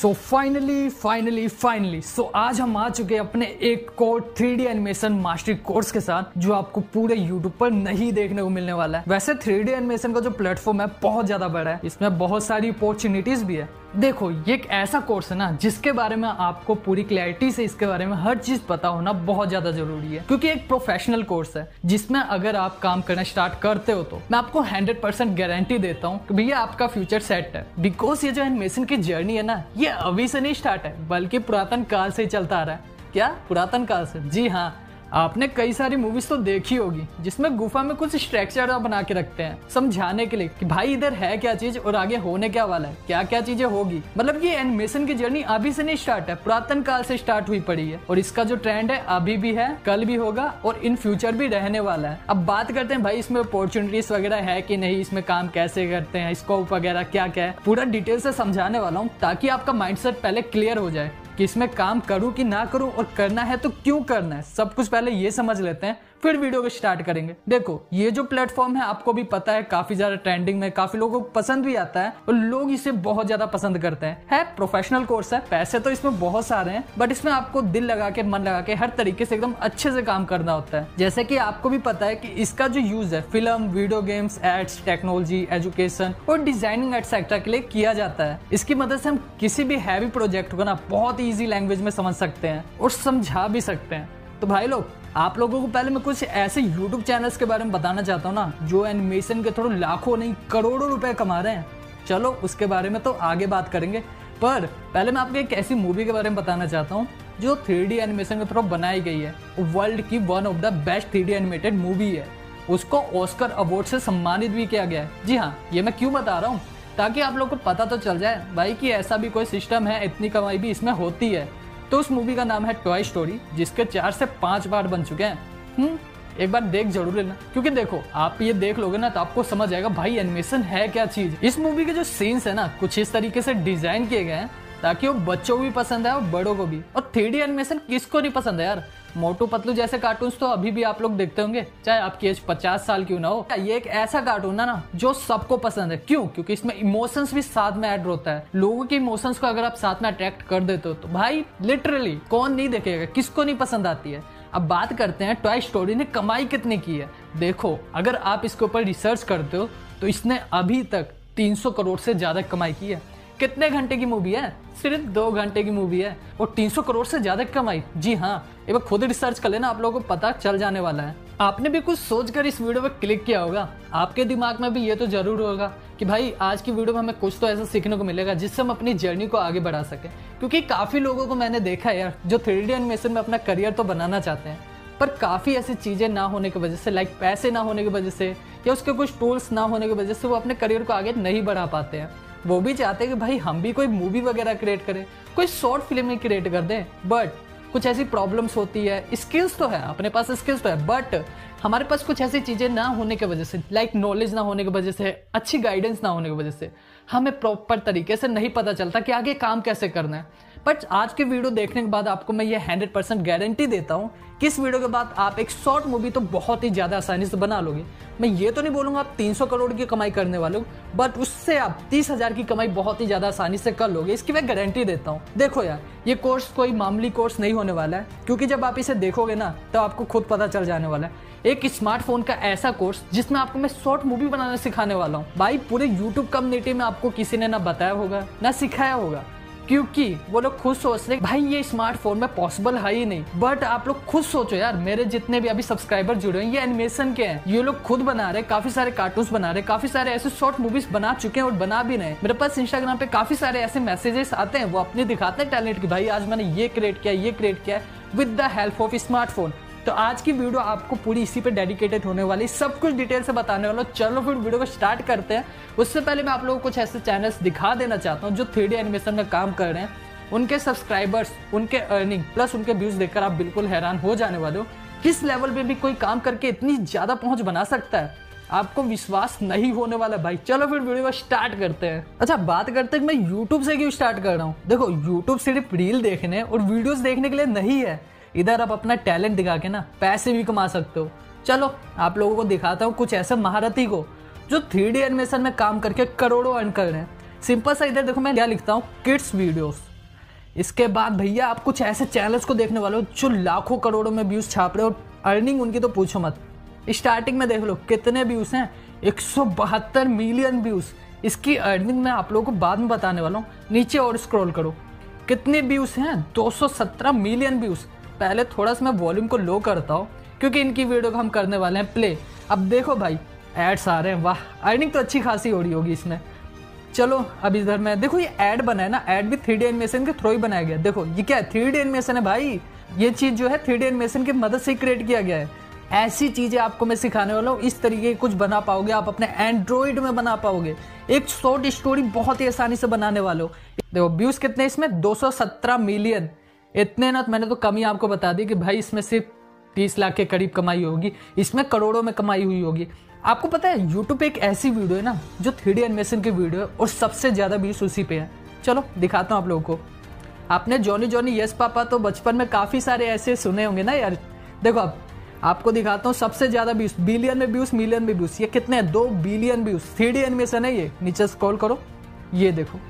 सो finally finally finally so आज हम आ चुके हैं अपने एक core three D animation mastery course के साथ जो आपको पूरे यूट्यूब पर नहीं देखने को मिलने वाला है वैसे थ्री डी एनिमेशन का जो प्लेटफॉर्म है बहुत ज्यादा बड़ा है इसमें बहुत सारी अपॉर्चुनिटीज भी है देखो ये एक ऐसा कोर्स है ना जिसके बारे में आपको पूरी क्लैरिटी से इसके बारे में हर चीज पता होना बहुत ज्यादा जरूरी है क्योंकि एक प्रोफेशनल कोर्स है जिसमें अगर आप काम करना स्टार्ट करते हो तो मैं आपको 100 परसेंट गारंटी देता हूँ भैया आपका फ्यूचर सेट है बिकॉज ये जो एनिमेशन की जर्नी है ना ये अभी से नहीं स्टार्ट है बल्कि पुरातन काल से ही चलता आ रहा है क्या पुरातन काल से जी हाँ आपने कई सारी मूवीज तो देखी होगी जिसमें गुफा में कुछ स्ट्रक्चर बना के रखते हैं समझाने के लिए कि भाई इधर है क्या चीज और आगे होने क्या वाला है क्या क्या चीजें होगी मतलब ये एनिमेशन की जर्नी अभी से नहीं स्टार्ट है पुरातन काल से स्टार्ट हुई पड़ी है और इसका जो ट्रेंड है अभी भी है कल भी होगा और इन फ्यूचर भी रहने वाला है अब बात करते हैं भाई इसमें अपॉर्चुनिटीज वगैरह है की नहीं इसमें काम कैसे करते हैं स्कोप वगैरह क्या क्या है पूरा डिटेल से समझाने वाला हूँ ताकि आपका माइंड पहले क्लियर हो जाए कि इसमें काम करूं कि ना करूं और करना है तो क्यों करना है सब कुछ पहले ये समझ लेते हैं फिर वीडियो को स्टार्ट करेंगे देखो ये जो प्लेटफॉर्म है आपको भी पता है काफी ज्यादा ट्रेंडिंग में काफी लोगों को पसंद भी आता है और लोग इसे बहुत ज्यादा पसंद करते हैं है प्रोफेशनल कोर्स है पैसे तो इसमें बहुत सारे हैं बट इसमें आपको दिल लगा के मन लगा के हर तरीके से एकदम अच्छे से काम करना होता है जैसे की आपको भी पता है की इसका जो यूज है film video games ads technology education और डिजाइनिंग एटसेट्रा के लिए किया जाता है इसकी मदद से हम किसी भी हैवी प्रोजेक्ट को ना बहुत ईजी लैंग्वेज में समझ सकते हैं और समझा भी सकते हैं तो भाई लोग आप लोगों को पहले मैं कुछ ऐसे यूट्यूब चैनल्स के बारे में बताना चाहता हूँ ना जो एनिमेशन के थोड़े लाखों नहीं करोड़ों रुपए कमा रहे हैं चलो उसके बारे में तो आगे बात करेंगे पर पहले मैं आपको एक ऐसी मूवी के बारे में बताना चाहता हूँ जो थ्री एनिमेशन के थ्रू बनाई गई है वर्ल्ड की one of the best three animated movie है उसको ऑस्कर अवार्ड से सम्मानित भी किया गया है जी हाँ ये मैं क्यों बता रहा हूँ ताकि आप लोग को पता तो चल जाए भाई कि ऐसा भी कोई सिस्टम है इतनी कमाई भी इसमें होती है तो उस मूवी का नाम है टॉय स्टोरी जिसके चार से पांच बार बन चुके हैं हम्म, एक बार देख जरूर लेना क्योंकि देखो आप ये देख लोगे ना तो आपको समझ आएगा भाई एनिमेशन है क्या चीज इस मूवी के जो सीन्स है ना कुछ इस तरीके से डिजाइन किए गए हैं ताकि वो बच्चों को भी पसंद है और बड़ों को भी और थ्री एनिमेशन किसको नहीं पसंद है यार मोटू पतलू जैसे कार्टून तो अभी भी आप लोग देखते होंगे चाहे आपकी एज पचास साल क्यों ना हो ये एक ऐसा कार्टून है ना जो सबको पसंद है क्यों क्योंकि इसमें इमोशंस भी साथ में ऐड होता है लोगों के इमोशंस को अगर आप साथ में अट्रैक्ट कर देते हो तो भाई लिटरली कौन नहीं देखेगा किसको नहीं पसंद आती है अब बात करते हैं टॉय स्टोरी ने कमाई कितनी की है देखो अगर आप इसके ऊपर रिसर्च करते हो तो इसने अभी तक 300 करोड़ से ज़्यादा कमाई की है कितने घंटे की मूवी है सिर्फ दो घंटे की मूवी है और 300 करोड़ से ज्यादा कमाई जी हाँ एक बार खुद रिसर्च कर लेना आप लोगों को पता चल जाने वाला है आपने भी कुछ सोचकर इस वीडियो पर क्लिक किया होगा आपके दिमाग में भी ये तो जरूर होगा कि भाई आज की वीडियो में हमें कुछ तो ऐसा सीखने को मिलेगा जिससे हम अपनी जर्नी को आगे बढ़ा सके क्योंकि काफ़ी लोगों को मैंने देखा है यार जो थ्री डी एनिमेशन में अपना करियर तो बनाना चाहते हैं पर काफ़ी ऐसी चीज़ें ना होने की वजह से लाइक पैसे ना होने की वजह से या उसके कुछ टूल्स ना होने की वजह से वो अपने करियर को आगे नहीं बढ़ा पाते हैं वो भी चाहते हैं कि भाई हम भी कोई मूवी वगैरह क्रिएट करें कोई शॉर्ट फिल्म क्रिएट कर दें बट कुछ ऐसी प्रॉब्लम्स होती है स्किल्स तो है अपने पास स्किल्स तो है बट हमारे पास कुछ ऐसी चीज़ें ना होने की वजह से लाइक like नॉलेज ना होने की वजह से अच्छी गाइडेंस ना होने की वजह से हमें प्रॉपर तरीके से नहीं पता चलता कि आगे काम कैसे करना है बट आज के वीडियो देखने के बाद आपको मैं ये हंड्रेड परसेंट गारंटी देता हूँ कि इस वीडियो के बाद आप एक शॉर्ट मूवी तो बहुत ही ज़्यादा आसानी से बना लोगे मैं ये तो नहीं बोलूँगा आप 300 करोड़ की कमाई करने वाले हो बट उससे आप तीस हज़ार की कमाई बहुत ही ज़्यादा आसानी से कर लोगे इसकी मैं गारंटी देता हूँ देखो यार ये कोर्स कोई मामूली कोर्स नहीं होने वाला है क्योंकि जब आप इसे देखोगे ना तो आपको खुद पता चल जाने वाला है एक स्मार्टफोन का ऐसा कोर्स जिसमें आपको मैं शॉर्ट मूवी बनाना सिखाने वाला हूँ भाई पूरे यूट्यूब कम्युनिटी में आपको किसी ने ना बताया होगा ना सिखाया होगा क्योंकि वो लोग खुद सोच रहे भाई ये स्मार्टफोन में पॉसिबल है ही नहीं बट आप लोग खुद सोचो यार मेरे जितने भी अभी सब्सक्राइबर जुड़े हैं ये एनिमेशन के हैं ये लोग खुद बना रहे काफी सारे कार्टून बना रहे काफी सारे ऐसे शॉर्ट मूवीज बना चुके हैं और बना भी रहे मेरे पास इंस्टाग्राम पे काफी सारे ऐसे मैसेजेस आते हैं वो अपने दिखाते हैं टैलेंट की भाई आज मैंने ये क्रिएट किया ये क्रिएट किया with the help of smartphone तो आज की वीडियो आपको पूरी इसी पे डेडिकेटेड होने वाली सब कुछ डिटेल से बताने वाला चलो फिर वीडियो को स्टार्ट करते हैं उससे पहले मैं आप लोगों को कुछ ऐसे चैनल्स दिखा देना चाहता हूँ जो थ्री एनिमेशन में काम कर रहे हैं उनके सब्सक्राइबर्स उनके अर्निंग प्लस उनके व्यूज देखकर आप बिल्कुल हैरान हो जाने वाले हो किस लेवल पे भी कोई काम करके इतनी ज़्यादा पहुंच बना सकता है आपको विश्वास नहीं होने वाला भाई चलो फिर वीडियो को स्टार्ट करते हैं अच्छा बात करते हैं मैं YouTube से क्यों स्टार्ट कर रहा हूँ देखो YouTube सिर्फ रील देखने और वीडियोस देखने के लिए नहीं है इधर आप अपना टैलेंट दिखा के ना पैसे भी कमा सकते हो चलो आप लोगों को दिखाता हूँ कुछ ऐसे महारथी को जो थ्री डी एनिमेशन में काम करके करोड़ों अर्न कर रहे हैं सिंपल सा इधर देखो मैं क्या लिखता हूँ किड्स वीडियोस इसके बाद भैया आप कुछ ऐसे चैनल्स को देखने वाले हो जो लाखों करोड़ों में व्यूज़ छाप रहे हो अर्निंग उनकी तो पूछो मत स्टार्टिंग में देख लो कितने व्यूज़ हैं एक मिलियन व्यूज़ इसकी अर्निंग मैं आप लोगों को बाद में बताने वाला हूँ नीचे और स्क्रॉल करो कितने व्यूज़ हैं 217 मिलियन व्यूज़ पहले थोड़ा सा मैं वॉल्यूम को लो करता हूँ क्योंकि इनकी वीडियो को हम करने वाले हैं प्ले अब देखो भाई एड्स आ रहे हैं वाह अर्निंग तो अच्छी खासी हो रही होगी इसमें चलो अब इधर मैं देखो ये एड बना है ना एड भी थ्री डी एनिमेशन के थ्रो ही बनाया गया देखो ये क्या है थ्री डी एनिमेशन है भाई ये चीज़ जो है थ्री डी एनिमेशन की मदद से क्रिएट किया गया है ऐसी चीज़ें आपको मैं सिखाने वाला हूँ इस तरीके की कुछ बना पाओगे आप अपने एंड्रॉइड में बना पाओगे एक शॉर्ट स्टोरी बहुत ही आसानी से बनाने वाले हो देखो व्यूज़ कितने इसमें 217 मिलियन इतने ना तो मैंने तो कमी आपको बता दी कि भाई इसमें सिर्फ तीस लाख के करीब कमाई होगी इसमें करोड़ों में कमाई हुई होगी आपको पता है यूट्यूब पे एक ऐसी वीडियो है ना जो थ्री डी एनिमेशन की वीडियो है और सबसे ज़्यादा व्यूज उसी पे है चलो दिखाता हूँ आप लोगों को आपने जॉनी जॉनी यस पापा तो बचपन में काफ़ी सारे ऐसे सुने होंगे ना यार देखो आप आपको दिखाता हूँ सबसे ज़्यादा व्यूज बिलियन में व्यूज मिलियन में व्यूज ये कितने हैं दो billion views three D animation है ये नीचे स्क्रॉल करो ये देखो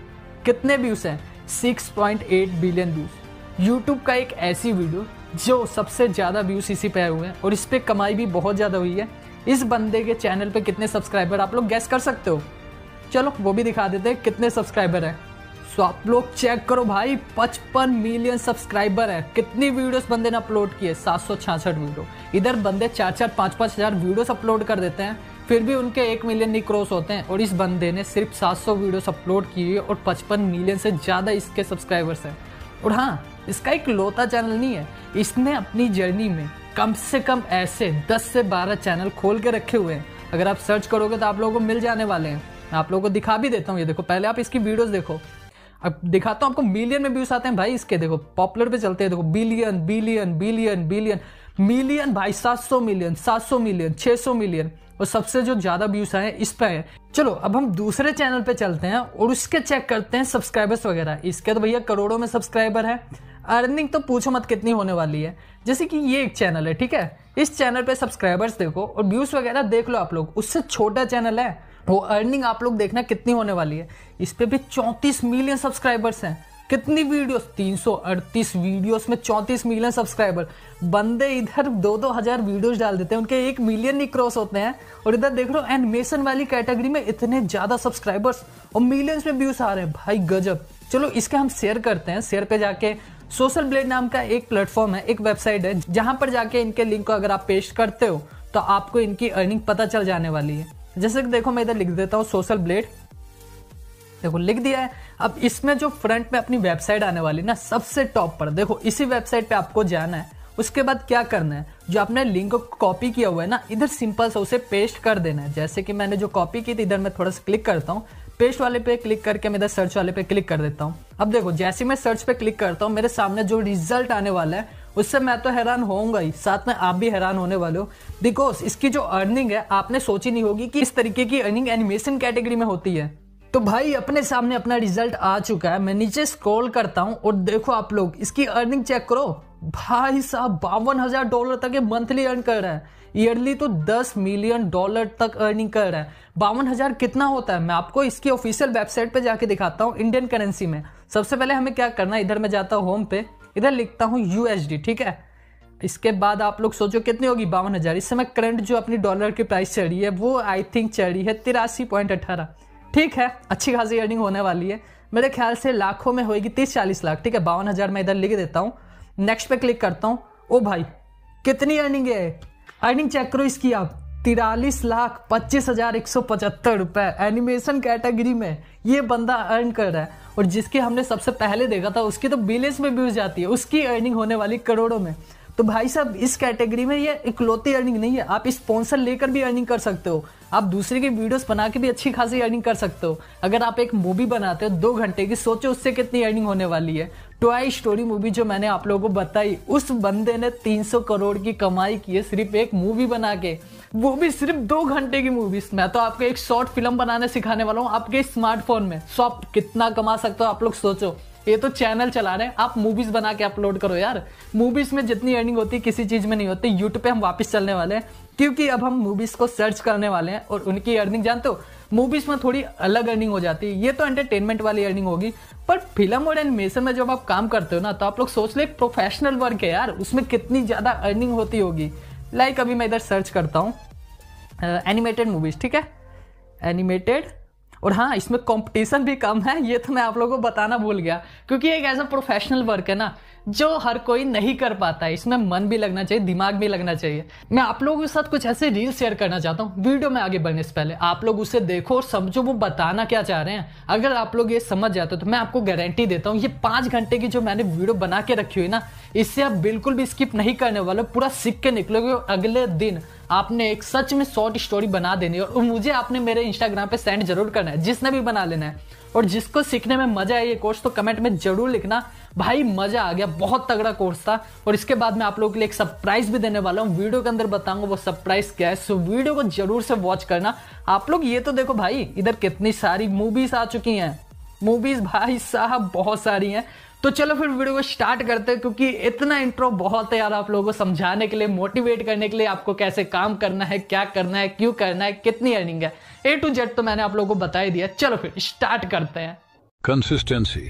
कितने व्यूज हैं सिक्स बिलियन व्यूज यूट्यूब का एक ऐसी वीडियो जो सबसे ज़्यादा व्यूज इसी पे आए हुए हैं और इस पर कमाई भी बहुत ज़्यादा हुई है इस बंदे के चैनल पे कितने सब्सक्राइबर आप लोग गैस कर सकते हो चलो वो भी दिखा देते हैं कितने सब्सक्राइबर हैं सो आप लोग चेक करो भाई पचपन मिलियन सब्सक्राइबर है कितनी वीडियोस बंदे ने अपलोड किए सात सौ छियासठ वीडियो इधर बंदे चार चार पाँच पाँच हज़ार वीडियोस अपलोड कर देते हैं फिर भी उनके एक मिलियन नहीं क्रॉस होते हैं और इस बंदे ने सिर्फ सात सौ वीडियोस अपलोड किए और पचपन मिलियन से ज़्यादा इसके सब्सक्राइबर्स हैं और हाँ इसका एक लोता चैनल नहीं है इसने अपनी जर्नी में कम से कम ऐसे 10 से 12 चैनल खोल के रखे हुए हैं अगर आप सर्च करोगे तो आप लोगों को मिल जाने वाले हैं मैं आप लोगों को दिखा भी देता हूँ ये देखो पहले आप इसकी वीडियोस देखो अब दिखाता हूँ आपको मिलियन में व्यूज आते हैं भाई इसके देखो पॉपुलर पे चलते हैं देखो billion billion billion billion million भाई 700 मिलियन 700 मिलियन 600 मिलियन और सबसे जो ज्यादा व्यूज आए इस पे है चलो अब हम दूसरे चैनल पे चलते हैं और उसके चेक करते हैं सब्सक्राइबर्स वगैरह इसके तो भैया करोड़ों में सब्सक्राइबर है अर्निंग तो पूछो मत कितनी होने वाली है जैसे कि ये एक चैनल है ठीक है इस चैनल पे सब्सक्राइबर्स देखो और व्यूज़ वगैरह देख लो आप लोग उससे छोटा चैनल है वो अर्निंग आप लोग देखना कितनी होने वाली है इस पर भी चौंतीस मिलियन सब्सक्राइबर्स हैं कितनी वीडियोस 338 वीडियोस में चौंतीस मिलियन सब्सक्राइबर बंदे इधर दो दो हजार वीडियोस डाल देते हैं उनके एक मिलियन ही क्रॉस होते हैं और इधर देख लो एनिमेशन वाली कैटेगरी में इतने ज़्यादा सब्सक्राइबर्स और मिलियंस में व्यूज आ रहे हैं भाई गजब चलो इसके हम शेयर करते हैं शेयर पे जाके सोशल ब्लेड नाम का एक प्लेटफॉर्म है एक वेबसाइट है जहां पर जाके इनके लिंक को अगर आप पेस्ट करते हो तो आपको इनकी अर्निंग पता चल जाने वाली है जैसे कि देखो मैं इधर लिख देता हूँ सोशल ब्लेड देखो लिख दिया है अब इसमें जो फ्रंट में अपनी वेबसाइट आने वाली ना सबसे टॉप पर देखो इसी वेबसाइट पे आपको जाना है उसके बाद क्या करना है जो आपने लिंक को कॉपी किया हुआ है ना इधर सिंपल सा उसे पेस्ट कर देना है जैसे कि मैंने जो कॉपी की थी इधर मैं थोड़ा सा क्लिक करता हूँ पेस्ट वाले पे क्लिक करके मैं इधर सर्च वाले पे क्लिक कर देता हूँ अब देखो जैसे मैं सर्च पे क्लिक करता हूँ मेरे सामने जो रिजल्ट आने वाला है उससे मैं तो हैरान होऊंगा ही साथ में आप भी हैरान होने वाले हो बिकॉज इसकी जो अर्निंग है आपने सोची नहीं होगी कि इस तरीके की अर्निंग एनिमेशन कैटेगरी में होती है तो भाई अपने सामने अपना रिजल्ट आ चुका है मैं नीचे स्क्रॉल करता हूँ और देखो आप लोग इसकी अर्निंग चेक करो भाई साहब बावन हजार डॉलर तक ये मंथली अर्न कर रहा है ईयरली तो 10 मिलियन डॉलर तक अर्निंग कर रहे हैं बावन हज़ार कितना होता है मैं आपको इसकी ऑफिशियल वेबसाइट पे जाके दिखाता हूँ इंडियन करेंसी में सबसे पहले हमें क्या करना है इधर मैं जाता हूँ होम पे इधर लिखता हूँ यूएसडी ठीक है इसके बाद आप लोग सोचो कितनी होगी बावन हज़ार इस समय करंट जो अपनी डॉलर की प्राइस चढ़ी रही है वो आई थिंक चढ़ रही है तिरासी पॉइंट अठारह ठीक है अच्छी खासी अर्निंग होने वाली है मेरे ख्याल से लाखों में होगी तीस चालीस लाख ठीक है बावन हज़ार मैं इधर लिख देता हूँ नेक्स्ट पे क्लिक करता हूँ ओ भाई कितनी अर्निंग है अर्निंग चेक करो इसकी आप तिरालीस लाख पच्चीस हजार एक सौ पचहत्तर रुपए एनिमेशन कैटेगरी में ये बंदा अर्न कर रहा है और जिसके हमने सबसे पहले देखा था उसकी तो बिलियंस में भी जाती है उसकी अर्निंग होने वाली करोड़ों में तो भाई साहब इस कैटेगरी में ये इकलौती अर्निंग नहीं है आप स्पॉन्सर लेकर भी अर्निंग कर सकते हो आप दूसरे की वीडियोस बना के भी अच्छी खासी अर्निंग कर सकते हो अगर आप एक मूवी बनाते हो दो घंटे की सोचो उससे कितनी अर्निंग होने वाली है टॉय स्टोरी मूवी जो मैंने आप लोगों को बताई उस बंदे ने 300 करोड़ की कमाई की है सिर्फ एक मूवी बना के वो भी सिर्फ दो घंटे की मूवीज मैं तो आपको एक शॉर्ट फिल्म बनाने सिखाने वाला हूँ आपके स्मार्टफोन में सो आप कितना कमा सकते हो आप लोग सोचो ये तो चैनल चला रहे हैं आप मूवीज बना के अपलोड करो यार मूवीज में जितनी अर्निंग होती है किसी चीज में नहीं होती यूट्यूब पे हम वापस चलने वाले हैं क्योंकि अब हम मूवीज को सर्च करने वाले हैं और उनकी अर्निंग जानते हो मूवीज में थोड़ी अलग अर्निंग हो जाती है ये तो एंटरटेनमेंट वाली अर्निंग होगी पर फिल्म और एनिमेशन में जब आप काम करते हो ना तो आप लोग सोच ले प्रोफेशनल वर्क है यार उसमें कितनी ज्यादा अर्निंग होती होगी लाइक अभी मैं इधर सर्च करता हूँ एनिमेटेड uh, मूवीज ठीक है एनिमेटेड और हाँ इसमें कंपटीशन भी कम है ये तो मैं आप लोगों को बताना भूल गया क्योंकि एक ऐसा प्रोफेशनल वर्क है ना जो हर कोई नहीं कर पाता है इसमें मन भी लगना चाहिए दिमाग भी लगना चाहिए मैं आप लोगों के साथ कुछ ऐसे रील शेयर करना चाहता हूँ वीडियो में आगे बढ़ने से पहले आप लोग उसे देखो और समझो वो बताना क्या चाह रहे हैं अगर आप लोग ये समझ जाते हो तो मैं आपको गारंटी देता हूँ ये पांच घंटे की जो मैंने वीडियो बना के रखी हुई ना इससे आप बिल्कुल भी स्किप नहीं करने वाले पूरा सीख के निकलोगे अगले दिन आपने एक सच में शॉर्ट स्टोरी बना देनी है और मुझे आपने मेरे इंस्टाग्राम पे सेंड जरूर करना है जिसने भी बना लेना है और जिसको सीखने में मजा है ये कोर्स तो कमेंट में जरूर लिखना भाई मजा आ गया बहुत तगड़ा कोर्स था और इसके बाद मैं आप लोगों के लिए एक सरप्राइज भी देने वाला हूँ वीडियो के अंदर बताऊंगा वो सरप्राइज क्या है सो वीडियो को जरूर से वॉच करना आप लोग ये तो देखो भाई इधर कितनी सारी मूवीज आ चुकी हैं मूवीज भाई साहब बहुत सारी हैं तो चलो फिर वीडियो को स्टार्ट करते हैं क्योंकि इतना इंट्रो बहुत है यार आप लोगों को समझाने के लिए मोटिवेट करने के लिए आपको कैसे काम करना है क्या करना है क्यों करना है कितनी अर्निंग है ए टू जेड तो मैंने आप लोगों को बता ही दिया चलो फिर स्टार्ट करते हैं कंसिस्टेंसी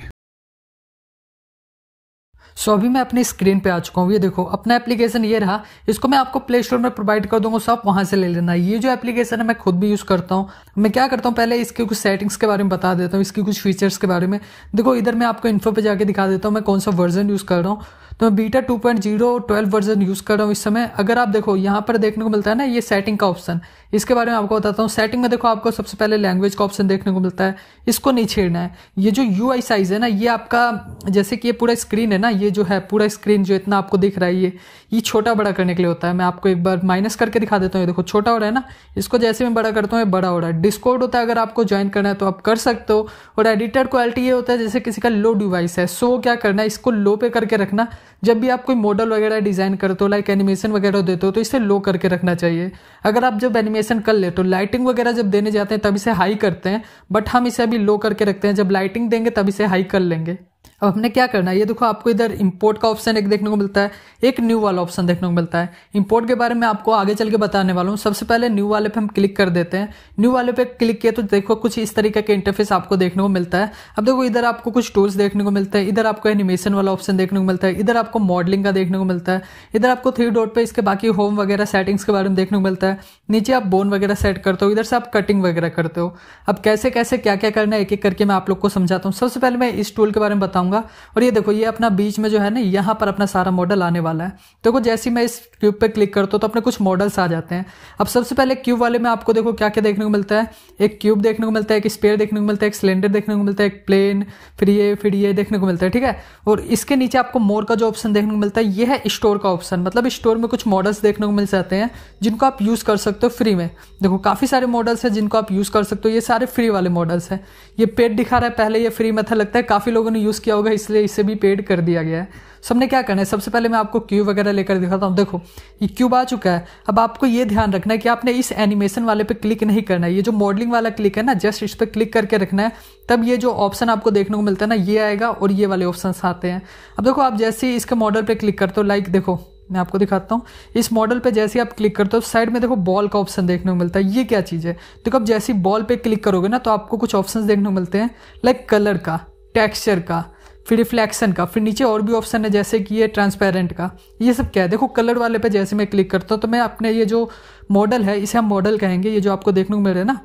सो so, अभी मैं अपनी स्क्रीन पे आ चुका हूँ ये देखो अपना एप्लीकेशन ये रहा इसको मैं आपको प्ले स्टोर में प्रोवाइड कर दूंगा सब वहां वहाँ से ले लेना ये जो एप्लीकेशन है मैं खुद भी यूज़ करता हूँ मैं क्या करता हूँ पहले इसके कुछ सेटिंग्स के बारे में बता देता हूँ इसकी कुछ फीचर्स के बारे में देखो इधर मैं आपको इन्फो पे जाके दिखा देता हूँ मैं कौन सा वर्जन यूज़ कर रहा हूँ तो मैं बीटा 2.0 ट्वेल्व वर्जन यूज़ कर रहा हूँ इस समय अगर आप देखो यहाँ पर देखने को मिलता है ना ये सेटिंग का ऑप्शन इसके बारे में आपको बताता हूँ सेटिंग में देखो आपको सबसे पहले लैंग्वेज का ऑप्शन देखने को मिलता है इसको नहीं छेड़ना है ये जो यू साइज है ना ये आपका जैसे कि ये पूरा स्क्रीन है ना ये जो है पूरा स्क्रीन जो इतना आपको दिख रहा है ये ये छोटा बड़ा करने के लिए होता है मैं आपको एक बार माइनस करके दिखा देता हूँ ये देखो छोटा हो रहा है ना इसको जैसे मैं बड़ा करता हूँ ये बड़ा हो रहा है डिस्कोड होता है अगर आपको ज्वाइन करना है तो आप कर सकते हो और एडिटर क्वालिटी ये होता है जैसे किसी का लो डिवाइस है सो क्या करना है इसको लो पे करके रखना जब भी आप कोई मॉडल वगैरह डिज़ाइन करते हो लाइक एनिमेशन वगैरह देते हो तो इसे लो करके रखना चाहिए अगर आप जब एनिमेशन कर लेते हो लाइटिंग वगैरह जब देने जाते हैं तब इसे हाई करते हैं बट हम इसे अभी लो करके रखते हैं जब लाइटिंग देंगे तब इसे हाई कर लेंगे अब हमने क्या करना है ये देखो आपको इधर इंपोर्ट का ऑप्शन एक देखने को मिलता है एक न्यू वाला ऑप्शन देखने को मिलता है इंपोर्ट के बारे में आपको आगे चल के बताने वाला हूँ सबसे पहले न्यू वाले पे हम क्लिक कर देते हैं न्यू वाले पे क्लिक किए तो देखो कुछ इस तरीके के इंटरफेस आपको देखने को मिलता है अब देखो इधर आपको कुछ टूल्स देखने को मिलता है इधर आपको एनिमेशन वाला ऑप्शन देखने को मिलता है इधर आपको मॉडलिंग का देखने को मिलता है इधर आपको थ्री डॉट पर इसके बाकी होम वगैरह सेटिंग्स के बारे में देखने को मिलता है नीचे आप बोन वगैरह सेट करते हो इधर से आप कटिंग वगैरह करते हो अब कैसे कैसे क्या क्या करना है एक एक करके मैं आप लोग को समझाता हूँ सबसे पहले मैं इस टूल के बारे में बताऊँ दिखाऊंगा और ये देखो ये अपना बीच में जो है ना यहाँ पर अपना सारा मॉडल आने वाला है देखो तो जैसे ही मैं इस क्यूब पे क्लिक करता हूँ तो अपने कुछ मॉडल्स आ जाते हैं अब सबसे पहले क्यूब वाले में आपको देखो क्या क्या देखने को मिलता है एक क्यूब देखने को मिलता है एक स्पेयर देखने को मिलता है एक सिलेंडर देखने को मिलता है एक प्लेन फिर ये फिर ये देखने को मिलता है ठीक है और इसके नीचे आपको मोर का जो ऑप्शन देखने को मिलता है ये है स्टोर का ऑप्शन मतलब स्टोर में कुछ मॉडल्स देखने को मिल जाते हैं जिनको आप यूज़ कर सकते हो फ्री में देखो काफ़ी सारे मॉडल्स हैं जिनको आप यूज़ कर सकते हो ये सारे फ्री वाले मॉडल्स हैं ये पेड दिखा रहा है पहले ये फ्री में था लगता है काफ़ी लोगों ने यूज़ किया होगा इसलिए इसे भी पेड कर दिया गया है सो हमने क्या करना है सबसे पहले मैं आपको क्यूब वगैरह लेकर दिखाता हूँ देखो ये क्यूब आ चुका है अब आपको ये ध्यान रखना है कि आपने इस एनिमेशन वाले पे क्लिक नहीं करना है ये जो मॉडलिंग वाला क्लिक है ना जस्ट इस पर क्लिक करके रखना है तब ये जो ऑप्शन आपको देखने को मिलता है ना ये आएगा और ये वाले ऑप्शन आते हैं अब देखो आप जैसे ही इसके मॉडल पर क्लिक करते हो लाइक देखो मैं आपको दिखाता हूँ इस मॉडल पे जैसे आप क्लिक करते हो साइड में देखो बॉल का ऑप्शन देखने को मिलता है ये क्या चीज़ है देखो आप जैसे ही बॉल पे क्लिक करोगे ना तो आपको कुछ ऑप्शंस देखने को मिलते हैं लाइक कलर का टेक्सचर का फिर रिफ्लेक्शन का फिर नीचे और भी ऑप्शन है जैसे कि ये ट्रांसपेरेंट का ये सब क्या है देखो कलर वाले पे जैसे मैं क्लिक करता हूँ तो मैं अपने ये जो मॉडल है इसे हम मॉडल कहेंगे ये जो आपको देखने को मिल रहा है ना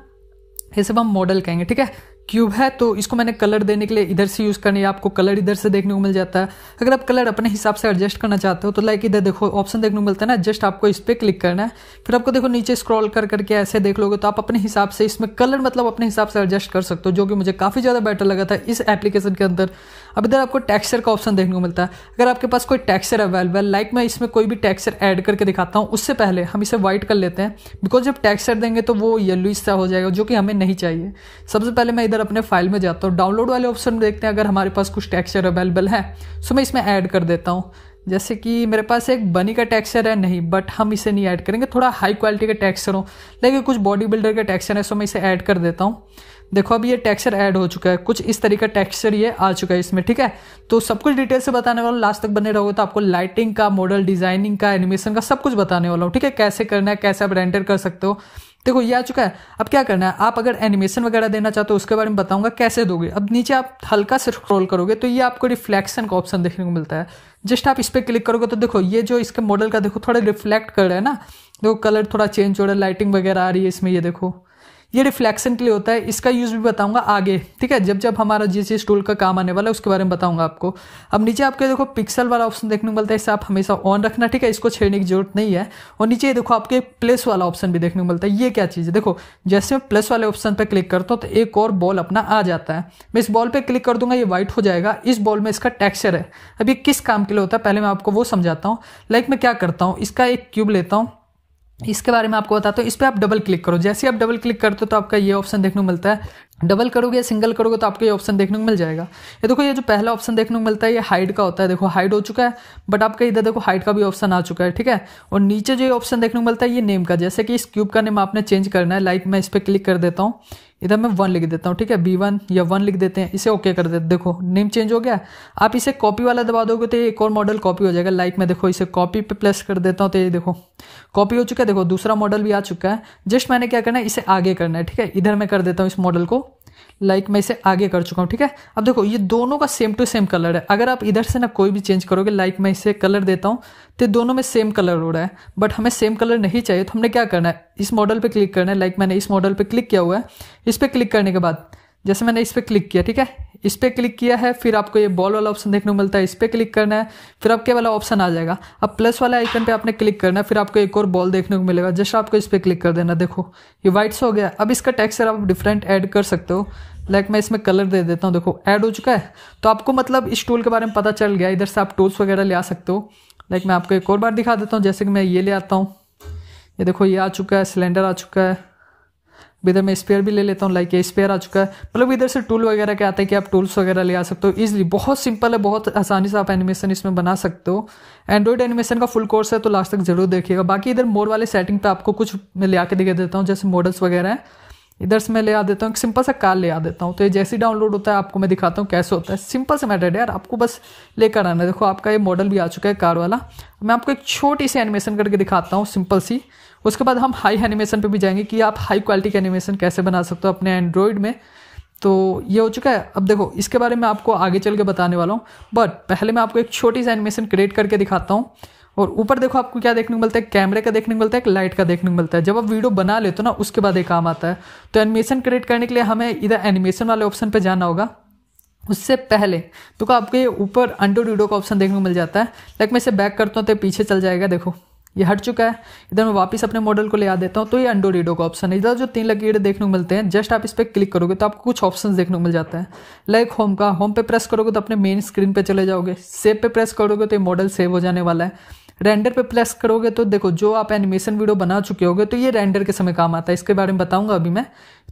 ये सब हम मॉडल कहेंगे ठीक है क्यूब है तो इसको मैंने कलर देने के लिए इधर से यूज़ करनी है आपको कलर इधर से देखने को मिल जाता है अगर आप कलर अपने हिसाब से एडजस्ट करना चाहते हो तो लाइक इधर देखो ऑप्शन देखने को मिलता है ना जस्ट आपको इस पर क्लिक करना है फिर आपको देखो नीचे स्क्रॉल कर करके ऐसे देख लोगे तो आप अपने हिसाब से इसमें कलर मतलब अपने हिसाब से एडजस्ट कर सकते हो जो कि मुझे काफ़ी ज़्यादा बेटर लगा था इस एप्लीकेशन के अंदर अब इधर आपको टेक्सचर का ऑप्शन देखने को मिलता है अगर आपके पास कोई टेक्सचर अवेलेबल लाइक मैं इसमें कोई भी टेक्सचर ऐड करके दिखाता हूँ उससे पहले हम इसे व्हाइट कर लेते हैं बिकॉज जब टेक्सचर देंगे तो वो येलो सा हो जाएगा जो कि हमें नहीं चाहिए सबसे पहले मैं इधर अपने फाइल में जाता हूँ डाउनलोड वाले ऑप्शन में देखते हैं अगर हमारे पास कुछ टेक्सचर अवेलेबल है सो तो मैं इसमें ऐड कर देता हूँ जैसे कि मेरे पास एक बनी का टेक्सचर है नहीं बट हम इसे नहीं ऐड करेंगे थोड़ा हाई क्वालिटी का टेक्सचर हो लेकिन कुछ बॉडी बिल्डर का टेक्सचर है सो मैं इसे ऐड कर देता हूँ देखो अब ये टेक्सचर ऐड हो चुका है कुछ इस तरीके का टेक्सचर ये आ चुका है इसमें ठीक है तो सब कुछ डिटेल से बताने वाला लास्ट तक बने रहोगे तो आपको लाइटिंग का मॉडल डिजाइनिंग का एनिमेशन का सब कुछ बताने वाला हूँ ठीक है कैसे करना है कैसे आप रेंटर कर सकते हो देखो ये आ चुका है अब क्या करना है आप अगर एनिमेशन वगैरह देना चाहते हो उसके बारे में बताऊंगा कैसे दोगे अब नीचे आप हल्का से स्क्रॉल करोगे तो ये आपको रिफ्लेक्शन का ऑप्शन देखने को मिलता है जस्ट आप इस पर क्लिक करोगे तो देखो ये जो इसके मॉडल का देखो थोड़ा रिफ्लेक्ट कर रहा है ना देखो कलर थोड़ा चेंज हो रहा है लाइटिंग वगैरह आ रही है इसमें ये देखो ये रिफ्लेक्शन के लिए होता है इसका यूज़ भी बताऊंगा आगे ठीक है जब जब हमारा जिस जिस टूल का काम आने वाला है उसके बारे में बताऊंगा आपको अब नीचे आपके देखो पिक्सल वाला ऑप्शन देखने को मिलता है इसे आप हमेशा ऑन रखना ठीक है इसको छेड़ने की जरूरत नहीं है और नीचे देखो आपके प्लस वाला ऑप्शन भी देखने को मिलता है ये क्या चीज़ है देखो जैसे मैं प्लस वाले ऑप्शन पर क्लिक करता हूँ तो एक और बॉल अपना आ जाता है मैं इस बॉल पर क्लिक कर दूंगा ये व्हाइट हो जाएगा इस बॉल में इसका टेक्स्चर है अब ये किस काम के लिए होता है पहले मैं आपको वो समझाता हूँ लाइक मैं क्या करता हूँ इसका एक क्यूब लेता हूँ इसके बारे में आपको बताता हूँ इस पर आप डबल क्लिक करो जैसे आप डबल क्लिक करते हो तो आपका ये ऑप्शन देखने को मिलता है डबल करोगे या सिंगल करोगे तो आपको ये ऑप्शन देखने को मिल जाएगा ये देखो ये जो पहला ऑप्शन देखने को मिलता है ये हाइड का होता है देखो हाइड हो चुका है बट आपका इधर देखो हाइड का भी ऑप्शन आ चुका है ठीक है और नीचे जो ये ऑप्शन देखने को मिलता है ये नेम का जैसे कि इस क्यूब का नेम आपने चेंज करना है लाइक मैं इस पर क्लिक कर देता हूँ इधर मैं वन लिख देता हूँ ठीक है बी वन या वन लिख देते हैं इसे ओके कर देते देखो नेम चेंज हो गया आप इसे कॉपी वाला दबा दोगे तो एक और मॉडल कॉपी हो जाएगा लाइक मैं देखो इसे कॉपी पे प्लस कर देता हूँ तो ये देखो कॉपी हो चुका है देखो दूसरा मॉडल भी आ चुका है जस्ट मैंने क्या करना है इसे आगे करना है ठीक है इधर मैं कर देता हूँ इस मॉडल को लाइक मैं इसे आगे कर चुका हूँ ठीक है अब देखो ये दोनों का सेम टू सेम कलर है अगर आप इधर से ना कोई भी चेंज करोगे लाइक मैं इसे कलर देता हूँ तो दोनों में सेम कलर हो रहा है बट हमें सेम कलर नहीं चाहिए तो हमने क्या करना है इस मॉडल पर क्लिक करना है लाइक मैंने इस मॉडल पर क्लिक किया हुआ है इस पर क्लिक करने के बाद जैसे मैंने इस पर क्लिक किया ठीक है इस पर क्लिक किया है फिर आपको ये बॉल वाला ऑप्शन देखने को मिलता है इस पर क्लिक करना है फिर आपके वाला ऑप्शन आ जाएगा अब प्लस वाला आइकन पे आपने क्लिक करना है फिर आपको एक और बॉल देखने को मिलेगा जस्ट आपको इस पर क्लिक कर देना देखो ये वाइट्स हो गया अब इसका टेक्सचर आप डिफरेंट ऐड कर सकते हो लाइक मैं इसमें कलर दे देता हूँ देखो ऐड हो चुका है तो आपको मतलब इस टूल के बारे में पता चल गया इधर से आप टूल्स वगैरह ले आ सकते हो लाइक मैं आपको एक और बार दिखा देता हूँ जैसे कि मैं ये ले आता हूँ ये देखो ये आ चुका है सिलेंडर आ चुका है इधर मैं स्पेयर भी ले लेता हूँ लाइक ये स्पेयर आ चुका है मतलब इधर से टूल वगैरह के आते हैं कि आप टूल्स वगैरह ले आ सकते हो इजिली बहुत सिंपल है बहुत आसानी से आप एनिमेशन इसमें बना सकते हो एंड्रॉइड एनिमेशन का फुल कोर्स है तो लास्ट तक जरूर देखिएगा बाकी इधर मोर वाले सेटिंग पर आपको कुछ मैं ले आके दिखा देता हूँ जैसे मॉडल्स वगैरह हैं इधर से मैं ले आ देता हूँ एक सिंपल सा कार ले आ देता हूँ तो ये जैसे डाउनलोड होता है आपको मैं दिखाता हूँ कैसे होता है सिंपल से मैटर यार आपको बस लेकर आना है देखो आपका ये मॉडल भी आ चुका है कार वाला मैं आपको एक छोटी सी एनिमेशन करके दिखाता हूँ सिंपल सी उसके बाद हम हाई एनिमेशन पर भी जाएंगे कि आप हाई क्वालिटी के एनिमेशन कैसे बना सकते हो अपने एंड्रॉयड में तो ये हो चुका है अब देखो इसके बारे में आपको आगे चल के बताने वाला हूँ बट पहले मैं आपको एक छोटी सी एनिमेशन क्रिएट करके दिखाता हूँ और ऊपर देखो आपको क्या देखने को मिलता है कैमरे का देखने को मिलता है एक लाइट का देखने को मिलता है जब आप वीडियो बना लेते हो ना उसके बाद एक काम आता है तो एनिमेशन क्रिएट करने के लिए हमें इधर एनिमेशन वाले ऑप्शन पर जाना होगा उससे पहले तो आपके ऊपर अंडो वीडियो का ऑप्शन देखने को मिल जाता है लाइक मैं इसे बैक करता हूँ तो पीछे चल जाएगा देखो ये हट चुका है इधर मैं वापस अपने मॉडल को ले आ देता हूँ तो ये अंडो रीडो का ऑप्शन है इधर जो तीन लकीरें देखने को मिलते हैं जस्ट आप इस पर क्लिक करोगे तो आपको कुछ ऑप्शन देखने को मिल जाता है लाइक होम का होम पे प्रेस करोगे तो अपने मेन स्क्रीन पे चले जाओगे सेव पे प्रेस करोगे तो ये मॉडल सेव हो जाने वाला है रेंडर पे प्लस करोगे तो देखो जो आप एनिमेशन वीडियो बना चुके होगे तो ये रेंडर के समय काम आता है इसके बारे में बताऊंगा अभी मैं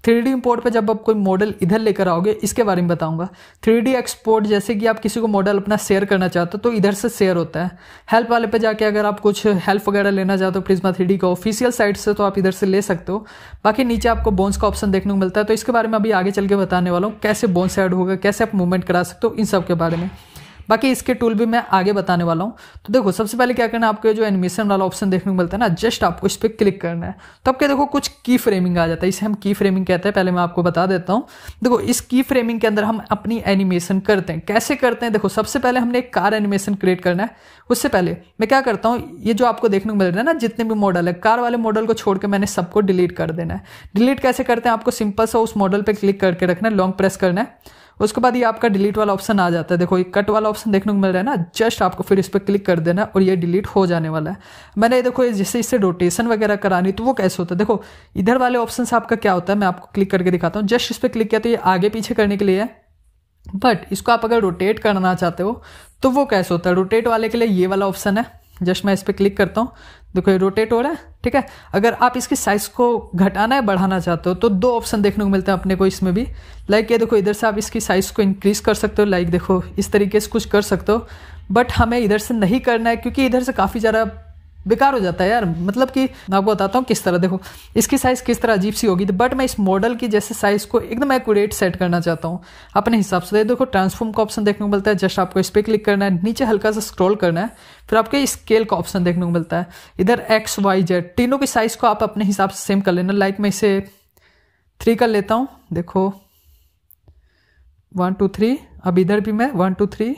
थ्री डी इम्पोर्ट पर जब आप कोई मॉडल इधर लेकर आओगे इसके बारे में बताऊंगा थ्री डी एक्सपोर्ट जैसे कि आप किसी को मॉडल अपना शेयर करना चाहते हो तो इधर से शेयर होता है हेल्प वाले पे जाके अगर आप कुछ हेल्प वगैरह लेना चाहते हो प्रिज्मा थ्री का ऑफिशियल साइट से तो आप इधर से ले सकते हो बाकी नीचे आपको बोन्स का ऑप्शन देखने को मिलता है तो इसके बारे में अभी आगे चल के बताने वाला हूँ कैसे बोन्स ऐड होगा कैसे आप मूवमेंट करा सकते हो इन सब के बारे में बाकी इसके टूल भी मैं आगे बताने वाला हूँ तो देखो सबसे पहले क्या करना है आपके जो एनिमेशन वाला ऑप्शन देखने को मिलता है ना जस्ट आपको इस पर क्लिक करना है तो आपके देखो कुछ की फ्रेमिंग आ जाता है इसे हम की फ्रेमिंग कहते हैं पहले मैं आपको बता देता हूँ देखो इस की फ्रेमिंग के अंदर हम अपनी एनिमेशन करते हैं कैसे करते हैं देखो सबसे पहले हमने एक कार एनिमेशन क्रिएट करना है उससे पहले मैं क्या करता हूँ ये जो आपको देखने को मिल रहा है ना जितने भी मॉडल है कार वाले मॉडल को छोड़ के मैंने सबको डिलीट कर देना है डिलीट कैसे करते हैं आपको सिंपल सा उस मॉडल पर क्लिक करके रखना है लॉन्ग प्रेस करना है उसके बाद ये आपका डिलीट वाला ऑप्शन आ जाता है देखो ये कट वाला ऑप्शन देखने को मिल रहा है ना जस्ट आपको फिर इस पर क्लिक कर देना और ये डिलीट हो जाने वाला है मैंने देखो जैसे इससे रोटेशन वगैरह करानी तो वो कैसे होता है देखो इधर वाले ऑप्शन से आपका क्या होता है मैं आपको क्लिक करके दिखाता हूँ जस्ट इस पर क्लिक किया तो ये आगे पीछे करने के लिए है बट इसको आप अगर रोटेट करना चाहते हो तो वो कैसे होता है रोटेट वाले के लिए ये वाला ऑप्शन है जस्ट मैं इस पर क्लिक करता हूँ देखो ये रोटेट हो रहा है ठीक है अगर आप इसके साइज को घटाना या बढ़ाना चाहते हो तो दो ऑप्शन देखने को मिलते हैं अपने को इसमें भी लाइक ये देखो इधर से आप इसकी साइज को इंक्रीज कर सकते हो लाइक देखो इस तरीके से कुछ कर सकते हो बट हमें इधर से नहीं करना है क्योंकि इधर से काफ़ी ज़्यादा बेकार हो जाता है यार मतलब कि मैं आपको बताता हूँ किस तरह देखो इसकी साइज़ किस तरह अजीब सी होगी बट मैं इस मॉडल की जैसे साइज़ को एकदम एक्यूरेट सेट करना चाहता हूँ अपने हिसाब से देखो ट्रांसफॉर्म का ऑप्शन देखने को मिलता है जस्ट आपको इस पर क्लिक करना है नीचे हल्का सा स्क्रॉल करना है फिर आपके स्केल का ऑप्शन देखने को मिलता है इधर एक्स वाई जेड तीनों की साइज़ को आप अपने हिसाब से सेम कर लेना लाइक मैं इसे थ्री कर लेता हूँ देखो वन टू थ्री अब इधर भी मैं वन टू थ्री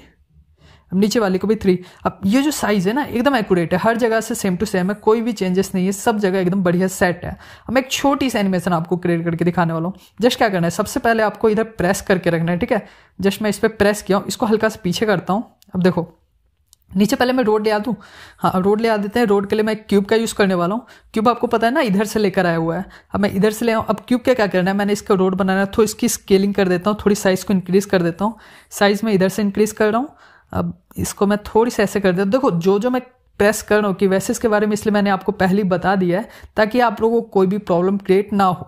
नीचे वाली को भी थ्री अब ये जो साइज़ है ना एकदम एक्यूरेट है हर जगह से सेम टू सेम है कोई भी चेंजेस नहीं है सब जगह एकदम बढ़िया सेट है अब मैं एक छोटी सी एनिमेशन आपको क्रिएट करके दिखाने वाला हूँ जस्ट क्या करना है सबसे पहले आपको इधर प्रेस करके रखना है ठीक है जस्ट मैं इस पर प्रेस किया हूँ इसको हल्का से पीछे करता हूँ अब देखो नीचे पहले मैं रोड ले आ दूँ हाँ रोड ले आ देते हैं रोड के लिए मैं क्यूब का यूज़ करने वाला हूँ क्यूब आपको पता है ना इधर से लेकर आया हुआ है अब मैं इधर से ले आऊँ अब क्यूब का क्या करना है मैंने इसका रोड बनाना है तो इसकी स्केलिंग कर देता हूँ थोड़ी साइज़ को इंक्रीज़ कर देता हूँ साइज़ मैं इधर से इंक्रीज़ कर रहा हूँ अब इसको मैं थोड़ी सी ऐसे कर देता देखो जो जो मैं प्रेस कर रहा हूँ कि वैसे इसके बारे में इसलिए मैंने आपको पहले ही बता दिया है ताकि आप लोगों को कोई भी प्रॉब्लम क्रिएट ना हो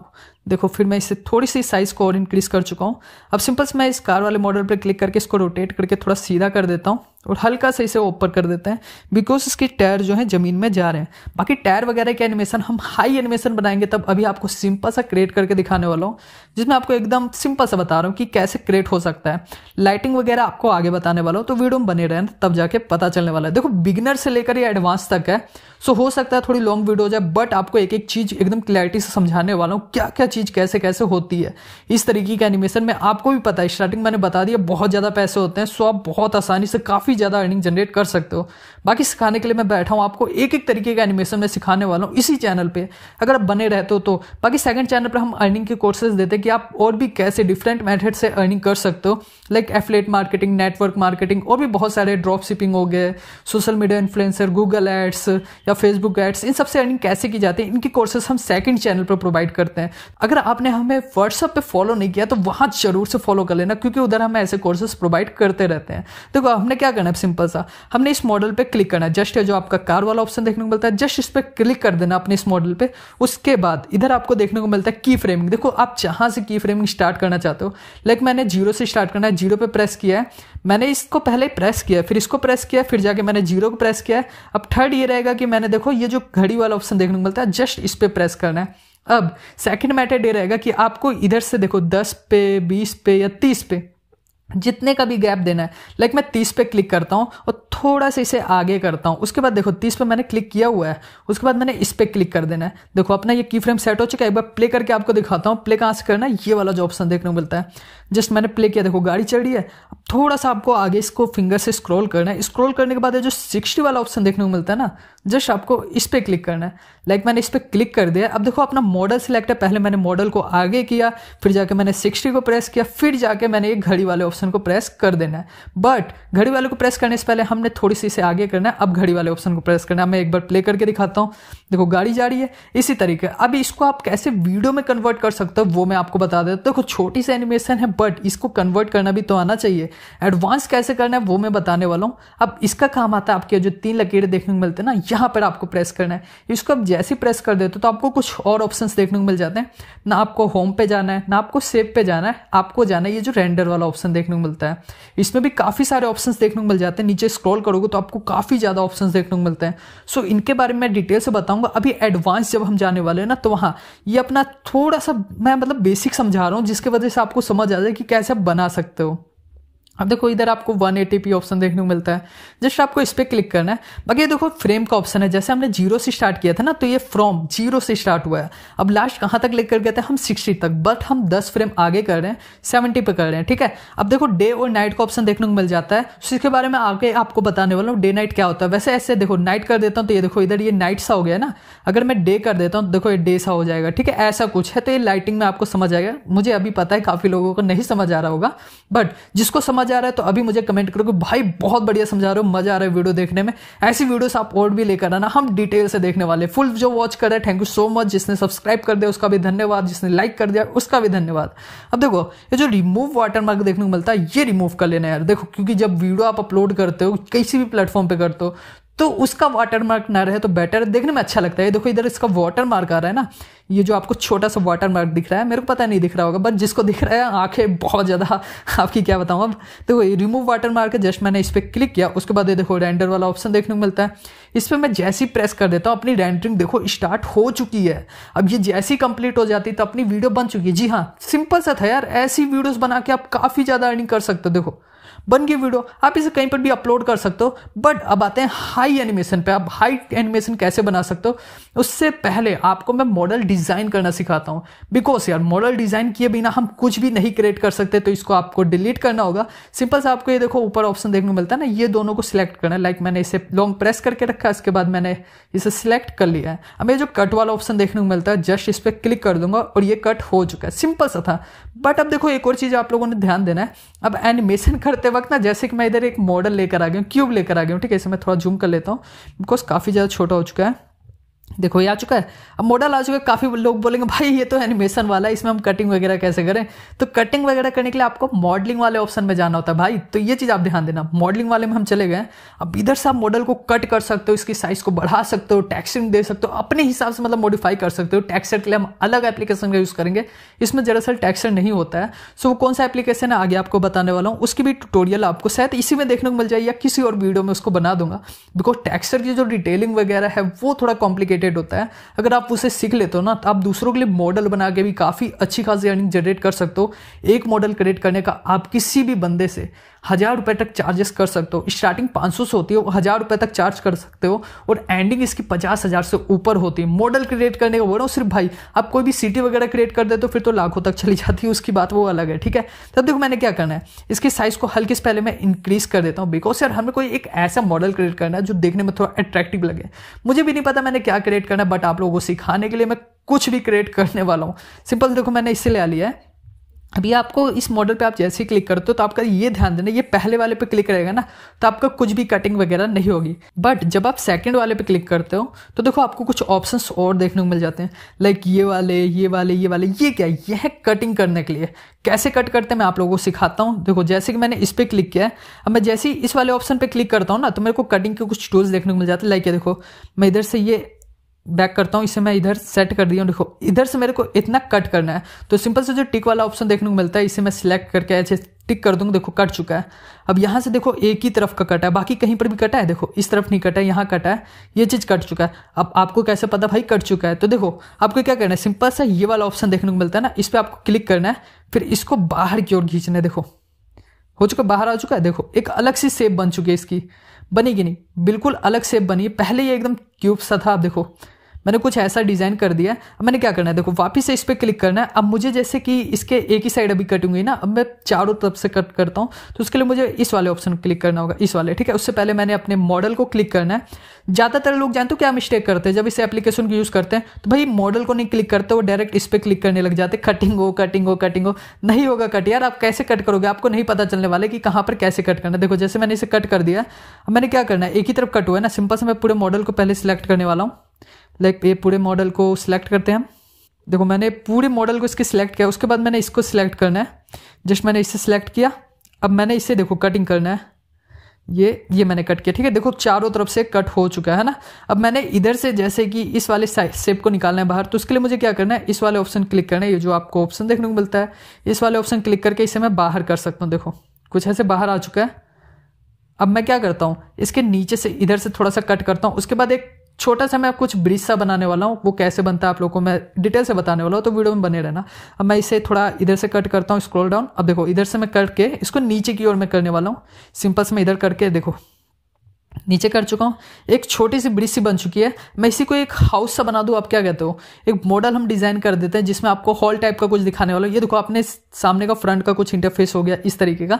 देखो फिर मैं इसे थोड़ी सी साइज़ को और इंक्रीज़ कर चुका हूँ अब सिंपल से मैं इस कार वाले मॉडल पर क्लिक करके इसको रोटेट करके थोड़ा सीधा कर देता हूँ और हल्का सा इसे ऊपर कर देते हैं बिकॉज इसके टायर जो है ज़मीन में जा रहे हैं बाकी टायर वगैरह के एनिमेशन हम हाई एनिमेशन बनाएंगे तब अभी आपको सिंपल सा क्रिएट करके दिखाने वाला हूँ जिसमें आपको एकदम सिंपल सा बता रहा हूँ कि कैसे क्रिएट हो सकता है लाइटिंग वगैरह आपको आगे बताने वाला हूँ तो वीडियो में बने रहे तब जाके पता चलने वाला है देखो बिगिनर से लेकर या एडवांस तक है सो हो सकता है थोड़ी लॉन्ग वीडियो हो जाए बट आपको एक एक चीज़ एकदम क्लैरिटी से समझाने वाला हूँ क्या क्या चीज़ कैसे कैसे होती है इस तरीके के एनिमेशन में आपको भी पता है स्टार्टिंग मैंने बता दिया बहुत ज़्यादा पैसे होते हैं सो आप बहुत आसानी से काफ़ी ज़्यादा अर्निंग जनरेट कर सकते हो बाकी सिखाने के लिए मैं बैठा हूँ आपको एक एक तरीके का एनिमेशन मैं सिखाने वाला हूँ इसी चैनल पर अगर आप बने रहते हो तो बाकी सेकंड चैनल पर हम अर्निंग के कोर्सेज देते हैं कि आप और भी कैसे डिफरेंट मैथड से अर्निंग कर सकते हो like affiliate marketing network marketing और भी बहुत सारे ड्रॉप शिपिंग हो गए social media influencer Google ads या फेसबुक एड्स इन सबसे अर्निंग कैसे की जाती है इनकी कोर्सेज हम सेकंड चैनल पर प्रोवाइड करते हैं अगर आपने हमें व्हाट्सअप पर फॉलो नहीं किया तो वहाँ जरूर से फॉलो कर लेना क्योंकि उधर हम ऐसे कोर्सेज प्रोवाइड करते रहते हैं देखो तो हमने क्या करना है सिंपल सा हमने इस मॉडल पर क्लिक करना जस्ट जो आपका कार वाला ऑप्शन देखने को मिलता है जस्ट इस पर क्लिक कर देना अपने इस मॉडल पे उसके बाद इधर आपको देखने को मिलता है की फ्रेमिंग देखो आप जहाँ से की फ्रेमिंग स्टार्ट करना चाहते हो लाइक मैंने जीरो से स्टार्ट करना है जीरो पे प्रेस किया है मैंने इसको पहले प्रेस किया फिर इसको प्रेस किया फिर जाके मैंने जीरो को प्रेस किया अब थर्ड ये रहेगा कि मैंने देखो ये जो घड़ी वाला ऑप्शन देखने को मिलता है जस्ट इस पर प्रेस करना है अब सेकंड मैटर डे रहेगा कि आपको इधर से देखो दस पे बीस पे या तीस पे जितने का भी गैप देना है लाइक मैं तीस पे क्लिक करता हूँ और थोड़ा सा इसे आगे करता हूँ उसके बाद देखो तीस पे मैंने क्लिक किया हुआ है उसके बाद मैंने इस पर क्लिक कर देना है देखो अपना ये की फ्रेम सेट हो चुका है एक बार प्ले करके आपको दिखाता हूँ प्ले कहाँ से करना है ये वाला जो ऑप्शन देखने को मिलता है जस्ट मैंने प्ले किया देखो गाड़ी चढ़ी है अब थोड़ा सा आपको आगे इसको फिंगर से स्क्रॉल करना है स्क्रॉल करने के बाद जो सिक्सटी वाला ऑप्शन देखने को मिलता है ना जस्ट आपको इस पर क्लिक करना है लाइक like मैंने इस पर क्लिक कर दिया अब देखो अपना मॉडल सिलेक्ट है पहले मैंने मॉडल को आगे किया फिर जाके मैंने सिक्सटी को प्रेस किया फिर जाके मैंने एक घड़ी वाले ऑप्शन को प्रेस कर देना है बट घड़ी वाले को प्रेस करने से पहले हमने थोड़ी सी इसे आगे करना है अब घड़ी वाले ऑप्शन को प्रेस करना है मैं एक बार प्ले करके दिखाता हूँ देखो गाड़ी जा रही है इसी तरीके अब इसको आप कैसे वीडियो में कन्वर्ट कर सकते हो वो मैं आपको बता देता हूँ देखो छोटी सी एनिमेशन है बट इसको कन्वर्ट करना भी तो आना चाहिए एडवांस कैसे करना है वो मैं बताने वाला हूँ अब इसका काम आता है आपके जो तीन लकीरें देखने को मिलते हैं ना यहाँ पर आपको प्रेस करना है इसको आप जैसे ही प्रेस कर देते हो तो आपको कुछ और ऑप्शंस देखने को मिल जाते हैं ना आपको होम पे जाना है ना आपको सेव पे जाना है आपको जाना है ये जो रेंडर वाला ऑप्शन देखने को मिलता है इसमें भी काफ़ी सारे ऑप्शन देखने को मिल जाते हैं नीचे स्क्रॉल करोगे तो आपको काफ़ी ज़्यादा ऑप्शन देखने को मिलते हैं सो इनके बारे में डिटेल से बताऊँगा अभी एडवांस जब हम जाने वाले हैं ना तो वहाँ ये अपना थोड़ा सा मैं मतलब बेसिक समझा रहा हूँ जिसके वजह से आपको समझ आ जाए कि कैसे आप बना सकते हो अब देखो इधर आपको 180p ऑप्शन देखने को मिलता है जस्ट आपको इस पर क्लिक करना है बाकी ये देखो फ्रेम का ऑप्शन है जैसे हमने जीरो से स्टार्ट किया था ना तो ये फ्रॉम जीरो से स्टार्ट हुआ है अब लास्ट कहाँ तक लेकर गए थे हम 60 तक बट हम 10 फ्रेम आगे कर रहे हैं 70 पे कर रहे हैं ठीक है अब देखो डे और नाइट का ऑप्शन देखने को मिल जाता है तो इसके बारे में आगे आपको बताने वाला हूँ डे नाइट क्या होता है वैसे ऐसे देखो नाइट कर देता हूँ तो ये देखो इधर ये नाइट सा हो गया ना अगर मैं डे कर देता हूँ तो देखो ये डे सा हो जाएगा ठीक है ऐसा कुछ है तो ये लाइटिंग में आपको समझ आएगा मुझे अभी पता है काफ़ी लोगों को नहीं समझ आ रहा होगा बट जिसको समझ मजा आ रहा है तो अभी मुझे कमेंट करो कि भाई बहुत बढ़िया समझा रहे हो मजा आ रहा है वीडियो देखने में ऐसी वीडियोस आप और भी लेकर आना हम डिटेल से देखने वाले फुल जो वॉच कर रहे थैंक यू सो मच जिसने सब्सक्राइब कर दिया उसका भी धन्यवाद जिसने लाइक कर दिया उसका भी धन्यवाद अब देखो ये जो रिमूव वाटर मार्क देखने को मिलता है ये रिमूव कर लेना यार देखो क्योंकि जब वीडियो आप अपलोड करते हो किसी भी प्लेटफॉर्म पर करते हो तो उसका वाटर मार्क ना रहे तो बेटर देखने में अच्छा लगता है देखो इधर इसका वाटर मार्क आ रहा है ना ये जो आपको छोटा सा वाटर मार्क दिख रहा है मेरे को पता नहीं दिख रहा होगा बट जिसको दिख रहा है आंखें बहुत ज़्यादा आपकी क्या बताऊँ अब तो ये रिमूव वाटर मार्क है जस्ट मैंने इस पर क्लिक किया उसके बाद ये देखो रेंडर वाला ऑप्शन देखने को मिलता है इस पर मैं जैसे ही प्रेस कर देता हूँ अपनी रेंडरिंग देखो स्टार्ट हो चुकी है अब ये जैसी कंप्लीट हो जाती तो अपनी वीडियो बन चुकी है जी हाँ सिंपल सा था यार ऐसी वीडियोज़ बना के आप काफ़ी ज़्यादा अर्निंग कर सकते हो देखो बन गई वीडियो आप इसे कहीं पर भी अपलोड कर सकते हो बट अब आते हैं हाई एनिमेशन पे आप हाई एनिमेशन कैसे बना सकते हो उससे पहले आपको मैं मॉडल डिज़ाइन करना सिखाता हूं बिकॉज यार मॉडल डिज़ाइन किए बिना हम कुछ भी नहीं क्रिएट कर सकते तो इसको आपको डिलीट करना होगा सिंपल से आपको ये देखो ऊपर ऑप्शन देखने को मिलता है ना ये दोनों को सिलेक्ट करना है लाइक मैंने इसे लॉन्ग प्रेस करके रखा इसके बाद मैंने इसे सिलेक्ट कर लिया है अब ये जो कट वाला ऑप्शन देखने को मिलता है जस्ट इस पर क्लिक कर दूंगा और ये कट हो चुका है सिंपल सा था बट अब देखो एक और चीज़ आप लोगों ने ध्यान देना है अब एनिमेशन करते वक्त ना जैसे कि मैं इधर एक मॉडल लेकर आ गया हूँ क्यूब लेकर आ गया हूँ ठीक है इसे मैं थोड़ा जूम कर लेता हूँ बिकॉज काफ़ी ज़्यादा छोटा हो चुका है देखो ये आ चुका है अब मॉडल आ चुका है काफ़ी लोग बोलेंगे भाई ये तो एनिमेशन वाला है इसमें हम कटिंग वगैरह कैसे करें तो कटिंग वगैरह करने के लिए आपको मॉडलिंग वाले ऑप्शन में जाना होता है भाई तो ये चीज़ आप ध्यान देना मॉडलिंग वाले में हम चले गए अब इधर से आप मॉडल को कट कर सकते हो इसकी साइज़ को बढ़ा सकते हो टैक्सिंग दे सकते हो अपने हिसाब से मतलब मॉडिफाई कर सकते हो टैक्सर के लिए हम अलग एप्लीकेशन का यूज़ करेंगे इसमें दरअसल टैक्सर नहीं होता है सो वो कौन सा एप्लीकेशन है आगे आपको बताने वाला हूँ उसकी भी ट्यूटोरियल आपको शायद इसी में देखने को मिल जाए या किसी और वीडियो में उसको बना दूंगा बिकॉज टैक्सर की जो डिटेलिंग वगैरह है वो थोड़ा कॉम्प्लिकेट कॉम्प्लिकेटेड होता है अगर आप उसे सीख लेते हो ना तो आप दूसरों के लिए मॉडल बना के भी काफ़ी अच्छी खासी अर्निंग जनरेट कर सकते हो एक मॉडल क्रिएट करने का आप किसी भी बंदे से हज़ार रुपये तक चार्जेस कर सकते हो स्टार्टिंग सौ से होती है हज़ार रुपये तक चार्ज कर सकते हो और एंडिंग इसकी पचास हज़ार से ऊपर होती है मॉडल क्रिएट करने का बोल रहा हूँ सिर्फ भाई आप कोई भी सिटी वगैरह क्रिएट कर दे तो फिर तो लाखों तक चली जाती है उसकी बात वो अलग है ठीक है तब देखो मैंने क्या करना है इसकी साइज़ को हल्के से पहले मैं इंक्रीज़ कर देता हूँ बिकॉज यार हमें कोई एक ऐसा मॉडल क्रिएट करना है जो देखने में थोड़ा अट्रैक्टिव लगे मुझे भी नहीं पता मैंने क्या क्रिएट करना है बट आप लोगों को सिखाने के लिए मैं कुछ भी क्रिएट करने वाला हूँ सिंपल देखो मैंने इससे ले लिया है अभी आपको इस मॉडल पे आप जैसे ही क्लिक करते हो तो आपका ये ध्यान देना ये पहले वाले पे क्लिक रहेगा ना तो आपका कुछ भी कटिंग वगैरह नहीं होगी बट जब आप सेकंड वाले पे क्लिक करते हो तो देखो आपको कुछ ऑप्शंस और देखने को मिल जाते हैं लाइक ये वाले ये वाले ये वाले ये क्या ये है कटिंग करने के लिए कैसे कट करते हैं मैं आप लोगों को सिखाता हूँ देखो जैसे कि मैंने इस पर क्लिक किया है अब मैं जैसे ही इस वाले ऑप्शन पर क्लिक करता हूँ ना तो मेरे को कटिंग के कुछ टूल्स देखने को मिल जाते हैं लाइक ये देखो मैं इधर से ये बैक करता हूँ इसे मैं इधर सेट कर दिया हूँ देखो इधर से मेरे को इतना कट करना है तो सिंपल से जो टिक वाला ऑप्शन देखने को मिलता है इसे मैं सिलेक्ट करके ऐसे टिक कर दूंगा देखो कट चुका है अब यहाँ से देखो एक ही तरफ का कटा है बाकी कहीं पर भी कटा है देखो इस तरफ नहीं कटा है यहाँ कटा है ये चीज़ कट चुका है अब आपको कैसे पता भाई कट चुका है तो देखो आपको क्या करना है सिंपल सा ये वाला ऑप्शन देखने को मिलता है ना इस पर आपको क्लिक करना है फिर इसको बाहर की ओर खींचना है देखो हो चुका बाहर आ चुका है देखो एक अलग सी शेप बन चुकी है इसकी बनेगी नहीं बिल्कुल अलग शेप बनी पहले ये एकदम क्यूब सा था आप देखो मैंने कुछ ऐसा डिज़ाइन कर दिया अब मैंने क्या करना है देखो वापस से इस पर क्लिक करना है अब मुझे जैसे कि इसके एक ही साइड अभी कटूंगी ना अब मैं चारों तरफ से कट करता हूँ तो उसके लिए मुझे इस वाले ऑप्शन क्लिक करना होगा इस वाले ठीक है उससे पहले मैंने अपने मॉडल को क्लिक करना है ज़्यादातर लोग जानते हो क्या मिस्टेक करते हैं जब इस एप्लीकेशन को यूज़ करते हैं तो भाई मॉडल को नहीं क्लिक करते वो डायरेक्ट इस पर क्लिक करने लग जाते कटिंग हो कटिंग हो कटिंग हो नहीं होगा कट यार आप कैसे कट करोगे आपको नहीं पता चलने वाले कि कहाँ पर कैसे कट करना देखो जैसे मैंने इसे कट कर दिया अब मैंने क्या करना है एक ही तरफ कट हुआ है ना सिंपल से मैं पूरे मॉडल को पहले सिलेक्ट करने वाला हूँ लाइक ये पूरे मॉडल को सिलेक्ट करते हैं हम देखो मैंने पूरे मॉडल को इसके सिलेक्ट किया उसके बाद मैंने इसको सिलेक्ट करना है जस्ट मैंने इसे सिलेक्ट किया अब मैंने इसे देखो कटिंग करना है ये ये मैंने कट किया ठीक है देखो चारों तरफ से कट हो चुका है ना अब मैंने इधर से जैसे कि इस वाले शेप को निकालना है बाहर तो उसके लिए मुझे क्या करना है इस वाले ऑप्शन क्लिक करना है ये जो आपको ऑप्शन देखने को मिलता है इस वाले ऑप्शन क्लिक करके इसे मैं बाहर कर सकता हूँ देखो कुछ ऐसे बाहर आ चुका है अब मैं क्या करता हूँ इसके नीचे से इधर से थोड़ा सा कट करता हूँ उसके बाद एक छोटा सा मैं कुछ ब्रिज सा बनाने वाला हूँ वो कैसे बनता है आप लोगों को मैं डिटेल से बताने वाला हूँ तो वीडियो में बने रहना अब मैं इसे थोड़ा इधर से कट करता हूँ स्क्रॉल डाउन अब देखो इधर से मैं कट के इसको नीचे की ओर मैं करने वाला हूँ सिंपल से मैं इधर करके देखो नीचे कर चुका हूँ एक छोटी सी ब्रिज सी बन चुकी है मैं इसी को एक हाउस सा बना दूँ आप क्या कहते हो एक मॉडल हम डिज़ाइन कर देते हैं जिसमें आपको हॉल टाइप का कुछ दिखाने वाला ये देखो अपने सामने का फ्रंट का कुछ इंटरफेस हो गया इस तरीके का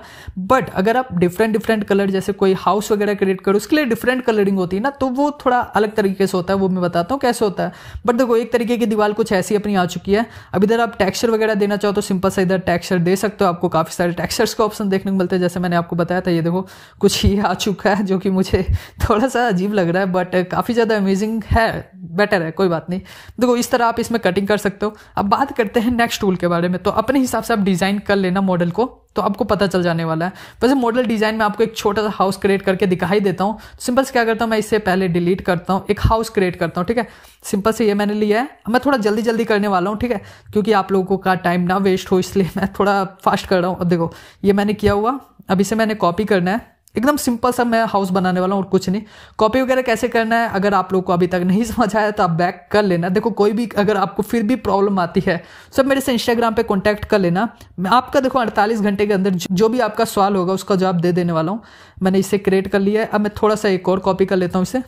बट अगर आप डिफरेंट डिफरेंट कलर जैसे कोई हाउस वगैरह क्रिएट करो उसके लिए डिफरेंट कलरिंग होती है ना तो वो थोड़ा अलग तरीके से होता है वो मैं बताता हूँ कैसे होता है बट देखो एक तरीके की दीवार कुछ ऐसी अपनी आ चुकी है अब इधर आप टेक्स्चर वगैरह देना चाहो तो सिंपल सा इधर टेक्स्चर दे सकते हो आपको काफ़ी सारे टेक्स्चर्स का ऑप्शन देखने को मिलते हैं जैसे मैंने आपको बताया था ये देखो कुछ ही आ चुका है जो कि मुझे थोड़ा सा अजीब लग रहा है बट काफ़ी ज़्यादा अमेजिंग है बेटर है कोई बात नहीं देखो इस तरह आप इसमें कटिंग कर सकते हो अब बात करते हैं नेक्स्ट टूल के बारे में तो अपने हिसाब से आप डिज़ाइन कर लेना मॉडल को तो आपको पता चल जाने वाला है वैसे मॉडल डिज़ाइन में आपको एक छोटा सा हाउस क्रिएट करके दिखाई देता हूँ सिंपल से क्या करता हूँ मैं इससे पहले डिलीट करता हूँ एक हाउस क्रिएट करता हूँ ठीक है सिंपल से ये मैंने लिया है मैं थोड़ा जल्दी जल्दी करने वाला हूँ ठीक है क्योंकि आप लोगों का टाइम ना वेस्ट हो इसलिए मैं थोड़ा फास्ट कर रहा हूँ देखो ये मैंने किया हुआ अब इसे मैंने कॉपी करना है एकदम सिंपल सा मैं हाउस बनाने वाला हूँ और कुछ नहीं कॉपी वगैरह कैसे करना है अगर आप लोग को अभी तक नहीं समझ आया तो आप बैक कर लेना देखो कोई भी अगर आपको फिर भी प्रॉब्लम आती है सब तो मेरे से इंस्टाग्राम पे कांटेक्ट कर लेना मैं आपका देखो 48 घंटे के अंदर जो भी आपका सवाल होगा उसका जवाब दे देने वाला हूँ मैंने इसे क्रिएट कर लिया है अब मैं थोड़ा सा एक और कॉपी कर लेता हूँ इसे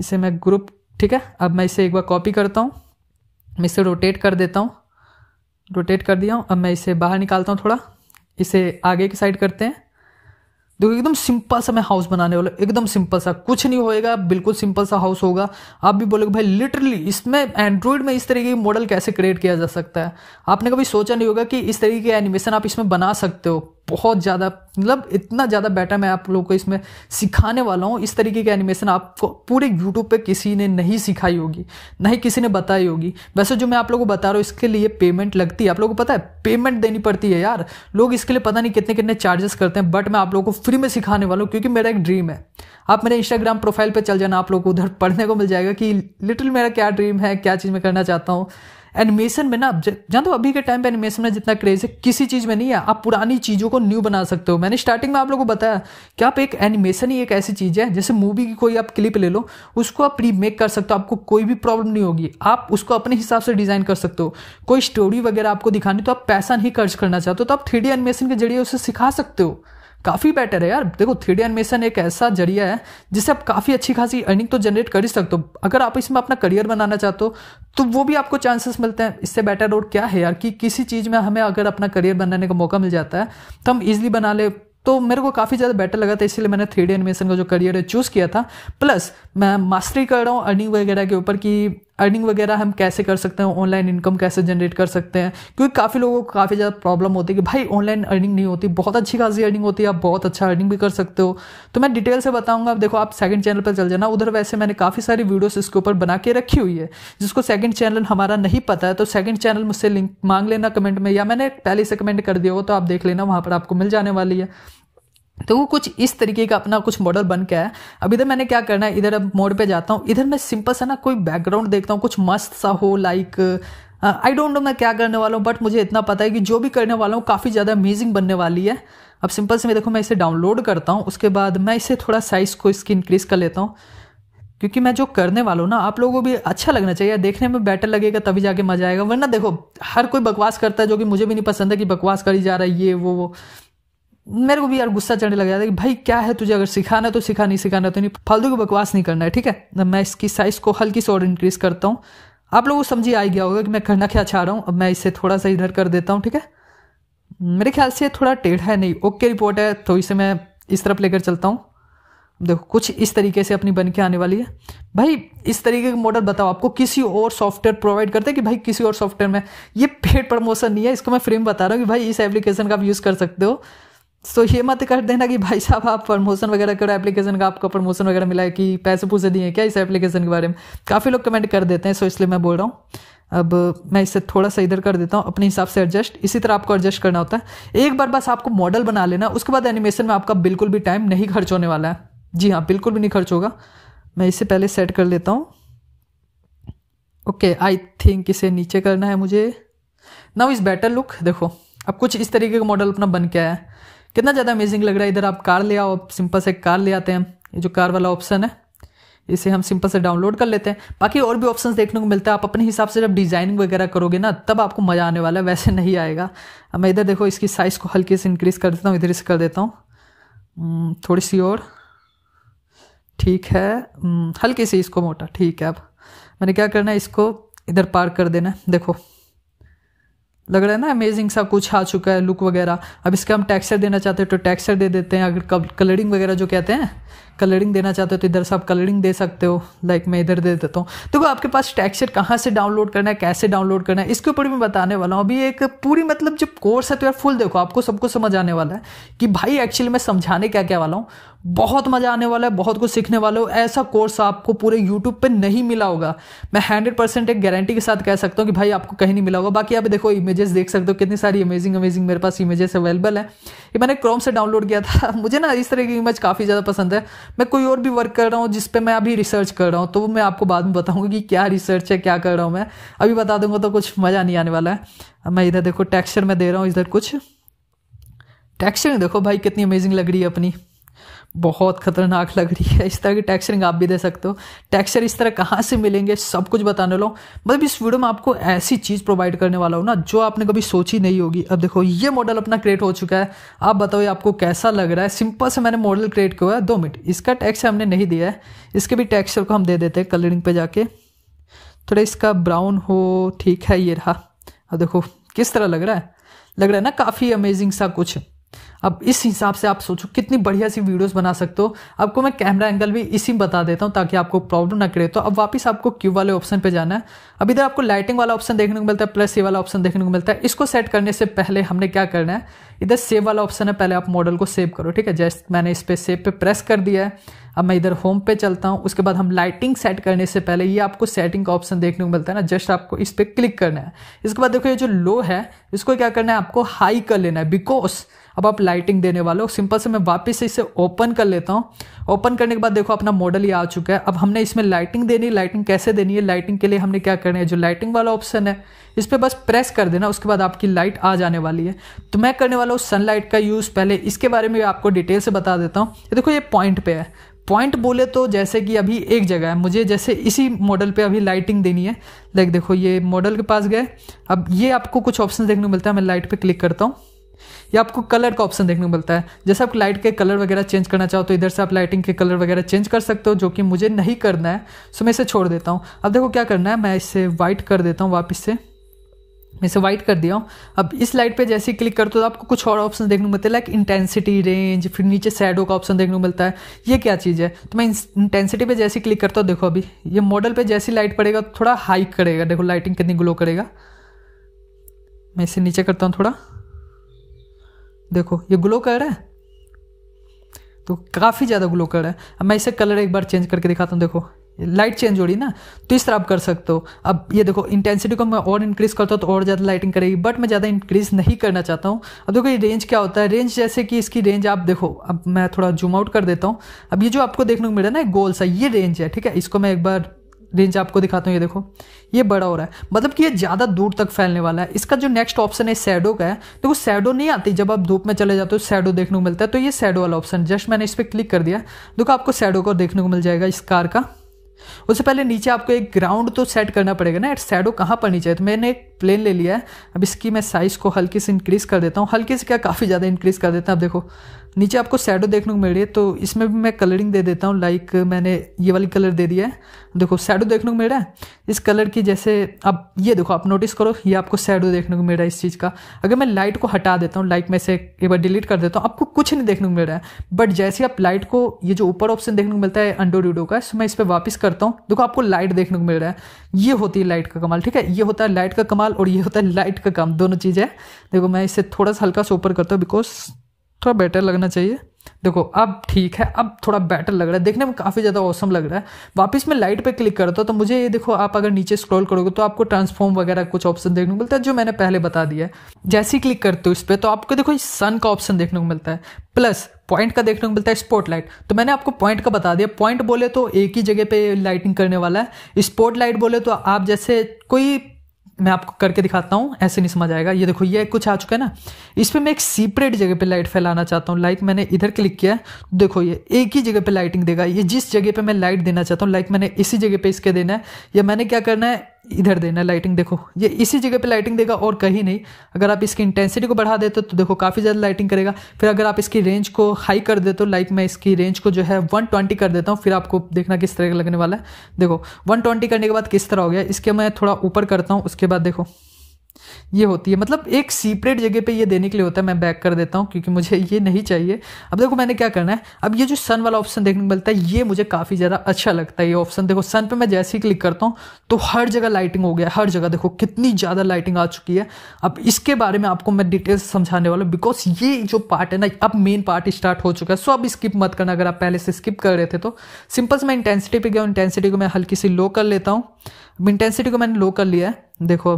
इसे मैं ग्रुप ठीक है अब मैं इसे एक बार कॉपी करता हूँ मैं इसे रोटेट कर देता हूँ रोटेट कर दिया हूँ अब मैं इसे बाहर निकालता हूँ थोड़ा इसे आगे की साइड करते हैं देखो एकदम सिंपल सा मैं हाउस बनाने वाला एकदम सिंपल सा कुछ नहीं होएगा बिल्कुल सिंपल सा हाउस होगा आप भी बोलोगे भाई लिटरली इसमें एंड्रॉइड में इस तरीके की मॉडल कैसे क्रिएट किया जा सकता है आपने कभी सोचा नहीं होगा कि इस तरीके की एनिमेशन आप इसमें बना सकते हो बहुत ज़्यादा मतलब इतना ज़्यादा बेटर मैं आप लोगों को इसमें सिखाने वाला हूँ इस तरीके के एनिमेशन आपको पूरे यूट्यूब पे किसी ने नहीं सिखाई होगी ना ही किसी ने बताई होगी वैसे जो मैं आप लोगों को बता रहा हूँ इसके लिए पेमेंट लगती है आप लोगों को पता है पेमेंट देनी पड़ती है यार लोग इसके लिए पता नहीं कितने कितने चार्जेस करते हैं बट मैं आप लोगों को फ्री में सिखाने वाला हूँ क्योंकि मेरा एक ड्रीम है आप मेरे इंस्टाग्राम प्रोफाइल पर चल जाना आप लोग को उधर पढ़ने को मिल जाएगा कि लिटिल मेरा क्या ड्रीम है क्या चीज़ मैं करना चाहता हूँ एनिमेशन में ना जान तो अभी के टाइम पे एनिमेशन में जितना क्रेज है किसी चीज़ में नहीं है आप पुरानी चीज़ों को न्यू बना सकते हो मैंने स्टार्टिंग में आप लोगों को बताया कि आप एक एनिमेशन ही एक ऐसी चीज़ है जैसे मूवी की कोई आप क्लिप ले लो उसको आप रीमेक कर सकते हो आपको कोई भी प्रॉब्लम नहीं होगी आप उसको अपने हिसाब से डिज़ाइन कर सकते हो कोई स्टोरी वगैरह आपको दिखानी तो आप पैसा नहीं खर्च करना चाहते हो तो आप थ्री एनिमेशन के जरिए उसे सिखा सकते हो काफ़ी बेटर है यार देखो थ्री एनिमेशन एक ऐसा जरिया है जिससे आप काफ़ी अच्छी खासी अर्निंग तो जनरेट कर ही सकते हो अगर आप इसमें अपना करियर बनाना चाहते हो तो वो भी आपको चांसेस मिलते हैं इससे बेटर और क्या है यार कि किसी चीज़ में हमें अगर अपना करियर बनाने का मौका मिल जाता है तो हम ईजिली बना ले तो मेरे को काफ़ी ज़्यादा बेटर लगा था इसलिए मैंने थ्री एनिमेशन का जो करियर है चूज़ किया था प्लस मैं मास्टरी कर रहा हूँ अर्निंग वगैरह के ऊपर कि अर्निंग वगैरह हम कैसे कर सकते हैं ऑनलाइन इनकम कैसे जनरेट कर सकते हैं क्योंकि काफ़ी लोगों को काफ़ी ज़्यादा प्रॉब्लम होती है कि भाई ऑनलाइन अर्निंग नहीं होती बहुत अच्छी खासी अर्निंग होती है आप बहुत अच्छा अर्निंग भी कर सकते हो तो मैं डिटेल से बताऊंगा आप देखो आप सेकंड चैनल पर चल जाना उधर वैसे मैंने काफ़ी सारी वीडियोस इसके ऊपर बना के रखी हुई है जिसको सेकंड चैनल हमारा नहीं पता है तो सेकंड चैनल मुझसे लिंक मांग लेना कमेंट में या मैंने पहले से कमेंट कर दिया हो तो आप देख लेना वहाँ पर आपको मिल जाने वाली है तो वो कुछ इस तरीके का अपना कुछ मॉडल बन के है अब इधर मैंने क्या करना है इधर अब मोड पे जाता हूँ इधर मैं सिंपल सा ना कोई बैकग्राउंड देखता हूँ कुछ मस्त सा हो लाइक आई डोंट नो मैं क्या करने वाला हूँ बट मुझे इतना पता है कि जो भी करने वाला हूँ काफ़ी ज़्यादा अमेजिंग बनने वाली है अब सिंपल से मैं देखो मैं इसे डाउनलोड करता हूँ उसके बाद मैं इसे थोड़ा साइज़ को इसकी इंक्रीज़ कर लेता हूँ क्योंकि मैं जो करने वाला हूँ ना आप लोगों को भी अच्छा लगना चाहिए देखने में बेटर लगेगा तभी जाके मजा आएगा वरना देखो हर कोई बकवास करता है जो कि मुझे भी नहीं पसंद है कि बकवास करी जा रहा है ये वो वो मेरे को भी यार गुस्सा चढ़ने लग जाता है कि भाई क्या है तुझे अगर सिखाना है तो सिखा नहीं सिखाना तो नहीं फालतू की बकवास नहीं करना है ठीक है मैं इसकी साइज़ को हल्की से और इंक्रीज़ करता हूँ आप लोगों को समझ आ गया होगा कि मैं करना क्या चाह रहा हूँ अब मैं इसे थोड़ा सा इधर कर देता हूँ ठीक है मेरे ख्याल से थोड़ा टेढ़ा है नहीं ओके रिपोर्ट है तो इसे मैं इस तरफ लेकर चलता हूँ देखो कुछ इस तरीके से अपनी बन के आने वाली है भाई इस तरीके का मॉडल बताओ आपको किसी और सॉफ्टवेयर प्रोवाइड करते हैं कि भाई किसी और सॉफ्टवेयर में ये पेड प्रमोशन नहीं है इसको मैं फ्रेम बता रहा हूँ कि भाई इस एप्लीकेशन का आप यूज़ कर सकते हो सो ये मत कर देना कि भाई साहब आप प्रमोशन वगैरह करो एप्लीकेशन का आपको प्रमोशन वगैरह मिला है कि पैसे पूसे दिए क्या इस एप्लीकेशन के बारे में काफ़ी लोग कमेंट कर देते हैं सो इसलिए मैं बोल रहा हूँ अब मैं इसे थोड़ा सा इधर कर देता हूँ अपने हिसाब से एडजस्ट इसी तरह आपको एडजस्ट करना होता है एक बार बस आपको मॉडल बना लेना उसके बाद एनिमेशन में आपका बिल्कुल भी टाइम नहीं खर्च होने वाला है जी हाँ बिल्कुल भी नहीं खर्च होगा मैं इसे पहले सेट कर लेता हूँ ओके आई थिंक इसे नीचे करना है मुझे नाउ इज़ बेटर लुक देखो अब कुछ इस तरीके का मॉडल अपना बन के आया है कितना ज़्यादा अमेजिंग लग रहा है इधर आप कार ले आओ सिंपल से कार ले आते हैं ये जो कार वाला ऑप्शन है इसे हम सिंपल से डाउनलोड कर लेते हैं बाकी और भी ऑप्शंस देखने को मिलता है आप अपने हिसाब से जब डिज़ाइनिंग वगैरह करोगे ना तब आपको मज़ा आने वाला है वैसे नहीं आएगा अब मैं इधर देखो इसकी साइज़ को हल्के से इंक्रीज़ कर देता हूँ इधर से कर देता हूँ हम्म, थोड़ी सी और ठीक है हम्म, हल्के से इसको मोटा ठीक है अब मैंने क्या करना है इसको इधर पार्क कर देना है देखो लग रहा है ना अमेजिंग सा कुछ आ चुका है लुक वगैरह अब इसका हम टेक्सचर देना चाहते हैं तो टेक्सचर दे देते हैं अगर कलरिंग वगैरह जो कहते हैं कलरिंग देना चाहते हो तो इधर से आप कलरिंग दे सकते हो लाइक like मैं इधर दे देता हूँ तो वो आपके पास टेक्सचर कहाँ से डाउनलोड करना है कैसे डाउनलोड करना है इसके ऊपर मैं बताने वाला हूँ अभी एक पूरी मतलब जो कोर्स है तो यार फुल देखो आपको सबको समझ आने वाला है कि भाई एक्चुअली मैं समझाने क्या क्या वाला हूँ बहुत मज़ा आने वाला है बहुत कुछ सीखने वाला हो ऐसा कोर्स आपको पूरे यूट्यूब पर नहीं मिला होगा मैं हंड्रेड परसेंट एक गारंटी के साथ कह सकता हूँ कि भाई आपको कहीं नहीं मिला होगा बाकी आप देखो इमेजेस देख सकते हो कितनी सारी अमेजिंग अमेजिंग मेरे पास इमेजेस अवेलेबल है ये मैंने क्रोम से डाउनलोड किया था मुझे ना इस तरह की इमेज काफ़ी ज़्यादा पसंद है मैं कोई और भी वर्क कर रहा हूँ जिस मैं अभी रिसर्च कर रहा हूँ तो वो मैं आपको बाद में बताऊँगा कि क्या रिसर्च है क्या कर रहा हूँ मैं अभी बता दूंगा तो कुछ मज़ा नहीं आने वाला है मैं इधर देखो टेक्स्चर में दे रहा हूँ इधर कुछ टेक्स्चर देखो भाई कितनी अमेजिंग लग रही है अपनी बहुत खतरनाक लग रही है इस तरह की टेक्सचरिंग आप भी दे सकते हो टेक्सचर इस तरह कहाँ से मिलेंगे सब कुछ बताने लो मतलब इस वीडियो में आपको ऐसी चीज़ प्रोवाइड करने वाला हूँ ना जो आपने कभी सोची नहीं होगी अब देखो ये मॉडल अपना क्रिएट हो चुका है आप बताओ ये आपको कैसा लग रहा है सिंपल से मैंने मॉडल क्रिएट किया है दो मिनट इसका टैक्स हमने नहीं दिया है इसके भी टेक्सचर को हम दे देते हैं कलरिंग पर जाके थोड़ा इसका ब्राउन हो ठीक है ये रहा अब देखो किस तरह लग रहा है लग रहा है ना काफ़ी अमेजिंग सा कुछ अब इस हिसाब से आप सोचो कितनी बढ़िया सी वीडियोस बना सकते हो आपको मैं कैमरा एंगल भी इसी में बता देता हूं ताकि आपको प्रॉब्लम ना करे तो अब वापस आपको क्यू वाले ऑप्शन पे जाना है अब इधर आपको लाइटिंग वाला ऑप्शन देखने को मिलता है प्लस ये वाला ऑप्शन देखने को मिलता है इसको सेट करने से पहले हमने क्या करना है इधर सेव वाला ऑप्शन है पहले आप मॉडल को सेव करो ठीक है जस्ट मैंने इस पर सेव पे प्रेस कर दिया है अब मैं इधर होम पे चलता हूँ उसके बाद हम लाइटिंग सेट करने से पहले ये आपको सेटिंग का ऑप्शन देखने को मिलता है ना जस्ट आपको इस पर क्लिक करना है इसके बाद देखो ये जो लो है इसको क्या करना है आपको हाई कर लेना है बिकॉज अब आप लाइटिंग देने वाले हो सिंपल से मैं वापस इसे ओपन कर लेता हूँ ओपन करने के बाद देखो अपना मॉडल ये आ चुका है अब हमने इसमें लाइटिंग देनी है लाइटिंग कैसे देनी है लाइटिंग के लिए हमने क्या करना है जो लाइटिंग वाला ऑप्शन है इस पर बस प्रेस कर देना उसके बाद आपकी लाइट आ जाने वाली है तो मैं करने वाला हूँ सनलाइट का यूज़ पहले इसके बारे में आपको डिटेल से बता देता हूँ देखो ये पॉइंट पे है पॉइंट बोले तो जैसे कि अभी एक जगह है मुझे जैसे इसी मॉडल पे अभी लाइटिंग देनी है लाइक देखो ये मॉडल के पास गए अब ये आपको कुछ ऑप्शन देखने को मिलता है मैं लाइट पे क्लिक करता हूँ या आपको कलर का ऑप्शन देखने को मिलता है जैसे आप लाइट के कलर वगैरह चेंज करना चाहो तो इधर से आप लाइटिंग के कलर वगैरह चेंज कर सकते हो जो कि मुझे नहीं करना है सो मैं इसे छोड़ देता हूँ अब देखो क्या करना है मैं इसे वाइट कर देता हूँ वापस से मैं इसे वाइट कर दिया हूँ अब इस लाइट पे जैसे ही क्लिक करते हो तो आपको कुछ और ऑप्शन देखने को मिलते हैं लाइक इंटेंसिटी रेंज फिर नीचे सैडो का ऑप्शन देखने को मिलता है ये क्या चीज़ है तो मैं इंटेंसिटी पे जैसे क्लिक करता हूँ देखो अभी ये मॉडल पे जैसी लाइट पड़ेगा थोड़ा हाइक करेगा देखो लाइटिंग कितनी ग्लो करेगा मैं इसे नीचे करता हूँ थोड़ा देखो ये ग्लो कर रहा है तो काफ़ी ज़्यादा ग्लो कर रहा है अब मैं इसे कलर एक बार चेंज करके दिखाता हूँ देखो लाइट चेंज हो रही ना तो इस तरह आप कर सकते हो अब ये देखो इंटेंसिटी को मैं और इंक्रीज करता हूँ तो और ज़्यादा लाइटिंग करेगी बट मैं ज़्यादा इंक्रीज नहीं करना चाहता हूँ अब देखो ये रेंज क्या होता है रेंज जैसे कि इसकी रेंज आप देखो अब मैं थोड़ा जूम आउट कर देता हूँ अब ये जो आपको देखने को मिला ना गोल सा ये रेंज है ठीक है इसको मैं एक बार रेंज आपको दिखाता हूँ ये देखो ये बड़ा हो रहा है मतलब कि ये ज़्यादा दूर तक फैलने वाला है इसका जो नेक्स्ट ऑप्शन है सैडो का है देखो सैडो नहीं आती जब आप धूप में चले जाते हो सैडो देखने को मिलता है तो ये सैडो वाला ऑप्शन जस्ट मैंने इस पर क्लिक कर दिया देखो आपको सैडो को देखने को मिल जाएगा इस कार का उससे पहले नीचे आपको एक ग्राउंड तो सेट करना पड़ेगा ना सैडो कहाँ पर नीचे तो मैंने एक प्लेन ले लिया है अब इसकी मैं साइज़ को हल्की से इंक्रीज़ कर देता हूँ हल्की से क्या काफ़ी ज़्यादा इंक्रीज़ कर देता हूँ अब देखो नीचे आपको सैडो देखने को मिल रही है तो इसमें भी मैं कलरिंग दे देता हूँ लाइक मैंने ये वाली कलर दे दिया है देखो सैडो देखने को मिल रहा है इस कलर की जैसे अब ये देखो आप नोटिस करो ये आपको सैडो देखने को मिल रहा है इस चीज़ का अगर मैं लाइट को हटा देता हूँ लाइट में से एक बार डिलीट कर देता हूँ आपको कुछ नहीं देखने को मिल रहा है बट जैसे आप लाइट को ये जो ऊपर ऑप्शन देखने को मिलता है अंडो डूडो का सो मैं इस पर वापस करता हूँ देखो आपको लाइट देखने को मिल रहा है ये होती है लाइट का कमाल ठीक है ये होता है लाइट का कमाल और ये होता है लाइट का काम दोनों चीज़ है देखो मैं इसे थोड़ा सा हल्का सा ऊपर करता हूँ बिकॉज थोड़ा बेटर लगना चाहिए देखो अब ठीक है अब थोड़ा बेटर लग रहा है देखने में काफ़ी ज़्यादा औसम लग रहा है वापस मैं लाइट पे क्लिक करता हूँ तो मुझे ये देखो आप अगर नीचे स्क्रॉल करोगे तो आपको ट्रांसफॉर्म वगैरह कुछ ऑप्शन देखने को मिलता है जो मैंने पहले बता दिया है जैसे ही क्लिक करते हो इस पर तो आपको देखो सन का ऑप्शन देखने को मिलता है प्लस पॉइंट का देखने को मिलता है स्पॉटलाइट तो मैंने आपको पॉइंट का बता दिया पॉइंट बोले तो एक ही जगह पे लाइटिंग करने वाला है स्पॉटलाइट बोले तो आप जैसे कोई मैं आपको करके दिखाता हूँ ऐसे नहीं समझ आएगा ये देखो ये कुछ आ चुका है ना इस पर मैं एक सीपरेट जगह पे लाइट फैलाना चाहता हूँ लाइक मैंने इधर क्लिक किया तो देखो ये एक ही जगह पे लाइटिंग देगा ये जिस जगह पे मैं लाइट देना चाहता हूँ लाइक मैंने इसी जगह पे इसके देना है या मैंने क्या करना है इधर देना लाइटिंग देखो ये इसी जगह पे लाइटिंग देगा और कहीं नहीं अगर आप इसकी इंटेंसिटी को बढ़ा देते तो देखो काफ़ी ज़्यादा लाइटिंग करेगा फिर अगर आप इसकी रेंज को हाई कर देते हो लाइक मैं इसकी रेंज को जो है 120 कर देता हूँ फिर आपको देखना किस तरह का लगने वाला है देखो 120 करने के बाद किस तरह हो गया इसके मैं थोड़ा ऊपर करता हूँ उसके बाद देखो ये होती है मतलब एक सीपरेट जगह पे ये देने के लिए होता है मैं बैक कर देता हूँ क्योंकि मुझे ये नहीं चाहिए अब देखो मैंने क्या करना है अब ये जो सन वाला ऑप्शन देखने को मिलता है ये मुझे काफ़ी ज़्यादा अच्छा लगता है ये ऑप्शन देखो सन पे मैं जैसे ही क्लिक करता हूँ तो हर जगह लाइटिंग हो गया हर जगह देखो कितनी ज़्यादा लाइटिंग आ चुकी है अब इसके बारे में आपको मैं डिटेल समझाने वाला हूँ बिकॉज ये जो पार्ट है ना अब मेन पार्ट स्टार्ट हो चुका है सो अब स्किप मत करना अगर आप पहले से स्किप कर रहे थे तो सिंपल से मैं इंटेंसिटी पर गया इंटेंसिटी को मैं हल्की सी लो कर लेता हूँ इंटेंसिटी को मैंने लो कर लिया है देखो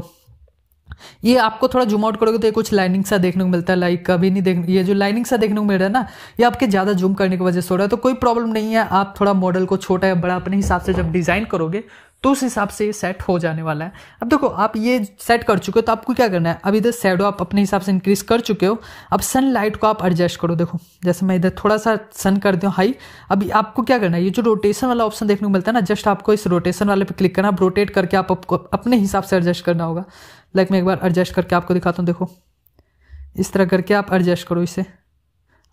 ये आपको थोड़ा जूम आउट करोगे तो ये कुछ लाइनिंग सा देखने को मिलता है लाइक कभी नहीं देख ये जो लाइनिंग सा देखने को मिल रहा है ना ये आपके ज़्यादा जूम करने की वजह से हो रहा है तो कोई प्रॉब्लम नहीं है आप थोड़ा मॉडल को छोटा या बड़ा अपने हिसाब से जब डिज़ाइन करोगे तो उस हिसाब से ये सेट हो जाने वाला है अब देखो आप ये सेट कर चुके हो तो आपको क्या करना है अब इधर शेडो आप अपने हिसाब से इंक्रीज कर चुके हो अब सनलाइट को आप एडजस्ट करो देखो जैसे मैं इधर थोड़ा सा सन कर दूँ हाई अभी आपको क्या करना है ये जो रोटेशन वाला ऑप्शन देखने को मिलता है ना जस्ट आपको इस रोटेशन वाले पे क्लिक करना आप रोटेट करके आप अपने हिसाब से एडजस्ट करना होगा लाइक मैं एक बार एडजस्ट करके आपको दिखाता हूँ देखो इस तरह करके आप एडजस्ट करो इसे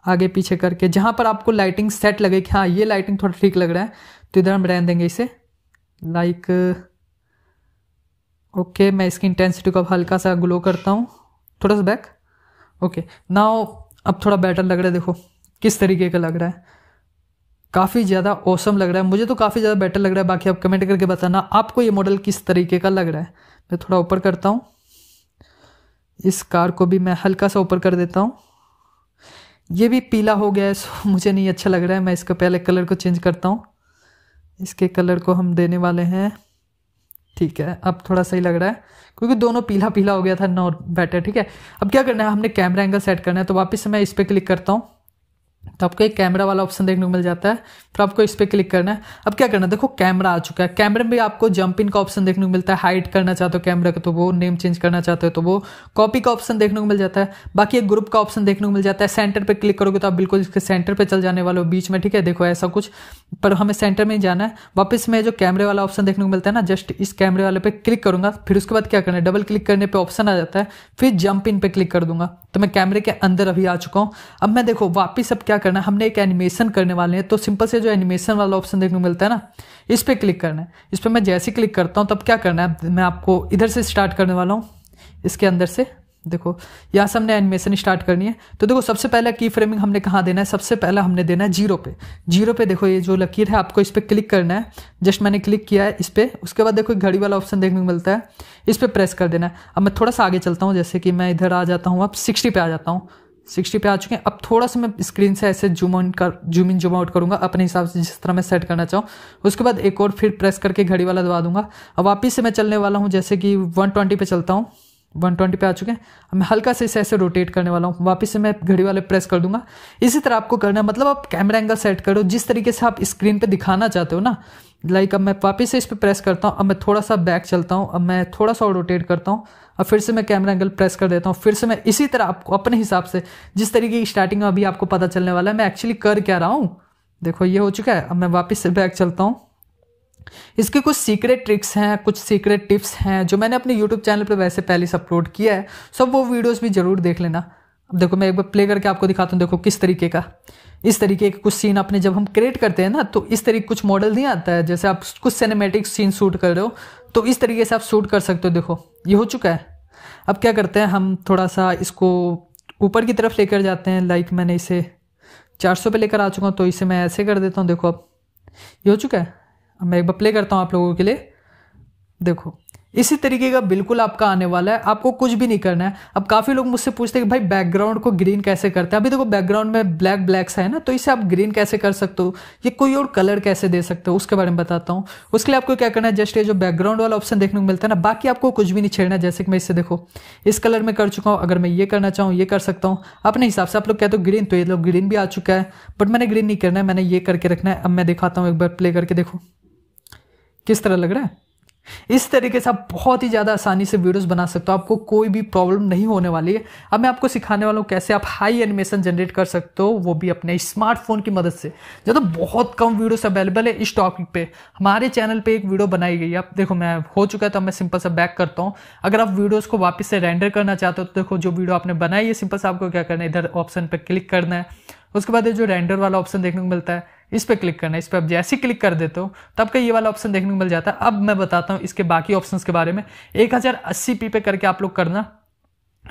आगे पीछे करके जहाँ पर आपको लाइटिंग सेट लगे कि हाँ ये लाइटिंग थोड़ा ठीक लग रहा है तो इधर हम रहने देंगे इसे लाइक ओके मैं इसकी इंटेंसिटी को अब हल्का सा ग्लो करता हूँ थोड़ा सा बैक ओके ना नाउ अब थोड़ा बेटर लग रहा है देखो किस तरीके का लग रहा है काफ़ी ज़्यादा औसम लग रहा है मुझे तो काफ़ी ज़्यादा बेटर लग रहा है बाकी आप कमेंट करके बताना आपको ये मॉडल किस तरीके का लग रहा है मैं थोड़ा ऊपर करता हूँ इस कार को भी मैं हल्का सा ऊपर कर देता हूँ ये भी पीला हो गया है सो मुझे नहीं अच्छा लग रहा है मैं इसका पहले कलर को चेंज करता हूँ इसके कलर को हम देने वाले हैं ठीक है अब थोड़ा सही लग रहा है क्योंकि दोनों पीला पीला हो गया था नॉर्थ बेटर ठीक है अब क्या करना है हमने कैमरा एंगल सेट करना है तो वापस से मैं इस पर क्लिक करता हूँ तो आपको एक कैमरा वाला ऑप्शन देखने को मिल जाता है फिर आपको इस पर क्लिक करना है अब क्या करना है देखो कैमरा आ चुका है कैमरे में भी आपको जंप इन का ऑप्शन देखने को मिलता है हाइट करना चाहते हो कैमरा का तो वो नेम चेंज करना चाहते हो तो वो कॉपी का ऑप्शन देखने को मिल जाता है बाकी एक ग्रुप का ऑप्शन देखने को मिल जाता है सेंटर पर क्लिक करोगे तो आप बिल्कुल इसके सेंटर पर चल जाने वाले हो बीच में ठीक है देखो ऐसा कुछ पर हमें सेंटर में ही जाना है वापस में जो कैमरे वाला ऑप्शन देखने को मिलता है ना जस्ट इस कैमरे वाले पर क्लिक करूंगा फिर उसके बाद क्या करना है डबल क्लिक करने पर ऑप्शन आ जाता है फिर जंप इन पर क्लिक कर दूंगा तो मैं कैमरे के अंदर अभी आ चुका हूँ अब मैं देखो वापिस अब क्या क्या करना है हमने एक एनिमेशन करने वाले हैं तो सिंपल से जो एनिमेशन वाला ऑप्शन देखने को मिलता है ना इस पर क्लिक करना है इस पर मैं जैसे क्लिक करता हूँ तब क्या करना है मैं आपको इधर से स्टार्ट करने वाला हूँ इसके अंदर से देखो यहाँ से हमने एनिमेशन स्टार्ट करनी है तो देखो सबसे पहला की फ्रेमिंग हमने कहाँ देना है सबसे पहला हमने देना है जीरो पे जीरो पे देखो ये जो लकीर है आपको इस पर क्लिक करना है जस्ट मैंने क्लिक किया है इस पर उसके बाद देखो घड़ी वाला ऑप्शन देखने को मिलता है इस पर प्रेस कर देना है अब मैं थोड़ा सा आगे चलता हूँ जैसे कि मैं इधर आ जाता हूँ अब सिक्सटी पे आ जाता हूँ सिक्सटी पे आ चुके हैं अब थोड़ा सा मैं स्क्रीन से ऐसे जूम ऑन कर जूम इन जूम आउट करूंगा अपने हिसाब से जिस तरह मैं सेट करना चाहूँ उसके बाद एक और फिर प्रेस करके घड़ी वाला दबा दूंगा अब वापिस से मैं चलने वाला हूँ जैसे कि वन ट्वेंटी पे चलता हूँ वन ट्वेंटी पे आ चुके हैं अब मैं हल्का से इसे ऐसे रोटेट करने वाला हूँ वापस से मैं घड़ी वाले प्रेस कर दूंगा इसी तरह आपको करना है मतलब आप कैमरा एंगल सेट करो जिस तरीके से आप स्क्रीन पर दिखाना चाहते हो ना लाइक अब मैं वापस से इस पर प्रेस करता हूँ अब मैं थोड़ा सा बैक चलता हूँ अब मैं थोड़ा सा रोटेट करता हूँ और फिर से मैं कैमरा एंगल प्रेस कर देता हूँ फिर से मैं इसी तरह आपको अपने हिसाब से जिस तरीके की स्टार्टिंग में अभी आपको पता चलने वाला है मैं एक्चुअली कर क्या रहा हूँ देखो ये हो चुका है अब मैं वापस से बैक चलता हूँ इसके कुछ सीक्रेट ट्रिक्स हैं कुछ सीक्रेट टिप्स हैं जो मैंने अपने यूट्यूब चैनल पर वैसे पहले से अपलोड किया है सब वो वीडियोज़ भी ज़रूर देख लेना अब देखो मैं एक बार प्ले करके आपको दिखाता हूँ देखो किस तरीके का इस तरीके के कुछ सीन अपने जब हम क्रिएट करते हैं ना तो इस तरीके कुछ मॉडल नहीं आता है जैसे आप कुछ सिनेमेटिक सीन शूट कर रहे हो तो इस तरीके से आप शूट कर सकते हो देखो ये हो चुका है अब क्या करते हैं हम थोड़ा सा इसको ऊपर की तरफ लेकर जाते हैं लाइक मैंने इसे 400 पे लेकर आ चुका हूँ तो इसे मैं ऐसे कर देता हूँ देखो अब ये हो चुका है अब मैं एक बार प्ले करता हूँ आप लोगों के लिए देखो इसी तरीके का बिल्कुल आपका आने वाला है आपको कुछ भी नहीं करना है अब काफ़ी लोग मुझसे पूछते हैं कि भाई बैकग्राउंड को ग्रीन कैसे करते हैं अभी देखो तो बैकग्राउंड में ब्लैक ब्लैक्स है ना तो इसे आप ग्रीन कैसे कर सकते हो ये कोई और कलर कैसे दे सकते हो उसके बारे में बताता हूँ उसके लिए आपको क्या करना है जस्ट ये जो बैकग्राउंड वाला ऑप्शन देखने को मिलता है ना बाकी आपको कुछ भी नहीं छेड़ना जैसे कि मैं इससे देखो इस कलर में कर चुका हूँ अगर मैं ये करना चाहूँ ये कर सकता हूँ अपने हिसाब से आप लोग कहते हो ग्रीन तो ये लोग ग्रीन भी आ चुका है बट मैंने ग्रीन नहीं करना है मैंने ये करके रखना है अब मैं दिखाता हूँ एक बार प्ले करके देखो किस तरह लग रहा है इस तरीके से आप बहुत ही ज़्यादा आसानी से वीडियोस बना सकते हो आपको कोई भी प्रॉब्लम नहीं होने वाली है अब मैं आपको सिखाने वाला हूँ कैसे आप हाई एनिमेशन जनरेट कर सकते हो वो भी अपने स्मार्टफोन की मदद से जब तो बहुत कम वीडियोस अवेलेबल है इस टॉपिक पे हमारे चैनल पर एक वीडियो बनाई गई है अब देखो मैं हो चुका है तो मैं सिंपल सा बैक करता हूँ अगर आप वीडियोज़ को वापस से रेंडर करना चाहते हो तो देखो जो वीडियो आपने बनाई है सिंपल से आपको क्या करना है इधर ऑप्शन पर क्लिक करना है उसके बाद जो रेंडर वाला ऑप्शन देखने को मिलता है इस पर क्लिक करना है इस पर आप जैसे क्लिक कर देते हो तब का ये वाला ऑप्शन देखने को मिल जाता है अब मैं बताता हूँ इसके बाकी ऑप्शन के बारे में एक पी पे करके आप लोग करना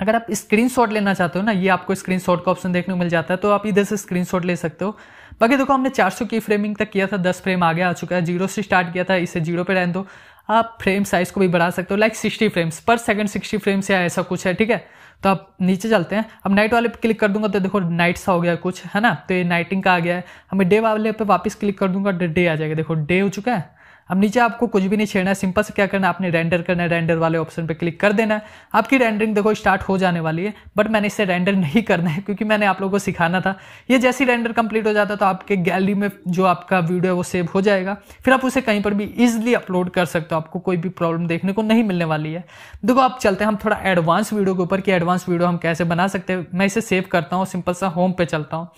अगर आप स्क्रीनशॉट लेना चाहते हो ना ये आपको स्क्रीनशॉट का ऑप्शन देखने को मिल जाता है तो आप इधर से स्क्रीनशॉट ले सकते हो बाकी देखो हमने 400 की फ्रेमिंग तक किया था 10 फ्रेम आगे आ चुका है जीरो से स्टार्ट किया था इसे जीरो पे रहने दो आप फ्रेम साइज को भी बढ़ा सकते हो like 60 frames per second 60 frames या ऐसा कुछ है ठीक है तो आप नीचे चलते हैं अब नाइट वाले पे क्लिक कर दूंगा तो देखो नाइट सा हो गया कुछ है ना तो ये नाइटिंग का आ गया है हमें डे वाले पे वापस क्लिक कर दूंगा डे तो आ जाएगा देखो डे हो चुका है अब नीचे आपको कुछ भी नहीं छेड़ना है सिंपल से क्या करना है आपने रेंडर करना है रेंडर वाले ऑप्शन पर क्लिक कर देना है आपकी रेंडरिंग देखो स्टार्ट हो जाने वाली है बट मैंने इसे रेंडर नहीं करना है क्योंकि मैंने आप लोगों को सिखाना था ये जैसे रेंडर कंप्लीट हो जाता तो आपके गैलरी में जो आपका वीडियो है वो सेव हो जाएगा फिर आप उसे कहीं पर भी इजिली अपलोड कर सकते हो आपको कोई भी प्रॉब्लम देखने को नहीं मिलने वाली है देखो आप चलते हैं हम थोड़ा एडवांस वीडियो के ऊपर कि एडवांस वीडियो हम कैसे बना सकते हैं मैं इसे सेव करता हूँ सिंपल सा होम पे चलता हूँ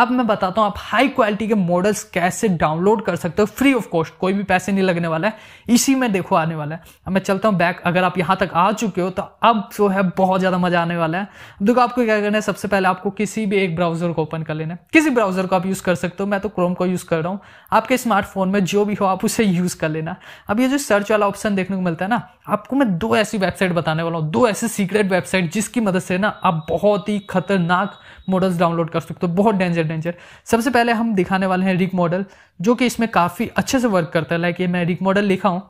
अब मैं बताता हूँ आप हाई क्वालिटी के मॉडल्स कैसे डाउनलोड कर सकते हो फ्री ऑफ कॉस्ट कोई भी पैसे नहीं लगने वाला है इसी में देखो आने वाला है मैं चलता हूँ बैक अगर आप यहाँ तक आ चुके हो तो अब जो है बहुत ज़्यादा मजा आने वाला है देखो आपको क्या करना है सबसे पहले आपको किसी भी एक ब्राउजर को ओपन कर लेना है किसी ब्राउजर को आप यूज़ कर सकते हो मैं तो क्रोम को यूज़ कर रहा हूँ आपके स्मार्टफोन में जो भी हो आप उसे यूज़ कर लेना अब ये जो सर्च वाला ऑप्शन देखने को मिलता है ना आपको मैं दो ऐसी वेबसाइट बताने वाला हूँ दो ऐसे सीक्रेट वेबसाइट जिसकी मदद से ना आप बहुत ही खतरनाक मॉडल्स डाउनलोड कर सकते हो बहुत डेंजर डेंजर सबसे पहले हम दिखाने वाले हैं रिक मॉडल जो कि इसमें काफ़ी अच्छे से वर्क करता है लाइक ये मैं रिक मॉडल लिखा हूँ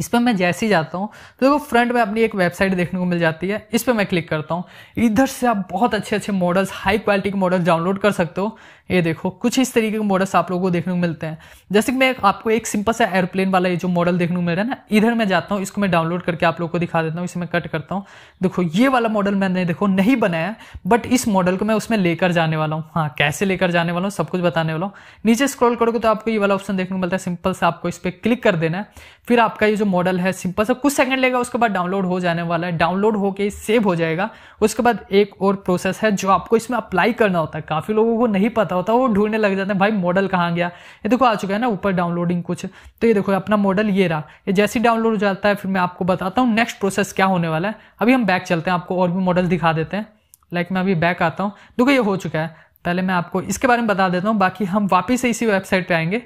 इस पर मैं जैसे ही जाता हूँ तो देखो फ्रंट में अपनी एक वेबसाइट देखने को मिल जाती है इस पर मैं क्लिक करता हूँ इधर से आप बहुत अच्छे अच्छे मॉडल्स हाई क्वालिटी के मॉडल्स डाउनलोड कर सकते हो ये देखो कुछ इस तरीके के मॉडल्स आप लोगों को देखने को मिलते हैं जैसे कि मैं आपको एक सिंपल सा एयरप्लेन वाला ये जो मॉडल देखने को मिल रहा है ना इधर मैं जाता हूँ इसको मैं डाउनलोड करके आप लोग को दिखा देता हूँ इसे मैं कट करता हूँ देखो ये वाला मॉडल मैंने देखो नहीं बनाया बट इस मॉडल को मैं उसमें लेकर जाने वाला हूँ हाँ कैसे लेकर जाने वाला हूँ सब कुछ बताने वाला हूँ नीचे स्क्रॉल करोगे तो आपको ये वाला ऑप्शन देखने को मिलता है सिंपल सा आपको इस पर क्लिक कर देना है फिर आपका ये जो मॉडल है सिंपल सा कुछ सेकंड लेगा उसके बाद डाउनलोड हो जाने वाला है डाउनलोड होकर सेव हो जाएगा उसके बाद एक और प्रोसेस है जो आपको इसमें अप्लाई करना होता है काफ़ी लोगों को नहीं पता होता है वो ढूंढने लग जाते हैं भाई मॉडल कहाँ गया ये देखो आ चुका है ना ऊपर डाउनलोडिंग कुछ तो ये देखो अपना मॉडल ये रहा ये जैसे ही डाउनलोड हो जाता है फिर मैं आपको बताता हूँ नेक्स्ट प्रोसेस क्या होने वाला है अभी हम बैक चलते हैं आपको और भी मॉडल दिखा देते हैं लाइक मैं अभी बैक आता हूँ देखो ये हो चुका है पहले मैं आपको इसके बारे में बता देता हूँ बाकी हम वापस से इसी वेबसाइट पर आएंगे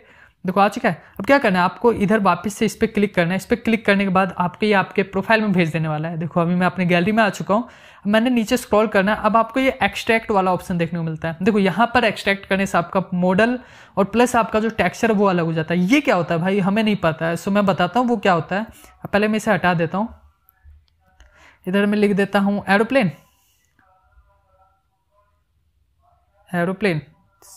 देखो आ चुका है अब क्या करना है आपको इधर वापस से इस पर क्लिक करना है इस पर क्लिक करने के बाद आपके ये आपके प्रोफाइल में भेज देने वाला है देखो अभी मैं अपने गैलरी में आ चुका हूँ मैंने नीचे स्क्रॉल करना है अब आपको ये एक्सट्रैक्ट वाला ऑप्शन देखने को मिलता है देखो यहाँ पर एक्सट्रैक्ट करने से आपका मॉडल और प्लस आपका जो टेक्सचर वो अलग हो जाता है ये क्या होता है भाई हमें नहीं पता है सो मैं बताता हूँ वो क्या होता है पहले मैं इसे हटा देता हूँ इधर मैं लिख देता हूँ एरोप्लेन एरोप्लेन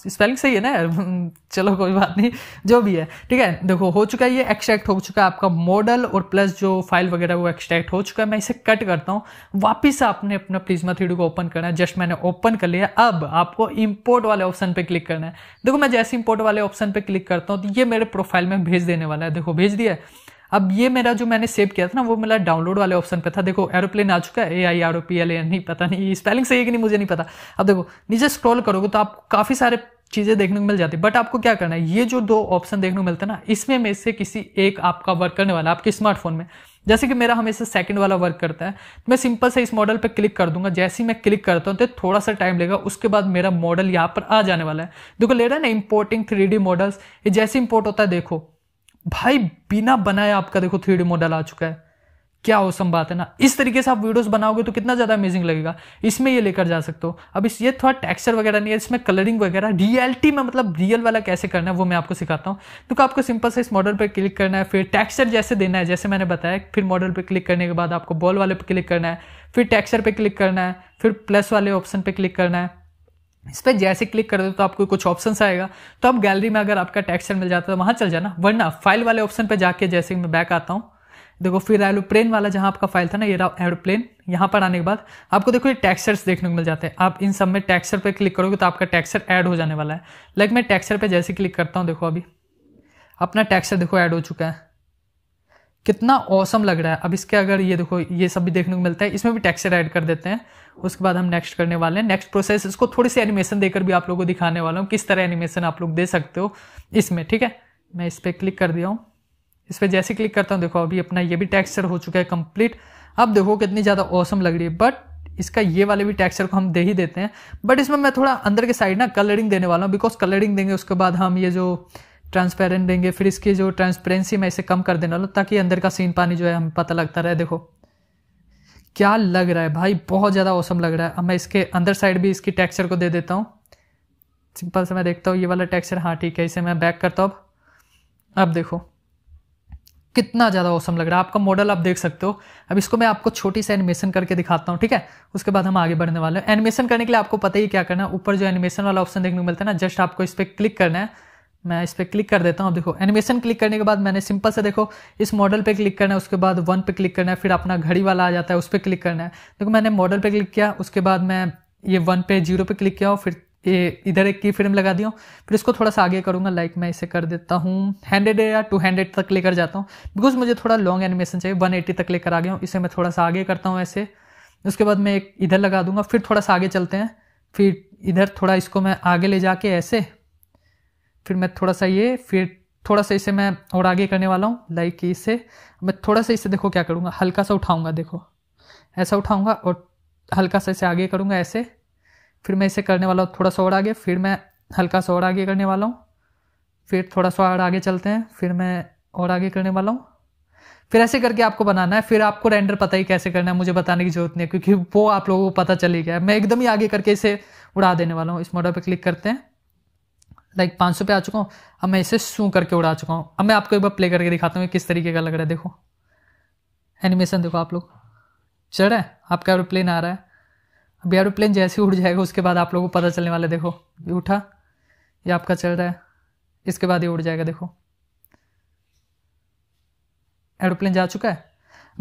स्पेलिंग सही है ना चलो कोई बात नहीं जो भी है ठीक है देखो हो चुका है ये एक्सट्रैक्ट हो चुका है आपका मॉडल और प्लस जो फाइल वगैरह वो एक्सट्रैक्ट हो चुका है मैं इसे कट करता हूँ वापस आपने अपना प्लीजमा थ्री को ओपन करना है जस्ट मैंने ओपन कर लिया अब आपको इम्पोर्ट वाले ऑप्शन पर क्लिक करना है देखो मैं जैसे इम्पोर्ट वाले ऑप्शन पर क्लिक करता हूँ तो ये मेरे प्रोफाइल में भेज देने वाला है देखो भेज दिया है अब ये मेरा जो मैंने सेव किया था ना वो मेरा डाउनलोड वाले ऑप्शन पे था देखो एरोप्लेन आ चुका है A I R O P L A नहीं पता नहीं स्पेलिंग सही है कि नहीं मुझे नहीं पता अब देखो नीचे स्क्रॉल करोगे तो आप काफ़ी सारे चीज़ें देखने को मिल जाती है बट आपको क्या करना है ये जो दो ऑप्शन देखने को मिलते हैं ना इसमें में से किसी एक आपका वर्क करने वाला आपके स्मार्टफोन में जैसे कि मेरा हमेशा सेकंड वाला वर्क करता है तो मैं सिंपल से इस मॉडल पर क्लिक कर दूंगा जैसे ही मैं क्लिक करता हूँ तो थोड़ा सा टाइम लेगा उसके बाद मेरा मॉडल यहाँ पर आ जाने वाला है देखो ले रहा है ना इंपोर्टिंग थ्री मॉडल्स ये जैसे इम्पोर्ट होता है देखो भाई बिना बनाए आपका देखो थ्री मॉडल आ चुका है क्या हो सम बात है ना इस तरीके से आप वीडियोस बनाओगे तो कितना ज़्यादा अमेजिंग लगेगा इसमें ये लेकर जा सकते हो अब इस ये थोड़ा टेक्सचर वगैरह नहीं है इसमें कलरिंग वगैरह रियलिटी में मतलब रियल वाला कैसे करना है वो मैं आपको सिखाता हूँ तो आपको सिंपल से इस मॉडल पर क्लिक करना है फिर टेक्सचर जैसे देना है जैसे मैंने बताया फिर मॉडल पर क्लिक करने के बाद आपको बॉल वाले पर क्लिक करना है फिर टेक्सचर पर क्लिक करना है फिर प्लस वाले ऑप्शन पर क्लिक करना है इस पर जैसे क्लिक कर दो तो आपको कुछ ऑप्शन आएगा तो अब गैलरी में अगर आपका टेक्सचर मिल जाता है तो वहाँ चल जाना वरना फाइल वाले ऑप्शन पर जाके जैसे मैं बैक आता हूँ देखो फिर एरोप्लेन वाला जहाँ आपका फाइल था ना ये एरोप्लेन यहाँ पर आने के बाद आपको देखो ये टेक्सचर्स देखने को मिल जाते हैं आप इन सब में टेक्सचर पर क्लिक करोगे तो आपका टैक्सर ऐड हो जाने वाला है लाइक मैं टेक्सचर पे जैसे क्लिक करता हूँ देखो अभी अपना टैक्सर देखो ऐड हो चुका है कितना औसम लग रहा है अब इसके अगर ये देखो ये सब भी देखने को मिलता है इसमें भी टेक्सचर ऐड कर देते हैं उसके बाद हम नेक्स्ट करने वाले हैं नेक्स्ट प्रोसेस इसको थोड़ी सी एनिमेशन देकर भी आप लोगों को दिखाने वाला हूँ किस तरह एनिमेशन आप लोग दे सकते हो इसमें ठीक है मैं इस पर क्लिक कर दिया हूँ इस पर जैसे क्लिक करता हूँ देखो अभी अपना ये भी टेक्स्चर हो चुका है कंप्लीट अब देखो कितनी ज़्यादा औसम लग रही है बट इसका ये वाले भी टेक्सचर को हम दे ही देते हैं बट इसमें मैं थोड़ा अंदर के साइड ना कलरिंग देने वाला हूँ बिकॉज कलरिंग देंगे उसके बाद हम ये जो ट्रांसपेरेंट देंगे फिर इसकी जो ट्रांसपेरेंसी मैं इसे कम कर देने वाला हूँ ताकि अंदर का सीन पानी जो है हमें पता लगता रहे देखो क्या लग रहा है भाई बहुत ज़्यादा औसम लग रहा है अब मैं इसके अंदर साइड भी इसकी टेक्सचर को दे देता हूँ सिंपल से मैं देखता हूँ ये वाला टेक्सचर हाँ ठीक है इसे मैं बैक करता हूँ अब अब देखो कितना ज़्यादा औसम लग रहा है आपका मॉडल आप देख सकते हो अब इसको मैं आपको छोटी सी एनिमेशन करके दिखाता हूँ ठीक है उसके बाद हम आगे बढ़ने वाले हैं एनिमेशन करने के लिए आपको पता ही क्या करना है ऊपर जो एनिमेशन वाला ऑप्शन देखने को मिलता है ना जस्ट आपको इस पर क्लिक करना है मैं इस पर क्लिक कर देता हूँ देखो एनिमेशन क्लिक करने के बाद मैंने सिंपल से देखो इस मॉडल पे क्लिक करना है उसके बाद वन पे क्लिक करना है फिर अपना घड़ी वाला आ जाता है उस पर क्लिक करना है देखो मैंने मॉडल पे क्लिक किया उसके बाद मैं ये वन पे जीरो पे क्लिक किया और फिर ये इधर एक की फ्रेम लगा दिया फिर इसको थोड़ा सा आगे करूँगा लाइक मैं इसे कर देता हूँ हंड्रेड या टू हंड्रेड तक लेकर जाता हूँ बिकॉज मुझे थोड़ा लॉन्ग एनिमेशन चाहिए वन एटी तक लेकर आ गया हूँ इसे मैं थोड़ा सा आगे करता हूँ ऐसे उसके बाद मैं एक इधर लगा दूंगा फिर थोड़ा सा आगे चलते हैं फिर इधर थोड़ा इसको मैं आगे ले जाके ऐसे फिर मैं थोड़ा सा ये फिर थोड़ा सा इसे मैं और आगे करने वाला हूँ लाइक कि इसे मैं थोड़ा सा इसे देखो क्या करूँगा हल्का सा उठाऊँगा देखो ऐसा उठाऊँगा और हल्का सा इसे आगे करूँगा ऐसे फिर मैं इसे करने वाला हूँ थोड़ा सा और आगे फिर मैं हल्का सा और आगे करने वाला हूँ फिर थोड़ा सा और आगे चलते हैं फिर मैं और आगे करने वाला हूँ फिर ऐसे करके आपको बनाना है फिर आपको रेंडर पता ही कैसे करना है मुझे बताने की जरूरत नहीं है क्योंकि वो आप लोगों को पता चली गया मैं एकदम ही आगे करके इसे उड़ा देने वाला हूँ इस मॉडल पर क्लिक करते हैं लाइक पाँच सौ पे आ चुका हूँ अब मैं इसे सू करके उड़ा चुका हूँ अब मैं आपको एक बार प्ले करके दिखाता हूँ किस तरीके का लग रहा है देखो एनिमेशन देखो आप लोग चढ़ है आपका एरोप्लेन आ रहा है अब एरोप्लेन जैसे उड़ जाएगा उसके बाद आप लोगों को पता चलने वाला देखो ये उठा ये आपका चल रहा है इसके बाद ये उड़ जाएगा देखो एरोप्लेन जा चुका है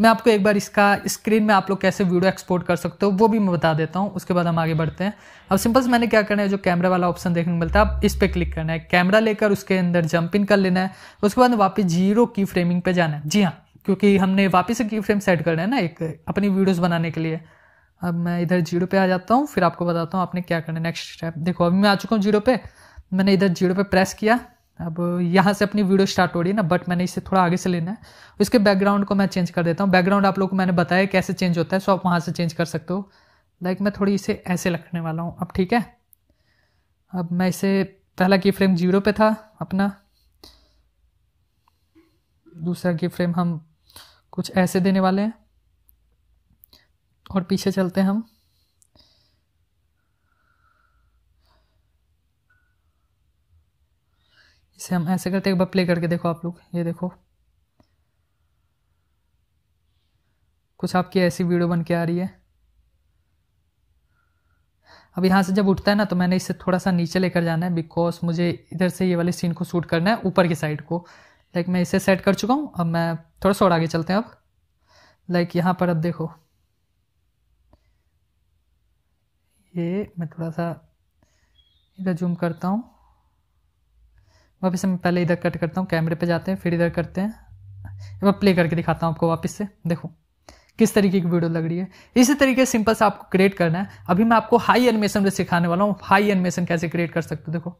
मैं आपको एक बार इसका स्क्रीन में आप लोग कैसे वीडियो एक्सपोर्ट कर सकते हो वो भी मैं बता देता हूँ उसके बाद हम आगे बढ़ते हैं अब सिंपल से मैंने क्या करना है जो कैमरा वाला ऑप्शन देखने को मिलता है आप इस पर क्लिक करना है कैमरा लेकर उसके अंदर जंप इन कर लेना है उसके बाद वापस जीरो की फ्रेमिंग पर जाना है जी हाँ क्योंकि हमने वापस की फ्रेम सेट करना है ना एक अपनी वीडियोज़ बनाने के लिए अब मैं इधर जीरो पे आ जाता हूँ फिर आपको बताता हूँ आपने क्या करना है नेक्स्ट स्टेप देखो अभी मैं आ चुका हूँ जीरो पे मैंने इधर जीरो पे प्रेस किया अब यहाँ से अपनी वीडियो स्टार्ट हो रही है ना बट मैंने इसे थोड़ा आगे से लेना है उसके बैकग्राउंड को मैं चेंज कर देता हूँ बैकग्राउंड आप लोग को मैंने बताया कैसे चेंज होता है सो आप वहाँ से चेंज कर सकते हो लाइक मैं थोड़ी इसे ऐसे रखने वाला हूँ अब ठीक है अब मैं इसे पहला की फ्रेम जीरो पे था अपना दूसरा की फ्रेम हम कुछ ऐसे देने वाले हैं और पीछे चलते हैं हम इसे हम ऐसे करते एक बार प्ले करके देखो आप लोग ये देखो कुछ आपकी ऐसी वीडियो बन के आ रही है अब यहाँ से जब उठता है ना तो मैंने इसे थोड़ा सा नीचे लेकर जाना है बिकॉज मुझे इधर से ये वाले सीन को शूट करना है ऊपर की साइड को लाइक मैं इसे सेट कर चुका हूँ अब मैं थोड़ा सा और आगे चलते हैं अब लाइक यहाँ पर अब देखो ये मैं थोड़ा सा इधर जूम करता हूँ वापस से मैं पहले इधर कट करता हूँ कैमरे पे जाते हैं फिर इधर करते हैं मैं प्ले करके दिखाता हूँ आपको वापस से देखो किस तरीके की वीडियो लग रही है इसी तरीके से सिंपल से आपको क्रिएट करना है अभी मैं आपको हाई एनिमेशन में सिखाने वाला हूँ हाई एनिमेशन कैसे क्रिएट कर सकते हो देखो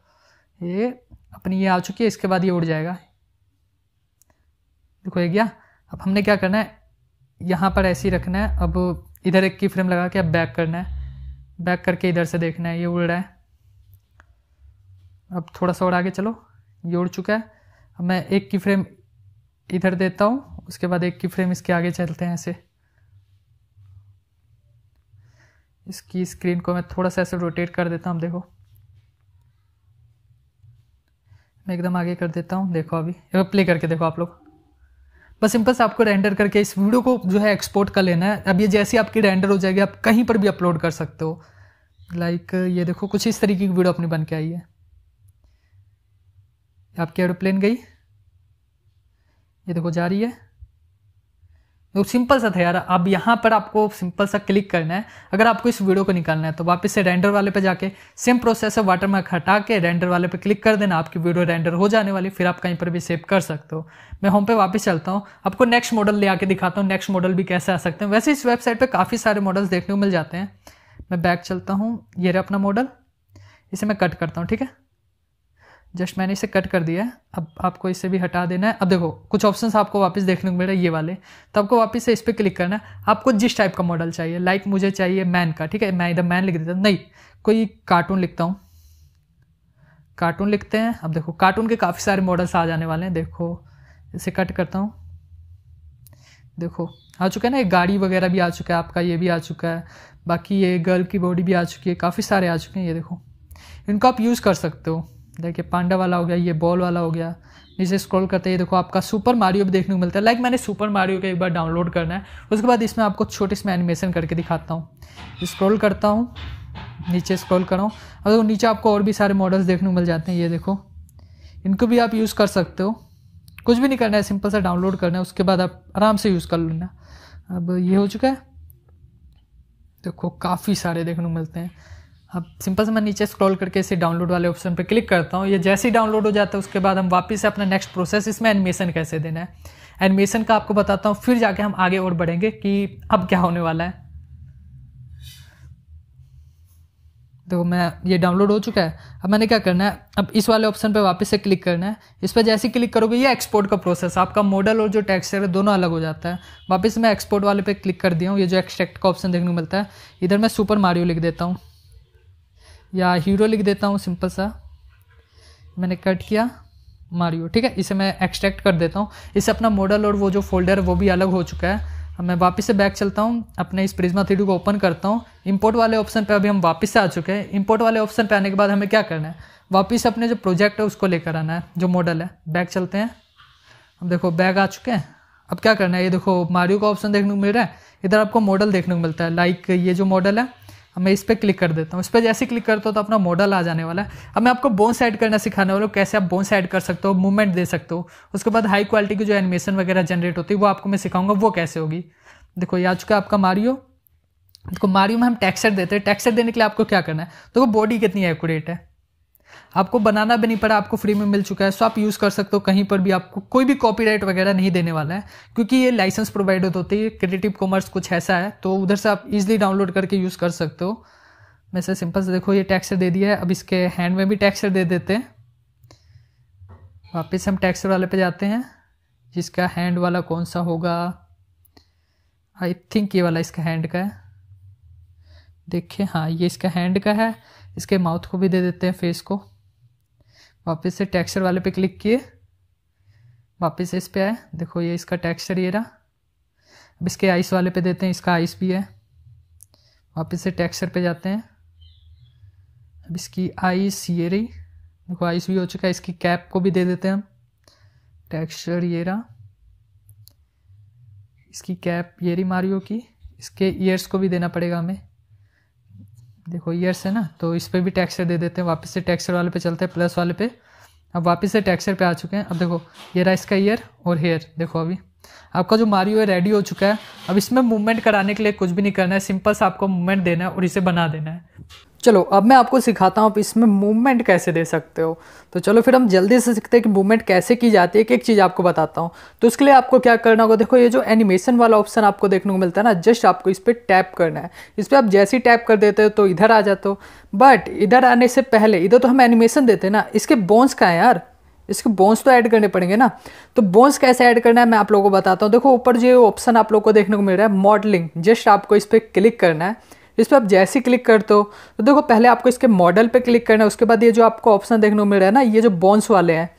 ये अपनी ये आ चुकी है इसके बाद ये उड़ जाएगा देखो ये गया अब हमने क्या करना है यहाँ पर ऐसे ही रखना है अब इधर एक की फ्रेम लगा के अब बैक करना है बैक करके इधर से देखना है ये उड़ रहा है अब थोड़ा सा और आगे चलो जोड़ चुका है अब मैं एक की फ्रेम इधर देता हूँ उसके बाद एक की फ्रेम इसके आगे चलते हैं ऐसे इसकी स्क्रीन को मैं थोड़ा सा ऐसे रोटेट कर देता हूँ देखो मैं एकदम आगे कर देता हूँ देखो अभी प्ले करके देखो आप लोग बस सिंपल से आपको रेंडर करके इस वीडियो को जो है एक्सपोर्ट कर लेना है अब ये जैसी आपकी रेंडर हो जाएगी आप कहीं पर भी अपलोड कर सकते हो लाइक ये देखो कुछ इस तरीके की वीडियो अपनी बन के आई है आपकी एरोप्लेन गई ये देखो जा रही है तो सिंपल सा था यार अब यहाँ पर आपको सिंपल सा क्लिक करना है अगर आपको इस वीडियो को निकालना है तो वापस से रेंडर वाले पे जाके सेम प्रोसेस है मार्क हटा के रेंडर वाले पे क्लिक कर देना आपकी वीडियो रेंडर हो जाने वाली फिर आप कहीं पर भी सेव कर सकते हो मैं होम पे वापस चलता हूँ आपको नेक्स्ट मॉडल ले आके दिखाता हूँ नेक्स्ट मॉडल भी कैसे आ सकते हैं वैसे इस वेबसाइट पर काफ़ी सारे मॉडल्स देखने को मिल जाते हैं मैं बैक चलता हूँ ये रहा अपना मॉडल इसे मैं कट करता हूँ ठीक है जस्ट मैंने इसे कट कर दिया है अब आपको इसे भी हटा देना है अब देखो कुछ ऑप्शंस आपको वापस देखने को मिल रहे ये वाले तो आपको वापस से इस पर क्लिक करना है आपको जिस टाइप का मॉडल चाहिए लाइक like मुझे चाहिए मैन का ठीक है मैं इधर मैन लिख देता हूँ नहीं कोई कार्टून लिखता हूँ कार्टून लिखते हैं अब देखो कार्टून के काफ़ी सारे मॉडल्स आ जाने वाले हैं देखो इसे कट करता हूँ देखो आ चुका है ना एक गाड़ी वगैरह भी आ चुका है आपका ये भी आ चुका है बाकी ये गर्ल की बॉडी भी आ चुकी है काफ़ी सारे आ चुके हैं ये देखो इनको आप यूज़ कर सकते हो देखिए पांडा वाला हो गया ये बॉल वाला हो गया नीचे स्क्रॉल करते ही देखो आपका सुपर मारियो भी देखने को मिलता है लाइक मैंने सुपर मारियो का एक बार डाउनलोड करना है उसके बाद इसमें आपको छोटे से एनिमेशन करके दिखाता हूँ स्क्रॉल करता हूँ नीचे स्क्रॉल कराऊँ अब देखो नीचे आपको और भी सारे मॉडल्स देखने को मिल जाते हैं ये देखो इनको भी आप यूज़ कर सकते हो कुछ भी नहीं करना है सिंपल सा डाउनलोड करना है उसके बाद आप आराम से यूज़ कर लेना अब ये हो चुका है देखो काफ़ी सारे देखने को मिलते हैं अब सिंपल से मैं नीचे स्क्रॉल करके इसे डाउनलोड वाले ऑप्शन पर क्लिक करता हूँ ये जैसे ही डाउनलोड हो जाता है उसके बाद हम वापस से अपना नेक्स्ट प्रोसेस इसमें एनिमेशन कैसे देना है एनिमेशन का आपको बताता हूँ फिर जाके हम आगे और बढ़ेंगे कि अब क्या होने वाला है तो मैं ये डाउनलोड हो चुका है अब मैंने क्या करना है अब इस वाले ऑप्शन पे वापस से क्लिक करना है इस पर जैसे क्लिक करोगे ये एक्सपोर्ट का प्रोसेस आपका मॉडल और जो टेक्सचर है दोनों अलग हो जाता है वापस मैं एक्सपोर्ट वाले पे क्लिक कर दिया हूँ ये जो एक्सट्रैक्ट का ऑप्शन देखने को मिलता है इधर मैं सुपर मारियो लिख देता हूँ या हीरो लिख देता हूँ सिंपल सा मैंने कट किया मारियो ठीक है इसे मैं एक्सट्रैक्ट कर देता हूँ इसे अपना मॉडल और वो जो फोल्डर वो भी अलग हो चुका है अब मैं वापस से बैक चलता हूँ अपने इस प्रिज्मा थ्री को ओपन करता हूँ इंपोर्ट वाले ऑप्शन पे अभी हम वापस से आ चुके हैं इंपोर्ट वाले ऑप्शन पे आने के बाद हमें क्या करना है वापस अपने जो प्रोजेक्ट है उसको लेकर आना है जो मॉडल है बैक चलते हैं अब देखो बैग आ चुके हैं अब क्या करना है ये देखो मारियो का ऑप्शन देखने को मिल रहा है इधर आपको मॉडल देखने को मिलता है लाइक ये जो मॉडल है मैं इस पर क्लिक कर देता हूँ इस पर जैसे क्लिक करता हूँ तो अपना मॉडल आ जाने वाला है अब मैं आपको बोन्स ऐड करना सिखाने वाला हूँ कैसे आप बोन्स ऐड कर सकते हो मूवमेंट दे सकते हो उसके बाद हाई क्वालिटी की जो एनिमेशन वगैरह जनरेट होती है वो आपको मैं सिखाऊंगा वो कैसे होगी देखो ये आ चुका आपका मारियो देखो मारियो में हम टेक्सचर देते हैं टेक्सचर देने के लिए आपको क्या करना है देखो बॉडी कितनी एक्यूरेट है आपको बनाना भी नहीं पड़ा आपको फ्री में मिल चुका है सो आप यूज़ कर सकते हो कहीं पर भी आपको कोई भी कॉपीराइट वगैरह नहीं देने वाला है क्योंकि ये लाइसेंस प्रोवाइडेड होते हैं क्रिएटिव कॉमर्स कुछ ऐसा है तो उधर से आप इजिली डाउनलोड करके यूज़ कर सकते हो मैं वैसे सिंपल से देखो ये टैक्सर दे दिया है अब इसके हैंड में भी टैक्सर दे देते हैं वापस हम टैक्सर वाले पे जाते हैं जिसका हैंड वाला कौन सा होगा आई थिंक ये वाला इसका हैंड का है देखिए हाँ ये इसका हैंड का है इसके माउथ को भी दे देते हैं फेस को वापस से टेक्सचर वाले पे क्लिक किए वापस इस पे आए देखो ये इसका टेक्सचर ये रहा अब इसके आइस वाले पे देते हैं इसका आइस भी है वापस से टेक्सचर पे जाते हैं अब इसकी आइस ये रही देखो आइस भी हो चुका है इसकी कैप को भी दे देते हैं हम टेक्सचर ये रहा इसकी कैप ये रही मारियो की इसके ईयर्स को भी देना पड़ेगा हमें देखो ईयर्स है ना तो इस पर भी टैक्सर दे देते हैं वापस से टैक्सर वाले पे चलते हैं प्लस वाले पे अब वापस से टैक्सर पे आ चुके हैं अब देखो ये रहा इसका ईयर और हेयर देखो अभी आपका जो मारियो है रेडी हो चुका है अब इसमें मूवमेंट कराने के लिए कुछ भी नहीं करना है सिंपल सा आपको मूवमेंट देना है और इसे बना देना है चलो अब मैं आपको सिखाता हूँ आप इसमें मूवमेंट कैसे दे सकते हो तो चलो फिर हम जल्दी से सीखते हैं कि मूवमेंट कैसे की जाती है एक एक चीज़ आपको बताता हूँ तो उसके लिए आपको क्या करना होगा देखो ये जो एनिमेशन वाला ऑप्शन आपको देखने को मिलता है ना जस्ट आपको इस पर टैप करना है इस पर आप जैसे ही टैप कर देते हो तो इधर आ जाते हो बट इधर आने से पहले इधर तो हम एनिमेशन देते हैं ना इसके बोन्स का है यार इसके बोन्स तो ऐड करने पड़ेंगे ना तो बोन्स कैसे ऐड करना है मैं आप लोगों को बताता हूँ देखो ऊपर जो ऑप्शन आप लोग को देखने को मिल रहा है मॉडलिंग जस्ट आपको इस पर क्लिक करना है इस पर आप जैसे क्लिक करते हो तो देखो पहले आपको इसके मॉडल पर क्लिक करना है उसके बाद ये जो आपको ऑप्शन देखने को मिल रहा है ना ये जो बॉन्स वाले हैं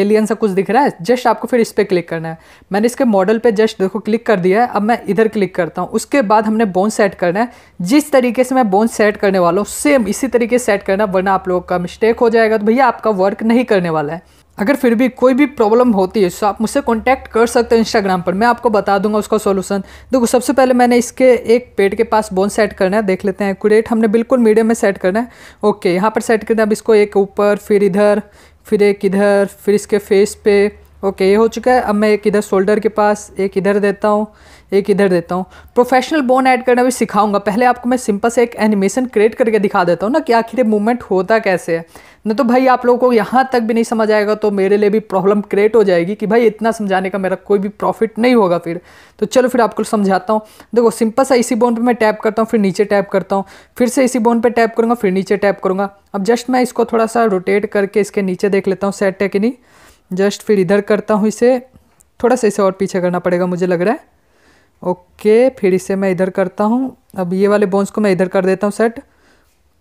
एलियन सा कुछ दिख रहा है जस्ट आपको फिर इस पर क्लिक करना है मैंने इसके मॉडल पे जस्ट देखो क्लिक कर दिया है अब मैं इधर क्लिक करता हूँ उसके बाद हमने बोन सेट करना है जिस तरीके से मैं बोन सेट करने वाला हूँ सेम इसी तरीके सेट करना वरना आप लोगों का मिस्टेक हो जाएगा तो भैया आपका वर्क नहीं करने वाला है अगर फिर भी कोई भी प्रॉब्लम होती है तो आप मुझसे कॉन्टैक्ट कर सकते हैं इंस्टाग्राम पर मैं आपको बता दूंगा उसका सोल्यूशन देखो सबसे पहले मैंने इसके एक पेड़ के पास बोन सेट करना है देख लेते हैं कुरेट हमने बिल्कुल मीडियम में सेट करना है ओके यहाँ पर सेट करना है अब इसको एक ऊपर फिर इधर फिर एक इधर फिर इसके फेस पे ओके ये हो चुका है अब मैं एक इधर शोल्डर के पास एक इधर देता हूँ एक इधर देता हूँ प्रोफेशनल बोन ऐड करना भी सिखाऊंगा पहले आपको मैं सिंपल से एक एनिमेशन क्रिएट करके दिखा देता हूँ ना कि आखिर मूवमेंट होता कैसे है ना तो भाई आप लोगों को यहाँ तक भी नहीं समझ आएगा तो मेरे लिए भी प्रॉब्लम क्रिएट हो जाएगी कि भाई इतना समझाने का मेरा कोई भी प्रॉफिट नहीं होगा फिर तो चलो फिर आपको समझाता हूँ देखो सिंपल सा इसी बोन पर मैं टैप करता हूँ फिर नीचे टैप करता हूँ फिर से इसी बोन पर टैप करूँगा फिर नीचे टैप करूँगा अब जस्ट मैं इसको थोड़ा सा रोटेट करके इसके नीचे देख लेता हूँ सेट है कि नहीं जस्ट फिर इधर करता हूँ इसे थोड़ा सा इसे और पीछे करना पड़ेगा मुझे लग रहा है ओके फिर इसे मैं इधर करता हूँ अब ये वाले बोन्स को मैं इधर कर देता हूँ सेट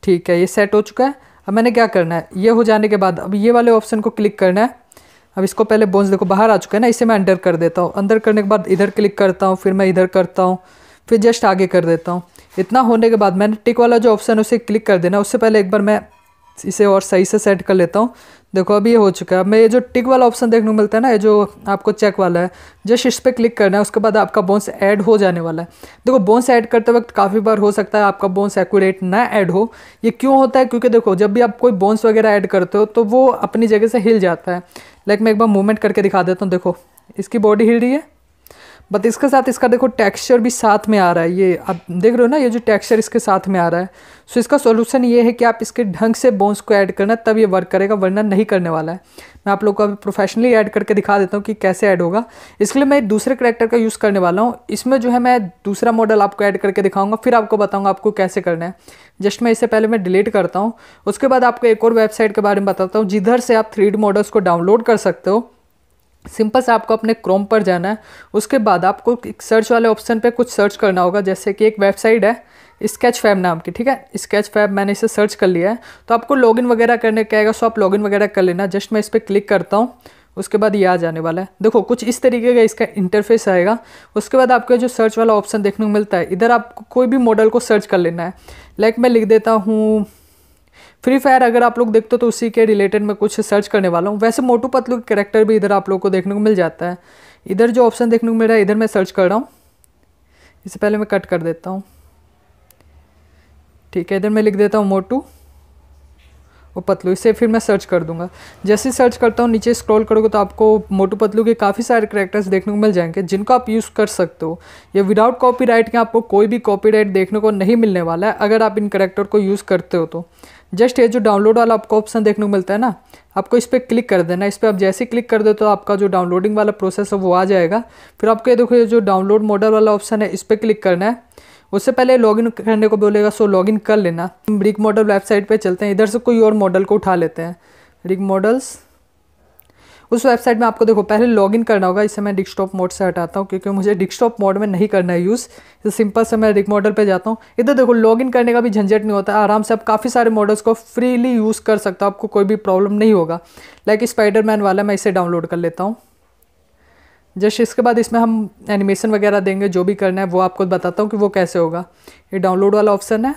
ठीक है ये सेट हो चुका है अब मैंने क्या करना है ये हो जाने के बाद अब ये वाले ऑप्शन को क्लिक करना है अब इसको पहले बोन्स देखो बाहर आ चुका है ना इसे मैं अंडर कर देता हूँ अंदर करने के बाद इधर क्लिक करता हूँ फिर मैं इधर करता हूँ फिर जस्ट आगे कर देता हूँ इतना होने के बाद मैंने टिक वाला जो ऑप्शन है उसे क्लिक कर देना उससे पहले एक बार मैं इसे और सही से सेट कर लेता हूँ देखो अभी ये हो चुका है अब मैं ये जो टिक वाला ऑप्शन देखने को मिलता है ना ये जो आपको चेक वाला है जस्ट इस पर क्लिक करना है उसके बाद आपका बोन्स ऐड हो जाने वाला है देखो बोन्स ऐड करते वक्त काफ़ी बार हो सकता है आपका बोन्स एक्यूरेट ना ऐड हो ये क्यों होता है क्योंकि देखो जब भी आप कोई बोन्स वगैरह ऐड करते हो तो वो अपनी जगह से हिल जाता है लाइक मैं एक बार मूवमेंट करके दिखा देता हूँ देखो इसकी बॉडी हिल रही है बट इसके साथ इसका देखो टेक्सचर भी साथ में आ रहा है ये आप देख रहे हो ना ये जो टेक्सचर इसके साथ में आ रहा है सो so इसका सॉल्यूशन ये है कि आप इसके ढंग से बोन्स को ऐड करना तब ये वर्क करेगा वरना नहीं करने वाला है मैं आप लोग को अभी प्रोफेशनली ऐड करके दिखा देता हूँ कि कैसे ऐड होगा इसके लिए मैं दूसरे करेक्टर का यूज़ करने वाला हूँ इसमें जो है मैं दूसरा मॉडल आपको ऐड करके दिखाऊंगा फिर आपको बताऊँगा आपको कैसे करना है जस्ट मैं इससे पहले मैं डिलीट करता हूँ उसके बाद आपको एक और वेबसाइट के बारे में बताता हूँ जिधर से आप थ्री मॉडल्स को डाउनलोड कर सकते हो सिंपल से आपको अपने क्रोम पर जाना है उसके बाद आपको एक सर्च वाले ऑप्शन पे कुछ सर्च करना होगा जैसे कि एक वेबसाइट है स्केच फैब नाम की ठीक है स्केच फैब मैंने इसे सर्च कर लिया है तो आपको लॉगिन वगैरह करने कहेगा सो आप लॉगिन वगैरह कर लेना जस्ट मैं इस पर क्लिक करता हूँ उसके बाद ये आ जाने वाला है देखो कुछ इस तरीके का इसका इंटरफेस आएगा उसके बाद आपको जो सर्च वाला ऑप्शन देखने को मिलता है इधर आपको कोई भी मॉडल को सर्च कर लेना है लाइक मैं लिख देता हूँ फ्री फायर अगर आप लोग देखते हो तो उसी के रिलेटेड मैं कुछ सर्च करने वाला हूँ वैसे मोटू पतलू के करेक्टर भी इधर आप लोग को देखने को मिल जाता है इधर जो ऑप्शन देखने को मिल रहा है इधर मैं सर्च कर रहा हूँ इससे पहले मैं कट कर देता हूँ ठीक है इधर मैं लिख देता हूँ मोटू वो पतलू इसे फिर मैं सर्च कर दूंगा जैसे ही सर्च करता हूँ नीचे स्क्रॉल करोगे तो आपको मोटू पतलू के काफ़ी सारे करेक्टर्स देखने को मिल जाएंगे जिनको आप यूज़ कर सकते हो ये विदाउट कॉपीराइट के आपको कोई भी कॉपीराइट देखने को नहीं मिलने वाला है अगर आप इन करेक्टर को यूज़ करते हो तो जस्ट ये जो डाउनलोड वाला आपको ऑप्शन देखने को मिलता है ना आपको इस पर क्लिक कर देना इस पर आप जैसे क्लिक कर दो तो आपका जो डाउनलोडिंग वाला प्रोसेस है वो आ जाएगा फिर आपको ये देखो ये जो डाउनलोड मॉडल वाला ऑप्शन है इस पर क्लिक करना है उससे पहले लॉगिन करने को बोलेगा सो लॉगिन कर लेना ब्रिक मॉडल वेबसाइट पे चलते हैं इधर से कोई और मॉडल को उठा लेते हैं ब्रिक मॉडल्स उस वेबसाइट में आपको देखो पहले लॉगिन करना होगा इसे मैं डिस्कटॉप मोड से हटाता हूँ क्योंकि मुझे डिस्कटॉप मोड में नहीं करना है यूज़ इसे सिंपल से मैं रिक मॉडल पर जाता हूँ इधर देखो लॉगिन करने का भी झंझट नहीं होता आराम से आप काफ़ी सारे मॉडल्स को फ्रीली यूज़ कर सकता हूँ आपको कोई भी प्रॉब्लम नहीं होगा लाइक मैन वाला मैं इसे डाउनलोड कर लेता हूँ जस्ट इसके बाद इसमें हम एनिमेशन वगैरह देंगे जो भी करना है वो आपको बताता हूँ कि वो कैसे होगा ये डाउनलोड वाला ऑप्शन है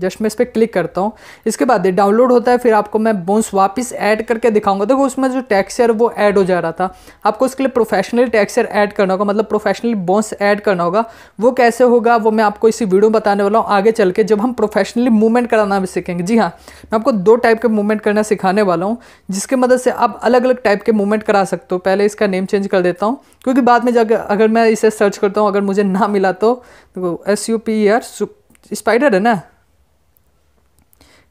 जस्ट मैं इस पर क्लिक करता हूँ इसके बाद ये डाउनलोड होता है फिर आपको मैं बोन्स वापस ऐड करके दिखाऊंगा देखो उसमें जो टेक्सचर वो ऐड हो जा रहा था आपको उसके लिए प्रोफेशनली टेक्सचर ऐड करना होगा मतलब प्रोफेशनली बोन्स ऐड करना होगा वो कैसे होगा वो मैं आपको इसी वीडियो में बताने वाला हूँ आगे चल के जब हम प्रोफेशनली मूवमेंट कराना भी सीखेंगे जी हाँ मैं आपको दो टाइप के मूवमेंट करना सिखाने वाला हूँ जिसकी मदद से आप अलग अलग टाइप के मूवमेंट करा सकते हो पहले इसका नेम चेंज कर देता हूँ क्योंकि बाद में जाकर अगर मैं इसे सर्च करता हूँ अगर मुझे ना मिला तो S U P R spider है ना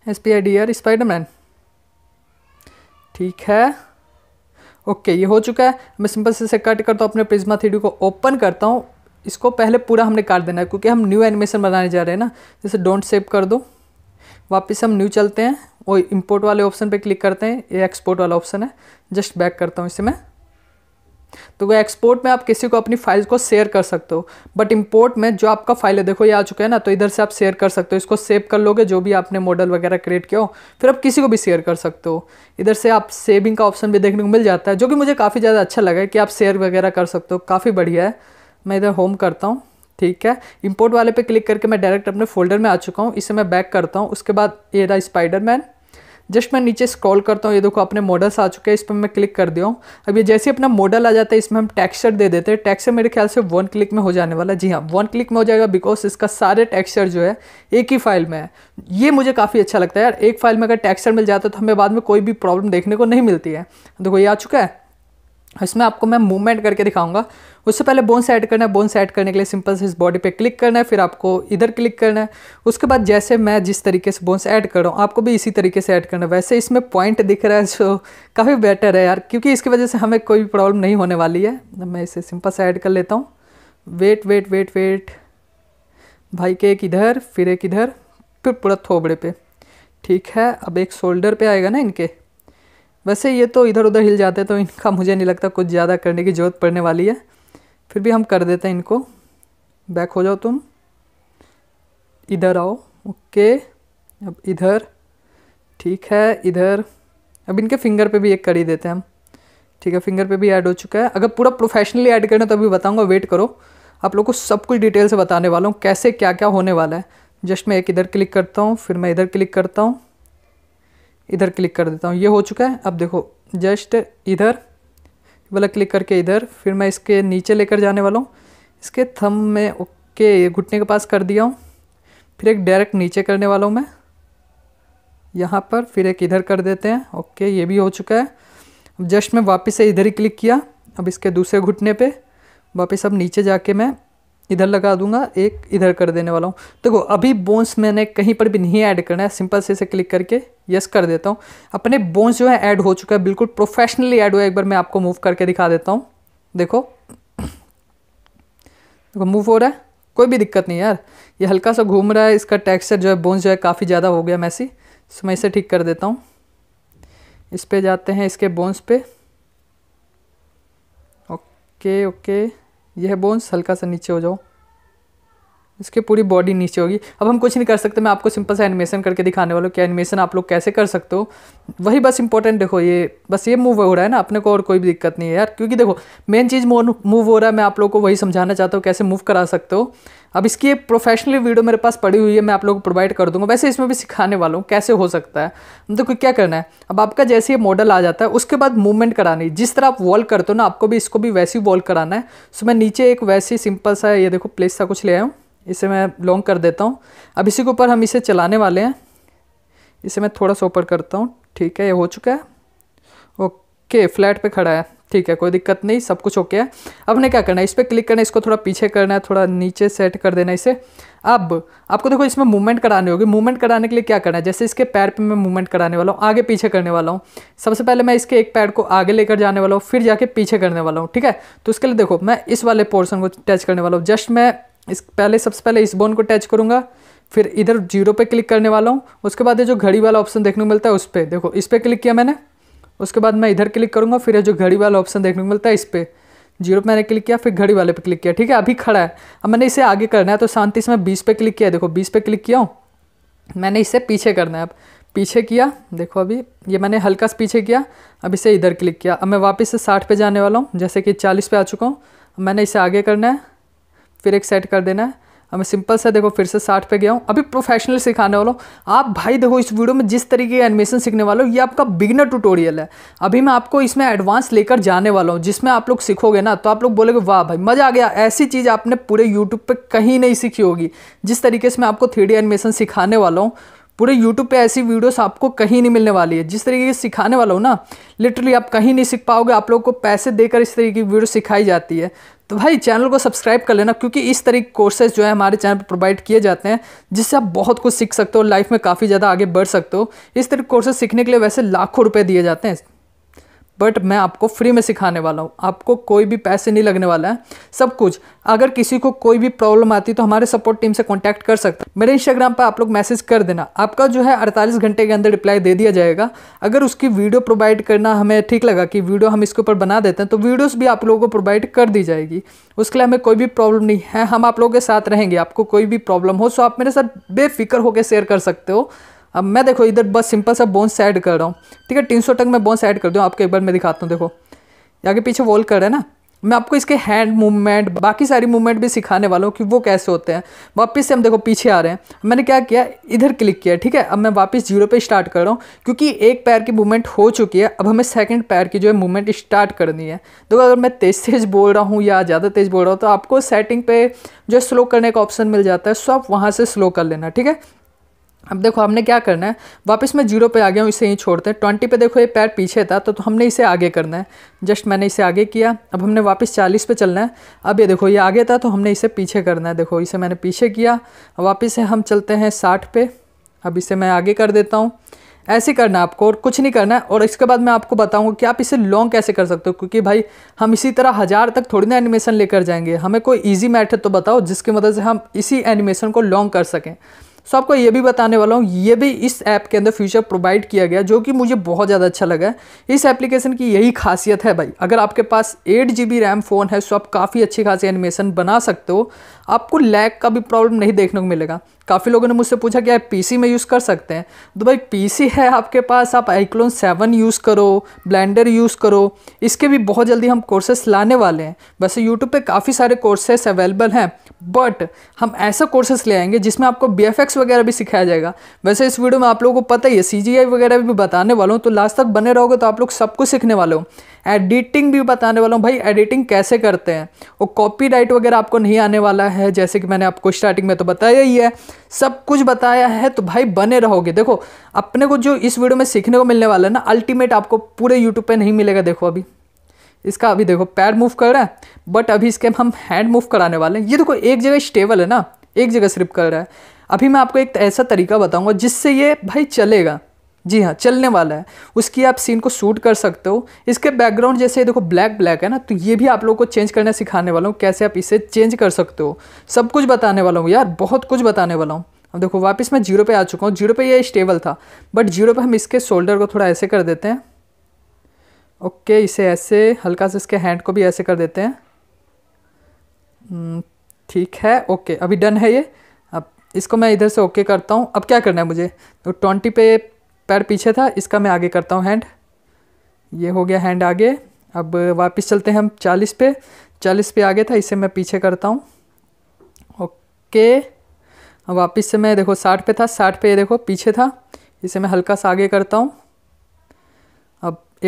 S P I D R Spiderman ठीक है ओके ये हो चुका है मैं सिंपल से इसे कट करता हूँ अपने प्रिज्मा थ्री को ओपन करता हूँ इसको पहले पूरा हमने काट देना है क्योंकि हम न्यू एनिमेशन बनाने जा रहे हैं ना जैसे डोंट सेव कर दो वापस हम न्यू चलते हैं वो इम्पोर्ट वाले ऑप्शन पे क्लिक करते हैं ये एक्सपोर्ट वाला ऑप्शन है जस्ट बैक करता हूँ इसे मैं तो एक्सपोर्ट में आप किसी को अपनी फाइल्स को शेयर कर सकते हो बट इम्पोर्ट में जो आपका फाइल है देखो ये आ चुका है ना तो इधर से आप शेयर कर सकते हो इसको सेव कर लोगे जो भी आपने मॉडल वगैरह क्रिएट किया हो फिर आप किसी को भी शेयर कर सकते हो इधर से आप सेविंग का ऑप्शन भी देखने को मिल जाता है जो कि मुझे काफ़ी ज़्यादा अच्छा लगा कि आप शेयर वगैरह कर सकते हो काफ़ी बढ़िया है मैं इधर होम करता हूँ ठीक है इम्पोर्ट वाले पे क्लिक करके मैं डायरेक्ट अपने फोल्डर में आ चुका हूँ इसे मैं बैक करता हूँ उसके बाद ये रहा मैन जस्ट मैं नीचे स्क्रॉल करता हूँ ये देखो अपने मॉडल्स आ चुके हैं इस पर मैं क्लिक कर दिया हूँ अब ये जैसे अपना मॉडल आ जाता है इसमें हम टेक्सचर दे देते हैं टेक्सचर मेरे ख्याल से वन क्लिक में हो जाने वाला जी हाँ वन क्लिक में हो जाएगा बिकॉज इसका सारे टेक्सचर जो है एक ही फाइल में है ये मुझे काफ़ी अच्छा लगता है यार एक फाइल में अगर टेक्सचर मिल जाता है तो हमें बाद में कोई भी प्रॉब्लम देखने को नहीं मिलती है देखो ये आ चुका है इसमें आपको मैं मूवमेंट करके दिखाऊंगा उससे पहले बोन्स ऐड करना है बोन ऐड करने के लिए सिंपल से इस बॉडी पे क्लिक करना है फिर आपको इधर क्लिक करना है उसके बाद जैसे मैं जिस तरीके से बोन्स ऐड कर रहा हूँ आपको भी इसी तरीके से ऐड करना है वैसे इसमें पॉइंट दिख रहा है जो काफ़ी बेटर है यार क्योंकि इसकी वजह से हमें कोई प्रॉब्लम नहीं होने वाली है मैं इसे सिंपल से ऐड कर लेता हूँ वेट वेट वेट वेट भाई के एक इधर फिर एक इधर फिर पूरा थोबड़े पर ठीक है अब एक शोल्डर पर आएगा ना इनके वैसे ये तो इधर उधर हिल जाते हैं तो इनका मुझे नहीं लगता कुछ ज़्यादा करने की ज़रूरत पड़ने वाली है फिर भी हम कर देते हैं इनको बैक हो जाओ तुम इधर आओ ओके अब इधर ठीक है इधर अब इनके फिंगर पे भी एक कर ही देते हैं हम ठीक है फिंगर पे भी ऐड हो चुका है अगर पूरा प्रोफेशनली ऐड करना तो अभी बताऊँगा वेट करो आप लोग को सब कुछ डिटेल से बताने वाला हूँ कैसे क्या क्या होने वाला है जस्ट मैं एक इधर क्लिक करता हूँ फिर मैं इधर क्लिक करता हूँ इधर क्लिक कर देता हूँ ये हो चुका है अब देखो जस्ट इधर वाला क्लिक करके इधर फिर मैं इसके नीचे लेकर जाने वाला हूँ इसके थम में ओके घुटने के पास कर दिया हूँ फिर एक डायरेक्ट नीचे करने वाला हूँ मैं यहाँ पर फिर एक इधर कर देते हैं ओके ये भी हो चुका है अब जस्ट मैं वापस से इधर ही क्लिक किया अब इसके दूसरे घुटने पे वापस अब नीचे जाके मैं इधर लगा दूंगा एक इधर कर देने वाला हूँ देखो तो अभी बोन्स मैंने कहीं पर भी नहीं ऐड करना है सिंपल से इसे क्लिक करके यस कर देता हूँ अपने बोन्स जो है ऐड हो चुका है बिल्कुल प्रोफेशनली ऐड हुआ एक बार मैं आपको मूव करके दिखा देता हूँ देखो देखो मूव हो रहा है कोई भी दिक्कत नहीं यार ये हल्का सा घूम रहा है इसका टेक्सचर जो है बोन्स जो है काफ़ी ज़्यादा हो गया मैसी सो मैं इसे ठीक कर देता हूँ इस पर जाते हैं इसके बोन्स पे ओके ओके यह बोन्स हल्का सा नीचे हो जाओ इसके पूरी बॉडी नीचे होगी अब हम कुछ नहीं कर सकते मैं आपको सिंपल सा एनिमेशन करके दिखाने वाला हूँ कि एनिमेशन आप लोग कैसे कर सकते हो वही बस इंपॉर्टेंट देखो ये बस ये मूव हो रहा है ना अपने को और कोई भी दिक्कत नहीं है यार क्योंकि देखो मेन चीज़ मूव हो रहा है मैं आप लोग को वही समझाना चाहता हूँ कैसे मूव करा सकते हो अब इसकी एक प्रोफेशनली वीडियो मेरे पास पड़ी हुई है मैं आप लोगों को प्रोवाइड कर दूंगा वैसे इसमें भी सिखाने वाला हूँ कैसे हो सकता है तो क्या करना है अब आपका जैसे ये मॉडल आ जाता है उसके बाद मूवमेंट करानी जिस तरह आप वॉल करते हो ना आपको भी इसको भी वैसे ही वॉल कराना है सो मैं नीचे एक वैसे सिंपल सा ये देखो प्लेस सा कुछ ले आया हूँ इसे मैं लॉन्ग कर देता हूँ अब इसी के ऊपर हम इसे चलाने वाले हैं इसे मैं थोड़ा सा ऊपर करता हूँ ठीक है ये हो चुका है ओके फ्लैट पर खड़ा है ठीक है कोई दिक्कत नहीं सब कुछ ओके है अब ने क्या करना है इस पर क्लिक करना है इसको थोड़ा पीछे करना है थोड़ा नीचे सेट कर देना इसे अब आपको देखो इसमें मूवमेंट कराने होगी मूवमेंट कराने के लिए क्या करना है जैसे इसके पैर पे मैं मूवमेंट कराने वाला हूँ आगे पीछे करने वाला हूँ सबसे पहले मैं इसके एक पैर को आगे लेकर जाने वाला हूँ फिर जाके पीछे करने वाला हूँ ठीक है तो उसके लिए देखो मैं इस वाले पोर्सन को टच करने वाला हूँ जस्ट मैं इस पहले सबसे पहले इस बोन को टच करूँगा फिर इधर जीरो पे क्लिक करने वाला हूँ उसके बाद ये जो घड़ी वाला ऑप्शन देखने को मिलता है उस पर देखो इस पर क्लिक किया मैंने उसके बाद मैं इधर क्लिक करूँगा फिर जो घड़ी वाला ऑप्शन देखने को मिलता है इस पर जीरो पे मैंने क्लिक किया फिर घड़ी वाले पे क्लिक किया ठीक है अभी खड़ा है अब मैंने इसे आगे करना है तो शांति से मैं बीस पे क्लिक किया देखो बीस पे क्लिक किया हूँ मैंने इसे पीछे करना है अब पीछे किया देखो अभी ये मैंने हल्का से पीछे किया अब इसे इधर क्लिक किया अब मैं वापस से साठ पे जाने वाला हूँ जैसे कि चालीस पे आ चुका हूँ मैंने इसे आगे करना है फिर एक सेट कर देना है अब मैं सिंपल सा देखो फिर से साठ पे गया हूँ अभी प्रोफेशनल सिखाने वालों आप भाई देखो इस वीडियो में जिस तरीके का एनिमेशन सीखने वालों ये आपका बिगनर ट्यूटोरियल है अभी मैं आपको इसमें एडवांस लेकर जाने वाला हूँ जिसमें आप लोग सीखोगे ना तो आप लोग बोलोगे वाह भाई मज़ा आ गया ऐसी चीज़ आपने पूरे यूट्यूब पर कहीं नहीं सीखी होगी जिस तरीके से मैं आपको थ्री एनिमेशन सिखाने वाला हूँ पूरे यूट्यूब पे ऐसी वीडियोस आपको कहीं नहीं मिलने वाली है जिस तरीके की सिखाने वाला हो ना लिटरली आप कहीं नहीं सीख पाओगे आप लोगों को पैसे देकर इस तरीके की वीडियो सिखाई जाती है तो भाई चैनल को सब्सक्राइब कर लेना क्योंकि इस तरह के कोर्सेज जो है हमारे चैनल पर प्रोवाइड किए जाते हैं जिससे आप बहुत कुछ सीख सकते हो लाइफ में काफ़ी ज़्यादा आगे बढ़ सकते हो इस तरह के कोर्सेज सीखने के लिए वैसे लाखों रुपये दिए जाते हैं बट मैं आपको फ्री में सिखाने वाला हूँ आपको कोई भी पैसे नहीं लगने वाला है सब कुछ अगर किसी को कोई भी प्रॉब्लम आती तो हमारे सपोर्ट टीम से कॉन्टैक्ट कर सकते मेरे इंस्टाग्राम पर आप लोग मैसेज कर देना आपका जो है अड़तालीस घंटे के अंदर रिप्लाई दे दिया जाएगा अगर उसकी वीडियो प्रोवाइड करना हमें ठीक लगा कि वीडियो हम इसके ऊपर बना देते हैं तो वीडियोज़ भी आप लोगों को प्रोवाइड कर दी जाएगी उसके लिए हमें कोई भी प्रॉब्लम नहीं है हम आप लोगों के साथ रहेंगे आपको कोई भी प्रॉब्लम हो सो तो आप मेरे साथ बेफिक्र होकर शेयर कर सकते हो अब मैं देखो इधर बस सिंपल सा बोन्स ऐड कर रहा हूँ ठीक है तीन सौ तक मैं बोन्स ऐड कर दूँ आपको एक बार मैं दिखाता हूँ देखो आगे पीछे वॉल कर रहे हैं ना मैं आपको इसके हैंड मूवमेंट बाकी सारी मूवमेंट भी सिखाने वाला हूँ कि वो कैसे होते हैं वापस से हम देखो पीछे आ रहे हैं मैंने क्या किया इधर क्लिक किया ठीक है अब मैं वापस जीरो पे स्टार्ट कर रहा हूँ क्योंकि एक पैर की मूवमेंट हो चुकी है अब हमें सेकंड पैर की जो है मूवमेंट स्टार्ट करनी है देखो अगर मैं तेज तेज बोल रहा हूँ या ज़्यादा तेज बोल रहा हूँ तो आपको सेटिंग पे जो स्लो करने का ऑप्शन मिल जाता है सो आप वहाँ से स्लो कर लेना ठीक है अब देखो हमने क्या करना है वापस मैं जीरो पे आ गया हूँ इसे ही छोड़ते हैं ट्वेंटी पे देखो ये पैर पीछे था तो, तो हमने इसे आगे करना है जस्ट मैंने इसे आगे किया अब हमने वापस चालीस पे चलना है अब ये देखो ये आगे था तो हमने इसे पीछे करना है देखो इसे मैंने पीछे किया वापस से हम चलते हैं साठ पे अब इसे मैं आगे कर देता हूँ ऐसे करना है आपको और कुछ नहीं करना है और इसके बाद मैं आपको बताऊंगा कि आप इसे लॉन्ग कैसे कर सकते हो क्योंकि भाई हम इसी तरह हज़ार तक थोड़ी ना एनिमेशन लेकर जाएंगे हमें कोई इजी मैथड तो बताओ जिसकी मदद से हम इसी एनिमेशन को लॉन्ग कर सकें सो आपको ये भी बताने वाला हूँ ये भी इस ऐप के अंदर फ्यूचर प्रोवाइड किया गया जो कि मुझे बहुत ज़्यादा अच्छा लगा है इस एप्लीकेशन की यही खासियत है भाई अगर आपके पास eight G B RAM phone है सो तो आप काफ़ी अच्छी खासी एनिमेशन बना सकते हो आपको लैग का भी प्रॉब्लम नहीं देखने को मिलेगा काफ़ी लोगों ने मुझसे पूछा कि आप पीसी में यूज़ कर सकते हैं तो भाई पीसी है आपके पास आप आइक्लोन सेवन यूज़ करो ब्लेंडर यूज़ करो इसके भी बहुत जल्दी हम कोर्सेस लाने वाले हैं वैसे यूट्यूब पे काफ़ी सारे कोर्सेस अवेलेबल हैं बट हम ऐसा कोर्सेस ले आएंगे जिसमें आपको बी वगैरह भी सिखाया जाएगा वैसे इस वीडियो में आप लोगों को पता ही है सी वगैरह भी बताने वाला हूँ तो लास्ट तक बने रहोगे तो आप लोग सब कुछ सीखने वाले हो एडिटिंग भी बताने वाला हूँ भाई एडिटिंग कैसे करते हैं वो कॉपीराइट वगैरह आपको नहीं आने वाला है जैसे कि मैंने आपको स्टार्टिंग में तो बताया ही है सब कुछ बताया है तो भाई बने रहोगे देखो अपने को जो इस वीडियो में सीखने को मिलने वाला है ना अल्टीमेट आपको पूरे यूट्यूब पर नहीं मिलेगा देखो अभी इसका अभी देखो पैड मूव कर रहा है बट अभी इसके हम हैंड मूव कराने वाले हैं ये देखो एक जगह स्टेबल है ना एक जगह सिर्फ कर रहा है अभी मैं आपको एक ऐसा तरीका बताऊंगा जिससे ये भाई चलेगा जी हाँ चलने वाला है उसकी आप सीन को शूट कर सकते हो इसके बैकग्राउंड जैसे देखो ब्लैक ब्लैक है ना तो ये भी आप लोगों को चेंज करना सिखाने वाला हूँ कैसे आप इसे चेंज कर सकते हो सब कुछ बताने वाला हूँ यार बहुत कुछ बताने वाला हूँ अब देखो वापस मैं जीरो पे आ चुका हूँ जीरो पे ये स्टेबल था बट जीरो पे हम इसके शोल्डर को थोड़ा ऐसे कर देते हैं ओके इसे ऐसे हल्का से इसके हैंड को भी ऐसे कर देते हैं हम्म, ठीक है ओके अभी डन है ये अब इसको मैं इधर से ओके करता हूँ अब क्या करना है मुझे तो ट्वेंटी पे पैर पीछे था इसका मैं आगे करता हूँ हैंड ये हो गया हैंड आगे अब वापस चलते हैं हम चालीस पे चालीस पे आगे था इसे मैं पीछे करता हूँ ओके वापस से मैं देखो साठ पे था साठ पे ये देखो पीछे था इसे मैं हल्का सा आगे करता हूँ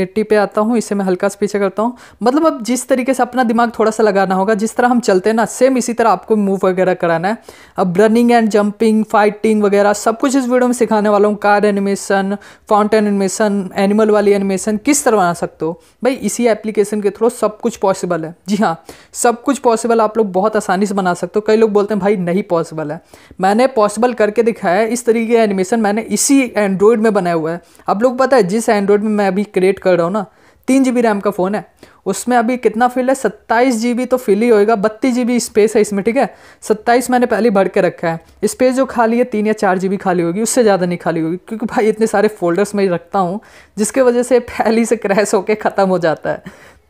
80 पे आता हूँ इसे मैं हल्का सा पीछे करता हूँ मतलब अब जिस तरीके से अपना दिमाग थोड़ा सा लगाना होगा जिस तरह हम चलते हैं ना सेम इसी तरह आपको मूव वगैरह कराना है अब रनिंग एंड जंपिंग फाइटिंग वगैरह सब कुछ इस वीडियो में सिखाने वाला हूँ car animation fountain animation animal वाली एनिमेशन किस तरह बना सकते हो भाई इसी एप्लीकेशन के थ्रू सब कुछ पॉसिबल है जी हाँ सब कुछ पॉसिबल आप लोग बहुत आसानी से बना सकते हो कई लोग बोलते हैं भाई नहीं पॉसिबल है मैंने पॉसिबल करके दिखाया है इस तरीके का एनिमेशन मैंने इसी एंड्रॉयड में बनाया हुआ है आप लोग पता है जिस एंड्रॉयड में मैं अभी क्रिएट कर रहा हूँ ना तीन जी रैम का फ़ोन है उसमें अभी कितना फिल है सत्ताईस जी तो फिल ही होएगा बत्तीस जी स्पेस है इसमें ठीक है सत्ताईस मैंने पहले भर के रखा है स्पेस जो खाली है तीन या चार जी खाली होगी उससे ज़्यादा नहीं खाली होगी क्योंकि भाई इतने सारे फोल्डर्स में रखता हूँ जिसके वजह से पहले से क्रैश होकर ख़त्म हो जाता है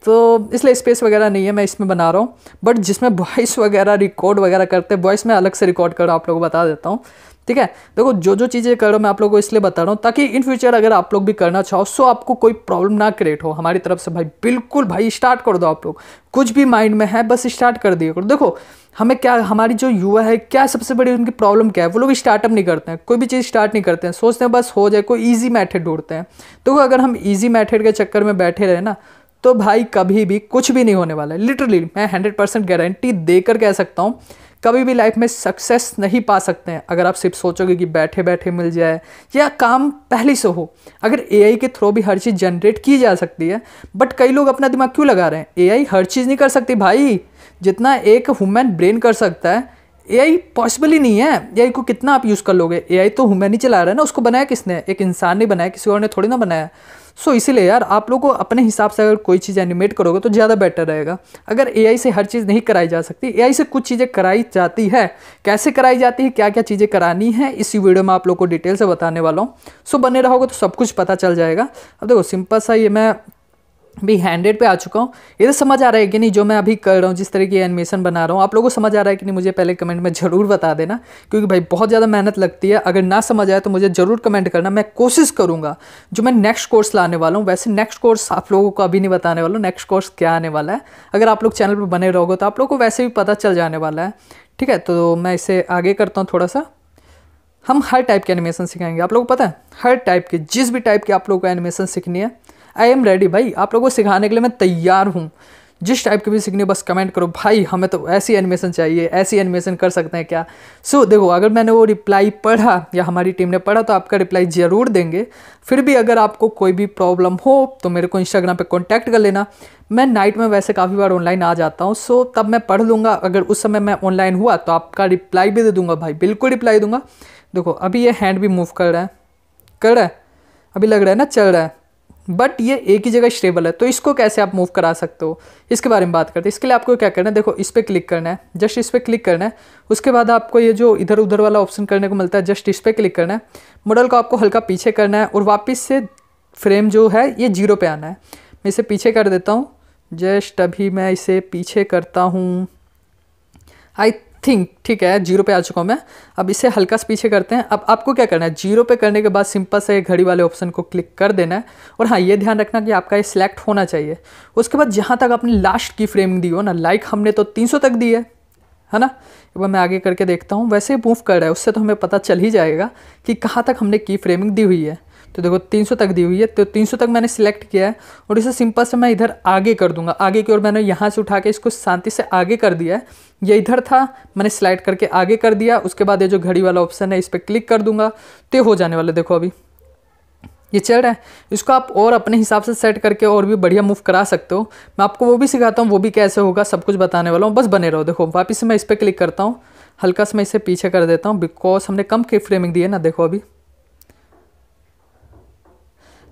तो इसलिए स्पेस वगैरह नहीं है मैं इसमें बना रहा हूँ बट जिसमें वॉइस वगैरह रिकॉर्ड वगैरह करते हैं वॉइस में अलग से रिकॉर्ड कर रहा हूँ आप लोगों को बता देता हूँ ठीक है देखो जो जो चीज़ें कर रहा हूँ मैं आप लोगों को इसलिए बता रहा हूँ ताकि इन फ्यूचर अगर आप लोग भी करना चाहो सो आपको कोई प्रॉब्लम ना क्रिएट हो हमारी तरफ से भाई बिल्कुल भाई स्टार्ट कर दो आप लोग कुछ भी माइंड में है बस स्टार्ट कर दिए करो देखो हमें क्या हमारी जो युवा है क्या सबसे बड़ी उनकी प्रॉब्लम क्या है वो लोग स्टार्टअप नहीं करते हैं कोई भी चीज़ स्टार्ट नहीं करते हैं सोचते हैं बस हो जाए कोई ईजी मैथड ढूंढते हैं तो अगर हम ईजी मैथड के चक्कर में बैठे रहे ना तो भाई कभी भी कुछ भी नहीं होने वाला है लिटरली मैं हंड्रेड परसेंट गारंटी देकर कह सकता हूँ कभी भी लाइफ में सक्सेस नहीं पा सकते हैं अगर आप सिर्फ सोचोगे कि बैठे बैठे मिल जाए या काम पहले से हो अगर ए के थ्रू भी हर चीज़ जनरेट की जा सकती है बट कई लोग अपना दिमाग क्यों लगा रहे हैं ए हर चीज़ नहीं कर सकती भाई जितना एक हुमेन ब्रेन कर सकता है ए आई पॉसिबल ही नहीं है ए आई को कितना आप यूज़ कर लोगे ए आई तो ह्यूमन ही चला रहा है ना उसको बनाया किसने एक इंसान ने बनाया किसी और ने थोड़ी ना बनाया सो इसीलिए यार आप लोग को अपने हिसाब से अगर कोई चीज़ एनिमेट करोगे तो ज़्यादा बेटर रहेगा अगर ए से हर चीज़ नहीं कराई जा सकती ए से कुछ चीज़ें कराई जाती है कैसे कराई जाती है क्या क्या चीज़ें करानी है इसी वीडियो में आप लोग को डिटेल से बताने वाला हूँ सो बने रहोगे तो सब कुछ पता चल जाएगा अब देखो सिंपल सा ये मैं भी हैंडेड पे आ चुका हूँ ये तो समझ आ रहा है कि नहीं जो मैं अभी कर रहा हूँ जिस तरह की एनिमेशन बना रहा हूँ आप लोगों को समझ आ रहा है कि नहीं मुझे पहले कमेंट में ज़रूर बता देना क्योंकि भाई बहुत ज़्यादा मेहनत लगती है अगर ना समझ आए तो मुझे ज़रूर कमेंट करना मैं कोशिश करूँगा जो मैं नेक्स्ट कोर्स लाने वाला हूँ वैसे नेक्स्ट कोर्स आप लोगों को अभी नहीं बताने वाला हूँ नेक्स्ट कोर्स क्या आने वाला है अगर आप लोग चैनल पर बने रहोगे तो आप लोग को वैसे भी पता चल जाने वाला है ठीक है तो मैं इसे आगे करता हूँ थोड़ा सा हम हर टाइप के एनिमेशन सिखाएंगे आप लोगों को पता है हर टाइप के जिस भी टाइप के आप लोगों को एनिमेशन सीखनी है आई एम रेडी भाई आप लोगों को सिखाने के लिए मैं तैयार हूँ जिस टाइप के भी सीखने बस कमेंट करो भाई हमें तो ऐसी एनिमेशन चाहिए ऐसी एनिमेशन कर सकते हैं क्या सो so, देखो अगर मैंने वो रिप्लाई पढ़ा या हमारी टीम ने पढ़ा तो आपका रिप्लाई ज़रूर देंगे फिर भी अगर आपको कोई भी प्रॉब्लम हो तो मेरे को इंस्टाग्राम पे कांटेक्ट कर लेना मैं नाइट में वैसे काफ़ी बार ऑनलाइन आ जाता हूँ सो so, तब मैं पढ़ लूँगा अगर उस समय मैं ऑनलाइन हुआ तो आपका रिप्लाई भी दे दूँगा भाई बिल्कुल रिप्लाई दूँगा देखो अभी ये हैंड भी मूव कर रहा है कर रहा है अभी लग रहा है ना चल रहा है बट ये एक ही जगह स्टेबल है तो इसको कैसे आप मूव करा सकते हो इसके बारे में बात करते हैं इसके लिए आपको क्या करना है देखो इस पर क्लिक करना है जस्ट इस पर क्लिक करना है उसके बाद आपको ये जो इधर उधर वाला ऑप्शन करने को मिलता है जस्ट इस पर क्लिक करना है मॉडल को आपको हल्का पीछे करना है और वापस से फ्रेम जो है ये जीरो पर आना है मैं इसे पीछे कर देता हूँ जस्ट अभी मैं इसे पीछे करता हूँ आई थिंक ठीक है जीरो पे आ चुका हूँ मैं अब इसे हल्का से पीछे करते हैं अब आपको क्या करना है जीरो पे करने के बाद सिंपल से घड़ी वाले ऑप्शन को क्लिक कर देना है और हाँ ये ध्यान रखना कि आपका ये सिलेक्ट होना चाहिए उसके बाद जहाँ तक आपने लास्ट की फ्रेमिंग दी हो ना लाइक हमने तो सौ तक दी है है ना एक बार मैं आगे करके देखता हूँ वैसे मूव कर रहा है उससे तो हमें पता चल ही जाएगा कि कहाँ तक हमने की फ्रेमिंग दी हुई है तो देखो 300 तक दी हुई है तो 300 तक मैंने सिलेक्ट किया है और इसे सिंपल से मैं इधर आगे कर दूंगा आगे की ओर मैंने यहाँ से उठा के इसको शांति से आगे कर दिया है ये इधर था मैंने स्लाइड करके आगे कर दिया उसके बाद ये जो घड़ी वाला ऑप्शन है इस पर क्लिक कर दूंगा तो हो जाने वाला देखो अभी ये चल रहा है इसको आप और अपने हिसाब से सेट करके और भी बढ़िया मूव करा सकते हो मैं आपको वो भी सिखाता हूँ वो भी कैसे होगा सब कुछ बताने वाला हूँ बस बने रहो देखो वापस मैं इस पर क्लिक करता हूँ हल्का से मैं इसे पीछे कर देता हूँ बिकॉज हमने कम की फ्रेमिंग दी है ना देखो अभी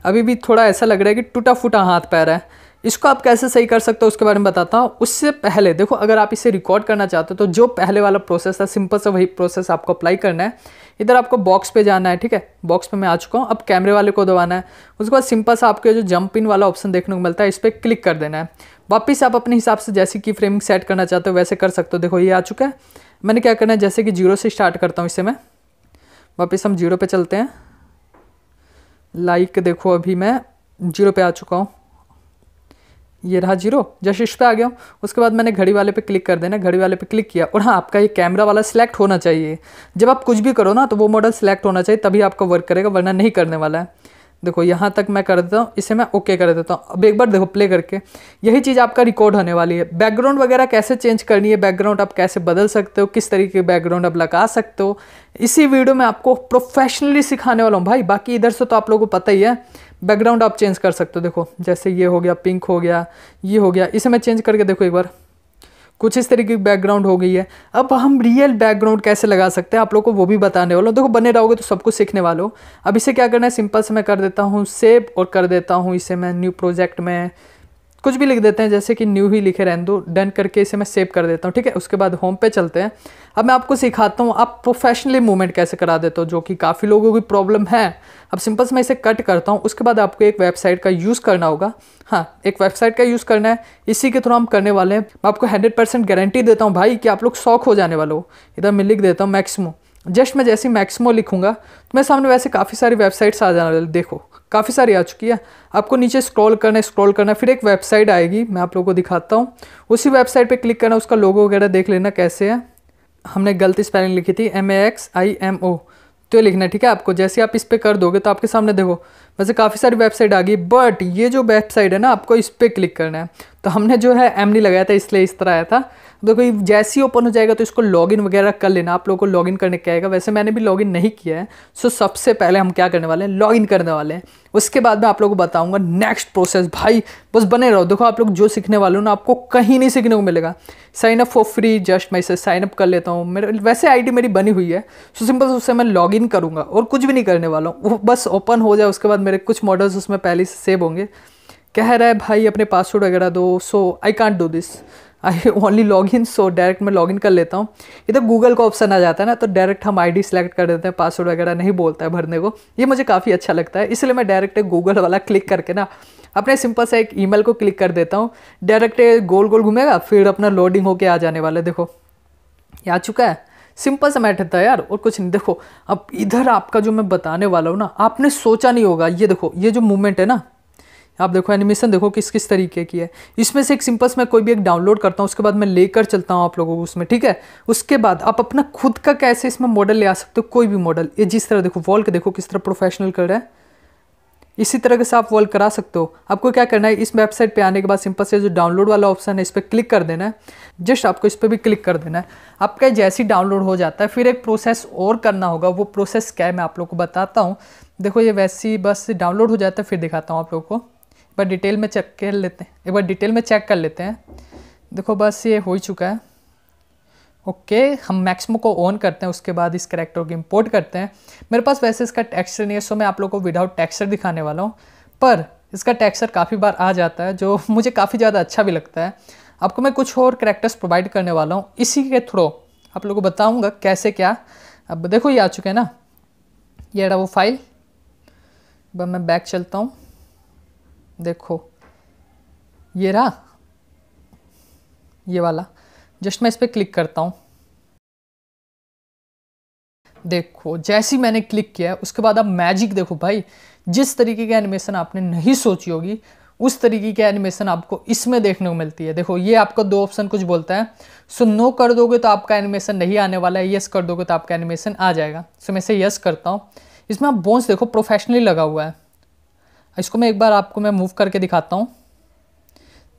अभी भी थोड़ा ऐसा लग रहा है कि टूटा फूटा हाथ पैर है इसको आप कैसे सही कर सकते हो उसके बारे में बताता हूँ उससे पहले देखो अगर आप इसे रिकॉर्ड करना चाहते हो तो जो पहले वाला प्रोसेस था सिंपल सा वही प्रोसेस आपको अप्लाई करना है इधर आपको बॉक्स पे जाना है ठीक है बॉक्स पे मैं आ चुका हूँ अब कैमरे वाले को दबाना है उसके बाद सिंपल सा आपके जो जंप इन वाला ऑप्शन देखने को मिलता है इस पर क्लिक कर देना है वापस आप अपने हिसाब से जैसे की फ्रेमिंग सेट करना चाहते हो वैसे कर सकते हो देखो ये आ चुका है मैंने क्या करना है जैसे कि जीरो से स्टार्ट करता हूँ इसे मैं वापस हम जीरो पर चलते हैं लाइक देखो अभी मैं जीरो पे आ चुका हूँ ये रहा जीरो जैसे इस पर आ गया हूँ उसके बाद मैंने घड़ी वाले पे क्लिक कर देना घड़ी वाले पे क्लिक किया और हाँ आपका ये कैमरा वाला सिलेक्ट होना चाहिए जब आप कुछ भी करो ना तो वो मॉडल सिलेक्ट होना चाहिए तभी आपका वर्क करेगा वरना नहीं करने वाला है देखो यहाँ तक मैं कर देता हूँ इसे मैं ओके कर देता हूँ अब एक बार देखो प्ले करके यही चीज़ आपका रिकॉर्ड होने वाली है बैकग्राउंड वगैरह कैसे चेंज करनी है बैकग्राउंड आप कैसे बदल सकते हो किस तरीके के बैकग्राउंड आप लगा सकते हो इसी वीडियो में आपको प्रोफेशनली सिखाने वाला हूँ भाई बाकी इधर से तो आप लोगों को पता ही है बैकग्राउंड आप चेंज कर सकते हो देखो जैसे ये हो गया पिंक हो गया ये हो गया इसे मैं चेंज करके देखो एक बार कुछ इस तरीके की बैकग्राउंड हो गई है अब हम रियल बैकग्राउंड कैसे लगा सकते हैं आप लोग को वो भी बताने वाला देखो बने रहोगे तो सब कुछ सीखने वालों अब इसे क्या करना है सिंपल से मैं कर देता हूँ सेव और कर देता हूँ इसे मैं न्यू प्रोजेक्ट में कुछ भी लिख देते हैं जैसे कि न्यू ही लिखे रहें दो डन करके इसे मैं सेव कर देता हूँ ठीक है उसके बाद होम पे चलते हैं अब मैं आपको सिखाता हूँ आप प्रोफेशनली मूवमेंट कैसे करा देते हो जो कि काफ़ी लोगों की प्रॉब्लम है अब सिंपल से मैं इसे कट करता हूँ उसके बाद आपको एक वेबसाइट का यूज़ करना होगा हाँ एक वेबसाइट का यूज़ करना है इसी के थ्रू हम करने वाले हैं मैं आपको हंड्रेड परसेंट गारंटी देता हूँ भाई कि आप लोग शौक हो जाने वाले हो इधर मैं लिख देता हूँ मैक्सिमो जस्ट मैं जैसे मैक्सिमो लिखूंगा मेरे सामने वैसे काफ़ी सारी वेबसाइट्स आ जाने वाले देखो काफ़ी सारी आ चुकी है आपको नीचे स्क्रॉल करना है स्क्रॉल करना है फिर एक वेबसाइट आएगी मैं आप लोगों को दिखाता हूँ उसी वेबसाइट पे क्लिक करना उसका लोगो वगैरह देख लेना कैसे है हमने गलती स्पेलिंग लिखी थी M A X I M O तो ये लिखना है ठीक है आपको जैसे आप इस पर कर दोगे तो आपके सामने देखो वैसे काफ़ी सारी वेबसाइट आ गई बट ये जो वेबसाइट है ना आपको इस पर क्लिक करना है तो हमने जो है एम नहीं लगाया था इसलिए इस तरह आया था तो देखो ये जैसे ही ओपन हो जाएगा तो इसको लॉगिन वगैरह कर लेना आप लोगों को लॉगिन करने के आएगा वैसे मैंने भी लॉगिन नहीं किया है सो सबसे पहले हम क्या करने वाले हैं लॉगिन करने वाले हैं उसके बाद मैं आप लोगों को बताऊंगा नेक्स्ट प्रोसेस भाई बस बने रहो देखो आप लोग जो सीखने वाले हो ना आपको कहीं नहीं सीखने को मिलेगा sign up for free just मैं इसे साइन अप कर लेता हूँ मेरे वैसे आईडी मेरी बनी हुई है सो सिंपल उससे मैं लॉगिन करूँगा और कुछ भी नहीं करने वाला हूँ वो बस ओपन हो जाए उसके बाद मेरे कुछ मॉडल्स उसमें पहले से सेव होंगे कह रहा है भाई अपने पासवर्ड वगैरह दो so I can't do this I only log in so direct मैं लॉग इन कर लेता हूँ इधर गूगल तो का ऑप्शन आ जाता है ना तो डायरेक्ट हम आईडी सेलेक्ट कर देते हैं पासवर्ड वगैरह नहीं बोलता है भरने को ये मुझे काफ़ी अच्छा लगता है इसलिए मैं डायरेक्ट एक गूगल वाला क्लिक करके ना अपने सिंपल से एक ई को क्लिक कर देता हूँ डायरेक्ट गोल गोल घूमेगा फिर अपना लोडिंग होके आ जाने वाला देखो ये आ चुका है सिंपल सा मैटर था यार और कुछ नहीं देखो अब इधर आपका जो मैं बताने वाला हूँ ना आपने सोचा नहीं होगा ये देखो ये जो मूवमेंट है ना आप देखो एनिमेशन देखो किस किस तरीके की है इसमें से एक सिंपल्स मैं कोई भी एक डाउनलोड करता हूँ उसके बाद मैं लेकर चलता हूँ आप लोगों को उसमें ठीक है उसके बाद आप अपना खुद का कैसे इसमें मॉडल ले आ सकते हो कोई भी मॉडल ये जिस तरह देखो वॉल के देखो किस तरह प्रोफेशनल कर रहा है इसी तरह से आप वॉल करा सकते हो आपको क्या करना है इस वेबसाइट पे आने के बाद सिंपल से जो डाउनलोड वाला ऑप्शन है इस पर क्लिक कर देना है जस्ट आपको इस पर भी क्लिक कर देना है आपका जैसे ही डाउनलोड हो जाता है फिर एक प्रोसेस और करना होगा वो प्रोसेस क्या है मैं आप लोग को बताता हूँ देखो ये वैसे ही बस डाउनलोड हो जाता है फिर दिखाता हूँ आप लोग को एक बार डिटेल में चेक कर लेते हैं एक बार डिटेल में चेक कर लेते हैं देखो बस ये हो ही चुका है ओके okay, हम मैक्समो को ऑन करते हैं उसके बाद इस करेक्टर को इम्पोर्ट करते हैं मेरे पास वैसे इसका टेक्सचर नहीं है सो मैं आप लोग को विदाउट टेक्सचर दिखाने वाला हूँ पर इसका टेक्सचर काफ़ी बार आ जाता है जो मुझे काफ़ी ज़्यादा अच्छा भी लगता है आपको मैं कुछ और करेक्टर्स प्रोवाइड करने वाला हूँ इसी के थ्रू आप लोग को बताऊँगा कैसे क्या अब देखो ये आ चुके हैं ना ये रहा वो फाइल अब मैं बैक चलता हूँ देखो ये रहा ये वाला जस्ट मैं इस पर क्लिक करता हूँ देखो जैसी मैंने क्लिक किया है उसके बाद आप मैजिक देखो भाई जिस तरीके की एनिमेशन आपने नहीं सोची होगी उस तरीके की एनिमेशन आपको इसमें देखने को मिलती है देखो ये आपका दो ऑप्शन कुछ बोलता है सो नो कर दोगे तो आपका एनिमेशन नहीं आने वाला है यस कर दोगे तो आपका एनिमेशन आ जाएगा सो मैं से यस करता हूँ इसमें आप बोन्स देखो प्रोफेशनली लगा हुआ है इसको मैं एक बार आपको मैं मूव करके दिखाता हूँ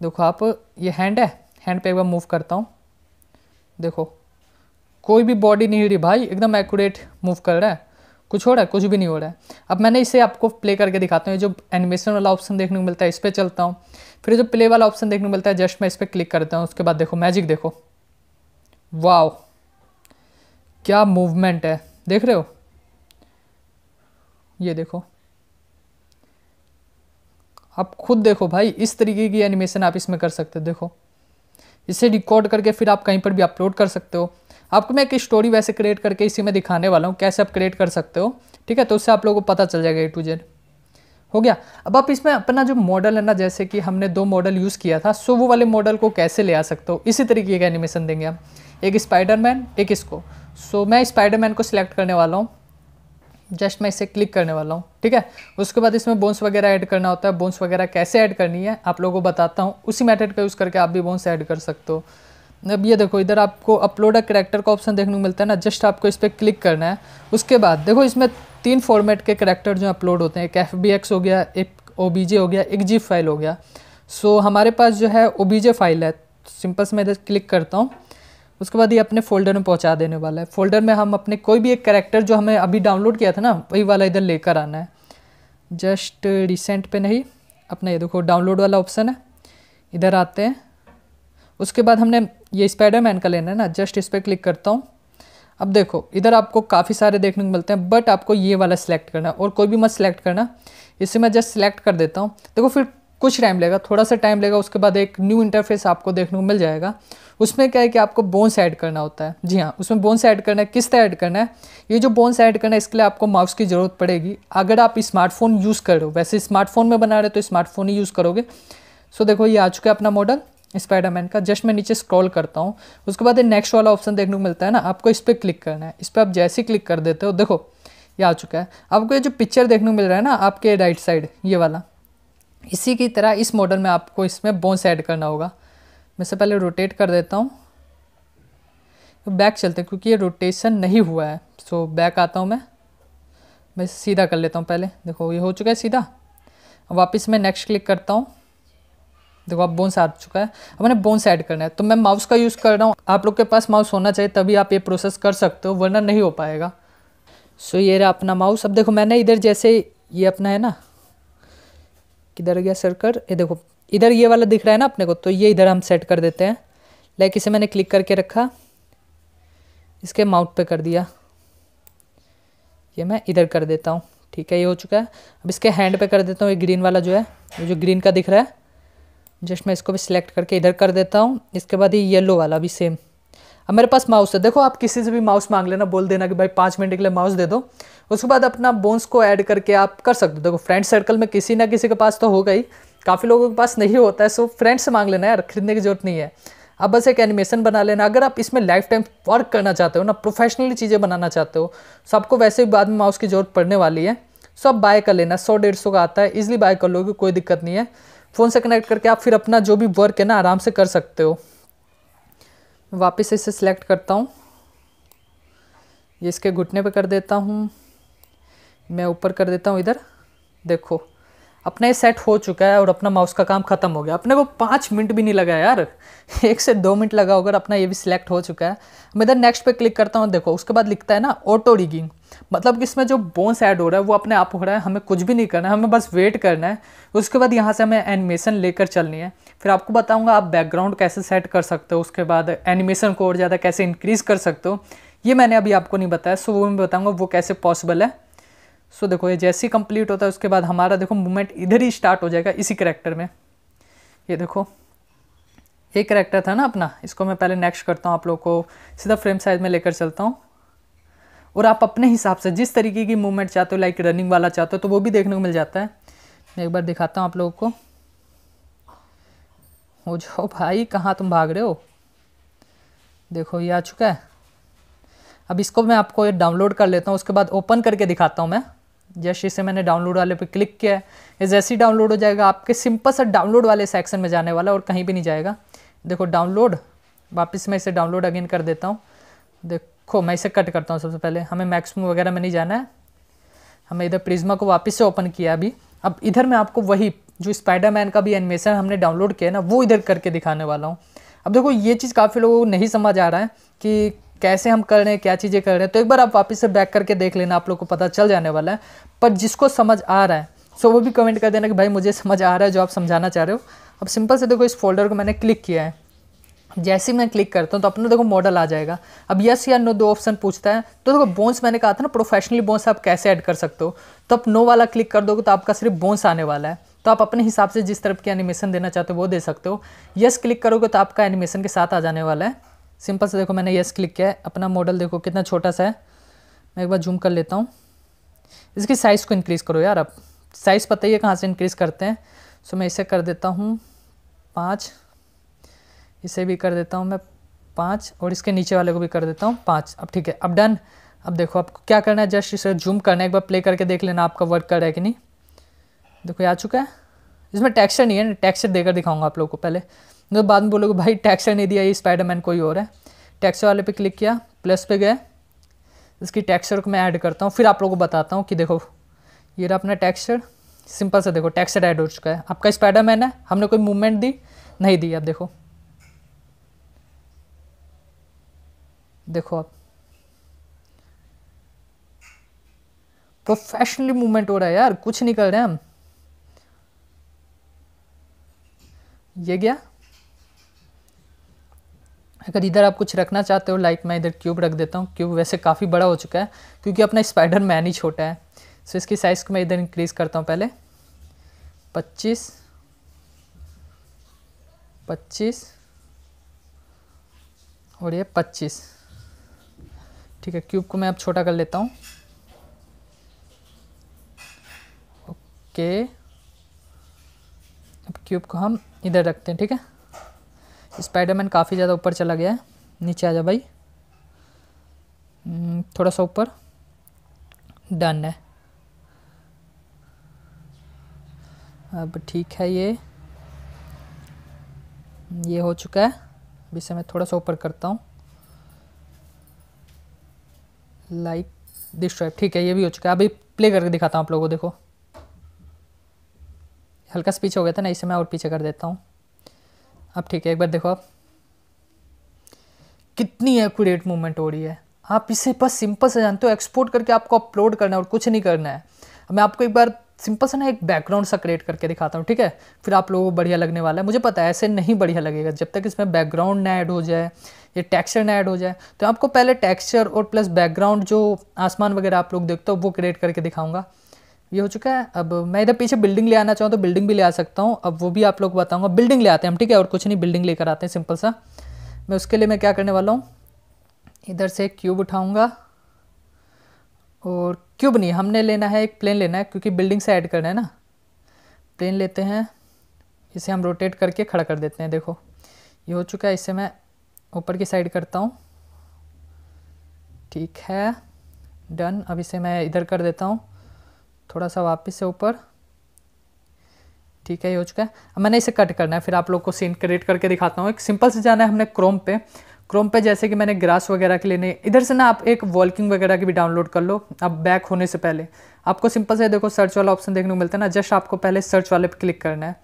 देखो आप ये हैंड है हैंड पे एक बार मूव करता हूँ देखो कोई भी बॉडी नहीं रही भाई एकदम एक्यूरेट मूव कर रहा है कुछ हो रहा है कुछ भी नहीं हो रहा है अब मैंने इसे आपको प्ले करके दिखाता हूँ जो एनिमेशन वाला ऑप्शन देखने को मिलता है इस पर चलता हूँ फिर जो प्ले वाला ऑप्शन देखने को मिलता है जस्ट मैं इस पर क्लिक करता हूँ उसके बाद देखो मैजिक देखो वाओ क्या मूवमेंट है देख रहे हो ये देखो आप खुद देखो भाई इस तरीके की एनिमेशन आप इसमें कर सकते हो देखो इसे रिकॉर्ड करके फिर आप कहीं पर भी अपलोड कर सकते हो आपको मैं एक स्टोरी वैसे क्रिएट करके इसी में दिखाने वाला हूँ कैसे आप क्रिएट कर सकते हो ठीक है तो उससे आप लोगों को पता चल जाएगा ए टू जेड हो गया अब आप इसमें अपना जो मॉडल है ना जैसे कि हमने दो मॉडल यूज़ किया था सो वो वाले मॉडल को कैसे ले आ सकते हो इसी तरीके का एनिमेशन देंगे आप एक स्पाइडरमैन एक इसको सो मैं स्पाइडरमैन को सिलेक्ट करने वाला हूँ जस्ट मैं इसे क्लिक करने वाला हूँ ठीक है उसके बाद इसमें बोन्स वगैरह ऐड करना होता है बोन्स वगैरह कैसे ऐड करनी है आप लोगों को बताता हूँ उसी मेथड का यूज़ करके आप भी बोन्स ऐड कर सकते हो अब ये देखो इधर आपको अपलोड अ करेक्टर का ऑप्शन देखने को मिलता है ना जस्ट आपको इस पर क्लिक करना है उसके बाद देखो इसमें तीन फॉर्मेट के करेक्टर जो अपलोड होते हैं एक एफ हो गया एक ओ हो गया एक जी फाइल हो गया सो हमारे पास जो है ओ फाइल है सिंपल से मैं इधर क्लिक करता हूँ उसके बाद ये अपने फोल्डर में पहुंचा देने वाला है फोल्डर में हम अपने कोई भी एक करेक्टर जो हमें अभी डाउनलोड किया था ना वही वाला इधर लेकर आना है जस्ट रिसेंट पे नहीं अपना ये देखो डाउनलोड वाला ऑप्शन है इधर आते हैं उसके बाद हमने ये स्पाइडरमैन का लेना है ना जस्ट इस पर क्लिक करता हूँ अब देखो इधर आपको काफ़ी सारे देखने को मिलते हैं बट आपको ये वाला सिलेक्ट करना है और कोई भी मत सिलेक्ट करना इससे मैं जस्ट सिलेक्ट कर देता हूँ देखो फिर कुछ टाइम लेगा थोड़ा सा टाइम लेगा उसके बाद एक न्यू इंटरफेस आपको देखने को मिल जाएगा उसमें क्या है कि आपको बोन्स ऐड करना होता है जी हाँ उसमें बोन्स ऐड करना है किस तरह ऐड करना है ये जो बोन्स ऐड करना है इसके लिए आपको माउस की ज़रूरत पड़ेगी अगर आप स्मार्टफोन यूज़ करो वैसे स्मार्टफोन में बना रहे तो स्मार्टफोन ही यूज़ करोगे सो देखो ये आ चुका है अपना मॉडल स्पाइडरमैन का जस्ट मैं नीचे स्क्रॉल करता हूँ उसके बाद नेक्स्ट वाला ऑप्शन देखने को मिलता है ना आपको इस पर क्लिक करना है इस पर आप जैसे क्लिक कर देते हो देखो ये आ चुका है आपको ये जो पिक्चर देखने को मिल रहा है ना आपके राइट साइड ये वाला इसी की तरह इस मॉडल में आपको इसमें बोन्स ऐड करना होगा मैं से पहले रोटेट कर देता हूँ तो बैक चलते हैं क्योंकि ये रोटेशन नहीं हुआ है सो बैक आता हूँ मैं मैं सीधा कर लेता हूँ पहले देखो ये हो चुका है सीधा अब वापस मैं नेक्स्ट क्लिक करता हूँ देखो अब बोन्स आ चुका है अब मैंने बोन्स ऐड करना है तो मैं माउस का यूज़ कर रहा हूँ आप लोग के पास माउस होना चाहिए तभी आप ये प्रोसेस कर सकते हो वरना नहीं हो पाएगा सो ये रहा अपना माउस अब देखो मैंने इधर जैसे ये अपना है ना किधर गया सर्कल ये देखो इधर ये वाला दिख रहा है ना अपने को तो ये इधर हम सेट कर देते हैं लाइक इसे मैंने क्लिक करके रखा इसके माउट पे कर दिया ये मैं इधर कर देता हूँ ठीक है ये हो चुका है अब इसके हैंड पे कर देता हूँ ये ग्रीन वाला जो है ये जो ग्रीन का दिख रहा है जस्ट मैं इसको भी सिलेक्ट करके इधर कर देता हूँ इसके बाद ये येलो वाला भी सेम अब मेरे पास माउस है देखो आप किसी से भी माउस मांग लेना बोल देना कि भाई पाँच मिनट के लिए माउस दे दो उसके बाद अपना बोन्स को ऐड करके आप कर सकते हो देखो फ्रेंड सर्कल में किसी ना किसी के पास तो होगा ही काफ़ी लोगों के पास नहीं होता है सो फ्रेंड से मांग लेना यार खरीदने की जरूरत नहीं है अब बस एक एनिमेशन बना लेना अगर आप इसमें लाइफ टाइम वर्क करना चाहते हो ना प्रोफेशनली चीज़ें बनाना चाहते हो सो आपको वैसे भी बाद में माउस की ज़रूरत पड़ने वाली है सो आप बाय कर लेना सौ डेढ़ सौ का आता है इजिली बाय कर लोगे कोई दिक्कत नहीं है फ़ोन से कनेक्ट करके आप फिर अपना जो भी वर्क है ना आराम से कर सकते हो वापस इसे सिलेक्ट करता हूँ ये इसके घुटने पे कर देता हूँ मैं ऊपर कर देता हूँ इधर देखो अपना ये सेट हो चुका है और अपना माउस का काम ख़त्म हो गया अपने को पाँच मिनट भी नहीं लगा यार एक से दो मिनट लगा होगा अपना ये भी सिलेक्ट हो चुका है मैं इधर नेक्स्ट पे क्लिक करता हूँ देखो उसके बाद लिखता है ना ऑटो रिगिंग मतलब कि इसमें जो बोन्स ऐड हो रहा है वो अपने आप हो रहा है हमें कुछ भी नहीं करना है हमें बस वेट करना है उसके बाद यहाँ से हमें एनिमेशन लेकर चलनी है फिर आपको बताऊँगा आप बैकग्राउंड कैसे सेट कर सकते हो उसके बाद एनिमेशन को और ज़्यादा कैसे इंक्रीज़ कर सकते हो ये मैंने अभी आपको नहीं बताया सो वो मैं बताऊँगा वो कैसे पॉसिबल है सो देखो ये जैसे ही कंप्लीट होता है उसके बाद हमारा देखो मूवमेंट इधर ही स्टार्ट हो जाएगा इसी करेक्टर में ये देखो ये करेक्टर था ना अपना इसको मैं पहले नेक्स्ट करता हूँ आप लोग को सीधा फ्रेम साइज में लेकर चलता हूँ और आप अपने हिसाब से जिस तरीके की मूवमेंट चाहते हो लाइक रनिंग वाला चाहते हो तो वो भी देखने को मिल जाता है मैं एक बार दिखाता हूँ आप लोगों को हो जाओ भाई कहाँ तुम भाग रहे हो देखो ये आ चुका है अब इसको मैं आपको ये डाउनलोड कर लेता हूँ उसके बाद ओपन करके दिखाता हूँ मैं जैसे इसे मैंने डाउनलोड वाले पे क्लिक किया है ये जैसे ही डाउनलोड हो जाएगा आपके सिंपल सा डाउनलोड वाले सेक्शन में जाने वाला और कहीं भी नहीं जाएगा देखो डाउनलोड वापस मैं इसे डाउनलोड अगेन कर देता हूँ देख खो मैं इसे कट करता हूँ सबसे पहले हमें मैक्सम वगैरह में नहीं जाना है हमें इधर प्रिज्मा को वापस से ओपन किया अभी अब इधर मैं आपको वही जो स्पाइडरमैन का भी एनिमेशन हमने डाउनलोड किया ना वो इधर करके दिखाने वाला हूँ अब देखो ये चीज़ काफ़ी लोगों को नहीं समझ आ रहा है कि कैसे हम कर रहे हैं क्या चीज़ें कर रहे हैं तो एक बार आप वापस से बैक करके देख लेना आप लोग को पता चल जाने वाला है पर जिसको समझ आ रहा है सो वो भी कमेंट कर देना कि भाई मुझे समझ आ रहा है जो आप समझाना चाह रहे हो अब सिंपल से देखो इस फोल्डर को मैंने क्लिक किया है जैसे मैं क्लिक करता हूँ तो अपना देखो मॉडल आ जाएगा अब यस या नो दो ऑप्शन पूछता है तो देखो बोन्स मैंने कहा था ना प्रोफेशनली बोन्स आप कैसे ऐड कर सकते हो तो आप नो वाला क्लिक कर दोगे तो आपका सिर्फ बोन्स आने वाला है तो आप अपने हिसाब से जिस तरफ की एनिमेशन देना चाहते हो वो दे सकते हो यस क्लिक करोगे तो आपका एनिमेशन के साथ आ जाने वाला है सिंपल से देखो मैंने यस क्लिक किया है अपना मॉडल देखो कितना छोटा सा है मैं एक बार जूम कर लेता हूँ इसकी साइज़ को इंक्रीज़ करो यार आप साइज़ पता ही है कहाँ से इंक्रीज़ करते हैं सो मैं इसे कर देता हूँ पाँच इसे भी कर देता हूँ मैं पाँच और इसके नीचे वाले को भी कर देता हूँ पाँच अब ठीक है अब डन अब देखो आपको क्या करना है जस्ट इसे जूम करना है एक बार प्ले करके देख लेना आपका वर्क कर रहा है कि नहीं देखो ये आ चुका है इसमें टेक्सचर नहीं है टेक्सचर देकर दिखाऊंगा आप लोगों को पहले तो बाद में बोलोगे भाई टेक्सचर नहीं दिया ये स्पाइडरमैन कोई और है टेक्सचर वाले पे क्लिक किया प्लस पे गए इसकी टेक्सचर को मैं ऐड करता हूँ फिर आप लोगों को बताता हूँ कि देखो ये रहा अपना टेक्सचर सिंपल से देखो टेक्सचर ऐड हो चुका है आपका स्पाइडरमैन है हमने कोई मूवमेंट दी नहीं दी अब देखो देखो आप प्रोफेशनली मूवमेंट हो रहा है यार कुछ नहीं कर रहे हम ये गया अगर इधर आप कुछ रखना चाहते हो लाइक मैं इधर क्यूब रख देता हूँ क्यूब वैसे काफ़ी बड़ा हो चुका है क्योंकि अपना स्पाइडर मैन ही छोटा है सो इसकी साइज़ को मैं इधर इंक्रीज़ करता हूँ पहले पच्चीस पच्चीस और ये पच्चीस ठीक है क्यूब को मैं अब छोटा कर लेता हूँ ओके अब क्यूब को हम इधर रखते हैं ठीक है स्पाइडरमैन काफ़ी ज़्यादा ऊपर चला गया है नीचे आ जा भाई हम्म, थोड़ा सा ऊपर डन है अब ठीक है ये ये हो चुका है इसे मैं थोड़ा सा ऊपर करता हूँ लाइक दिस ठीक है ये भी हो चुका है अभी प्ले करके दिखाता हूँ आप लोगों को देखो हल्का स्पीच हो गया था ना इसे मैं और पीछे कर देता हूँ अब ठीक है एक बार देखो आप कितनी एक्यूरेट मूवमेंट हो रही है आप इसे बस सिंपल से जानते हो एक्सपोर्ट करके आपको अपलोड करना है और कुछ नहीं करना है मैं आपको एक बार सिंपल से ना एक बैकग्राउंड सा क्रिएट करके दिखाता हूँ ठीक है फिर आप लोगों को बढ़िया लगने वाला है मुझे पता है ऐसे नहीं बढ़िया लगेगा जब तक इसमें बैकग्राउंड ना ऐड हो जाए ये टेक्सचर ना ऐड हो जाए तो आपको पहले टेक्सचर और प्लस बैकग्राउंड जो आसमान वगैरह आप लोग देखते हो वो क्रिएट करके दिखाऊंगा ये हो चुका है अब मैं इधर पीछे बिल्डिंग ले आना चाहूँ तो बिल्डिंग भी ले आ सकता हूँ अब वो भी आप लोग बताऊँगा बिल्डिंग ले आते हैं हम ठीक है और कुछ नहीं बिल्डिंग लेकर आते हैं सिंपल सा मैं उसके लिए मैं क्या करने वाला हूँ इधर से क्यूब उठाऊँगा और क्यूब नहीं हमने लेना है एक प्लेन लेना है क्योंकि बिल्डिंग से ऐड करना है ना प्लेन लेते हैं इसे हम रोटेट करके खड़ा कर देते हैं देखो ये हो चुका है इससे मैं ऊपर की साइड करता हूँ ठीक है डन अब इसे मैं इधर कर देता हूँ थोड़ा सा वापस से ऊपर ठीक है ये हो चुका है अब मैंने इसे कट करना है फिर आप लोग को सीन क्रिएट करके दिखाता हूँ एक सिंपल से जाना है हमने क्रोम पे क्रोम पे जैसे कि मैंने ग्रास वगैरह के लिए नहीं इधर से ना आप एक वॉल्किंग वगैरह की भी डाउनलोड कर लो अब बैक होने से पहले आपको सिंपल से देखो सर्च वाला ऑप्शन देखने को मिलता है ना जस्ट आपको पहले सर्च वाले पर क्लिक करना है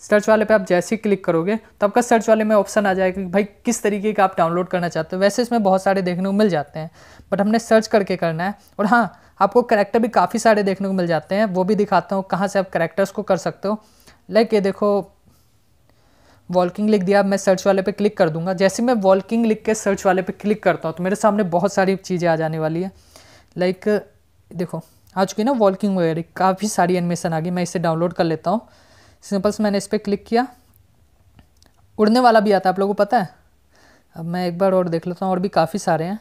सर्च वाले पे आप जैसे ही क्लिक करोगे तो आपका सर्च वाले में ऑप्शन आ जाएगा कि भाई किस तरीके का आप डाउनलोड करना चाहते हो वैसे इसमें बहुत सारे देखने को मिल जाते हैं बट हमने सर्च करके करना है और हाँ आपको करैक्टर भी काफ़ी सारे देखने को मिल जाते हैं वो भी दिखाता हूँ कहाँ से आप करेक्टर्स को कर सकते हो लाइक ये देखो वॉकिंग लिख दिया मैं सर्च वाले पे क्लिक कर दूंगा जैसे मैं वॉल्किंग लिख के सर्च वाले पे क्लिक करता हूँ तो मेरे सामने बहुत सारी चीज़ें आ जाने वाली है लाइक देखो आ चुकी ना वॉकिंग वगैरह काफ़ी सारी एनिमेशन आ गई मैं इसे डाउनलोड कर लेता हूँ सिंपल से मैंने इस पर क्लिक किया उड़ने वाला भी आता है आप लोगों को पता है अब मैं एक बार और देख लेता हूँ और भी काफ़ी सारे हैं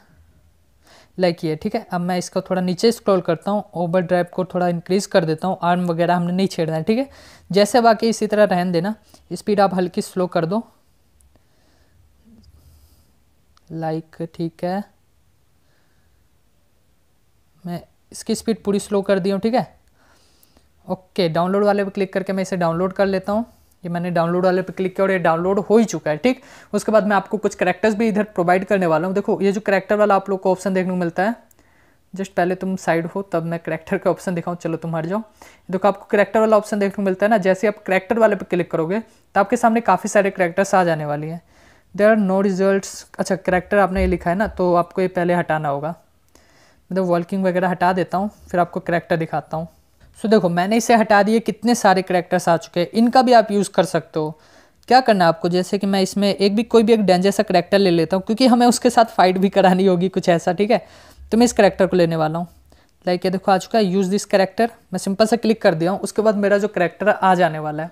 लाइक ये ठीक है अब मैं इसका थोड़ा नीचे स्क्रॉल करता हूँ ओवर ड्राइव को थोड़ा इंक्रीज़ कर देता हूँ आर्म वगैरह हमने नहीं छेड़ना है ठीक है जैसे बाकी इसी तरह रहन देना स्पीड आप हल्की स्लो कर दो लाइक ठीक है मैं इसकी स्पीड पूरी स्लो कर दी हूँ ठीक है ओके okay, डाउनलोड वाले पे क्लिक करके मैं इसे डाउनलोड कर लेता हूँ ये मैंने डाउनलोड वाले पे क्लिक किया और ये डाउनलोड हो ही चुका है ठीक उसके बाद मैं आपको कुछ करेक्टर्स भी इधर प्रोवाइड करने वाला हूँ देखो ये जो करेक्टर वाला आप लोग को ऑप्शन देखने को मिलता है जस्ट पहले तुम साइड हो तब मैं करेक्टर का ऑप्शन दिखाऊँ चलो तुम हट जाओ देखो आपको करेक्टर वाला ऑप्शन देखने को मिलता है ना जैसे आप करेक्टर वाले पर क्लिक करोगे तो आपके सामने काफ़ी सारे करेक्टर्स आ जाने वाली हैं देर आर नो रिजल्ट अच्छा करेक्टर आपने ये लिखा है ना तो आपको ये पहले हटाना होगा मतलब तो वॉल्किंग वगैरह हटा देता हूँ फिर आपको करेक्टर दिखाता हूँ सो देखो मैंने इसे हटा दिए कितने सारे करेक्टर्स आ चुके हैं इनका भी आप यूज़ कर सकते हो क्या करना है आपको जैसे कि मैं इसमें एक भी कोई भी एक डेंजर सा करेक्टर ले लेता हूँ क्योंकि हमें उसके साथ फाइट भी करानी होगी कुछ ऐसा ठीक है तो मैं इस करेक्टर को लेने वाला हूँ लाइक ये देखो आ चुका है यूज़ दिस करेक्टर मैं सिंपल सा क्लिक कर दिया हूँ उसके बाद मेरा जो करेक्टर आ जाने वाला है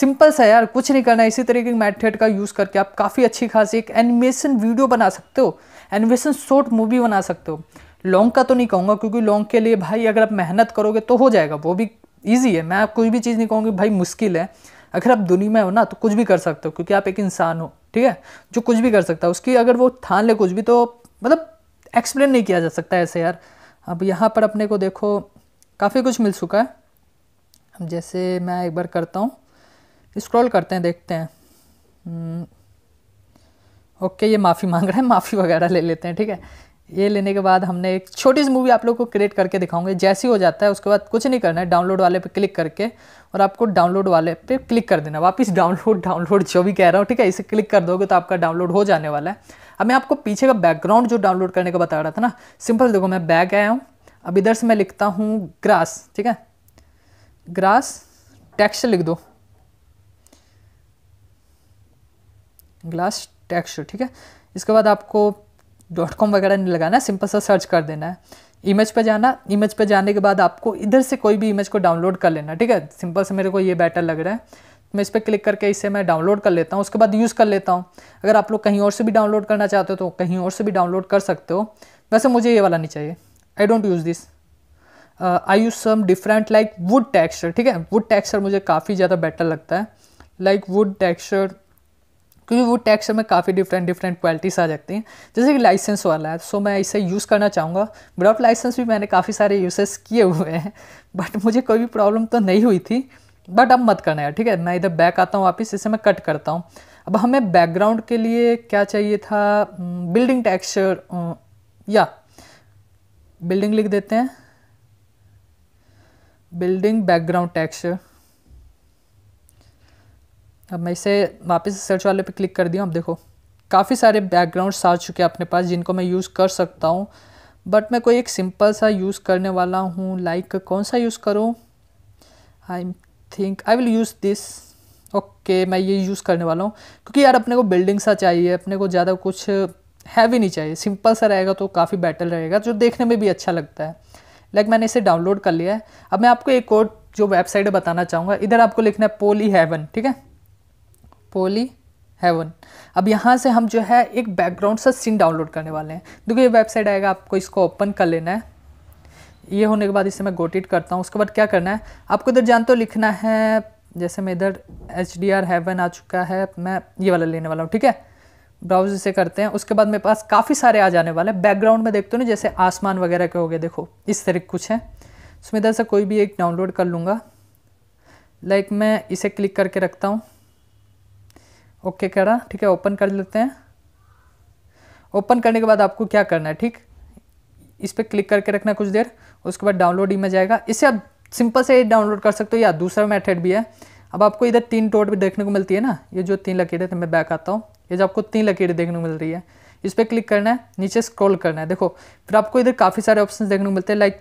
सिंपल सा यार कुछ नहीं करना इसी तरीके की मैथड का यूज़ करके आप काफ़ी अच्छी खासी एक एनिमेशन वीडियो बना सकते हो एनिमेशन शॉर्ट मूवी बना सकते हो लॉन्ग का तो नहीं कहूँगा क्योंकि लॉन्ग के लिए भाई अगर आप मेहनत करोगे तो हो जाएगा वो भी ईजी है मैं आप कोई भी चीज़ नहीं कहूँगी भाई मुश्किल है अगर आप दुनिया में हो ना तो कुछ भी कर सकते हो क्योंकि आप एक इंसान हो ठीक है जो कुछ भी कर सकता है उसकी अगर वो ठान ले कुछ भी तो मतलब एक्सप्लेन नहीं किया जा सकता ऐसे यार अब यहाँ पर अपने को देखो काफ़ी कुछ मिल चुका है अब जैसे मैं एक बार करता हूँ स्क्रॉल करते हैं देखते हैं ओके हम्म, ये माफ़ी मांग रहा है माफ़ी वगैरह ले लेते हैं ठीक है ये लेने के बाद हमने एक छोटी सी मूवी आप लोग को क्रिएट करके दिखाऊंगे जैसी हो जाता है उसके बाद कुछ नहीं करना है डाउनलोड वाले पे क्लिक करके और आपको डाउनलोड वाले पे क्लिक कर देना वापस डाउनलोड डाउनलोड जो भी कह रहा हूँ ठीक है इसे क्लिक कर दोगे तो आपका डाउनलोड हो जाने वाला है अब मैं आपको पीछे का बैकग्राउंड जो डाउनलोड करने का बता रहा था ना सिंपल देखो मैं बैग आया हूँ अब इधर से मैं लिखता हूँ ग्रास ठीक है ग्रास टेक्स्ट लिख दो ग्रास टेक्स्ट ठीक है इसके बाद आपको डॉट कॉम वगैरह नहीं लगाना है सिंपल सा सर्च कर देना है इमेज पे जाना इमेज पे जाने के बाद आपको इधर से कोई भी इमेज को डाउनलोड कर लेना ठीक है सिंपल से मेरे को ये बेटर लग रहा है तो मैं इस पर क्लिक करके इसे मैं डाउनलोड कर लेता हूँ उसके बाद यूज़ कर लेता हूँ अगर आप लोग कहीं और से भी डाउनलोड करना चाहते हो तो कहीं और से भी डाउनलोड कर सकते हो वैसे मुझे ये वाला नहीं चाहिए I don't use this I use some different like wood texture ठीक है वुड टेक्स्चर मुझे काफ़ी ज़्यादा बेटर लगता है लाइक वुड टेक्स्चर क्योंकि वो टैक्स में काफ़ी डिफरेंट डिफरेंट क्वालिटीज आ जाती हैं जैसे कि लाइसेंस वाला है सो मैं इसे यूज़ करना चाहूँगा विदाउट लाइसेंस भी मैंने काफ़ी सारे यूसेस किए हुए हैं बट मुझे कोई भी प्रॉब्लम तो नहीं हुई थी बट अब मत करना है ठीक है मैं इधर बैक आता हूँ वापस इसे मैं कट करता हूँ अब हमें बैकग्राउंड के लिए क्या चाहिए था बिल्डिंग hmm, टेक्सचर uh, या बिल्डिंग लिख देते हैं बिल्डिंग बैकग्राउंड टेक्सचर अब मैं इसे वापस सर्च वाले पे क्लिक कर दिया अब देखो काफ़ी सारे बैकग्राउंड्स आ चुके हैं अपने पास जिनको मैं यूज़ कर सकता हूँ बट मैं कोई एक सिंपल सा यूज़ करने वाला हूँ लाइक like, कौन सा यूज़ करूँ I think I will use this okay मैं ये यूज़ करने वाला हूँ क्योंकि यार अपने को बिल्डिंग सा चाहिए अपने को ज़्यादा कुछ हैवी नहीं चाहिए सिंपल सा रहेगा तो काफ़ी बेटर रहेगा जो देखने में भी अच्छा लगता है लाइक like मैंने इसे डाउनलोड कर लिया है अब मैं आपको एक और जो वेबसाइट बताना चाहूँगा इधर आपको लिखना है पोली हेवन ठीक है पोली हेवन अब यहाँ से हम जो है एक बैकग्राउंड सा सीन डाउनलोड करने वाले हैं देखो ये वेबसाइट आएगा आपको इसको ओपन कर लेना है ये होने के बाद इसे मैं गोटिट करता हूँ उसके बाद क्या करना है आपको इधर जानते हो लिखना है जैसे मैं इधर एच डी आर हेवन आ चुका है मैं ये वाला लेने वाला हूँ ठीक है ब्राउज इसे करते हैं उसके बाद मेरे पास काफ़ी सारे आ जाने वाले हैं बैकग्राउंड में देखते हो ना जैसे आसमान वगैरह के हो गए देखो इस तरह कुछ है उसमें इधर से कोई भी एक डाउनलोड कर लूँगा लाइक मैं इसे क्लिक करके रखता हूँ ओके कह रहा ठीक है ओपन कर लेते हैं ओपन करने के बाद आपको क्या करना है ठीक इस पर क्लिक करके रखना कुछ देर उसके बाद डाउनलोड इमेज आएगा इससे आप सिंपल से डाउनलोड कर सकते हो या दूसरा मेथड भी है अब आपको इधर तीन टोट भी देखने को मिलती है ना ये जो तीन लकीरें थे मैं बैक आता हूँ ये जो आपको तीन लकीरें देखने को मिल रही है इस पर क्लिक करना है नीचे स्क्रॉल करना है देखो फिर आपको इधर काफ़ी सारे ऑप्शन देखने को मिलते हैं लाइक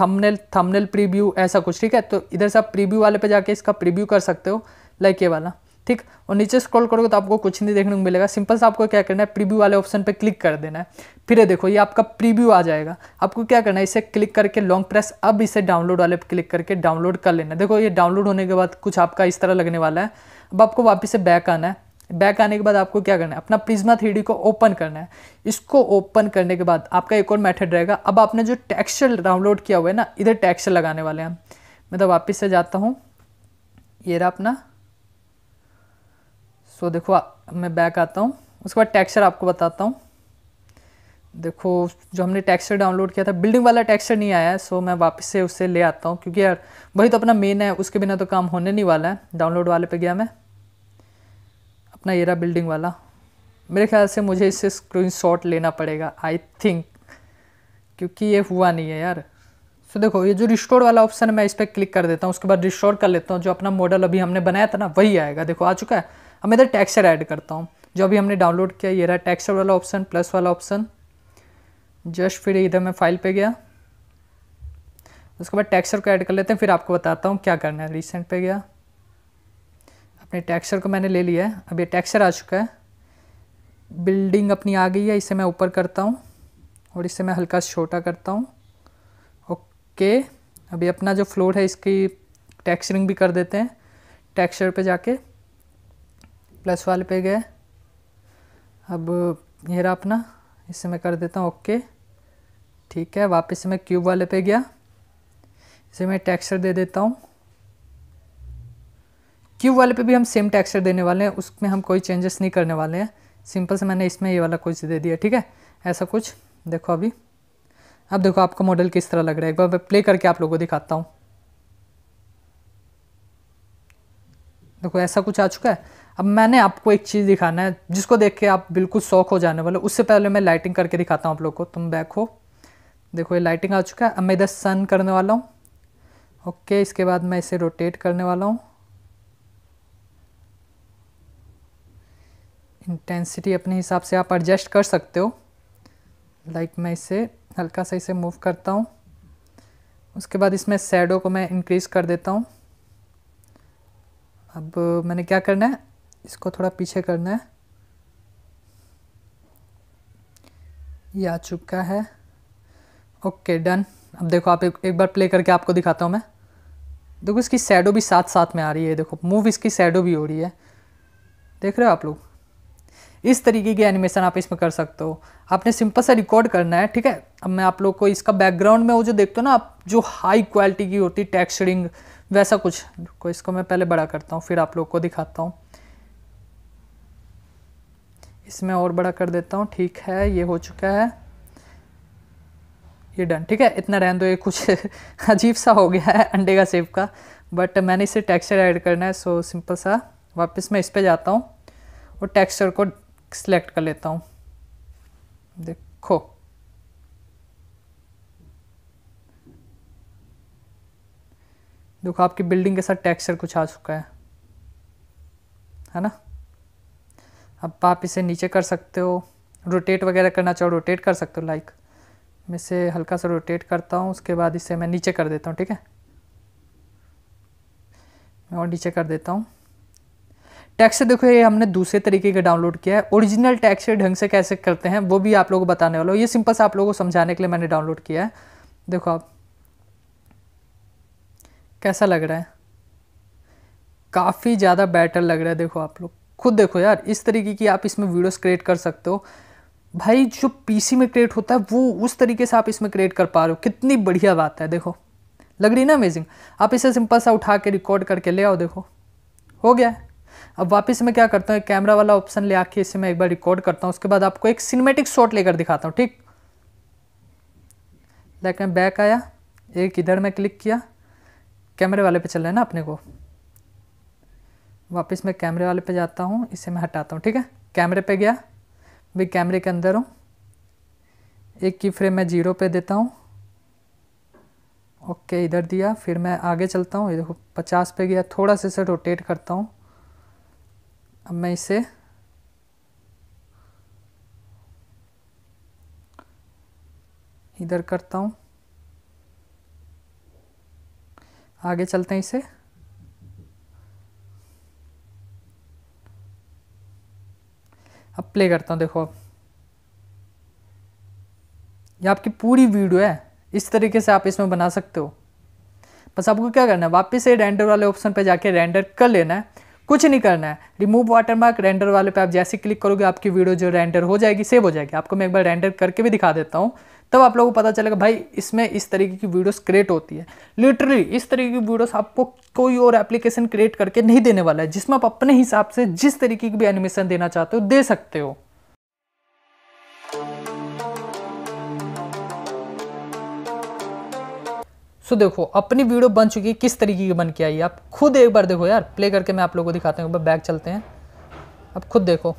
थंबनेल थंबनेल प्रीव्यू ऐसा कुछ ठीक है तो इधर से आप प्रीव्यू वाले पे जाके इसका प्रीव्यू कर सकते हो लाइक ये वाला ठीक और नीचे स्क्रॉल करोगे तो आपको कुछ नहीं देखने को मिलेगा सिंपल से आपको क्या करना है प्रीव्यू वाले ऑप्शन पे क्लिक कर देना है फिर देखो ये आपका प्रीव्यू आ जाएगा आपको क्या करना है इसे क्लिक करके लॉन्ग प्रेस अब इसे डाउनलोड वाले पे क्लिक करके डाउनलोड कर लेना है देखो ये डाउनलोड होने के बाद कुछ आपका इस तरह लगने वाला है अब आपको वापिस से बैक आना है बैक आने के बाद आपको क्या करना है अपना प्रिज्मा थ्री को ओपन करना है इसको ओपन करने के बाद आपका एक और मैथड रहेगा अब आपने जो टेक्स्चर डाउनलोड किया हुआ है ना इधर टेक्स्चर लगाने वाले हैं मैं तो वापिस से जाता हूँ ये रहा अपना सो so, देखो मैं बैक आता हूँ उसके बाद टेक्सचर आपको बताता हूँ देखो जो हमने टेक्सचर डाउनलोड किया था बिल्डिंग वाला टेक्सचर नहीं आया है सो मैं वापस से उससे ले आता हूँ क्योंकि यार वही तो अपना मेन है उसके बिना तो काम होने नहीं वाला है डाउनलोड वाले पे गया मैं अपना ये बिल्डिंग वाला मेरे ख्याल से मुझे इससे स्क्रीन लेना पड़ेगा आई थिंक क्योंकि ये हुआ नहीं है यार सो so, देखो ये जो रिस्टोर वाला ऑप्शन है मैं इस पर क्लिक कर देता हूँ उसके बाद रिस्टोर कर लेता हूँ जो अपना मॉडल अभी हमने बनाया था ना वही आएगा देखो आ चुका है अब मैं इधर टेक्सचर ऐड करता हूँ जो अभी हमने डाउनलोड किया ये रहा टेक्सचर वाला ऑप्शन प्लस वाला ऑप्शन जस्ट फिर इधर मैं फाइल पे गया उसके बाद टेक्सचर को ऐड कर लेते हैं फिर आपको बताता हूँ क्या करना है रिसेंट पे गया अपने टेक्सचर को मैंने ले लिया है अब ये टेक्सचर आ चुका है बिल्डिंग अपनी आ गई है इसे मैं ऊपर करता हूँ और इसे मैं हल्का छोटा करता हूँ ओके अभी अपना जो फ्लोर है इसकी टेक्सचरिंग भी कर देते हैं टेक्सचर पे जाके प्लस वाले पे गए अब ये रहा अपना इससे मैं कर देता हूँ ओके ठीक है वापस से मैं क्यूब वाले पे गया इसे मैं टेक्सचर दे देता हूँ क्यूब वाले पे भी हम सेम टेक्सचर देने वाले हैं उसमें हम कोई चेंजेस नहीं करने वाले हैं सिंपल से मैंने इसमें ये वाला कुछ दे दिया ठीक है ऐसा कुछ देखो अभी अब देखो आपका मॉडल किस तरह लग रहा है एक बार मैं प्ले करके आप लोगों को दिखाता हूँ देखो ऐसा कुछ आ चुका है अब मैंने आपको एक चीज़ दिखाना है जिसको देख के आप बिल्कुल शौक हो जाने वाले उससे पहले मैं लाइटिंग करके दिखाता हूँ आप लोग को तुम बैक हो देखो ये लाइटिंग आ चुका है अब मैं इधर सन करने वाला हूँ ओके इसके बाद मैं इसे रोटेट करने वाला हूँ इंटेंसिटी अपने हिसाब से आप एडजस्ट कर सकते हो लाइक like मैं इसे हल्का सा इसे मूव करता हूँ उसके बाद इसमें सैडो को मैं इंक्रीज़ कर देता हूँ अब मैंने क्या करना है इसको थोड़ा पीछे करना है ये आ चुका है ओके डन अब देखो आप एक, बार प्ले करके आपको दिखाता हूँ मैं देखो इसकी सैडो भी साथ साथ में आ रही है देखो मूव इसकी सैडो भी हो रही है देख रहे हो आप लोग इस तरीके की एनिमेशन आप इसमें कर सकते हो आपने सिंपल सा रिकॉर्ड करना है ठीक है अब मैं आप लोग को इसका बैकग्राउंड में वो जो देखते हो ना आप जो हाई क्वालिटी की होती है टेक्सचरिंग वैसा कुछ को इसको मैं पहले बड़ा करता हूँ फिर आप लोग को दिखाता हूँ इसमें और बड़ा कर देता हूँ ठीक है ये हो चुका है ये डन ठीक है इतना रहने दो ये कुछ अजीब सा हो गया है अंडे का सेब का बट मैंने इसे टेक्सचर ऐड करना है सो सिंपल सा वापस मैं इस पर जाता हूँ और टेक्सचर को सिलेक्ट कर लेता हूँ देखो देखो आपकी बिल्डिंग के साथ टेक्सचर कुछ आ चुका है है ना अब आप इसे नीचे कर सकते हो रोटेट वगैरह करना चाहो रोटेट कर सकते हो लाइक मैं इसे हल्का सा रोटेट करता हूँ उसके बाद इसे मैं नीचे कर देता हूँ ठीक है मैं और नीचे कर देता हूँ टैक्स देखो ये हमने दूसरे तरीके का डाउनलोड किया है ओरिजिनल टैक्स ढंग से कैसे करते हैं वो भी आप लोगों को बताने वाला हो ये सिंपल से आप लोगों को समझाने के लिए मैंने डाउनलोड किया है देखो आप कैसा लग रहा है काफ़ी ज़्यादा बेटर लग रहा है देखो आप लोग खुद देखो यार इस तरीके की आप इसमें वीडियोस क्रिएट कर सकते हो भाई जो पीसी में क्रिएट होता है वो उस तरीके से आप इसमें क्रिएट कर पा रहे हो कितनी बढ़िया बात है देखो लग रही ना अमेजिंग आप इसे सिंपल सा उठा के रिकॉर्ड करके ले आओ देखो हो गया है अब वापस मैं क्या करता हूँ कैमरा वाला ऑप्शन ले आके इसे मैं एक बार रिकॉर्ड करता हूँ उसके बाद आपको एक सिनेमेटिक शॉट लेकर दिखाता हूँ ठीक लाइक मैं बैक आया एक इधर मैं क्लिक किया कैमरे वाले पे चल रहे हैं ना अपने को वापस मैं कैमरे वाले पे जाता हूँ इसे मैं हटाता हूँ ठीक है कैमरे पे गया भी कैमरे के अंदर हूँ एक की फ्रेम मैं जीरो पे देता हूँ ओके इधर दिया फिर मैं आगे चलता हूँ देखो पचास पे गया थोड़ा सा इसे रोटेट करता हूँ अब मैं इसे इधर करता हूँ आगे चलते हैं इसे अब प्ले करता हूँ देखो अब यह आपकी पूरी वीडियो है इस तरीके से आप इसमें बना सकते हो बस आपको क्या करना है वापस से रेंडर वाले ऑप्शन पर जाके रेंडर कर लेना है कुछ नहीं करना है रिमूव वाटरमार्क रेंडर वाले पे आप जैसे क्लिक करोगे आपकी वीडियो जो रेंडर हो जाएगी सेव हो जाएगी आपको मैं एक बार रेंडर करके भी दिखा देता हूँ तब आप लोगों को पता चलेगा भाई इसमें इस तरीके की वीडियोस क्रिएट होती है लिटरली इस तरीके की वीडियोस आपको कोई और एप्लीकेशन क्रिएट करके नहीं देने वाला है जिसमें आप अपने हिसाब से जिस तरीके की भी एनिमेशन देना चाहते हो दे सकते हो सो so, देखो अपनी वीडियो बन चुकी है किस तरीके की बन के आई आप खुद एक बार देखो यार प्ले करके मैं आप लोगों को दिखाता हूँ बैग चलते हैं अब खुद देखो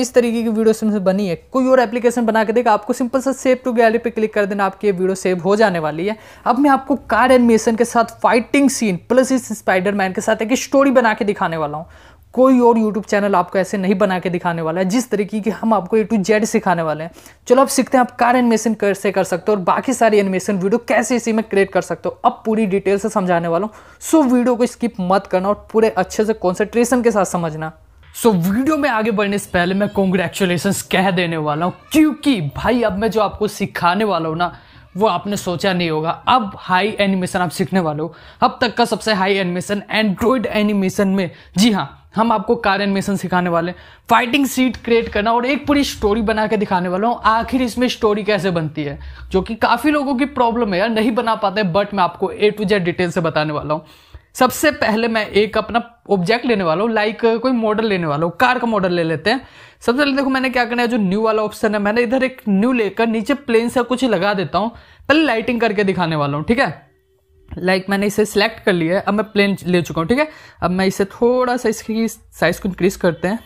इस तरीके की वीडियो सिम बनी है कोई और एप्लीकेशन बना के देगा आपको सिंपल सा सेव टू गैलरी पे क्लिक कर देना आपकी ये वीडियो सेव हो जाने वाली है अब मैं आपको कार एनिमेशन के साथ फाइटिंग सीन प्लस इस स्पाइडरमैन के साथ एक स्टोरी बना के दिखाने वाला हूँ कोई और यूट्यूब चैनल आपको ऐसे नहीं बना के दिखाने वाला है जिस तरीके की हम आपको ए टू जेड सिखाने वाले हैं चलो आप सीखते हैं आप कार एनिमेशन कैसे कर सकते हो और बाकी सारी एनिमेशन वीडियो कैसे इसी में क्रिएट कर सकते हो अब पूरी डिटेल से समझाने वाला हूँ सो वीडियो को स्किप मत करना और पूरे अच्छे से कॉन्सेंट्रेशन के साथ समझना सो so, वीडियो में आगे बढ़ने से पहले मैं कॉन्ग्रेचुलेसन कह देने वाला हूँ क्योंकि भाई अब मैं जो आपको सिखाने वाला हूँ ना वो आपने सोचा नहीं होगा अब हाई एनिमेशन आप सीखने वाले हो अब तक का सबसे हाई एनिमेशन एंड्रॉयड एनिमेशन में जी हाँ हम आपको कार एनिमेशन सिखाने वाले हैं फाइटिंग सीट क्रिएट करना और एक पूरी स्टोरी बना के दिखाने वाला हूँ आखिर इसमें स्टोरी कैसे बनती है जो कि काफ़ी लोगों की प्रॉब्लम है यार नहीं बना पाते बट मैं आपको ए टू जेड डिटेल से बताने वाला हूँ सबसे पहले मैं एक अपना ऑब्जेक्ट लेने वाला हूँ लाइक कोई मॉडल लेने वाला हूँ कार का मॉडल ले लेते हैं सबसे पहले देखो मैंने क्या करना है जो न्यू वाला ऑप्शन है मैंने इधर एक न्यू लेकर नीचे प्लेन से कुछ लगा देता हूँ पहले लाइटिंग करके दिखाने वाला हूँ ठीक है लाइक like मैंने इसे सिलेक्ट कर लिया है अब मैं प्लेन ले चुका हूँ ठीक है अब मैं इसे थोड़ा सा इसकी साइज को इंक्रीज करते हैं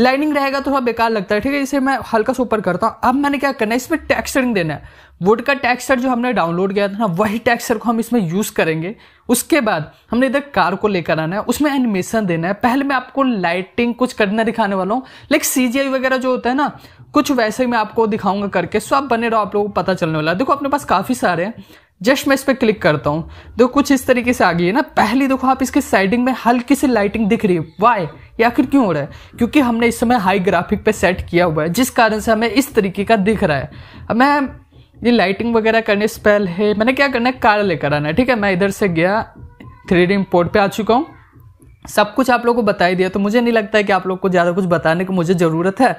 लाइनिंग रहेगा तो थोड़ा बेकार लगता है ठीक है इसे मैं हल्का सा ऊपर करता हूँ अब मैंने क्या करना है इसमें टेक्सचरिंग देना है वुड का टेक्सचर जो हमने डाउनलोड किया था ना वही टेक्सचर को हम इसमें यूज़ करेंगे उसके बाद हमने इधर कार को लेकर आना है उसमें एनिमेशन देना है पहले मैं आपको लाइटिंग कुछ करना दिखाने वाला हूँ लाइक सी वगैरह जो होता है ना कुछ वैसे ही मैं आपको दिखाऊंगा करके सो आप बने रहो आप लोगों को पता चलने वाला है देखो अपने पास काफ़ी सारे हैं जस्ट मैं इस पर क्लिक करता हूँ तो कुछ इस तरीके से आ गई है ना पहली देखो आप इसके साइडिंग में हल्की सी लाइटिंग दिख रही है वाई ये आखिर क्यों हो रहा है क्योंकि हमने इस समय हाई ग्राफिक पे सेट किया हुआ है जिस कारण से हमें इस तरीके का दिख रहा है अब मैं ये लाइटिंग वगैरह करने से पहले मैंने क्या करना है कार लेकर आना है ठीक है मैं इधर से गया थ्री डी पोर्ट पर आ चुका हूँ सब कुछ आप लोग को बता ही दिया तो मुझे नहीं लगता है कि आप लोग को ज़्यादा कुछ बताने की मुझे ज़रूरत है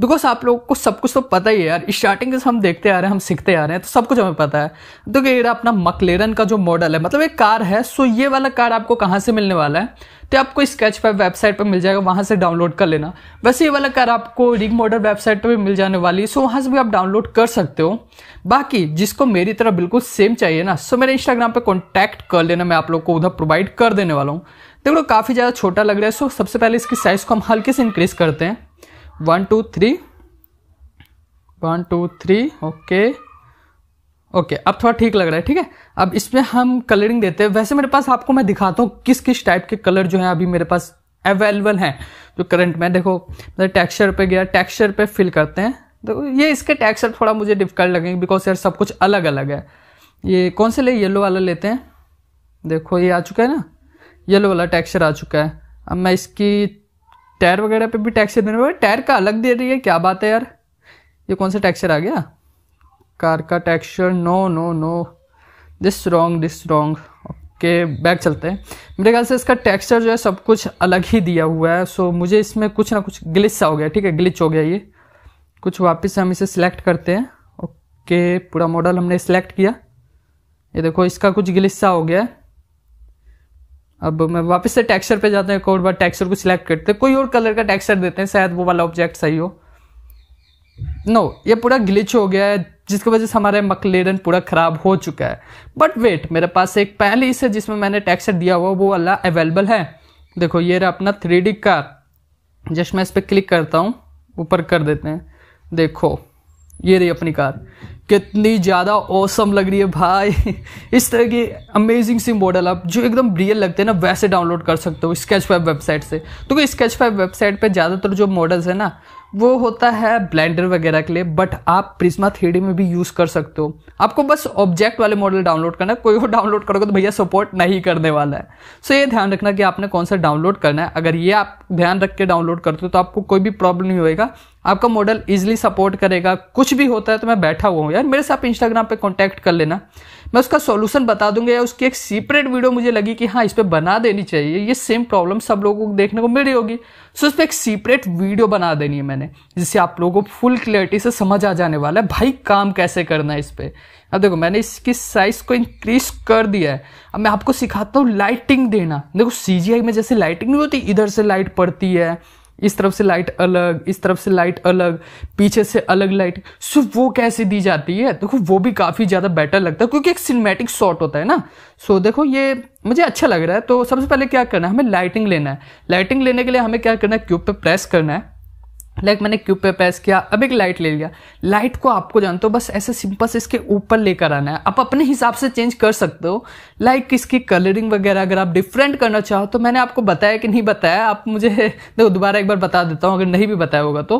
बिकॉज आप लोग को सब कुछ तो पता ही है यार स्टार्टिंग से हम देखते आ रहे हैं हम सीखते आ रहे हैं तो सब कुछ हमें पता है तो ये अपना मकलेरन का जो मॉडल है मतलब एक कार है सो ये वाला कार आपको कहाँ से मिलने वाला है तो आपको स्केच पर वेबसाइट पर मिल जाएगा वहाँ से डाउनलोड कर लेना वैसे ये वाला कार आपको रिग मॉडल वेबसाइट पर भी मिल जाने वाली है सो वहाँ से भी आप डाउनलोड कर सकते हो बाकी जिसको मेरी तरह बिल्कुल सेम चाहिए ना सो मेरे इंस्टाग्राम पर कॉन्टैक्ट कर लेना मैं आप लोग को उधर प्रोवाइड कर देने वाला हूँ देखो काफ़ी ज़्यादा छोटा लग रहा है सो सबसे पहले इसकी साइज़ को हम हल्के से इंक्रीज करते हैं one two three one two three okay okay अब थोड़ा ठीक लग रहा है ठीक है अब इसमें हम कलरिंग देते हैं वैसे मेरे पास आपको मैं दिखाता हूँ किस किस टाइप के कलर जो है अभी मेरे पास अवेलेबल हैं जो करंट में देखो मैं टेक्सचर पे गया टेक्सचर पे फिल करते हैं देखो ये इसके टेक्सचर थोड़ा मुझे डिफिकल्ट लगेंगे बिकॉज यार सब कुछ अलग अलग है ये कौन से ले येलो वाला लेते हैं देखो ये आ चुका है ना येलो वाला टेक्सचर आ चुका है अब मैं इसकी टायर वगैरह पे भी टेक्सचर देने वाला टायर का अलग दे रही है क्या बात है यार ये कौन सा टेक्सचर आ गया कार का texture no no no this wrong this wrong okay back चलते हैं मेरे ख्याल से इसका टेक्सचर जो है सब कुछ अलग ही दिया हुआ है सो मुझे इसमें कुछ ना कुछ ग्लिच सा हो गया ठीक है ग्लिच हो गया ये कुछ वापस हम इसे सिलेक्ट करते हैं ओके पूरा मॉडल हमने सेलेक्ट किया ये देखो इसका कुछ ग्लिस्सा हो गया है अब मैं वापस से टेक्सचर पे जाते हैं एक और बार टेक्सचर को सिलेक्ट करते हैं कोई और कलर का टेक्सचर देते हैं शायद वो वाला ऑब्जेक्ट सही हो नो no, ये पूरा ग्लिच हो गया है जिसकी वजह से हमारा मकलेरन पूरा ख़राब हो चुका है बट वेट मेरे पास एक पहले इसे जिसमें मैंने टेक्सचर दिया हुआ वो वाला अवेलेबल है देखो ये रहा अपना थ्री कार जस्ट मैं इस पर क्लिक करता हूँ ऊपर कर देते हैं देखो ये रही अपनी कार कितनी ज़्यादा औसम लग रही है भाई इस तरह की अमेजिंग सी मॉडल आप जो एकदम रियल लगते हैं ना वैसे डाउनलोड कर सकते हो स्केच फाइव वेबसाइट से तो स्केच फाइव वेबसाइट पे ज़्यादातर जो मॉडल्स हैं ना वो होता है ब्लेंडर वगैरह के लिए बट आप प्रिज्मा थ्री में भी यूज़ कर सकते हो आपको बस ऑब्जेक्ट वाले मॉडल डाउनलोड करना है कोई और डाउनलोड करोगे तो भैया सपोर्ट नहीं करने वाला है सो so ये ध्यान रखना कि आपने कौन सा डाउनलोड करना है अगर ये आप ध्यान रख के डाउनलोड करते हो तो आपको कोई भी प्रॉब्लम नहीं होगा आपका मॉडल ईजिली सपोर्ट करेगा कुछ भी होता है तो मैं बैठा हुआ हूँ यार मेरे से आप इंस्टाग्राम पर कॉन्टैक्ट कर लेना मैं उसका सॉल्यूशन बता दूंगा या उसकी एक सीपरेट वीडियो मुझे लगी कि हाँ इस पर बना देनी चाहिए ये सेम प्रॉब्लम सब लोगों को देखने को मिल रही होगी सो इस पर एक सीपरेट वीडियो बना देनी है मैंने जिससे आप लोगों को फुल क्लियरिटी से समझ आ जाने वाला है भाई काम कैसे करना है इस पर अब देखो मैंने इसकी साइज को इंक्रीज कर दिया है अब मैं आपको सिखाता हूँ लाइटिंग देना देखो सी में जैसे लाइटिंग नहीं होती इधर से लाइट पड़ती है इस तरफ से लाइट अलग इस तरफ से लाइट अलग पीछे से अलग लाइट सो वो कैसे दी जाती है देखो वो भी काफ़ी ज़्यादा बेटर लगता है क्योंकि एक सिनेमैटिक शॉट होता है ना सो देखो ये मुझे अच्छा लग रहा है तो सबसे पहले क्या करना है हमें लाइटिंग लेना है लाइटिंग लेने के लिए हमें क्या करना है क्यूब पर प्रेस करना है लाइक मैंने क्यूब पे प्रेस किया अब एक लाइट ले लिया लाइट को आपको जानते हो बस ऐसे सिंपल से इसके ऊपर लेकर आना है आप अपने हिसाब से चेंज कर सकते हो लाइक इसकी कलरिंग वगैरह अगर आप डिफरेंट करना चाहो तो मैंने आपको बताया कि नहीं बताया आप मुझे देखो दोबारा एक बार बता देता हूँ अगर नहीं भी बताया होगा तो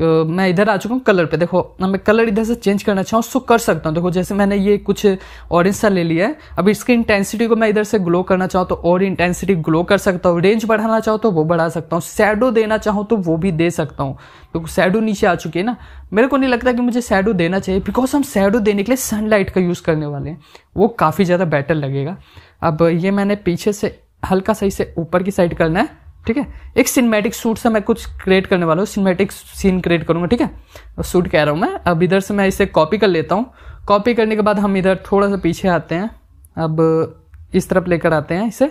मैं इधर आ चुका हूँ कलर पे देखो मैं कलर इधर से चेंज करना चाहूँ सो कर सकता हूँ देखो जैसे मैंने ये कुछ ऑरेंज सा ले लिया है अब इसकी इंटेंसिटी को मैं इधर से ग्लो करना चाहूँ तो और इंटेंसिटी ग्लो कर सकता हूँ रेंज बढ़ाना चाहूँ तो वो बढ़ा सकता हूँ सैडो देना चाहूँ तो वो भी दे सकता हूँ तो सैडो नीचे आ चुकी है ना मेरे को नहीं लगता कि मुझे सैडो देना चाहिए बिकॉज हम सैडो देने के लिए सनलाइट का यूज़ करने वाले हैं वो काफ़ी ज़्यादा बेटर लगेगा अब ये मैंने पीछे से हल्का सही से ऊपर की साइड करना है ठीक है एक सिनेमैटिक सूट से मैं कुछ क्रिएट करने वाला हूँ सिनेमैटिक सीन क्रिएट करूँगा ठीक है सूट कह रहा हूँ मैं अब इधर से मैं इसे कॉपी कर लेता हूँ कॉपी करने के बाद हम इधर थोड़ा सा पीछे आते हैं अब इस तरफ लेकर आते हैं इसे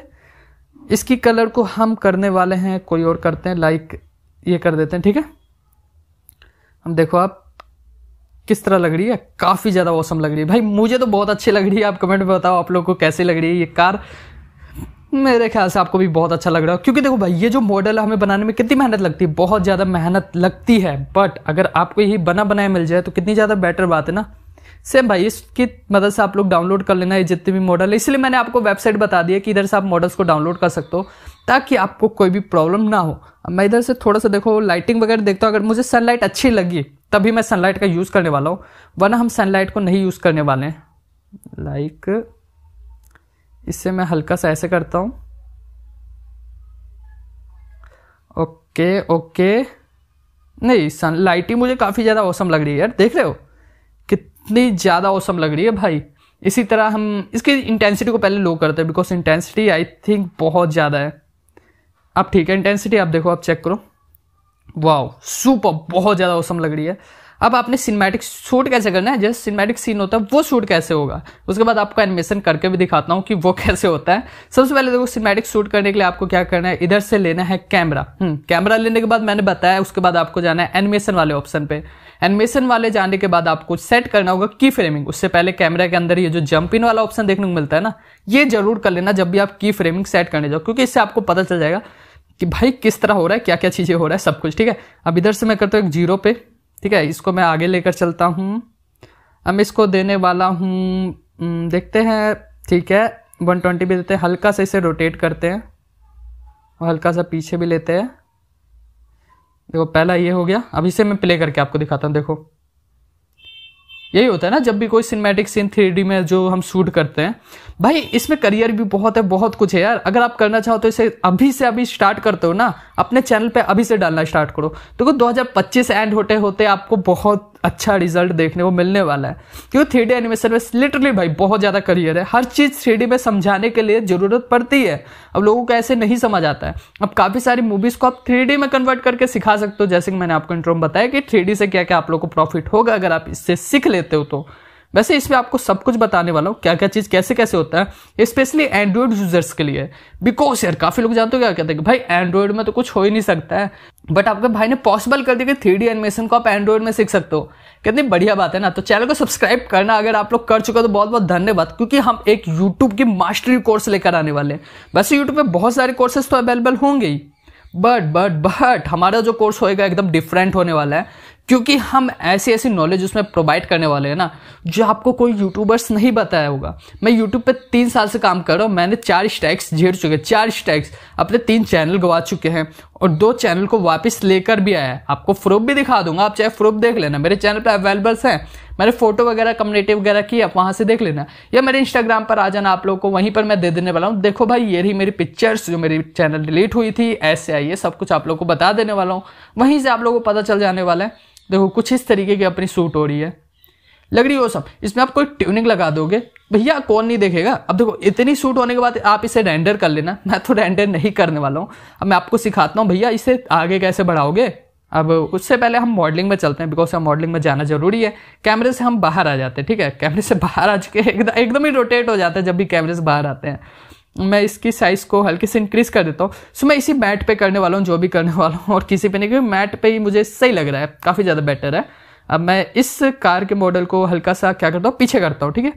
इसकी कलर को हम करने वाले हैं कोई और करते हैं लाइक ये कर देते हैं ठीक है हम देखो आप किस तरह लग रही है काफ़ी ज़्यादा मौसम लग रही है भाई मुझे तो बहुत अच्छी लग रही है आप कमेंट में बताओ आप लोग को कैसी लग रही है ये कार मेरे ख्याल से आपको भी बहुत अच्छा लग रहा है क्योंकि देखो भाई ये जो मॉडल है हमें बनाने में कितनी मेहनत लगती है बहुत ज़्यादा मेहनत लगती है बट अगर आपको यही बना बनाया मिल जाए तो कितनी ज़्यादा बेटर बात है ना सेम भाई इसकी मदद से आप लोग डाउनलोड कर लेना ये जितने भी मॉडल है इसलिए मैंने आपको वेबसाइट बता दी है कि इधर से आप मॉडल्स को डाउनलोड कर सकते हो ताकि आपको कोई भी प्रॉब्लम ना हो मैं इधर से थोड़ा सा देखो लाइटिंग वगैरह देखता हूँ अगर मुझे सनलाइट अच्छी लगी तभी मैं सनलाइट का यूज़ करने वाला हूँ वरना हम सनलाइट को नहीं यूज़ करने वाले हैं लाइक like, इससे मैं हल्का सा ऐसे करता हूँ ओके ओके नहीं सन लाइटिंग मुझे काफ़ी ज़्यादा औसम लग रही है यार देख रहे हो कितनी ज़्यादा औसम लग रही है भाई इसी तरह हम इसकी इंटेंसिटी को पहले लो करते हैं बिकॉज इंटेंसिटी आई थिंक बहुत ज़्यादा है अब ठीक है इंटेंसिटी आप देखो आप चेक करो वाह सुपर बहुत ज़्यादा औसम लग रही है अब आपने सिनेमैटिक शूट कैसे करना है जैसे सिनेमैटिक सीन होता है वो शूट कैसे होगा उसके बाद आपको एनिमेशन करके भी दिखाता हूँ कि वो कैसे होता है सबसे पहले देखो सिनेमैटिक शूट करने के लिए आपको क्या करना है इधर से लेना है कैमरा हम्म, कैमरा लेने के बाद मैंने बताया उसके बाद आपको जाना है एनिमेशन वाले ऑप्शन पे एनिमेशन वाले जाने के बाद आपको सेट करना होगा की फ्रेमिंग उससे पहले कैमरा के अंदर ये जो जंप इन वाला ऑप्शन देखने को मिलता है ना ये जरूर कर लेना जब भी आप की फ्रेमिंग सेट करने जाओ क्योंकि इससे आपको पता चल जाएगा कि भाई किस तरह हो रहा है क्या क्या चीज़ें हो रहा है सब कुछ ठीक है अब इधर से मैं करता हूँ एक जीरो पे ठीक है इसको मैं आगे लेकर चलता हूँ अब इसको देने वाला हूँ देखते हैं ठीक है 120 भी देते हैं हल्का सा इसे रोटेट करते हैं और हल्का सा पीछे भी लेते हैं देखो पहला ये हो गया अब इसे मैं प्ले करके आपको दिखाता हूँ देखो यही होता है ना जब भी कोई सिनेमैटिक सीन थ्री में जो हम शूट करते हैं भाई इसमें करियर भी बहुत है बहुत कुछ है यार अगर आप करना चाहो तो इसे अभी से अभी स्टार्ट करते हो ना अपने चैनल पे अभी से डालना स्टार्ट करो देखो तो 2025 एंड होते होते आपको बहुत अच्छा रिजल्ट देखने को मिलने वाला है क्योंकि थ्री एनिमेशन में लिटरली भाई बहुत ज़्यादा करियर है हर चीज़ थ्री में समझाने के लिए ज़रूरत पड़ती है अब लोगों को ऐसे नहीं समझ आता है अब काफ़ी सारी मूवीज़ को आप थ्री में कन्वर्ट करके सिखा सकते हो जैसे कि मैंने आपको इंट्रो में बताया कि थ्री से क्या क्या आप लोग को प्रॉफिट होगा अगर आप इससे सीख लेते हो तो वैसे इसमें आपको सब कुछ बताने वाला हूँ क्या क्या चीज़ कैसे कैसे होता है स्पेशली एंड्रॉयड यूजर्स के लिए बिकॉज यार काफ़ी लोग जानते हो क्या कहते हैं भाई एंड्रॉयड में तो कुछ हो ही नहीं सकता है बट आपके भाई ने पॉसिबल कर दिया कि थ्री एनिमेशन को आप एंड्रॉयड में सीख सकते हो कितनी बढ़िया बात है ना तो चैनल को सब्सक्राइब करना अगर आप लोग कर चुके हो तो बहुत बहुत धन्यवाद क्योंकि हम एक यूट्यूब की मास्टरी कोर्स लेकर आने वाले हैं वैसे यूट्यूब पर बहुत सारे कोर्सेज तो अवेलेबल होंगे बट बट बट हमारा जो कोर्स होएगा एकदम डिफरेंट होने वाला है क्योंकि हम ऐसी ऐसी नॉलेज उसमें प्रोवाइड करने वाले हैं ना जो आपको कोई यूट्यूबर्स नहीं बताया होगा मैं यूट्यूब पे तीन साल से काम कर रहा हूँ मैंने चार स्टैक्स झेड़ चुके चार स्टैक्स अपने तीन चैनल गवा चुके हैं और दो चैनल को वापस लेकर भी आया है आपको फ्रूप भी दिखा दूंगा आप चाहे फ्रूप देख लेना मेरे चैनल पर अवेलेबल्स हैं मैंने फोटो वगैरह कम्युनिटी वगैरह की आप वहाँ से देख लेना या मेरे इंस्टाग्राम पर आ जाना आप लोग को वहीं पर मैं दे देने वाला हूँ देखो भाई ये रही मेरी पिक्चर्स जो मेरी चैनल डिलीट हुई थी ऐसे आई है सब कुछ आप लोग को बता देने वाला हूँ वहीं से आप लोग को पता चल जाने वाला है देखो कुछ इस तरीके की अपनी सूट हो रही है लग रही हो सब इसमें आप कोई ट्यूनिंग लगा दोगे भैया कौन नहीं देखेगा अब देखो इतनी शूट होने के बाद आप इसे रेंडर कर लेना मैं तो रेंडर नहीं करने वाला हूँ अब मैं आपको सिखाता हूँ भैया इसे आगे कैसे बढ़ाओगे अब उससे पहले हम मॉडलिंग में चलते हैं बिकॉज हम मॉडलिंग में जाना जरूरी है कैमरे से हम बाहर आ जाते हैं ठीक है कैमरे से बाहर आ चुके एकदम एकदम ही रोटेट हो जाते हैं जब भी कैमरे से बाहर आते हैं मैं इसकी साइज़ को हल्के से इंक्रीज़ कर देता हूँ सो मैं इसी मैट पे करने वाला हूँ जो भी करने वाला हूँ और किसी पे नहीं क्योंकि मैट पे ही मुझे सही लग रहा है काफ़ी ज़्यादा बेटर है अब मैं इस कार के मॉडल को हल्का सा क्या करता हूँ पीछे करता हूँ ठीक है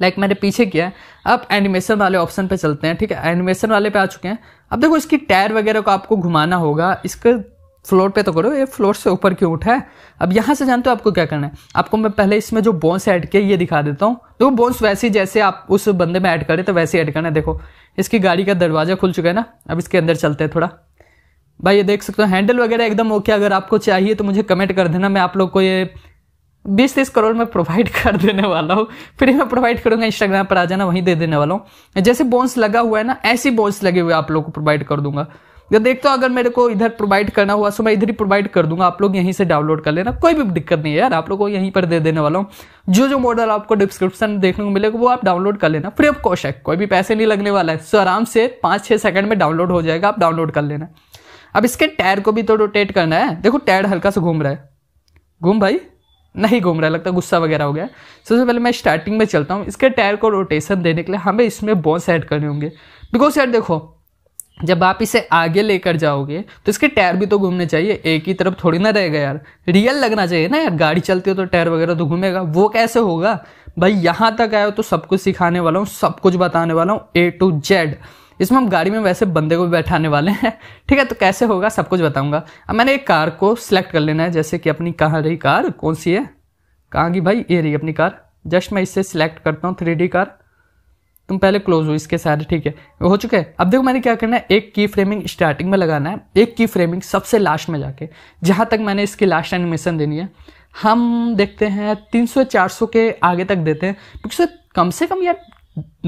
लाइक like मैंने पीछे किया है अब एनिमेशन वाले ऑप्शन पे चलते हैं ठीक है एनिमेशन वाले पे आ चुके हैं अब देखो इसकी टायर वगैरह को आपको घुमाना होगा इसके फ्लोर पे तो करो ये फ्लोर से ऊपर क्यों उठा है अब यहाँ से जानते हो आपको क्या करना है आपको मैं पहले इसमें जो बोन्स ऐड किया ये दिखा देता हूँ देखो बोन्स वैसे ही जैसे आप उस बंदे में ऐड करें तो वैसे ही ऐड करना है देखो इसकी गाड़ी का दरवाजा खुल चुका है ना अब इसके अंदर चलते हैं थोड़ा भाई ये देख सकते हो हैंडल वगैरह एकदम ओके अगर आपको चाहिए तो मुझे कमेंट कर देना मैं आप लोग को ये बीस तीस करोड़ में प्रोवाइड कर देने वाला हूँ फ्री में प्रोवाइड करूंगा इंस्टाग्राम पर आ जाना वहीं दे देने वाला हूँ जैसे बोन्स लगा हुआ है ना ऐसी बोन्स लगे हुए आप लोग को प्रोवाइड कर दूंगा या देखता तो हूँ अगर मेरे को इधर प्रोवाइड करना हुआ तो मैं इधर ही प्रोवाइड कर दूंगा आप लोग यहीं से डाउनलोड कर लेना कोई भी दिक्कत नहीं है यार आप लोग को यहीं पर दे देने वाला हूँ जो जो मॉडल आपको डिस्क्रिप्शन देखने को मिलेगा वो आप डाउनलोड कर लेना फ्री ऑफ कॉस्ट है कोई भी पैसे नहीं लगने वाला है सो आराम से पाँच छः सेकंड में डाउनलोड हो जाएगा आप डाउनलोड कर लेना अब इसके टायर को भी तो रोटेट करना है देखो टायर हल्का सा घूम रहा है घूम भाई नहीं घूम रहा है लगता गुस्सा वगैरह हो गया सबसे पहले मैं स्टार्टिंग में चलता हूँ इसके टायर को रोटेशन देने के लिए हमें इसमें बॉन्स ऐड करने होंगे बिकॉज यार देखो जब आप इसे आगे लेकर जाओगे तो इसके टायर भी तो घूमने चाहिए एक ही तरफ थोड़ी ना रहेगा यार रियल लगना चाहिए ना यार गाड़ी चलती हो तो टायर वगैरह तो घूमेगा वो कैसे होगा भाई यहाँ तक आए हो तो सब कुछ सिखाने वाला हूँ सब कुछ बताने वाला हूँ ए टू जेड इसमें हम गाड़ी में वैसे बंदे को भी बैठाने वाले हैं ठीक है तो कैसे होगा सब कुछ बताऊंगा अब मैंने एक कार को सिलेक्ट कर लेना है जैसे कि अपनी कहाँ रही कार कौन सी है कहाँ की भाई ये रही अपनी कार जस्ट मैं इससे सिलेक्ट करता हूँ थ्री कार तुम पहले क्लोज हो इसके सारे ठीक है हो चुके हैं अब देखो मैंने क्या करना है एक की फ्रेमिंग स्टार्टिंग में लगाना है एक की फ्रेमिंग सबसे लास्ट में जाके जहाँ तक मैंने इसकी लास्ट एनिमेशन देनी है हम देखते हैं 300-400 के आगे तक देते हैं क्योंकि कम से कम यार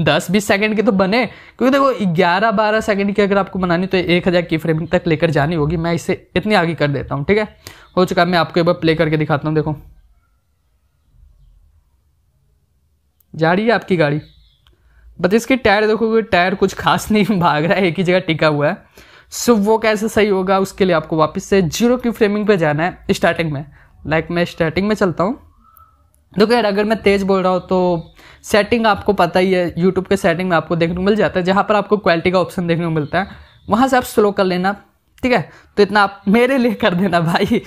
दस बीस सेकंड के तो बने क्योंकि देखो ग्यारह बारह सेकंड की अगर आपको बनानी तो एक हज़ार की फ्रेमिंग तक लेकर जानी होगी मैं इसे इतनी आगे कर देता हूँ ठीक है हो चुका मैं आपको एक बार प्ले करके दिखाता हूँ देखो जा रही है आपकी गाड़ी बट इसके टायर देखोगे टायर कुछ खास नहीं भाग रहा है एक ही जगह टिका हुआ है सो वो कैसे सही होगा उसके लिए आपको वापस से जीरो की फ्रेमिंग पे जाना है स्टार्टिंग में लाइक मैं स्टार्टिंग में चलता हूँ देखो तो यार अगर मैं तेज़ बोल रहा हूँ तो सेटिंग आपको पता ही है यूट्यूब के सेटिंग में आपको देखने को मिल जाता है जहाँ पर आपको क्वालिटी का ऑप्शन देखने को मिलता है वहाँ से आप स्लो कर लेना ठीक है तो इतना आप मेरे लिए कर देना भाई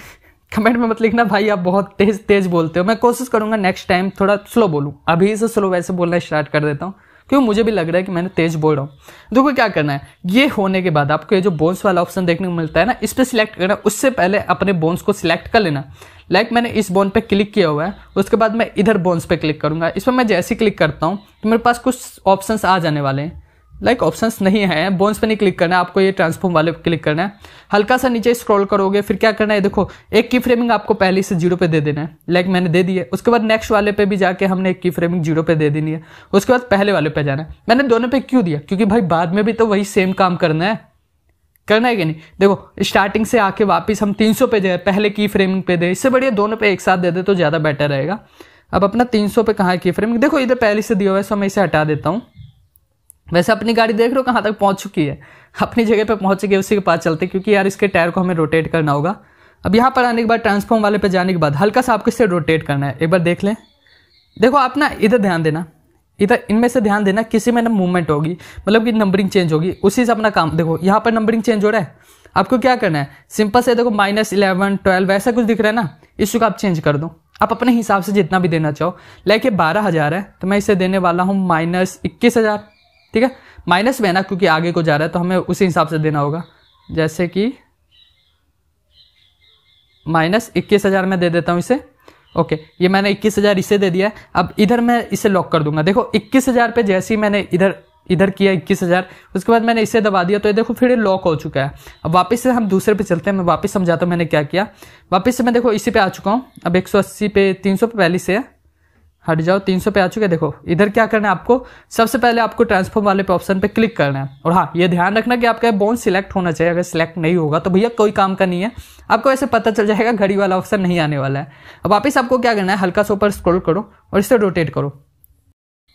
कमेंट में मत लिखना भाई आप बहुत तेज़ तेज़ बोलते हो मैं कोशिश करूँगा नेक्स्ट टाइम थोड़ा स्लो बोलूँ अभी से स्लो वैसे बोलना स्टार्ट कर देता हूँ क्योंकि मुझे भी लग रहा है कि मैंने तेज़ बोल रहा हूँ देखो क्या करना है ये होने के बाद आपको ये जो बोन्स वाला ऑप्शन देखने को मिलता है ना इस पर सिलेक्ट करना उससे पहले अपने बोन्स को सिलेक्ट कर लेना लाइक मैंने इस बोन पे क्लिक किया हुआ है उसके बाद मैं इधर बोन्स पे क्लिक करूँगा इस पर मैं जैसे क्लिक करता हूँ तो मेरे पास कुछ ऑप्शन आ जाने वाले हैं लाइक ऑप्शंस नहीं है बोन्स पे नहीं क्लिक करना है आपको ये ट्रांसफॉर्म वाले पे क्लिक करना है हल्का सा नीचे स्क्रॉल करोगे फिर क्या करना है देखो एक की फ्रेमिंग आपको पहले से जीरो पे दे देना है लाइक मैंने दे दी है उसके बाद नेक्स्ट वाले पे भी जाके हमने एक की फ्रेमिंग जीरो पे दे देनी है उसके बाद पहले वाले पे जाना है मैंने दोनों पे क्यों दिया क्योंकि भाई बाद में भी तो वही सेम काम करना है करना है कि नहीं देखो स्टार्टिंग से आके वापस हम 300 पे जाए पहले की फ्रेमिंग पे दे इससे बढ़िया दोनों पे एक साथ दे दे तो ज़्यादा बेटर रहेगा अब अपना 300 पे कहाँ की फ्रेमिंग देखो इधर पहले से दिया हुआ है सो मैं इसे हटा देता हूँ वैसे अपनी गाड़ी देख रहे हो कहाँ तक पहुँच चुकी है अपनी जगह पर पहुँच है उसी के पास चलते क्योंकि यार इसके टायर को हमें रोटेट करना होगा अब यहाँ पर आने के बाद ट्रांसफॉर्म वाले पर जाने के बाद हल्का सा आपको इसे रोटेट करना है एक बार देख लें देखो आप ना इधर ध्यान देना इधर इनमें से ध्यान देना किसी में ना मूवमेंट होगी मतलब कि नंबरिंग चेंज होगी उसी से अपना काम देखो यहाँ पर नंबरिंग चेंज हो रहा है आपको क्या करना है सिंपल से देखो माइनस इलेवन ट्वेल्व ऐसा कुछ दिख रहा है ना इसको आप चेंज कर दो आप अपने हिसाब से जितना भी देना चाहो लेके बारह हज़ार है तो मैं इसे देने वाला हूँ माइनस इक्कीस हज़ार ठीक है माइनस में ना क्योंकि आगे को जा रहा है तो हमें उसी हिसाब से देना होगा जैसे कि माइनस इक्कीस हज़ार में दे देता हूँ इसे ओके ये मैंने इक्कीस हज़ार इसे दे दिया अब इधर मैं इसे लॉक कर दूंगा देखो इक्कीस हज़ार पे जैसे ही मैंने इधर इधर किया इक्कीस हज़ार उसके बाद मैंने इसे दबा दिया तो ये देखो फिर ये लॉक हो चुका है अब वापस से हम दूसरे पे चलते हैं मैं वापस समझाता हूँ मैंने क्या किया वापस से मैं देखो इसी पे आ चुका हूँ अब 180 पे 300 पे पहले से है हट जाओ तीन सौ पे आ चुके देखो इधर क्या करना है आपको सबसे पहले आपको ट्रांसफॉर्म वाले पे ऑप्शन पे क्लिक करना है और हाँ ये ध्यान रखना कि आपका बॉन्ड सिलेक्ट होना चाहिए अगर सिलेक्ट नहीं होगा तो भैया कोई काम का नहीं है आपको ऐसे पता चल जाएगा घड़ी वाला ऑप्शन नहीं आने वाला है अब वापिस आपको क्या करना है हल्का सा ऊपर स्क्रोल करो और इसे रोटेट करो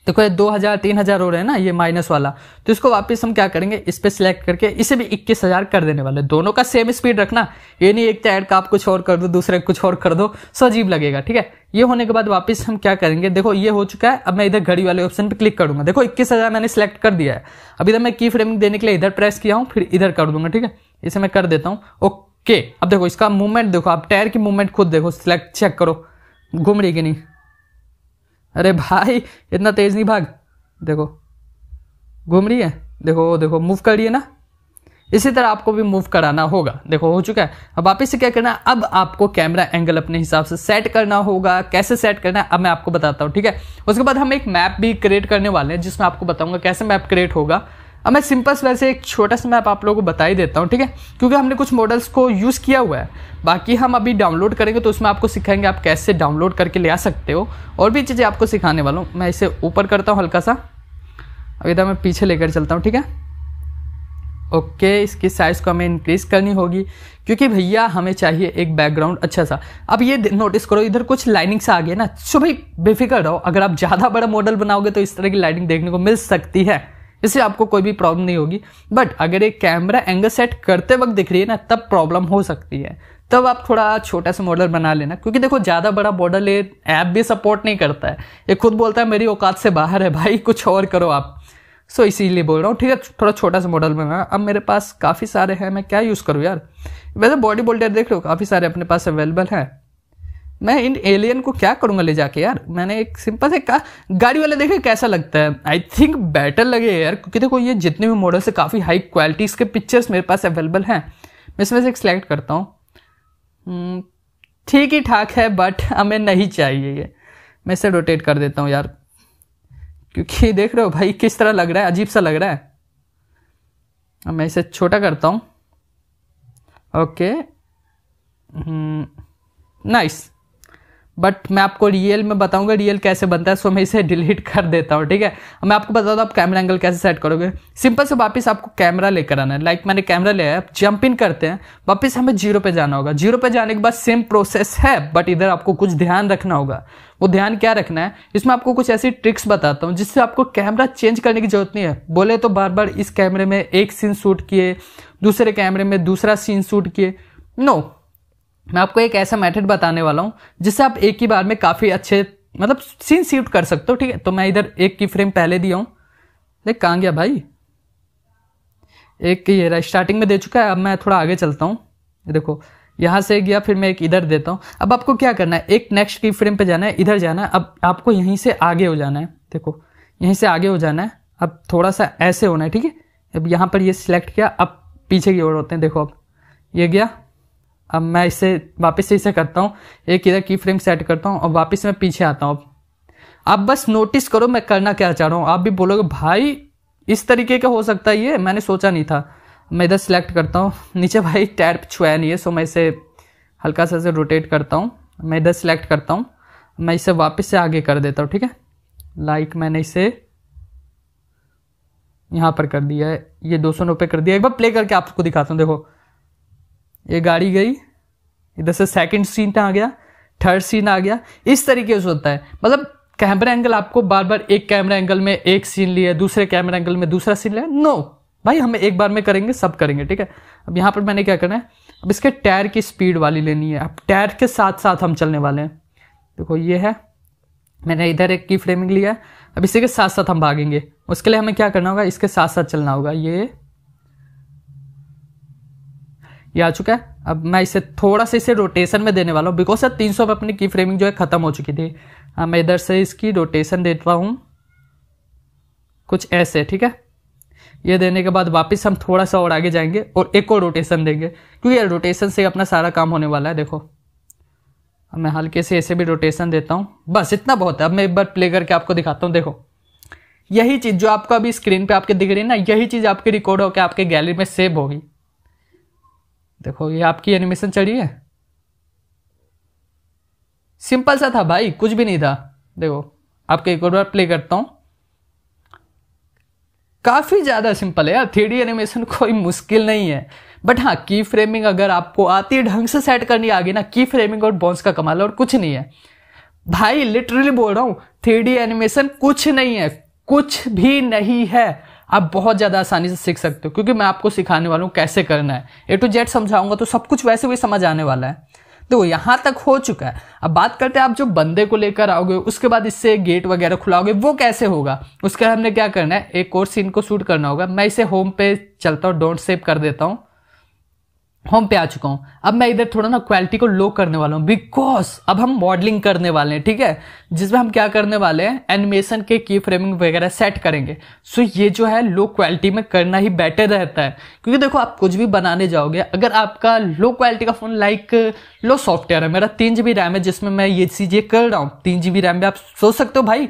देखो तो ये दो हजार तीन हजार हो रहे हैं ना ये माइनस वाला तो इसको वापस हम क्या करेंगे इस पर सिलेक्ट करके इसे भी इक्कीस हजार कर देने वाले दोनों का सेम स्पीड रखना ये नहीं एक टायर का आप कुछ और कर दो दूसरे कुछ और कर दो सो अजीब लगेगा ठीक है ये होने के बाद वापस हम क्या करेंगे देखो ये हो चुका है अब मैं इधर घड़ी वाले ऑप्शन पे क्लिक करूंगा देखो इक्कीस हजार मैंने सिलेक्ट कर दिया है अब इधर मैं की फ्रेमिंग देने के लिए इधर प्रेस किया हूँ फिर इधर कर दूंगा ठीक है इसे मैं कर देता हूँ ओके अब देखो इसका मूवमेंट देखो आप टायर की मूवमेंट खुद देखो सिलेक्ट चेक करो घूम रही कि नहीं अरे भाई इतना तेज नहीं भाग देखो घूम रही है देखो देखो मूव कर रही है ना इसी तरह आपको भी मूव कराना होगा देखो हो चुका है अब आप इसे क्या करना है अब आपको कैमरा एंगल अपने हिसाब से सेट करना होगा कैसे सेट करना है अब मैं आपको बताता हूँ ठीक है उसके बाद हम एक मैप भी क्रिएट करने वाले हैं जिसमें आपको बताऊंगा कैसे मैप क्रिएट होगा अब मैं सिंपल वैसे एक छोटा सा मैप आप लोगों को बता ही देता हूँ ठीक है क्योंकि हमने कुछ मॉडल्स को यूज़ किया हुआ है बाकी हम अभी डाउनलोड करेंगे तो उसमें आपको सिखाएंगे आप कैसे डाउनलोड करके ले आ सकते हो और भी चीज़ें आपको सिखाने वाला हूँ मैं इसे ऊपर करता हूँ हल्का सा अब इधर मैं पीछे लेकर चलता हूँ ठीक है ओके okay, इसकी साइज़ को हमें इंक्रीज़ करनी होगी क्योंकि भैया हमें चाहिए एक बैकग्राउंड अच्छा सा अब ये नोटिस करो इधर कुछ लाइनिंग्स आ गई ना सो भाई बेफिक्र रहो अगर आप ज़्यादा बड़ा मॉडल बनाओगे तो इस तरह की लाइनिंग देखने को मिल सकती है इससे आपको कोई भी प्रॉब्लम नहीं होगी बट अगर एक कैमरा एंगल सेट करते वक्त दिख रही है ना तब प्रॉब्लम हो सकती है तब आप थोड़ा छोटा सा मॉडल बना लेना क्योंकि देखो ज़्यादा बड़ा मॉडल ये ऐप भी सपोर्ट नहीं करता है ये खुद बोलता है मेरी औकात से बाहर है भाई कुछ और करो आप सो so, इसीलिए बोल रहा हूँ ठीक है थोड़ा छोटा सा मॉडल बना अब मेरे पास काफ़ी सारे हैं मैं क्या यूज़ करूँ यार वैसे बॉडी बोल्डर देख लो काफ़ी सारे अपने पास अवेलेबल हैं मैं इन एलियन को क्या करूँगा ले जाके यार मैंने एक सिंपल से कहा गाड़ी वाले देखे कैसा लगता है आई थिंक बेटर लगे यार क्योंकि देखो ये जितने भी मॉडल्स है काफ़ी हाई क्वालिटीज़ के पिक्चर्स मेरे पास अवेलेबल हैं मैं इसमें से एक सिलेक्ट करता हूँ हम्म, ठीक ही ठाक है बट हमें नहीं चाहिए ये मैं इसे रोटेट कर देता हूँ यार क्योंकि देख रहे हो भाई किस तरह लग रहा है अजीब सा लग रहा है अब मैं इसे छोटा करता हूँ ओके नाइस हम्म, बट मैं आपको रियल में बताऊंगा रियल कैसे बनता है सो मैं इसे डिलीट कर देता हूँ ठीक है मैं आपको बता दूँ आप कैमरा एंगल कैसे सेट करोगे सिंपल से वापस आपको कैमरा लेकर आना है लाइक मैंने कैमरा लिया है आप जंप इन करते हैं वापस हमें जीरो पे जाना होगा जीरो पे जाने के बाद सेम प्रोसेस है बट इधर आपको कुछ ध्यान रखना होगा वो ध्यान क्या रखना है इसमें आपको कुछ ऐसी ट्रिक्स बताता हूँ जिससे आपको कैमरा चेंज करने की जरूरत नहीं है बोले तो बार बार इस कैमरे में एक सीन शूट किए दूसरे कैमरे में दूसरा सीन शूट किए नो मैं आपको एक ऐसा मेथड बताने वाला हूँ जिससे आप एक ही बार में काफ़ी अच्छे मतलब सीन शिफ्ट कर सकते हो ठीक है तो मैं इधर एक की फ्रेम पहले दिया हूँ देख कहाँ गया भाई एक ये रहा स्टार्टिंग में दे चुका है अब मैं थोड़ा आगे चलता हूँ देखो यहाँ से गया फिर मैं एक इधर देता हूँ अब आपको क्या करना है एक नेक्स्ट की फ्रेम पर जाना है इधर जाना है अब आपको यहीं से आगे हो जाना है देखो यहीं से आगे हो जाना है अब थोड़ा सा ऐसे होना है ठीक है अब यहाँ पर ये सिलेक्ट किया अब पीछे की ओर होते हैं देखो अब ये गया अब मैं इसे वापस से इसे करता हूँ एक इधर की फ्रेम सेट करता हूँ और वापस मैं पीछे आता हूँ अब बस नोटिस करो मैं करना क्या चाह रहा हूँ आप भी बोलोगे भाई इस तरीके का हो सकता है ये मैंने सोचा नहीं था मैं इधर सेलेक्ट करता हूँ नीचे भाई टैप छुआ नहीं है सो मैं इसे हल्का सा से रोटेट करता हूँ मैं इधर सेलेक्ट करता हूँ मैं इसे वापस से आगे कर देता हूँ ठीक है लाइक मैंने इसे यहाँ पर कर दिया है ये दो सौ कर दिया एक बार प्ले करके आपको दिखाता हूँ देखो ये गाड़ी गई इधर से सेकंड सीन आ गया थर्ड सीन आ गया इस तरीके से होता है मतलब कैमरा एंगल आपको बार बार एक कैमरा एंगल में एक सीन लिया दूसरे कैमरा एंगल में दूसरा सीन लिया नो भाई हम एक बार में करेंगे सब करेंगे ठीक है अब यहाँ पर मैंने क्या करना है अब इसके टायर की स्पीड वाली लेनी है अब टायर के साथ साथ हम चलने वाले हैं देखो ये है मैंने इधर एक की फ्रेमिंग लिया है अब इसी के साथ साथ हम भागेंगे उसके लिए हमें क्या करना होगा इसके साथ साथ चलना होगा ये ये आ चुका है अब मैं इसे थोड़ा सा इसे रोटेशन में देने वाला हूँ बिकॉज सर तीन सौ पे अपनी की फ्रेमिंग जो है खत्म हो चुकी थी अब हाँ, मैं इधर से इसकी रोटेशन देता हूँ कुछ ऐसे ठीक है ये देने के बाद वापस हम थोड़ा सा और आगे जाएंगे और एक और रोटेशन देंगे क्योंकि यार रोटेशन से अपना सारा काम होने वाला है देखो अब मैं हल्के से ऐसे भी रोटेशन देता हूँ बस इतना बहुत है अब मैं एक बार प्ले करके आपको दिखाता हूँ देखो यही चीज़ जो आपको अभी स्क्रीन पे आपके दिख रही है ना यही चीज़ आपकी रिकॉर्ड होकर आपके गैलरी में सेव होगी देखो ये आपकी एनिमेशन चढ़ी है सिंपल सा था भाई कुछ भी नहीं था देखो आपके एक और बार प्ले करता हूं काफ़ी ज़्यादा सिंपल है यार थ्री एनिमेशन कोई मुश्किल नहीं है बट हाँ की फ्रेमिंग अगर आपको आती है ढंग से सेट करनी आ गई ना की फ्रेमिंग और बॉन्स का कमाल और कुछ नहीं है भाई लिटरली बोल रहा हूं थ्री एनिमेशन कुछ नहीं है कुछ भी नहीं है आप बहुत ज़्यादा आसानी से सीख सकते हो क्योंकि मैं आपको सिखाने वाला हूँ कैसे करना है ए टू जेड समझाऊंगा तो सब कुछ वैसे वही समझ आने वाला है तो यहाँ तक हो चुका है अब बात करते हैं आप जो बंदे को लेकर आओगे उसके बाद इससे गेट वगैरह खुलाओगे वो कैसे होगा उसके हमने क्या करना है एक और सीन को शूट करना होगा मैं इसे होम पे चलता हूँ डोंट सेव कर देता हूँ होम पे आ चुका हूँ अब मैं इधर थोड़ा ना क्वालिटी को लो करने वाला हूँ बिकॉज अब हम मॉडलिंग करने वाले हैं ठीक है जिसमें हम क्या करने वाले हैं एनिमेशन के की फ्रेमिंग वगैरह सेट करेंगे सो ये जो है लो क्वालिटी में करना ही बेटर रहता है क्योंकि देखो आप कुछ भी बनाने जाओगे अगर आपका लो क्वालिटी का फ़ोन लाइक लो सॉफ्टवेयर है मेरा तीन जी रैम है जिसमें मैं ये चीज़ ये कर रहा हूँ तीन जी रैम में आप सोच सकते हो भाई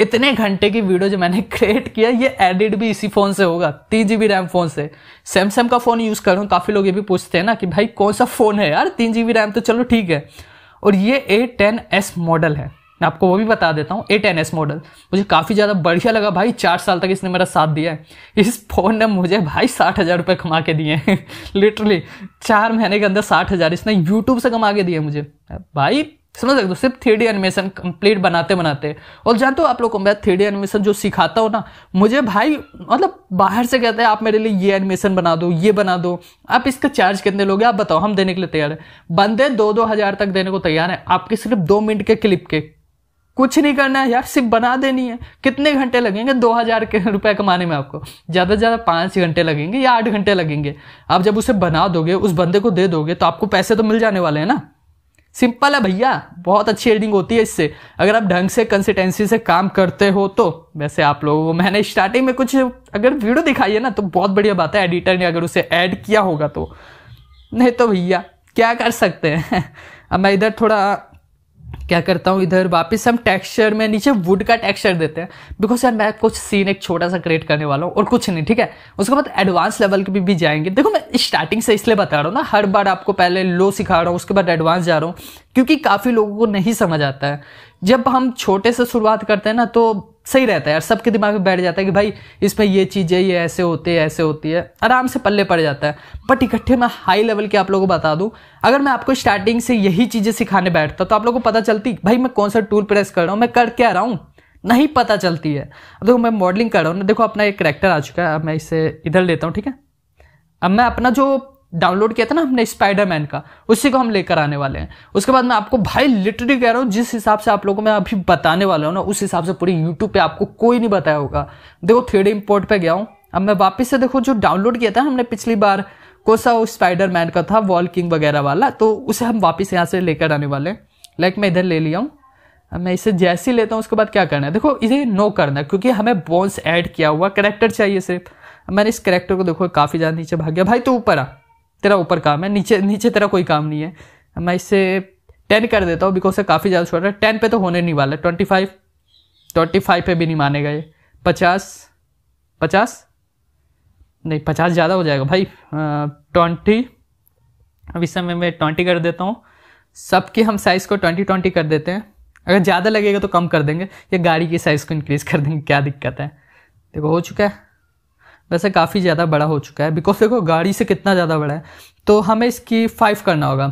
इतने घंटे की वीडियो जो मैंने क्रिएट किया ये एडिट भी इसी फ़ोन से होगा तीन जी बी रैम फ़ोन से सैमसंग का फ़ोन यूज़ कर रहा हूँ काफ़ी लोग ये भी पूछते हैं ना कि भाई कौन सा फ़ोन है यार तीन जी बी रैम तो चलो ठीक है और ये ए टेन एस मॉडल है मैं आपको वो भी बता देता हूँ ए टेन एस मॉडल मुझे काफ़ी ज़्यादा बढ़िया लगा भाई चार साल तक इसने मेरा साथ दिया है इस फ़ोन ने मुझे भाई साठ हज़ार रुपये कमा के दिए हैं लिटरली चार महीने के अंदर साठ हज़ार इसने यूट्यूब से कमा के दिए मुझे भाई समझ सकते हो तो सिर्फ थ्री डी एनिमेशन कंप्लीट बनाते बनाते और जानते हो आप लोग को मैं थ्री डी एनिमेशन जो सिखाता हूँ ना मुझे भाई मतलब बाहर से कहते हैं आप मेरे लिए ये एनिमेशन बना दो ये बना दो आप इसका चार्ज कितने लोगे आप बताओ हम देने के लिए तैयार है बंदे दो दो हज़ार तक देने को तैयार है आपके सिर्फ दो मिनट के क्लिप के कुछ नहीं करना है यार सिर्फ बना देनी है कितने घंटे लगेंगे दो हज़ार के रुपये कमाने में आपको ज़्यादा से ज़्यादा पाँच घंटे लगेंगे या आठ घंटे लगेंगे आप जब उसे बना दोगे उस बंदे को दे दोगे तो आपको पैसे तो मिल जाने वाले हैं ना सिंपल है भैया बहुत अच्छी एडिटिंग होती है इससे अगर आप ढंग से कंसिस्टेंसी से काम करते हो तो वैसे आप लोगों को मैंने स्टार्टिंग में कुछ अगर वीडियो दिखाई है ना तो बहुत बढ़िया बात है एडिटर ने अगर उसे ऐड किया होगा तो नहीं तो भैया क्या कर सकते हैं अब मैं इधर थोड़ा क्या करता हूँ इधर वापस हम टेक्सचर में नीचे वुड का टेक्सचर देते हैं बिकॉज यार मैं कुछ सीन एक छोटा सा क्रिएट करने वाला हूँ और कुछ नहीं ठीक है उसके बाद एडवांस लेवल के भी, भी जाएंगे देखो मैं स्टार्टिंग से इसलिए बता रहा हूँ ना हर बार आपको पहले लो सिखा रहा हूँ उसके बाद एडवांस जा रहा हूँ क्योंकि काफ़ी लोगों को नहीं समझ आता है जब हम छोटे से शुरुआत करते हैं ना तो सही रहता है यार सबके दिमाग में बैठ जाता है कि भाई इसमें ये चीज़ें ये ऐसे होते है ऐसे होती है आराम से पल्ले पड़ जाता है बट इकट्ठे मैं हाई लेवल के आप लोगों को बता दूं अगर मैं आपको स्टार्टिंग से यही चीज़ें सिखाने बैठता तो आप लोगों को पता चलती भाई मैं कौन सा टूल प्रेस कर रहा हूँ मैं कर क्या रहा हूँ नहीं पता चलती है अब देखो मैं मॉडलिंग कर रहा हूँ देखो अपना एक करेक्टर आ चुका है अब मैं इसे इधर लेता हूँ ठीक है अब मैं अपना जो डाउनलोड किया था ना हमने स्पाइडरमैन का उसी को हम लेकर आने वाले हैं उसके बाद मैं आपको भाई लिटरली कह रहा हूँ जिस हिसाब से आप लोगों को मैं अभी बताने वाला हूँ ना उस हिसाब से पूरी यूट्यूब पे आपको कोई नहीं बताया होगा देखो थ्री इम्पोर्ट पे गया हूँ अब मैं वापस से देखो जो डाउनलोड किया था हमने पिछली बार कोसा स्पाइडर मैन का था वॉल किंग वगैरह वाला तो उसे हम वापस यहाँ से लेकर आने वाले हैं लाइक मैं इधर ले लिया हूँ अब मैं इसे जैसे ही लेता हूँ उसके बाद क्या करना है देखो इसे नो करना है क्योंकि हमें बोन्स ऐड किया हुआ करेक्टर चाहिए सिर्फ मैंने इस करेक्टर को देखो काफ़ी ज़्यादा नीचे भाग गया भाई तो ऊपर आ तेरा ऊपर काम है नीचे नीचे तेरा कोई काम नहीं है मैं इससे टेन कर देता हूँ बिकॉज से काफ़ी ज़्यादा रहा है टेन पे तो होने नहीं वाला ट्वेंटी फाइव ट्वेंटी फाइव पे भी नहीं मानेगा ये पचास पचास नहीं पचास ज़्यादा हो जाएगा भाई ट्वेंटी अब इस समय मैं ट्वेंटी कर देता हूँ सबके हम साइज़ को ट्वेंटी ट्वेंटी कर देते हैं अगर ज़्यादा लगेगा तो कम कर देंगे या गाड़ी की साइज़ को इंक्रीज़ कर देंगे क्या दिक्कत है देखो हो चुका है वैसे काफ़ी ज़्यादा बड़ा हो चुका है बिकॉज देखो गाड़ी से कितना ज़्यादा बड़ा है तो हमें इसकी फाइव करना होगा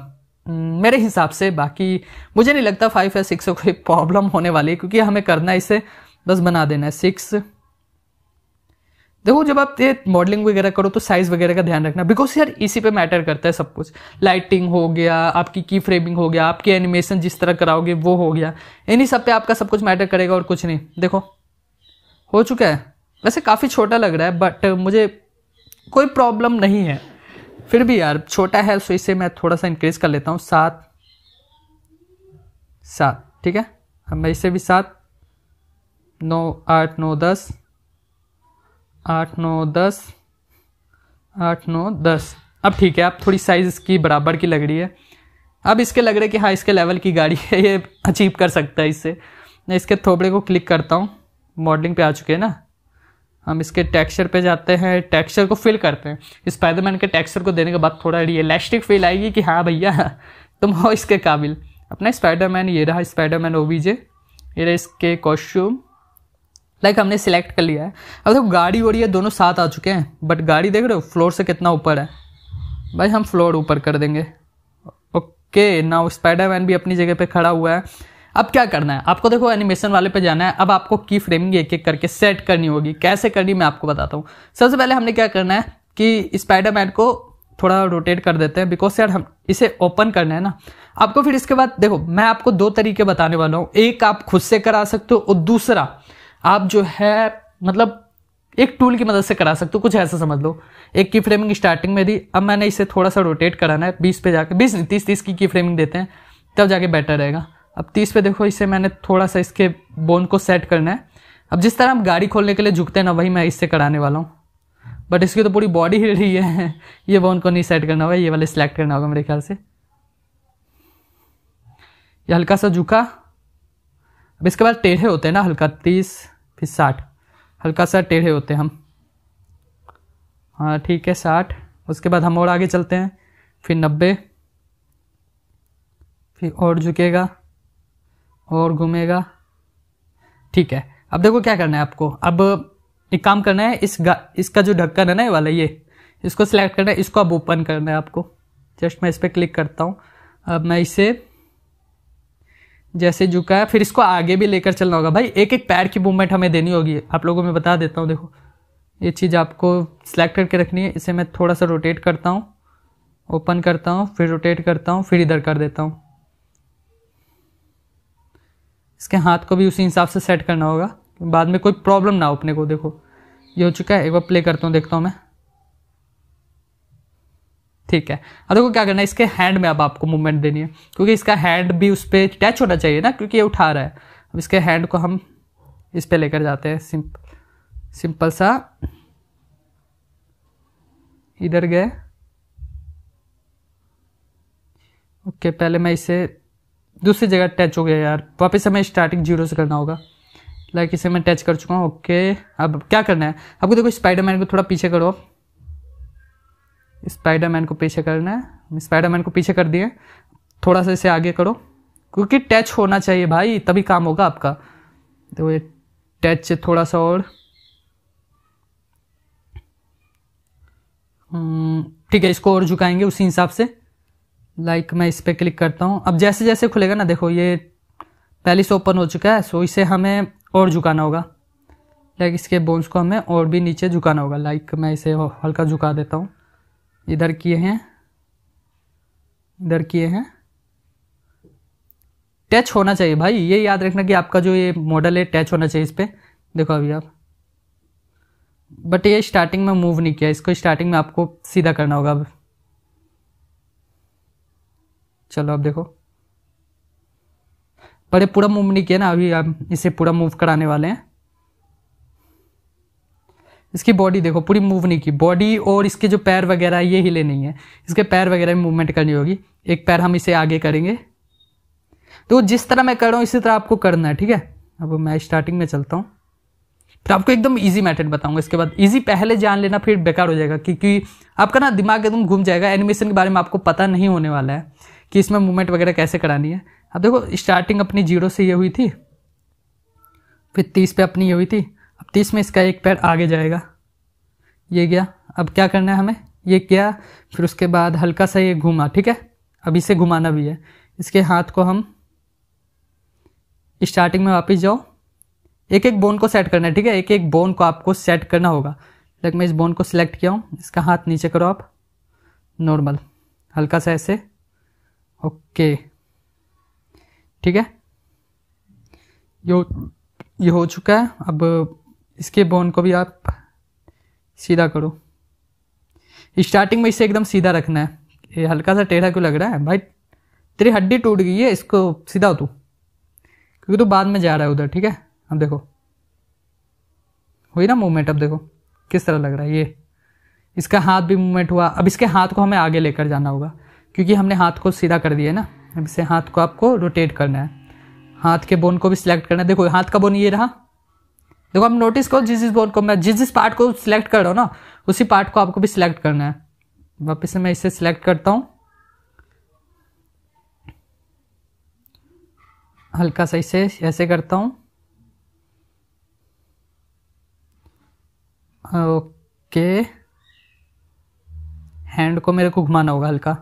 हम्म, मेरे हिसाब से बाकी मुझे नहीं लगता फाइव या सिक्स कोई प्रॉब्लम होने वाली है क्योंकि हमें करना है इसे बस बना देना है सिक्स देखो जब आप ये मॉडलिंग वगैरह करो तो साइज़ वगैरह का ध्यान रखना बिकॉज यार इसी पे मैटर करता है सब कुछ लाइटिंग हो गया आपकी की फ्रेमिंग हो गया आपकी एनिमेशन जिस तरह कराओगे वो हो गया इन्हीं सब पे आपका सब कुछ मैटर करेगा और कुछ नहीं देखो हो चुका है वैसे काफ़ी छोटा लग रहा है बट मुझे कोई प्रॉब्लम नहीं है फिर भी यार छोटा है सो इसे मैं थोड़ा सा इंक्रीज कर लेता हूँ सात सात ठीक है अब मैं इसे भी सात नौ आठ नौ दस आठ नौ दस आठ नौ दस अब ठीक है अब थोड़ी साइज़ इसकी बराबर की लग रही है अब इसके लग रहा है कि हाँ इसके लेवल की गाड़ी है ये अचीव कर सकता है इससे मैं इसके थोबड़े को क्लिक करता हूँ मॉडलिंग पे आ चुके हैं ना हम इसके टेक्सचर पे जाते हैं टेक्सचर को फिल करते हैं स्पाइडरमैन के टेक्सचर को देने के बाद थोड़ा रियलिस्टिक फील आएगी कि हाँ भैया तुम हो इसके काबिल अपना स्पाइडरमैन ये रहा स्पाइडरमैन ओबीजे ये रहा इसके कॉस्ट्यूम लाइक हमने सिलेक्ट कर लिया है अब देखो तो गाड़ी और ये दोनों साथ आ चुके हैं बट गाड़ी देख रहे हो फ्लोर से कितना ऊपर है भाई हम फ्लोर ऊपर कर देंगे ओके नाउ स्पाइडरमैन भी अपनी जगह पे खड़ा हुआ है अब क्या करना है आपको देखो एनिमेशन वाले पे जाना है अब आपको की फ्रेमिंग एक एक करके सेट करनी होगी कैसे करनी मैं आपको बताता हूँ सबसे पहले हमने क्या करना है कि स्पाइडरमैन को थोड़ा रोटेट कर देते हैं बिकॉज यार हम इसे ओपन करना है ना आपको फिर इसके बाद देखो मैं आपको दो तरीके बताने वाला हूँ एक आप खुद से करा सकते हो और दूसरा आप जो है मतलब एक टूल की मदद से करा सकते हो कुछ ऐसा समझ लो एक की फ्रेमिंग स्टार्टिंग में दी अब मैंने इसे थोड़ा सा रोटेट कराना है बीस पे जाकर बीस नहीं तीस तीस की की फ्रेमिंग देते हैं तब जाके बेटर रहेगा अब तीस पे देखो इसे मैंने थोड़ा सा इसके बोन को सेट करना है अब जिस तरह हम गाड़ी खोलने के लिए झुकते हैं ना वही मैं इससे कराने वाला हूँ बट इसकी तो पूरी बॉडी हिल रही है ये बोन को नहीं सेट करना होगा ये वाले सिलेक्ट करना होगा मेरे ख्याल से ये हल्का सा झुका अब इसके बाद टेढ़े होते हैं ना हल्का तीस फिर साठ हल्का सा टेढ़े होते हैं हम हाँ ठीक है साठ उसके बाद हम और आगे चलते हैं फिर नब्बे फिर और झुकेगा और घूमेगा ठीक है अब देखो क्या करना है आपको अब एक काम करना है इस इसका जो ढक्कन है ना ये वाला ये इसको सिलेक्ट करना है इसको अब ओपन करना है आपको जस्ट मैं इस पर क्लिक करता हूँ अब मैं इसे जैसे झुका है फिर इसको आगे भी लेकर चलना होगा भाई एक एक पैर की मूवमेंट हमें देनी होगी आप लोगों को मैं बता देता हूँ देखो ये चीज़ आपको सिलेक्ट करके रखनी है इसे मैं थोड़ा सा रोटेट करता हूँ ओपन करता हूँ फिर रोटेट करता हूँ फिर इधर कर देता हूँ इसके हाथ को भी उसी हिसाब से सेट करना होगा बाद में कोई प्रॉब्लम ना हो अपने को देखो ये हो चुका है एक बार प्ले करता हूँ देखता हूँ मैं ठीक है अब देखो क्या करना है इसके हैंड में अब आपको मूवमेंट देनी है क्योंकि इसका हैंड भी उस पर टैच होना चाहिए ना क्योंकि ये उठा रहा है अब इसके हैंड को हम इस पर लेकर जाते हैं सिंपल सिंपल सा इधर गए ओके पहले मैं इसे दूसरी जगह टच हो गया यार वापस हमें स्टार्टिंग जीरो से करना होगा लाइक इसे मैं टच कर चुका हूँ ओके अब क्या करना है आपको देखो स्पाइडरमैन को थोड़ा पीछे करो स्पाइडरमैन को पीछे करना है स्पाइडरमैन को पीछे कर दिए थोड़ा सा इसे आगे करो क्योंकि टच होना चाहिए भाई तभी काम होगा आपका तो ये टच थोड़ा सा और हम्म, ठीक है इसको और झुकाएंगे उसी हिसाब से लाइक like मैं इस पर क्लिक करता हूँ अब जैसे जैसे खुलेगा ना देखो ये पहले से ओपन हो चुका है सो इसे हमें और झुकाना होगा लाइक इसके बोन्स को हमें और भी नीचे झुकाना होगा लाइक मैं इसे हल्का झुका देता हूँ इधर किए हैं इधर किए हैं टच होना चाहिए भाई ये याद रखना कि आपका जो ये मॉडल है टच होना चाहिए इस पर देखो अभी आप बट ये स्टार्टिंग में मूव नहीं किया इसको स्टार्टिंग में आपको सीधा करना होगा अब चलो अब देखो पर ये पूरा मूव नहीं किया ना अभी हम इसे पूरा मूव कराने वाले हैं इसकी बॉडी देखो पूरी मूव नहीं की बॉडी और इसके जो पैर वगैरह ये हिले नहीं है इसके पैर वगैरह में मूवमेंट करनी होगी एक पैर हम इसे आगे करेंगे तो जिस तरह मैं कर रहा हूँ इसी तरह आपको करना है ठीक है अब मैं स्टार्टिंग में चलता हूँ फिर आपको एकदम इजी मेथड बताऊंगा इसके बाद इजी पहले जान लेना फिर बेकार हो जाएगा क्योंकि आपका ना दिमाग एकदम घूम जाएगा एनिमेशन के बारे में आपको पता नहीं होने वाला है कि इसमें मूवमेंट वगैरह कैसे करानी है अब देखो स्टार्टिंग अपनी जीरो से ये हुई थी फिर तीस पे अपनी ये हुई थी अब तीस में इसका एक पैर आगे जाएगा ये गया अब क्या करना है हमें ये किया फिर उसके बाद हल्का सा ये घूमा ठीक है अब इसे घुमाना भी है इसके हाथ को हम स्टार्टिंग में वापस जाओ एक एक बोन को सेट करना है ठीक है एक एक बोन को आपको सेट करना होगा लाइक मैं इस बोन को सिलेक्ट किया हूँ इसका हाथ नीचे करो आप नॉर्मल हल्का सा ऐसे ओके ठीक है ये हो ये हो चुका है अब इसके बोन को भी आप सीधा करो स्टार्टिंग में इसे एकदम सीधा रखना है ये हल्का सा टेढ़ा क्यों लग रहा है भाई तेरी हड्डी टूट गई है इसको सीधा हो तू क्योंकि तू बाद में जा रहा है उधर ठीक है अब देखो हुई ना मूवमेंट अब देखो किस तरह लग रहा है ये इसका हाथ भी मूवमेंट हुआ अब इसके हाथ को हमें आगे लेकर जाना होगा क्योंकि हमने हाथ को सीधा कर दिया ना अब इसे हाथ को आपको रोटेट करना है हाथ के बोन को भी सिलेक्ट करना है देखो हाथ का बोन ये रहा देखो आप नोटिस करो जिस जिस बोन को मैं जिस जिस पार्ट को सिलेक्ट कर रहा हूँ ना उसी पार्ट को आपको भी सिलेक्ट करना है वापस से मैं इसे सिलेक्ट करता हूँ हल्का सा इसे ऐसे करता हूँ ओके हैंड को मेरे को घुमाना होगा हल्का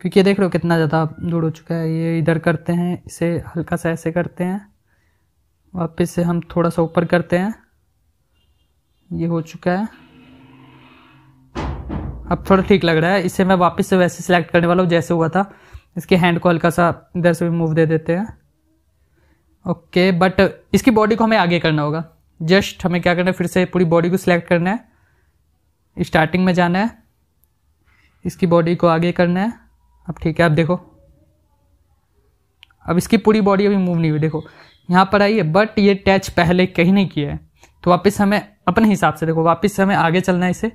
क्योंकि ये देख रहे हो कितना ज़्यादा दूर हो चुका है ये इधर करते हैं इसे हल्का सा ऐसे करते हैं वापस से हम थोड़ा सा ऊपर करते हैं ये हो चुका है अब थोड़ा ठीक लग रहा है इसे मैं वापस से वैसे सिलेक्ट करने वाला हूँ जैसे हुआ था इसके हैंड को हल्का सा इधर से भी मूव दे देते हैं ओके बट इसकी बॉडी को हमें आगे करना होगा जस्ट हमें क्या करना है फिर से पूरी बॉडी को सिलेक्ट करना है स्टार्टिंग में जाना है इसकी बॉडी को आगे करना है अब ठीक है आप देखो अब इसकी पूरी बॉडी अभी मूव नहीं हुई देखो यहाँ पर आई है बट ये टैच पहले कहीं नहीं किया है तो वापस हमें अपने हिसाब से देखो वापस हमें आगे चलना है इसे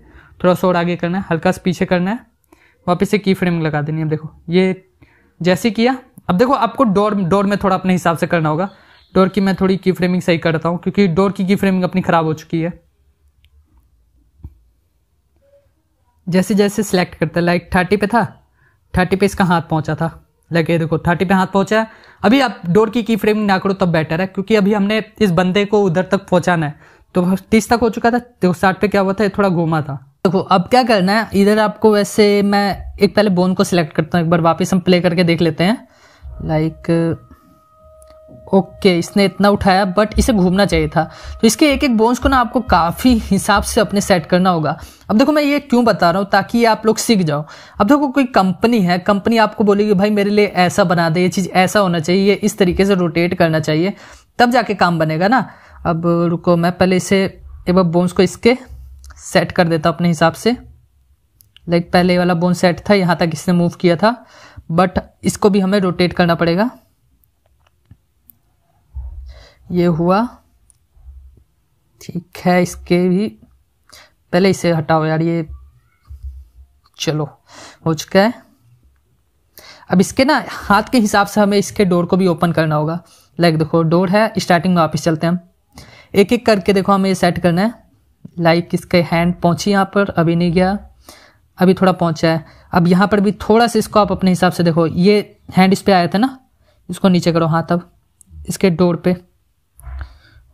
थोड़ा सा और आगे करना है हल्का सा पीछे करना है वापस से की फ्रेम लगा देनी है अब देखो ये जैसे किया अब देखो आपको डोर डोर में थोड़ा अपने हिसाब से करना होगा डोर की मैं थोड़ी की फ्रेमिंग सही करता हूँ क्योंकि डोर की की फ्रेमिंग अपनी ख़राब हो चुकी है जैसे जैसे सिलेक्ट करता है लाइक थर्टी पे था थर्टी पे इसका हाथ पहुंचा था लगे देखो थर्टी पे हाथ पहुंचा है अभी आप डोर की की फ्रेमिंग ना करो तब बेटर है क्योंकि अभी हमने इस बंदे को उधर तक पहुंचाना है तो तीस तक हो चुका था देखो तो साठ पे क्या हुआ था थोड़ा घूमा था देखो अब क्या करना है इधर आपको वैसे मैं एक पहले बोन को सिलेक्ट करता हूँ एक बार वापस हम प्ले करके देख लेते हैं लाइक ओके okay, इसने इतना उठाया बट इसे घूमना चाहिए था तो इसके एक एक बोन्स को ना आपको काफ़ी हिसाब से अपने सेट करना होगा अब देखो मैं ये क्यों बता रहा हूँ ताकि ये आप लोग सीख जाओ अब देखो कोई कंपनी है कंपनी आपको बोलेगी भाई मेरे लिए ऐसा बना दे ये चीज़ ऐसा होना चाहिए ये इस तरीके से रोटेट करना चाहिए तब जाके काम बनेगा ना अब रुको मैं पहले इसे एक बार बोन्स को इसके सेट कर देता अपने हिसाब से लाइक पहले वाला बोन सेट था यहाँ तक इसने मूव किया था बट इसको भी हमें रोटेट करना पड़ेगा ये हुआ ठीक है इसके भी पहले इसे हटाओ यार ये चलो हो चुका है अब इसके ना हाथ के हिसाब से हमें इसके डोर को भी ओपन करना होगा लाइक देखो डोर है स्टार्टिंग में वापिस चलते हैं हम एक एक करके देखो हमें ये सेट करना है लाइक इसके हैंड पहुंची यहाँ पर अभी नहीं गया अभी थोड़ा पहुंचा है अब यहाँ पर भी थोड़ा सा इसको आप अपने हिसाब से देखो ये हैंड इस पर आया था ना इसको नीचे करो हाथ अब इसके डोर पे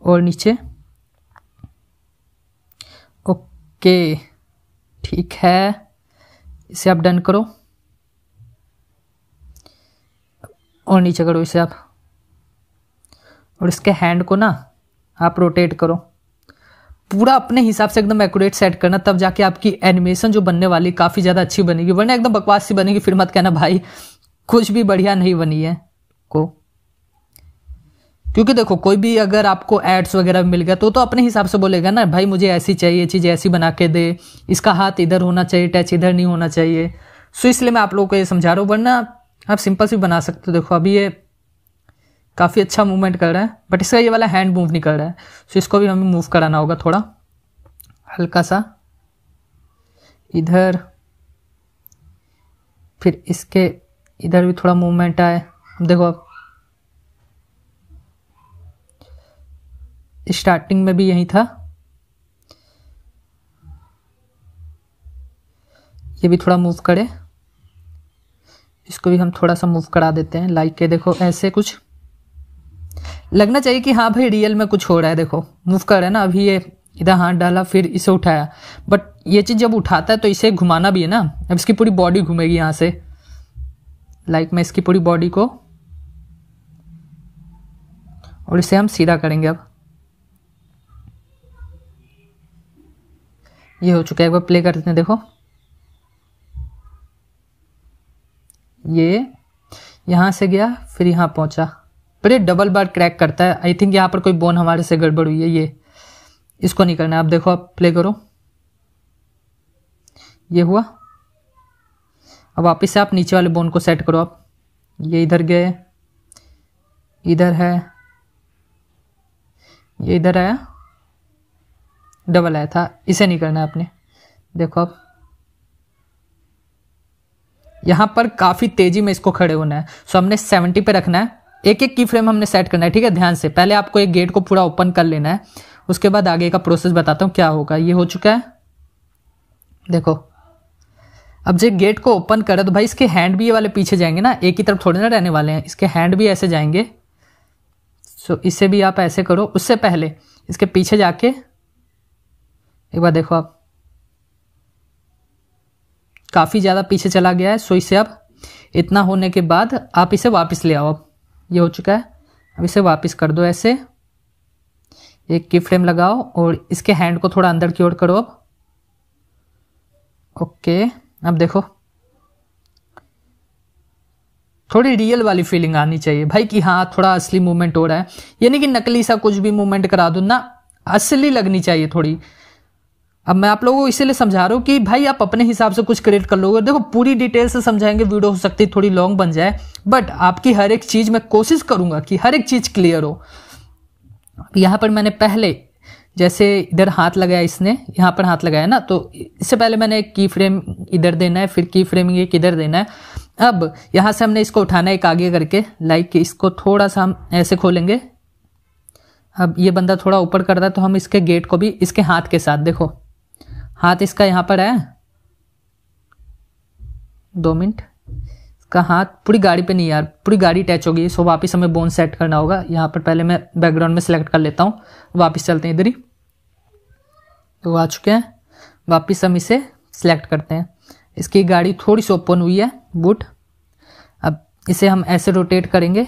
और नीचे ओके ठीक है इसे आप डन करो और नीचे करो इसे आप और इसके हैंड को ना आप रोटेट करो पूरा अपने हिसाब से एकदम एक्यूरेट सेट करना तब जाके आपकी एनिमेशन जो बनने वाली काफ़ी ज़्यादा अच्छी बनेगी वरना एकदम बकवास सी बनेगी फिर मत कहना भाई कुछ भी बढ़िया नहीं बनी है को क्योंकि देखो कोई भी अगर आपको एड्स वगैरह मिल गया तो तो अपने हिसाब से बोलेगा ना भाई मुझे ऐसी चाहिए चीज़ ऐसी बना के दे इसका हाथ इधर होना चाहिए टच इधर नहीं होना चाहिए सो इसलिए मैं आप लोगों को ये समझा रहा हूँ वरना आप सिंपल से बना सकते हो देखो अभी ये काफ़ी अच्छा मूवमेंट कर रहा है बट इसका ये वाला हैंड मूव नहीं कर रहा है सो इसको भी हमें मूव कराना होगा थोड़ा हल्का सा इधर फिर इसके इधर भी थोड़ा मूवमेंट आए देखो आप स्टार्टिंग में भी यही था ये भी थोड़ा मूव करे इसको भी हम थोड़ा सा मूव करा देते हैं लाइक के देखो ऐसे कुछ लगना चाहिए कि हाँ भाई रियल में कुछ हो रहा है देखो मूव कर रहा है ना अभी ये इधर हाथ डाला फिर इसे उठाया बट ये चीज़ जब उठाता है तो इसे घुमाना भी है ना अब इसकी पूरी बॉडी घूमेगी यहाँ से लाइक मैं इसकी पूरी बॉडी को और इसे हम सीधा करेंगे अब ये हो चुका है एक बार प्ले करते हैं देखो ये यहाँ से गया फिर यहाँ पहुँचा पर ये डबल बार क्रैक करता है आई थिंक यहाँ पर कोई बोन हमारे से गड़बड़ हुई है ये इसको नहीं करना आप देखो आप प्ले करो ये हुआ अब वापस से आप नीचे वाले बोन को सेट करो आप ये इधर गए इधर है ये इधर आया डबल आया था इसे नहीं करना आपने देखो अब यहाँ पर काफ़ी तेज़ी में इसको खड़े होना है सो हमने सेवेंटी पे रखना है एक एक की फ्रेम हमने सेट करना है ठीक है ध्यान से पहले आपको एक गेट को पूरा ओपन कर लेना है उसके बाद आगे का प्रोसेस बताता हूँ क्या होगा ये हो चुका है देखो अब जब गेट को ओपन करें तो भाई इसके हैंड भी ये वाले पीछे जाएंगे ना एक ही तरफ थोड़े ना रहने वाले हैं इसके हैंड भी ऐसे जाएंगे सो इसे भी आप ऐसे करो उससे पहले इसके पीछे जाके एक बार देखो आप काफ़ी ज़्यादा पीछे चला गया है सो इसे अब इतना होने के बाद आप इसे वापस ले आओ अब ये हो चुका है अब इसे वापस कर दो ऐसे एक की फ्रेम लगाओ और इसके हैंड को थोड़ा अंदर की ओर करो अब ओके अब देखो थोड़ी रियल वाली फीलिंग आनी चाहिए भाई कि हाँ थोड़ा असली मूवमेंट हो रहा है यानी कि नकली सा कुछ भी मूवमेंट करा दो ना असली लगनी चाहिए थोड़ी अब मैं आप लोगों को इसीलिए समझा रहा हूँ कि भाई आप अपने हिसाब से कुछ क्रिएट कर लोगे देखो पूरी डिटेल से समझाएंगे वीडियो हो सकती है थोड़ी लॉन्ग बन जाए बट आपकी हर एक चीज़ मैं कोशिश करूंगा कि हर एक चीज़ क्लियर हो यहाँ पर मैंने पहले जैसे इधर हाथ लगाया इसने यहाँ पर हाथ लगाया ना तो इससे पहले मैंने एक की फ्रेम इधर देना है फिर की फ्रेमिंग एक इधर देना है अब यहाँ से हमने इसको उठाना है एक आगे करके लाइक इसको थोड़ा सा हम ऐसे खोलेंगे अब ये बंदा थोड़ा ऊपर कर रहा है तो हम इसके गेट को भी इसके हाथ के साथ देखो हाथ इसका यहाँ पर है दो मिनट इसका हाथ पूरी गाड़ी पे नहीं यार पूरी गाड़ी अटैच होगी सो वापस हमें बोन सेट करना होगा यहाँ पर पहले मैं बैकग्राउंड में सेलेक्ट कर लेता हूँ वापस चलते हैं इधर ही तो आ चुके हैं वापस हम इसे सेलेक्ट करते हैं इसकी गाड़ी थोड़ी सी ओपन हुई है बूट अब इसे हम ऐसे रोटेट करेंगे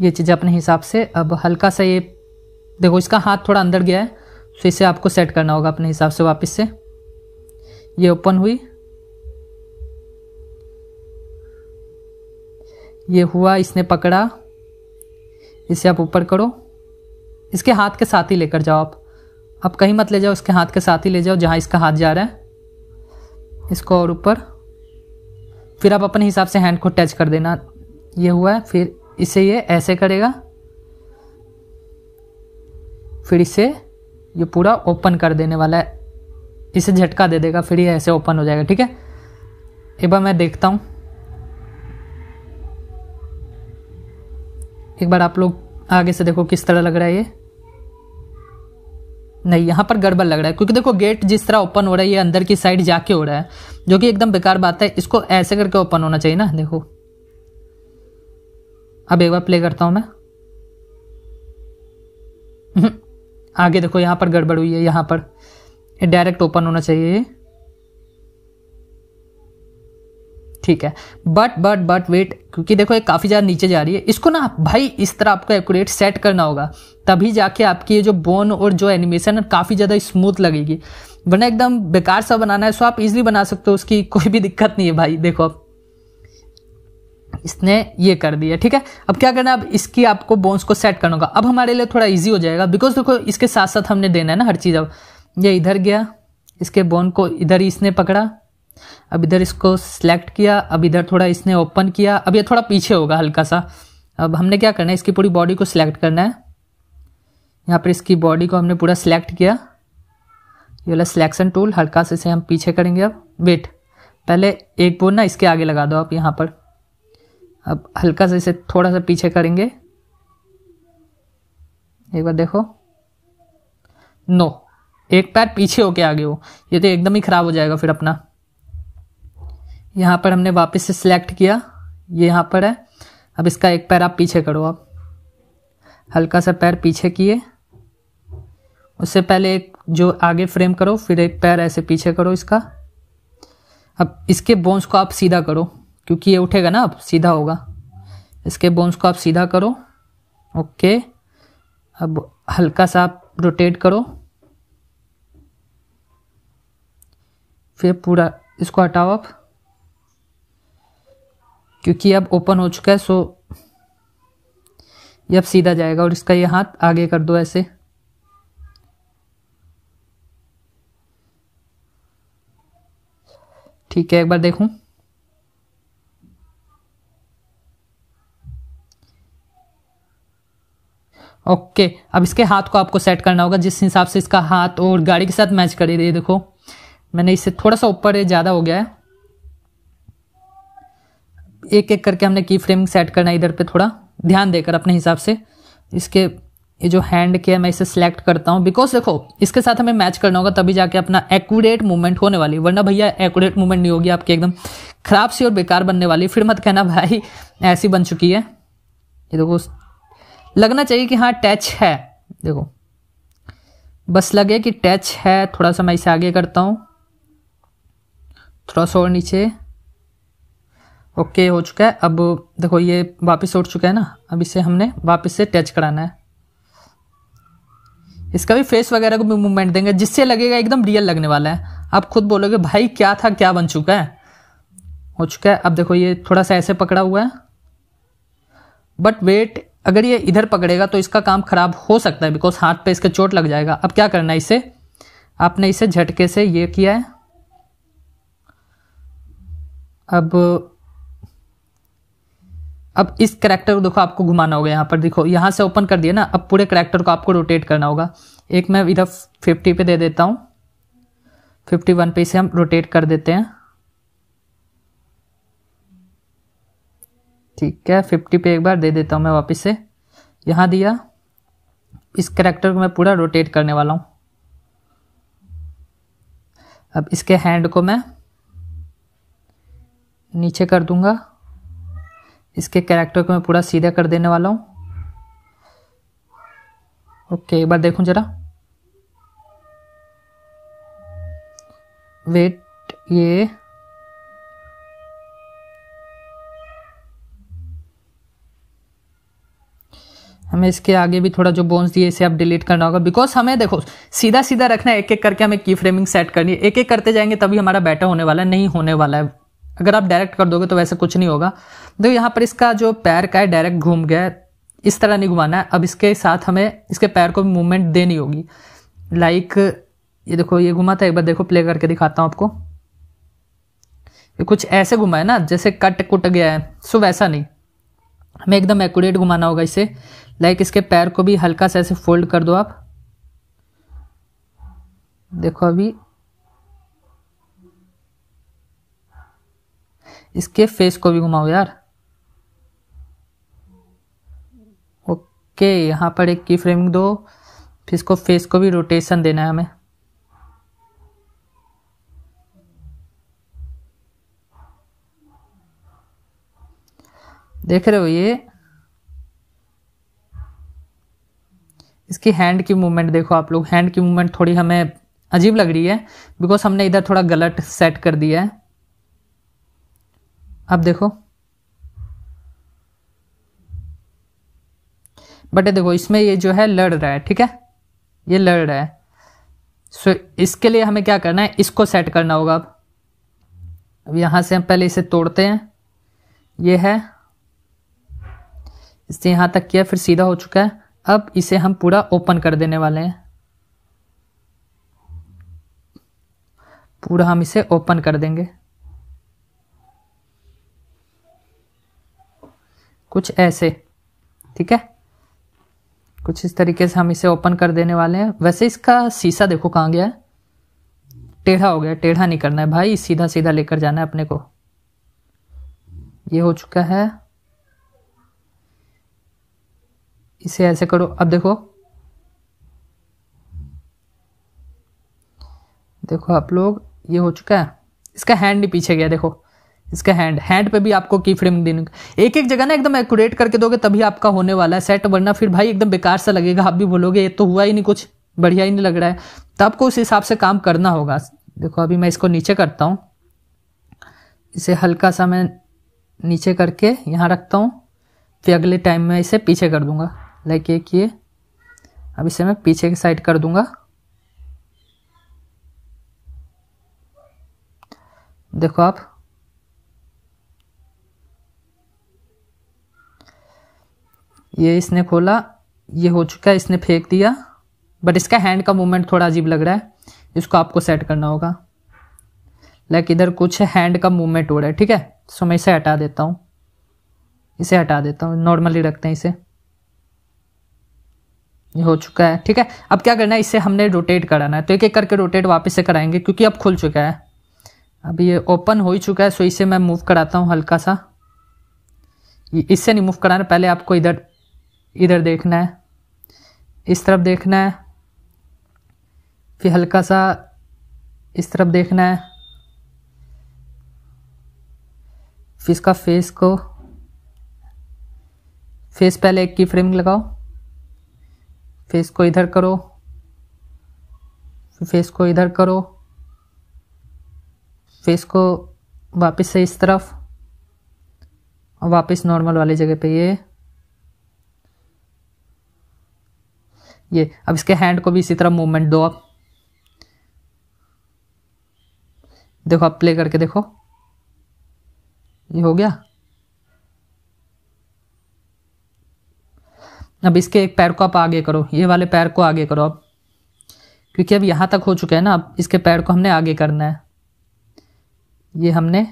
ये चीज़ अपने हिसाब से अब हल्का सा ये देखो इसका हाथ थोड़ा अंदर गया है फिर तो इसे आपको सेट करना होगा अपने हिसाब से वापस से ये ओपन हुई ये हुआ इसने पकड़ा इसे आप ऊपर करो इसके हाथ के साथ ही लेकर जाओ आप आप कहीं मत ले जाओ इसके हाथ के साथ ही ले जाओ जहाँ इसका हाथ जा रहा है इसको और ऊपर फिर आप अपने हिसाब से हैंड को टच कर देना ये हुआ है फिर इसे ये ऐसे करेगा फिर इसे ये पूरा ओपन कर देने वाला है इसे झटका दे देगा फिर ये ऐसे ओपन हो जाएगा ठीक है एक बार मैं देखता हूँ एक बार आप लोग आगे से देखो किस तरह लग रहा है ये नहीं यहाँ पर गड़बड़ लग रहा है क्योंकि देखो गेट जिस तरह ओपन हो रहा है ये अंदर की साइड जाके हो रहा है जो कि एकदम बेकार बात है इसको ऐसे करके ओपन होना चाहिए ना देखो अब एक बार प्ले करता हूँ मैं हम्म। आगे देखो यहाँ पर गड़बड़ हुई है यहाँ पर डायरेक्ट ओपन होना चाहिए ठीक है बट बट बट वेट क्योंकि देखो ये काफ़ी ज़्यादा नीचे जा रही है इसको ना भाई इस तरह आपको एकट सेट करना होगा तभी जाके आपकी ये जो बोन और जो एनिमेशन है काफ़ी ज़्यादा स्मूथ लगेगी वरना एकदम बेकार सा बनाना है सो आप इजीली बना सकते हो उसकी कोई भी दिक्कत नहीं है भाई देखो आप इसने ये कर दिया ठीक है अब क्या करना है अब इसकी आपको बोन्स को सेट करना होगा अब हमारे लिए थोड़ा इजी हो जाएगा बिकॉज देखो इसके साथ साथ हमने देना है ना हर चीज़ अब ये इधर गया इसके बोन को इधर इसने पकड़ा अब इधर इसको सेलेक्ट किया अब इधर थोड़ा इसने ओपन किया अब ये थोड़ा पीछे होगा हल्का सा अब हमने क्या करना है इसकी पूरी बॉडी को सिलेक्ट करना है यहाँ पर इसकी बॉडी को हमने पूरा सिलेक्ट किया ये वाला सिलेक्शन टूल हल्का से इसे हम पीछे करेंगे अब वेट पहले एक बोन ना इसके आगे लगा दो आप यहाँ पर अब हल्का सा इसे थोड़ा सा पीछे करेंगे एक बार देखो नो एक पैर पीछे होके आगे हो ये तो एकदम ही ख़राब हो जाएगा फिर अपना यहाँ पर हमने वापस से सिलेक्ट किया ये यहाँ पर है अब इसका एक पैर आप पीछे करो आप हल्का सा पैर पीछे किए उससे पहले एक जो आगे फ्रेम करो फिर एक पैर ऐसे पीछे करो इसका अब इसके बोन्स को आप सीधा करो क्योंकि ये उठेगा ना अब सीधा होगा इसके बोन्स को आप सीधा करो ओके अब हल्का सा आप रोटेट करो फिर पूरा इसको हटाओ आप क्योंकि अब ओपन हो चुका है सो ये अब सीधा जाएगा और इसका ये हाथ आगे कर दो ऐसे ठीक है एक बार देखूं ओके अब इसके हाथ को आपको सेट करना होगा जिस हिसाब से इसका हाथ और गाड़ी के साथ मैच करे ये देखो मैंने इससे थोड़ा सा ऊपर ज़्यादा हो गया है एक एक करके हमने की फ्रेम सेट करना है इधर पे थोड़ा ध्यान देकर अपने हिसाब से इसके ये जो हैंड के है मैं इसे सेलेक्ट करता हूँ बिकॉज देखो इसके साथ हमें मैच करना होगा तभी जाके अपना एक्यूरेट मूवमेंट होने वाली वरना भैया एक्यूरेट मूवमेंट नहीं होगी आपकी एकदम खराब सी और बेकार बनने वाली फिर मत कहना भाई ऐसी बन चुकी है ये देखो लगना चाहिए कि हाँ टैच है देखो बस लगे कि टैच है थोड़ा सा मैं इसे आगे करता हूँ थोड़ा सा और नीचे ओके हो चुका है अब देखो ये वापस उठ चुका है ना अब इसे हमने वापस से टैच कराना है इसका भी फेस वगैरह को भी मूवमेंट देंगे जिससे लगेगा एकदम रियल लगने वाला है आप खुद बोलोगे भाई क्या था क्या बन चुका है हो चुका है अब देखो ये थोड़ा सा ऐसे पकड़ा हुआ है बट वेट अगर ये इधर पकड़ेगा तो इसका काम खराब हो सकता है बिकॉज हाथ पे इसके चोट लग जाएगा अब क्या करना है इसे आपने इसे झटके से ये किया है अब अब इस करेक्टर को देखो आपको घुमाना होगा यहाँ पर देखो यहाँ से ओपन कर दिया ना अब पूरे करेक्टर को आपको रोटेट करना होगा एक मैं इधर फिफ्टी पे दे देता हूँ फिफ्टी वन पे इसे हम रोटेट कर देते हैं ठीक है फिफ्टी पे एक बार दे देता हूँ मैं वापस से यहाँ दिया इस करेक्टर को मैं पूरा रोटेट करने वाला हूँ अब इसके हैंड को मैं नीचे कर दूंगा इसके कैरेक्टर को मैं पूरा सीधा कर देने वाला हूँ ओके एक बार देखूँ ज़रा वेट ये हमें इसके आगे भी थोड़ा जो बोन्स दिए इसे आप डिलीट करना होगा बिकॉज हमें देखो सीधा सीधा रखना है एक एक करके हमें की फ्रेमिंग सेट करनी है एक एक करते जाएंगे तभी हमारा बेटर होने वाला है नहीं होने वाला है अगर आप डायरेक्ट कर दोगे तो वैसे कुछ नहीं होगा देखो यहाँ पर इसका जो पैर का है डायरेक्ट घूम गया है इस तरह नहीं घुमाना है अब इसके साथ हमें इसके पैर को मूवमेंट देनी होगी लाइक ये देखो ये घुमा था एक बार देखो प्ले करके दिखाता हूँ आपको ये कुछ ऐसे घुमा है ना जैसे कट कुट गया है सो वैसा नहीं हमें एकदम एकट घुमाना होगा इसे लाइक इसके पैर को भी हल्का सा ऐसे फोल्ड कर दो आप देखो अभी इसके फेस को भी घुमाओ यार ओके यहाँ पर एक की फ्रेमिंग दो फिर इसको फेस को भी रोटेशन देना है हमें देख रहे हो ये इसकी हैंड की मूवमेंट देखो आप लोग हैंड की मूवमेंट थोड़ी हमें अजीब लग रही है बिकॉज हमने इधर थोड़ा गलत सेट कर दिया है अब देखो बट देखो इसमें ये जो है लड़ रहा है ठीक है ये लड़ रहा है सो so, इसके लिए हमें क्या करना है इसको सेट करना होगा अब अब यहां से हम पहले इसे तोड़ते हैं ये है इससे यहां तक किया फिर सीधा हो चुका है अब इसे हम पूरा ओपन कर देने वाले हैं पूरा हम इसे ओपन कर देंगे कुछ ऐसे ठीक है कुछ इस तरीके से हम इसे ओपन कर देने वाले हैं वैसे इसका शीशा देखो कहाँ गया है टेढ़ा हो गया टेढ़ा नहीं करना है भाई सीधा सीधा लेकर जाना है अपने को ये हो चुका है इसे ऐसे करो अब देखो देखो आप लोग ये हो चुका है इसका हैंड नहीं पीछे गया देखो इसका हैंड हैंड पे भी आपको की फ्रेम देने एक एक जगह ना एकदम एक्यूरेट करके दोगे तभी आपका होने वाला है सेट वरना फिर भाई एकदम बेकार सा लगेगा आप भी बोलोगे ये तो हुआ ही नहीं कुछ बढ़िया ही नहीं लग रहा है तो आपको उस हिसाब से काम करना होगा देखो अभी मैं इसको नीचे करता हूँ इसे हल्का सा मैं नीचे करके यहाँ रखता हूँ फिर अगले टाइम में इसे पीछे कर दूंगा लाइक ये किए अब इसे मैं पीछे की साइड कर दूंगा देखो आप ये इसने खोला ये हो चुका है इसने फेंक दिया बट इसका हैंड का मूवमेंट थोड़ा अजीब लग रहा है इसको आपको सेट करना होगा लाइक इधर कुछ हैंड का मूवमेंट हो रहा है ठीक है सो मैं इसे हटा देता हूँ इसे हटा देता हूँ नॉर्मली रखते हैं इसे ये हो चुका है ठीक है अब क्या करना है इसे हमने रोटेट कराना है तो एक एक करके रोटेट वापस से कराएंगे क्योंकि अब खुल चुका है अब ये ओपन हो ही चुका है सो इसे मैं मूव कराता हूँ हल्का सा इससे नहीं मूव कराना पहले आपको इधर इधर देखना है इस तरफ देखना है फिर हल्का सा इस तरफ देखना है फिर इसका फेस को फेस पहले एक की फ्रेमिंग लगाओ फेस को इधर करो फेस को इधर करो फेस को वापस से इस तरफ और वापस नॉर्मल वाली जगह पे ये ये अब इसके हैंड को भी इसी तरह मूवमेंट दो आप देखो आप प्ले करके देखो ये हो गया अब इसके एक पैर को आप आगे करो ये वाले पैर को आगे करो अब क्योंकि अब यहाँ तक हो चुका है ना अब इसके पैर को हमने आगे करना है ये हमने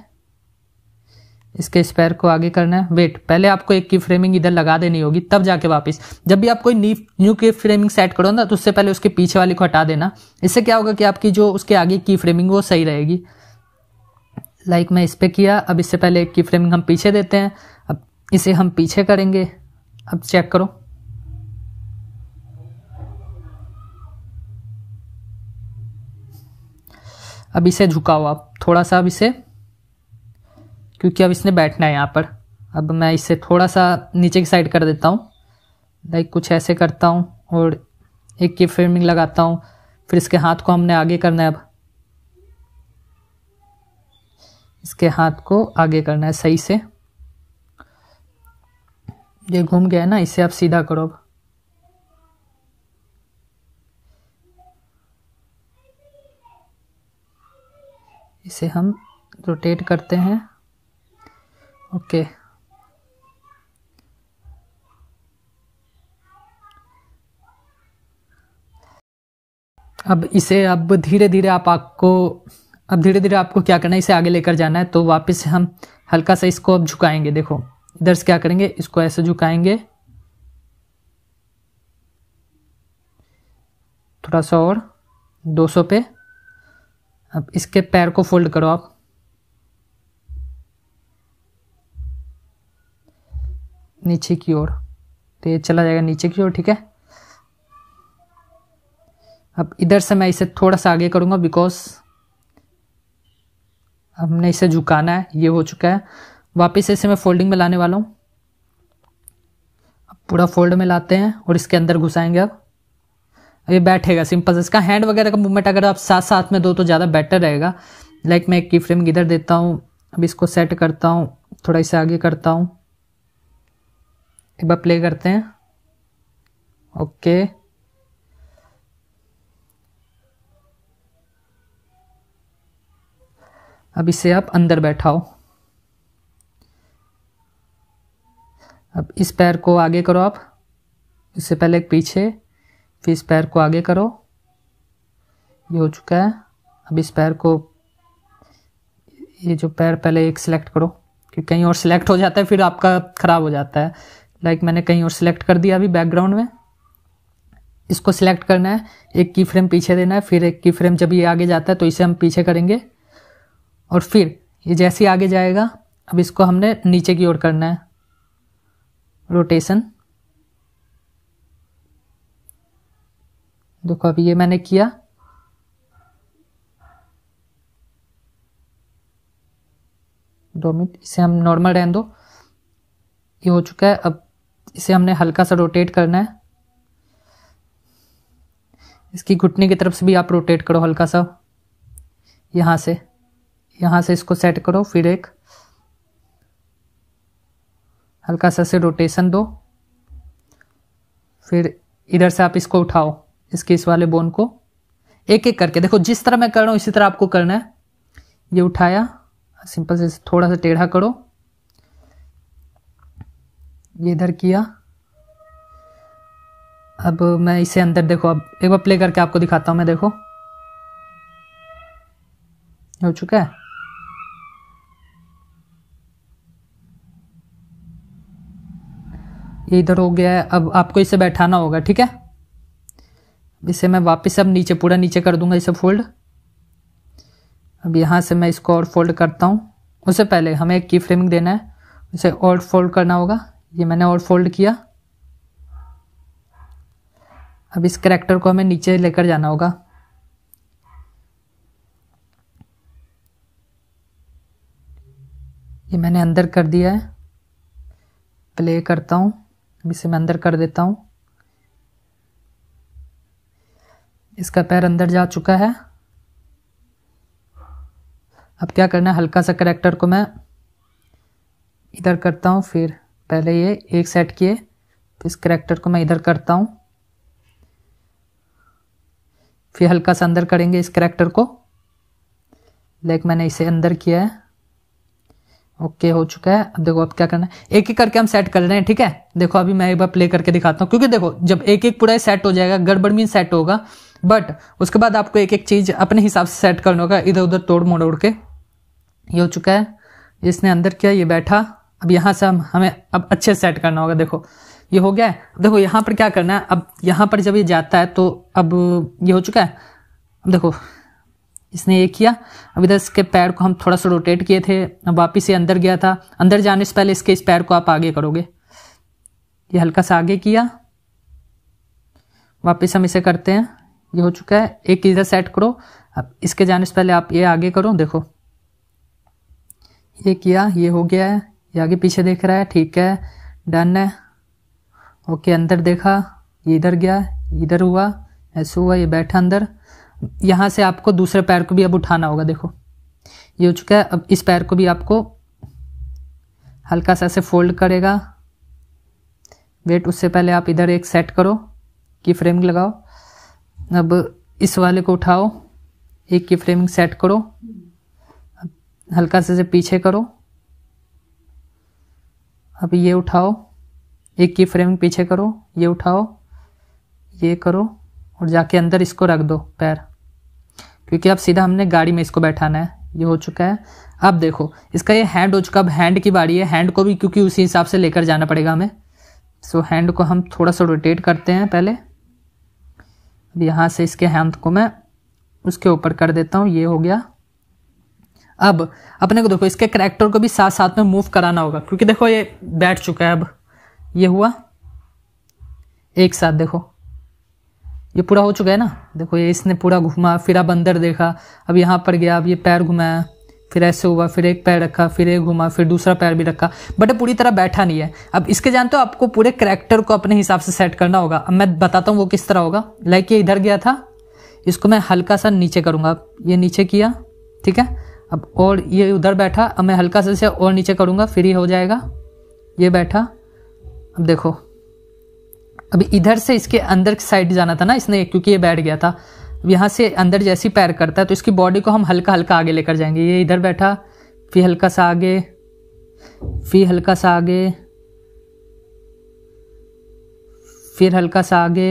इसके इस पैर को आगे करना है वेट पहले आपको एक की फ्रेमिंग इधर लगा देनी होगी तब जाके वापस जब भी आप कोई न्यू न्यू की फ्रेमिंग सेट करो ना तो उससे पहले उसके पीछे वाले को हटा देना इससे क्या होगा कि आपकी जो उसके आगे की फ्रेमिंग वो सही रहेगी लाइक मैं इस पर किया अब इससे पहले एक की फ्रेमिंग हम पीछे देते हैं अब इसे हम पीछे करेंगे अब चेक करो अब इसे झुकाओ आप थोड़ा सा अब इसे क्योंकि अब इसने बैठना है यहाँ पर अब मैं इसे थोड़ा सा नीचे की साइड कर देता हूँ लाइक कुछ ऐसे करता हूँ और एक की फ्रेमिंग लगाता हूँ फिर इसके हाथ को हमने आगे करना है अब इसके हाथ को आगे करना है सही से ये घूम गया है ना इसे आप सीधा करो अब इसे हम रोटेट करते हैं ओके अब इसे अब धीरे धीरे आप आपको अब धीरे धीरे आपको क्या करना है इसे आगे लेकर जाना है तो वापस हम हल्का सा इसको अब झुकाएंगे देखो इधर से क्या करेंगे इसको ऐसे झुकाएंगे थोड़ा सा और 200 पे अब इसके पैर को फोल्ड करो आप नीचे की ओर तो ये चला जाएगा नीचे की ओर ठीक है अब इधर से मैं इसे थोड़ा सा आगे करूंगा बिकॉज हमने इसे झुकाना है ये हो चुका है वापस इसे मैं फोल्डिंग में लाने वाला हूँ पूरा फोल्ड में लाते हैं और इसके अंदर घुसाएंगे अब ये बैठेगा सिंपल इसका हैंड वगैरह का मूवमेंट अगर आप साथ साथ में दो तो ज़्यादा बेटर रहेगा लाइक मैं एक की फ्रेम इधर देता हूँ अब इसको सेट करता हूँ थोड़ा इसे आगे करता हूँ एक बार प्ले करते हैं ओके अब इसे आप अंदर बैठाओ अब इस पैर को आगे करो आप इससे पहले एक पीछे फिर तो इस पैर को आगे करो ये हो चुका है अब इस पैर को ये जो पैर पहले एक सिलेक्ट करो कि कहीं और सिलेक्ट हो जाता है फिर आपका ख़राब हो जाता है लाइक मैंने कहीं और सिलेक्ट कर दिया अभी बैकग्राउंड में इसको सिलेक्ट करना है एक की फ्रेम पीछे देना है फिर एक की फ्रेम जब ये आगे जाता है तो इसे हम पीछे करेंगे और फिर ये जैसे ही आगे जाएगा अब इसको हमने नीचे की ओर करना है रोटेशन देखो तो अभी ये मैंने किया दो मिनट इसे हम नॉर्मल रहने दो ये हो चुका है अब इसे हमने हल्का सा रोटेट करना है इसकी घुटने की तरफ से भी आप रोटेट करो हल्का सा यहाँ से यहाँ से इसको सेट करो फिर एक हल्का सा से रोटेशन दो फिर इधर से आप इसको उठाओ इसके इस वाले बोन को एक एक करके देखो जिस तरह मैं कर रहा हूँ इसी तरह आपको करना है ये उठाया सिंपल से थोड़ा सा टेढ़ा करो ये इधर किया अब मैं इसे अंदर देखो अब एक बार प्ले करके आपको दिखाता हूँ मैं देखो हो चुका है ये इधर हो गया है अब आपको इसे बैठाना होगा ठीक है इसे मैं वापस अब नीचे पूरा नीचे कर दूंगा इसे फोल्ड अब यहाँ से मैं इसको और फोल्ड करता हूँ उससे पहले हमें एक की फ्रेमिंग देना है उसे और फोल्ड करना होगा ये मैंने और फोल्ड किया अब इस करेक्टर को हमें नीचे लेकर जाना होगा ये मैंने अंदर कर दिया है प्ले करता हूँ इसे मैं अंदर कर देता हूँ इसका पैर अंदर जा चुका है अब क्या करना है हल्का सा करेक्टर को मैं इधर करता हूँ फिर पहले ये एक सेट किए तो इस करेक्टर को मैं इधर करता हूँ फिर हल्का सा अंदर करेंगे इस करेक्टर को लाइक मैंने इसे अंदर किया है ओके हो चुका है अब देखो अब क्या करना है एक एक करके हम सेट कर रहे हैं ठीक है देखो अभी मैं एक बार प्ले करके दिखाता हूँ क्योंकि देखो जब एक एक पूरा सेट हो जाएगा गड़बड़ मीन सेट होगा बट उसके बाद आपको एक एक चीज़ अपने हिसाब से सेट करना होगा इधर उधर तोड़ मोड़ के ये हो चुका है इसने अंदर किया ये बैठा अब यहाँ से हम हमें अब अच्छे सेट करना होगा देखो ये हो गया है देखो यहाँ पर क्या करना है अब यहाँ पर जब ये जाता है तो अब ये हो चुका है अब देखो इसने ये किया अब इधर इसके पैर को हम थोड़ा सा रोटेट किए थे अब वापिस ये अंदर गया था अंदर जाने से पहले इसके इस पैर को आप आगे करोगे ये हल्का सा आगे किया वापिस हम इसे करते हैं ये हो चुका है एक इधर सेट करो अब इसके जाने से पहले आप ये आगे करो देखो ये किया ये हो गया है ये आगे पीछे देख रहा है ठीक है डन है ओके अंदर देखा ये इधर गया इधर हुआ ऐसे हुआ ये बैठा अंदर यहाँ से आपको दूसरे पैर को भी अब उठाना होगा देखो ये हो चुका है अब इस पैर को भी आपको हल्का सा ऐसे फोल्ड करेगा वेट उससे पहले आप इधर एक सेट करो की फ्रेम लगाओ अब इस वाले को उठाओ एक की फ्रेमिंग सेट करो हल्का से से पीछे करो अब ये उठाओ एक की फ्रेमिंग पीछे करो ये उठाओ ये करो और जाके अंदर इसको रख दो पैर क्योंकि अब सीधा हमने गाड़ी में इसको बैठाना है ये हो चुका है अब देखो इसका ये हैंड हो चुका अब हैंड की बारी है हैंड को भी क्योंकि उसी हिसाब से लेकर जाना पड़ेगा हमें सो हैंड को हम थोड़ा सा रोटेट करते हैं पहले यहाँ से इसके हैंथ को मैं उसके ऊपर कर देता हूँ ये हो गया अब अपने को देखो इसके करेक्टर को भी साथ साथ में मूव कराना होगा क्योंकि देखो ये बैठ चुका है अब ये हुआ एक साथ देखो ये पूरा हो चुका है ना देखो ये इसने पूरा घुमा फिरा बंदर देखा अब यहाँ पर गया अब ये पैर घुमाया फिर ऐसे हुआ फिर एक पैर रखा फिर एक घुमा फिर दूसरा पैर भी रखा बट पूरी तरह बैठा नहीं है अब इसके जानते हो आपको पूरे करेक्टर को अपने हिसाब से सेट करना होगा अब मैं बताता हूँ वो किस तरह होगा लाइक ये इधर गया था इसको मैं हल्का सा नीचे करूँगा ये नीचे किया ठीक है अब और ये उधर बैठा अब मैं हल्का सा इसे और नीचे करूँगा फिर ये हो जाएगा ये बैठा अब देखो अब इधर से इसके अंदर की साइड जाना था ना इसने क्योंकि ये बैठ गया था यहाँ से अंदर जैसी पैर करता है तो इसकी बॉडी को हम हल्का हल्का आगे लेकर जाएंगे ये इधर बैठा फिर हल्का सा आगे फिर हल्का सा आगे फिर हल्का सा आगे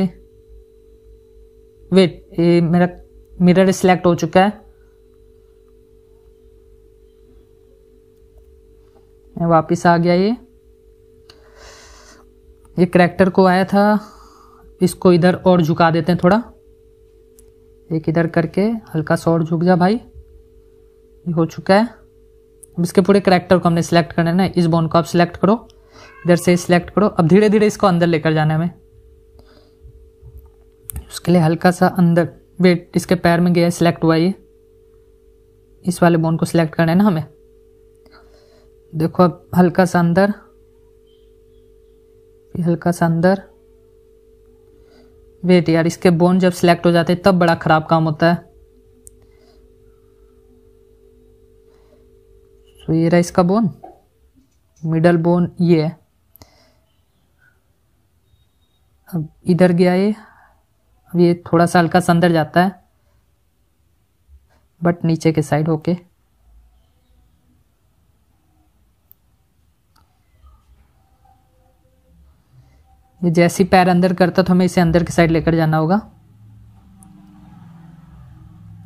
वेट ये मेरा मिरर सिलेक्ट हो चुका है मैं वापस आ गया ये ये करेक्टर को आया था इसको इधर और झुका देते हैं थोड़ा एक इधर करके हल्का सा और झुक जा भाई ये हो चुका है अब इसके पूरे करेक्टर को हमने सिलेक्ट करना है ना इस बोन को आप सिलेक्ट करो इधर से सिलेक्ट करो अब धीरे धीरे इसको अंदर लेकर जाना है हमें उसके लिए हल्का सा अंदर वेट इसके पैर में गया सिलेक्ट हुआ ये इस वाले बोन को सिलेक्ट करना है ना हमें देखो अब हल्का सा अंदर हल्का सा अंदर वेट यार इसके बोन जब सिलेक्ट हो जाते हैं तब बड़ा ख़राब काम होता है तो ये रहा इसका बोन मिडल बोन ये है अब इधर गया ये अब ये थोड़ा सा हल्का सा अंदर जाता है बट नीचे के साइड होके ये जैसे ही पैर अंदर करता तो हमें इसे अंदर की साइड लेकर जाना होगा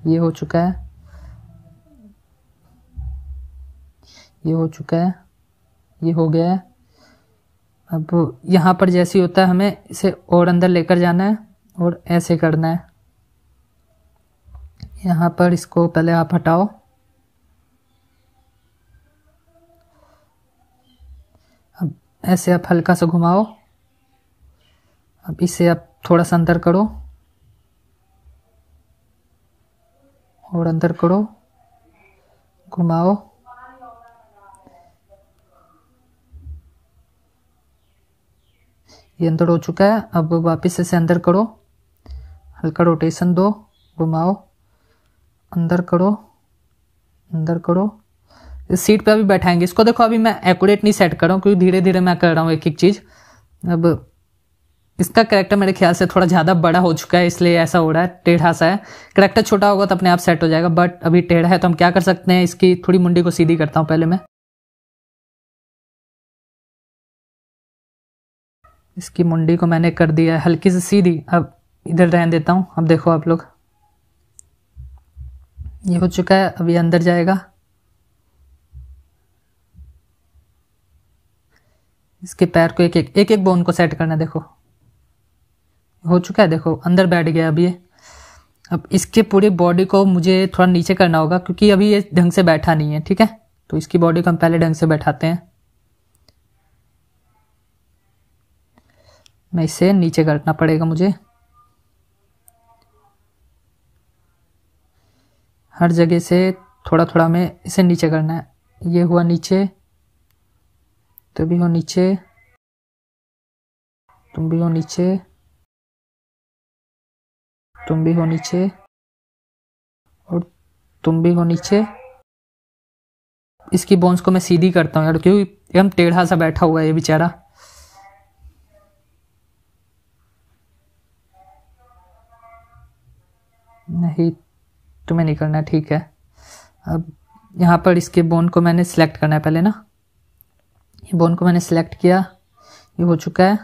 ये हो चुका है ये हो चुका है ये हो गया है अब यहाँ पर जैसे होता है हमें इसे और अंदर लेकर जाना है और ऐसे करना है यहाँ पर इसको पहले आप हटाओ अब ऐसे आप हल्का सा घुमाओ अब इसे आप थोड़ा सा अंदर करो और अंदर करो घुमाओ ये अंदर हो चुका है अब वापस इसे अंदर करो हल्का रोटेशन दो घुमाओ अंदर करो अंदर करो इस सीट पे अभी बैठाएंगे इसको देखो अभी मैं एकूरेट नहीं सेट कर रहा हूँ क्योंकि धीरे धीरे मैं कर रहा हूँ एक एक चीज़ अब इसका करेक्टर मेरे ख्याल से थोड़ा ज़्यादा बड़ा हो चुका है इसलिए ऐसा हो रहा है टेढ़ा सा है करेक्टर छोटा होगा तो अपने आप सेट हो जाएगा बट अभी टेढ़ा है तो हम क्या कर सकते हैं इसकी थोड़ी मुंडी को सीधी करता हूँ पहले मैं इसकी मुंडी को मैंने कर दिया है हल्की से सीधी अब इधर रहने देता हूँ अब देखो आप लोग ये हो चुका है अब ये अंदर जाएगा इसके पैर को एक एक एक एक बोन को सेट करना देखो हो चुका है देखो अंदर बैठ गया अभी ये अब इसके पूरी बॉडी को मुझे थोड़ा नीचे करना होगा क्योंकि अभी ये ढंग से बैठा नहीं है ठीक है तो इसकी बॉडी को हम पहले ढंग से बैठाते हैं मैं इसे नीचे करना पड़ेगा मुझे हर जगह से थोड़ा थोड़ा मैं इसे नीचे करना है ये हुआ नीचे तो भी हो नीचे तुम भी हो नीचे तुम भी हो नीचे और तुम भी हो नीचे इसकी बोन्स को मैं सीधी करता हूँ यार क्योंकि एकदम टेढ़ा सा बैठा हुआ है ये बेचारा नहीं तुम्हें नहीं करना ठीक है अब यहाँ पर इसके बोन को मैंने सिलेक्ट करना है पहले ना ये बोन को मैंने सिलेक्ट किया ये हो चुका है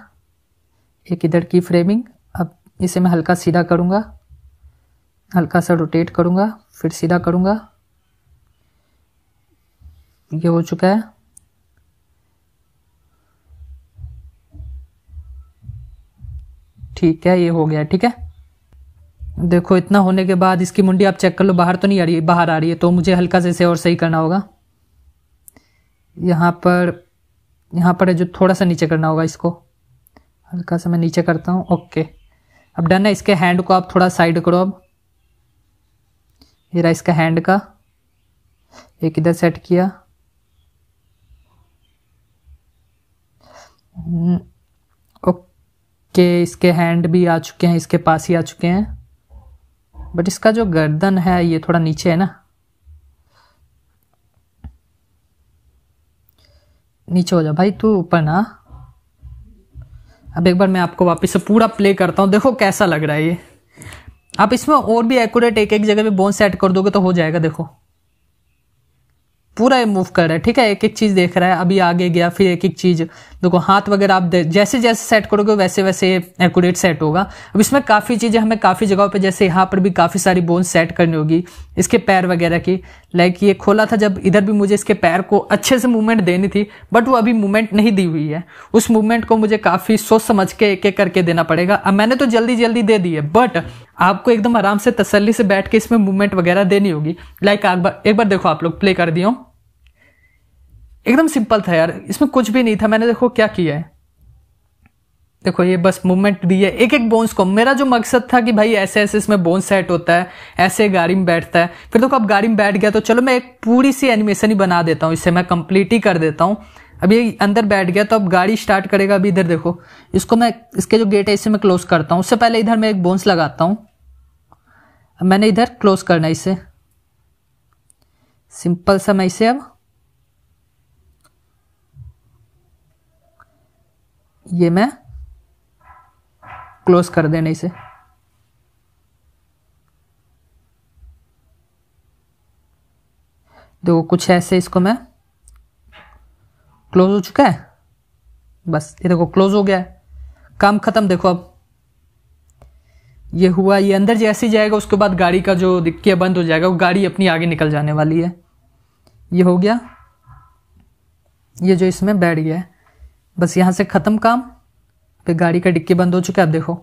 एक इधर की फ्रेमिंग इसे मैं हल्का सीधा करूँगा हल्का सा रोटेट करूँगा फिर सीधा करूँगा ये हो चुका है ठीक है ये हो गया ठीक है देखो इतना होने के बाद इसकी मुंडी आप चेक कर लो बाहर तो नहीं आ रही है बाहर आ रही है तो मुझे हल्का से इसे और सही करना होगा यहाँ पर यहाँ पर है जो थोड़ा सा नीचे करना होगा इसको हल्का सा मैं नीचे करता हूँ ओके अब डन है इसके हैंड को आप थोड़ा साइड करो अब ये रहा इसका हैंड का एक इधर सेट किया ओके हम्म, इसके हैंड भी आ चुके हैं इसके पास ही आ चुके हैं बट इसका जो गर्दन है ये थोड़ा नीचे है ना नीचे हो जा भाई तू ऊपर ना अब एक बार मैं आपको वापस से पूरा प्ले करता हूँ देखो कैसा लग रहा है ये आप इसमें और भी एक्यूरेट एक एक जगह पे बोन सेट कर दोगे तो हो जाएगा देखो पूरा ये मूव कर रहा है ठीक है एक एक चीज़ देख रहा है अभी आगे गया फिर एक एक चीज़ देखो हाथ वगैरह आप जैसे जैसे सेट करोगे वैसे वैसे एक्यूरेट सेट होगा अब इसमें काफ़ी चीज़ें हमें काफ़ी जगहों पे जैसे यहाँ पर भी काफ़ी सारी बोन सेट करनी होगी इसके पैर वगैरह की लाइक ये खोला था जब इधर भी मुझे इसके पैर को अच्छे से मूवमेंट देनी थी बट वो अभी मूवमेंट नहीं दी हुई है उस मूवमेंट को मुझे काफ़ी सोच समझ के एक एक करके देना पड़ेगा अब मैंने तो जल्दी जल्दी दे दी है बट आपको एकदम आराम से तसल्ली से बैठ के इसमें मूवमेंट वगैरह देनी होगी लाइक एक बार एक बार देखो आप लोग प्ले कर दियो एकदम सिंपल था यार इसमें कुछ भी नहीं था मैंने देखो क्या किया है देखो ये बस मूवमेंट दी है एक एक बोन्स को मेरा जो मकसद था कि भाई ऐसे ऐसे इसमें बोन सेट होता है ऐसे गाड़ी में बैठता है फिर देखो अब गाड़ी में बैठ गया तो चलो मैं एक पूरी सी एनिमेशन ही बना देता हूँ इसे मैं कंप्लीट ही कर देता हूँ अब ये अंदर बैठ गया तो अब गाड़ी स्टार्ट करेगा अभी इधर देखो इसको मैं इसके जो गेट है इसे मैं क्लोज करता हूँ उससे पहले इधर मैं एक बोन्स लगाता हूँ मैंने इधर क्लोज करना है इसे सिंपल सा मैं इसे अब ये मैं क्लोज कर देना इसे देखो कुछ ऐसे इसको मैं क्लोज हो चुका है बस ये देखो क्लोज हो गया है काम खत्म देखो अब ये हुआ ये अंदर जैसे ही जाएगा उसके बाद गाड़ी का जो दिक्किया बंद हो जाएगा वो गाड़ी अपनी आगे निकल जाने वाली है ये हो गया ये जो इसमें बैठ गया है बस यहाँ से ख़त्म काम फिर गाड़ी का डिक्की बंद हो चुका है अब देखो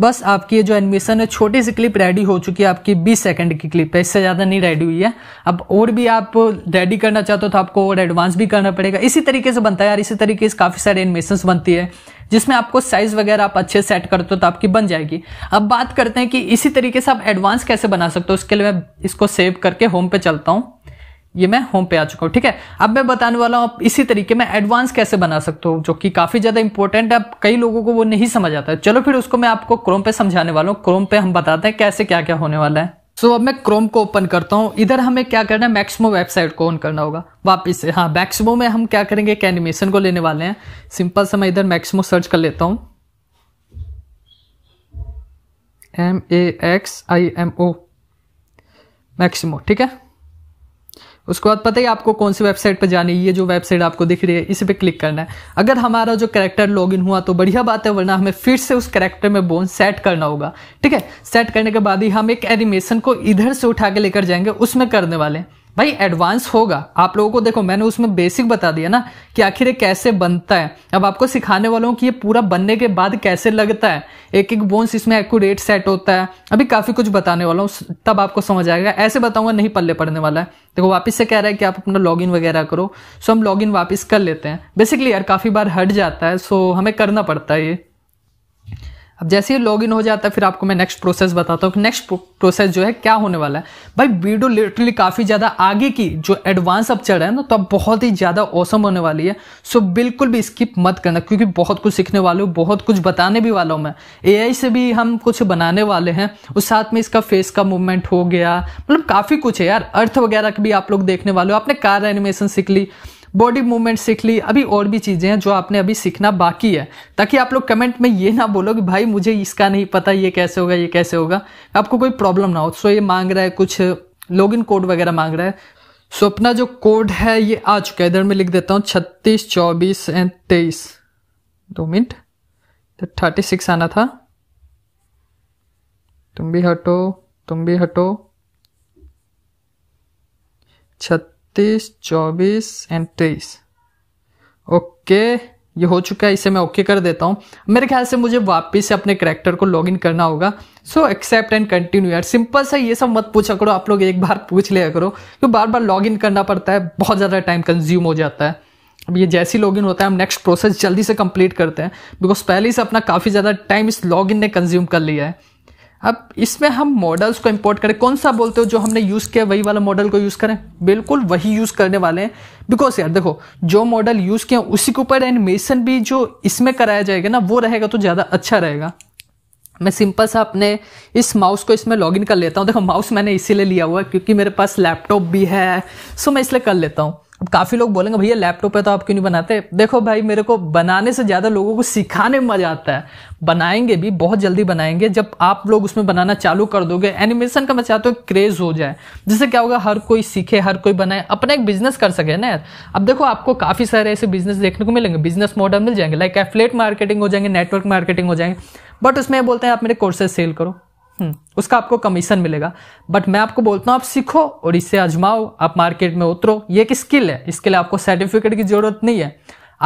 बस आपकी ये जो एनिमेशन है छोटी सी क्लिप रेडी हो चुकी है आपकी 20 सेकंड की क्लिप है इससे ज़्यादा नहीं रेडी हुई है अब और भी आप रेडी करना चाहते हो तो आपको और एडवांस भी करना पड़ेगा इसी तरीके से बनता है यार इसी तरीके से काफ़ी सारे एनिमेशंस बनती है जिसमें आपको साइज वगैरह आप अच्छे सेट करते हो तो आपकी बन जाएगी अब बात करते हैं कि इसी तरीके से आप एडवांस कैसे बना सकते हो उसके लिए मैं इसको सेव करके होम पे चलता हूँ ये मैं होम पे आ चुका हूँ ठीक है अब मैं बताने वाला हूँ इसी तरीके में एडवांस कैसे बना सकते हो जो कि काफ़ी ज़्यादा इंपॉर्टेंट है कई लोगों को वो नहीं समझ आता है चलो फिर उसको मैं आपको क्रोम पे समझाने वाला हूँ क्रोम पे हम बताते हैं कैसे क्या क्या होने वाला है सो so, अब मैं क्रोम को ओपन करता हूँ इधर हमें क्या करना है मैक्सिमो वेबसाइट को ऑन करना होगा वापिस से हाँ मैक्सिमो में हम क्या करेंगे एक एनिमेशन को लेने वाले हैं सिंपल से मैं इधर मैक्सिमो सर्च कर लेता हूँ M A X I M O Maximo ठीक है उसके बाद पता ही आपको कौन सी वेबसाइट पर जानी है ये जो वेबसाइट आपको दिख रही है इसी पे क्लिक करना है अगर हमारा जो करेक्टर लॉगिन हुआ तो बढ़िया बात है वरना हमें फिर से उस करेक्टर में बोन सेट करना होगा ठीक है सेट करने के बाद ही हम एक एनिमेशन को इधर से उठा के लेकर जाएंगे उसमें करने वाले हैं भाई एडवांस होगा आप लोगों को देखो मैंने उसमें बेसिक बता दिया ना कि आखिर ये कैसे बनता है अब आपको सिखाने वालों की कि ये पूरा बनने के बाद कैसे लगता है एक एक बोन्स इसमें एक्यूरेट सेट होता है अभी काफ़ी कुछ बताने वाला हूँ तब आपको समझ आएगा ऐसे बताऊंगा नहीं पल्ले पड़ने वाला है देखो वापिस से कह रहा है कि आप अपना लॉग वगैरह करो सो हम लॉग वापिस कर लेते हैं बेसिकली यार काफ़ी बार हट जाता है सो हमें करना पड़ता है ये अब जैसे ही लॉग इन हो जाता है फिर आपको मैं नेक्स्ट प्रोसेस बताता हूँ कि नेक्स्ट प्रोसेस जो है क्या होने वाला है भाई वीडियो लिटरली काफ़ी ज़्यादा आगे की जो एडवांस अब चल रहा है ना तो अब बहुत ही ज़्यादा औसम होने वाली है सो बिल्कुल भी स्किप मत करना क्योंकि बहुत कुछ सीखने वाले हो बहुत कुछ बताने भी वाला हूँ मैं ए से भी हम कुछ बनाने वाले हैं उस साथ में इसका फेस का मूवमेंट हो गया मतलब काफ़ी कुछ है यार अर्थ वगैरह का भी आप लोग देखने वाले हो आपने कार एनिमेशन सीख ली बॉडी मूवमेंट सीख ली अभी और भी चीज़ें हैं जो आपने अभी सीखना बाकी है ताकि आप लोग कमेंट में ये ना बोलो कि भाई मुझे इसका नहीं पता ये कैसे होगा ये कैसे होगा आपको कोई प्रॉब्लम ना हो सो ये मांग रहा है कुछ लॉगिन कोड वगैरह मांग रहा है सो अपना जो कोड है ये आ चुका है इधर मैं लिख देता हूँ छत्तीस चौबीस एंड तेईस दो मिनट थर्टी तो सिक्स आना था तुम भी हटो तुम भी हटो छत्तीस इकतीस चौबीस एंड तेईस ओके ये हो चुका है इसे मैं ओके कर देता हूँ मेरे ख्याल से मुझे वापस से अपने करेक्टर को इन करना होगा सो एक्सेप्ट एंड कंटिन्यू यार सिंपल सा ये सब मत पूछा करो आप लोग एक बार पूछ लिया करो क्यों बार बार इन करना पड़ता है बहुत ज़्यादा टाइम कंज्यूम हो जाता है अब ये जैसे ही लॉगिन होता है हम नेक्स्ट प्रोसेस जल्दी से कंप्लीट करते हैं बिकॉज पहले से अपना काफ़ी ज़्यादा टाइम इस लॉगिन ने कंज्यूम कर लिया है अब इसमें हम मॉडल्स को इंपोर्ट करें कौन सा बोलते हो जो हमने यूज़ किया वही वाला मॉडल को यूज़ करें बिल्कुल वही यूज़ करने वाले हैं बिकॉज यार देखो जो मॉडल यूज़ किया उसी के ऊपर एनिमेशन भी जो इसमें कराया जाएगा ना वो रहेगा तो ज़्यादा अच्छा रहेगा मैं सिंपल सा अपने इस माउस को इसमें लॉगिन कर लेता हूँ देखो माउस मैंने इसीलिए लिया हुआ है क्योंकि मेरे पास लैपटॉप भी है सो मैं इसलिए कर लेता हूँ अब काफ़ी लोग बोलेंगे भैया लैपटॉप है तो आप क्यों नहीं बनाते देखो भाई मेरे को बनाने से ज़्यादा लोगों को सिखाने में मज़ा आता है बनाएंगे भी बहुत जल्दी बनाएंगे जब आप लोग उसमें बनाना चालू कर दोगे एनिमेशन का मैं चाहता हूँ क्रेज़ हो जाए जिससे क्या होगा हर कोई सीखे हर कोई बनाए अपना एक बिजनेस कर सके ना यार अब देखो आपको काफ़ी सारे ऐसे बिजनेस देखने को मिलेंगे बिजनेस मॉडल मिल जाएंगे लाइक एफलेट मार्केटिंग हो जाएंगे नेटवर्क मार्केटिंग हो जाएंगे बट उसमें बोलते हैं आप मेरे कोर्सेज सेल करो हम्म, उसका आपको कमीशन मिलेगा बट मैं आपको बोलता हूँ आप सीखो और इससे आजमाओ आप मार्केट में उतरो ये एक स्किल है इसके लिए आपको सर्टिफिकेट की जरूरत नहीं है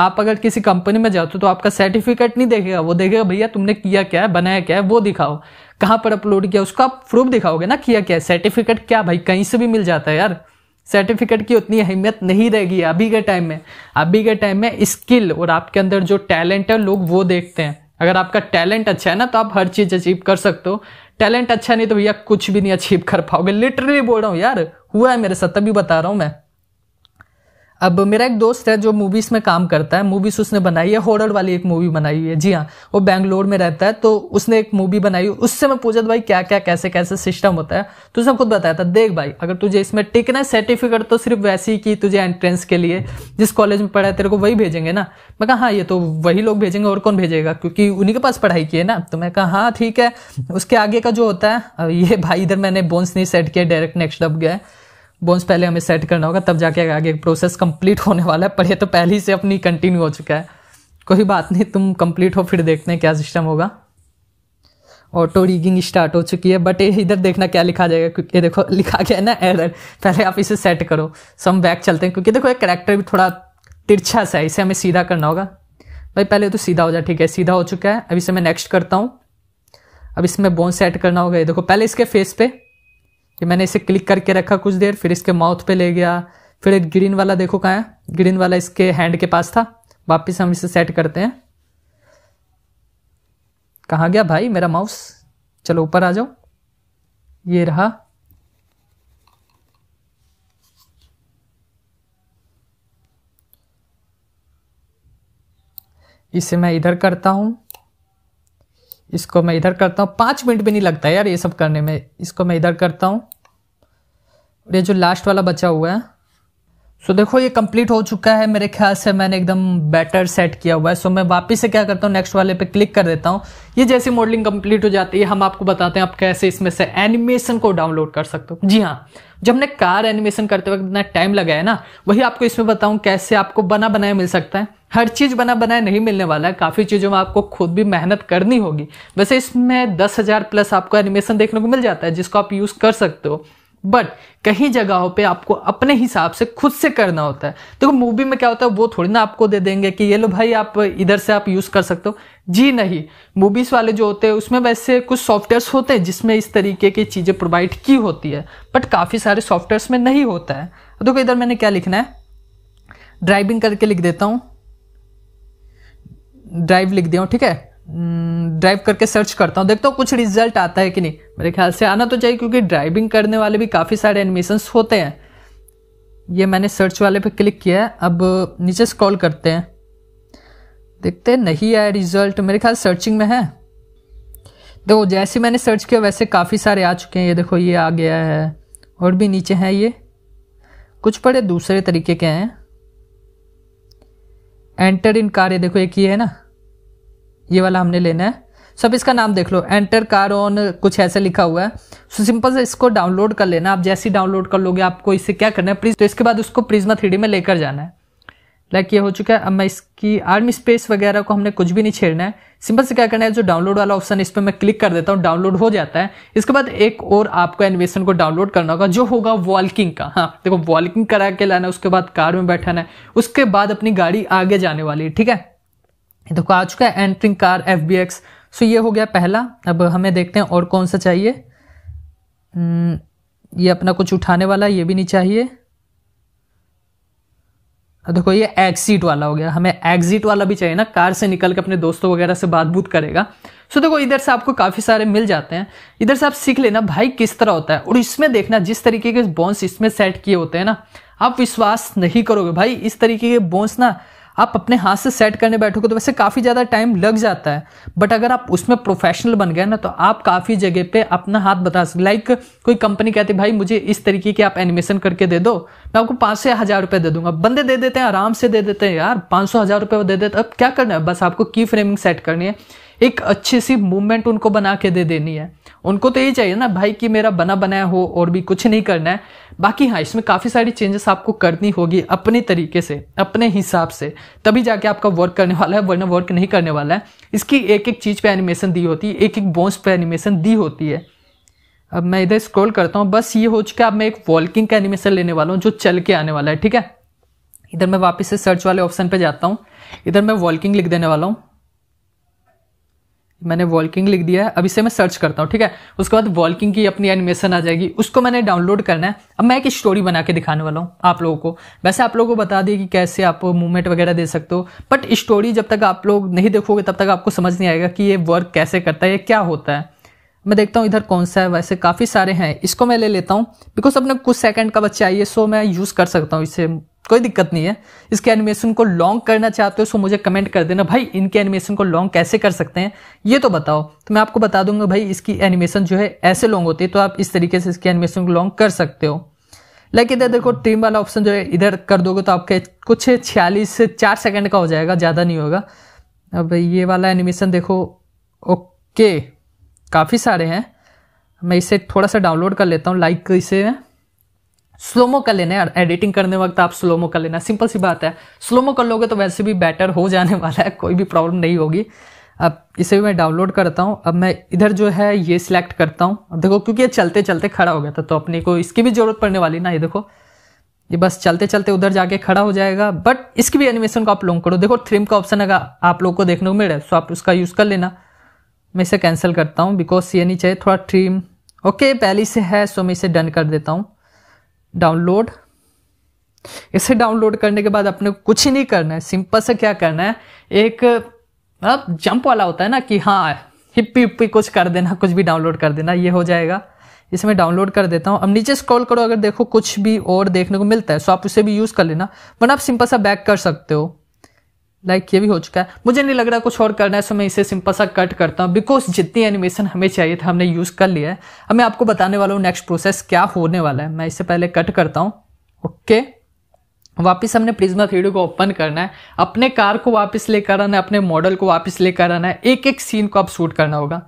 आप अगर किसी कंपनी में जाते हो तो आपका सर्टिफिकेट नहीं देखेगा वो देखेगा भैया तुमने किया क्या है बनाया क्या है वो दिखाओ कहाँ पर अपलोड किया उसका आप प्रूफ दिखाओगे ना किया क्या है सर्टिफिकेट क्या भाई कहीं से भी मिल जाता है यार सर्टिफिकेट की उतनी अहमियत नहीं रहेगी अभी के टाइम में अभी के टाइम में स्किल और आपके अंदर जो टैलेंट है लोग वो देखते हैं अगर आपका टैलेंट अच्छा है ना तो आप हर चीज़ अचीव कर सकते हो टैलेंट अच्छा नहीं तो भैया कुछ भी नहीं अचीव कर पाओगे लिटरली बोल रहा हूँ यार हुआ है मेरे साथ तभी बता रहा हूँ मैं अब मेरा एक दोस्त है जो मूवीज में काम करता है मूवीज उसने बनाई है हॉरर वाली एक मूवी बनाई है जी हाँ वो बैंगलोर में रहता है तो उसने एक मूवी बनाई उससे मैं पूछा भाई क्या क्या कैसे कैसे सिस्टम होता है तो उसने खुद बताया था देख भाई अगर तुझे इसमें टिकना है सर्टिफिकेट तो सिर्फ ही की तुझे एंट्रेंस के लिए जिस कॉलेज में पढ़ा है तेरे को वही भेजेंगे ना मैं कहा हाँ ये तो वही लोग भेजेंगे और कौन भेजेगा क्योंकि उन्हीं के पास पढ़ाई की है ना तो मैं कहा हाँ ठीक है उसके आगे का जो होता है ये भाई इधर मैंने बोन्स नहीं सेट किया डायरेक्ट नेक्स्ट अब गया है बोन्स पहले हमें सेट करना होगा तब जाके आगे प्रोसेस कंप्लीट होने वाला है पर ये तो पहले ही से अपनी कंटिन्यू हो चुका है कोई बात नहीं तुम कंप्लीट हो फिर देखते हैं क्या सिस्टम होगा ऑटो रीगिंग स्टार्ट हो चुकी है बट ये इधर देखना क्या लिखा जाएगा क्योंकि देखो लिखा गया है ना एरर पहले आप इसे सेट करो सो हम बैक चलते हैं क्योंकि देखो ये करेक्टर भी थोड़ा तिरछा सा है इसे हमें सीधा करना होगा भाई पहले तो सीधा हो जाए ठीक है सीधा हो चुका है अभी इसे मैं नेक्स्ट करता हूँ अब इसमें बोन सेट करना होगा ये देखो पहले इसके फेस पे कि मैंने इसे क्लिक करके रखा कुछ देर फिर इसके माउथ पे ले गया फिर एक ग्रीन वाला देखो कहाँ है ग्रीन वाला इसके हैंड के पास था वापस हम इसे सेट करते हैं कहाँ गया भाई मेरा माउस चलो ऊपर आ जाओ ये रहा इसे मैं इधर करता हूँ इसको मैं इधर करता हूँ पाँच मिनट भी नहीं लगता यार ये सब करने में इसको मैं इधर करता हूँ और ये जो लास्ट वाला बचा हुआ है सो so, देखो ये कंप्लीट हो चुका है मेरे ख्याल से मैंने एकदम बेटर सेट किया हुआ है सो so, मैं वापस से क्या करता हूँ नेक्स्ट वाले पे क्लिक कर देता हूँ ये जैसे मॉडलिंग कंप्लीट हो जाती है हम आपको बताते हैं आप कैसे इसमें से एनिमेशन को डाउनलोड कर सकते हो जी हाँ जब हमने कार एनिमेशन करते वक्त इतना टाइम लगाया ना वही आपको इसमें बताऊँ कैसे आपको बना बनाया मिल सकता है हर चीज़ बना बनाया नहीं मिलने वाला है काफ़ी चीज़ों में आपको खुद भी मेहनत करनी होगी वैसे इसमें दस हज़ार प्लस आपको एनिमेशन देखने को मिल जाता है जिसको आप यूज़ कर सकते हो बट कहीं जगहों पे आपको अपने हिसाब से खुद से करना होता है देखो तो मूवी में क्या होता है वो थोड़ी ना आपको दे देंगे कि ये लो भाई आप इधर से आप यूज़ कर सकते हो जी नहीं मूवीज़ वाले जो होते हैं उसमें वैसे कुछ सॉफ्टवेयर्स होते हैं जिसमें इस तरीके की चीज़ें प्रोवाइड की होती है बट काफ़ी सारे सॉफ्टवेयर्स में नहीं होता है देखो तो इधर मैंने क्या लिखना है ड्राइविंग करके लिख देता हूं ड्राइव लिख दिया ठीक है ड्राइव हम्म, करके सर्च करता हूँ देखता हूँ कुछ रिजल्ट आता है कि नहीं मेरे ख्याल से आना तो चाहिए क्योंकि ड्राइविंग करने वाले भी काफ़ी सारे एनिमेशंस होते हैं ये मैंने सर्च वाले पे क्लिक किया है अब नीचे स्क्रॉल करते हैं देखते हैं नहीं आया रिजल्ट मेरे ख्याल सर्चिंग में है देखो तो जैसे मैंने सर्च किया वैसे काफ़ी सारे आ चुके हैं ये देखो ये आ गया है और भी नीचे हैं ये कुछ बड़े दूसरे तरीके के हैं एंटर इन कार्य देखो एक ये है ना ये वाला हमने लेना है सो अब इसका नाम देख लो एंटर कार ऑन कुछ ऐसे लिखा हुआ है सो सिंपल से इसको डाउनलोड कर लेना आप जैसे ही डाउनलोड कर लोगे आपको इससे क्या करना है प्लीज तो इसके बाद उसको प्रिज्मा थ्री में लेकर जाना है लाइक ये हो चुका है अब मैं इसकी आर्म स्पेस वगैरह को हमने कुछ भी नहीं छेड़ना है सिंपल से क्या करना है जो डाउनलोड वाला ऑप्शन इस पर मैं क्लिक कर देता हूँ डाउनलोड हो जाता है इसके बाद एक और आपको एनिमेशन को डाउनलोड करना होगा जो होगा वॉलकिंग का हाँ देखो वॉलकिंग करा के लाना है उसके बाद कार में बैठाना है उसके बाद अपनी गाड़ी आगे जाने वाली है ठीक है देखो आ चुका है entering car F B X so ये हो गया पहला अब हमें देखते हैं और कौन सा चाहिए हम्म, ये अपना कुछ उठाने वाला ये भी नहीं चाहिए देखो ये एक्सिट वाला हो गया हमें एग्जिट वाला भी चाहिए ना कार से निकल के अपने दोस्तों वगैरह से बात बूत करेगा सो देखो इधर से आपको काफ़ी सारे मिल जाते हैं इधर से आप सीख लेना भाई किस तरह होता है और इसमें देखना जिस तरीके के बोन्स इसमें सेट किए होते हैं ना आप विश्वास नहीं करोगे भाई इस तरीके के बोन्स ना आप अपने हाथ से सेट करने बैठोगे तो वैसे काफ़ी ज़्यादा टाइम लग जाता है बट अगर आप उसमें प्रोफेशनल बन गए ना तो आप काफ़ी जगह पे अपना हाथ बता सकते लाइक कोई कंपनी कहती है भाई मुझे इस तरीके की आप एनिमेशन करके दे दो मैं आपको पाँच से हज़ार रुपये दे दूंगा बंदे दे देते हैं आराम से दे देते हैं यार पाँच सौ हज़ार रुपये दे देते अब क्या करना है बस आपको की फ्रेमिंग सेट करनी है एक अच्छी सी मूवमेंट उनको बना के दे देनी है उनको तो यही चाहिए ना भाई कि मेरा बना बनाया हो और भी कुछ नहीं करना है बाकी हाँ इसमें काफ़ी सारी चेंजेस आपको करनी होगी अपने तरीके से अपने हिसाब से तभी जाके आपका वर्क करने वाला है वरना वर्क नहीं करने वाला है इसकी एक एक चीज़ पे एनिमेशन दी होती है एक एक बोन्स पे एनिमेशन दी होती है अब मैं इधर स्क्रॉल करता हूँ बस ये हो चुका अब मैं एक वॉल्किंग का एनिमेशन लेने वाला हूँ जो चल के आने वाला है ठीक है इधर मैं वापस से सर्च वाले ऑप्शन पर जाता हूँ इधर मैं वॉल्किंग लिख देने वाला हूँ मैंने वॉल्किंग लिख दिया है अब इसे मैं सर्च करता हूँ ठीक है उसके बाद वॉल्किंग की अपनी एनिमेशन आ जाएगी उसको मैंने डाउनलोड करना है अब मैं एक स्टोरी बना के दिखाने वाला हूँ आप लोगों को वैसे आप लोगों को बता दिए कि कैसे आप मूवमेंट वगैरह दे सकते हो बट स्टोरी जब तक आप लोग नहीं देखोगे तब तक आपको समझ नहीं आएगा कि ये वर्क कैसे करता है ये क्या होता है मैं देखता हूँ इधर कौन सा है वैसे काफ़ी सारे हैं इसको मैं ले लेता हूँ बिकॉज अपने कुछ सेकंड का बच्चा आइए सो मैं यूज़ कर सकता हूँ इसे कोई दिक्कत नहीं है इसके एनिमेशन को लॉन्ग करना चाहते हो सो मुझे कमेंट कर देना भाई इनके एनिमेशन को लॉन्ग कैसे कर सकते हैं ये तो बताओ तो मैं आपको बता दूंगा भाई इसकी एनिमेशन जो है ऐसे लॉन्ग होती है तो आप इस तरीके से इसके एनिमेशन को लॉन्ग कर सकते हो लाइक इधर देखो ट्रिम वाला ऑप्शन जो है इधर कर दोगे तो आपके कुछ छियालीस से चार सेकेंड का हो जाएगा ज़्यादा नहीं होगा अब ये वाला एनिमेशन देखो ओके काफ़ी सारे हैं मैं इसे थोड़ा सा डाउनलोड कर लेता हूँ लाइक इसे स्लोमो कर लेना यार एडिटिंग करने वक्त आप स्लोमो कर लेना सिंपल सी बात है स्लोमो कर लोगे तो वैसे भी बेटर हो जाने वाला है कोई भी प्रॉब्लम नहीं होगी अब इसे भी मैं डाउनलोड करता हूँ अब मैं इधर जो है ये सिलेक्ट करता हूँ अब देखो क्योंकि ये चलते चलते खड़ा हो गया था तो अपने को इसकी भी ज़रूरत पड़ने वाली ना ये देखो ये बस चलते चलते उधर जाके खड़ा हो जाएगा बट इसकी भी एनिमेशन को आप लोग करो देखो थ्रिम का ऑप्शन अगर आप लोग को देखने को मिल रहा है सो तो आप उसका यूज़ कर लेना मैं इसे कैंसिल करता हूँ बिकॉज ये नहीं चाहिए थोड़ा थ्रीम ओके पहले से है सो मैं इसे डन कर देता हूँ डाउनलोड इसे डाउनलोड करने के बाद अपने कुछ ही नहीं करना है सिंपल से क्या करना है एक अब जंप वाला होता है ना कि हाँ हिप्पी हिप्पी कुछ कर देना कुछ भी डाउनलोड कर देना ये हो जाएगा इसे मैं डाउनलोड कर देता हूँ अब नीचे स्क्रॉल करो अगर देखो कुछ भी और देखने को मिलता है सो तो आप उसे भी यूज़ कर लेना वरना आप सिंपल सा बैक कर सकते हो लाइक ये भी हो चुका है मुझे नहीं लग रहा कुछ और करना है सो मैं इसे सिंपल सा कट करता हूँ बिकॉज जितनी एनिमेशन हमें चाहिए था हमने यूज़ कर लिया है अब मैं आपको बताने वाला हूँ नेक्स्ट प्रोसेस क्या होने वाला है मैं इससे पहले कट करता हूँ ओके वापस हमने प्रिज्मा थ्री को ओपन करना है अपने कार को वापस लेकर आना है अपने मॉडल को वापस लेकर आना है एक एक सीन को आप शूट करना होगा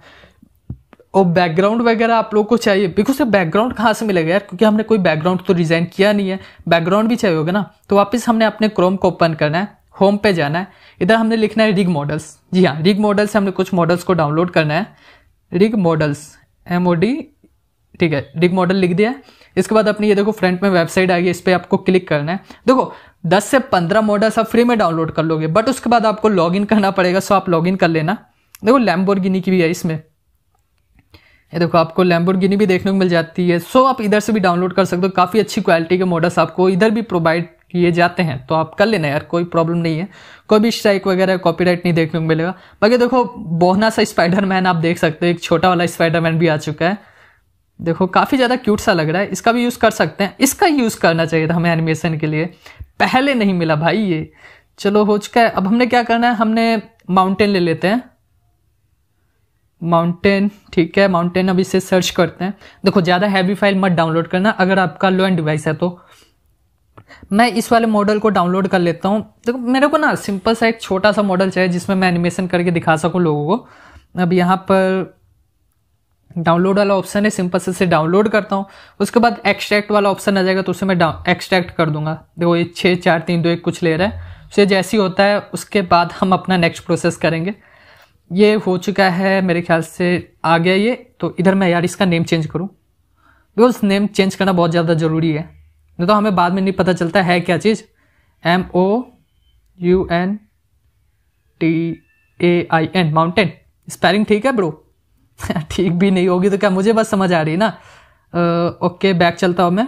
और बैकग्राउंड वगैरह आप लोग को चाहिए बिकॉज ये बैकग्राउंड कहाँ से मिलेगा यार क्योंकि हमने कोई बैकग्राउंड तो डिज़ाइन किया नहीं है बैकग्राउंड भी चाहिए होगा ना तो वापस हमने अपने क्रोम को ओपन करना है होम पे जाना है इधर हमने लिखना है रिग मॉडल्स जी हाँ रिग मॉडल से हमने कुछ मॉडल्स को डाउनलोड करना है rig models M O D ठीक है रिग मॉडल लिख दिया है इसके बाद अपनी ये देखो फ्रंट में वेबसाइट आ गई इस पर आपको क्लिक करना है देखो 10 से 15 मॉडल्स आप फ्री में डाउनलोड कर लोगे बट उसके बाद आपको लॉगिन करना पड़ेगा सो आप लॉगिन कर लेना देखो लैम्बोर्गिनी की भी है इसमें ये देखो आपको लैम्बोर्गिनी भी देखने को मिल जाती है सो आप इधर से भी डाउनलोड कर सकते हो काफ़ी अच्छी क्वालिटी के मॉडल्स आपको इधर भी प्रोवाइड ये जाते हैं तो आप कर लेना यार कोई प्रॉब्लम नहीं है कोई भी स्ट्राइक वगैरह कॉपीराइट नहीं देखने को मिलेगा बाकी देखो बोहना सा स्पाइडरमैन आप देख सकते हो एक छोटा वाला स्पाइडरमैन भी आ चुका है देखो काफ़ी ज़्यादा क्यूट सा लग रहा है इसका भी यूज़ कर सकते हैं इसका यूज़ करना चाहिए था हमें एनिमेशन के लिए पहले नहीं मिला भाई ये चलो हो चुका है अब हमने क्या करना है हमने माउंटेन ले लेते हैं माउंटेन ठीक है माउंटेन अब इसे सर्च करते हैं देखो ज़्यादा हैवी फाइल मत डाउनलोड करना अगर आपका लो एंड डिवाइस है तो मैं इस वाले मॉडल को डाउनलोड कर लेता हूँ देखो तो मेरे को ना सिंपल सा एक छोटा सा मॉडल चाहिए जिसमें मैं एनिमेशन करके दिखा सकूँ लोगों को अब यहाँ पर डाउनलोड वाला ऑप्शन है सिंपल से इसे डाउनलोड करता हूँ उसके बाद एक्सट्रैक्ट वाला ऑप्शन आ जाएगा तो उसे मैं एक्सट्रैक्ट कर दूंगा देखो ये छः चार तीन दो एक कुछ ले रहा है उसे तो जैसी होता है उसके बाद हम अपना नेक्स्ट प्रोसेस करेंगे ये हो चुका है मेरे ख्याल से आ गया ये तो इधर मैं यार इसका नेम चेंज करूँ बिकॉज नेम चेंज करना बहुत ज़्यादा ज़रूरी है नहीं तो हमें बाद में नहीं पता चलता है क्या चीज़ M O U N T A I N mountain spelling ठीक है ब्रो ठीक भी नहीं होगी तो क्या मुझे बस समझ आ रही है ना ओके okay, बैक चलता हूँ मैं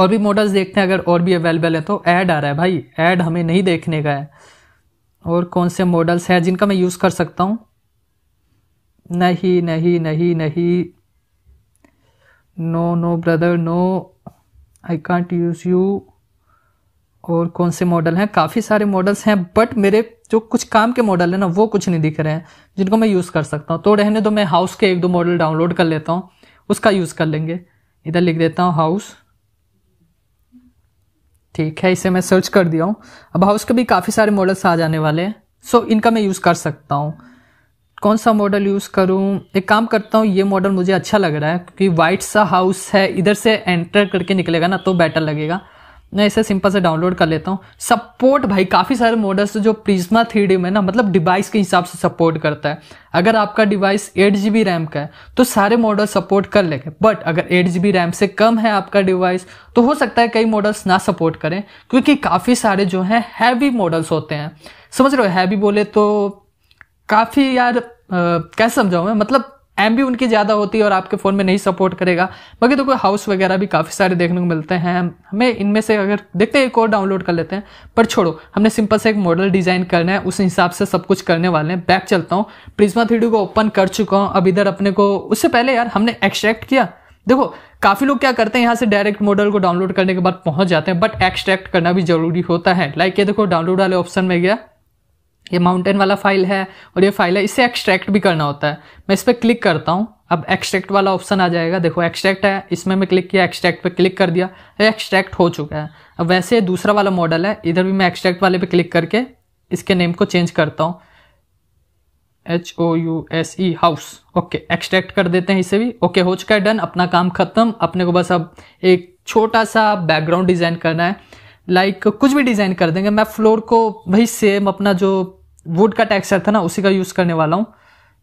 और भी मॉडल्स देखते हैं अगर और भी अवेलेबल है तो ऐड आ रहा है भाई ऐड हमें नहीं देखने का है और कौन से मॉडल्स हैं जिनका मैं यूज़ कर सकता हूँ नहीं नहीं नहीं नहीं no no brother no I can't use you और कौन से मॉडल हैं काफ़ी सारे मॉडल्स हैं बट मेरे जो कुछ काम के मॉडल है ना वो कुछ नहीं दिख रहे हैं जिनको मैं यूज़ कर सकता हूँ तो रहने दो मैं हाउस के एक दो मॉडल डाउनलोड कर लेता हूँ उसका यूज़ कर लेंगे इधर लिख देता हूँ हाउस ठीक है इसे मैं सर्च कर दिया हूँ अब हाउस के भी काफ़ी सारे मॉडल्स आ जाने वाले हैं सो इनका मैं यूज़ कर सकता हूँ कौन सा मॉडल यूज़ करूँ एक काम करता हूँ ये मॉडल मुझे अच्छा लग रहा है क्योंकि वाइट सा हाउस है इधर से एंटर करके निकलेगा ना तो बेटर लगेगा मैं इसे सिंपल से डाउनलोड कर लेता हूँ सपोर्ट भाई काफ़ी सारे मॉडल्स जो प्रिज्मा थ्री डी में ना मतलब डिवाइस के हिसाब से सपोर्ट करता है अगर आपका device eight G B RAM का है तो सारे मॉडल सपोर्ट कर लेंगे बट अगर एट जी बी रैम से कम है आपका डिवाइस तो हो सकता है कई मॉडल्स ना सपोर्ट करें क्योंकि काफ़ी सारे जो हैं हैवी मॉडल्स होते हैं समझ रहे हो हैवी बोले तो काफ़ी यार कैसे समझाऊँ मैं मतलब एम भी उनकी ज़्यादा होती है और आपके फ़ोन में नहीं सपोर्ट करेगा बाकी तो हाउस वगैरह भी काफ़ी सारे देखने को मिलते हैं हमें इनमें से अगर देखते हैं एक और डाउनलोड कर लेते हैं पर छोड़ो हमने सिंपल से एक मॉडल डिज़ाइन करना है उस हिसाब से सब कुछ करने वाले हैं बैक चलता हूँ प्रिज्मा थ्री को ओपन कर चुका हूँ अब इधर अपने को उससे पहले यार हमने एक्सट्रैक्ट किया देखो काफ़ी लोग क्या करते हैं यहाँ से डायरेक्ट मॉडल को डाउनलोड करने के बाद पहुँच जाते हैं बट एक्सट्रैक्ट करना भी जरूरी होता है लाइक ये देखो डाउनलोड वाले ऑप्शन में गया ये माउंटेन वाला फाइल है और ये फाइल है इसे एक्सट्रैक्ट भी करना होता है मैं इस पर क्लिक करता हूँ अब एक्सट्रैक्ट वाला ऑप्शन आ जाएगा देखो एक्सट्रैक्ट है इसमें मैं क्लिक किया एक्सट्रैक्ट पे क्लिक कर दिया एक्सट्रैक्ट हो चुका है अब वैसे दूसरा वाला मॉडल है इधर भी मैं एक्सट्रैक्ट वाले पे क्लिक करके इसके नेम को चेंज करता हूँ H O U S E house okay extract कर देते हैं इसे भी ओके okay, हो चुका है डन अपना काम खत्म अपने को बस अब एक छोटा सा बैकग्राउंड डिजाइन करना है लाइक like, कुछ भी डिज़ाइन कर देंगे मैं फ्लोर को भाई सेम अपना जो वुड का टेक्सचर था ना उसी का यूज़ करने वाला हूँ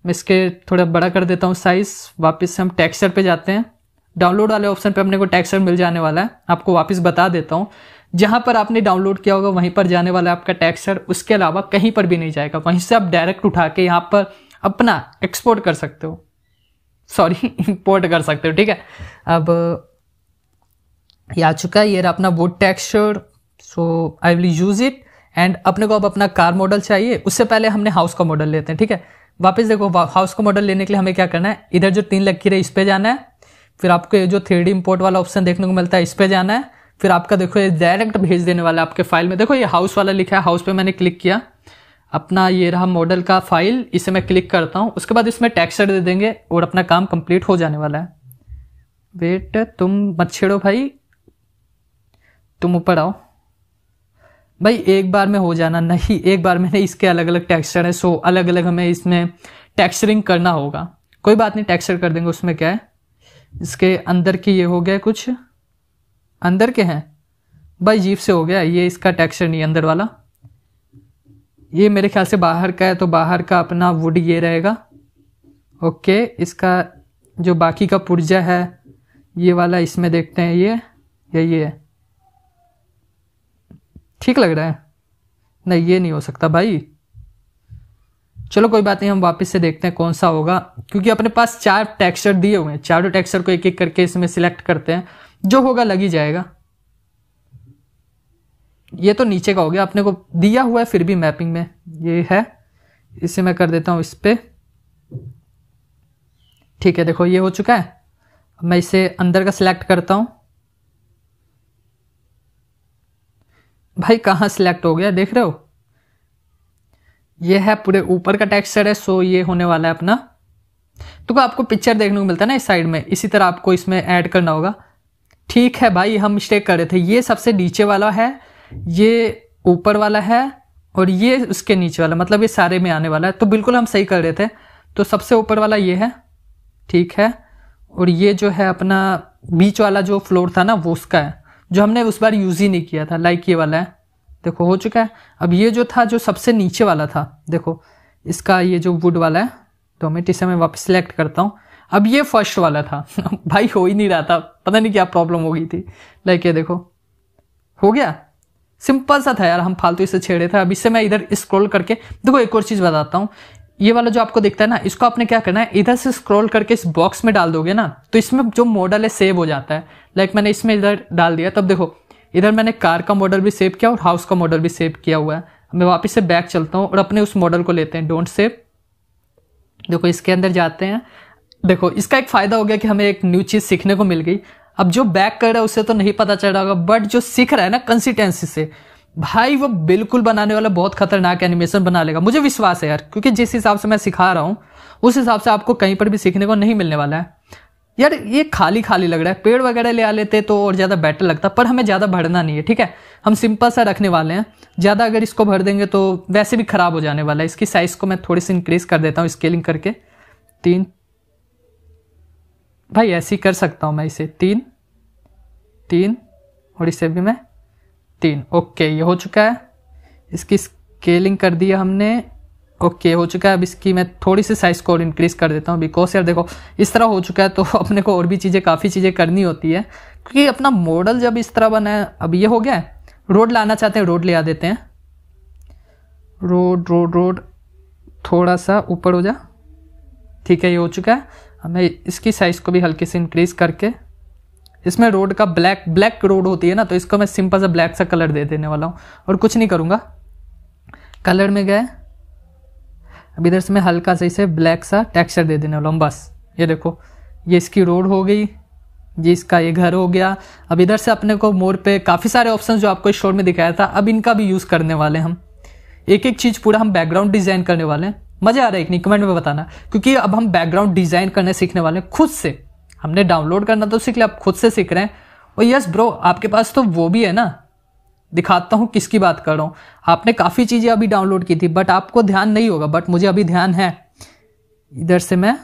मैं इसके थोड़ा बड़ा कर देता हूँ साइज़ वापस हम टेक्सचर पे जाते हैं डाउनलोड वाले ऑप्शन पे अपने को टेक्सचर मिल जाने वाला है आपको वापस बता देता हूँ जहाँ पर आपने डाउनलोड किया होगा वहीं पर जाने वाला है आपका टेक्सचर उसके अलावा कहीं पर भी नहीं जाएगा वहीं से आप डायरेक्ट उठा के यहाँ पर अपना एक्सपोर्ट कर सकते हो सॉरी इंपोर्ट कर सकते हो ठीक है अब ये आ चुका है ये अपना wood texture so I will use it and अपने को अब अपना कार मॉडल चाहिए उससे पहले हमने हाउस का मॉडल लेते हैं ठीक है वापस देखो हाउस का मॉडल लेने के लिए हमें क्या करना है इधर जो तीन लकीर है इस पर जाना है फिर आपको जो थ्री इंपोर्ट वाला ऑप्शन देखने को मिलता है इस पर जाना है फिर आपका देखो ये डायरेक्ट भेज देने वाला है आपके फाइल में देखो ये हाउस वाला लिखा है हाउस पे मैंने क्लिक किया अपना ये रहा मॉडल का फाइल इसे मैं क्लिक करता हूँ उसके बाद इसमें टैक्सर दे देंगे और अपना काम कंप्लीट हो जाने वाला है वेट तुम मत छेड़ो भाई तुम ऊपर आओ भाई एक बार में हो जाना नहीं एक बार में नहीं इसके अलग अलग टेक्सचर है सो अलग अलग हमें इसमें टेक्सचरिंग करना होगा कोई बात नहीं टेक्सचर कर देंगे उसमें क्या है इसके अंदर की ये हो गया कुछ अंदर के हैं भाई जीप से हो गया ये इसका टेक्सचर नहीं अंदर वाला ये मेरे ख्याल से बाहर का है तो बाहर का अपना वुड ये रहेगा ओके इसका जो बाकी का पुर्जा है ये वाला इसमें देखते हैं ये या ये है ठीक लग रहा है नहीं ये नहीं हो सकता भाई चलो कोई बात नहीं हम वापस से देखते हैं कौन सा होगा क्योंकि अपने पास चार टेक्सचर दिए हुए हैं चारों टेक्सचर को एक एक करके इसमें सिलेक्ट करते हैं जो होगा लग ही जाएगा ये तो नीचे का हो गया अपने को दिया हुआ है फिर भी मैपिंग में ये है इसे मैं कर देता हूँ इस पर ठीक है देखो ये हो चुका है मैं इसे अंदर का सिलेक्ट करता हूँ भाई कहाँ सिलेक्ट हो गया देख रहे हो ये है पूरे ऊपर का टेक्सचर है सो ये होने वाला है अपना तो आपको पिक्चर देखने को मिलता है ना इस साइड में इसी तरह आपको इसमें ऐड करना होगा ठीक है भाई हम मिस्टेक कर रहे थे ये सबसे नीचे वाला है ये ऊपर वाला है और ये उसके नीचे वाला मतलब ये सारे में आने वाला है तो बिल्कुल हम सही कर रहे थे तो सबसे ऊपर वाला ये है ठीक है और ये जो है अपना बीच वाला जो फ्लोर था ना वो उसका है जो हमने उस बार यूज़ ही नहीं किया था लाइक ये वाला है देखो हो चुका है अब ये जो था जो सबसे नीचे वाला था देखो इसका ये जो वुड वाला है तो मैं इसे मैं वापस सेलेक्ट करता हूँ अब ये फर्स्ट वाला था भाई हो ही नहीं रहा था पता नहीं क्या प्रॉब्लम हो गई थी लाइक ये देखो हो गया सिंपल सा था यार हम फालतू इसे छेड़े थे अब इससे मैं इधर स्क्रॉल करके देखो एक और चीज़ बताता हूँ ये वाला जो आपको दिखता है ना इसको आपने क्या करना है इधर से स्क्रॉल करके इस बॉक्स में डाल दोगे ना तो इसमें जो मॉडल है सेव हो जाता है लाइक मैंने इसमें इधर डाल दिया तब देखो इधर मैंने कार का मॉडल भी सेव किया और हाउस का मॉडल भी सेव किया हुआ है मैं वापस से बैक चलता हूँ और अपने उस मॉडल को लेते हैं डोंट सेव देखो इसके अंदर जाते हैं देखो इसका एक फ़ायदा हो गया कि हमें एक न्यू चीज़ सीखने को मिल गई अब जो बैक कर रहा है उसे तो नहीं पता चल रहा होगा बट जो सीख रहा है ना कंसिस्टेंसी से भाई वो बिल्कुल बनाने वाला बहुत खतरनाक एनिमेशन बना लेगा मुझे विश्वास है यार क्योंकि जिस हिसाब से मैं सिखा रहा हूँ उस हिसाब से आपको कहीं पर भी सीखने को नहीं मिलने वाला है यार ये खाली खाली लग रहा है पेड़ वगैरह ले आ लेते तो और ज़्यादा बेटर लगता पर हमें ज़्यादा भरना नहीं है ठीक है हम सिंपल सा रखने वाले हैं ज़्यादा अगर इसको भर देंगे तो वैसे भी ख़राब हो जाने वाला है इसकी साइज़ को मैं थोड़ी सी इंक्रीज़ कर देता हूँ स्केलिंग करके तीन भाई ऐसे ही कर सकता हूँ मैं इसे तीन तीन और इसे भी मैं तीन ओके ये हो चुका है इसकी स्केलिंग कर दिया हमने ओके हो चुका है अब इसकी मैं थोड़ी सी साइज़ को और इंक्रीज़ कर देता हूँ बिकॉज यार देखो इस तरह हो चुका है तो अपने को और भी चीज़ें काफ़ी चीज़ें करनी होती है क्योंकि अपना मॉडल जब इस तरह बना है अब ये हो गया है रोड लाना चाहते हैं रोड ले आ देते हैं रोड रोड रोड थोड़ा सा ऊपर हो जा ठीक है ये हो चुका है हमें इसकी साइज़ को भी हल्के से इंक्रीज़ करके इसमें रोड का ब्लैक ब्लैक रोड होती है ना तो इसको मैं सिंपल सा ब्लैक सा कलर दे देने वाला हूँ और कुछ नहीं करूँगा कलर में गए अब इधर से मैं हल्का सा इसे ब्लैक सा टेक्सचर दे देने वाला हूँ बस ये देखो ये इसकी रोड हो गई ये इसका ये घर हो गया अब इधर से अपने को मोर पे काफ़ी सारे ऑप्शन जो आपको इस शोर में दिखाया था अब इनका भी यूज़ करने वाले हम एक एक चीज़ पूरा हम बैकग्राउंड डिज़ाइन करने वाले हैं मज़ा आ रहा है एक नहीं कमेंट में बताना क्योंकि अब हम बैकग्राउंड डिज़ाइन करने सीखने वाले हैं खुद से हमने डाउनलोड करना तो सीख लिया आप खुद से सीख रहे हैं और यस ब्रो आपके पास तो वो भी है ना दिखाता हूँ किसकी बात कर रहा हूँ आपने काफ़ी चीज़ें अभी डाउनलोड की थी बट आपको ध्यान नहीं होगा बट मुझे अभी ध्यान है इधर से मैं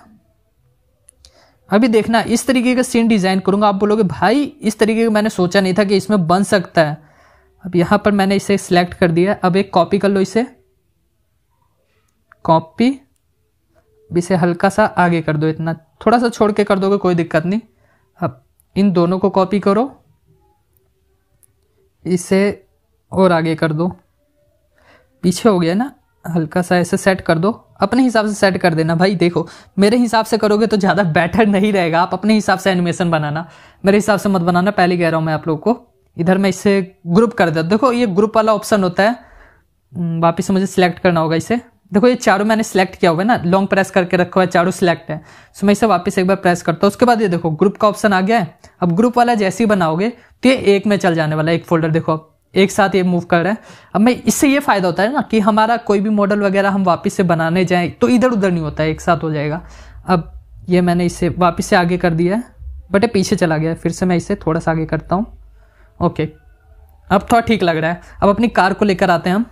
अभी देखना इस तरीके का सीन डिज़ाइन करूँगा आप बोलोगे भाई इस तरीके का मैंने सोचा नहीं था कि इसमें बन सकता है अब यहाँ पर मैंने इसे सिलेक्ट कर दिया अब एक कॉपी कर लो इसे कॉपी इसे हल्का सा आगे कर दो इतना थोड़ा सा छोड़ के कर दोगे कोई दिक्कत नहीं अब इन दोनों को कॉपी करो इसे और आगे कर दो पीछे हो गया ना हल्का सा ऐसे सेट कर दो अपने हिसाब से सेट कर देना भाई देखो मेरे हिसाब से करोगे तो ज़्यादा बेटर नहीं रहेगा आप अपने हिसाब से एनिमेशन बनाना मेरे हिसाब से मत बनाना पहले कह रहा हूँ मैं आप लोग को इधर मैं इसे ग्रुप कर देता देखो ये ग्रुप वाला ऑप्शन होता है हम्म, वापिस मुझे सिलेक्ट करना होगा इसे देखो ये चारों मैंने सेलेक्ट किया हुआ है ना लॉन्ग प्रेस करके रखा हुआ है चारों सेलेक्ट है सो मैं इसे वापस एक बार प्रेस करता हूँ उसके बाद ये देखो ग्रुप का ऑप्शन आ गया है अब ग्रुप वाला जैसे ही बनाओगे तो ये एक में चल जाने वाला है एक फोल्डर देखो अब एक साथ ये मूव कर रहा है अब मैं इससे ये फायदा होता है ना कि हमारा कोई भी मॉडल वगैरह हम वापस से बनाने जाएं तो इधर उधर नहीं होता है एक साथ हो जाएगा अब ये मैंने इसे वापस से आगे कर दिया है बट ये पीछे चला गया है फिर से मैं इसे थोड़ा सा आगे करता हूँ ओके अब थोड़ा ठीक लग रहा है अब अपनी कार को लेकर आते हैं हम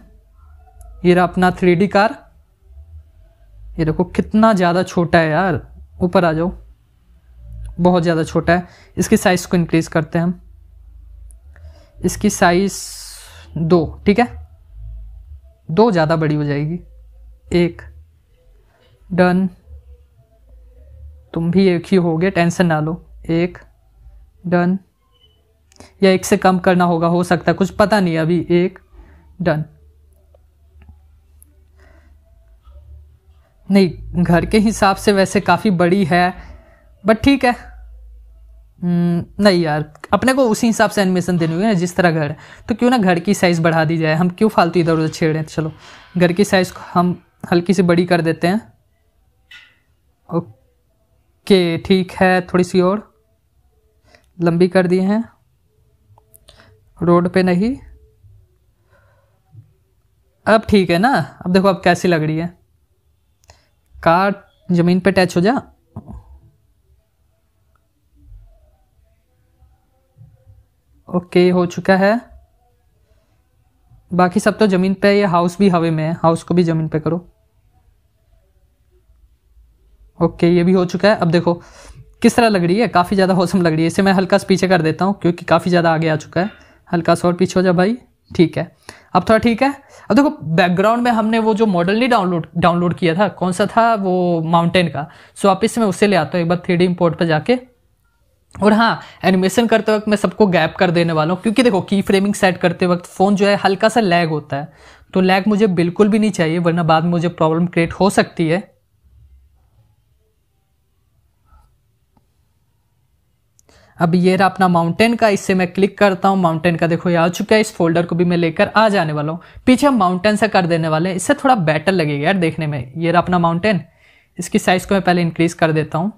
ये रहा अपना थ्री कार ये देखो कितना ज़्यादा छोटा है यार ऊपर आ जाओ बहुत ज़्यादा छोटा है इसकी साइज़ को इंक्रीज़ करते हैं हम इसकी साइज़ दो ठीक है दो ज़्यादा बड़ी हो जाएगी एक डन तुम भी एक ही हो गए टेंशन ना लो एक डन या एक से कम करना होगा हो सकता है कुछ पता नहीं अभी एक डन नहीं घर के हिसाब से वैसे काफ़ी बड़ी है बट ठीक है हम्म, नहीं यार अपने को उसी हिसाब से एनिमेशन देनी होगी ना जिस तरह घर है तो क्यों ना घर की साइज़ बढ़ा दी जाए हम क्यों फालतू इधर उधर हैं चलो घर की साइज़ को हम हल्की सी बड़ी कर देते हैं ओके ठीक है थोड़ी सी और लंबी कर दिए हैं रोड पे नहीं अब ठीक है ना अब देखो अब कैसी लग रही है कार जमीन पे टच हो जा ओके हो चुका है बाकी सब तो ज़मीन पे ये हाउस भी हवे में है हाउस को भी ज़मीन पे करो ओके ये भी हो चुका है अब देखो किस तरह लग रही है काफ़ी ज़्यादा हौसम लग रही है इसे मैं हल्का सा पीछे कर देता हूँ क्योंकि काफ़ी ज़्यादा आगे आ चुका है हल्का सा और पीछे हो जा भाई ठीक है अब थोड़ा ठीक है अब देखो बैकग्राउंड में हमने वो जो मॉडल नहीं डाउनलोड डाउनलोड किया था कौन सा था वो माउंटेन का सो आप इसमें उसे ले आता हूँ एक बार थ्री डी इम्पोर्ट पर जाके और हाँ एनिमेशन करते वक्त मैं सबको गैप कर देने वाला हूँ क्योंकि देखो की फ्रेमिंग सेट करते वक्त फ़ोन जो है हल्का सा लैग होता है तो लैग मुझे बिल्कुल भी नहीं चाहिए वरना बाद में मुझे प्रॉब्लम क्रिएट हो सकती है अब ये रहा अपना माउंटेन का इससे मैं क्लिक करता हूँ माउंटेन का देखो ये आ चुका है इस फोल्डर को भी मैं लेकर आ जाने वाला हूँ पीछे हम माउंटेन से कर देने वाले हैं इससे थोड़ा बेटर लगेगा यार देखने में ये रहा अपना माउंटेन इसकी साइज़ को मैं पहले इंक्रीज कर देता हूँ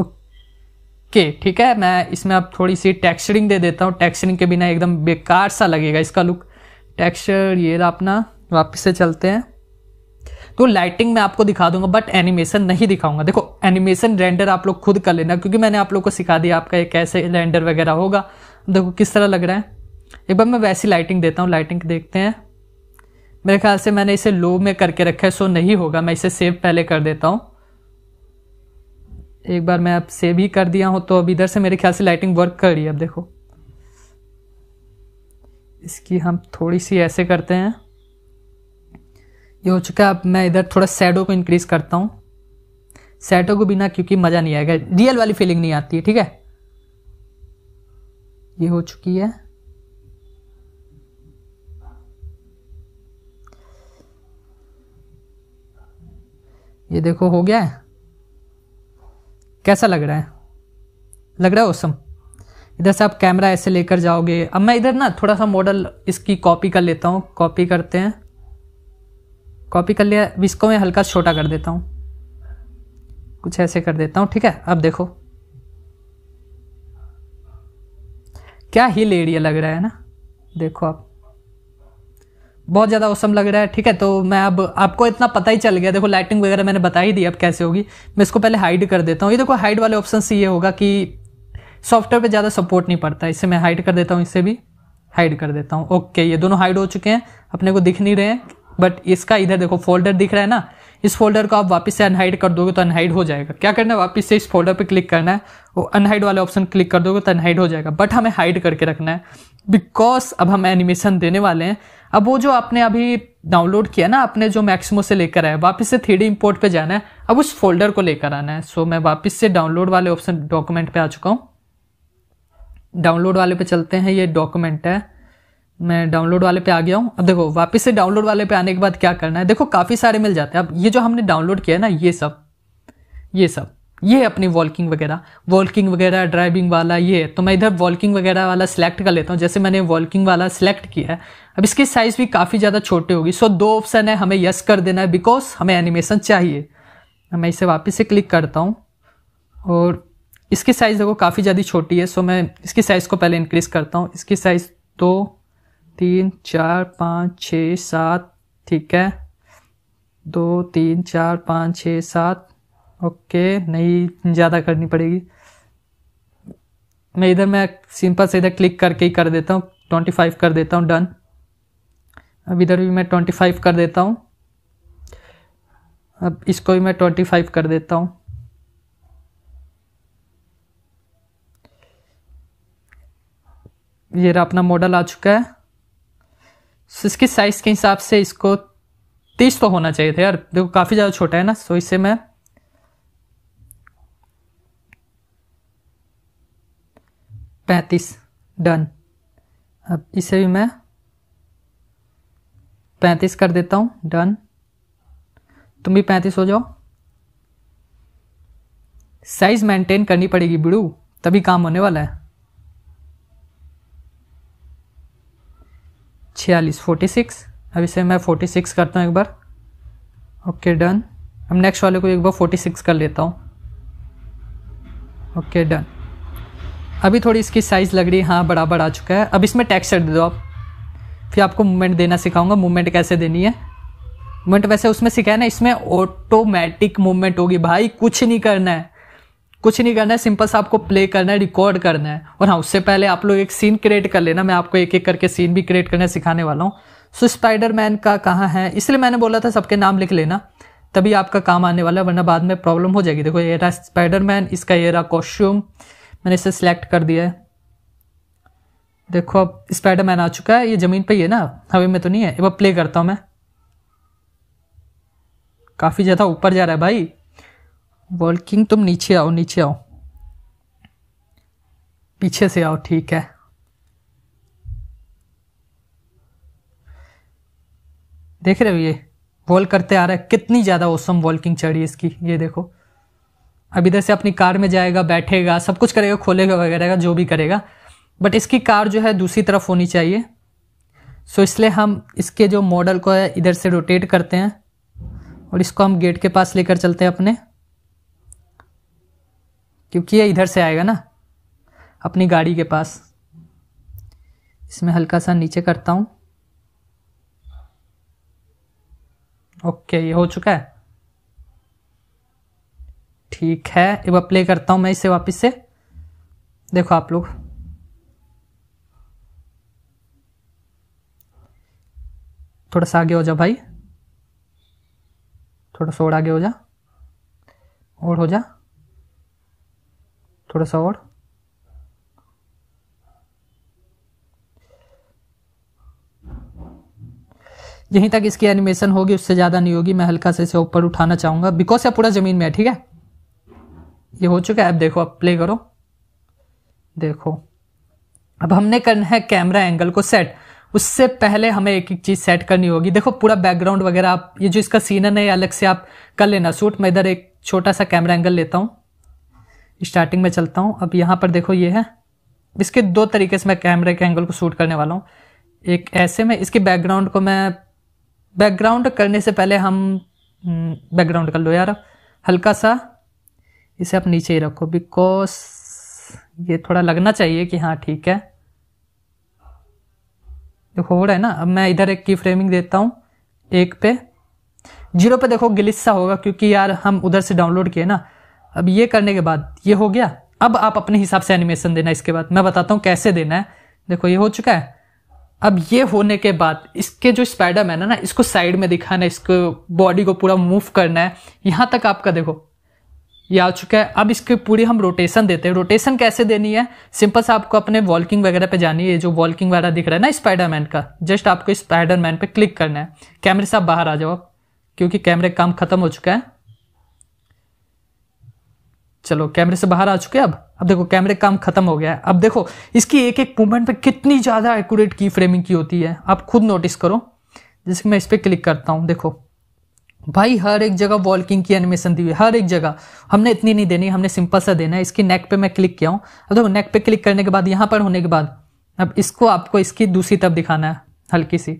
ओके ठीक है मैं इसमें अब थोड़ी सी टेक्सचरिंग दे देता हूँ टेक्सचरिंग के बिना एकदम बेकार सा लगेगा इसका लुक टेक्सचर ये रहा अपना वापस से चलते हैं तो लाइटिंग मैं आपको दिखा दूंगा बट एनिमेशन नहीं दिखाऊंगा देखो एनिमेशन रेंडर आप लोग खुद कर लेना क्योंकि मैंने आप लोग को सिखा दिया आपका एक कैसे रेंडर वगैरह होगा देखो किस तरह लग रहा है एक बार मैं वैसी लाइटिंग देता हूँ लाइटिंग देखते हैं मेरे ख्याल से मैंने इसे लो में करके रखा है सो नहीं होगा मैं इसे सेव पहले कर देता हूँ एक बार मैं अब सेव ही कर दिया हूँ तो अब इधर से मेरे ख्याल से लाइटिंग वर्क कर रही है अब देखो इसकी हम थोड़ी सी ऐसे करते हैं ये हो चुका है अब मैं इधर थोड़ा सैडो को इंक्रीज़ करता हूँ सैडो को बिना क्योंकि मज़ा नहीं आएगा रियल वाली फीलिंग नहीं आती है ठीक है ये हो चुकी है ये देखो हो गया है कैसा लग रहा है लग रहा है ओसम इधर से आप कैमरा ऐसे लेकर जाओगे अब मैं इधर ना थोड़ा सा मॉडल इसकी कॉपी कर लेता हूँ कॉपी करते हैं कॉपी कर लिया अब इसको मैं हल्का छोटा कर देता हूँ कुछ ऐसे कर देता हूँ ठीक है अब देखो क्या हिल एरिया लग रहा है ना देखो आप बहुत ज़्यादा औसम लग रहा है ठीक है तो मैं अब आपको इतना पता ही चल गया देखो लाइटिंग वगैरह मैंने बता ही दी अब कैसे होगी मैं इसको पहले हाइड कर देता हूँ ये देखो हाइड वाले ऑप्शन से ये होगा कि सॉफ्टवेयर पे ज़्यादा सपोर्ट नहीं पड़ता इसे मैं हाइड कर देता हूँ इसे भी हाइड कर देता हूँ ओके ये दोनों हाइड हो चुके हैं अपने को दिख नहीं रहे हैं बट इसका इधर देखो फोल्डर दिख रहा है ना इस फोल्डर को आप वापस से अनहाइड कर दोगे तो अनहाइड हो जाएगा क्या करना है वापस से इस फोल्डर पे क्लिक करना है वो अनहाइड वाले ऑप्शन क्लिक कर दोगे तो अनहाइड हो जाएगा बट हमें हाइड करके रखना है बिकॉज अब हम एनिमेशन देने वाले हैं अब वो जो आपने अभी डाउनलोड किया ना आपने जो मैक्सिमो से लेकर आया वापस से थ्री इंपोर्ट पे जाना है अब उस फोल्डर को लेकर आना है सो मैं वापस से डाउनलोड वाले ऑप्शन डॉक्यूमेंट पे आ चुका हूँ डाउनलोड वाले पे चलते हैं ये डॉक्यूमेंट है मैं डाउनलोड वाले पे आ गया हूँ अब देखो वापस से डाउनलोड वाले पे आने के बाद क्या करना है देखो काफ़ी सारे मिल जाते हैं अब ये जो हमने डाउनलोड किया है ना ये सब ये सब ये है अपनी वॉकिंग वगैरह वॉकिंग वगैरह ड्राइविंग वाला ये तो मैं इधर वॉल्किंग वगैरह वाला सिलेक्ट कर लेता हूँ जैसे मैंने वॉकिंग वाला सिलेक्ट किया है अब इसकी साइज़ भी काफ़ी ज़्यादा छोटी होगी सो दो ऑप्शन है हमें यस कर देना है बिकॉज हमें एनिमेशन चाहिए मैं इसे वापस से क्लिक करता हूँ और इसकी साइज़ देखो काफ़ी ज़्यादा छोटी है सो मैं इसकी साइज़ को पहले इंक्रीज़ करता हूँ इसकी साइज़ तो तीन चार पाँच छ सात ठीक है दो तीन चार पाँच छ सात ओके नहीं ज़्यादा करनी पड़ेगी मैं इधर मैं सिंपल से इधर क्लिक करके ही कर देता हूँ ट्वेंटी फाइव कर देता हूँ डन अब इधर भी मैं ट्वेंटी फाइव कर देता हूँ अब इसको भी मैं ट्वेंटी फाइव कर देता हूँ ये रहा अपना मॉडल आ चुका है इसके साइज़ के हिसाब से इसको तीस तो होना चाहिए था यार देखो काफ़ी ज़्यादा छोटा है ना सो तो इससे मैं पैंतीस डन अब इसे भी मैं पैंतीस कर देता हूँ डन तुम भी पैंतीस हो जाओ साइज़ मेंटेन करनी पड़ेगी बिड़ू तभी काम होने वाला है छियालीस फोर्टी सिक्स अब इसे मैं फोर्टी सिक्स करता हूँ एक बार ओके डन अब नेक्स्ट वाले को एक बार फोर्टी सिक्स कर लेता हूँ ओके डन अभी थोड़ी इसकी साइज़ लग रही है हाँ बराबर आ चुका है अब इसमें टेक्सचर दे दो आप फिर आपको मूवमेंट देना सिखाऊंगा मूवमेंट कैसे देनी है मूवमेंट वैसे उसमें सिखाया ना इसमें ऑटोमेटिक मूवमेंट होगी भाई कुछ नहीं करना है कुछ नहीं करना है सिंपल सा आपको प्ले करना है रिकॉर्ड करना है और हाँ उससे पहले आप लोग एक सीन क्रिएट कर लेना मैं आपको एक एक करके सीन भी क्रिएट करना सिखाने वाला हूँ सो स्पाइडर मैन का कहाँ है इसलिए मैंने बोला था सबके नाम लिख लेना तभी आपका काम आने वाला है वरना बाद में प्रॉब्लम हो जाएगी देखो ये रहा स्पाइडर मैन इसका ये रहा कॉस्ट्यूम मैंने इसे सिलेक्ट कर दिया है देखो अब स्पाइडर मैन आ चुका है ये ज़मीन पर ही है ना हवे में तो नहीं है एक बार प्ले करता हूँ मैं काफ़ी ज़्यादा ऊपर जा रहा है भाई वर्ल्ड किंग तुम नीचे आओ नीचे आओ पीछे से आओ ठीक है देख रहे हो ये वॉल करते आ रहा है कितनी ज़्यादा ओसम वॉल्किंग चढ़ी इसकी ये देखो अब इधर से अपनी कार में जाएगा बैठेगा सब कुछ करेगा खोलेगा वगैरह का जो भी करेगा बट इसकी कार जो है दूसरी तरफ होनी चाहिए सो इसलिए हम इसके जो मॉडल को है इधर से रोटेट करते हैं और इसको हम गेट के पास लेकर चलते हैं अपने क्योंकि ये इधर से आएगा ना अपनी गाड़ी के पास इसमें हल्का सा नीचे करता हूँ ओके ये हो चुका है ठीक है अब अप्ले करता हूँ मैं इसे वापस से देखो आप लोग थोड़ा सा आगे हो जा भाई थोड़ा सा और आगे हो जा और हो जा थोड़ा सा और यहीं तक इसकी एनिमेशन होगी उससे ज़्यादा नहीं होगी मैं हल्का से इसे ऊपर उठाना चाहूंगा बिकॉज यह पूरा ज़मीन में है ठीक है ये हो चुका है अब देखो अब प्ले करो देखो अब हमने करना है कैमरा एंगल को सेट उससे पहले हमें एक एक चीज़ सेट करनी होगी देखो पूरा बैकग्राउंड वगैरह आप ये जो इसका सीनर है अलग से आप कर लेना सूट मैं इधर एक छोटा सा कैमरा एंगल लेता हूं स्टार्टिंग में चलता हूँ अब यहाँ पर देखो ये है इसके दो तरीके से मैं कैमरे के एंगल को शूट करने वाला हूँ एक ऐसे में इसके बैकग्राउंड को मैं बैकग्राउंड करने से पहले हम बैकग्राउंड हम्म, कर लो यार हल्का सा इसे आप नीचे ही रखो बिकॉज ये थोड़ा लगना चाहिए कि हाँ ठीक है देखो हो रहा है ना अब मैं इधर एक की फ्रेमिंग देता हूँ एक पे जीरो पे देखो गिलिस्सा होगा क्योंकि यार हम उधर से डाउनलोड किए ना अब ये करने के बाद ये हो गया अब आप अपने हिसाब से एनिमेशन देना इसके बाद मैं बताता हूँ कैसे देना है देखो ये हो चुका है अब ये होने के बाद इसके जो मैन है ना इसको साइड में दिखाना है इसको बॉडी को पूरा मूव करना है यहाँ तक आपका देखो ये आ चुका है अब इसके पूरी हम रोटेशन देते हैं रोटेशन कैसे देनी है सिंपल से आपको अपने वॉकिंग वगैरह पे जानी है जो वॉकिंग वगैरह दिख रहा है ना स्पाइडरमैन का जस्ट आपको स्पाइडरमैन पे क्लिक करना है कैमरे से आप बाहर आ जाओ क्योंकि कैमरे काम खत्म हो चुका है चलो कैमरे से बाहर आ चुके अब अब देखो कैमरे काम खत्म हो गया है अब देखो इसकी एक एक मूवमेंट पे कितनी ज़्यादा एक्यूरेट की फ्रेमिंग की होती है आप खुद नोटिस करो जैसे मैं इस पर क्लिक करता हूँ देखो भाई हर एक जगह वॉल्किंग की एनिमेशन दी हुई है हर एक जगह हमने इतनी नहीं देनी हमने सिंपल सा देना है इसकी नेक पे मैं क्लिक किया हूँ अब देखो नेक पे क्लिक करने के बाद यहाँ पर होने के बाद अब इसको आपको इसकी दूसरी तरफ दिखाना है हल्की सी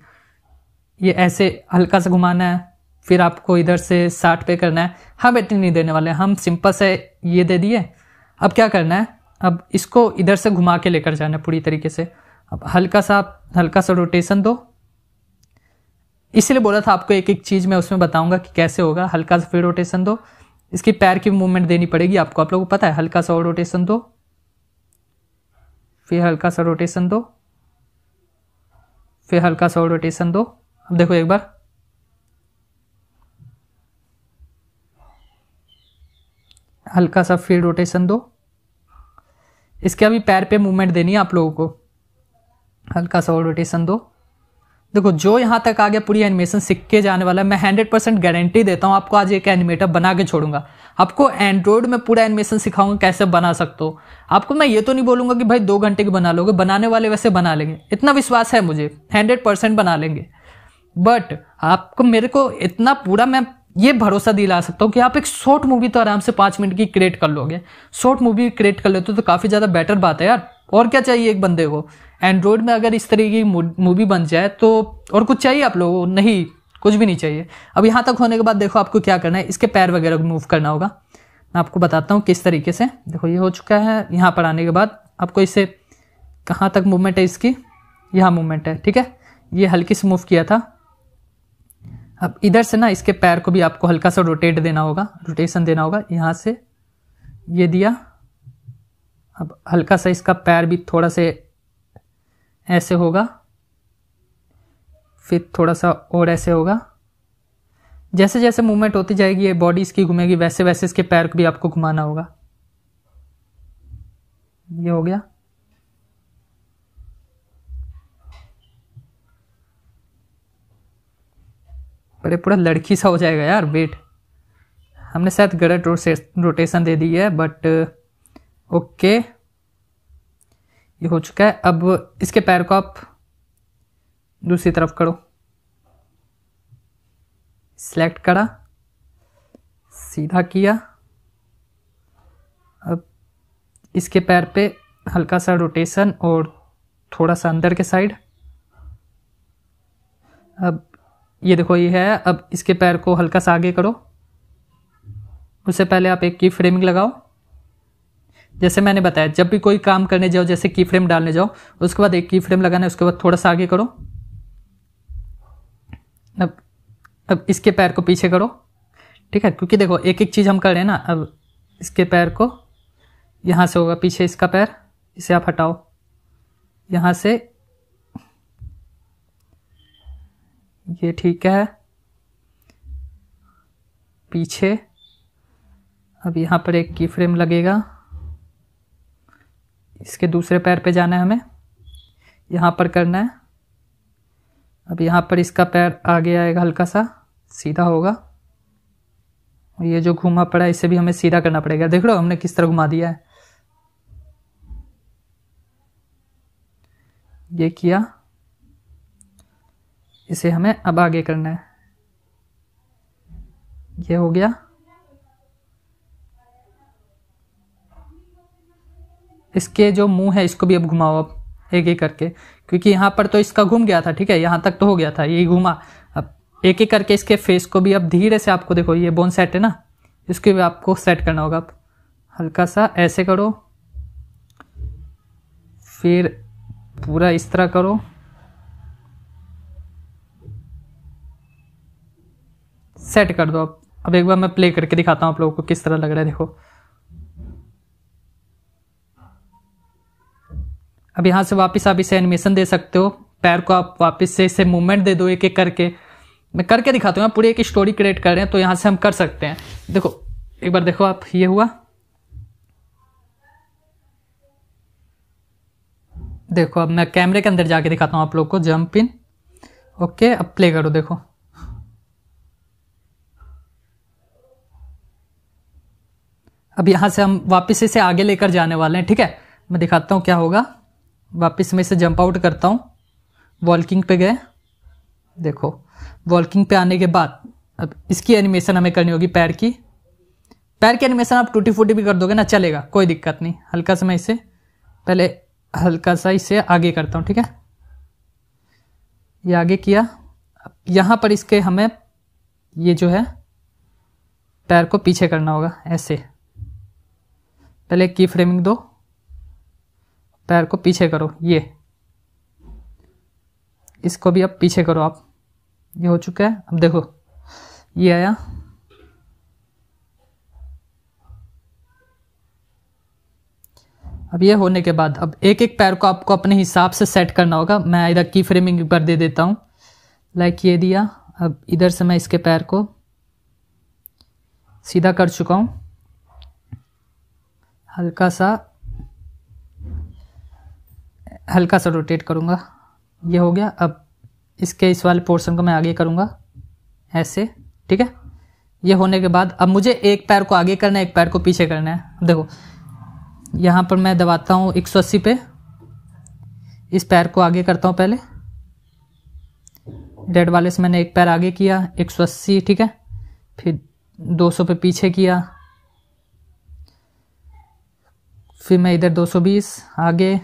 ये ऐसे हल्का सा घुमाना है फिर आपको इधर से साठ पे करना है हम इतनी नहीं देने वाले हम सिंपल से ये दे दिए अब क्या करना है अब इसको इधर से घुमा के लेकर जाना है पूरी तरीके से अब हल्का सा हल्का सा रोटेशन दो इसलिए बोला था आपको एक एक चीज़ मैं उसमें बताऊंगा कि कैसे होगा हल्का सा फिर रोटेशन दो इसकी पैर की मूवमेंट देनी पड़ेगी आपको आप लोगों को पता है हल्का सा और रोटेशन दो फिर हल्का सा रोटेशन दो फिर हल्का सा और रोटेशन दो अब देखो एक बार हल्का सा फील्ड रोटेशन दो इसके अभी पैर पे मूवमेंट देनी है आप लोगों को हल्का सा और रोटेशन दो देखो जो यहाँ तक आ गया पूरी एनिमेशन सीख के जाने वाला है मैं हंड्रेड परसेंट गारंटी देता हूँ आपको आज एक एनिमेटर बना के छोड़ूंगा आपको एंड्रॉयड में पूरा एनिमेशन सिखाऊंगा कैसे बना सकते हो आपको मैं ये तो नहीं बोलूंगा कि भाई दो घंटे की बना लोगे बनाने वाले वैसे बना लेंगे इतना विश्वास है मुझे हंड्रेड परसेंट बना लेंगे बट आपको मेरे को इतना पूरा मैं ये भरोसा दिला सकता हूँ कि आप एक शॉर्ट मूवी तो आराम से पाँच मिनट की क्रिएट कर लोगे शॉर्ट मूवी क्रिएट कर लेते हो तो काफ़ी ज़्यादा बेटर बात है यार और क्या चाहिए एक बंदे को एंड्रॉयड में अगर इस तरह की मूवी बन जाए तो और कुछ चाहिए आप लोगों को नहीं कुछ भी नहीं चाहिए अब यहाँ तक होने के बाद देखो आपको क्या करना है इसके पैर वगैरह को मूव करना होगा मैं आपको बताता हूँ किस तरीके से देखो ये हो चुका है यहाँ पर आने के बाद आपको इसे कहाँ तक मूवमेंट है इसकी यहाँ मूवमेंट है ठीक है ये हल्की से मूव किया था अब इधर से ना इसके पैर को भी आपको हल्का सा रोटेट देना होगा रोटेशन देना होगा यहाँ से ये दिया अब हल्का सा इसका पैर भी थोड़ा से ऐसे होगा फिर थोड़ा सा और ऐसे होगा जैसे जैसे मूवमेंट होती जाएगी ये बॉडी इसकी घूमेगी वैसे वैसे इसके पैर को भी आपको घुमाना होगा ये हो गया पर ये पूरा लड़की सा हो जाएगा यार वेट हमने शायद गलत रोटेशन दे दी है बट ओके ये हो चुका है अब इसके पैर को आप दूसरी तरफ करो सेलेक्ट करा सीधा किया अब इसके पैर पे हल्का सा रोटेशन और थोड़ा सा अंदर के साइड अब ये देखो ये है अब इसके पैर को हल्का सा आगे करो उससे पहले आप एक की फ्रेमिंग लगाओ जैसे मैंने बताया जब भी कोई काम करने जाओ जैसे की फ्रेम डालने जाओ उसके बाद एक की फ्रेम लगाना उसके बाद थोड़ा सा आगे करो अब अब इसके पैर को पीछे करो ठीक है क्योंकि देखो एक एक चीज़ हम कर रहे हैं ना अब इसके पैर को यहाँ से होगा पीछे इसका पैर इसे आप हटाओ यहाँ से ये ठीक है पीछे अब यहाँ पर एक की फ्रेम लगेगा इसके दूसरे पैर पे जाना है हमें यहाँ पर करना है अब यहाँ पर इसका पैर आगे आएगा हल्का सा सीधा होगा ये जो घूमा पड़ा है इसे भी हमें सीधा करना पड़ेगा देख लो हमने किस तरह घुमा दिया है ये किया इसे हमें अब आगे करना है ये हो गया इसके जो मुंह है इसको भी अब घुमाओ अब एक एक करके क्योंकि यहां पर तो इसका घूम गया था ठीक है यहां तक तो हो गया था ये घुमा अब एक एक करके इसके फेस को भी अब धीरे से आपको देखो ये बोन सेट है ना इसको भी आपको सेट करना होगा अब हल्का सा ऐसे करो फिर पूरा इस तरह करो सेट कर दो आप अब एक बार मैं प्ले करके दिखाता हूँ आप लोगों को किस तरह लग रहा है देखो अब यहाँ से वापस आप इसे एनिमेशन दे सकते हो पैर को आप वापस से इसे मूवमेंट दे दो एक एक करके मैं करके दिखाता हूँ पूरी एक स्टोरी क्रिएट कर रहे हैं तो यहाँ से हम कर सकते हैं देखो एक बार देखो आप ये हुआ देखो अब मैं कैमरे के अंदर जाके दिखाता हूँ आप लोग को जंप इन ओके अब प्ले करो देखो अब यहाँ से हम वापस इसे आगे लेकर जाने वाले हैं ठीक है मैं दिखाता हूँ क्या होगा वापस मैं इसे जंप आउट करता हूँ वॉल्किंग पे गए देखो वॉकिंग पे आने के बाद अब इसकी एनिमेशन हमें करनी होगी पैर की पैर की एनिमेशन आप टूटी फूटी भी कर दोगे ना चलेगा कोई दिक्कत नहीं हल्का सा मैं इसे पहले हल्का सा इसे आगे करता हूँ ठीक है ये आगे किया यहाँ पर इसके हमें ये जो है पैर को पीछे करना होगा ऐसे पहले की फ्रेमिंग दो पैर को पीछे करो ये इसको भी अब पीछे करो आप ये हो चुका है अब देखो ये आया अब ये होने के बाद अब एक एक पैर को आपको अपने हिसाब से सेट करना होगा मैं इधर की फ्रेमिंग पर दे देता हूँ लाइक ये दिया अब इधर से मैं इसके पैर को सीधा कर चुका हूँ हल्का सा हल्का सा रोटेट करूँगा ये हो गया अब इसके इस वाले पोर्शन को मैं आगे करूँगा ऐसे ठीक है ये होने के बाद अब मुझे एक पैर को आगे करना है एक पैर को पीछे करना है देखो यहाँ पर मैं दबाता हूँ 180 पे इस पैर को आगे करता हूँ पहले डेड वाले से मैंने एक पैर आगे किया 180 ठीक है फिर 200 पे पीछे किया फिर मैं इधर 220 आगे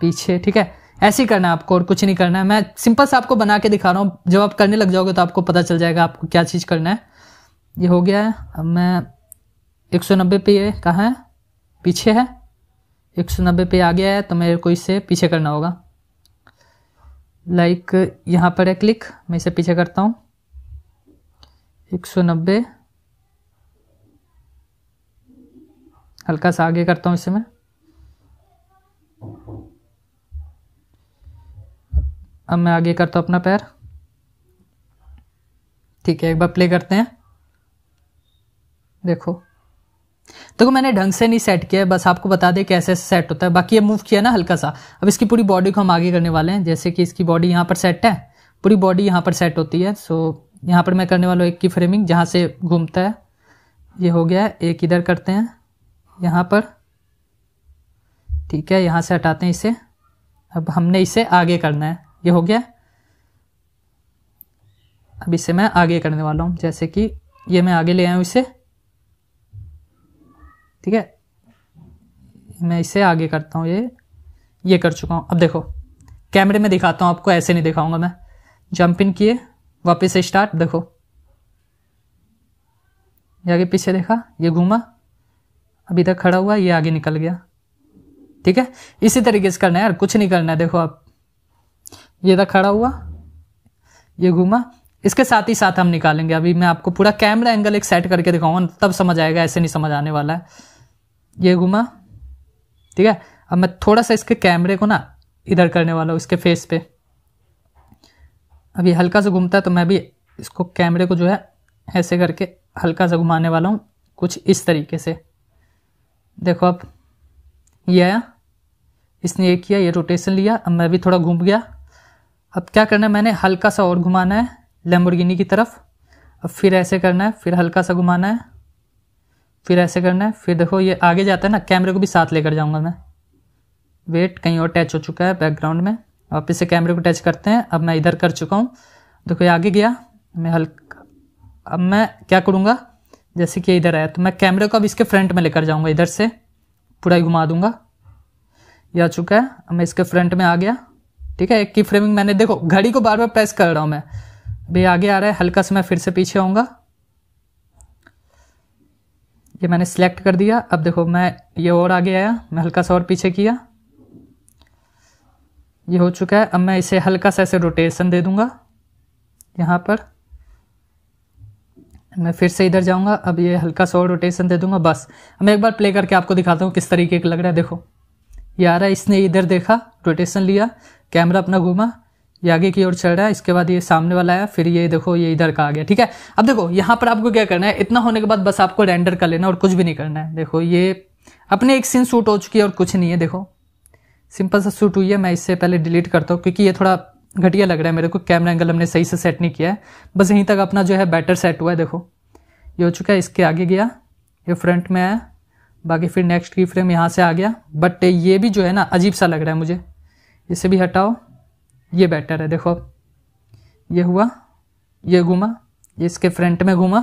पीछे ठीक है ऐसे ही करना है आपको और कुछ नहीं करना है मैं सिंपल से आपको बना के दिखा रहा हूँ जब आप करने लग जाओगे तो आपको पता चल जाएगा आपको क्या चीज़ करना है ये हो गया है अब मैं 190 पे कहा कहाँ है पीछे है 190 पे आ गया है तो मेरे को इसे पीछे करना होगा लाइक यहाँ पर है क्लिक मैं इसे पीछे करता हूँ 190 हल्का सा आगे करता हूँ इसे मैं अब मैं आगे करता हूँ अपना पैर ठीक है एक बार प्ले करते हैं देखो देखो मैंने ढंग से नहीं सेट किया है बस आपको बता दे कैसे सेट होता है बाकी ये मूव किया ना हल्का सा अब इसकी पूरी बॉडी को हम आगे करने वाले हैं जैसे कि इसकी बॉडी यहाँ पर सेट है पूरी बॉडी यहाँ पर सेट होती है सो यहाँ पर मैं करने वाला हूँ एक की फ्रेमिंग जहाँ से घूमता है ये हो गया एक इधर करते हैं यहाँ पर ठीक है यहाँ से हटाते हैं इसे अब हमने इसे आगे करना है ये हो गया अब इसे मैं आगे करने वाला हूँ जैसे कि ये मैं आगे ले आया हूँ इसे ठीक है मैं इसे आगे करता हूँ ये ये कर चुका हूँ अब देखो कैमरे में दिखाता हूँ आपको ऐसे नहीं दिखाऊंगा मैं जंप इन किए वापस स्टार्ट देखो आगे पीछे देखा ये घूमा अभी तक खड़ा हुआ ये आगे निकल गया ठीक है इसी तरीके से करना है यार कुछ नहीं करना है देखो आप ये इधर खड़ा हुआ ये घूमा इसके साथ ही साथ हम निकालेंगे अभी मैं आपको पूरा कैमरा एंगल एक सेट करके दिखाऊंगा तब समझ आएगा ऐसे नहीं समझ आने वाला है ये घुमा ठीक है अब मैं थोड़ा सा इसके कैमरे को ना इधर करने वाला हूँ इसके फेस पे अभी हल्का सा घूमता है तो मैं भी इसको कैमरे को जो है ऐसे करके हल्का सा घुमाने वाला हूँ कुछ इस तरीके से देखो अब ये आया इसने ये किया ये रोटेशन लिया अब मैं भी थोड़ा घूम गया अब क्या करना है मैंने हल्का सा और घुमाना है लेम्बोर्गिनी की तरफ अब फिर ऐसे करना है फिर हल्का सा घुमाना है फिर ऐसे करना है फिर देखो ये आगे जाता है ना कैमरे को भी साथ लेकर जाऊंगा मैं वेट कहीं और टैच हो चुका है बैकग्राउंड में वापस से कैमरे को टैच करते हैं अब मैं इधर कर चुका हूँ देखो ये आगे गया मैं हल्का अब मैं क्या करूँगा जैसे कि इधर आया तो मैं कैमरे को अब इसके फ्रंट में लेकर जाऊंगा इधर से पूरा ही घुमा दूंगा ये आ चुका है अब मैं इसके फ्रंट में आ गया ठीक है एक की फ्रेमिंग मैंने देखो घड़ी को बार बार प्रेस कर रहा हूँ मैं अभी आगे आ रहा है हल्का से मैं फिर से पीछे आऊँगा ये मैंने सेलेक्ट कर दिया अब देखो मैं ये और आगे आया मैं हल्का सा और पीछे किया ये हो चुका है अब मैं इसे हल्का सा ऐसे रोटेशन दे दूंगा यहाँ पर मैं फिर से इधर जाऊंगा अब ये हल्का सा और रोटेशन दे दूंगा बस मैं एक बार प्ले करके आपको दिखाता हूँ किस तरीके का लग रहा है देखो ये आ रहा है इसने इधर देखा रोटेशन लिया कैमरा अपना घूमा ये आगे की ओर चल रहा है इसके बाद ये सामने वाला आया फिर ये देखो ये इधर का आ गया ठीक है अब देखो यहाँ पर आपको क्या करना है इतना होने के बाद बस आपको रेंडर कर लेना और कुछ भी नहीं करना है देखो ये अपने एक सीन शूट हो चुकी है और कुछ नहीं है देखो सिंपल सा शूट हुई है मैं इससे पहले डिलीट करता हूँ क्योंकि ये थोड़ा घटिया लग रहा है मेरे को कैमरा एंगल हमने सही से सेट नहीं किया है बस यहीं तक अपना जो है बैटर सेट हुआ है देखो ये हो चुका है इसके आगे गया ये फ्रंट में आया बाकी फिर नेक्स्ट की फ्रेम यहाँ से आ गया बट ये भी जो है ना अजीब सा लग रहा है मुझे इसे भी हटाओ ये बेटर है देखो अब ये हुआ ये घूमा ये इसके फ्रंट में घूमा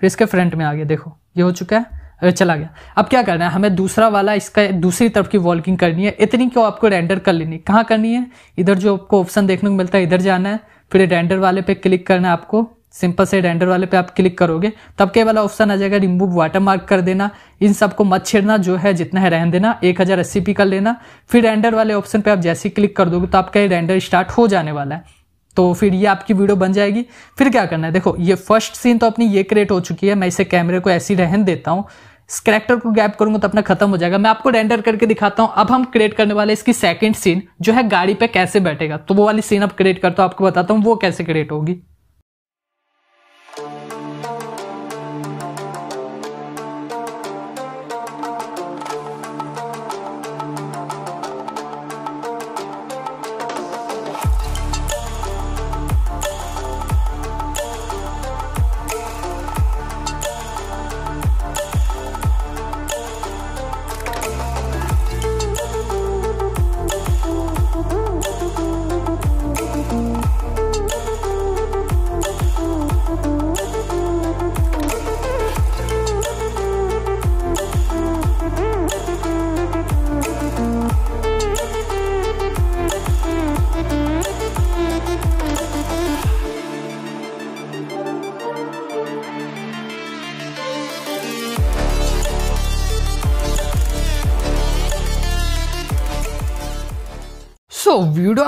फिर इसके फ्रंट में आ गया देखो ये हो चुका है चला गया अब क्या करना है हमें दूसरा वाला इसका दूसरी तरफ की वॉल्किंग करनी है इतनी क्यों आपको रेंडर कर लेनी है कहाँ करनी है इधर जो आपको ऑप्शन देखने को मिलता है इधर जाना है फिर रेंडर वाले पे क्लिक करना है आपको सिंपल से रेंडर वाले पे आप क्लिक करोगे तब के वाला ऑप्शन आ जाएगा रिमूव वाटर मार्क कर देना इन सबको मत छेड़ना जो है जितना है रहन देना एक हज़ार अस्सी पी कर लेना फिर रेंडर वाले ऑप्शन पे आप जैसे ही क्लिक कर दोगे तो आपका ये रेंडर स्टार्ट हो जाने वाला है तो फिर ये आपकी वीडियो बन जाएगी फिर क्या करना है देखो ये फर्स्ट सीन तो अपनी ये क्रिएट हो चुकी है मैं इसे कैमरे को ऐसी रहन देता हूँ इस करेक्टर को गैप करूंगा तो अपना खत्म हो जाएगा मैं आपको रेंडर करके दिखाता हूं अब हम क्रिएट करने वाले इसकी सेकंड सीन जो है गाड़ी पे कैसे बैठेगा तो वो वाली सीन अब क्रिएट करता हूं आपको बताता हूं वो कैसे क्रिएट होगी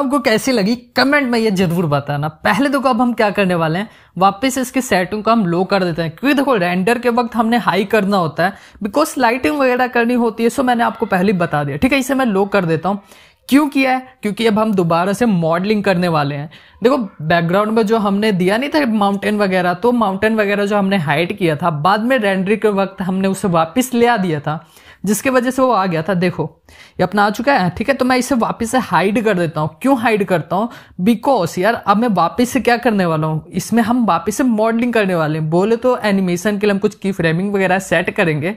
आपको कैसी लगी कमेंट में ये जरूर बताना पहले देखो अब हम क्या करने वाले हैं वापस इसके सेटिंग को हम लो कर देते हैं क्योंकि देखो रेंडर के वक्त हमने हाई करना होता है बिकॉज लाइटिंग वगैरह करनी होती है सो मैंने आपको पहले ही बता दिया ठीक है इसे मैं लो कर देता हूँ क्यों किया है क्योंकि अब हम दोबारा से मॉडलिंग करने वाले हैं देखो बैकग्राउंड में जो हमने दिया नहीं था माउंटेन वगैरह तो माउंटेन वगैरह जो हमने हाइड किया था बाद में रेंडरी के वक्त हमने उसे वापस ले आ दिया था जिसके वजह से वो आ गया था देखो ये अपना आ चुका है ठीक है तो मैं इसे वापस से हाइड कर देता हूँ क्यों हाइड करता हूँ बिकॉज यार अब मैं वापस से क्या करने वाला हूँ इसमें हम वापस से मॉडलिंग करने वाले हैं बोले तो एनिमेशन के लिए हम कुछ की फ्रेमिंग वगैरह सेट करेंगे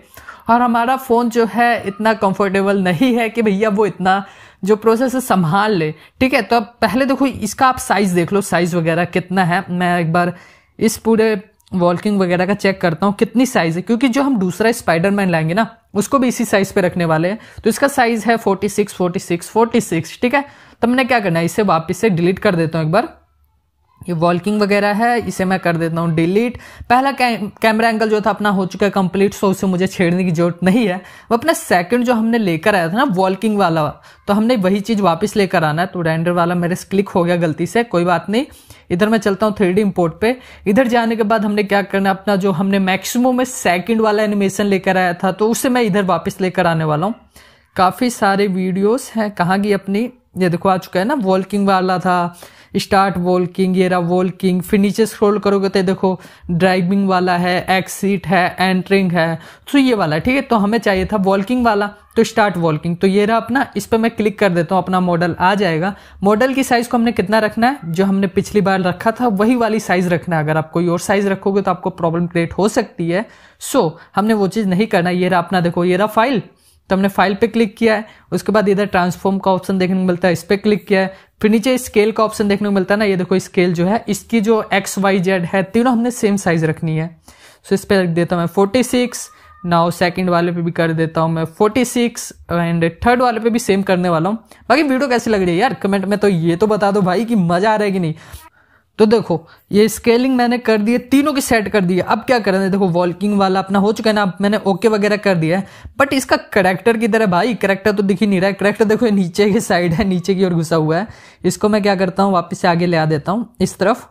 और हमारा फ़ोन जो है इतना कंफर्टेबल नहीं है कि भैया वो इतना जो प्रोसेस है संभाल ले ठीक है तो अब पहले देखो इसका आप साइज़ देख लो साइज़ वगैरह कितना है मैं एक बार इस पूरे वॉल्किंग वगैरह का चेक करता हूँ कितनी साइज है क्योंकि जो हम दूसरा स्पाइडरमैन लाएंगे ना उसको भी इसी साइज पे रखने वाले हैं तो इसका साइज है 46 46 46 ठीक है तो मैंने क्या करना है इसे वापस से डिलीट कर देता हूँ एक बार ये वॉल्किंग वगैरह है इसे मैं कर देता हूँ डिलीट पहला कैमरा एंगल जो था अपना हो चुका है कंप्लीट सो उसे मुझे छेड़ने की जरूरत नहीं है वो अपना सेकंड जो हमने लेकर आया था ना वॉल्किंग वाला तो हमने वही चीज़ वापस लेकर आना है तो रेंडर वाला मेरे क्लिक हो गया गलती से कोई बात नहीं इधर मैं चलता हूँ थ्री इंपोर्ट पे इधर जाने के बाद हमने क्या करना अपना जो हमने मैक्सिमम में सेकंड वाला एनिमेशन लेकर आया था तो उसे मैं इधर वापस लेकर आने वाला हूँ काफ़ी सारे वीडियोस हैं कहाँ की अपनी ये देखो आ चुका है ना वॉल्किंग वाला था स्टार्ट वॉल्किंग ये रहा वॉल्किंग फिर नीचे स्क्रॉल करोगे तो देखो ड्राइविंग वाला है एक्सीट है एंट्रिंग है तो ये वाला ठीक है तो हमें चाहिए था वॉल्किंग वाला तो स्टार्ट वॉल्किंग तो ये रहा अपना इस पर मैं क्लिक कर देता हूँ अपना मॉडल आ जाएगा मॉडल की साइज़ को हमने कितना रखना है जो हमने पिछली बार रखा था वही वाली साइज़ रखना है अगर आप कोई और साइज़ रखोगे तो आपको प्रॉब्लम क्रिएट हो सकती है सो so, हमने वो चीज़ नहीं करना ये रहा अपना देखो ये रहा फाइल तो हमने फाइल पे क्लिक किया है उसके बाद इधर ट्रांसफॉर्म का ऑप्शन देखने को मिलता है इस पर क्लिक किया है फिर नीचे स्केल का ऑप्शन देखने को मिलता है ना ये देखो स्केल जो है इसकी जो एक्स वाई जेड है तीनों हमने सेम साइज रखनी है सो इस पर रख देता हूँ मैं फोर्टी सिक्स नाउ सेकंड वाले पे भी कर देता हूँ मैं फोर्टी सिक्स एंड थर्ड वाले पे भी सेम करने वाला हूँ बाकी वीडियो कैसी लग रही है यार कमेंट में तो ये तो बता दो भाई कि मज़ा आ रहा है कि नहीं तो देखो ये स्केलिंग मैंने कर दी है तीनों की सेट कर दी है अब क्या करें देखो वॉल्किंग वाला अपना हो चुका है ना अब मैंने ओके वगैरह कर दिया है बट इसका करेक्टर की तरह भाई करेक्टर तो दिख ही नहीं रहा है करेक्टर देखो नीचे की साइड है नीचे की ओर घुसा हुआ है इसको मैं क्या करता हूँ वापस से आगे ले आ देता हूँ इस तरफ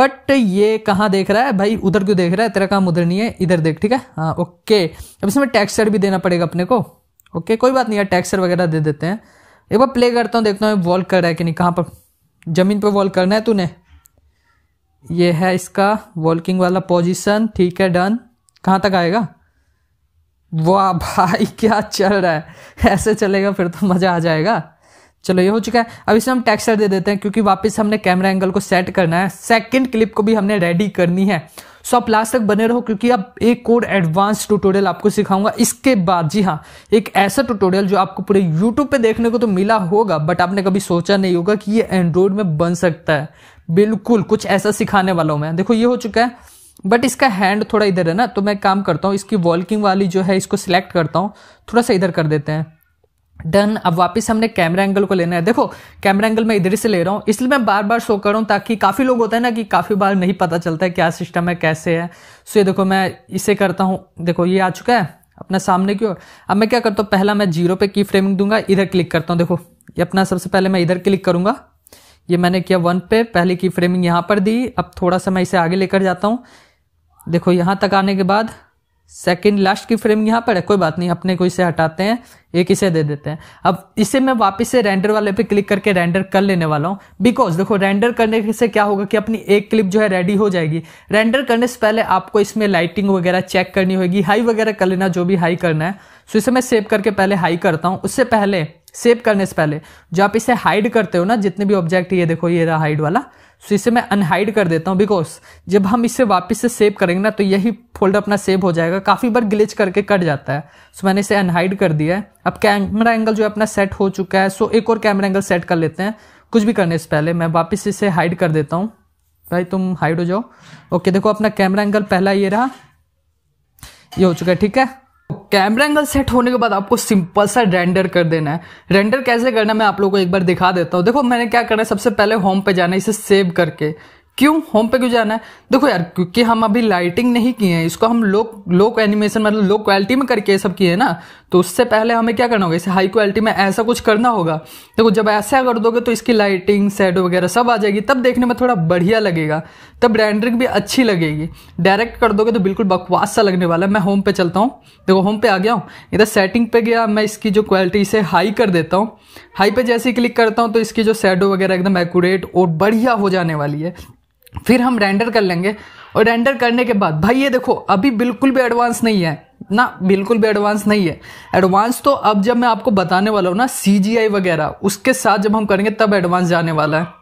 बट ये कहाँ देख रहा है भाई उधर क्यों देख रहा है तेरा काम उधर नहीं है इधर देख ठीक है हाँ ओके अब इसमें टैक्सर भी देना पड़ेगा अपने को ओके कोई बात नहीं यार टैक्सर वगैरह दे देते हैं एक बार प्ले करता हूँ देखता हूँ वॉल कर रहा है कि नहीं कहाँ पर जमीन पर वॉल करना है तूने ये है इसका वॉकिंग वाला पोजीशन ठीक है डन कहाँ तक आएगा वाह भाई क्या चल रहा है ऐसे चलेगा फिर तो मज़ा आ जाएगा चलो ये हो चुका है अब इसे हम टेक्सचर दे देते हैं क्योंकि वापस हमने कैमरा एंगल को सेट करना है सेकंड क्लिप को भी हमने रेडी करनी है सो आप लास्ट तक बने रहो क्योंकि अब एक और एडवांस ट्यूटोरियल आपको सिखाऊंगा इसके बाद जी हाँ एक ऐसा ट्यूटोरियल जो आपको पूरे यूट्यूब पे देखने को तो मिला होगा बट आपने कभी सोचा नहीं होगा कि ये एंड्रॉयड में बन सकता है बिल्कुल कुछ ऐसा सिखाने वाला हूँ मैं देखो ये हो चुका है बट इसका हैंड थोड़ा इधर है ना तो मैं काम करता हूँ इसकी वॉल्किंग वाली जो है इसको सिलेक्ट करता हूँ थोड़ा सा इधर कर देते हैं डन अब वापस हमने कैमरा एंगल को लेना है देखो कैमरा एंगल मैं इधर से ले रहा हूँ इसलिए मैं बार बार शो कर रहा हूँ ताकि काफ़ी लोग होता है ना कि काफ़ी बार नहीं पता चलता है क्या सिस्टम है कैसे है सो ये देखो मैं इसे करता हूँ देखो ये आ चुका है अपना सामने की ओर अब मैं क्या करता हूँ पहला मैं जीरो पे की फ्रेमिंग दूंगा इधर क्लिक करता हूँ देखो ये अपना सबसे पहले मैं इधर क्लिक करूंगा ये मैंने किया वन पे पहले की फ्रेमिंग यहाँ पर दी अब थोड़ा सा मैं इसे आगे लेकर जाता हूँ देखो यहाँ तक आने के बाद सेकंड लास्ट की फ्रेमिंग यहाँ पर है कोई बात नहीं अपने को इसे हटाते हैं एक इसे दे देते हैं अब इसे मैं वापस से रेंडर वाले पे क्लिक करके रेंडर कर लेने वाला हूँ बिकॉज देखो रेंडर करने से क्या होगा कि अपनी एक क्लिप जो है रेडी हो जाएगी रेंडर करने से पहले आपको इसमें लाइटिंग वगैरह चेक करनी होगी हाई वगैरह कर लेना जो भी हाई करना है सो इसे मैं सेव करके पहले हाई करता हूँ उससे पहले सेव करने से पहले जो आप इसे हाइड करते हो ना जितने भी ऑब्जेक्ट ये देखो ये रहा हाइड वाला सो तो इसे मैं अनहाइड कर देता हूँ बिकॉज जब हम इसे वापस से सेव करेंगे ना तो यही फोल्डर अपना सेव हो जाएगा काफ़ी बार ग्लिच करके कट जाता है सो मैंने इसे अनहाइड कर दिया है अब कैमरा एंगल जो है अपना सेट हो चुका है सो एक और कैमरा एंगल सेट कर लेते हैं कुछ भी करने से पहले मैं वापस इसे हाइड कर देता हूँ भाई तुम हाइड हो जाओ ओके देखो अपना कैमरा एंगल पहला ये रहा ये हो चुका है ठीक है कैमरा एंगल सेट होने के बाद आपको सिंपल सा रेंडर कर देना है रेंडर कैसे करना मैं आप लोगों को एक बार दिखा देता हूँ देखो मैंने क्या करना है सबसे पहले होम पे जाना है इसे सेव करके क्यों होम पे क्यों जाना है देखो यार क्योंकि हम अभी लाइटिंग नहीं किए हैं इसको हम लो लो एनिमेशन मतलब लो क्वालिटी में करके ये सब किए हैं ना तो उससे पहले हमें क्या करना होगा इसे हाई क्वालिटी में ऐसा कुछ करना होगा देखो जब ऐसा कर दोगे तो इसकी लाइटिंग सेट वगैरह सब आ जाएगी तब देखने में थोड़ा बढ़िया लगेगा तब रेंडरिंग भी अच्छी लगेगी डायरेक्ट कर दोगे तो बिल्कुल बकवास सा लगने वाला है मैं होम पे चलता हूँ देखो होम पे आ गया हूँ इधर सेटिंग पे गया मैं इसकी जो क्वालिटी से हाई कर देता हूँ हाई पे जैसे ही क्लिक करता हूँ तो इसकी जो शेडो वगैरह एकदम एकूरेट और बढ़िया हो जाने वाली है फिर हम रेंडर कर लेंगे और रेंडर करने के बाद भाई ये देखो अभी बिल्कुल भी एडवांस नहीं है ना बिल्कुल भी एडवांस नहीं है एडवांस तो अब जब मैं आपको बताने वाला हूँ ना सी वगैरह उसके साथ जब हम करेंगे तब एडवांस जाने वाला है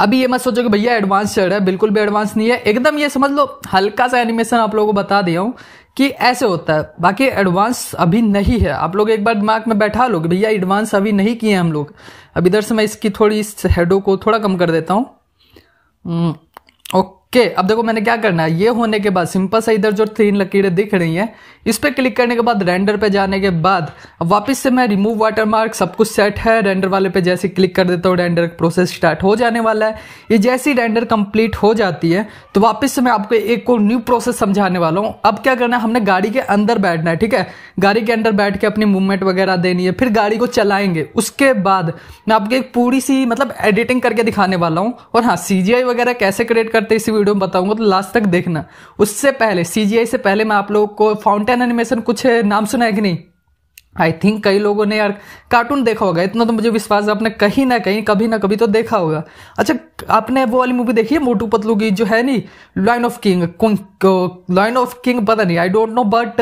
अभी ये मत सोचो कि भैया एडवांस चल रहा है बिल्कुल भी एडवांस नहीं है एकदम ये समझ लो हल्का सा एनिमेशन आप लोगों को बता दिया हूँ कि ऐसे होता है बाकी एडवांस अभी नहीं है आप लोग एक बार दिमाग में बैठा लो कि भैया एडवांस अभी नहीं किए हम लोग अभी इधर से मैं इसकी थोड़ी इस हेडो को थोड़ा कम कर देता हूँ हम्म, ओके के अब देखो मैंने क्या करना है ये होने के बाद सिंपल सा इधर जो तीन लकीरें दिख रही हैं इस पर क्लिक करने के बाद रेंडर पे जाने के बाद अब वापस से मैं रिमूव वाटरमार्क सब कुछ सेट है रेंडर वाले पे जैसे क्लिक कर देता हूँ रेंडर प्रोसेस स्टार्ट हो जाने वाला है ये जैसी रेंडर कंप्लीट हो जाती है तो वापस से मैं आपको एक और न्यू प्रोसेस समझाने वाला हूँ अब क्या करना है हमने गाड़ी के अंदर बैठना है ठीक है गाड़ी के अंदर बैठ के अपनी मूवमेंट वगैरह देनी है फिर गाड़ी को चलाएंगे उसके बाद मैं आपकी एक पूरी सी मतलब एडिटिंग करके दिखाने वाला हूँ और हाँ सी वगैरह कैसे क्रिएट करते हैं इसी वीडियो में बताऊंगा तो लास्ट तक देखना उससे पहले सी से पहले मैं आप लोगों को फाउंटेन एनिमेशन कुछ नाम सुना है कि नहीं आई थिंक कई लोगों ने यार कार्टून देखा होगा इतना तो मुझे विश्वास है आपने कहीं ना कहीं कभी ना कभी तो देखा होगा अच्छा आपने वो वाली मूवी देखी है मोटू पतलू की जो है नी line of king line of king पता नहीं I don't know but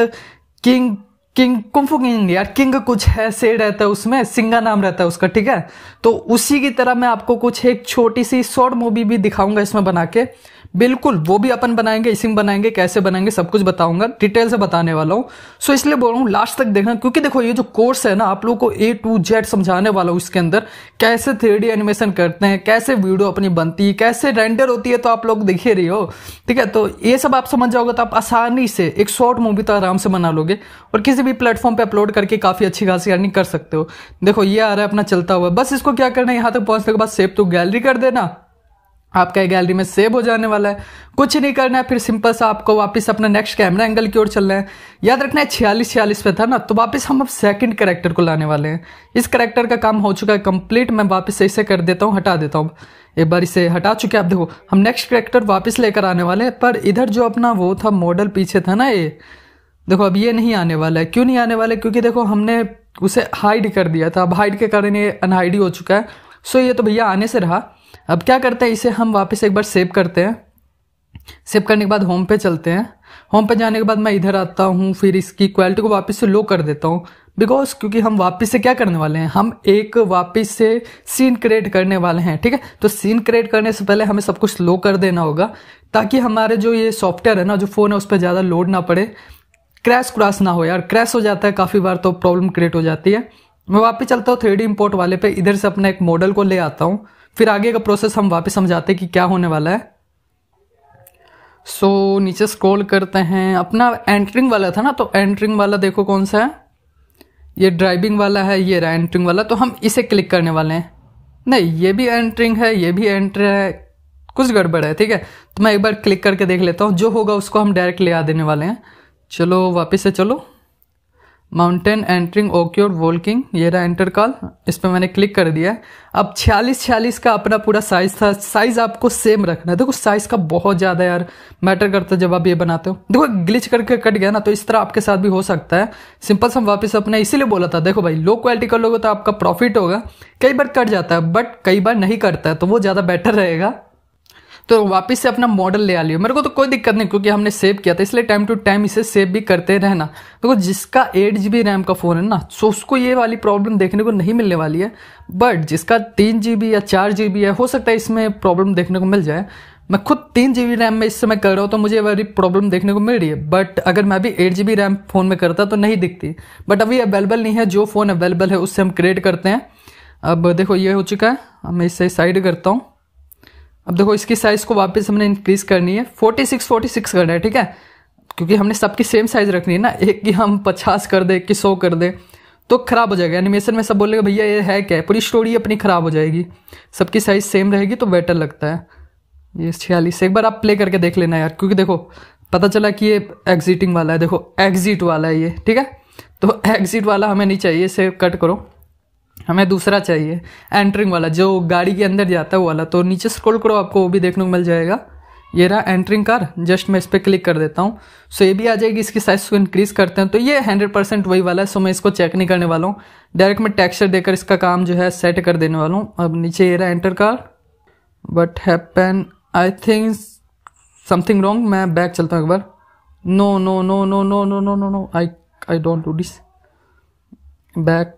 king king kung fu king यार किंग कुछ है से रहता है उसमें सिंगा नाम रहता है उसका ठीक है तो उसी की तरह मैं आपको कुछ एक छोटी सी शॉर्ट मूवी भी दिखाऊंगा इसमें बना के बिल्कुल वो भी अपन बनाएंगे इसी में बनाएंगे कैसे बनाएंगे सब कुछ बताऊंगा डिटेल से बताने वाला हूँ सो इसलिए बोल रहा हूँ लास्ट तक देखना क्योंकि देखो ये जो कोर्स है ना आप लोग को ए टू जेड समझाने वाला हूँ इसके अंदर कैसे थ्री एनिमेशन करते हैं कैसे वीडियो अपनी बनती है कैसे रेंडर होती है तो आप लोग दिखे रही हो ठीक है तो ये सब आप समझ जाओगे तो आप आसानी से एक शॉर्ट मूवी तो आराम से बना लोगे और किसी भी प्लेटफॉर्म पर अपलोड करके काफ़ी अच्छी खासी अर्निंग कर सकते हो देखो ये आ रहा है अपना चलता हुआ बस इसको क्या करना है यहाँ तक पहुंचने के बाद सेव तो गैलरी कर देना आपका गैलरी में सेव हो जाने वाला है कुछ नहीं करना है फिर सिंपल सा आपको वापस अपना नेक्स्ट कैमरा एंगल की ओर चलना है याद रखना है छियालीस छियालीस पे था ना तो वापस हम अब सेकंड करेक्टर को लाने वाले हैं इस करेक्टर का काम हो चुका है कंप्लीट मैं वापस इसे कर देता हूँ हटा देता हूँ एक बार इसे हटा चुके आप देखो हम नेक्स्ट करेक्टर वापस लेकर आने वाले हैं पर इधर जो अपना वो था मॉडल पीछे था ना ये देखो अब ये नहीं आने वाला है क्यों नहीं आने वाला है क्योंकि देखो हमने उसे हाइड कर दिया था अब हाइड के कारण ये अनहाइड हो चुका है सो ये तो भैया आने से रहा अब क्या करते हैं इसे हम वापस एक बार सेव करते हैं सेव करने के बाद होम पे चलते हैं होम पे जाने के बाद मैं इधर आता हूँ फिर इसकी क्वालिटी को वापस से लो कर देता हूँ बिकॉज क्योंकि हम वापस से क्या करने वाले हैं हम एक वापस से सीन क्रिएट करने वाले हैं ठीक है तो सीन क्रिएट करने से पहले हमें सब कुछ लो कर देना होगा ताकि हमारे जो ये सॉफ्टवेयर है ना जो फ़ोन है उस पर ज़्यादा लोड ना पड़े क्रैश क्रैश ना हो यार क्रैश हो जाता है काफ़ी बार तो प्रॉब्लम क्रिएट हो जाती है मैं वापस चलता हूँ थ्री इंपोर्ट वाले पे इधर से अपना एक मॉडल को ले आता हूँ फिर आगे का प्रोसेस हम वापस समझाते हैं कि क्या होने वाला है सो so, नीचे स्क्रॉल करते हैं अपना एंट्रिंग वाला था ना तो एंट्रिंग वाला देखो कौन सा है ये ड्राइविंग वाला है ये रहा एंट्रिंग वाला तो हम इसे क्लिक करने वाले हैं नहीं ये भी एंट्रिंग है ये भी एंट्र है कुछ गड़बड़ है ठीक है तो मैं एक बार क्लिक करके देख लेता हूँ जो होगा उसको हम डायरेक्ट ले आ देने वाले हैं चलो वापस से चलो माउंटेन एंटरिंग ओके और वोल्किंग ये रहा एंटर कॉल इस पर मैंने क्लिक कर दिया अब छियालीस छियालीस का अपना पूरा साइज था साइज आपको सेम रखना है देखो साइज का बहुत ज़्यादा यार मैटर करता है जब आप ये बनाते हो देखो ग्लिच करके कट गया ना तो इस तरह आपके साथ भी हो सकता है सिंपल से हम वापस अपने इसीलिए बोला था देखो भाई लो क्वालिटी का लोगों तो आपका प्रॉफिट होगा कई बार कट जाता है बट कई बार नहीं करता है तो वो ज़्यादा बेटर रहेगा तो वापस से अपना मॉडल ले आ लियो मेरे को तो कोई दिक्कत नहीं क्योंकि हमने सेव किया था इसलिए टाइम टू टाइम इसे सेव भी करते रहना देखो तो जिसका एट जी रैम का फ़ोन है ना सो उसको ये वाली प्रॉब्लम देखने को नहीं मिलने वाली है बट जिसका तीन जी या चार जी है हो सकता है इसमें प्रॉब्लम देखने को मिल जाए मैं खुद तीन जी रैम में इस समय कर रहा हूँ तो मुझे वाली प्रॉब्लम देखने को मिल रही है बट अगर मैं भी एट जी रैम फ़ोन में करता तो नहीं दिखती बट अभी अवेलेबल नहीं है जो फ़ोन अवेलेबल है उससे हम क्रिएट करते हैं अब देखो ये हो चुका है मैं इसे साइड करता हूँ अब देखो इसकी साइज़ को वापस हमने इंक्रीज़ करनी है फोर्टी सिक्स फोर्टी सिक्स करना है ठीक है क्योंकि हमने सबकी सेम साइज़ रखनी है ना एक की हम पचास कर दे एक की सौ कर दे तो ख़राब हो जाएगा एनिमेशन में सब बोलेगा भैया ये है क्या पूरी स्टोरी अपनी ख़राब हो जाएगी सबकी साइज़ सेम रहेगी तो बेटर लगता है ये छियालीस एक बार आप प्ले करके देख लेना यार क्योंकि देखो पता चला कि ये एग्जिटिंग वाला है देखो एग्जिट वाला है ये ठीक है तो एग्जिट वाला हमें नहीं चाहिए इसे कट करो हमें दूसरा चाहिए एंट्रिंग वाला जो गाड़ी के अंदर जाता है वाला तो नीचे स्क्रॉल करो आपको वो भी देखने को मिल जाएगा ये रहा एंट्रिंग कार जस्ट मैं इस पर क्लिक कर देता हूँ सो ये भी आ जाएगी इसकी साइज को इंक्रीज़ करते हैं तो ये हंड्रेड परसेंट वही वाला है सो मैं इसको चेक नहीं करने वाला हूँ डायरेक्ट मैं टेक्सचर देकर इसका काम जो है सेट कर देने वाला हूँ अब नीचे ये रहा enter car but happen I think something wrong मैं बैक चलता हूँ एक बार no no no no no no no no no I I don't do this back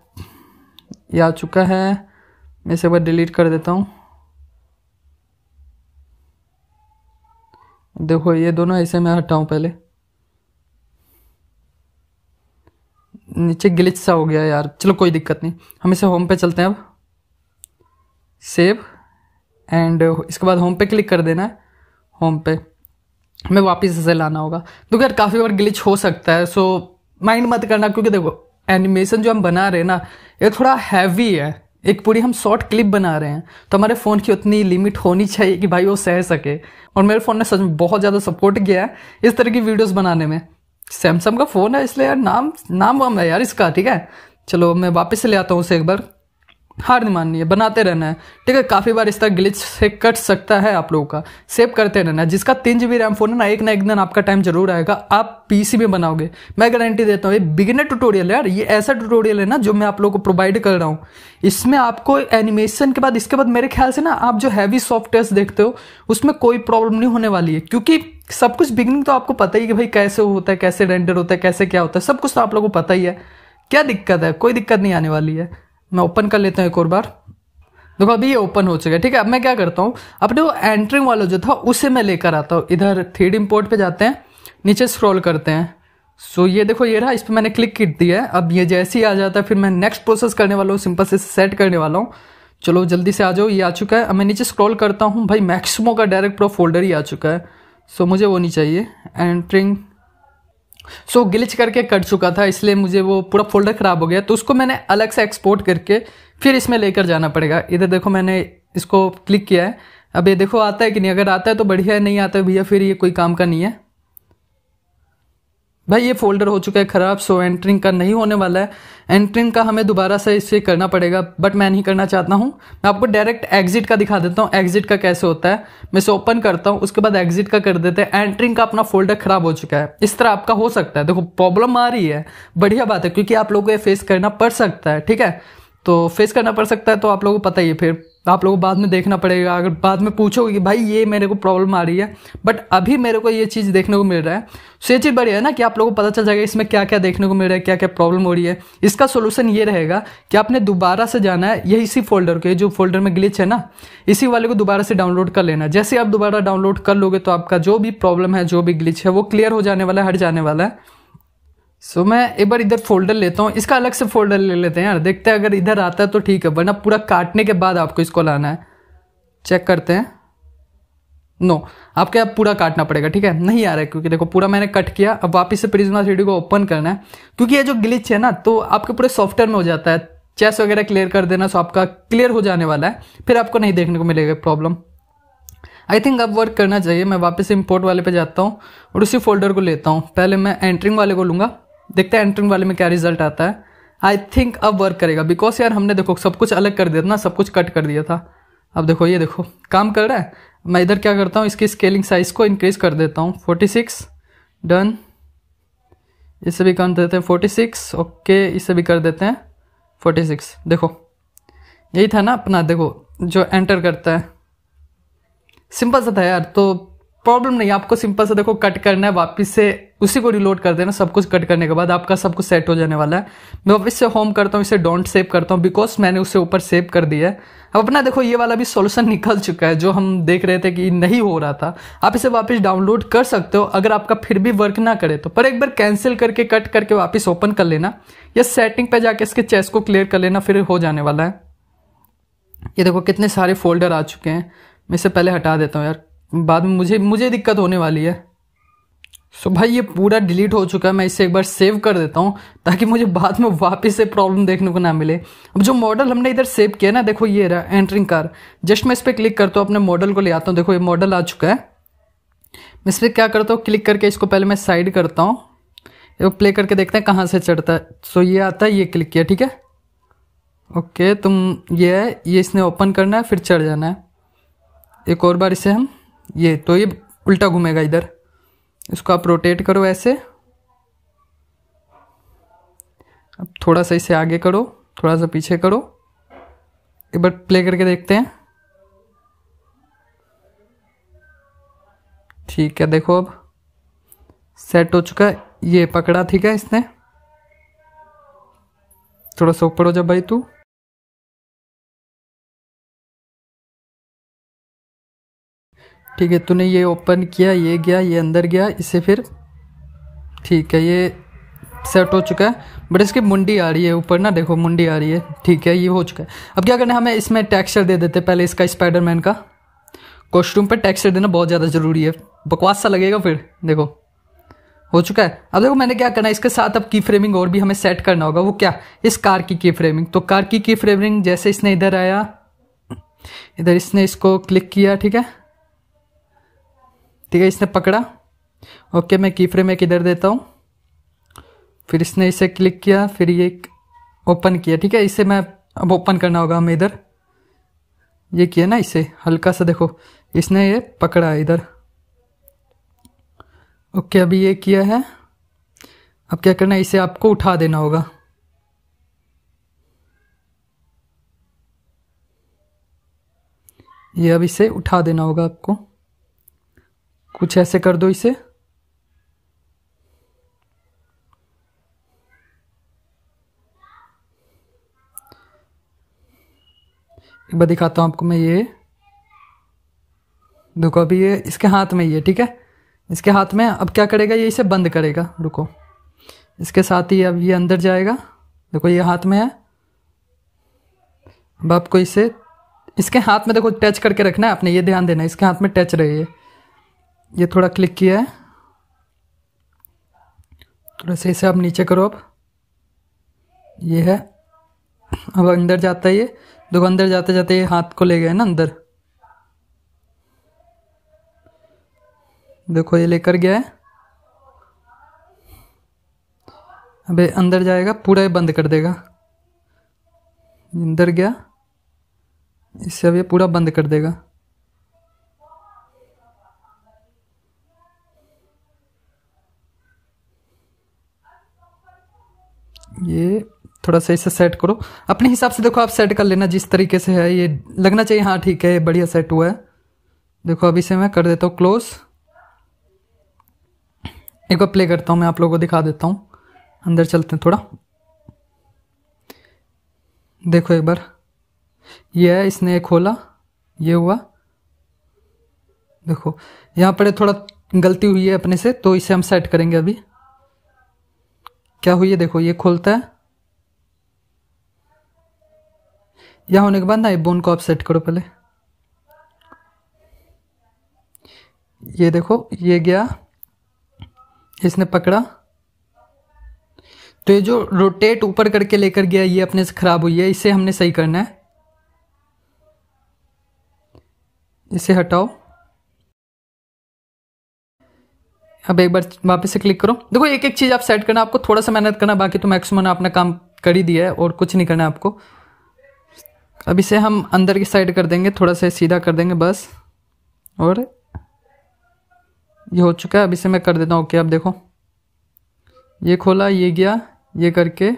ये आ चुका है मैं इसे एक बार डिलीट कर देता हूँ देखो ये दोनों ऐसे मैं हटाऊँ पहले नीचे ग्लिच सा हो गया यार चलो कोई दिक्कत नहीं हम इसे होम पे चलते हैं अब सेव एंड इसके बाद होम पे क्लिक कर देना है होम पे हमें वापस इसे लाना होगा तो यार काफ़ी बार ग्लिच हो सकता है सो माइंड मत करना क्योंकि देखो एनिमेशन जो हम बना रहे हैं ना ये थोड़ा हैवी है एक पूरी हम शॉर्ट क्लिप बना रहे हैं तो हमारे फ़ोन की उतनी लिमिट होनी चाहिए कि भाई वो सह सके और मेरे फ़ोन ने सच में बहुत ज़्यादा सपोर्ट किया है इस तरह की वीडियोस बनाने में सैमसंग का फ़ोन है इसलिए यार नाम नाम वाम है यार इसका ठीक है चलो मैं वापस ले आता हूँ उसे एक बार हार नहीं माननी है बनाते रहना है ठीक है काफ़ी बार इस तरह ग्लिच से कट सकता है आप लोगों का सेव करते रहना है जिसका तीन जी रैम फोन है ना एक ना एक दिन आपका टाइम जरूर आएगा आप पीसी में बनाओगे मैं गारंटी देता हूँ ये बिगिनर ट्यूटोरियल है यार ये ऐसा ट्यूटोरियल है ना जो मैं आप लोगों को प्रोवाइड कर रहा हूँ इसमें आपको एनिमेशन के बाद इसके बाद मेरे ख्याल से ना आप जो हैवी सॉफ्टवेयर देखते हो उसमें कोई प्रॉब्लम नहीं होने वाली है क्योंकि सब कुछ बिगिनिंग तो आपको पता ही कि भाई कैसे होता है कैसे रेंडर होता है कैसे क्या होता है सब कुछ तो आप लोगों को पता ही है क्या दिक्कत है कोई दिक्कत नहीं आने वाली है मैं ओपन कर लेता हूँ एक और बार देखो अभी ये ओपन हो चुका है ठीक है अब मैं क्या करता हूँ अपने वो एंट्रिंग वाला जो था उसे मैं लेकर आता हूँ इधर थ्रीड इम्पोर्ट पे जाते हैं नीचे स्क्रॉल करते हैं सो so, ये देखो ये रहा इस पर मैंने क्लिक किट दिया है अब ये जैसे ही आ जाता है फिर मैं नेक्स्ट प्रोसेस करने वाला हूँ सिंपल से सेट करने वाला हूँ चलो जल्दी से आ जाओ ये आ चुका है अब मैं नीचे स्क्रॉल करता हूँ भाई मैक्सिमो का डायरेक्ट प्रो फोल्डर ही आ चुका है सो so, मुझे वो नहीं चाहिए एंट्रिंग सो so, ग्लिच करके कट चुका था इसलिए मुझे वो पूरा फोल्डर ख़राब हो गया तो उसको मैंने अलग से एक्सपोर्ट करके फिर इसमें लेकर जाना पड़ेगा इधर देखो मैंने इसको क्लिक किया है अब ये देखो आता है कि नहीं अगर आता है तो बढ़िया है नहीं आता है भैया फिर ये कोई काम का नहीं है भाई ये फोल्डर हो चुका है ख़राब सो एंट्रिंग का नहीं होने वाला है एंट्रिंग का हमें दोबारा से इससे करना पड़ेगा बट मैं नहीं करना चाहता हूँ मैं आपको डायरेक्ट एग्जिट का दिखा देता हूँ एग्जिट का कैसे होता है मैं इसे ओपन करता हूँ उसके बाद एग्जिट का कर देते हैं एंट्रिंग का अपना फोल्डर ख़राब हो चुका है इस तरह आपका हो सकता है देखो प्रॉब्लम आ रही है बढ़िया बात है क्योंकि आप लोगों को ये फेस करना पड़ सकता है ठीक है तो फेस करना पड़ सकता है तो आप लोगों को पता ही है फिर तो आप लोगों को बाद में देखना पड़ेगा अगर बाद में पूछोगे कि भाई ये मेरे को प्रॉब्लम आ रही है बट अभी मेरे को ये चीज़ देखने को मिल रहा है सो ये चीज़ बढ़िया है ना कि आप लोगों को पता चल जाएगा इसमें क्या क्या देखने को मिल रहा है क्या क्या प्रॉब्लम हो रही है इसका सोल्यूशन ये रहेगा कि आपने दोबारा से जाना है यह इसी फोल्डर को ये जो फोल्डर में ग्लिच है ना इसी वाले को दोबारा से डाउनलोड कर लेना जैसे आप दोबारा डाउनलोड कर लोगे तो आपका जो भी प्रॉब्लम है जो भी ग्लिच है वो क्लियर हो जाने वाला है हट जाने वाला है सो so, मैं एक बार इधर फोल्डर लेता हूँ इसका अलग से फोल्डर ले लेते हैं यार देखते हैं अगर इधर आता है तो ठीक है वरना पूरा काटने के बाद आपको इसको लाना है चेक करते हैं नो no, आपके आप पूरा काटना पड़ेगा ठीक है नहीं आ रहा है क्योंकि देखो पूरा मैंने कट किया अब वापस से प्रिजमा सीडी को ओपन करना है क्योंकि ये जो ग्लिच है ना तो आपके पूरे सॉफ्टवेयर में हो जाता है चेस वगैरह क्लियर कर देना सो आपका क्लियर हो जाने वाला है फिर आपको नहीं देखने को मिलेगा प्रॉब्लम आई थिंक अब वर्क करना चाहिए मैं वापस इम्पोर्ट वाले पे जाता हूँ और उसी फोल्डर को लेता हूँ पहले मैं एंट्रिंग वाले को लूँगा देखते हैं एंट्रिंग वाले में क्या रिजल्ट आता है आई थिंक अब वर्क करेगा बिकॉज यार हमने देखो सब कुछ अलग कर दिया था ना सब कुछ कट कर दिया था अब देखो ये देखो काम कर रहा है मैं इधर क्या करता हूँ इसकी स्केलिंग साइज को इंक्रीज कर देता हूँ फोर्टी सिक्स डन इसे भी कर देते हैं फोर्टी सिक्स ओके इसे भी कर देते हैं फोर्टी सिक्स देखो यही था ना अपना देखो जो एंटर करता है सिंपल सा था यार तो प्रॉब्लम नहीं आपको सिंपल सा देखो कट करना है वापस से उसी को रिलोड कर देना सब कुछ कट करने के बाद आपका सब कुछ सेट हो जाने वाला है मैं वापस से होम करता हूँ इसे डोंट सेव करता हूँ बिकॉज मैंने उसे ऊपर सेव कर दिया है अब अपना देखो ये वाला भी सोल्यूशन निकल चुका है जो हम देख रहे थे कि नहीं हो रहा था आप इसे वापस डाउनलोड कर सकते हो अगर आपका फिर भी वर्क ना करे तो पर एक बार कैंसिल करके कट करके वापस ओपन कर लेना या सेटिंग पे जाके इसके चेस को क्लियर कर लेना फिर हो जाने वाला है ये देखो कितने सारे फोल्डर आ चुके हैं मैं इसे पहले हटा देता हूँ यार बाद में मुझे मुझे दिक्कत होने वाली है सो so भाई ये पूरा डिलीट हो चुका है मैं इसे एक बार सेव कर देता हूँ ताकि मुझे बाद में वापस से प्रॉब्लम देखने को ना मिले अब जो मॉडल हमने इधर सेव किया ना देखो ये रहा एंट्रिंग कार जस्ट मैं इस पर क्लिक करता हूँ अपने मॉडल को ले आता हूँ देखो ये मॉडल आ चुका है मैं इस पर क्या करता हूँ क्लिक करके इसको पहले मैं साइड करता हूँ एक प्ले करके देखते हैं कहाँ से चढ़ता है सो ये आता है ये क्लिक किया ठीक है ओके तुम ये है ये इसने ओपन करना है फिर चढ़ जाना है एक और बार इसे हम ये तो ये उल्टा घूमेगा इधर इसको आप रोटेट करो ऐसे अब थोड़ा सा इसे आगे करो थोड़ा सा पीछे करो एक बार प्ले करके देखते हैं ठीक है देखो अब सेट हो चुका है ये पकड़ा ठीक है इसने थोड़ा सा ऊपर हो जा भाई तू ठीक है तूने ये ओपन किया ये गया ये अंदर गया इसे फिर ठीक है ये सेट हो चुका है बट इसकी मुंडी आ रही है ऊपर ना देखो मुंडी आ रही है ठीक है ये हो चुका है अब क्या करना है हमें इसमें टेक्सचर दे देते पहले इसका स्पाइडरमैन का कॉस्ट्यूम पर टेक्सचर देना बहुत ज़्यादा ज़रूरी है बकवास सा लगेगा फिर देखो हो चुका है अब देखो मैंने क्या करना है इसके साथ अब की फ्रेमिंग और भी हमें सेट करना होगा वो क्या इस कार की की फ्रेमिंग तो कार की की फ्रेमिंग जैसे इसने इधर आया इधर इसने इसको क्लिक किया ठीक है ठीक है इसने पकड़ा ओके मैं की फ्रेम एक इधर देता हूँ फिर इसने इसे क्लिक किया फिर ये ओपन किया ठीक है इसे मैं अब ओपन करना होगा हमें इधर ये किया ना इसे हल्का सा देखो इसने ये पकड़ा इधर ओके अभी ये किया है अब क्या करना है इसे आपको उठा देना होगा ये अब इसे उठा देना होगा आपको कुछ ऐसे कर दो इसे एक बार दिखाता हूं आपको मैं ये देखो अभी ये इसके हाथ में ये ठीक है इसके हाथ में अब क्या करेगा ये इसे बंद करेगा रुको इसके साथ ही अब ये अंदर जाएगा देखो ये हाथ में है अब आपको इसे इसके हाथ में देखो टच करके रखना है आपने ये ध्यान देना है इसके हाथ में टच रही है ये थोड़ा क्लिक किया है थोड़ा सही से आप नीचे करो अब ये है अब अंदर जाता है ये देखो अंदर जाते जाते ये हाथ को ले गए ना अंदर देखो ये लेकर गया है अबे अंदर जाएगा पूरा ये बंद कर देगा अंदर गया इससे अब ये पूरा बंद कर देगा ये थोड़ा सा इसे सेट करो अपने हिसाब से देखो आप सेट कर लेना जिस तरीके से है ये लगना चाहिए हाँ ठीक है बढ़िया सेट हुआ है देखो अभी से मैं कर देता हूँ क्लोज एक बार प्ले करता हूँ मैं आप लोगों को दिखा देता हूँ अंदर चलते हैं थोड़ा देखो एक बार ये है इसने खोला ये हुआ देखो यहाँ पर थोड़ा गलती हुई है अपने से तो इसे हम सेट करेंगे अभी क्या हुई है देखो ये खुलता है यह होने के बाद ना ये बोन को आप सेट करो पहले ये देखो ये गया इसने पकड़ा तो ये जो रोटेट ऊपर करके लेकर गया ये अपने से ख़राब हुई है इसे हमने सही करना है इसे हटाओ अब एक बार वापस से क्लिक करो देखो एक एक चीज़ आप सेट करना आपको थोड़ा सा मेहनत करना बाकी तो मैक्सिमम अपना काम कर ही दिया है और कुछ नहीं करना आपको अब इसे हम अंदर की साइड कर देंगे थोड़ा सा सीधा कर देंगे बस और ये हो चुका है अब इसे मैं कर देता हूँ ओके आप देखो ये खोला ये गया ये करके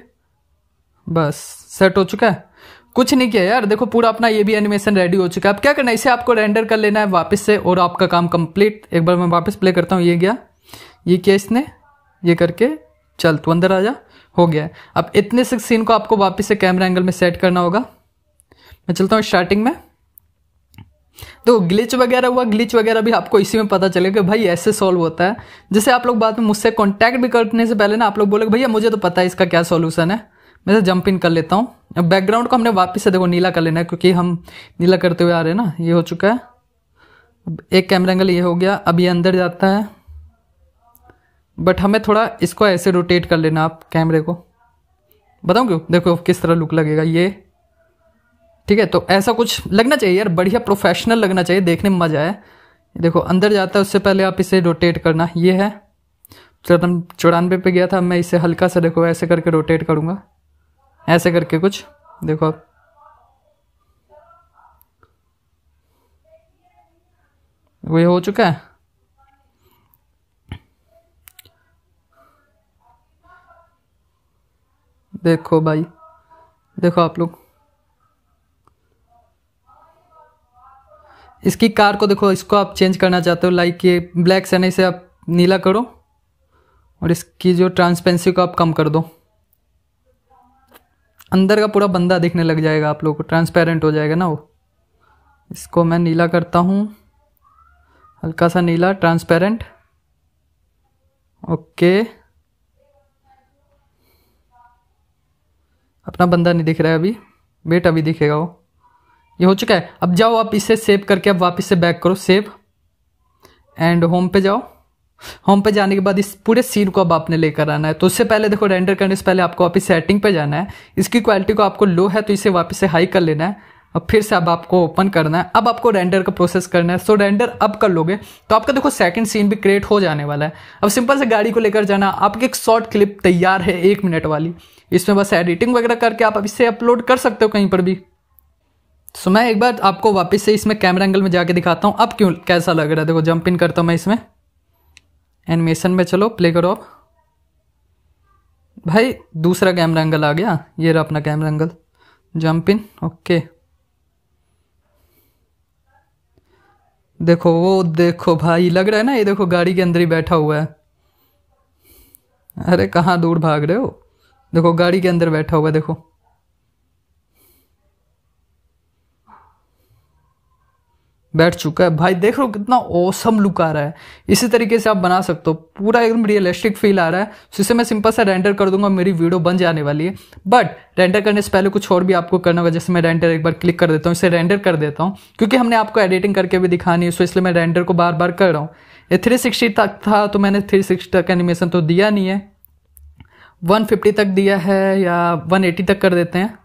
बस सेट हो चुका है कुछ नहीं किया यार देखो पूरा अपना ये भी एनिमेशन रेडी हो चुका है अब क्या करना है इसे आपको रेंडर कर लेना है वापस से और आपका काम कंप्लीट एक बार मैं वापस प्ले करता हूँ ये गया ये किया इसने ये करके चल तू अंदर आ जा हो गया अब इतने से सीन को आपको वापस से कैमरा एंगल में सेट करना होगा मैं चलता हूँ स्टार्टिंग में तो ग्लिच वगैरह हुआ ग्लिच वगैरह भी आपको इसी में पता चलेगा कि भाई ऐसे सॉल्व होता है जैसे आप लोग बाद में मुझसे कांटेक्ट भी करने से पहले ना आप लोग बोलोगे भैया मुझे तो पता है इसका क्या सॉल्यूशन है मैं तो जंप इन कर लेता हूँ अब बैकग्राउंड को हमने वापस से देखो नीला कर लेना है क्योंकि हम नीला करते हुए आ रहे हैं ना ये हो चुका है अब एक कैमरा एंगल ये हो गया अब ये अंदर जाता है बट हमें थोड़ा इसको ऐसे रोटेट कर लेना आप कैमरे को बताऊँ क्यों देखो किस तरह लुक लगेगा ये ठीक है तो ऐसा कुछ लगना चाहिए यार बढ़िया प्रोफेशनल लगना चाहिए देखने में मज़ा आए देखो अंदर जाता है उससे पहले आप इसे रोटेट करना ये है चौदम चौरानवे पे गया था मैं इसे हल्का सा देखो ऐसे करके रोटेट करूँगा ऐसे करके कुछ देखो आप वो हो चुका है देखो भाई देखो आप लोग इसकी कार को देखो इसको आप चेंज करना चाहते हो लाइक ये ब्लैक से नहीं से आप नीला करो और इसकी जो ट्रांसपेरेंसी को आप कम कर दो अंदर का पूरा बंदा दिखने लग जाएगा आप लोग को ट्रांसपेरेंट हो जाएगा ना वो इसको मैं नीला करता हूँ हल्का सा नीला ट्रांसपेरेंट ओके अपना बंदा नहीं दिख रहा है अभी वेट अभी दिखेगा वो ये हो चुका है अब जाओ आप इसे सेव करके अब वापस से बैक करो सेव एंड होम पे जाओ होम पे जाने के बाद इस पूरे सीन को अब आपने लेकर आना है तो उससे पहले देखो रेंडर करने से पहले आपको वापस सेटिंग पे जाना है इसकी क्वालिटी को आपको लो है तो इसे वापस से हाई कर लेना है अब फिर से अब आपको ओपन करना है अब आपको रेंडर का प्रोसेस करना है सो रेंडर अब कर लोगे तो आपका देखो सेकंड सीन भी क्रिएट हो जाने वाला है अब सिंपल से गाड़ी को लेकर जाना आपकी एक शॉर्ट क्लिप तैयार है एक मिनट वाली इसमें बस एडिटिंग वगैरह करके आप इसे अपलोड कर सकते हो कहीं पर भी सो तो मैं एक बार आपको वापस से इसमें कैमरा एंगल में जाके दिखाता हूँ अब क्यों कैसा लग रहा है देखो जंप इन करता हूँ मैं इसमें एनिमेशन में चलो प्ले करो आप भाई दूसरा कैमरा एंगल आ गया ये रहा अपना camera angle jump in okay देखो वो देखो भाई लग रहा है ना ये देखो गाड़ी के अंदर ही बैठा हुआ है अरे कहाँ दूर भाग रहे हो देखो गाड़ी के अंदर बैठा हुआ देखो बैठ चुका है भाई देख रहे हो कितना ओसम लुक आ रहा है इसी तरीके से आप बना सकते हो पूरा एकदम रियलिस्टिक फील आ रहा है तो इसे मैं सिंपल सा रेंडर कर दूंगा मेरी वीडियो बन जाने वाली है बट रेंडर करने से पहले कुछ और भी आपको करना होगा जैसे मैं रेंडर एक बार क्लिक कर देता हूँ इसे रेंडर कर देता हूँ क्योंकि हमने आपको एडिटिंग करके भी दिखानी है सो इसलिए मैं रेंडर को बार बार कर रहा हूँ ये थ्री सिक्सटी तक था तो मैंने थ्री सिक्सटी तक एनिमेशन तो दिया नहीं है 150 तक दिया है या 180 तक कर देते हैं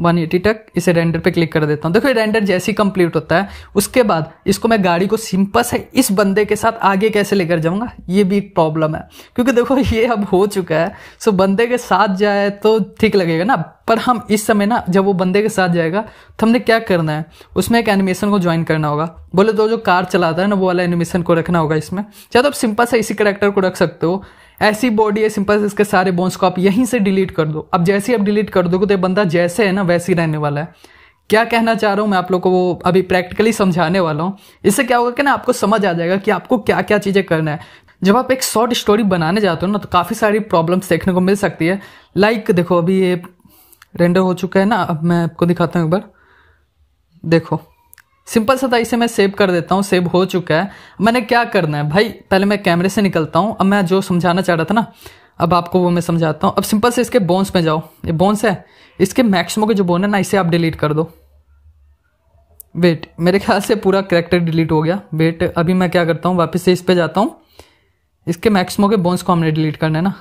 180 तक इसे रेंडर पे क्लिक कर देता हूँ देखो रेंडर जैसे ही कंप्लीट होता है उसके बाद इसको मैं गाड़ी को सिंपल से इस बंदे के साथ आगे कैसे लेकर जाऊँगा ये भी एक प्रॉब्लम है क्योंकि देखो ये अब हो चुका है सो बंदे के साथ जाए तो ठीक लगेगा ना पर हम इस समय ना जब वो बंदे के साथ जाएगा तो हमने क्या करना है उसमें एक एनिमेशन को ज्वाइन करना होगा बोले तो जो कार चलाता है ना वो वाला एनिमेशन को रखना होगा इसमें चाहे तो आप सिंपल से इसी करेक्टर को रख सकते हो ऐसी बॉडी है सिंपल इसके सारे बोन्स को आप यहीं से डिलीट कर दो अब जैसे ही आप डिलीट कर दोगे तो बंदा जैसे है ना वैसे ही रहने वाला है क्या कहना चाह रहा हूँ मैं आप लोग को वो अभी प्रैक्टिकली समझाने वाला हूँ इससे क्या होगा कि ना आपको समझ आ जाएगा कि आपको क्या क्या चीज़ें करना है जब आप एक शॉर्ट स्टोरी बनाने जाते हो ना तो काफ़ी सारी प्रॉब्लम्स देखने को मिल सकती है लाइक देखो अभी ये रेंडर हो चुका है ना अब मैं आपको दिखाता हूँ एक बार देखो सिंपल सा था इसे मैं सेव कर देता हूँ सेव हो चुका है मैंने क्या करना है भाई पहले मैं कैमरे से निकलता हूँ अब मैं जो समझाना चाह रहा था ना अब आपको वो मैं समझाता हूँ अब सिंपल से इसके बोन्स में जाओ ये बोन्स है इसके मैक्सिमो के जो बोन है ना इसे आप डिलीट कर दो वेट मेरे ख्याल से पूरा करेक्टर डिलीट हो गया वेट अभी मैं क्या करता हूँ वापस से इस पर जाता हूँ इसके मैक्सिमो के बोन्स को हमने डिलीट करना है ना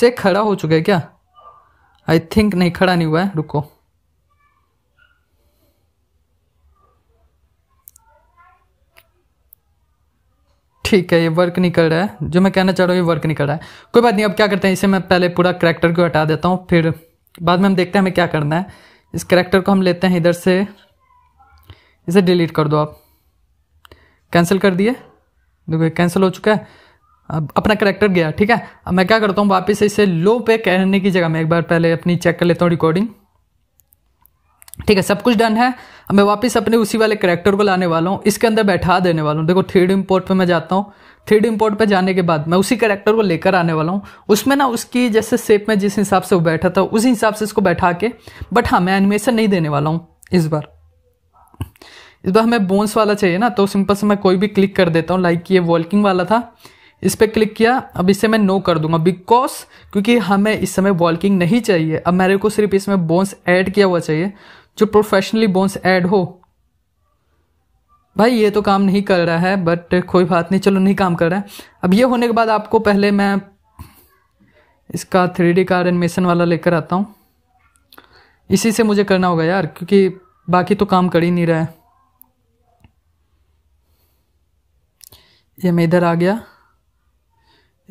से खड़ा हो चुका है क्या आई थिंक नहीं खड़ा नहीं हुआ है रुको ठीक है ये वर्क नहीं कर रहा है जो मैं कहना चाह रहा हूँ ये वर्क नहीं कर रहा है कोई बात नहीं अब क्या करते हैं इसे मैं पहले पूरा करेक्टर को हटा देता हूँ फिर बाद में हम देखते हैं हमें क्या करना है इस करेक्टर को हम लेते हैं इधर से इसे डिलीट कर दो आप कैंसिल कर दिए देखो कैंसिल हो चुका है अब अपना करेक्टर गया ठीक है अब मैं क्या करता हूँ वापस इसे लो पे कहने की जगह मैं एक बार पहले अपनी चेक कर लेता हूँ रिकॉर्डिंग ठीक है सब कुछ डन है अब मैं वापस अपने उसी वाले करेक्टर को लाने वाला हूँ इसके अंदर बैठा देने वाला हूँ देखो थ्रीड इम्पोर्ट पे मैं जाता हूँ थ्रीड इम्पोर्ट पे जाने के बाद मैं उसी करेक्टर को लेकर आने वाला हूँ उसमें ना उसकी जैसे शेप में जिस हिसाब से वो बैठा था उसी हिसाब से इसको बैठा के बट हाँ मैं एनिमेशन नहीं देने वाला हूँ इस बार इस बार हमें बोन्स वाला चाहिए ना तो सिंपल से मैं कोई भी क्लिक कर देता हूँ लाइक ये वॉल्किंग वाला था इस पर क्लिक किया अब इसे मैं नो कर दूंगा बिकॉज क्योंकि हमें इस समय वॉल्किंग नहीं चाहिए अब मेरे को सिर्फ इसमें बोन्स ऐड किया हुआ चाहिए जो प्रोफेशनली बोन्स ऐड हो भाई ये तो काम नहीं कर रहा है बट कोई बात नहीं चलो नहीं काम कर रहा है अब ये होने के बाद आपको पहले मैं इसका थ्री डी कार एनिमेशन वाला लेकर आता हूँ इसी से मुझे करना होगा यार क्योंकि बाकी तो काम कर ही नहीं रहा है ये मैं इधर आ गया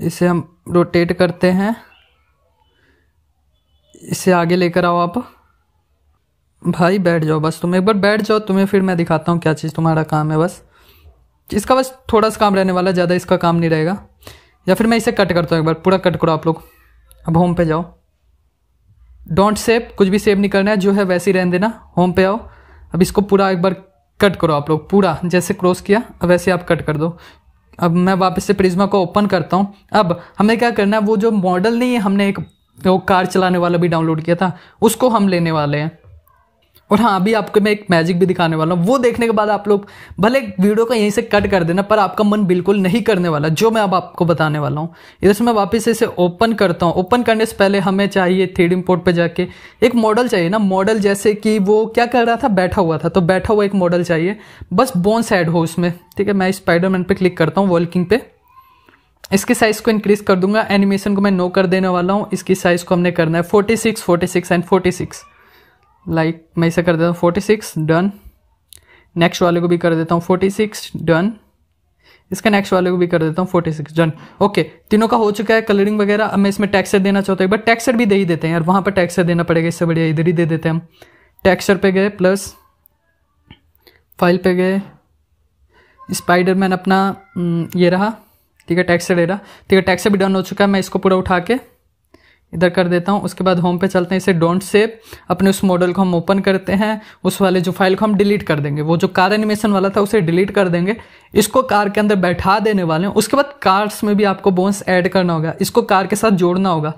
इसे हम रोटेट करते हैं इसे आगे लेकर आओ आप भाई बैठ जाओ बस तुम एक बार बैठ जाओ तुम्हें फिर मैं दिखाता हूँ क्या चीज़ तुम्हारा काम है बस इसका बस थोड़ा सा काम रहने वाला ज़्यादा इसका काम नहीं रहेगा या फिर मैं इसे कट करता हूँ एक बार पूरा कट करो आप लोग अब होम पे जाओ डोंट सेव कुछ भी सेव नहीं करना है जो है वैसे ही रहने देना होम पे आओ अब इसको पूरा एक बार कट करो आप लोग पूरा जैसे क्रॉस किया अब वैसे आप कट कर दो अब मैं वापस से प्रिज्मा को ओपन करता हूँ अब हमें क्या करना है वो जो मॉडल नहीं है हमने एक वो कार चलाने वाला भी डाउनलोड किया था उसको हम लेने वाले हैं और हाँ अभी आपको मैं एक मैजिक भी दिखाने वाला हूँ वो देखने के बाद आप लोग भले वीडियो का यहीं से कट कर देना पर आपका मन बिल्कुल नहीं करने वाला जो मैं अब आपको बताने वाला हूँ इधर से मैं वापस इसे ओपन करता हूँ ओपन करने से पहले हमें चाहिए थ्री इम्पोर्ट पर जाके एक मॉडल चाहिए ना मॉडल जैसे कि वो क्या कर रहा था बैठा हुआ था तो बैठा हुआ एक मॉडल चाहिए बस बोन्स सैड हो उसमें ठीक है मैं स्पाइडरमैन पे क्लिक करता हूँ वॉल्किंग पे इसके साइज़ को इंक्रीज कर दूंगा एनिमेशन को मैं नो कर देने वाला हूँ इसकी साइज़ को हमने करना है forty six forty six and forty six like like, मैं इसे कर देता हूँ फोर्टी सिक्स डन नेक्स्ट वाले को भी कर देता हूँ फोर्टी सिक्स डन इसका नेक्स्ट वाले को भी कर देता हूँ फोर्टी सिक्स डन ओके तीनों का हो चुका है कलरिंग वगैरह अब मैं इसमें टैक्सर देना चाहता हूँ बट टैक्सर भी दे ही देते हैं यार वहाँ पर टैक्सर देना पड़ेगा इससे बढ़िया इधर ही दे देते हैं हम टैक्सर पे गए प्लस फाइल पे गए मैन अपना हम्म, ये रहा ठीक है टैक्सर ले रहा ठीक है टैक्सर भी डन हो चुका है मैं इसको पूरा उठा के इधर कर देता हूँ उसके बाद होम पे चलते हैं इसे डोंट सेव अपने उस मॉडल को हम ओपन करते हैं उस वाले जो फाइल को हम डिलीट कर देंगे वो जो कार एनिमेशन वाला था उसे डिलीट कर देंगे इसको कार के अंदर बैठा देने वाले हैं उसके बाद कार्स में भी आपको बोन्स ऐड करना होगा इसको कार के साथ जोड़ना होगा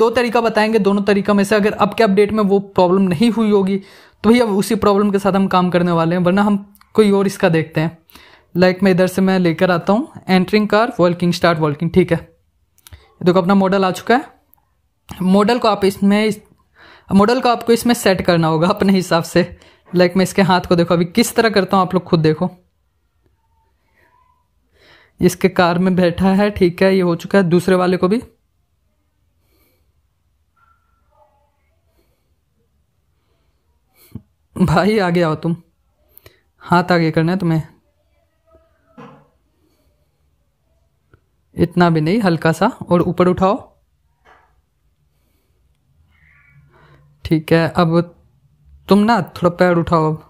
दो तरीका बताएंगे दोनों तरीका में से अगर अब के अपडेट में वो प्रॉब्लम नहीं हुई होगी तो अब उसी प्रॉब्लम के साथ हम काम करने वाले हैं वरना हम कोई और इसका देखते हैं लाइक like मैं इधर से मैं लेकर आता हूँ entering car working start working ठीक है देखो अपना मॉडल आ चुका है मॉडल को आप इसमें मॉडल को आपको इसमें सेट करना होगा अपने हिसाब से लाइक मैं इसके हाथ को देखो अभी किस तरह करता हूँ आप लोग खुद देखो इसके कार में बैठा है ठीक है ये हो चुका है दूसरे वाले को भी भाई आगे आओ तुम हाथ आगे करना है तुम्हें इतना भी नहीं हल्का सा और ऊपर उठाओ ठीक है अब तुम ना थोड़ा पैर उठाओ अब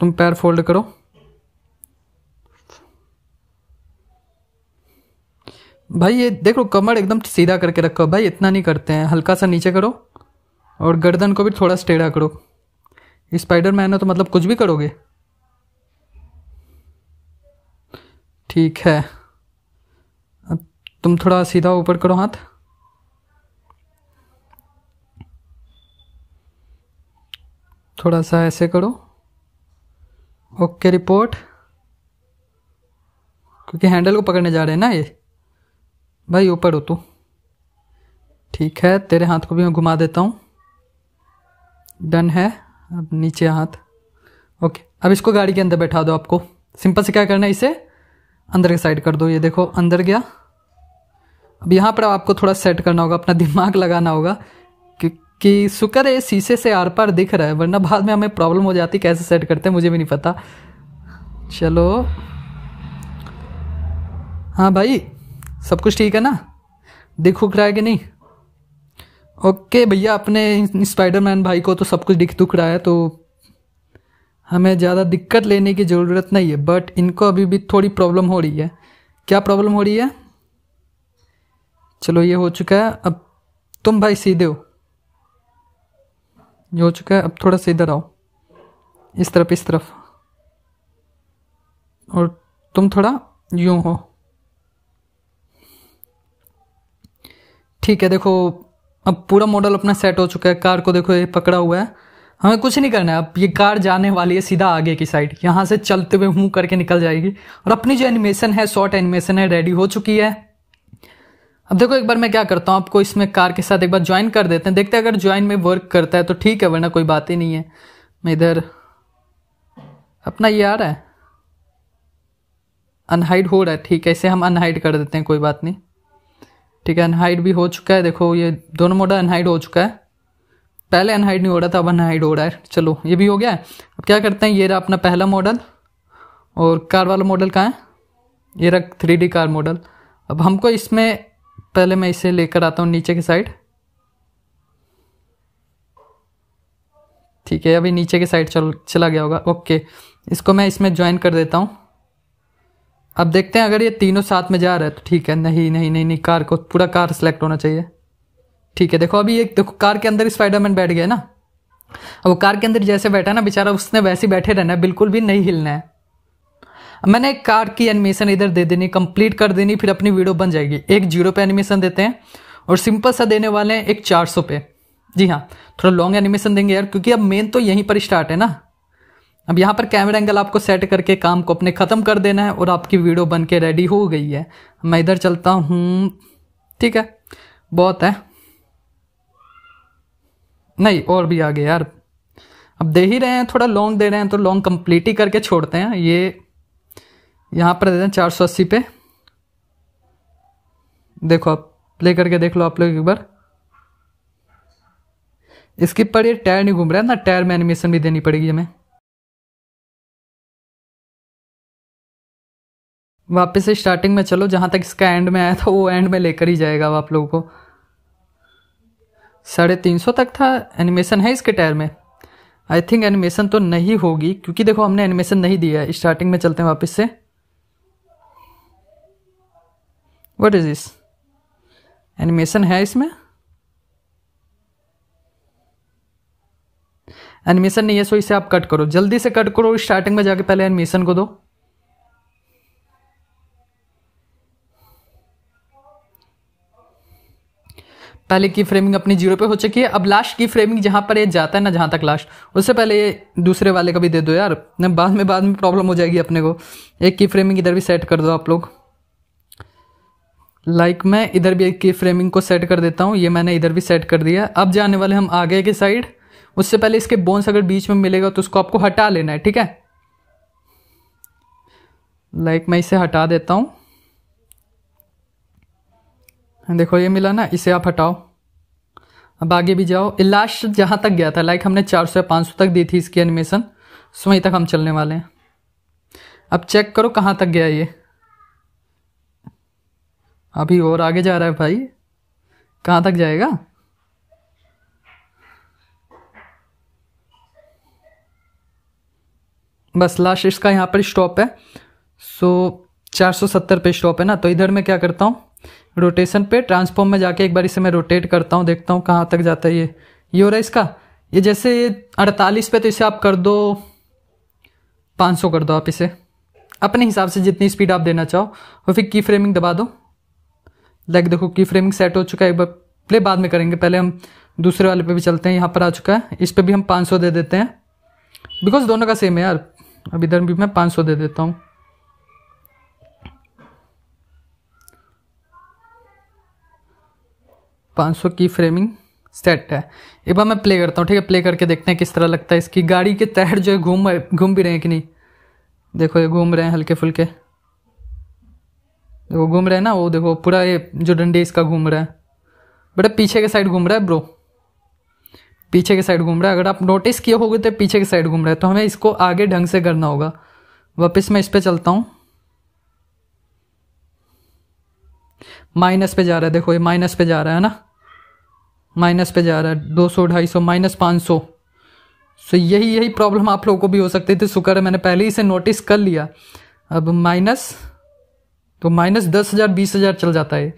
तुम पैर फोल्ड करो भाई ये देखो कमर एकदम सीधा करके रखो भाई इतना नहीं करते हैं हल्का सा नीचे करो और गर्दन को भी थोड़ा स्टेढ़ा करो स्पाइडर मैन हो तो मतलब कुछ भी करोगे ठीक है अब तुम थोड़ा सीधा ऊपर करो हाथ थोड़ा सा ऐसे करो ओके रिपोर्ट क्योंकि हैंडल को पकड़ने जा रहे हैं ना ये भाई ऊपर हो तू ठीक है तेरे हाथ को भी मैं घुमा देता हूँ डन है अब नीचे हाथ ओके अब इसको गाड़ी के अंदर बैठा दो आपको सिंपल से क्या करना है इसे अंदर के साइड कर दो ये देखो अंदर गया अब यहाँ पर आपको थोड़ा सेट करना होगा अपना दिमाग लगाना होगा कि शुक्र है शीशे से आर पार दिख रहा है वरना बाद में हमें प्रॉब्लम हो जाती कैसे सेट करते हैं मुझे भी नहीं पता चलो हाँ भाई सब कुछ ठीक है ना दिख उख रहा है कि नहीं ओके भैया अपने स्पाइडरमैन भाई को तो सब कुछ दिख दुख रहा है तो हमें ज़्यादा दिक्कत लेने की ज़रूरत नहीं है बट इनको अभी भी थोड़ी प्रॉब्लम हो रही है क्या प्रॉब्लम हो रही है चलो ये हो चुका है अब तुम भाई सीधे हो ये हो चुका है अब थोड़ा सा इधर आओ इस तरफ इस तरफ और तुम थोड़ा यूं हो ठीक है देखो अब पूरा मॉडल अपना सेट हो चुका है कार को देखो ये पकड़ा हुआ है हमें कुछ नहीं करना है अब ये कार जाने वाली है सीधा आगे की साइड यहाँ से चलते हुए मुँह करके निकल जाएगी और अपनी जो एनिमेशन है शॉर्ट एनिमेशन है रेडी हो चुकी है अब देखो एक बार मैं क्या करता हूँ आपको इसमें कार के साथ एक बार ज्वाइन कर देते हैं देखते हैं अगर ज्वाइन में वर्क करता है तो ठीक है वरना कोई बात ही नहीं है मैं इधर अपना ये आ रहा है अनहाइड हो रहा है ठीक है इसे हम अनहाइड कर देते हैं कोई बात नहीं ठीक है अनहाइड भी हो चुका है देखो ये दोनों मॉडल अनहाइड हो चुका है पहले अनहाइड नहीं हो रहा था अब अनहाइड हो रहा है चलो ये भी हो गया है अब क्या करते हैं ये रहा अपना पहला मॉडल और कार वाला मॉडल कहाँ है ये रहा थ्री कार मॉडल अब हमको इसमें पहले मैं इसे लेकर आता हूँ नीचे की साइड ठीक है अभी नीचे की साइड चल चला गया होगा ओके इसको मैं इसमें ज्वाइन कर देता हूँ अब देखते हैं अगर ये तीनों साथ में जा रहा है तो ठीक है नहीं नहीं नहीं नहीं कार को पूरा कार सेलेक्ट होना चाहिए ठीक है देखो अभी एक देखो कार के अंदर स्पाइडरमैन बैठ गया ना अब वो कार के अंदर जैसे बैठा ना बेचारा उसने वैसे ही बैठे रहना है बिल्कुल भी नहीं हिलना है मैंने एक कार की एनिमेशन इधर दे देनी कंप्लीट कर देनी फिर अपनी वीडियो बन जाएगी एक जीरो पे एनिमेशन देते हैं और सिंपल सा देने वाले हैं एक चार सौ पे जी हाँ थोड़ा लॉन्ग एनिमेशन देंगे यार क्योंकि अब मेन तो यहीं पर स्टार्ट है ना अब यहाँ पर कैमरा एंगल आपको सेट करके काम को अपने ख़त्म कर देना है और आपकी वीडियो बन के रेडी हो गई है मैं इधर चलता हूँ ठीक है बहुत है नहीं और भी आ गए यार अब दे ही रहे हैं थोड़ा लॉन्ग दे रहे हैं तो लॉन्ग कंप्लीट ही करके छोड़ते हैं ये यहाँ पर दे दें चार सौ अस्सी पे देखो आप प्ले करके देख लो आप लोग एक बार इसकी पर ये टायर नहीं घूम रहा है ना टायर में एनिमेशन भी देनी पड़ेगी हमें वापस से स्टार्टिंग में चलो जहाँ तक इसका एंड में आया था वो एंड में लेकर ही जाएगा आप लोगों को साढ़े तीन सौ तक था एनिमेशन है इसके टायर में आई थिंक एनिमेशन तो नहीं होगी क्योंकि देखो हमने एनिमेशन नहीं दिया है स्टार्टिंग में चलते हैं वापस से व्हाट इज दिस एनिमेशन है इसमें एनिमेशन नहीं है सो इसे आप कट करो जल्दी से कट करो स्टार्टिंग में जाके पहले एनिमेशन को दो पहले की फ्रेमिंग अपनी जीरो पे हो चुकी है अब लास्ट की फ्रेमिंग जहां पर ये जाता है ना जहां तक लास्ट उससे पहले ये दूसरे वाले का भी दे दो यार बाद में बाद में प्रॉब्लम हो जाएगी अपने को एक की फ्रेमिंग इधर भी सेट कर दो आप लोग लाइक like मैं इधर भी की फ्रेमिंग को सेट कर देता हूँ ये मैंने इधर भी सेट कर दिया अब जाने वाले हम आगे के साइड उससे पहले इसके बोन्स अगर बीच में मिलेगा तो उसको आपको हटा लेना है ठीक है लाइक like मैं इसे हटा देता हूँ देखो ये मिला ना इसे आप हटाओ अब आगे भी जाओ लास्ट जहाँ तक गया था लाइक हमने चार या पाँच तक दी थी इसकी एनिमेशन सो वहीं तक हम चलने वाले हैं अब चेक करो कहाँ तक गया ये अभी और आगे जा रहा है भाई कहाँ तक जाएगा बस लास्ट इसका यहाँ पर स्टॉप है सो 470 पे स्टॉप है ना तो इधर मैं क्या करता हूँ रोटेशन पे ट्रांसफॉर्म में जाके एक बार इसे मैं रोटेट करता हूँ देखता हूँ कहाँ तक जाता है ये ये हो रहा है इसका ये जैसे ये अड़तालीस पे तो इसे आप कर दो 500 कर दो आप इसे अपने हिसाब से जितनी स्पीड आप देना चाहो और फिर की फ्रेमिंग दबा दो लाइक देखो की फ्रेमिंग सेट हो चुका है एक बार प्ले बाद में करेंगे पहले हम दूसरे वाले पे भी चलते हैं यहाँ पर आ चुका है इस पर भी हम 500 दे देते हैं बिकॉज दोनों का सेम है यार अब इधर भी मैं 500 दे देता हूँ पाँच सौ की फ्रेमिंग सेट है एक बार मैं प्ले करता हूँ ठीक है प्ले करके देखते हैं किस तरह लगता है इसकी गाड़ी के तहर जो है घूम घूम भी रहे हैं कि नहीं देखो ये घूम रहे हैं हल्के फुल्के वो घूम रहा है ना वो देखो पूरा ये जो डंडे इसका घूम रहा है बेटा पीछे के साइड घूम रहा है ब्रो पीछे के साइड घूम रहा है अगर आप नोटिस किए होगे तो पीछे के साइड घूम रहा है तो हमें इसको आगे ढंग से करना होगा वापस मैं इस पर चलता हूँ माइनस पे जा रहा है देखो ये माइनस पे जा रहा है ना माइनस पे जा रहा है दो सौ ढाई सौ माइनस पाँच सौ सो यही यही प्रॉब्लम आप लोगों को भी हो सकती थी शुक्र है मैंने पहले ही इसे नोटिस कर लिया अब माइनस तो माइनस दस हज़ार बीस हज़ार चल जाता है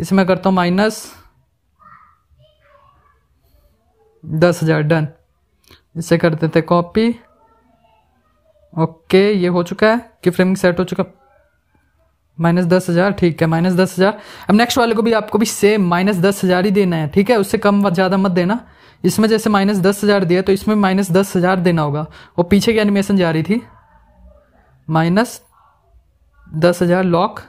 इसे मैं करता हूँ माइनस दस हज़ार डन इसे कर देते कॉपी ओके ये हो चुका है कि फ्रेमिंग सेट हो चुका माइनस दस हज़ार ठीक है माइनस दस हज़ार अब नेक्स्ट वाले को भी आपको भी सेम माइनस दस हज़ार ही देना है ठीक है उससे कम ज़्यादा मत देना इसमें जैसे माइनस दस हज़ार दिया तो इसमें माइनस दस हज़ार देना होगा वो पीछे की एनिमेशन जा रही थी माइनस दस हज़ार लॉक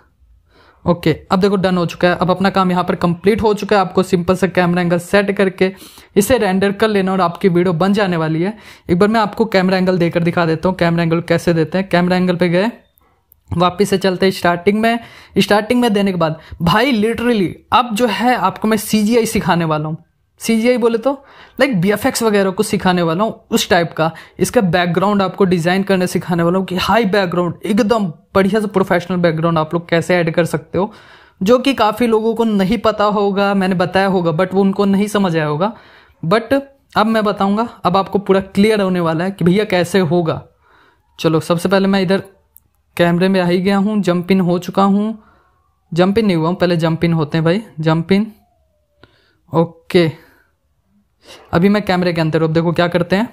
ओके अब देखो डन हो चुका है अब अपना काम यहाँ पर कंप्लीट हो चुका है आपको सिंपल सा कैमरा एंगल सेट करके इसे रेंडर कर लेना और आपकी वीडियो बन जाने वाली है एक बार मैं आपको कैमरा एंगल देकर दिखा देता हूँ कैमरा एंगल कैसे देते हैं कैमरा एंगल पे गए वापिस से चलते स्टार्टिंग में स्टार्टिंग में देने के बाद भाई लिटरली अब जो है आपको मैं सी सिखाने वाला हूँ सी बोले तो लाइक बी एफ एक्स वगैरह को सिखाने वाला हूँ उस टाइप का इसका बैकग्राउंड आपको डिज़ाइन करने सिखाने वाला हूँ कि हाई बैकग्राउंड एकदम बढ़िया से प्रोफेशनल बैकग्राउंड आप लोग कैसे ऐड कर सकते हो जो कि काफ़ी लोगों को नहीं पता होगा मैंने बताया होगा बट वो उनको नहीं समझ आया होगा बट अब मैं बताऊंगा अब आपको पूरा क्लियर होने वाला है कि भैया कैसे होगा चलो सबसे पहले मैं इधर कैमरे में आ ही गया हूँ जंप इन हो चुका हूँ जंप इन नहीं हुआ हूँ पहले जंप इन होते हैं भाई जंप इन ओके अभी मैं कैमरे के अंदर अब देखो क्या करते हैं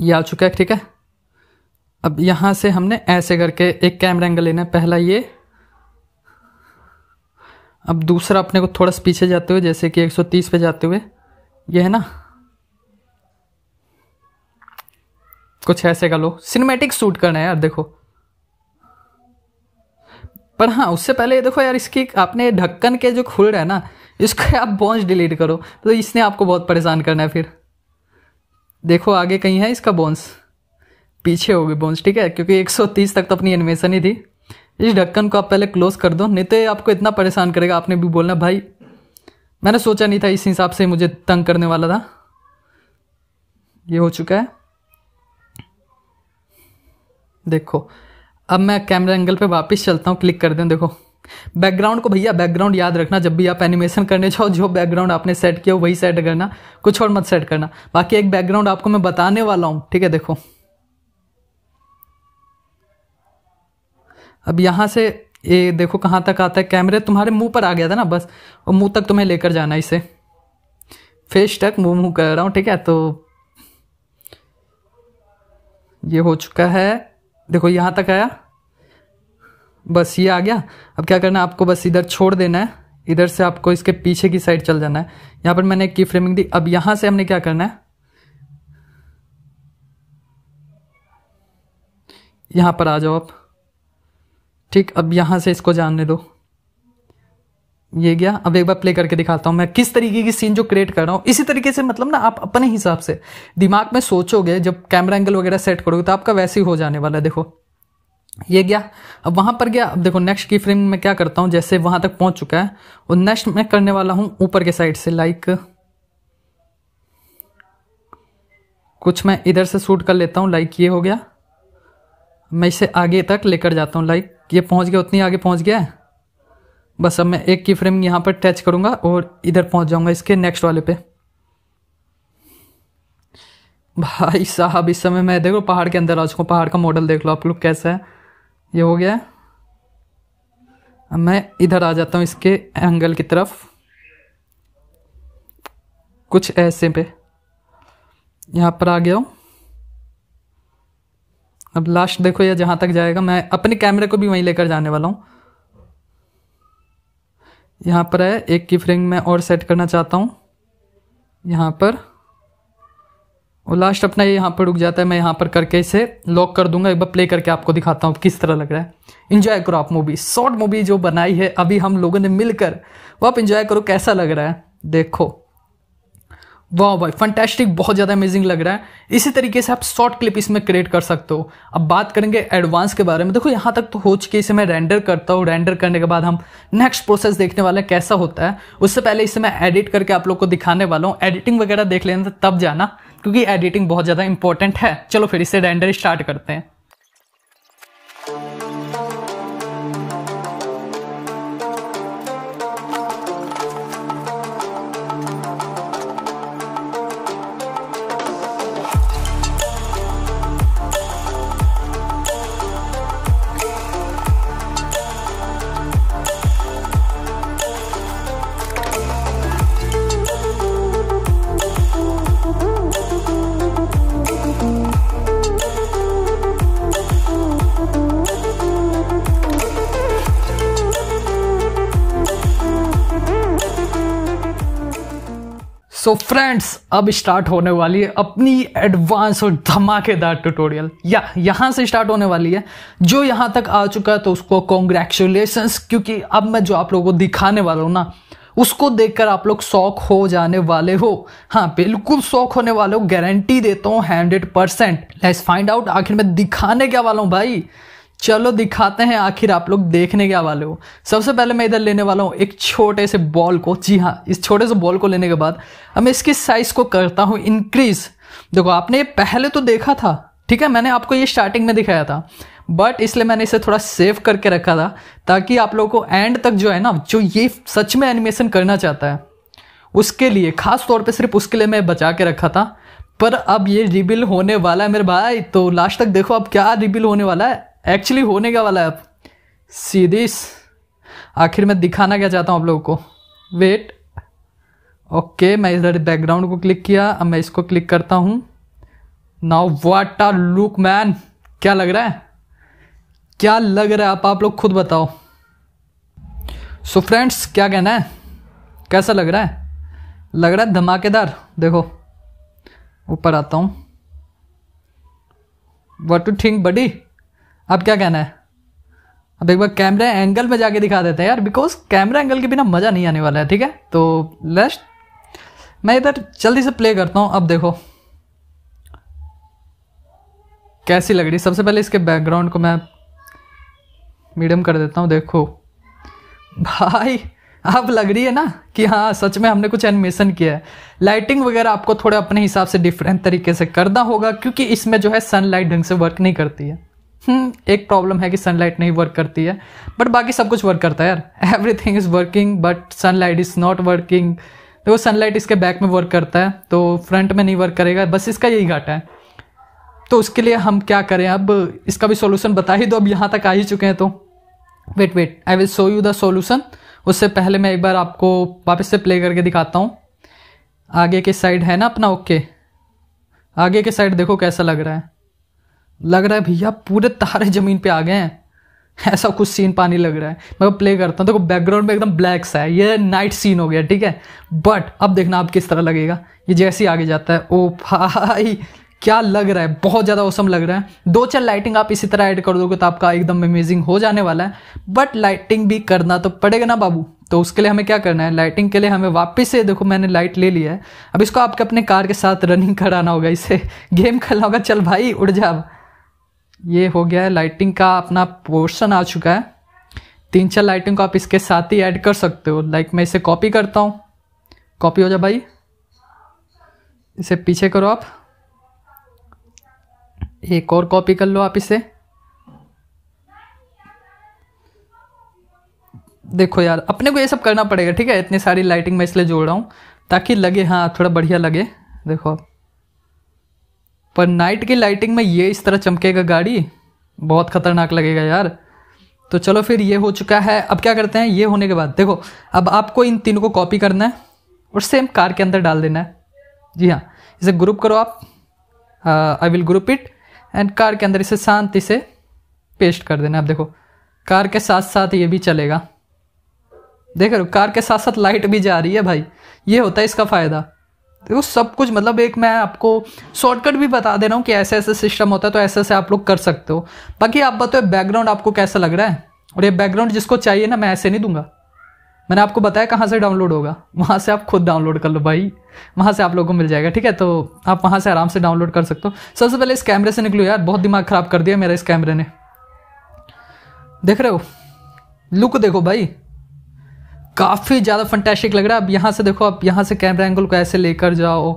ये आ चुका है ठीक है अब यहाँ से हमने ऐसे करके एक कैमरा एंगल लेना है पहला ये अब दूसरा अपने को थोड़ा पीछे जाते हुए जैसे कि 130 पे जाते हुए ये है ना कुछ ऐसे का लो सिनेमेटिक शूट करना है यार देखो पर हाँ उससे पहले देखो यार इसकी आपने ढक्कन के जो खुल रहा है ना इसको आप बॉन्च डिलीट करो तो इसने आपको बहुत परेशान करना है फिर देखो आगे कहीं है इसका बॉन्स पीछे हो गई बॉन्स ठीक है क्योंकि 130 तक तो अपनी एनिमेशन ही थी इस ढक्कन को आप पहले क्लोज कर दो नहीं तो आपको इतना परेशान करेगा आपने भी बोलना भाई मैंने सोचा नहीं था इस हिसाब से मुझे तंग करने वाला था ये हो चुका है देखो अब मैं कैमरा एंगल पे वापस चलता हूँ क्लिक कर दें देखो बैकग्राउंड को भैया बैकग्राउंड याद रखना जब भी आप एनिमेशन करने जाओ जो बैकग्राउंड आपने सेट किया वही सेट करना कुछ और मत सेट करना बाकी एक बैकग्राउंड आपको मैं बताने वाला हूं ठीक है देखो अब यहां से ये देखो कहां तक आता है कैमरे तुम्हारे मुंह पर आ गया था ना बस और मुंह तक तुम्हें लेकर जाना इसे फेस तक मुंह मुंह कर रहा हूं ठीक है तो ये हो चुका है देखो यहां तक आया बस ये आ गया अब क्या करना है आपको बस इधर छोड़ देना है इधर से आपको इसके पीछे की साइड चल जाना है यहाँ पर मैंने की फ्रेमिंग दी अब यहाँ से हमने क्या करना है यहाँ पर आ जाओ आप ठीक अब यहाँ से इसको जानने दो ये गया अब एक बार प्ले करके दिखाता हूँ मैं किस तरीके की सीन जो क्रिएट कर रहा हूँ इसी तरीके से मतलब ना आप अपने हिसाब से दिमाग में सोचोगे जब कैमरा एंगल वगैरह सेट करोगे तो आपका वैसे ही हो जाने वाला है देखो ये गया अब वहां पर गया अब देखो नेक्स्ट की फ्रेम में क्या करता हूं जैसे वहां तक पहुंच चुका है और नेक्स्ट मैं करने वाला हूं ऊपर के साइड से लाइक कुछ मैं इधर से शूट कर लेता हूं लाइक ये हो गया मैं इसे आगे तक लेकर जाता हूं लाइक ये पहुंच गया उतनी आगे पहुंच गया है बस अब मैं एक की फ्रेम यहां पर टच करूंगा और इधर पहुंच जाऊंगा इसके नेक्स्ट वाले पे भाई साहब इस समय मैं देखो पहाड़ के अंदर आ चुका हूँ पहाड़ का मॉडल देख लो आप लोग कैसा है ये हो गया अब मैं इधर आ जाता हूँ इसके एंगल की तरफ कुछ ऐसे पे यहाँ पर आ गया हूँ अब लास्ट देखो ये जहाँ तक जाएगा मैं अपने कैमरे को भी वहीं लेकर जाने वाला हूँ यहाँ पर है एक की फ्रेम मैं और सेट करना चाहता हूँ यहाँ पर और लास्ट अपना ये यहाँ पर रुक जाता है मैं यहाँ पर करके इसे लॉक कर दूंगा एक बार प्ले करके आपको दिखाता हूँ किस तरह लग रहा है इंजॉय करो आप मूवी शॉर्ट मूवी जो बनाई है अभी हम लोगों ने मिलकर वो आप इंजॉय करो कैसा लग रहा है देखो वाह भाई फंटेस्टिक बहुत ज़्यादा अमेजिंग लग रहा है इसी तरीके से आप शॉर्ट क्लिप इसमें क्रिएट कर सकते हो अब बात करेंगे एडवांस के बारे में देखो यहाँ तक तो हो चुके इसे मैं रेंडर करता हूँ रेंडर करने के बाद हम नेक्स्ट प्रोसेस देखने वाले हैं कैसा होता है उससे पहले इसे मैं एडिट करके आप लोग को दिखाने वाला हूँ एडिटिंग वगैरह देख लेना तब जाना क्योंकि एडिटिंग बहुत ज़्यादा इंपॉर्टेंट है चलो फिर इसे रेंडर स्टार्ट करते हैं सो so फ्रेंड्स अब स्टार्ट होने वाली है अपनी एडवांस और धमाकेदार ट्यूटोरियल या यहाँ से स्टार्ट होने वाली है जो यहाँ तक आ चुका है तो उसको कॉन्ग्रेचुलेसन क्योंकि अब मैं जो आप लोगों को दिखाने वाला हूँ ना उसको देखकर आप लोग शौक हो जाने वाले हो हाँ बिल्कुल शौक होने वाले हो गारंटी देता हूँ hundred percent let's find out आखिर मैं दिखाने क्या वाला हूँ भाई चलो दिखाते हैं आखिर आप लोग देखने क्या वाले हो सबसे पहले मैं इधर लेने वाला हूँ एक छोटे से बॉल को जी हाँ इस छोटे से बॉल को लेने के बाद अब मैं इसकी साइज को करता हूँ इंक्रीज देखो आपने ये पहले तो देखा था ठीक है मैंने आपको ये स्टार्टिंग में दिखाया था बट इसलिए मैंने इसे थोड़ा सेव करके रखा था ताकि आप लोगों को एंड तक जो है ना जो ये सच में एनिमेशन करना चाहता है उसके लिए खास तौर पे सिर्फ उसके लिए मैं बचा के रखा था पर अब ये रिबिल होने वाला है मेरे भाई तो लास्ट तक देखो अब क्या रिबिल होने वाला है एक्चुअली होने का वाला है अब सीधी आखिर मैं दिखाना क्या चाहता हूँ आप लोगों को वेट ओके मैं इधर बैकग्राउंड को क्लिक किया अब मैं इसको क्लिक करता हूँ now what are look man क्या लग रहा है क्या लग रहा है आप आप लोग खुद बताओ सो so फ्रेंड्स क्या कहना है कैसा लग रहा है लग रहा है धमाकेदार देखो ऊपर आता हूँ वट टू थिंक बडी अब क्या कहना है अब एक बार कैमरे एंगल में जाके दिखा देते हैं यार बिकॉज कैमरा एंगल के बिना मज़ा नहीं आने वाला है ठीक है तो लेस्ट मैं इधर जल्दी से प्ले करता हूँ अब देखो कैसी लग रही सबसे पहले इसके बैकग्राउंड को मैं मीडियम कर देता हूँ देखो भाई आप लग रही है ना कि हाँ सच में हमने कुछ एनिमेशन किया है लाइटिंग वगैरह आपको थोड़े अपने हिसाब से डिफरेंट तरीके से करना होगा क्योंकि इसमें जो है सनलाइट ढंग से वर्क नहीं करती है हम्म, एक प्रॉब्लम है कि सनलाइट नहीं वर्क करती है बट बाकी सब कुछ वर्क करता है यार everything is working but sunlight is not working देखो सनलाइट इसके बैक में वर्क करता है तो फ्रंट में नहीं वर्क करेगा बस इसका यही घाटा है तो उसके लिए हम क्या करें अब इसका भी सोल्यूशन बता ही दो अब यहाँ तक आ ही चुके हैं तो wait wait I will show you the solution उससे पहले मैं एक बार आपको वापस से प्ले करके दिखाता हूँ आगे के साइड है ना अपना ओके okay. आगे के साइड देखो कैसा लग रहा है लग रहा है भैया पूरे तारे ज़मीन पे आ गए हैं ऐसा कुछ सीन पानी लग रहा है मैं प्ले करता हूँ देखो तो बैकग्राउंड में एकदम ब्लैक सा है ये नाइट सीन हो गया ठीक है बट अब देखना आप किस तरह लगेगा ये जैसे ही आगे जाता है ओ भाई क्या लग रहा है बहुत ज़्यादा औसम लग रहा है दो चार लाइटिंग आप इसी तरह ऐड कर दोगे तो आपका एकदम अमेजिंग हो जाने वाला है बट लाइटिंग भी करना तो पड़ेगा ना बाबू तो उसके लिए हमें क्या करना है लाइटिंग के लिए हमें वापस से देखो मैंने लाइट ले लिया है अब इसको आपके अपने कार के साथ रनिंग कराना होगा इसे गेम खेलना होगा चल भाई उड़ जाओ ये हो गया है लाइटिंग का अपना पोर्शन आ चुका है तीन चार लाइटिंग को आप इसके साथ ही ऐड कर सकते हो लाइक मैं इसे कॉपी करता हूँ कॉपी हो जाए भाई इसे पीछे करो आप एक और कॉपी कर लो आप इसे देखो यार अपने को ये सब करना पड़ेगा ठीक है इतनी सारी लाइटिंग मैं इसलिए जोड़ रहा हूँ ताकि लगे हाँ थोड़ा बढ़िया लगे देखो आप पर नाइट की लाइटिंग में ये इस तरह चमकेगा गाड़ी बहुत खतरनाक लगेगा यार तो चलो फिर ये हो चुका है अब क्या करते हैं ये होने के बाद देखो अब आपको इन तीनों को कॉपी करना है और सेम कार के अंदर डाल देना है जी हाँ इसे ग्रुप करो आप I will group it and car के अंदर इसे शांति से पेस्ट कर देना आप देखो कार के साथ साथ ये भी चलेगा देख रहे हो कार के साथ साथ लाइट भी जा रही है भाई ये होता है इसका फ़ायदा देखो सब कुछ मतलब एक मैं आपको शॉर्टकट भी बता दे रहा हूँ कि ऐसे ऐसे सिस्टम होता है तो ऐसे ऐसे आप लोग कर सकते हो बाकी आप बताओ बैकग्राउंड आपको कैसा लग रहा है और ये बैकग्राउंड जिसको चाहिए ना मैं ऐसे नहीं दूंगा मैंने आपको बताया कहाँ से डाउनलोड होगा वहाँ से आप खुद डाउनलोड कर लो भाई वहाँ से आप लोगों को मिल जाएगा ठीक है तो आप वहाँ से आराम से डाउनलोड कर सकते हो सबसे पहले इस कैमरे से निकलो यार बहुत दिमाग ख़राब कर दिया मेरा इस कैमरे ने देख रहे हो लुक देखो भाई काफ़ी ज़्यादा फंटेस्टिक लग रहा है अब यहाँ से देखो आप यहाँ से कैमरा एंगल को ऐसे लेकर जाओ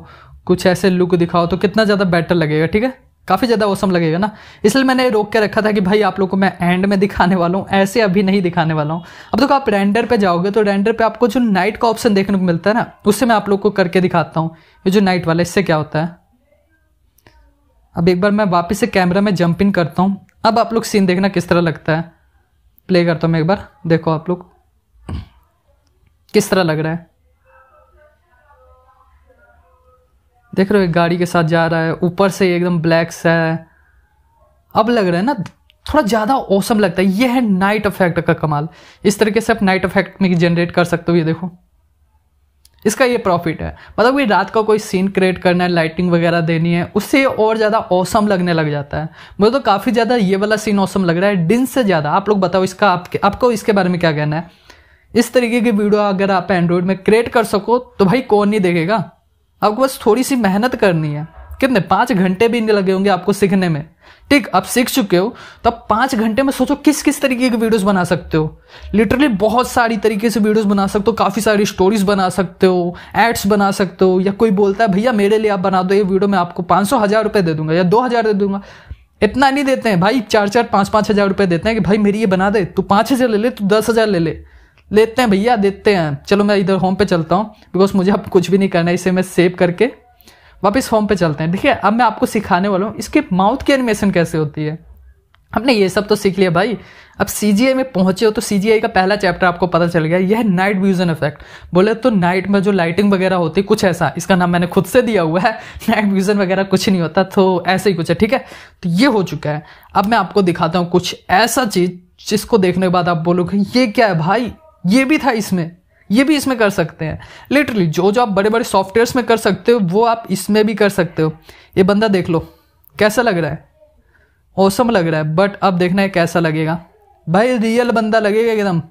कुछ ऐसे लुक दिखाओ तो कितना ज़्यादा बेटर लगेगा ठीक है काफ़ी ज़्यादा औसम लगेगा ना इसलिए मैंने रोक के रखा था कि भाई आप लोग को मैं एंड में दिखाने वाला हूँ ऐसे अभी नहीं दिखाने वाला हूँ अब देखो तो आप रेंडर पे जाओगे तो रेंडर पे आपको जो नाइट का ऑप्शन देखने को मिलता है ना उससे मैं आप लोग को करके दिखाता हूँ ये जो नाइट वाला इससे क्या होता है अब एक बार मैं वापस से कैमरा में जंप इन करता हूँ अब आप लोग सीन देखना किस तरह लगता है प्ले करता हूँ मैं एक बार देखो आप लोग किस तरह लग रहा है देख रहे हो एक गाड़ी के साथ जा रहा है ऊपर से एकदम ब्लैक सा है अब लग रहा है ना थोड़ा ज़्यादा औसम लगता है ये है नाइट इफेक्ट का कमाल इस तरीके से आप नाइट इफेक्ट में जनरेट कर सकते हो ये देखो इसका ये प्रॉफिट है मतलब ये रात का कोई सीन क्रिएट करना है लाइटिंग वगैरह देनी है उससे और ज़्यादा औसम लगने लग जाता है मुझे तो काफ़ी ज़्यादा ये वाला सीन औसम लग रहा है दिन से ज़्यादा आप लोग बताओ इसका आपके आपको इसके बारे में क्या कहना है इस तरीके की वीडियो अगर आप एंड्रॉयड में क्रिएट कर सको तो भाई कौन नहीं देखेगा आपको बस थोड़ी सी मेहनत करनी है कितने पाँच घंटे भी नहीं लगे होंगे आपको सीखने में ठीक आप सीख चुके हो तो आप पाँच घंटे में सोचो किस किस तरीके की वीडियोस बना सकते हो लिटरली बहुत सारी तरीके से वीडियोस बना सकते हो काफ़ी सारी स्टोरीज बना सकते हो एड्स बना सकते हो या कोई बोलता है भैया मेरे लिए आप बना दो ये वीडियो मैं आपको पाँच सौ हज़ार रुपये दे दूंगा या दो हज़ार दे दूंगा इतना नहीं देते हैं भाई चार चार पाँच पाँच हज़ार रुपये देते हैं कि भाई मेरी ये बना दे तू पाँच हज़ार ले ले तू दस हज़ार ले ले लेते हैं भैया देते हैं चलो मैं इधर होम पे चलता हूँ बिकॉज मुझे अब कुछ भी नहीं करना है इसे मैं सेव करके वापस होम पे चलते हैं देखिए अब मैं आपको सिखाने वाला हूँ इसके माउथ की एनिमेशन कैसे होती है हमने ये सब तो सीख लिया भाई अब सी में पहुंचे हो तो सी का पहला चैप्टर आपको पता चल गया यह नाइट व्यूजन इफेक्ट बोले तो नाइट में जो लाइटिंग वगैरह होती है कुछ ऐसा इसका नाम मैंने खुद से दिया हुआ है नाइट व्यूजन वगैरह कुछ नहीं होता तो ऐसे ही कुछ है ठीक है तो ये हो चुका है अब मैं आपको दिखाता हूँ कुछ ऐसा चीज जिसको देखने के बाद आप बोलोगे ये क्या है भाई ये भी था इसमें ये भी इसमें कर सकते हैं लिटरली जो जो आप बड़े बड़े सॉफ्टवेयर्स में कर सकते हो वो आप इसमें भी कर सकते हो ये बंदा देख लो कैसा लग रहा है औसम लग रहा है बट अब देखना है कैसा लगेगा भाई रियल बंदा लगेगा एकदम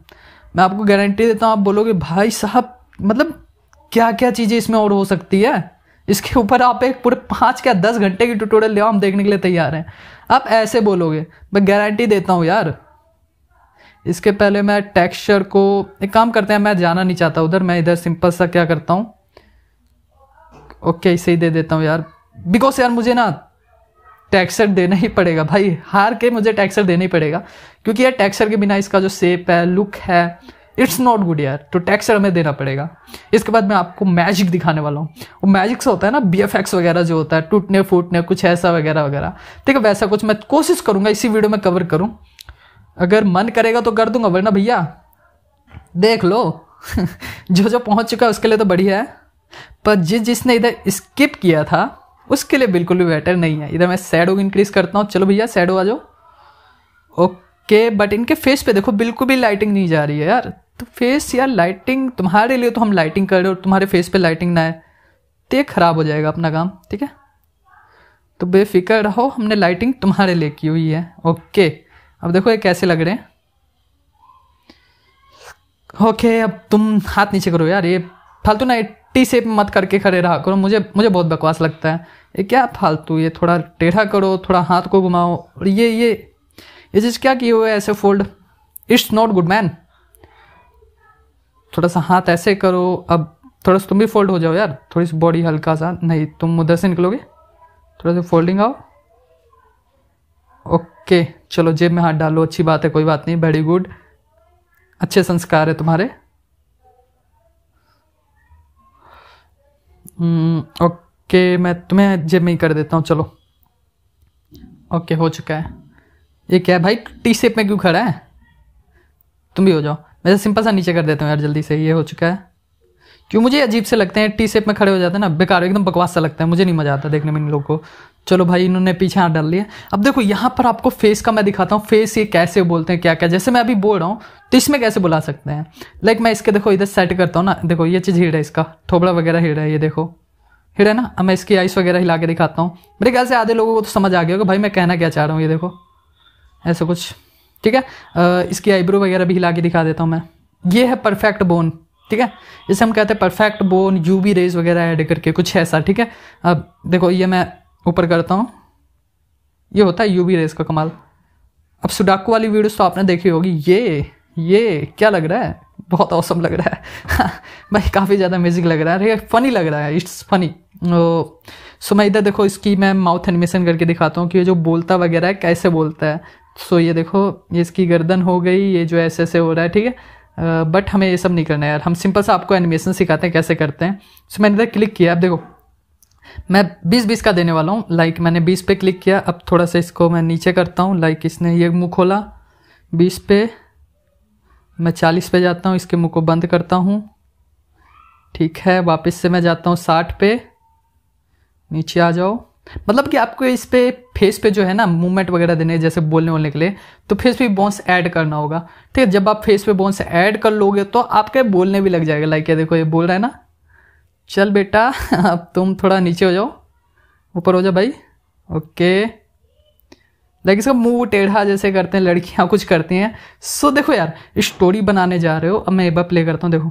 मैं आपको गारंटी देता हूँ आप बोलोगे भाई साहब मतलब क्या क्या चीज़ें इसमें और हो सकती है इसके ऊपर आप एक पूरे पाँच क्या दस घंटे की ट्यूटोरियल ले हम देखने के लिए तैयार हैं आप ऐसे बोलोगे मैं गारंटी देता हूँ यार इसके पहले मैं टेक्सचर को एक काम करते हैं मैं जाना नहीं चाहता उधर मैं इधर सिंपल सा क्या करता हूँ ओके इसे ही दे देता हूँ यार बिकॉज यार मुझे ना टैक्सर देना ही पड़ेगा भाई हार के मुझे टैक्सर देना ही पड़ेगा क्योंकि यार टैक्सर के बिना इसका जो सेप है लुक है इट्स नॉट गुड यार तो टैक्सर हमें देना पड़ेगा इसके बाद मैं आपको मैजिक दिखाने वाला हूँ वो मैजिक से होता है ना बी एफ एक्स वगैरह जो होता है टूटने फूटने कुछ ऐसा वगैरह वगैरह ठीक है वैसा कुछ मैं कोशिश करूंगा इसी वीडियो में कवर करूँ अगर मन करेगा तो कर दूंगा वरना भैया देख लो जो जो पहुंच चुका है उसके लिए तो बढ़िया है पर जिस जिसने इधर स्किप किया था उसके लिए बिल्कुल भी बेटर नहीं है इधर मैं सैडो को इंक्रीज करता हूँ चलो भैया सैडो आ जाओ ओके बट इनके फेस पे देखो बिल्कुल भी लाइटिंग नहीं जा रही है यार तो फेस यार लाइटिंग तुम्हारे लिए तो हम लाइटिंग कर रहे और तुम्हारे फेस पे लाइटिंग ना है तो ये ख़राब हो जाएगा अपना काम ठीक है तो बेफिक्र रहो हमने लाइटिंग तुम्हारे लिए की हुई है ओके अब देखो ये कैसे लग रहे हैं ओके अब तुम हाथ नीचे करो यार ये फालतू ना टी से मत करके खड़े रहा करो मुझे मुझे बहुत बकवास लगता है ये क्या फालतू ये थोड़ा टेढ़ा करो थोड़ा हाथ को घुमाओ और ये ये ये चीज़ क्या किए हुए ऐसे fold it's not good man थोड़ा सा हाथ ऐसे करो अब थोड़ा सा तुम भी फोल्ड हो जाओ यार थोड़ी सी बॉडी हल्का सा नहीं तुम उधर से निकलोगे थोड़ा सा फोल्डिंग आओ ओके चलो जेब में हाथ डालो अच्छी बात है कोई बात नहीं वेरी गुड अच्छे संस्कार है तुम्हारे हम्म, ओके मैं तुम्हें जेब में ही कर देता हूँ चलो ओके हो चुका है ये क्या है भाई टी शेप में क्यों खड़ा है तुम भी हो जाओ मैं सिंपल सा नीचे कर देता हूँ यार जल्दी से ये हो चुका है क्यों मुझे अजीब से लगते हैं टी शेप में खड़े हो जाते हैं ना बेकार एकदम बकवास सा लगता है मुझे नहीं मजा आता देखने में इन लोगों को चलो भाई इन्होंने पीछे हाथ डाल लिया अब देखो यहाँ पर आपको फेस का मैं दिखाता हूँ फेस ये कैसे बोलते हैं क्या क्या जैसे मैं अभी बोल रहा हूँ तो इसमें कैसे बुला सकते हैं लाइक मैं इसके देखो इधर सेट करता हूँ ना देखो ये चीज़ हिड़ है इसका थोबड़ा वगैरह हिड़ है ये देखो हिड़ है ना अब मैं इसकी आइस वगैरह हिला के दिखाता हूँ मेरे ख्याल से आधे लोगों को तो समझ आ गया होगा भाई मैं कहना क्या चाह रहा हूँ ये देखो ऐसा कुछ ठीक है इसकी आईब्रो वगैरह भी हिला के दिखा देता हूँ मैं ये है परफेक्ट बोन ठीक है इसे हम कहते हैं परफेक्ट बोन यूवी रेज वगैरह ऐड करके कुछ ऐसा ठीक है अब देखो ये मैं ऊपर करता हूँ ये होता है यूवी रेस का कमाल अब सुडाकू वाली वीडियोस तो आपने देखी होगी ये ये क्या लग रहा है बहुत औसम लग रहा है भाई काफ़ी ज़्यादा म्यूजिक लग रहा है फ़नी लग रहा है इट्स फनी सो मैं इधर देखो इसकी मैं माउथ एनिमेशन करके दिखाता हूँ कि ये जो बोलता वगैरह है कैसे बोलता है सो ये देखो ये इसकी गर्दन हो गई ये जो ऐसे ऐसे हो रहा है ठीक है बट हमें ये सब नहीं करना है यार हम सिंपल सा आपको एनिमेशन सिखाते हैं कैसे करते हैं सो मैंने इधर क्लिक किया आप देखो मैं बीस बीस का देने वाला हूँ लाइक मैंने बीस पे क्लिक किया अब थोड़ा सा इसको मैं नीचे करता हूँ लाइक इसने ये मुँह खोला बीस पे मैं चालीस पे जाता हूँ इसके मुँह को बंद करता हूँ ठीक है वापस से मैं जाता हूँ साठ पे नीचे आ जाओ मतलब कि आपको इस पे फेस पे जो है ना मूवमेंट वगैरह देने जैसे बोलने वोलने के लिए तो फेस पे बोन्स ऐड करना होगा ठीक है जब आप फेस पे बोन्स ऐड कर लोगे तो आपके बोलने भी लग जाएगा लाइक ये देखो ये बोल रहा है ना चल बेटा अब तुम थोड़ा नीचे हो जाओ ऊपर हो जाओ भाई ओके लाइक इसका मुंह टेढ़ा जैसे करते हैं लड़कियां कुछ करती हैं सो देखो यार स्टोरी बनाने जा रहे हो अब मैं एक बार प्ले करता हूँ देखो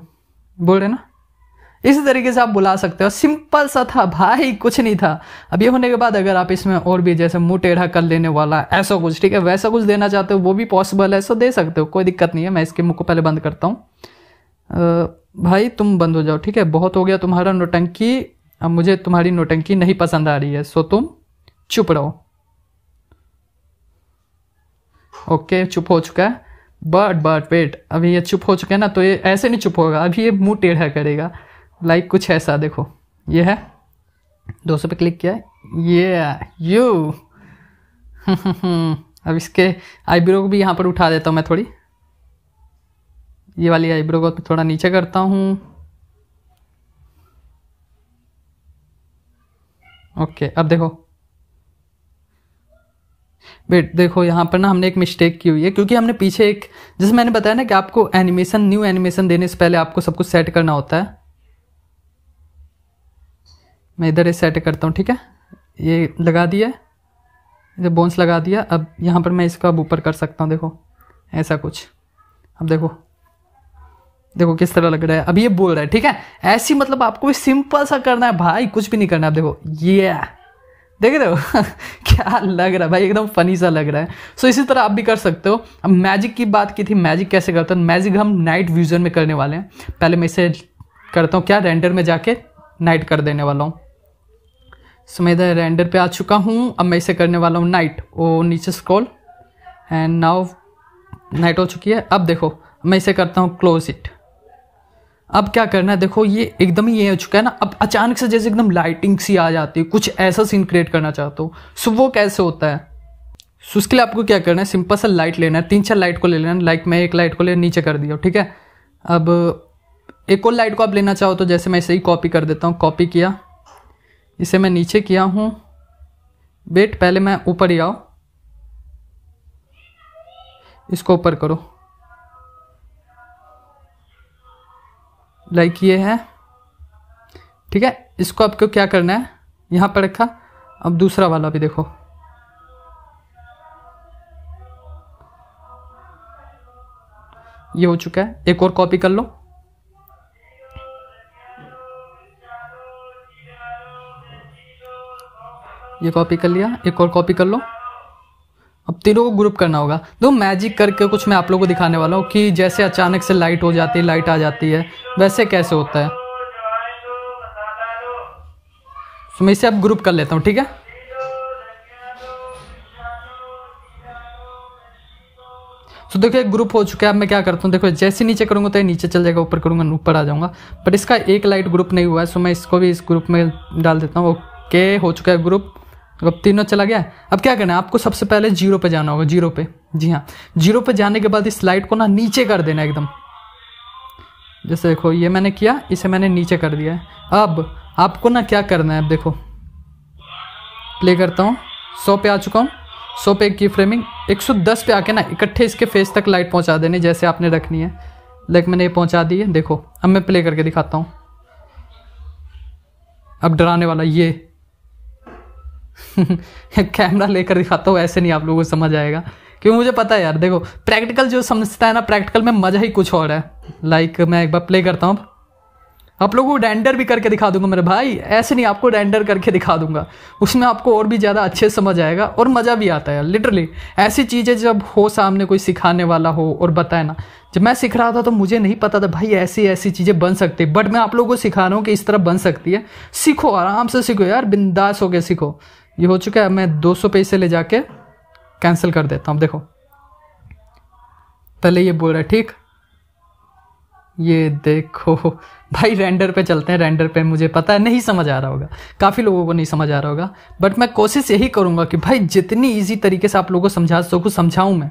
बोल रहे ना इसी तरीके से आप बुला सकते हो सिंपल सा था भाई कुछ नहीं था अब ये होने के बाद अगर आप इसमें और भी जैसे मुंह टेढ़ा कर लेने वाला ऐसा कुछ ठीक है वैसा कुछ देना चाहते हो वो भी पॉसिबल है सो दे सकते हो कोई दिक्कत नहीं है मैं इसके मुंह को पहले बंद करता हूँ भाई तुम बंद हो जाओ ठीक है बहुत हो गया तुम्हारा नोटंकी अब मुझे तुम्हारी नोटंकी नहीं पसंद आ रही है सो तुम चुप रहो ओके चुप हो चुका है बट बट वेट अभी ये चुप हो चुका है ना तो ये ऐसे नहीं चुप होगा अभी ये मुंह टेढ़ा करेगा लाइक कुछ ऐसा देखो ये है दो सौ पे क्लिक किया ये यू अब इसके आईब्रो को भी यहाँ पर उठा देता हूँ मैं थोड़ी ये वाली आईब्रो को थोड़ा नीचे करता हूँ ओके अब देखो बेट देखो यहाँ पर ना हमने एक मिस्टेक की हुई है क्योंकि हमने पीछे एक जैसे मैंने बताया ना कि आपको एनिमेशन न्यू एनिमेशन देने से पहले आपको सब कुछ सेट करना होता है मैं इधर ये सेट करता हूँ ठीक है ये लगा दिया ये बोन्स लगा दिया अब यहाँ पर मैं इसका अब ऊपर कर सकता हूँ देखो ऐसा कुछ अब देखो देखो किस तरह लग रहा है अब ये बोल रहा है ठीक है ऐसी मतलब आपको भी सिंपल सा करना है भाई कुछ भी नहीं करना है देखो ये देख रहे हो क्या लग रहा है भाई एकदम फनी सा लग रहा है सो so, इसी तरह आप भी कर सकते हो अब मैजिक की बात की थी मैजिक कैसे करते हैं मैजिक हम नाइट व्यूजन में करने वाले हैं पहले मैं इसे करता हूँ क्या रेंडर में जाके नाइट कर देने वाला हूँ सो मैं इधर रेंडर पे आ चुका हूँ अब मैं इसे करने वाला हूँ नाइट ओ नीचे स्क्रॉल एंड नाउ नाइट हो चुकी है अब देखो मैं इसे करता हूँ क्लोज इट अब क्या करना है देखो ये एकदम ही ये हो चुका है ना अब अचानक से जैसे एकदम लाइटिंग सी आ जाती है कुछ ऐसा सीन क्रिएट करना चाहते हो सो वो कैसे होता है सो उसके लिए आपको क्या करना है सिंपल सा लाइट लेना है तीन चार लाइट को ले लेना लाइक मैं एक लाइट को ले नीचे कर दिया ठीक है अब एक और लाइट को आप लेना चाहो तो जैसे मैं इसे ही कॉपी कर देता हूँ कॉपी किया इसे मैं नीचे किया हूँ वेट पहले मैं ऊपर ही आओ इसको ऊपर करो लाइक ये है ठीक है इसको आपको क्या करना है यहाँ पर रखा अब दूसरा वाला भी देखो ये हो चुका है एक और कॉपी कर लो ये कॉपी कर लिया एक और कॉपी कर लो अब तीनों को ग्रुप करना होगा तो मैजिक करके कुछ मैं आप लोगों को दिखाने वाला हूँ कि जैसे अचानक से लाइट हो जाती है लाइट आ जाती है वैसे कैसे होता है तो मैं इसे अब ग्रुप कर लेता हूँ ठीक है तो देखो एक ग्रुप हो चुका है अब मैं क्या करता हूँ देखो जैसे नीचे करूँगा तो ये नीचे चल जाएगा ऊपर करूँगा ऊपर आ जाऊँगा बट इसका एक लाइट ग्रुप नहीं हुआ है सो मैं इसको भी इस ग्रुप में डाल देता हूँ ओके हो चुका है ग्रुप अब तीनों चला गया अब क्या करना है आपको सबसे पहले जीरो पे जाना होगा जीरो पे जी हाँ जीरो पे जाने के बाद इस स्लाइड को ना नीचे कर देना एकदम जैसे देखो ये मैंने किया इसे मैंने नीचे कर दिया है अब आपको ना क्या करना है अब देखो प्ले करता हूँ सौ पे आ चुका हूँ सौ पे की फ्रेमिंग दस पे आके ना इकट्ठे इसके फेस तक लाइट पहुँचा देनी जैसे आपने रखनी है लाइक मैंने ये पहुँचा दी है देखो अब मैं प्ले करके दिखाता हूँ अब डराने वाला ये कैमरा लेकर दिखाता हूँ ऐसे नहीं आप लोगों को समझ आएगा क्योंकि मुझे पता है यार देखो प्रैक्टिकल जो समझता है ना प्रैक्टिकल में मज़ा ही कुछ और है लाइक मैं एक बार प्ले करता हूँ आप लोगों को डेंडर भी करके दिखा दूंगा मेरे भाई ऐसे नहीं आपको डेंडर करके दिखा दूंगा उसमें आपको और भी ज़्यादा अच्छे समझ आएगा और मज़ा भी आता है लिटरली ऐसी चीज़ें जब हो सामने कोई सिखाने वाला हो और बताए ना जब मैं सीख रहा था तो मुझे नहीं पता था भाई ऐसी ऐसी चीज़ें बन सकती बट मैं आप लोगों को सिखा रहा हूँ कि इस तरह बन सकती है सीखो आराम से सीखो यार बिंदास होकर सीखो ये हो चुका है मैं 200 पे इसे ले जाके कैंसिल कर देता हूँ देखो पहले ये बोल रहा है ठीक ये देखो भाई रेंडर पे चलते हैं रेंडर पे मुझे पता है नहीं समझ आ रहा होगा काफ़ी लोगों को नहीं समझ आ रहा होगा बट मैं कोशिश यही करूँगा कि भाई जितनी ईजी तरीके से आप लोगों को समझा सकूँ समझाऊँ मैं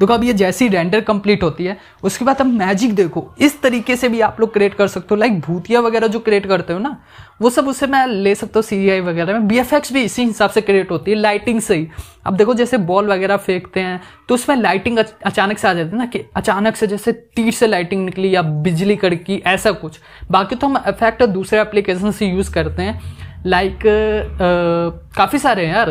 देखो अब ये जैसी रेंडर कंप्लीट होती है उसके बाद अब मैजिक देखो इस तरीके से भी आप लोग क्रिएट कर सकते हो लाइक भूतिया वगैरह जो क्रिएट करते हो ना वो सब उससे मैं ले सकता हूँ सी वगैरह में बी भी इसी हिसाब से क्रिएट होती है लाइटिंग से ही अब देखो जैसे बॉल वगैरह फेंकते हैं तो उसमें लाइटिंग अचानक से आ जाती है ना कि अचानक से जैसे तीर से लाइटिंग निकली या बिजली कड़की ऐसा कुछ बाकी तो हम इफेक्ट दूसरे एप्लीकेशन से यूज़ करते हैं लाइक काफ़ी सारे हैं यार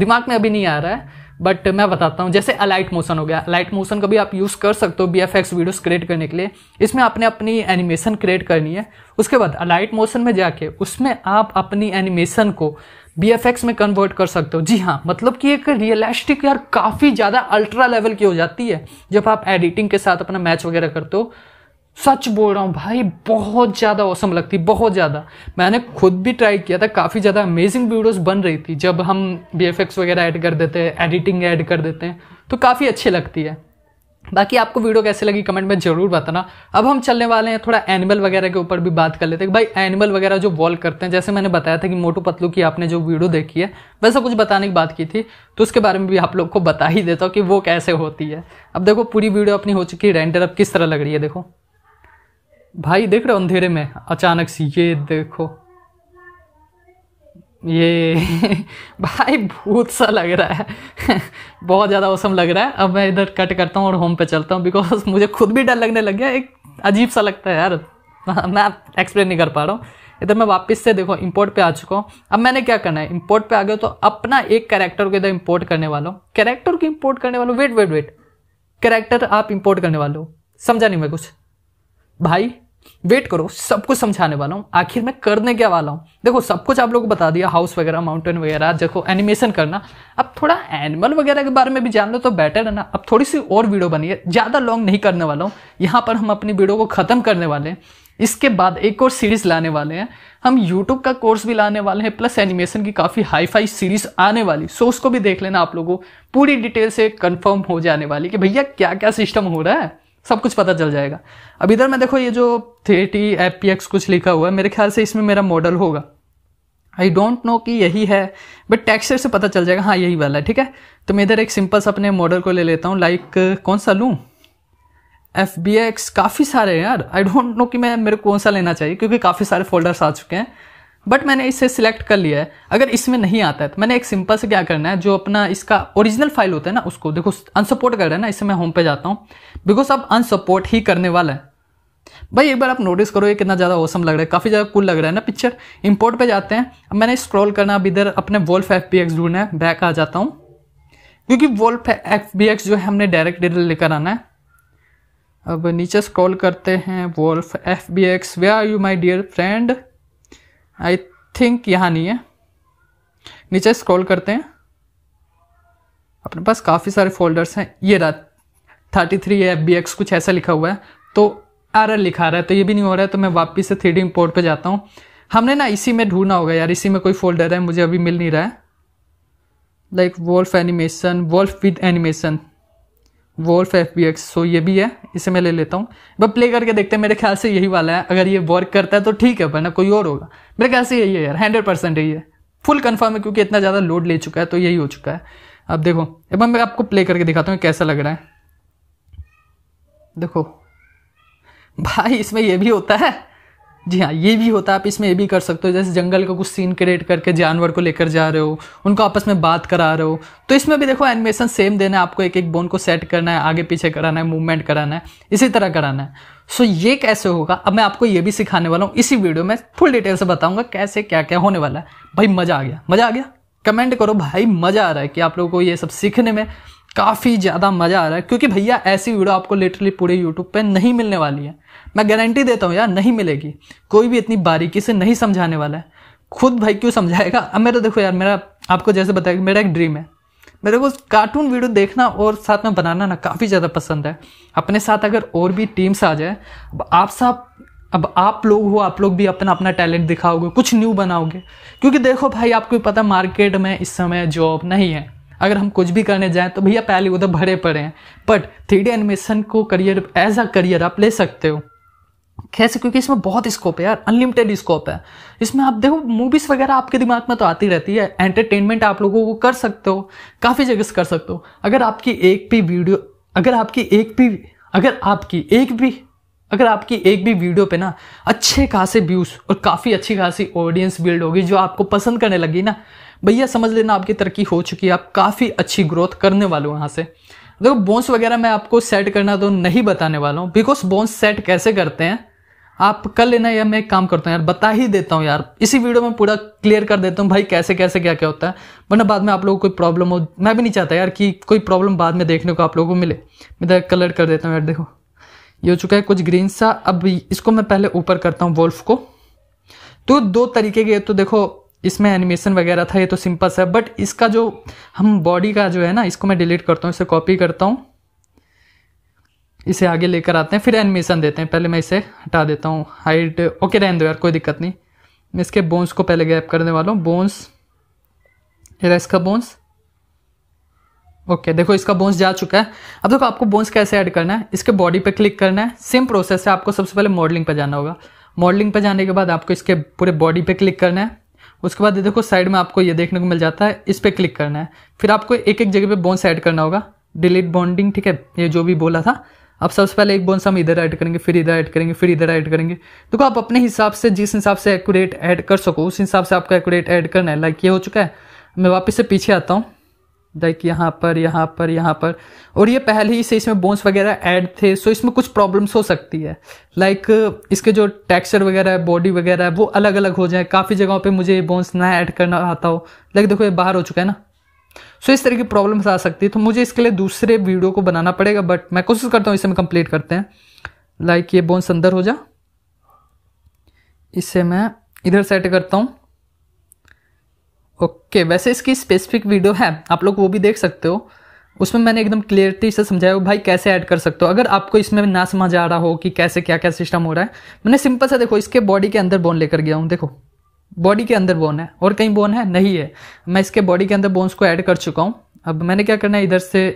दिमाग में अभी नहीं आ रहा है बट मैं बताता हूँ जैसे अलाइट मोशन हो गया अलाइट मोशन का भी आप यूज़ कर सकते हो B F X videos create करने के लिए इसमें आपने अपनी एनिमेशन क्रिएट करनी है उसके बाद अलाइट मोशन में जाके उसमें आप अपनी एनिमेशन को बी एफ एक्स में कन्वर्ट कर सकते हो जी हाँ मतलब कि एक रियलिस्टिक यार काफ़ी ज़्यादा अल्ट्रा लेवल की हो जाती है जब आप एडिटिंग के साथ अपना मैच वगैरह करते हो सच बोल रहा हूँ भाई बहुत ज़्यादा औसम लगती बहुत ज़्यादा मैंने खुद भी ट्राई किया था काफ़ी ज़्यादा अमेजिंग वीडियोस बन रही थी जब हम बी वगैरह ऐड कर देते हैं एडिटिंग ऐड कर देते हैं तो काफ़ी अच्छी लगती है बाकी आपको वीडियो कैसे लगी कमेंट में ज़रूर बताना अब हम चलने वाले हैं थोड़ा एनिमल वगैरह के ऊपर भी बात कर लेते हैं भाई एनिमल वगैरह जो वॉल करते हैं जैसे मैंने बताया था कि मोटू पतलू की आपने जो वीडियो देखी है वैसा कुछ बताने की बात की थी तो उसके बारे में भी आप लोग को बता ही देता हूँ कि वो कैसे होती है अब देखो पूरी वीडियो अपनी हो चुकी है रेंटर अब किस तरह लग रही है देखो भाई देख रहे हो अंधेरे में अचानक से ये देखो ये भाई भूत सा लग रहा है बहुत ज़्यादा औसम लग रहा है अब मैं इधर कट करता हूँ और होम पे चलता हूँ बिकॉज मुझे खुद भी डर लगने लग गया एक अजीब सा लगता है यार मैं एक्सप्लेन नहीं कर पा रहा हूँ इधर मैं वापस से देखो इंपोर्ट पे आ चुका हूँ अब मैंने क्या करना है इंपोर्ट पे आ गया तो अपना एक कैरेक्टर को इधर इंपोर्ट करने वाला हूँ कैरेक्टर को इंपोर्ट करने वाला वेट वेट वेट कैरेक्टर आप इंपोर्ट करने वाले हो समझा नहीं मैं कुछ भाई वेट करो सब कुछ समझाने वाला हूँ आखिर मैं करने क्या वाला हूँ देखो सब कुछ आप लोगों को बता दिया हाउस वगैरह माउंटेन वगैरह देखो एनिमेशन करना अब थोड़ा एनिमल वगैरह के बारे में भी जान लो तो बेटर है ना अब थोड़ी सी और वीडियो बनी है ज़्यादा लॉन्ग नहीं करने वाला हूँ यहाँ पर हम अपनी वीडियो को ख़त्म करने वाले हैं इसके बाद एक और सीरीज़ लाने वाले हैं हम यूट्यूब का कोर्स भी लाने वाले हैं प्लस एनिमेशन की काफ़ी हाई फाई सीरीज़ आने वाली सो उसको भी देख लेना आप लोगों को पूरी डिटेल से कंफर्म हो जाने वाली कि भैया क्या क्या सिस्टम हो रहा है सब कुछ पता चल जाएगा अब इधर मैं देखो ये जो थेटी एप कुछ लिखा हुआ है मेरे ख्याल से इसमें मेरा मॉडल होगा आई डोंट नो कि यही है बट टेक्सचर से पता चल जाएगा हाँ यही वाला है ठीक है तो मैं इधर एक सिंपल सा अपने मॉडल को ले लेता हूँ लाइक कौन सा लूँ एफ बी एक्स काफ़ी सारे हैं यार आई डोंट नो कि मैं मेरे को कौन सा लेना चाहिए क्योंकि काफ़ी सारे फोल्डर्स आ चुके हैं बट मैंने इसे सिलेक्ट कर लिया है अगर इसमें नहीं आता है तो मैंने एक सिंपल से क्या करना है जो अपना इसका ओरिजिनल फाइल होता है ना उसको देखो अनसपोर्ट कर रहा है ना इसे मैं होम पे जाता हूँ बिकॉज अब अनसपोर्ट ही करने वाला है भाई एक बार आप नोटिस करो ये कितना ज़्यादा औसम लग रहा है काफ़ी ज़्यादा कूल लग रहा है ना पिक्चर इम्पोर्ट पर जाते हैं अब मैंने स्क्रॉल करना अब इधर अपने वोल्फ एफ बी एक्स ढूंढना है बैक आ जाता हूँ क्योंकि वोल्फ एफ बी एक्स जो है हमने डायरेक्ट इधर लेकर आना है अब नीचे स्क्रॉल करते हैं wolf F B X where are you my dear friend I think यहाँ नहीं है नीचे स्क्रॉल करते हैं अपने पास काफ़ी सारे फोल्डर्स हैं ये रहा thirty three F B X कुछ ऐसा लिखा हुआ है तो एरर लिखा रहा है तो ये भी नहीं हो रहा है तो मैं वापस से थ्री डी इम्पोर्ट पर जाता हूँ हमने ना इसी में ढूंढना होगा यार इसी में कोई फोल्डर है मुझे अभी मिल नहीं रहा है like wolf animation wolf with animation wolf F B X so ये भी है इसे मैं ले लेता हूँ बस प्ले करके देखते हैं मेरे ख्याल से यही वाला है अगर ये वर्क करता है तो ठीक है वरना कोई और होगा मेरे ख्याल से यही है यार हंड्रेड परसेंट यही है फुल कन्फर्म है क्योंकि इतना ज़्यादा लोड ले चुका है तो यही हो चुका है अब देखो अब मैं आपको प्ले करके दिखाता हूँ कैसा लग रहा है देखो भाई इसमें यह भी होता है जी हाँ ये भी होता है आप इसमें ये भी कर सकते हो जैसे जंगल का कुछ सीन क्रिएट करके जानवर को लेकर जा रहे हो उनको आपस में बात करा रहे हो तो इसमें भी देखो एनिमेशन सेम देना है आपको एक एक बोन को सेट करना है आगे पीछे कराना है मूवमेंट कराना है इसी तरह कराना है सो so, ये कैसे होगा अब मैं आपको ये भी सिखाने वाला हूँ इसी वीडियो में फुल डिटेल से बताऊँगा कैसे क्या क्या होने वाला है भाई मज़ा आ गया मज़ा आ गया कमेंट करो भाई मज़ा आ रहा है कि आप लोगों को ये सब सीखने में काफ़ी ज़्यादा मज़ा आ रहा है क्योंकि भैया ऐसी वीडियो आपको लिटरली पूरे यूट्यूब पर नहीं मिलने वाली है मैं गारंटी देता हूँ यार नहीं मिलेगी कोई भी इतनी बारीकी से नहीं समझाने वाला है खुद भाई क्यों समझाएगा अब मेरा देखो यार मेरा आपको जैसे बताया मेरा एक ड्रीम है मेरे को कार्टून वीडियो देखना और साथ में बनाना ना काफ़ी ज़्यादा पसंद है अपने साथ अगर और भी टीम्स आ जाए अब आप साहब अब आप लोग हो आप लोग भी अपना अपना टैलेंट दिखाओगे कुछ न्यू बनाओगे क्योंकि देखो भाई आपको पता मार्केट में इस समय जॉब नहीं है अगर हम कुछ भी करने जाएं तो भैया पहले उधर भरे पड़े हैं बट थ्री एनिमेशन को करियर एज अ करियर आप ले सकते हो कैसे क्योंकि इसमें बहुत स्कोप है यार अनलिमिटेड स्कोप है इसमें आप देखो मूवीज वगैरह आपके दिमाग में तो आती रहती है एंटरटेनमेंट आप लोगों को कर सकते हो काफ़ी जगह से कर सकते हो अगर आपकी एक भी वीडियो अगर आपकी एक भी अगर आपकी एक भी अगर आपकी एक भी वीडियो पे ना अच्छे खासे व्यूज़ और काफ़ी अच्छी खासी ऑडियंस बिल्ड होगी जो आपको पसंद करने लगी ना भैया समझ लेना आपकी तरक्की हो चुकी है आप काफ़ी अच्छी ग्रोथ करने वाले हो यहाँ से देखो बोन्स वगैरह मैं आपको सेट करना तो नहीं बताने वाला हूँ बिकॉज बोन्स सेट कैसे करते हैं आप कर लेना या मैं एक काम करता हूँ यार बता ही देता हूँ यार इसी वीडियो में पूरा क्लियर कर देता हूँ भाई कैसे कैसे क्या क्या होता है वरना बाद में आप लोगों को कोई प्रॉब्लम हो मैं भी नहीं चाहता यार कि कोई प्रॉब्लम बाद में देखने को आप लोगों को मिले मैं तो कलर कर देता हूँ यार देखो ये हो चुका है कुछ ग्रीन सा अब इसको मैं पहले ऊपर करता हूँ वोल्फ को तो दो तरीके के तो देखो इसमें एनिमेशन वगैरह था ये तो सिंपल सा है बट इसका जो हम बॉडी का जो है ना इसको मैं डिलीट करता हूँ इसे कॉपी करता हूँ इसे आगे लेकर आते हैं फिर एनिमेशन देते हैं पहले मैं इसे हटा देता हूँ हाइट ओके रहने दो यार कोई दिक्कत नहीं मैं इसके बोन्स को पहले गैप करने वाला हूँ बोन्स ये इसका बोन्स ओके देखो इसका बोन्स जा चुका है अब देखो आपको बोन्स कैसे ऐड करना है इसके बॉडी पे क्लिक करना है सेम प्रोसेस है आपको सबसे पहले मॉडलिंग पर जाना होगा मॉडलिंग पर जाने के बाद आपको इसके पूरे बॉडी पे क्लिक करना है उसके बाद देखो साइड में आपको ये देखने को मिल जाता है इस पर क्लिक करना है फिर आपको एक एक जगह पे बोन्स ऐड करना होगा डिलीट बॉन्डिंग ठीक है ये जो भी बोला था अब सबसे पहले एक बोन्स हम इधर ऐड करेंगे फिर इधर ऐड करेंगे फिर इधर ऐड करेंगे देखो आप अपने हिसाब से जिस हिसाब से एक्यूरेट ऐड कर सको उस हिसाब से आपका एक्यूरेट ऐड करना है लाइक ये हो चुका है मैं वापस से पीछे आता हूँ लाइक यहाँ पर यहाँ पर यहाँ पर और ये पहले ही से इसमें बोन्स वगैरह ऐड थे सो इसमें कुछ प्रॉब्लम्स हो सकती है लाइक इसके जो टेक्सचर वगैरह है बॉडी वगैरह है वो अलग अलग हो जाए काफ़ी जगहों पे मुझे ये बोन्स ना ऐड करना आता हो लाइक देखो ये बाहर हो चुका है ना सो इस तरह की प्रॉब्लम्स आ सकती है तो मुझे इसके लिए दूसरे वीडियो को बनाना पड़ेगा बट मैं कोशिश करता हूँ इसे हम कंप्लीट करते हैं लाइक ये बोन्स अंदर हो जा इसे मैं इधर सेट करता हूँ ओके okay, वैसे इसकी स्पेसिफिक वीडियो है आप लोग वो भी देख सकते हो उसमें मैंने एकदम क्लियरिटी से समझाया भाई कैसे ऐड कर सकते हो अगर आपको इसमें ना समझ आ रहा हो कि कैसे क्या क्या सिस्टम हो रहा है मैंने सिंपल सा देखो इसके बॉडी के अंदर बोन लेकर गया हूँ देखो बॉडी के अंदर बोन है और कहीं बोन है नहीं है मैं इसके बॉडी के अंदर बोन्स को ऐड कर चुका हूँ अब मैंने क्या करना है इधर से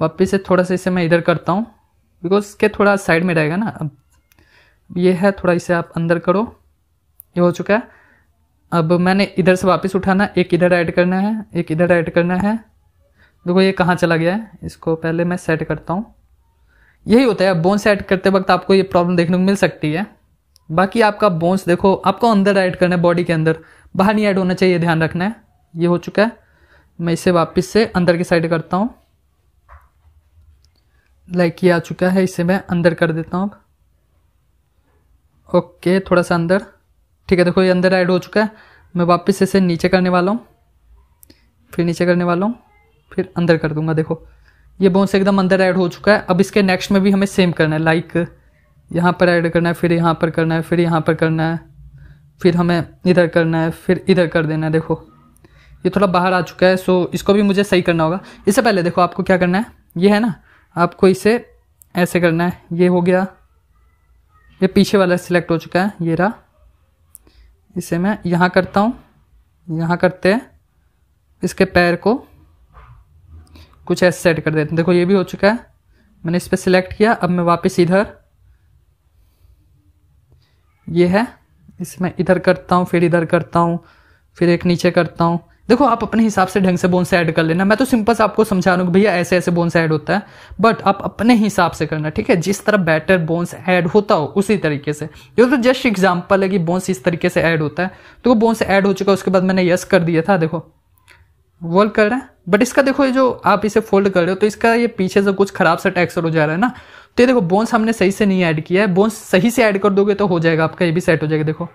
वापस से थोड़ा सा इसे मैं इधर करता हूँ बिकॉज के थोड़ा साइड में रहेगा ना अब ये है थोड़ा इसे आप अंदर करो ये हो चुका है अब मैंने इधर से वापस उठाना एक इधर ऐड करना है एक इधर ऐड करना है देखो ये कहाँ चला गया है इसको पहले मैं सेट करता हूँ यही होता है बोन्स ऐड करते वक्त आपको ये प्रॉब्लम देखने को मिल सकती है बाकी आपका बोन्स देखो आपको अंदर ऐड करना है बॉडी के अंदर बाहर नहीं ऐड होना चाहिए ध्यान रखना है ये हो चुका है मैं इसे वापस से अंदर की साइड करता हूँ लाइक ये आ चुका है इसे मैं अंदर कर देता हूँ ओके थोड़ा सा अंदर ठीक है देखो ये अंदर ऐड हो चुका है मैं वापस इसे नीचे करने वाला हूँ फिर नीचे करने वाला हूँ फिर अंदर कर दूंगा देखो ये बोन्स एकदम अंदर ऐड हो चुका है अब इसके नेक्स्ट में भी हमें सेम करना है लाइक यहाँ पर ऐड करना है फिर यहाँ पर करना है फिर यहाँ पर करना है फिर हमें इधर करना है फिर इधर कर देना है देखो ये थोड़ा बाहर आ चुका है सो इसको भी मुझे सही करना होगा इससे पहले देखो आपको क्या करना है ये है ना आपको इसे ऐसे करना है ये हो गया ये पीछे वाला सिलेक्ट हो चुका है ये रहा इसे मैं यहाँ करता हूँ यहाँ करते हैं इसके पैर को कुछ ऐसे सेट कर देते हैं देखो ये भी हो चुका है मैंने इस पर सिलेक्ट किया अब मैं वापस इधर ये है इसमें इधर करता हूँ फिर इधर करता हूँ फिर एक नीचे करता हूँ देखो आप अपने हिसाब से ढंग से बोन से ऐड कर लेना मैं तो सिंपल से आपको समझा रहा हूँ भैया ऐसे ऐसे बोन्स ऐड होता है बट आप अपने हिसाब से करना ठीक है जिस तरह बैटर बोन्स ऐड होता हो उसी तरीके से जो तो जस्ट एग्जाम्पल है कि बोन्स इस तरीके से ऐड होता है तो वो बोन्स ऐड हो चुका है उसके बाद मैंने यस कर दिया था देखो वर्क कर रहा है बट इसका देखो ये जो आप इसे फोल्ड कर रहे हो तो इसका ये पीछे से कुछ खराब सा टैक्सर हो जा रहा है ना तो ये देखो बोन्स हमने सही से नहीं ऐड किया है बोन्स सही से ऐड कर दोगे तो हो जाएगा आपका ये भी सेट हो जाएगा देखो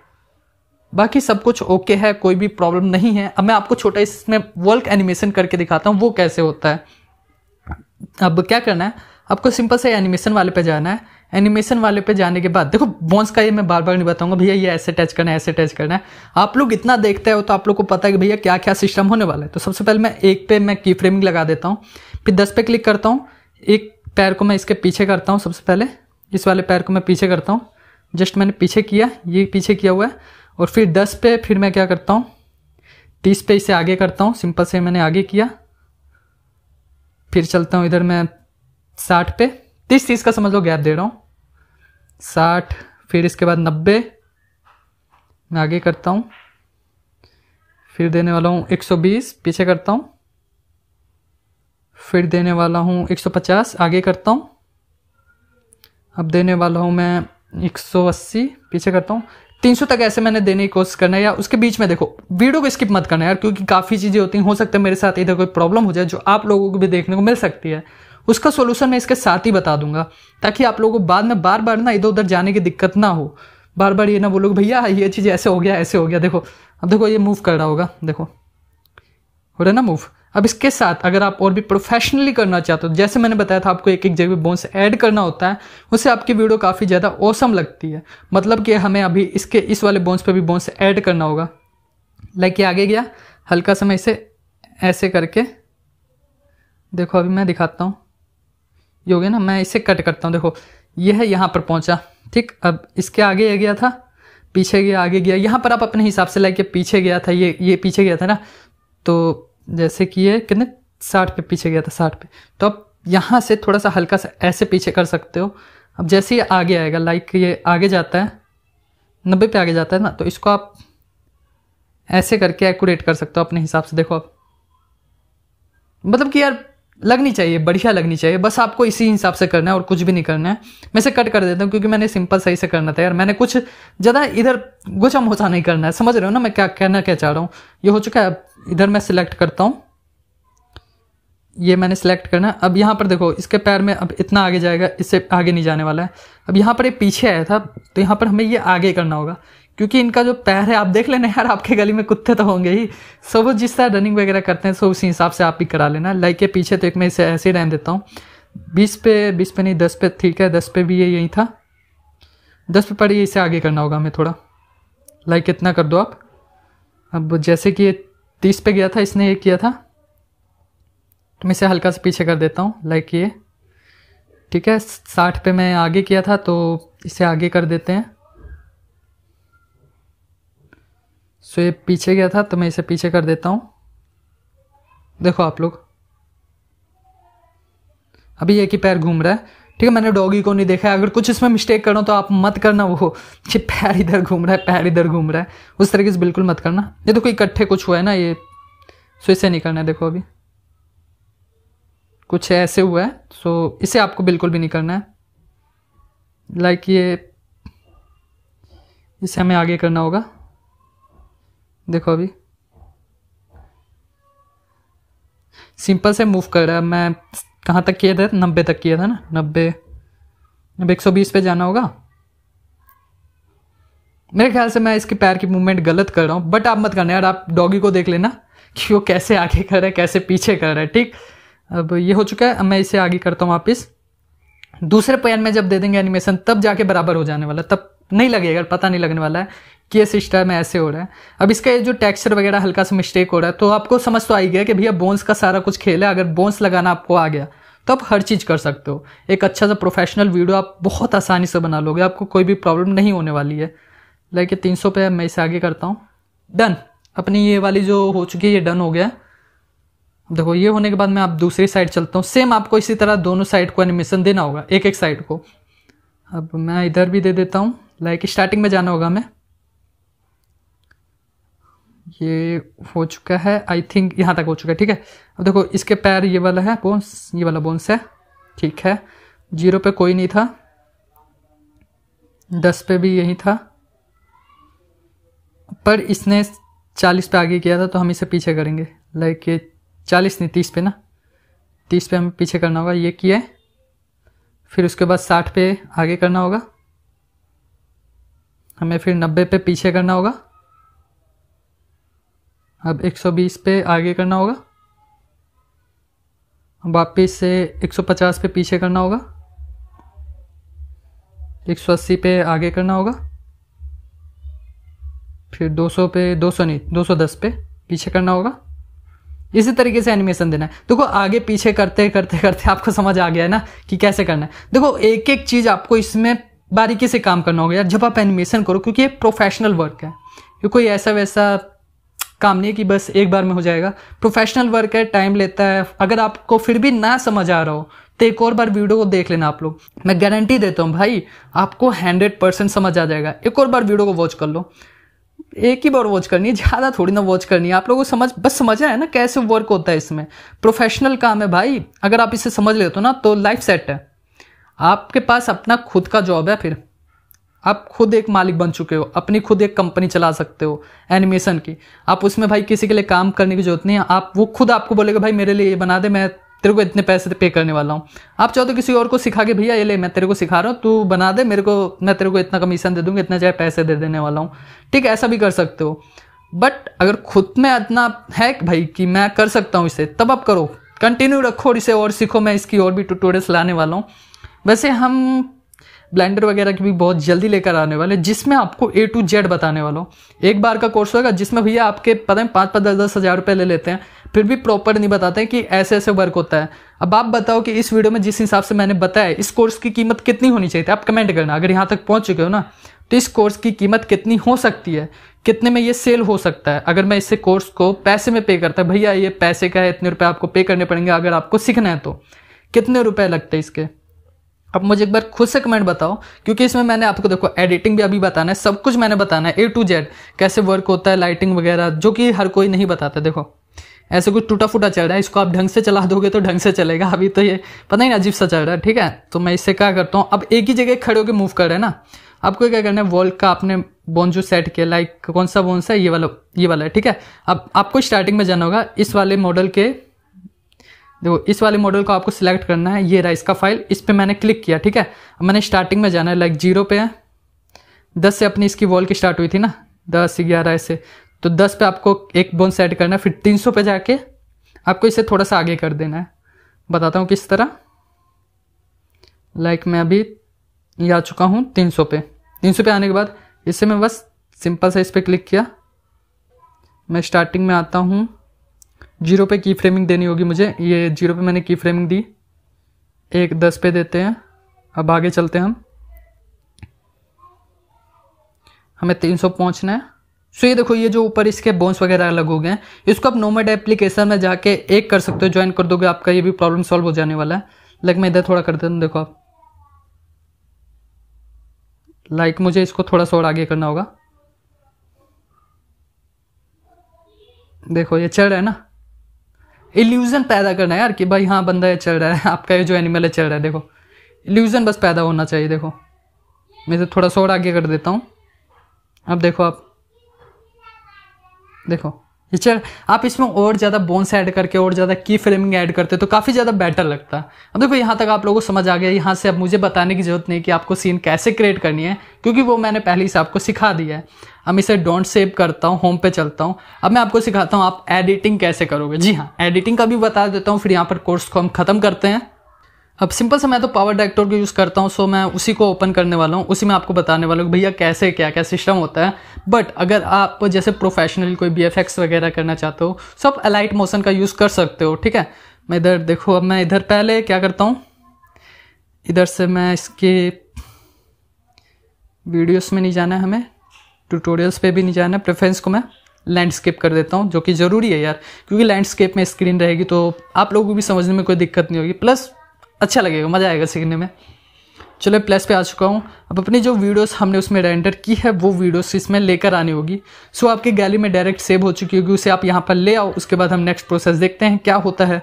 बाकी सब कुछ ओके है कोई भी प्रॉब्लम नहीं है अब मैं आपको छोटा इसमें वर्क एनिमेशन करके दिखाता हूँ वो कैसे होता है अब क्या करना है आपको सिंपल से एनिमेशन वाले पे जाना है एनिमेशन वाले पे जाने के बाद देखो बॉन्स का ये मैं बार बार नहीं बताऊंगा भैया ये ऐसे टच करना है ऐसे टच करना है आप लोग इतना देखते हो तो आप लोग को पता है कि भैया क्या क्या सिस्टम होने वाला है तो सबसे पहले मैं एक पे मैं की फ्रेमिंग लगा देता हूँ फिर दस पे क्लिक करता हूँ एक पैर को मैं इसके पीछे करता हूँ सबसे पहले इस वाले पैर को मैं पीछे करता हूँ जस्ट मैंने पीछे किया ये पीछे किया हुआ है और फिर दस पे फिर मैं क्या करता हूँ तीस पे इसे आगे करता हूँ सिंपल से मैंने आगे किया फिर चलता हूँ इधर मैं साठ पे तीस तीस का समझ लो गैप दे रहा हूँ साठ फिर इसके बाद नब्बे मैं आगे करता हूँ फिर देने वाला हूँ एक सौ बीस पीछे करता हूँ फिर देने वाला हूँ एक सौ पचास आगे करता हूँ अब देने वाला हूँ मैं एक सौ अस्सी पीछे करता हूँ तीन सौ तक ऐसे मैंने देने की कोशिश करना है या उसके बीच में देखो वीडियो को स्किप मत करना यार क्योंकि काफ़ी चीज़ें होती हैं हो सकता है मेरे साथ इधर कोई प्रॉब्लम हो जाए जो आप लोगों को भी देखने को मिल सकती है उसका सोल्यूशन मैं इसके साथ ही बता दूंगा ताकि आप लोगों को बाद में बार बार ना इधर उधर जाने की दिक्कत ना हो बार बार ये ना बोलोगे भैया ये चीज़ ऐसे हो गया ऐसे हो गया देखो अब देखो ये मूव कर रहा होगा देखो हो रहा है ना मूव अब इसके साथ अगर आप और भी प्रोफेशनली करना चाहते हो जैसे मैंने बताया था आपको एक एक जगह बोन्स ऐड करना होता है उससे आपकी वीडियो काफ़ी ज़्यादा औसम लगती है मतलब कि हमें अभी इसके इस वाले बोन्स पे भी बोन्स ऐड करना होगा लाइक ये आगे गया हल्का समय इसे ऐसे करके देखो अभी मैं दिखाता हूँ ये हो गया ना मैं इसे कट करता हूँ देखो यह है यहाँ पर पहुँचा ठीक अब इसके आगे गया था पीछे गया आगे गया यहाँ पर आप अपने हिसाब से लाइक पीछे गया था ये ये पीछे गया था ना तो जैसे कि ये कितने साठ पे पीछे गया था साठ पे तो आप यहाँ से थोड़ा सा हल्का सा ऐसे पीछे कर सकते हो अब जैसे ये आगे आएगा लाइक ये आगे जाता है नब्बे पे आगे जाता है ना तो इसको आप ऐसे करके एकूरेट कर सकते हो अपने हिसाब से देखो आप मतलब कि यार लगनी चाहिए बढ़िया लगनी चाहिए बस आपको इसी हिसाब से करना है और कुछ भी नहीं करना है मैं इसे कट कर देता हूँ क्योंकि मैंने सिंपल सही से करना था यार मैंने कुछ ज़्यादा इधर गुचा मोचा नहीं करना है समझ रहे हो ना मैं क्या कहना क्या चाह रहा हूँ ये हो चुका है इधर मैं सिलेक्ट करता हूँ ये मैंने सेलेक्ट करना है अब यहाँ पर देखो इसके पैर में अब इतना आगे जाएगा इससे आगे नहीं जाने वाला है अब यहाँ पर ये पीछे आया था तो यहाँ पर हमें ये आगे करना होगा क्योंकि इनका जो पैर है आप देख लेना यार आपके गली में कुत्ते तो होंगे ही सो वो जिस तरह रनिंग वगैरह करते हैं सो उसी हिसाब से आप भी करा लेना लाइक के पीछे तो एक मैं इसे ऐसे ही रहने देता हूँ बीस पे बीस पे नहीं दस पे ठीक है दस पे भी ये यही था दस पे पड़िए इसे आगे करना होगा हमें थोड़ा लाइक इतना कर दो आप अब जैसे कि ये तीस पे गया था इसने ये किया था तो मैं इसे हल्का से पीछे कर देता हूँ लाइक ये ठीक है साठ पे मैं आगे किया था तो इसे आगे कर देते हैं सो ये पीछे गया था तो मैं इसे पीछे कर देता हूँ देखो आप लोग अभी एक ही पैर घूम रहा है ठीक है मैंने डॉगी को नहीं देखा है अगर कुछ इसमें मिस्टेक करो तो आप मत करना वो ये पैर इधर घूम रहा है पैर इधर घूम रहा है उस तरीके से बिल्कुल मत करना ये तो कोई इकट्ठे कुछ हुआ है ना ये सो इसे नहीं करना है देखो अभी कुछ ऐसे हुआ है सो इसे आपको बिल्कुल भी नहीं करना है लाइक ये इसे हमें आगे करना होगा देखो अभी सिंपल से मूव कर रहा है मैं कहाँ तक किया था नब्बे तक किया था ना नब्बे नब्बे एक सौ बीस पे जाना होगा मेरे ख्याल से मैं इसके पैर की मूवमेंट गलत कर रहा हूँ बट आप मत करना यार आप डॉगी को देख लेना कि वो कैसे आगे कर रहा है कैसे पीछे कर रहा है ठीक अब ये हो चुका है अब मैं इसे आगे करता हूँ वापिस दूसरे पैर में जब दे देंगे एनिमेशन तब जाके बराबर हो जाने वाला तब नहीं लगेगा पता नहीं लगने वाला है कि ये सिस्टम ऐसे हो रहा है अब इसका ये जो टेक्सचर वगैरह हल्का सा मिस्टेक हो रहा है तो आपको समझ तो आई गया कि भैया बोन्स का सारा कुछ खेल है अगर बोन्स लगाना आपको आ गया तो आप हर चीज़ कर सकते हो एक अच्छा सा प्रोफेशनल वीडियो आप बहुत आसानी से बना लोगे आपको कोई भी प्रॉब्लम नहीं होने वाली है लाइक तीन सौ पे मैं इसे आगे करता हूँ डन अपनी ये वाली जो हो चुकी है ये डन हो गया देखो ये होने के बाद मैं आप दूसरी साइड चलता हूँ सेम आपको इसी तरह दोनों साइड को एनिमेशन देना होगा एक एक साइड को अब मैं इधर भी दे देता हूँ लाइक स्टार्टिंग में जाना होगा हमें ये हो चुका है आई थिंक यहाँ तक हो चुका है ठीक है अब देखो इसके पैर ये वाला है बोन्स ये वाला बोन्स है ठीक है जीरो पे कोई नहीं था दस पे भी यही था पर इसने चालीस पे आगे किया था तो हम इसे पीछे करेंगे लाइक ये चालीस नहीं तीस पे ना तीस पे हमें पीछे करना होगा ये किए फिर उसके बाद साठ पे आगे करना होगा हमें फिर नब्बे पे पीछे करना होगा अब 120 पे आगे करना होगा वापिस से 150 पे पीछे करना होगा 180 पे आगे करना होगा फिर 200 पे 200 नहीं 210 पे पीछे करना होगा इसी तरीके से एनिमेशन देना है देखो आगे पीछे करते करते करते आपको समझ आ गया है ना कि कैसे करना है देखो एक एक चीज़ आपको इसमें बारीकी से काम करना होगा यार जब आप एनिमेशन करो क्योंकि ये प्रोफेशनल वर्क है ये कोई ऐसा वैसा काम नहीं कि बस एक बार में हो जाएगा प्रोफेशनल वर्क है टाइम लेता है अगर आपको फिर भी ना समझ आ रहा हो तो एक और बार वीडियो को देख लेना आप लोग मैं गारंटी देता हूँ भाई आपको हंड्रेड परसेंट समझ आ जाएगा एक और बार वीडियो को वॉच कर लो एक ही बार वॉच करनी है ज़्यादा थोड़ी ना वॉच करनी है आप लोगों को समझ बस समझ है ना कैसे वर्क होता है इसमें प्रोफेशनल काम है भाई अगर आप इसे समझ लेते हो ना तो लाइफ सेट है आपके पास अपना खुद का जॉब है फिर आप खुद एक मालिक बन चुके हो अपनी खुद एक कंपनी चला सकते हो एनिमेशन की आप उसमें भाई किसी के लिए काम करने की जरूरत नहीं है आप वो खुद आपको बोलेगा भाई मेरे लिए ये बना दे मैं तेरे को इतने पैसे पे करने वाला हूँ आप चाहो तो किसी और को सिखा के भैया ये ले मैं तेरे को सिखा रहा हूँ तू बना दे मेरे को मैं तेरे को इतना कमीशन दे दूँगा इतना चाहे पैसे दे देने वाला हूँ ठीक है ऐसा भी कर सकते हो बट अगर खुद में इतना है भाई कि मैं कर सकता हूँ इसे तब आप करो कंटिन्यू रखो और इसे और सीखो मैं इसकी और भी ट्यूटोरियल्स लाने वाला हूँ वैसे हम ब्लेंडर वगैरह की भी बहुत जल्दी लेकर आने वाले जिसमें आपको ए टू जेड बताने वाला हूँ एक बार का कोर्स होगा जिसमें भैया आपके पता है पाँच पाँच दस दस हज़ार रुपये ले लेते हैं फिर भी प्रॉपर नहीं बताते हैं कि ऐसे ऐसे वर्क होता है अब आप बताओ कि इस वीडियो में जिस हिसाब से मैंने बताया इस कोर्स की कीमत कितनी होनी चाहिए तो आप कमेंट करना अगर यहाँ तक पहुँच चुके हो ना तो इस कोर्स की कीमत कितनी हो सकती है कितने में ये सेल हो सकता है अगर मैं इससे कोर्स को पैसे में पे करता भैया ये पैसे का है इतने रुपए आपको पे करने पड़ेंगे अगर आपको सीखना है तो कितने रुपए लगते हैं इसके अब मुझे एक बार खुद से कमेंट बताओ क्योंकि इसमें मैंने आपको देखो एडिटिंग भी अभी बताना है सब कुछ मैंने बताना है ए टू जेड कैसे वर्क होता है लाइटिंग वगैरह जो कि हर कोई नहीं बताता देखो ऐसे कुछ टूटा फूटा चल रहा है इसको आप ढंग से चला दोगे तो ढंग से चलेगा अभी तो ये पता ही अजीब सा चल रहा है ठीक है तो मैं इससे क्या करता हूँ अब एक ही जगह खड़े होकर मूव कर रहे हैं ना आपको क्या करना है वॉल का आपने बोन जो सेट किया लाइक कौन सा बोन सा ये वाला ये वाला है ठीक है अब आपको स्टार्टिंग में जाना होगा इस वाले मॉडल के देखो इस वाले मॉडल को आपको सिलेक्ट करना है ये रहा इसका फाइल इस पर मैंने क्लिक किया ठीक है अब मैंने स्टार्टिंग में जाना है लाइक जीरो पे है दस से अपनी इसकी वॉल की स्टार्ट हुई थी ना दस ग्यारह ऐसे तो दस पे आपको एक बोन सेट करना है फिर तीन सौ पे जाके आपको इसे थोड़ा सा आगे कर देना है बताता हूँ किस तरह लाइक मैं अभी ये आ चुका हूँ तीन सौ पे तीन सौ पे आने के बाद इससे मैं बस सिंपल सा इस पर क्लिक किया मैं स्टार्टिंग में आता हूँ जीरो पे की फ्रेमिंग देनी होगी मुझे ये जीरो पे मैंने की फ्रेमिंग दी एक दस पे देते हैं अब आगे चलते हैं हम हमें तीन सौ पहुँचना है सो ये देखो ये जो ऊपर इसके बोन्स वगैरह अलग हो गए हैं इसको आप नोमेड एप्लीकेशन में जाके एक कर सकते हो ज्वाइन कर दोगे आपका ये भी प्रॉब्लम सॉल्व हो जाने वाला है लाइक मैं इधर थोड़ा कर देता हूँ देखो आप लाइक मुझे इसको थोड़ा सा और आगे करना होगा देखो ये चढ़ रहा है ना इल्यूज़न पैदा करना है यार कि भाई हाँ बंदा ये चल रहा है आपका ये जो एनिमल है चल रहा है देखो इल्यूज़न बस पैदा होना चाहिए देखो मैं तो थोड़ा सा और आगे कर देता हूँ अब देखो आप देखो चल आप इसमें और ज़्यादा बोन्स ऐड करके और ज़्यादा की फ्रेमिंग ऐड करते तो काफ़ी ज़्यादा बेटर लगता अब देखो यहाँ तक आप लोगों को समझ आ गया यहाँ से अब मुझे बताने की ज़रूरत नहीं कि आपको सीन कैसे क्रिएट करनी है क्योंकि वो मैंने पहले ही से आपको सिखा दिया है अब इसे डोंट सेव करता हूँ होम पे चलता हूँ अब मैं आपको सिखाता हूँ आप एडिटिंग कैसे करोगे जी हाँ एडिटिंग का भी बता देता हूँ फिर यहाँ पर कोर्स को हम ख़त्म करते हैं अब सिंपल से मैं तो पावर डायरेक्टर को यूज़ करता हूँ सो मैं उसी को ओपन करने वाला हूँ उसी में आपको बताने वाला हूँ भैया कैसे क्या क्या सिस्टम होता है बट अगर आप जैसे प्रोफेशनल कोई बी वगैरह करना चाहते हो सो आप अलाइट मोशन का यूज़ कर सकते हो ठीक है मैं इधर देखो अब मैं इधर पहले क्या करता हूँ इधर से मैं इसके वीडियोस में नहीं जाना है हमें ट्यूटोरियल्स पे भी नहीं जाना है प्रेफरेंस को मैं लैंडस्केप कर देता हूँ जो कि ज़रूरी है यार क्योंकि लैंडस्केप में स्क्रीन रहेगी तो आप लोगों को भी समझने में कोई दिक्कत नहीं होगी प्लस अच्छा लगेगा मज़ा आएगा सीखने में चलो प्लस पे आ चुका हूँ अब अपनी जो वीडियोस हमने उसमें रेंटर की है वो वीडियोस इसमें लेकर आनी होगी सो आपके गैली में डायरेक्ट सेव हो चुकी होगी उसे आप यहाँ पर ले आओ उसके बाद हम नेक्स्ट प्रोसेस देखते हैं क्या होता है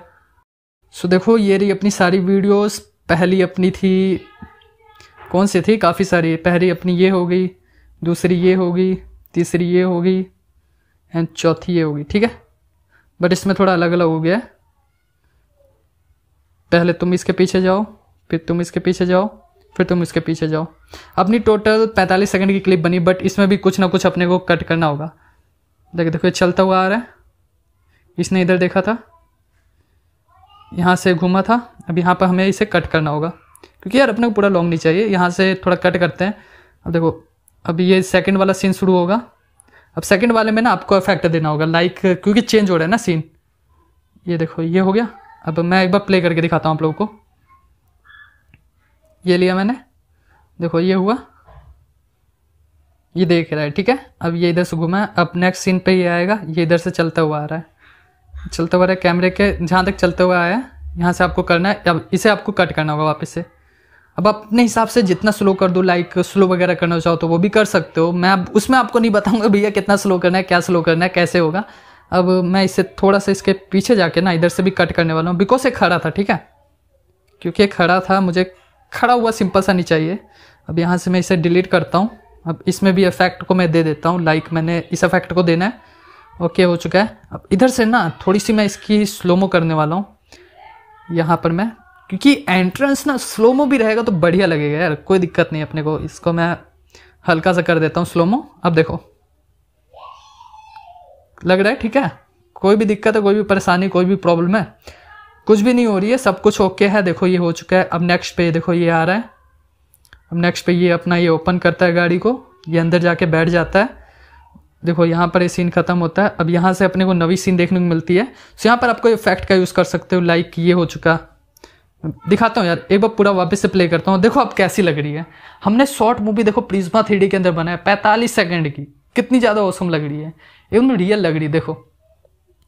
सो देखो ये रही अपनी सारी वीडियोस पहली अपनी थी कौन सी थी काफ़ी सारी पहली अपनी ये हो गई दूसरी ये होगी तीसरी ये होगी एंड चौथी ये होगी ठीक है बट इसमें थोड़ा अलग अलग हो गया है पहले तुम इसके पीछे जाओ फिर तुम इसके पीछे जाओ फिर तुम इसके पीछे जाओ अपनी टोटल 45 सेकंड की क्लिप बनी बट इसमें भी कुछ ना कुछ अपने को कट करना होगा देखो देखो चलता हुआ आ रहा है इसने इधर देखा था यहाँ से घूमा था अब यहाँ पर हमें इसे कट करना होगा क्योंकि यार अपने को पूरा लॉन्ग नहीं चाहिए यहाँ से थोड़ा कट करते हैं अब देखो अब ये सेकंड वाला सीन शुरू होगा अब सेकंड वाले में ना आपको इफेक्ट देना होगा लाइक क्योंकि चेंज हो रहा है ना सीन ये देखो ये हो गया अब मैं एक बार प्ले करके दिखाता हूँ आप लोगों को ये लिया मैंने देखो ये हुआ ये देख रहा है ठीक है अब ये इधर से घुमा अब नेक्स्ट सीन पे ये आएगा ये इधर से चलता हुआ आ रहा है चलता हुआ रहा है कैमरे के जहाँ तक चलता हुआ आया यहाँ से आपको करना है अब इसे आपको कट करना होगा वापस से अब अपने हिसाब से जितना स्लो कर दो लाइक स्लो वगैरह करना चाहो तो वो भी कर सकते हो मैं उसमें आपको नहीं बताऊंगा भैया कितना स्लो करना है क्या स्लो करना है कैसे होगा अब मैं इसे थोड़ा सा इसके पीछे जाके ना इधर से भी कट करने वाला हूँ बिकॉज ये खड़ा था ठीक है क्योंकि खड़ा था मुझे खड़ा हुआ सिंपल सा नहीं चाहिए अब यहाँ से मैं इसे डिलीट करता हूँ अब इसमें भी इफेक्ट को मैं दे देता हूँ लाइक मैंने इस इफेक्ट को देना है ओके हो चुका है अब इधर से ना थोड़ी सी मैं इसकी स्लोमो करने वाला हूँ यहाँ पर मैं क्योंकि एंट्रेंस ना स्लोमो भी रहेगा तो बढ़िया लगेगा यार कोई दिक्कत नहीं अपने को इसको मैं हल्का सा कर देता हूँ स्लोमो अब देखो लग रहा है ठीक है कोई भी दिक्कत है कोई भी परेशानी कोई भी प्रॉब्लम है कुछ भी नहीं हो रही है सब कुछ ओके है देखो ये हो चुका है अब नेक्स्ट पे देखो ये आ रहा है अब नेक्स्ट पे ये अपना ये ओपन करता है गाड़ी को ये अंदर जाके बैठ जाता है देखो यहाँ पर ये सीन खत्म होता है अब यहाँ से अपने को नवी सीन देखने को मिलती है सो यहाँ पर आपको इफेक्ट का यूज़ कर सकते हो लाइक ये हो चुका दिखाता हूँ यार एक बार पूरा वापस से प्ले करता हूँ देखो अब कैसी लग रही है हमने शॉर्ट मूवी देखो प्रिज्मा थ्री के अंदर बनाया पैंतालीस सेकेंड की कितनी ज़्यादा औसम लग रही है एकदम रियल लग रही है देखो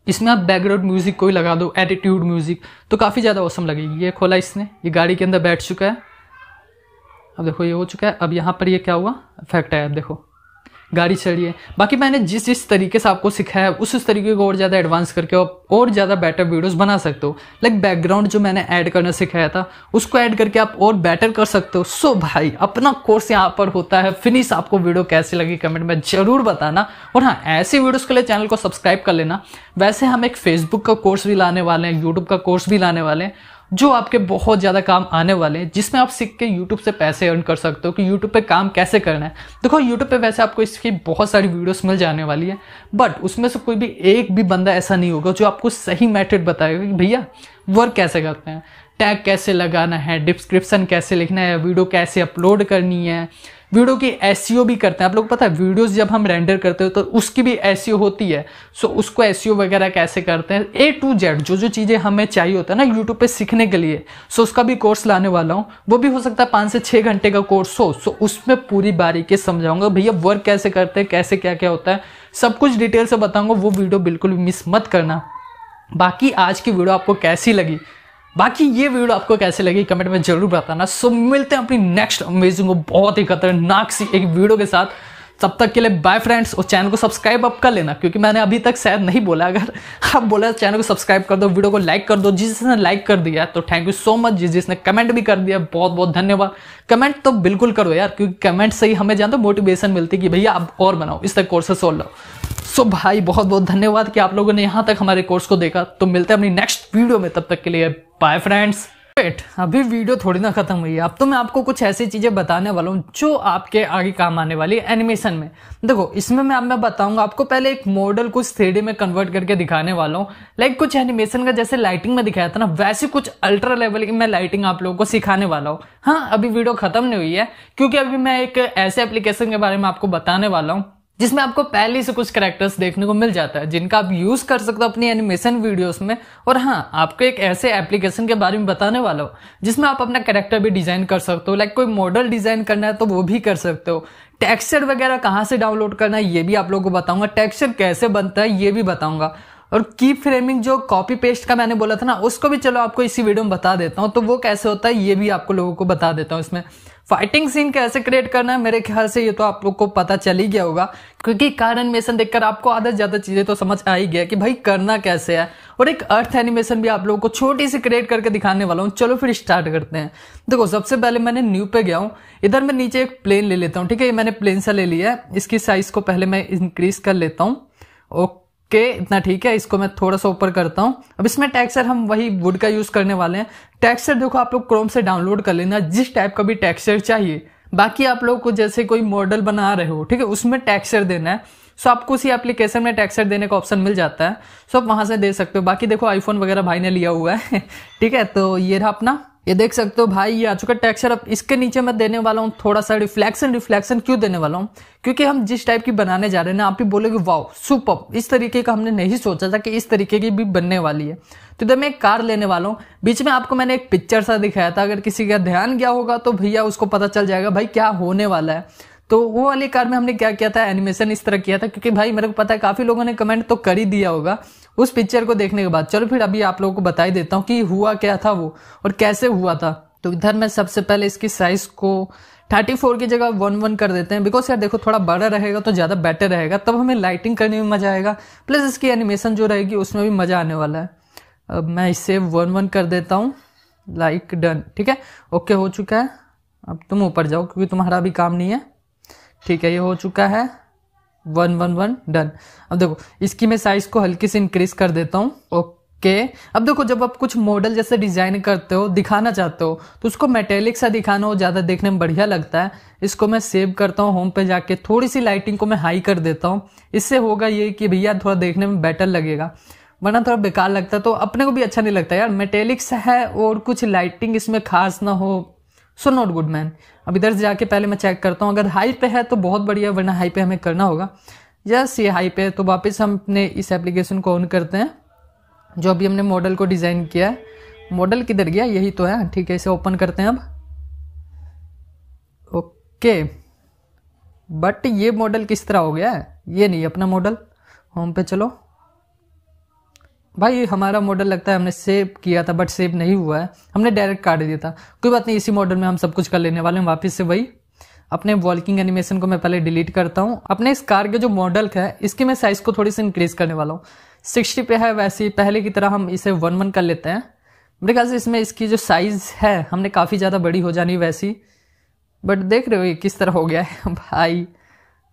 इसमें आप बैकग्राउंड म्यूज़िक कोई लगा दो एटीट्यूड म्यूज़िक तो काफ़ी ज़्यादा औसम लगेगी ये खोला इसने ये गाड़ी के अंदर बैठ चुका है अब देखो ये हो चुका है अब यहाँ पर ये क्या हुआ इफेक्ट आया अब देखो गाड़ी चलिए बाकी मैंने जिस जिस तरीके से आपको सिखाया उस उस तरीके को और ज़्यादा एडवांस करके आप और ज़्यादा बेटर वीडियोस बना सकते हो लाइक बैकग्राउंड जो मैंने ऐड करना सिखाया था उसको ऐड करके आप और बेटर कर सकते हो सो भाई अपना कोर्स यहाँ पर होता है फिनिश आपको वीडियो कैसे लगी कमेंट में ज़रूर बताना और हाँ ऐसे वीडियोज़ के लिए चैनल को सब्सक्राइब कर लेना वैसे हम एक फेसबुक का कोर्स भी लाने वाले हैं यूट्यूब का कोर्स भी लाने वाले हैं जो आपके बहुत ज़्यादा काम आने वाले हैं जिसमें आप सीख के यूट्यूब से पैसे अर्न कर सकते हो कि यूट्यूब पे काम कैसे करना है देखो यूट्यूब पे वैसे आपको इसकी बहुत सारी वीडियोस मिल जाने वाली है बट उसमें से कोई भी एक भी बंदा ऐसा नहीं होगा जो आपको सही मैथड बताएगा कि भैया वर्क कैसे करते हैं टैग कैसे लगाना है डिस्क्रिप्सन कैसे लिखना है वीडियो कैसे अपलोड करनी है वीडियो की एस e भी करते हैं आप लोग पता है वीडियोज जब हम रेंडर करते हो तो उसकी भी एस e होती है सो उसको एस e वगैरह कैसे करते हैं ए टू जेड जो जो चीज़ें हमें चाहिए होता है ना यूट्यूब पे सीखने के लिए सो उसका भी कोर्स लाने वाला हूँ वो भी हो सकता है पाँच से छः घंटे का कोर्स हो सो उसमें पूरी बारीकी समझाऊंगा भैया वर्क कैसे करते हैं कैसे क्या क्या होता है सब कुछ डिटेल से बताऊंगा वो वीडियो बिल्कुल मिस मत करना बाकी आज की वीडियो आपको कैसी लगी बाकी ये वीडियो आपको कैसे लगी कमेंट में जरूर बताना सो मिलते हैं अपनी नेक्स्ट अमेजिंग बहुत ही खतरनाक सी एक वीडियो के साथ तब तक के लिए बाय फ्रेंड्स और चैनल को सब्सक्राइब अप कर लेना क्योंकि मैंने अभी तक शायद नहीं बोला अगर आप बोला चैनल को सब्सक्राइब कर दो वीडियो को लाइक कर दो जिस जिसने लाइक कर दिया तो थैंक यू सो मच जिस जिसने कमेंट भी कर दिया बहुत बहुत धन्यवाद कमेंट तो बिल्कुल करो यार क्योंकि कमेंट से ही हमें जानते मोटिवेशन मिलती है कि भैया आप और बनाओ इस तरह कोर्सेस और लो सो so भाई बहुत बहुत धन्यवाद कि आप लोगों ने यहाँ तक हमारे कोर्स को देखा तो मिलते हैं अपनी नेक्स्ट वीडियो में तब तक के लिए बाय फ्रेंड्स वेट अभी वीडियो थोड़ी ना खत्म हुई है अब तो मैं आपको कुछ ऐसी चीजें बताने वाला हूँ जो आपके आगे काम आने वाली है एनिमेशन में देखो इसमें मैं मैं बताऊंगा आपको पहले एक मॉडल कुछ थ्री में कन्वर्ट करके दिखाने वाला हूँ लाइक कुछ एनिमेशन का जैसे लाइटिंग में दिखाया था ना वैसे कुछ अल्ट्रा लेवल की मैं लाइटिंग आप लोगों को सिखाने वाला हूँ हाँ अभी वीडियो खत्म नहीं हुई है क्योंकि अभी मैं एक ऐसे एप्लीकेशन के बारे में आपको बताने वाला हूँ जिसमें आपको पहले से कुछ करेक्टर्स देखने को मिल जाता है जिनका आप यूज कर सकते हो अपनी एनिमेशन वीडियोस में और हाँ आपको एक ऐसे एप्लीकेशन के बारे में बताने वाला हो जिसमें आप अपना करेक्टर भी डिजाइन कर सकते हो लाइक कोई मॉडल डिजाइन करना है तो वो भी कर सकते हो टेक्सचर वगैरह कहाँ से डाउनलोड करना है ये भी आप लोगों को बताऊंगा टेक्सचर कैसे बनता है ये भी बताऊंगा और की फ्रेमिंग जो कॉपी पेस्ट का मैंने बोला था ना उसको भी चलो आपको इसी वीडियो में बता देता हूँ तो वो कैसे होता है ये भी आपको लोगों को बता देता हूँ इसमें फाइटिंग सीन कैसे क्रिएट करना है मेरे ख्याल से ये तो आप लोग को पता चल ही गया होगा क्योंकि कार एनिमेशन देखकर आपको आधा ज़्यादा चीज़ें तो समझ आ ही गया कि भाई करना कैसे है और एक अर्थ एनिमेशन भी आप लोगों को छोटी सी क्रिएट करके दिखाने वाला हूँ चलो फिर स्टार्ट करते हैं देखो सबसे पहले मैंने न्यू पे गया हूँ इधर मैं नीचे एक प्लेन ले लेता हूँ ठीक है ये मैंने प्लेन सा ले लिया है इसकी साइज़ को पहले मैं इंक्रीज कर लेता हूँ ओके के इतना ठीक है इसको मैं थोड़ा सा ऊपर करता हूँ अब इसमें टैक्सर हम वही वुड का यूज करने वाले हैं टैक्सर देखो आप लोग क्रोम से डाउनलोड कर लेना जिस टाइप का भी टैक्सर चाहिए बाकी आप लोग को जैसे कोई मॉडल बना रहे हो ठीक है उसमें टैक्सर देना है सो आपको उसी एप्लीकेशन में टैक्सर देने का ऑप्शन मिल जाता है सो आप वहां से दे सकते हो बाकी देखो आईफोन वगैरह भाई ने लिया हुआ है ठीक है तो ये रहा अपना ये देख सकते हो भाई ये आ चुका टेक्सचर अब इसके नीचे मैं देने वाला हूँ थोड़ा सा रिफ्लेक्शन रिफ्लेक्शन क्यों देने वाला हूँ क्योंकि हम जिस टाइप की बनाने जा रहे हैं ना आप भी बोलोगे वाओ सुपर इस तरीके का हमने नहीं सोचा था कि इस तरीके की भी बनने वाली है तो इधर मैं एक कार लेने वाला हूँ बीच में आपको मैंने एक पिक्चर सा दिखाया था अगर किसी का ध्यान गया होगा तो भैया उसको पता चल जाएगा भाई क्या होने वाला है तो वो वाली कार में हमने क्या किया था एनिमेशन इस तरह किया था क्योंकि भाई मेरे को पता है काफी लोगों ने कमेंट तो कर ही दिया होगा उस पिक्चर को देखने के बाद चलो फिर अभी आप लोगों को बताई देता हूँ कि हुआ क्या था वो और कैसे हुआ था तो इधर मैं सबसे पहले इसकी साइज को 34 की जगह वन वन कर देते हैं बिकॉज यार देखो थोड़ा बड़ा रहेगा तो ज़्यादा बेटर रहेगा तब हमें लाइटिंग करने में मज़ा आएगा प्लस इसकी एनिमेशन जो रहेगी उसमें भी मज़ा आने वाला है अब मैं इसे वन वन कर देता हूँ लाइक डन ठीक है ओके हो चुका है अब तुम ऊपर जाओ क्योंकि तुम्हारा अभी काम नहीं है ठीक है ये हो चुका है वन वन वन डन अब देखो इसकी मैं साइज को हल्की से इंक्रीज कर देता हूँ ओके अब देखो जब आप कुछ मॉडल जैसे डिजाइन करते हो दिखाना चाहते हो तो उसको मेटेलिक सा दिखाना हो ज्यादा देखने में बढ़िया लगता है इसको मैं सेव करता हूँ होम पे जाके थोड़ी सी लाइटिंग को मैं हाई कर देता हूँ इससे होगा ये कि भैया थोड़ा देखने में बेटर लगेगा वरना थोड़ा बेकार लगता है तो अपने को भी अच्छा नहीं लगता यार मेटेलिक्स है और कुछ लाइटिंग इसमें खास ना हो सो नॉट गुड मैन अब इधर से जाके पहले मैं चेक करता हूँ अगर हाई पे है तो बहुत बढ़िया वरना हाई पे हमें करना होगा यस ये हाई पे है तो वापस हम अपने इस एप्लीकेशन को ऑन करते हैं जो अभी हमने मॉडल को डिज़ाइन किया है मॉडल किधर गया यही तो है ठीक है इसे ओपन करते हैं अब ओके बट ये मॉडल किस तरह हो गया है ये नहीं अपना मॉडल होम पे चलो भाई हमारा मॉडल लगता है हमने सेव किया था बट सेव नहीं हुआ है हमने डायरेक्ट काट दिया था कोई बात नहीं इसी मॉडल में हम सब कुछ कर लेने वाले हैं वापस से वही अपने वॉकिंग एनिमेशन को मैं पहले डिलीट करता हूँ अपने इस कार के जो मॉडल है इसकी मैं साइज़ को थोड़ी सी इंक्रीज करने वाला हूँ सिक्सटी पे है वैसे ही पहले की तरह हम इसे वन वन कर लेते हैं मेरे ख्याल से इसमें इसकी जो साइज़ है हमने काफ़ी ज़्यादा बड़ी हो जानी वैसी बट देख रहे हो ये किस तरह हो गया है भाई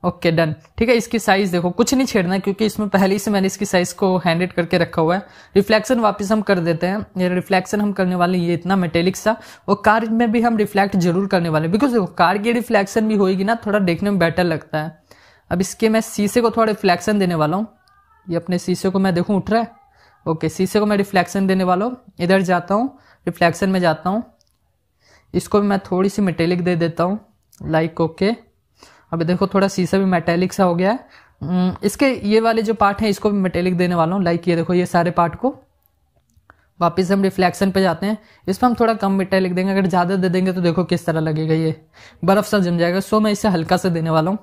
ओके डन ठीक है इसकी साइज देखो कुछ नहीं छेड़ना क्योंकि इसमें पहले से मैंने इसकी साइज को हैंडेड करके रखा हुआ है रिफ्लेक्शन वापस हम कर देते हैं ये रिफ्लेक्शन हम करने वाले ये इतना मेटेलिक सा और कार में भी हम रिफ्लेक्ट जरूर करने वाले बिकॉज देखो कार की रिफ्लेक्शन भी होगी ना थोड़ा देखने में बेटर लगता है अब इसके मैं शीशे को थोड़ा रिफ्लेक्शन देने वाला हूँ ये अपने शीशे को मैं देखूँ उठ रहा है ओके शीशे को मैं रिफ्लेक्शन देने वाला हूँ इधर जाता हूँ रिफ्लेक्शन में जाता हूँ इसको भी मैं थोड़ी सी मेटेलिक दे देता हूँ लाइक ओके अभी देखो थोड़ा शीशा भी मेटेलिक सा हो गया है हम्म, इसके ये वाले जो पार्ट हैं इसको भी मेटेलिक देने वाला हूँ लाइक ये देखो ये सारे पार्ट को वापस हम रिफ्लेक्शन पे जाते हैं इस पर हम थोड़ा कम मेटेलिक लिख देंगे अगर ज़्यादा दे देंगे तो देखो किस तरह लगेगा ये बर्फ़ सा जम जाएगा सो मैं इसे हल्का सा देने वाला हूँ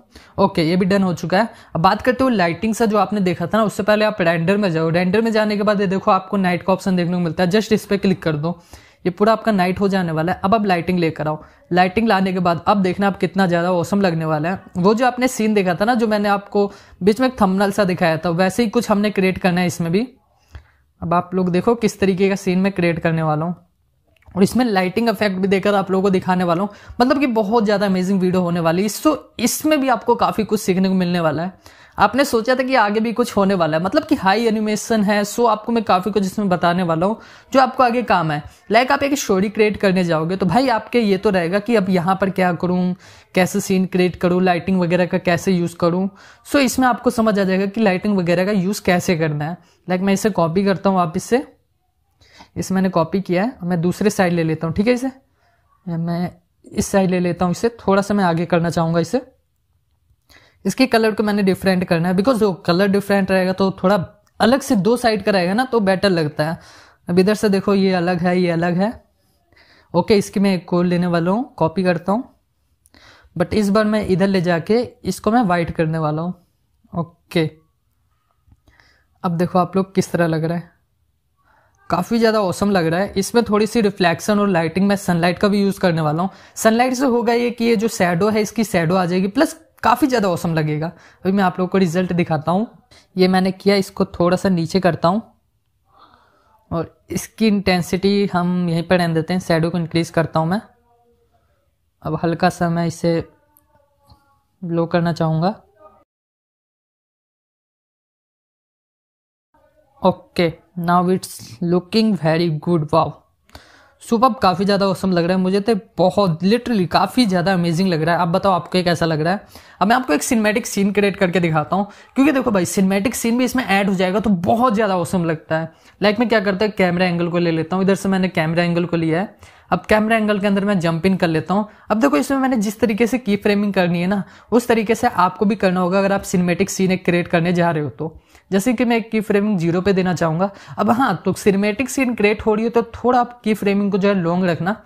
ओके ये भी डन हो चुका है अब बात करते हुए लाइटिंग सा जो आपने देखा था ना उससे पहले आप रेंडर में जाओ रेंडर में जाने के बाद ये देखो आपको नाइट का ऑप्शन देखने को मिलता है जस्ट इस पर क्लिक कर दो ये पूरा आपका नाइट हो जाने वाला है अब आप लाइटिंग लेकर आओ लाइटिंग लाने के बाद अब देखना आप कितना ज़्यादा औसम लगने वाला है वो जो आपने सीन देखा था ना जो मैंने आपको बीच में एक थमनल सा दिखाया था वैसे ही कुछ हमने क्रिएट करना है इसमें भी अब आप लोग देखो किस तरीके का सीन मैं क्रिएट करने वाला हूँ और इसमें लाइटिंग इफेक्ट भी देकर आप लोगों को दिखाने वाला हूँ मतलब कि बहुत ज़्यादा अमेजिंग वीडियो होने वाली है तो इसमें भी आपको काफ़ी कुछ सीखने को मिलने वाला है आपने सोचा था कि आगे भी कुछ होने वाला है मतलब कि हाई एनिमेशन है सो आपको मैं काफ़ी कुछ इसमें बताने वाला हूँ जो आपको आगे काम है लाइक आप एक स्टोरी क्रिएट करने जाओगे तो भाई आपके ये तो रहेगा कि अब यहाँ पर क्या करूँ कैसे सीन क्रिएट करूँ लाइटिंग वगैरह का कैसे यूज़ करूँ सो इसमें आपको समझ आ जाएगा कि लाइटिंग वगैरह का यूज़ कैसे करना है लाइक मैं इसे कॉपी करता हूँ आप इससे इसे मैंने कॉपी किया है मैं दूसरे साइड ले लेता हूँ ठीक है इसे मैं इस साइड ले लेता हूँ इसे थोड़ा सा मैं आगे करना चाहूँगा इसे इसके कलर को मैंने डिफरेंट करना है बिकॉज कलर डिफरेंट रहेगा तो थोड़ा अलग से दो साइड का रहेगा ना तो बेटर लगता है अब इधर से देखो ये अलग है ये अलग है ओके इसकी मैं एक को लेने वाला हूँ कॉपी करता हूँ बट इस बार मैं इधर ले जाके इसको मैं वाइट करने वाला हूँ ओके अब देखो आप लोग किस तरह लग रहा है काफ़ी ज़्यादा औसम लग रहा है इसमें थोड़ी सी रिफ्लेक्शन और लाइटिंग मैं सनलाइट का भी यूज़ करने वाला हूँ सनलाइट से होगा ये कि ये जो शेडो है इसकी शेडो आ जाएगी प्लस काफ़ी ज़्यादा औसम लगेगा अभी मैं आप लोगों को रिज़ल्ट दिखाता हूँ ये मैंने किया इसको थोड़ा सा नीचे करता हूँ और इसकी इंटेंसिटी हम यहीं पर रहने देते हैं शेडो को इंक्रीज़ करता हूँ मैं अब हल्का सा मैं इसे लो करना चाहूँगा okay now it's looking very good wow सुबह काफ़ी ज़्यादा औसम लग रहा है मुझे तो बहुत लिटरली काफ़ी ज़्यादा अमेजिंग लग रहा है आप बताओ आपको एक ऐसा लग रहा है अब मैं आपको एक सिनेमेटिक सीन क्रिएट करके दिखाता हूँ क्योंकि देखो भाई सिनेमेटिक सीन भी इसमें ऐड हो जाएगा तो बहुत ज़्यादा औसम लगता है लाइक मैं क्या करता है कैमरा एंगल को ले लेता हूँ इधर से मैंने कैमरा एंगल को लिया है अब कैमरा एंगल के अंदर मैं जंप इन कर लेता हूँ अब देखो इसमें मैंने जिस तरीके से की फ्रेमिंग करनी है ना उस तरीके से आपको भी करना होगा अगर आप सिनेमेटिक सीन एक क्रिएट करने जा रहे हो तो जैसे कि मैं की फ्रेमिंग जीरो पे देना चाहूंगा अब हाँ तो सिनेमेटिक सीन क्रिएट हो रही है तो थोड़ा आप की फ्रेमिंग को जो है लॉन्ग रखना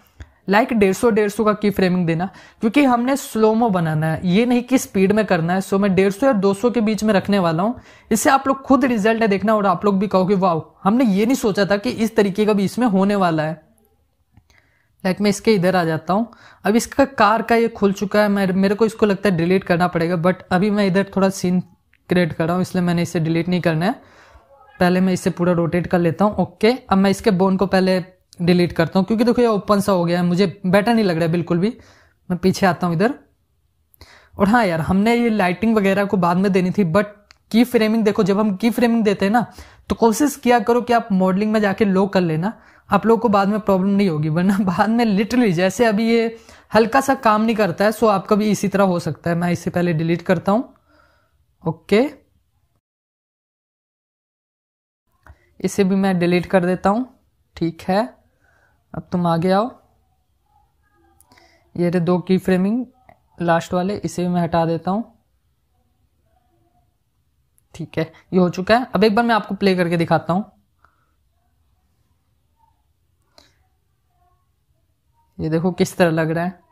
लाइक डेढ़ सौ डेढ़ सौ का की फ्रेमिंग देना क्योंकि हमने स्लोमो बनाना है ये नहीं कि स्पीड में करना है सो मैं डेढ़ सौ या दो सौ के बीच में रखने वाला हूँ इससे आप लोग खुद रिजल्ट है देखना और आप लोग भी कहो कि वाह हमने ये नहीं सोचा था कि इस तरीके का भी इसमें होने वाला है लाइक मैं इसके इधर आ जाता हूँ अब इसका कार का ये खुल चुका है मेरे को इसको लगता है डिलीट करना पड़ेगा बट अभी मैं इधर थोड़ा सीन क्रिएट कर रहा हूँ इसलिए मैंने इसे डिलीट नहीं करना है पहले मैं इसे पूरा रोटेट कर लेता हूँ ओके अब मैं इसके बोन को पहले डिलीट करता हूँ क्योंकि देखो ये ओपन सा हो गया है मुझे बेटर नहीं लग रहा है बिल्कुल भी मैं पीछे आता हूँ इधर और हाँ यार हमने ये लाइटिंग वगैरह को बाद में देनी थी बट की फ्रेमिंग देखो जब हम की फ्रेमिंग देते हैं ना तो कोशिश किया करो कि आप मॉडलिंग में जाके लो कर लेना आप लोगों को बाद में प्रॉब्लम नहीं होगी वरना बाद में लिटरली जैसे अभी ये हल्का सा काम नहीं करता है सो आपका भी इसी तरह हो सकता है मैं इसे पहले डिलीट करता हूँ ओके इसे भी मैं डिलीट कर देता हूँ ठीक है अब तुम आगे आओ ये दो की फ्रेमिंग लास्ट वाले इसे भी मैं हटा देता हूँ ठीक है ये हो चुका है अब एक बार मैं आपको प्ले करके दिखाता हूँ ये देखो किस तरह लग रहा है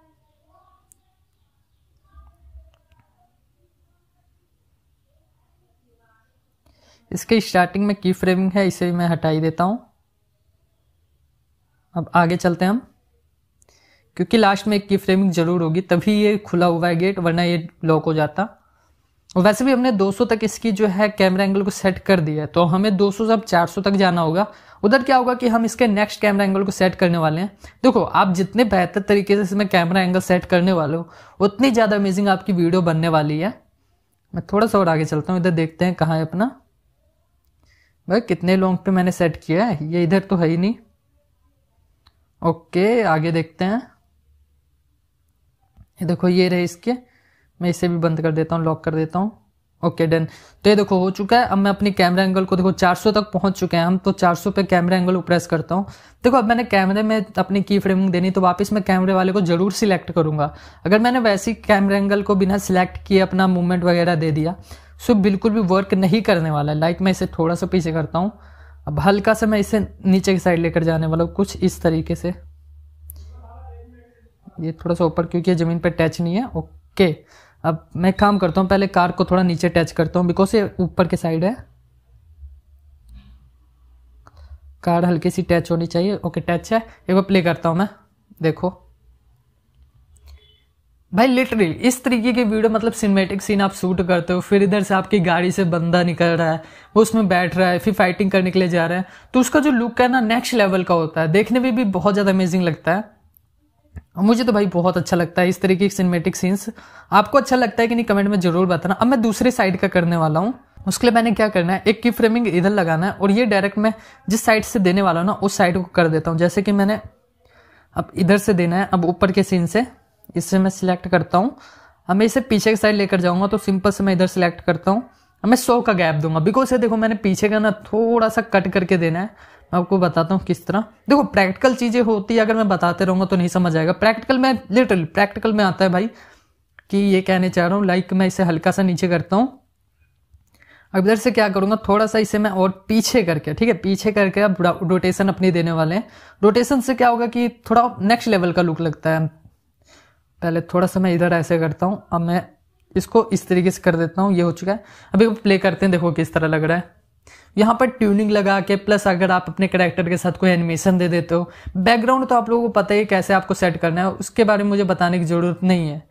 इसके स्टार्टिंग में की फ्रेमिंग है इसे मैं हटाई देता हूँ अब आगे चलते हैं हम क्योंकि लास्ट में एक की फ्रेमिंग जरूर होगी तभी ये खुला हुआ है गेट वरना ये लॉक हो जाता और वैसे भी हमने 200 तक इसकी जो है कैमरा एंगल को सेट कर दिया है तो हमें 200 से अब 400 तक जाना होगा उधर क्या होगा कि हम इसके नेक्स्ट कैमरा एंगल को सेट करने वाले हैं देखो आप जितने बेहतर तरीके से इसमें कैमरा एंगल सेट करने वाले हो उतनी ज़्यादा अमेजिंग आपकी वीडियो बनने वाली है मैं थोड़ा सा और आगे चलता हूँ इधर देखते हैं कहाँ है अपना भाई कितने लॉन्ग पे मैंने सेट किया है ये इधर तो है ही नहीं ओके आगे देखते हैं ये देखो ये रहे इसके मैं इसे भी बंद कर देता हूँ लॉक कर देता हूँ ओके डन तो ये देखो हो चुका है अब मैं अपनी कैमरा एंगल को देखो 400 तक पहुंच चुके हैं हम तो 400 पे कैमरा एंगल प्रेस करता हूँ देखो अब मैंने कैमरे में अपनी की फ्रेमिंग देनी तो वापस मैं कैमरे वाले को जरूर सिलेक्ट करूंगा अगर मैंने वैसी कैमरा एंगल को बिना सिलेक्ट किए अपना मूवमेंट वगैरह दे दिया सो बिल्कुल भी वर्क नहीं करने वाला है लाइक मैं इसे थोड़ा सा पीछे करता हूँ अब हल्का सा मैं इसे नीचे की साइड लेकर जाने वाला हूँ कुछ इस तरीके से ये थोड़ा सा ऊपर क्योंकि ज़मीन पर टच नहीं है ओके अब मैं काम करता हूँ पहले कार को थोड़ा नीचे टच करता हूँ बिकॉज ये ऊपर के साइड है कार हल्की सी टच होनी चाहिए ओके टच है एक बार प्ले करता हूँ मैं देखो भाई लिटरली इस तरीके की वीडियो मतलब सिनेमेटिक सीन आप शूट करते हो फिर इधर से आपकी गाड़ी से बंदा निकल रहा है वो उसमें बैठ रहा है फिर फाइटिंग करने के लिए जा रहा है तो उसका जो लुक है ना नेक्स्ट लेवल का होता है देखने में भी, भी बहुत ज़्यादा अमेजिंग लगता है मुझे तो भाई बहुत अच्छा लगता है इस तरीके के सिनेमेटिक सीन्स आपको अच्छा लगता है कि नहीं कमेंट में जरूर बताना अब मैं दूसरे साइड का करने वाला हूँ उसके लिए मैंने क्या करना है एक की फ्रेमिंग इधर लगाना है और ये डायरेक्ट मैं जिस साइड से देने वाला हूँ ना उस साइड को कर देता हूँ जैसे कि मैंने अब इधर से देना है अब ऊपर के सीन से इससे मैं सिलेक्ट करता हूँ अब मैं इसे पीछे के साइड लेकर जाऊँगा तो सिंपल से मैं इधर सिलेक्ट करता हूँ अब मैं सौ का गैप दूंगा बिकॉज ये देखो मैंने पीछे का ना थोड़ा सा कट करके देना है मैं आपको बताता हूँ किस तरह देखो प्रैक्टिकल चीज़ें होती है अगर मैं बताते रहूँगा तो नहीं समझ आएगा प्रैक्टिकल में लिटरली प्रैक्टिकल में आता है भाई कि ये कहने चाह रहा हूँ लाइक मैं इसे हल्का सा नीचे करता हूँ अब इधर से क्या करूँगा थोड़ा सा इसे मैं और पीछे करके ठीक है पीछे करके अब रोटेशन अपनी देने वाले हैं रोटेशन से क्या होगा कि थोड़ा नेक्स्ट लेवल का लुक लगता है पहले थोड़ा सा मैं इधर ऐसे करता हूँ अब मैं इसको इस तरीके से कर देता हूँ ये हो चुका है अभी प्ले करते हैं देखो किस तरह लग रहा है यहाँ पर ट्यूनिंग लगा के प्लस अगर आप अपने करेक्टर के साथ कोई एनिमेशन दे देते हो बैकग्राउंड तो आप लोगों को पता ही कैसे आपको सेट करना है उसके बारे में मुझे बताने की ज़रूरत नहीं है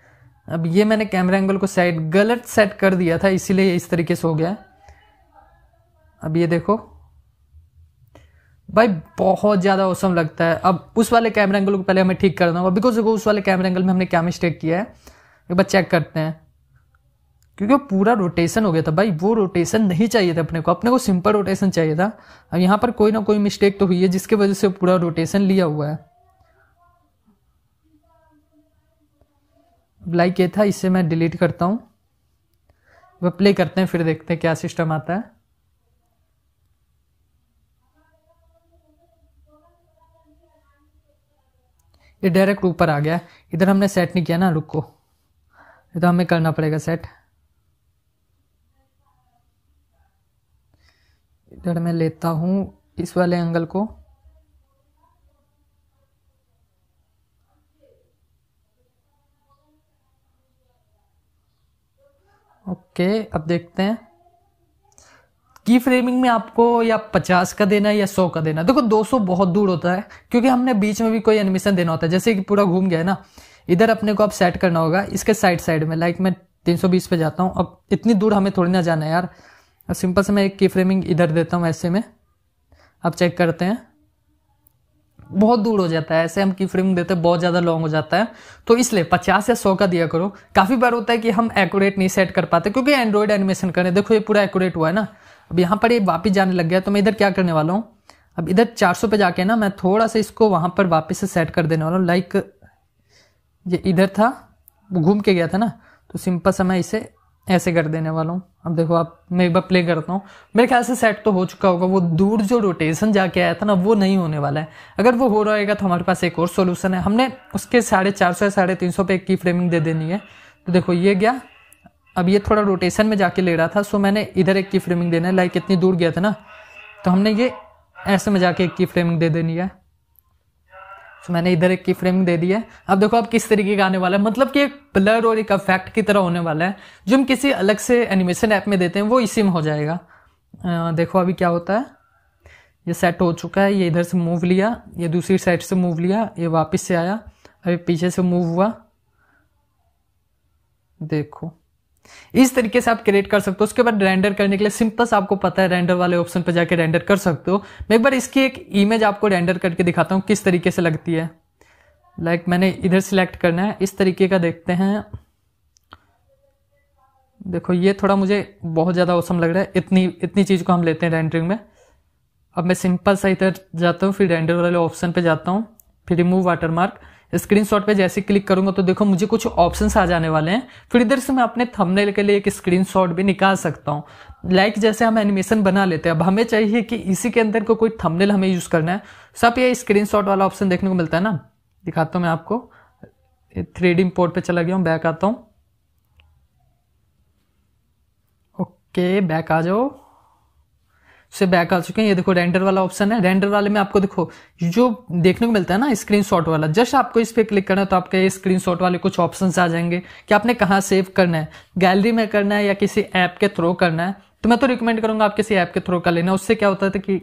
अब ये मैंने कैमरा एंगल को सेट गलत सेट कर दिया था इसीलिए इस तरीके से हो गया अब ये देखो भाई बहुत ज़्यादा औसम लगता है अब उस वाले कैमरा एंगल को पहले हमें ठीक करना होगा बिकॉज देखो उस वाले कैमरा एंगल में हमने क्या मिस्टेक किया है एक बार चेक करते हैं क्योंकि वो पूरा रोटेशन हो गया था भाई वो रोटेशन नहीं चाहिए था अपने को अपने को सिंपल रोटेशन चाहिए था अब यहाँ पर कोई ना कोई मिस्टेक तो हुई है जिसकी वजह से पूरा रोटेशन लिया हुआ है लाइक ये था इसे मैं डिलीट करता हूँ वह प्ले करते हैं फिर देखते हैं क्या सिस्टम आता है ये डायरेक्ट ऊपर आ गया इधर हमने सेट नहीं किया ना रुक को ये तो हमें करना पड़ेगा सेट इधर मैं लेता हूँ इस वाले एंगल को ओके अब देखते हैं की फ्रेमिंग में आपको या पचास का देना है या सौ का देना देखो दो सौ बहुत दूर होता है क्योंकि हमने बीच में भी कोई एनिमेशन देना होता है जैसे कि पूरा घूम गया ना इधर अपने को आप सेट करना होगा इसके साइड साइड में लाइक मैं तीन सौ बीस पे जाता हूँ अब इतनी दूर हमें थोड़ी ना जाना है यार अब सिंपल से मैं एक की फ्रेमिंग इधर देता हूँ ऐसे में आप चेक करते हैं बहुत दूर हो जाता है ऐसे हम की फ्रेमिंग देते हैं बहुत ज़्यादा लॉन्ग हो जाता है तो इसलिए पचास या सौ का दिया करो काफ़ी बार होता है कि हम एक्यूरेट नहीं सेट कर पाते क्योंकि एंड्रॉयड एनिमेशन करें देखो ये पूरा एक्यूरेट हुआ है ना अब यहाँ पर ये वापस जाने लग गया तो मैं इधर क्या करने वाला हूँ अब इधर 400 पे जाके ना मैं थोड़ा सा इसको वहाँ पर वापस से सेट कर देने वाला हूँ लाइक ये इधर था वो घूम के गया था ना तो सिंपल सा मैं इसे ऐसे कर देने वाला हूँ अब देखो आप मैं एक बार प्ले करता हूँ मेरे ख्याल से सेट तो हो चुका होगा वो दूर जो रोटेशन जाके आया था ना वो नहीं होने वाला है अगर वो हो रहेगा तो हमारे पास एक और सोल्यूशन है हमने उसके साढ़े चार सौ या साढ़े तीन सौ पे एक की फ्रेमिंग दे देनी है तो देखो ये गया अब ये थोड़ा रोटेशन में जाके ले रहा था सो मैंने इधर एक की फ्रेमिंग देना है लाइक इतनी दूर गया था ना तो हमने ये ऐसे में जाके एक की फ्रेमिंग दे देनी है सो मैंने इधर एक की फ्रेमिंग दे दी है अब देखो अब किस तरीके का आने वाला है मतलब कि एक ब्लर और एक अफेक्ट की तरह होने वाला है जो हम किसी अलग से एनिमेशन ऐप में देते हैं वो इसी में हो जाएगा देखो अभी क्या होता है ये सेट हो चुका है ये इधर से मूव लिया ये दूसरी साइड से मूव लिया ये वापस से आया अभी पीछे से मूव हुआ देखो इस तरीके से आप क्रिएट कर सकते हो उसके बाद रेंडर करने के लिए सिंपल आपको पता है रेंडर वाले ऑप्शन पर जाकर रेंडर कर सकते हो मैं एक बार इसकी एक इमेज आपको रेंडर करके दिखाता हूँ किस तरीके से लगती है लाइक like मैंने इधर सिलेक्ट करना है इस तरीके का देखते हैं देखो ये थोड़ा मुझे बहुत ज़्यादा औसम लग रहा है इतनी इतनी चीज़ को हम लेते हैं रेंडरिंग में अब मैं सिंपल सा इधर जाता हूँ फिर रेंडर वाले ऑप्शन पे जाता हूँ फिर रिमूव वाटरमार्क स्क्रीनशॉट पे जैसे क्लिक करूंगा तो देखो मुझे कुछ ऑप्शंस आ जाने वाले हैं फिर इधर से मैं अपने थंबनेल के लिए एक स्क्रीनशॉट भी निकाल सकता हूँ लाइक like जैसे हम एनिमेशन बना लेते हैं अब हमें चाहिए कि इसी के अंदर को कोई थंबनेल हमें यूज करना है सब ये स्क्रीन वाला ऑप्शन देखने को मिलता है ना दिखाता हूँ मैं आपको थ्री डी पे चला गया हूँ बैक आता हूँ ओके बैक आ जाओ से बैक आ चुके हैं ये देखो रेंडर वाला ऑप्शन है रेंडर वाले में आपको देखो जो देखने को मिलता है ना स्क्रीन वाला जस्ट आपको इस पर क्लिक करना है तो आपके स्क्रीन स्क्रीन वाले कुछ ऑप्शन आ जाएंगे कि आपने कहाँ सेव करना है गैलरी में करना है या किसी ऐप के थ्रू करना है तो मैं तो रिकमेंड करूंगा आप किसी ऐप के थ्रू कर लेना उससे क्या होता था कि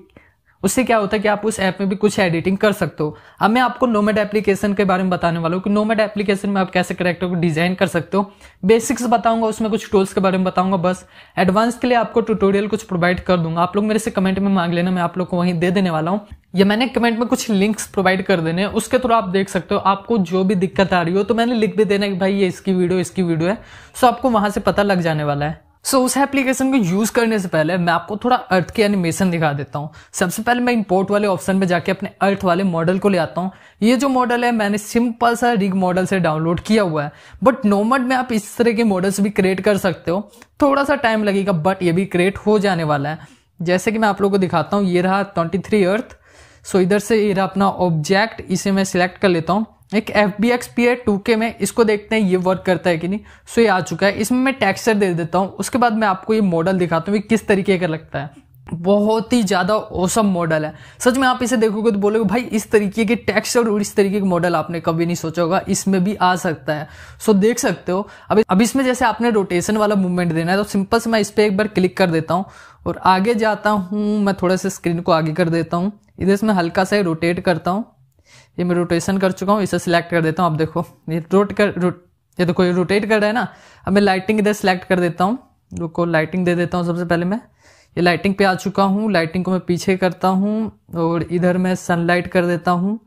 उससे क्या होता है कि आप उस ऐप में भी कुछ एडिटिंग कर सकते हो अब मैं आपको नोमेड एप्लीकेशन के बारे में बताने वाला हूँ कि नोमेड एप्लीकेशन में आप कैसे करेक्टर को डिजाइन कर सकते हो बेसिक्स बताऊंगा उसमें कुछ टूल्स के बारे में बताऊंगा बस एडवांस के लिए आपको ट्यूटोरियल कुछ प्रोवाइड कर दूंगा आप लोग मेरे से कमेंट में मांग लेना मैं आप लोग को वहीं दे देने वाला हूँ या मैंने कमेंट में कुछ लिंक्स प्रोवाइड कर देने उसके थ्रू आप देख सकते हो आपको जो भी दिक्कत आ रही हो तो मैंने लिख भी देना कि भाई ये इसकी वीडियो इसकी वीडियो है सो आपको वहां से पता लग जाने वाला है सो so, उस एप्लीकेशन को यूज करने से पहले मैं आपको थोड़ा अर्थ के एनिमेशन दिखा देता हूँ सबसे पहले मैं इंपोर्ट वाले ऑप्शन पे जाके अपने अर्थ वाले मॉडल को ले आता हूँ ये जो मॉडल है मैंने सिंपल सा रिग मॉडल से डाउनलोड किया हुआ है बट नोमड में आप इस तरह के मॉडल्स भी क्रिएट कर सकते हो थोड़ा सा टाइम लगेगा बट ये भी क्रिएट हो जाने वाला है जैसे कि मैं आप लोग को दिखाता हूँ ये रहा ट्वेंटी थ्री अर्थ सो इधर से ये रहा अपना ऑब्जेक्ट इसे मैं सिलेक्ट कर लेता हूँ एक एफ बी एक्स पी है टू के में इसको देखते हैं ये वर्क करता है कि नहीं सो ये आ चुका है इसमें मैं टेक्सचर दे देता हूँ उसके बाद मैं आपको ये मॉडल दिखाता हूँ कि किस तरीके का लगता है बहुत ही ज़्यादा औसम मॉडल है सच में आप इसे देखोगे तो बोलोगे भाई इस तरीके के टेक्सचर और इस तरीके के मॉडल आपने कभी नहीं सोचा होगा इसमें भी आ सकता है सो देख सकते हो अब अब इसमें जैसे आपने रोटेशन वाला मूवमेंट देना है तो सिंपल से मैं इस पर एक बार क्लिक कर देता हूँ और आगे जाता हूँ मैं थोड़ा सा स्क्रीन को आगे कर देता हूँ इधर से मैं हल्का सा रोटेट करता हूँ ये मैं रोटेशन कर चुका हूँ इसे सिलेक्ट कर देता हूँ अब देखो ये रोट कर रोट ये देखो ये रोटेट कर रहा है ना अब मैं लाइटिंग इधर सेलेक्ट कर देता हूँ रुको लाइटिंग दे देता हूँ सबसे पहले मैं ये लाइटिंग पे आ चुका हूँ लाइटिंग को मैं पीछे करता हूँ और इधर मैं सनलाइट कर देता हूँ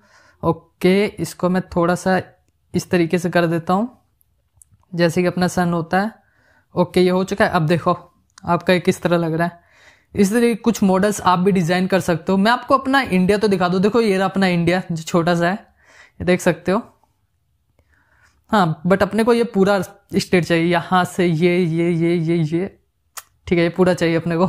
ओके इसको मैं थोड़ा सा इस तरीके से कर देता हूँ जैसे कि अपना सन होता है ओके ये हो चुका है अब देखो आपका ये किस तरह लग रहा है इस तरीके कुछ मॉडल्स आप भी डिजाइन कर सकते हो मैं आपको अपना इंडिया तो दिखा दूं देखो ये रहा अपना इंडिया जो छोटा सा है ये देख सकते हो हाँ बट अपने को ये पूरा स्टेट चाहिए यहाँ से ये ये ये ये ये ठीक है ये पूरा चाहिए अपने को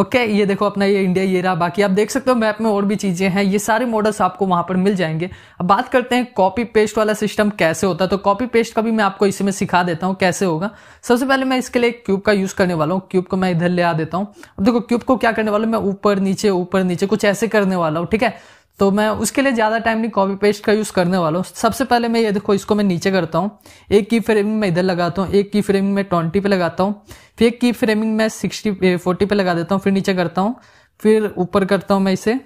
ओके ये देखो अपना ये इंडिया ये रहा बाकी आप देख सकते हो मैप में और भी चीज़ें हैं ये सारे मॉडल्स आपको वहां पर मिल जाएंगे अब बात करते हैं कॉपी पेस्ट वाला सिस्टम कैसे होता है तो कॉपी पेस्ट का भी मैं आपको इसी में सिखा देता हूँ कैसे होगा सबसे पहले मैं इसके लिए क्यूब का यूज़ करने वाला हूँ क्यूब को मैं इधर ले आ देता हूँ अब देखो क्यूब को क्या करने वाला हूँ मैं ऊपर नीचे ऊपर नीचे कुछ ऐसे करने वाला हूँ ठीक है तो मैं उसके लिए ज़्यादा टाइम नहीं कॉपी पेस्ट का यूज़ करने वाला हूँ सबसे पहले मैं ये देखो इसको मैं नीचे करता हूँ एक की फ्रेमिंग मैं इधर लगाता हूँ एक की फ्रेमिंग मैं ट्वेंटी पे लगाता हूँ फिर एक की फ्रेमिंग मैं सिक्सटी फोर्टी पे लगा देता हूँ फिर नीचे करता हूँ फिर ऊपर करता हूँ मैं इसे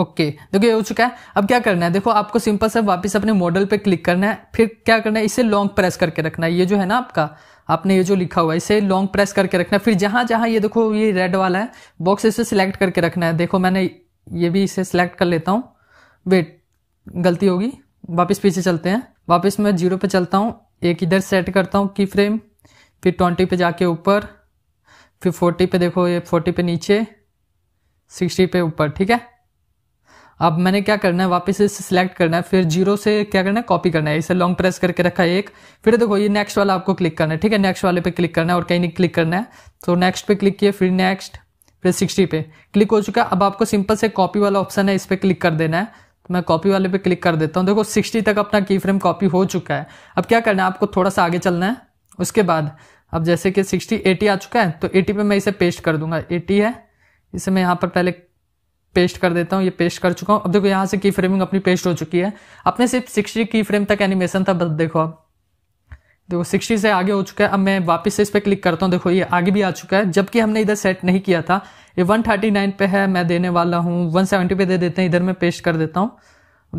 ओके देखो ये हो चुका है अब क्या करना है देखो आपको सिंपल से वापस अपने मॉडल पे क्लिक करना है फिर क्या करना है इसे लॉन्ग प्रेस करके रखना है ये जो है ना आपका आपने ये जो लिखा हुआ है इसे लॉन्ग प्रेस करके रखना है फिर जहां जहां ये देखो ये रेड वाला है बॉक्स इसे सिलेक्ट करके रखना है देखो मैंने ये भी इसे सिलेक्ट कर लेता हूँ वेट गलती होगी वापस पीछे चलते हैं वापस मैं जीरो पे चलता हूँ एक इधर सेट करता हूँ की फ्रेम फिर ट्वेंटी पे जाके ऊपर फिर फोर्टी पे देखो ये फोर्टी पे नीचे सिक्सटी पे ऊपर ठीक है अब मैंने क्या करना है वापस इसे सिलेक्ट करना है फिर जीरो से क्या करना है कॉपी करना है इसे लॉन्ग प्रेस करके रखा है एक फिर देखो ये नेक्स्ट वाला आपको क्लिक करना है ठीक है नेक्स्ट वाले पे क्लिक करना है और कहीं नहीं क्लिक करना है तो नेक्स्ट पे क्लिक किए फिर नेक्स्ट फिर सिक्सटी पे क्लिक हो चुका है अब आपको सिंपल से कॉपी वाला ऑप्शन है इस पर क्लिक कर देना है तो मैं कॉपी वाले पे क्लिक कर देता हूँ देखो सिक्सटी तक अपना की फ्रेम कॉपी हो चुका है अब क्या करना है आपको थोड़ा सा आगे चलना है उसके बाद अब जैसे कि सिक्सटी एटी आ चुका है तो एटी पे मैं इसे पेस्ट कर दूंगा एटी है इसे मैं यहाँ पर पहले पेस्ट कर देता हूँ ये पेस्ट कर चुका हूँ अब देखो यहाँ से की फ्रेमिंग अपनी पेस्ट हो चुकी है अपने सिर्फ सिक्सटी की फ्रेम तक एनिमेशन था बस देखो अब देखो तो 60 से आगे हो चुका है अब मैं वापस से इस पर क्लिक करता हूँ देखो ये आगे भी आ चुका है जबकि हमने इधर सेट नहीं किया था ये 139 पे है मैं देने वाला हूँ 170 पे दे देते हैं इधर मैं पेस्ट कर देता हूँ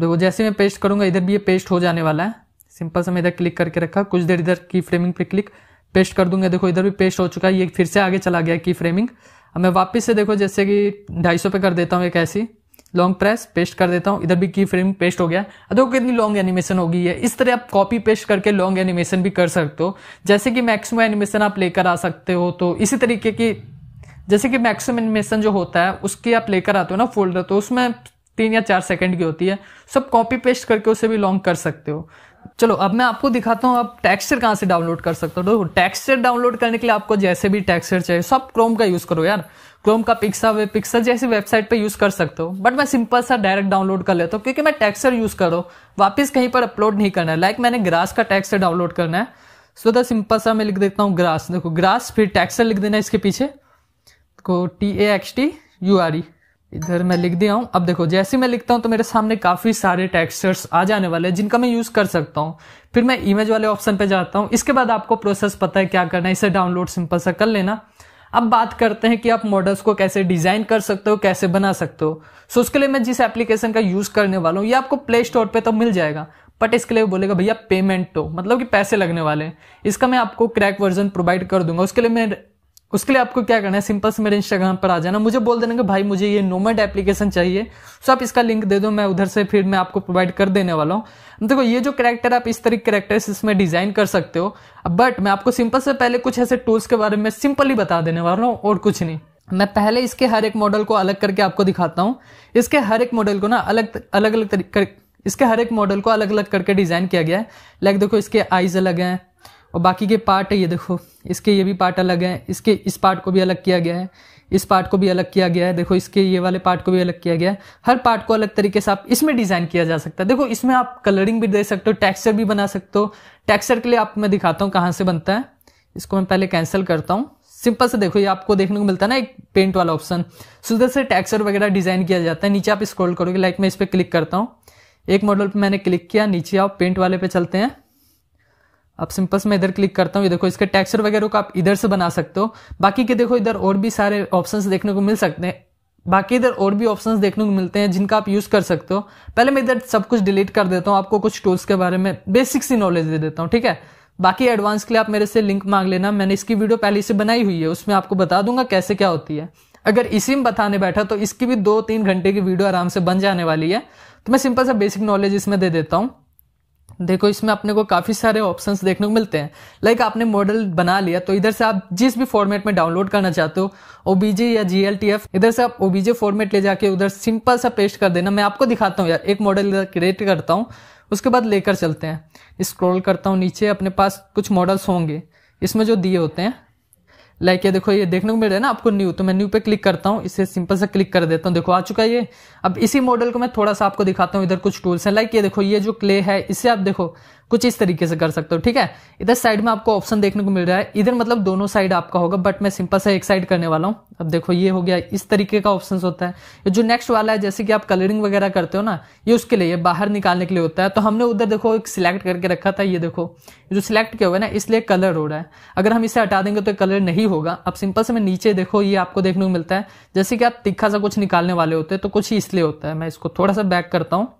देखो जैसे मैं पेस्ट करूँगा इधर भी ये पेस्ट हो जाने वाला है सिंपल से मैं इधर क्लिक करके रखा कुछ देर इधर की फ्रेमिंग पे क्लिक पेस्ट कर दूंगा देखो इधर भी पेस्ट हो चुका है ये फिर से आगे चला गया की फ्रेमिंग अब मैं वापस से देखो जैसे कि ढाई पे कर देता हूँ एक ऐसी लॉन्ग प्रेस पेस्ट कर देता हूँ इधर भी की फ्रेम पेस्ट हो गया देखो कितनी लॉन्ग एनिमेशन होगी है इस तरह आप कॉपी पेस्ट करके लॉन्ग एनिमेशन भी कर सकते हो जैसे कि मैक्सिमम एनिमेशन आप लेकर आ सकते हो तो इसी तरीके की जैसे कि मैक्सिमम एनिमेशन जो होता है उसकी आप लेकर आते हो ना फोल्डर तो उसमें तीन या चार सेकंड की होती है सब कॉपी पेस्ट करके उसे भी लॉन्ग कर सकते हो चलो अब मैं आपको दिखाता हूँ आप टेक्सचर कहाँ से डाउनलोड कर सकते हो देखो टेक्सचर डाउनलोड करने के लिए आपको जैसे भी टेक्सचर चाहिए सब क्रोम का यूज़ करो यार क्रोम तो का पिक्सा वे पिक्सा जैसी वेबसाइट पे यूज़ कर सकते हो बट मैं सिंपल सा डायरेक्ट डाउनलोड कर लेता हूँ क्योंकि मैं टेक्सचर यूज़ करो वापस कहीं पर अपलोड नहीं करना है लाइक like मैंने ग्रास का टेक्सचर डाउनलोड करना है सो द सिंपल सा मैं लिख देता हूँ ग्रास देखो ग्रास फिर टेक्सचर लिख देना इसके पीछे देखो T A X T U R E इधर मैं लिख दिया हूँ अब देखो जैसे मैं लिखता हूँ तो मेरे सामने काफ़ी सारे टेक्सचर्स आ जाने वाले हैं जिनका मैं यूज़ कर सकता हूँ फिर मैं इमेज वाले ऑप्शन पे जाता हूँ इसके बाद आपको प्रोसेस पता है क्या करना है इसे डाउनलोड सिंपल सा कर लेना अब बात करते हैं कि आप मॉडल्स को कैसे डिजाइन कर सकते हो कैसे बना सकते हो सो उसके लिए मैं जिस एप्लीकेशन का यूज करने वाला हूँ ये आपको प्ले स्टोर पर तो मिल जाएगा बट इसके लिए बोलेगा भैया पेमेंट तो मतलब कि पैसे लगने वाले हैं इसका मैं आपको क्रैक वर्जन प्रोवाइड कर दूंगा उसके लिए मैं उसके लिए आपको क्या करना है सिंपल से मेरे इंस्टाग्राम पर आ जाना मुझे बोल देना कि भाई मुझे ये नोमेड एप्लीकेशन चाहिए सो आप इसका लिंक दे दो मैं उधर से फिर मैं आपको प्रोवाइड कर देने वाला हूँ देखो ये जो करेक्टर आप इस तरीके करेक्टर इसमें डिजाइन कर सकते हो बट मैं आपको सिंपल से पहले कुछ ऐसे टूल्स के बारे में सिंपल बता देने वाला हूँ और कुछ नहीं मैं पहले इसके हर एक मॉडल को अलग करके आपको दिखाता हूँ इसके हर एक मॉडल को ना अलग अलग अलग इसके हर एक मॉडल को अलग अलग करके डिजाइन किया गया है लाइक देखो इसके आईज अलग हैं और बाकी के पार्ट है ये देखो इसके ये भी पार्ट अलग हैं इसके इस पार्ट को भी अलग किया गया है इस पार्ट को भी अलग किया गया है देखो इसके ये वाले पार्ट को भी अलग किया गया है हर पार्ट को अलग तरीके से आप इसमें डिजाइन किया जा सकता है देखो इसमें आप कलरिंग भी दे सकते हो टेक्सचर भी बना सकते हो टेक्सचर के लिए आप मैं दिखाता हूँ कहाँ से बनता है इसको मैं पहले कैंसिल करता हूँ सिंपल से देखो ये आपको देखने को मिलता है ना एक पेंट वाला ऑप्शन सुधर से टैक्सर वगैरह डिजाइन किया जाता है नीचे आप स्क्रॉल करोगे लाइक मैं इस पर क्लिक करता हूँ एक मॉडल पर मैंने क्लिक किया नीचे आप पेंट वाले पे चलते हैं अब सिंपल्स में इधर क्लिक करता हूँ ये देखो इसके टेक्सचर वगैरह को आप इधर से बना सकते हो बाकी के देखो इधर और भी सारे ऑप्शंस देखने को मिल सकते हैं बाकी इधर और भी ऑप्शंस देखने को मिलते हैं जिनका आप यूज कर सकते हो पहले मैं इधर सब कुछ डिलीट कर देता हूँ आपको कुछ टूल्स के बारे में बेसिक सी नॉलेज दे देता हूँ ठीक है बाकी एडवांस के लिए आप मेरे से लिंक मांग लेना मैंने इसकी वीडियो पहले से बनाई हुई है उसमें आपको बता दूंगा कैसे क्या होती है अगर इसी में बताने बैठा तो इसकी भी दो तीन घंटे की वीडियो आराम से बन जाने वाली है तो मैं सिंपल सा बेसिक नॉलेज इसमें दे देता हूँ देखो इसमें अपने को काफ़ी सारे ऑप्शंस देखने को मिलते हैं लाइक आपने मॉडल बना लिया तो इधर से आप जिस भी फॉर्मेट में डाउनलोड करना चाहते हो ओबीजे या जी इधर से आप ओबीजे फॉर्मेट ले जाके उधर सिंपल सा पेस्ट कर देना मैं आपको दिखाता हूँ यार एक मॉडल इधर क्रिएट करता हूँ उसके बाद लेकर चलते हैं स्क्रॉल करता हूँ नीचे अपने पास कुछ मॉडल्स होंगे इसमें जो दिए होते हैं लाइक ये देखो ये देखने को मिल रहा है ना आपको न्यू तो मैं न्यू पे क्लिक करता हूँ इसे सिंपल सा क्लिक कर देता हूँ देखो आ चुका है ये अब इसी मॉडल को मैं थोड़ा सा आपको दिखाता हूँ इधर कुछ टूल्स हैं लाइक ये देखो ये जो क्ले है इसे आप देखो कुछ इस तरीके से कर सकते हो ठीक है इधर साइड में आपको ऑप्शन देखने को मिल रहा है इधर मतलब दोनों साइड आपका होगा बट मैं सिंपल सा एक साइड करने वाला हूँ अब देखो ये हो गया इस तरीके का ऑप्शन होता है जो नेक्स्ट वाला है जैसे कि आप कलरिंग वगैरह करते हो ना ये उसके लिए बाहर निकालने के लिए होता है तो हमने उधर देखो एक सिलेक्ट करके रखा था ये देखो जो सिलेक्ट किया हुआ है ना इसलिए कलर हो रहा है अगर हम इसे हटा देंगे तो कलर नहीं होगा अब सिंपल से मैं नीचे देखो ये आपको देखने को मिलता है जैसे कि आप तिखा सा कुछ निकालने वाले होते हैं तो कुछ इसलिए होता है मैं इसको थोड़ा सा बैक करता हूँ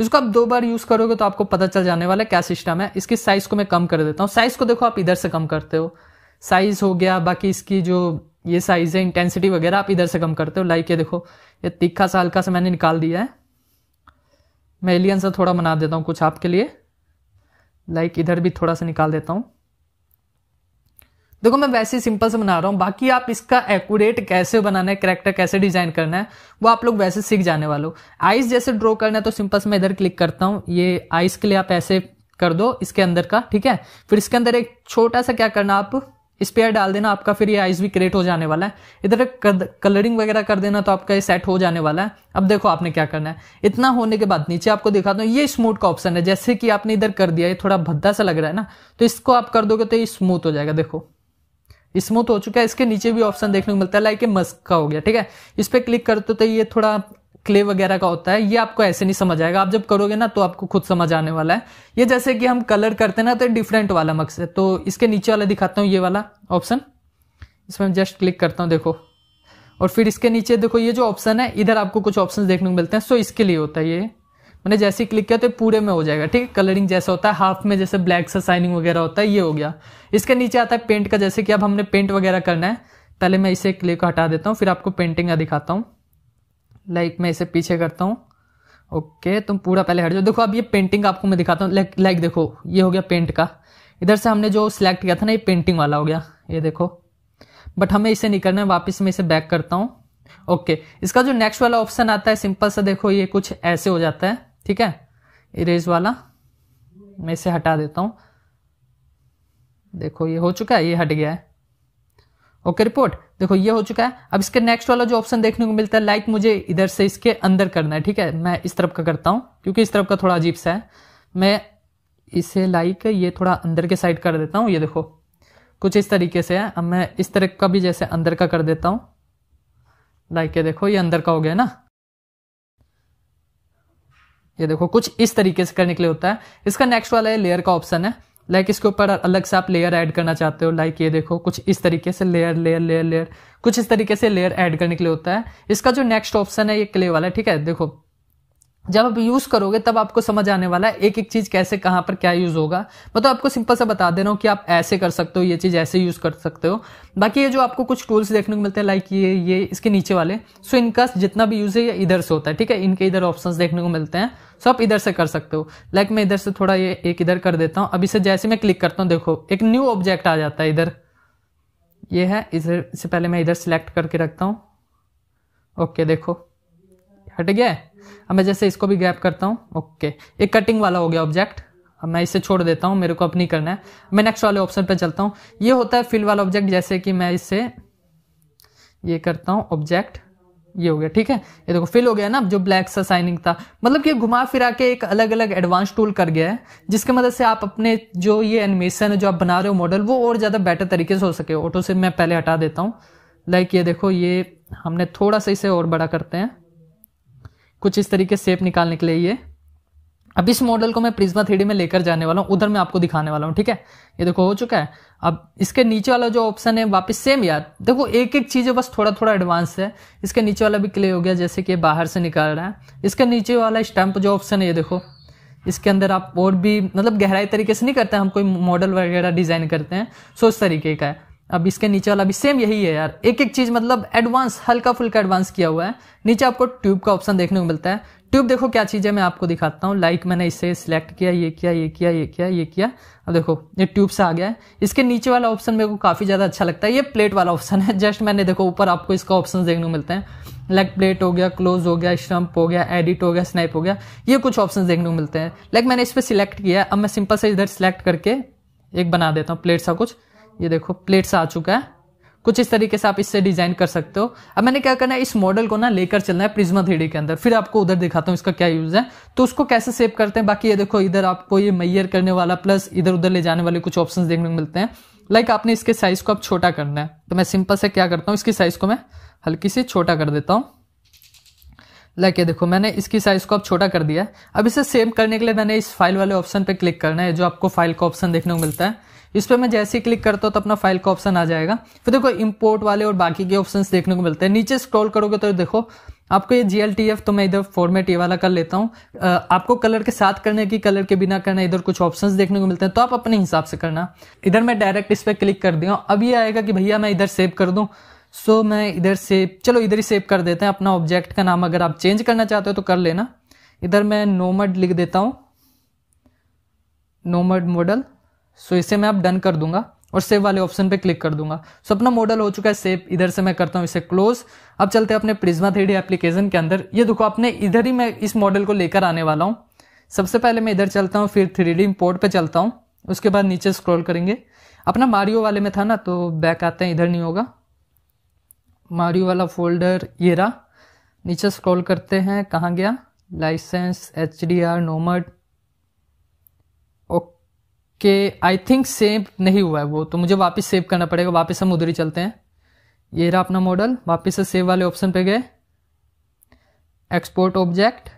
इसको आप दो बार यूज करोगे तो आपको पता चल जाने वाला है क्या सिस्टम है इसकी साइज को मैं कम कर देता हूँ साइज को देखो आप इधर से कम करते हो साइज हो गया बाकी इसकी जो ये साइज है इंटेंसिटी वगैरह आप इधर से कम करते हो लाइक ये देखो ये तीखा सा हल्का सा मैंने निकाल दिया है मैं एलियन सा थोड़ा बना देता हूँ कुछ आपके लिए लाइक इधर भी थोड़ा सा निकाल देता हूँ देखो मैं वैसे सिंपल से बना रहा हूँ बाकी आप इसका एक्यूरेट कैसे बनाना है करेक्टर कैसे डिजाइन करना है वो आप लोग वैसे सीख जाने वाले आइस जैसे ड्रॉ करना है तो सिंपल से मैं इधर क्लिक करता हूँ ये आइस के लिए आप ऐसे कर दो इसके अंदर का ठीक है फिर इसके अंदर एक छोटा सा क्या करना आप स्पेयर डाल देना आपका फिर ये आइस भी क्रिएट हो जाने वाला है इधर कलरिंग वगैरह कर देना तो आपका ये सेट हो जाने वाला है अब देखो आपने क्या करना है इतना होने के बाद नीचे आपको दिखाता हूँ ये स्मूथ का ऑप्शन है जैसे कि आपने इधर कर दिया ये थोड़ा भद्दा सा लग रहा है ना तो इसको आप कर दोगे तो ये स्मूथ हो जाएगा देखो स्मूथ हो चुका है इसके नीचे भी ऑप्शन देखने को मिलता है लाइक ए मस्क का हो गया ठीक है इस पर क्लिक करते तो ये थोड़ा क्ले वगैरह का होता है ये आपको ऐसे नहीं समझ आएगा आप जब करोगे ना तो आपको खुद समझ आने वाला है ये जैसे कि हम कलर करते हैं ना तो डिफरेंट वाला मक्स है तो इसके नीचे वाला दिखाता हूँ ये वाला ऑप्शन इसमें जस्ट क्लिक करता हूँ देखो और फिर इसके नीचे देखो ये जो ऑप्शन है इधर आपको कुछ ऑप्शन देखने को मिलते हैं सो इसके लिए होता है ये मैंने जैसे ही क्लिक किया तो पूरे में हो जाएगा ठीक है कलरिंग जैसा होता है हाफ में जैसे ब्लैक से साइनिंग वगैरह होता है ये हो गया इसके नीचे आता है पेंट का जैसे कि अब हमने पेंट वगैरह करना है पहले मैं इसे क्ले को हटा देता हूँ फिर आपको पेंटिंग का दिखाता हूँ लाइक मैं इसे पीछे करता हूँ ओके तुम पूरा पहले हट जाओ देखो अब ये पेंटिंग आपको मैं दिखाता हूँ लाइक देखो ये हो गया पेंट का इधर से हमने जो सिलेक्ट किया था ना ये पेंटिंग वाला हो गया ये देखो बट हमें इसे नहीं करना है वापस मैं इसे बैक करता हूँ ओके इसका जो नेक्स्ट वाला ऑप्शन आता है सिंपल सा देखो ये कुछ ऐसे हो जाता है ठीक है इरेज वाला मैं इसे हटा देता हूँ देखो ये हो चुका है ये हट गया है ओके रिपोर्ट देखो ये हो चुका है अब इसके नेक्स्ट वाला जो ऑप्शन देखने को मिलता है लाइक मुझे इधर से इसके अंदर करना है ठीक है मैं इस तरफ का करता हूँ क्योंकि इस तरफ का थोड़ा अजीब सा है मैं इसे लाइक ये थोड़ा अंदर के साइड कर देता हूँ ये देखो कुछ इस तरीके से है अब मैं इस तरह का भी जैसे अंदर का कर देता हूँ लाइक ये देखो ये अंदर का हो गया ना ये देखो कुछ इस तरीके से करने के लिए होता है इसका नेक्स्ट वाला है लेयर का ऑप्शन है लाइक इसके ऊपर अलग से आप लेयर ऐड करना चाहते हो लाइक ये देखो कुछ इस तरीके से लेयर लेयर लेयर लेयर कुछ इस तरीके से लेयर ऐड करने के लिए होता है इसका जो नेक्स्ट ऑप्शन है ये क्ले वाला है ठीक है देखो जब आप यूज करोगे तब आपको समझ आने वाला है एक एक चीज कैसे कहाँ पर क्या यूज होगा मैं तो आपको सिंपल से बता दे रहा हूँ कि आप ऐसे कर सकते हो ये चीज ऐसे यूज कर सकते हो बाकी ये जो आपको कुछ टूल्स देखने को मिलते हैं लाइक ये ये इसके नीचे वाले सो इनका जितना भी यूज है ये इधर से होता है ठीक है इनके इधर ऑप्शन देखने को मिलते हैं सो आप इधर से कर सकते हो लाइक मैं इधर से थोड़ा ये एक इधर कर देता हूँ अभी से जैसे मैं क्लिक करता हूँ देखो एक न्यू ऑब्जेक्ट आ जाता है इधर ये है इधर से पहले मैं इधर सेलेक्ट करके रखता हूँ ओके देखो हट गया अब मैं जैसे इसको भी गैप करता हूँ ओके एक कटिंग वाला हो गया ऑब्जेक्ट अब मैं इसे छोड़ देता हूँ मेरे को अपनी करना है मैं नेक्स्ट वाले ऑप्शन पर चलता हूँ ये होता है फिल वाला ऑब्जेक्ट जैसे कि मैं इससे ये करता हूँ ऑब्जेक्ट ये हो गया ठीक है ये देखो फिल हो गया ना जो ब्लैक सा साइनिंग था मतलब कि घुमा फिरा के एक अलग अलग एडवांस टूल कर गया है जिसके मदद से आप अपने जो ये एनिमेशन है जो आप बना रहे हो मॉडल वो और ज़्यादा बेटर तरीके से हो सके ऑटो से मैं पहले हटा देता हूँ लाइक ये देखो ये हमने थोड़ा सा इसे और बड़ा करते हैं कुछ इस तरीके सेप निकालने के लिए ये अब इस मॉडल को मैं प्रिज्मा थ्री में लेकर जाने वाला हूँ उधर मैं आपको दिखाने वाला हूँ ठीक है ये देखो हो चुका है अब इसके नीचे वाला जो ऑप्शन है वापस सेम यार देखो एक एक चीज़ बस थोड़ा थोड़ा एडवांस है इसके नीचे वाला भी क्लियर हो गया जैसे कि बाहर से निकाल रहा है इसके नीचे वाला स्टैम्प जो ऑप्शन है ये देखो इसके अंदर आप और भी मतलब गहराई तरीके से नहीं करते हैं, हम कोई मॉडल वगैरह डिज़ाइन करते हैं सो इस तरीके का है अब इसके नीचे वाला भी सेम यही है यार एक एक चीज मतलब एडवांस हल्का फुल्का एडवांस किया हुआ है नीचे आपको ट्यूब का ऑप्शन देखने को मिलता है ट्यूब देखो क्या चीज़ है मैं आपको दिखाता हूँ लाइक मैंने इसे सिलेक्ट किया ये किया ये किया ये किया ये किया अब देखो ये ट्यूब से आ गया है इसके नीचे वाला ऑप्शन मेरे को काफ़ी ज़्यादा अच्छा लगता है ये प्लेट वाला ऑप्शन है जस्ट मैंने देखो ऊपर आपको इसका ऑप्शन देखने को मिलते हैं लाइक प्लेट हो गया क्लोज हो गया स्टम्प हो गया एडिट हो गया स्नाइप हो गया ये कुछ ऑप्शन देखने को मिलते हैं लाइक मैंने इस पर सिलेक्ट किया अब मैं सिंपल से इधर सिलेक्ट करके एक बना देता हूँ प्लेट सा कुछ ये देखो प्लेट्स आ चुका है कुछ इस तरीके से आप इससे डिजाइन कर सकते हो अब मैंने क्या करना है इस मॉडल को ना लेकर चलना है प्रिज्मा थ्री के अंदर फिर आपको उधर दिखाता हूँ इसका क्या यूज है तो उसको कैसे सेव करते हैं बाकी ये देखो इधर आपको ये मैयर करने वाला प्लस इधर उधर ले जाने वाले कुछ ऑप्शन देखने को मिलते हैं लाइक आपने इसके साइज को अब छोटा करना है तो मैं सिंपल से क्या करता हूँ इसकी साइज को मैं हल्की से छोटा कर देता हूँ लाइक ये देखो मैंने इसकी साइज को अब छोटा कर दिया अब इसे सेव करने के लिए मैंने इस फाइल वाले ऑप्शन पे क्लिक करना है जो आपको फाइल का ऑप्शन देखने को मिलता है इस पर मैं जैसे ही क्लिक करता हूँ तो अपना फाइल का ऑप्शन आ जाएगा फिर देखो इम्पोर्ट वाले और बाकी के ऑप्शन देखने को मिलते हैं नीचे स्क्रॉल करोगे तो देखो आपको ये जी तो मैं इधर फॉर्मेट ये वाला कर लेता हूँ आपको कलर के साथ करने की कलर के बिना करना इधर कुछ ऑप्शन देखने को मिलते हैं तो आप अपने हिसाब से करना इधर मैं डायरेक्ट इस पर क्लिक कर दिया अब ये आएगा कि भैया मैं इधर सेव कर दूँ सो मैं इधर सेव चलो इधर ही सेव कर देते हैं अपना ऑब्जेक्ट का नाम अगर आप चेंज करना चाहते हो तो कर लेना इधर मैं नोमड लिख देता हूँ नोमड मॉडल सो इसे मैं अब डन कर दूंगा और सेव वाले ऑप्शन पे क्लिक कर दूंगा सो अपना मॉडल हो चुका है सेव इधर से मैं करता हूँ इसे क्लोज अब चलते हैं अपने प्रिज्मा थ्री एप्लीकेशन के अंदर ये देखो अपने इधर ही मैं इस मॉडल को लेकर आने वाला हूँ सबसे पहले मैं इधर चलता हूँ फिर थ्री डी इम्पोर्ट पर चलता हूँ उसके बाद नीचे स्क्रॉल करेंगे अपना मारियो वाले में था ना तो बैक आते हैं इधर नहीं होगा मारियो वाला फोल्डर ये रहा नीचे स्क्रॉल करते हैं कहाँ गया लाइसेंस एच डी आर नोमट कि आई थिंक सेव नहीं हुआ है वो तो मुझे वापस सेव करना पड़ेगा वापस हम उधर ही चलते हैं ये रहा अपना मॉडल वापस से सेव वाले ऑप्शन पे गए export object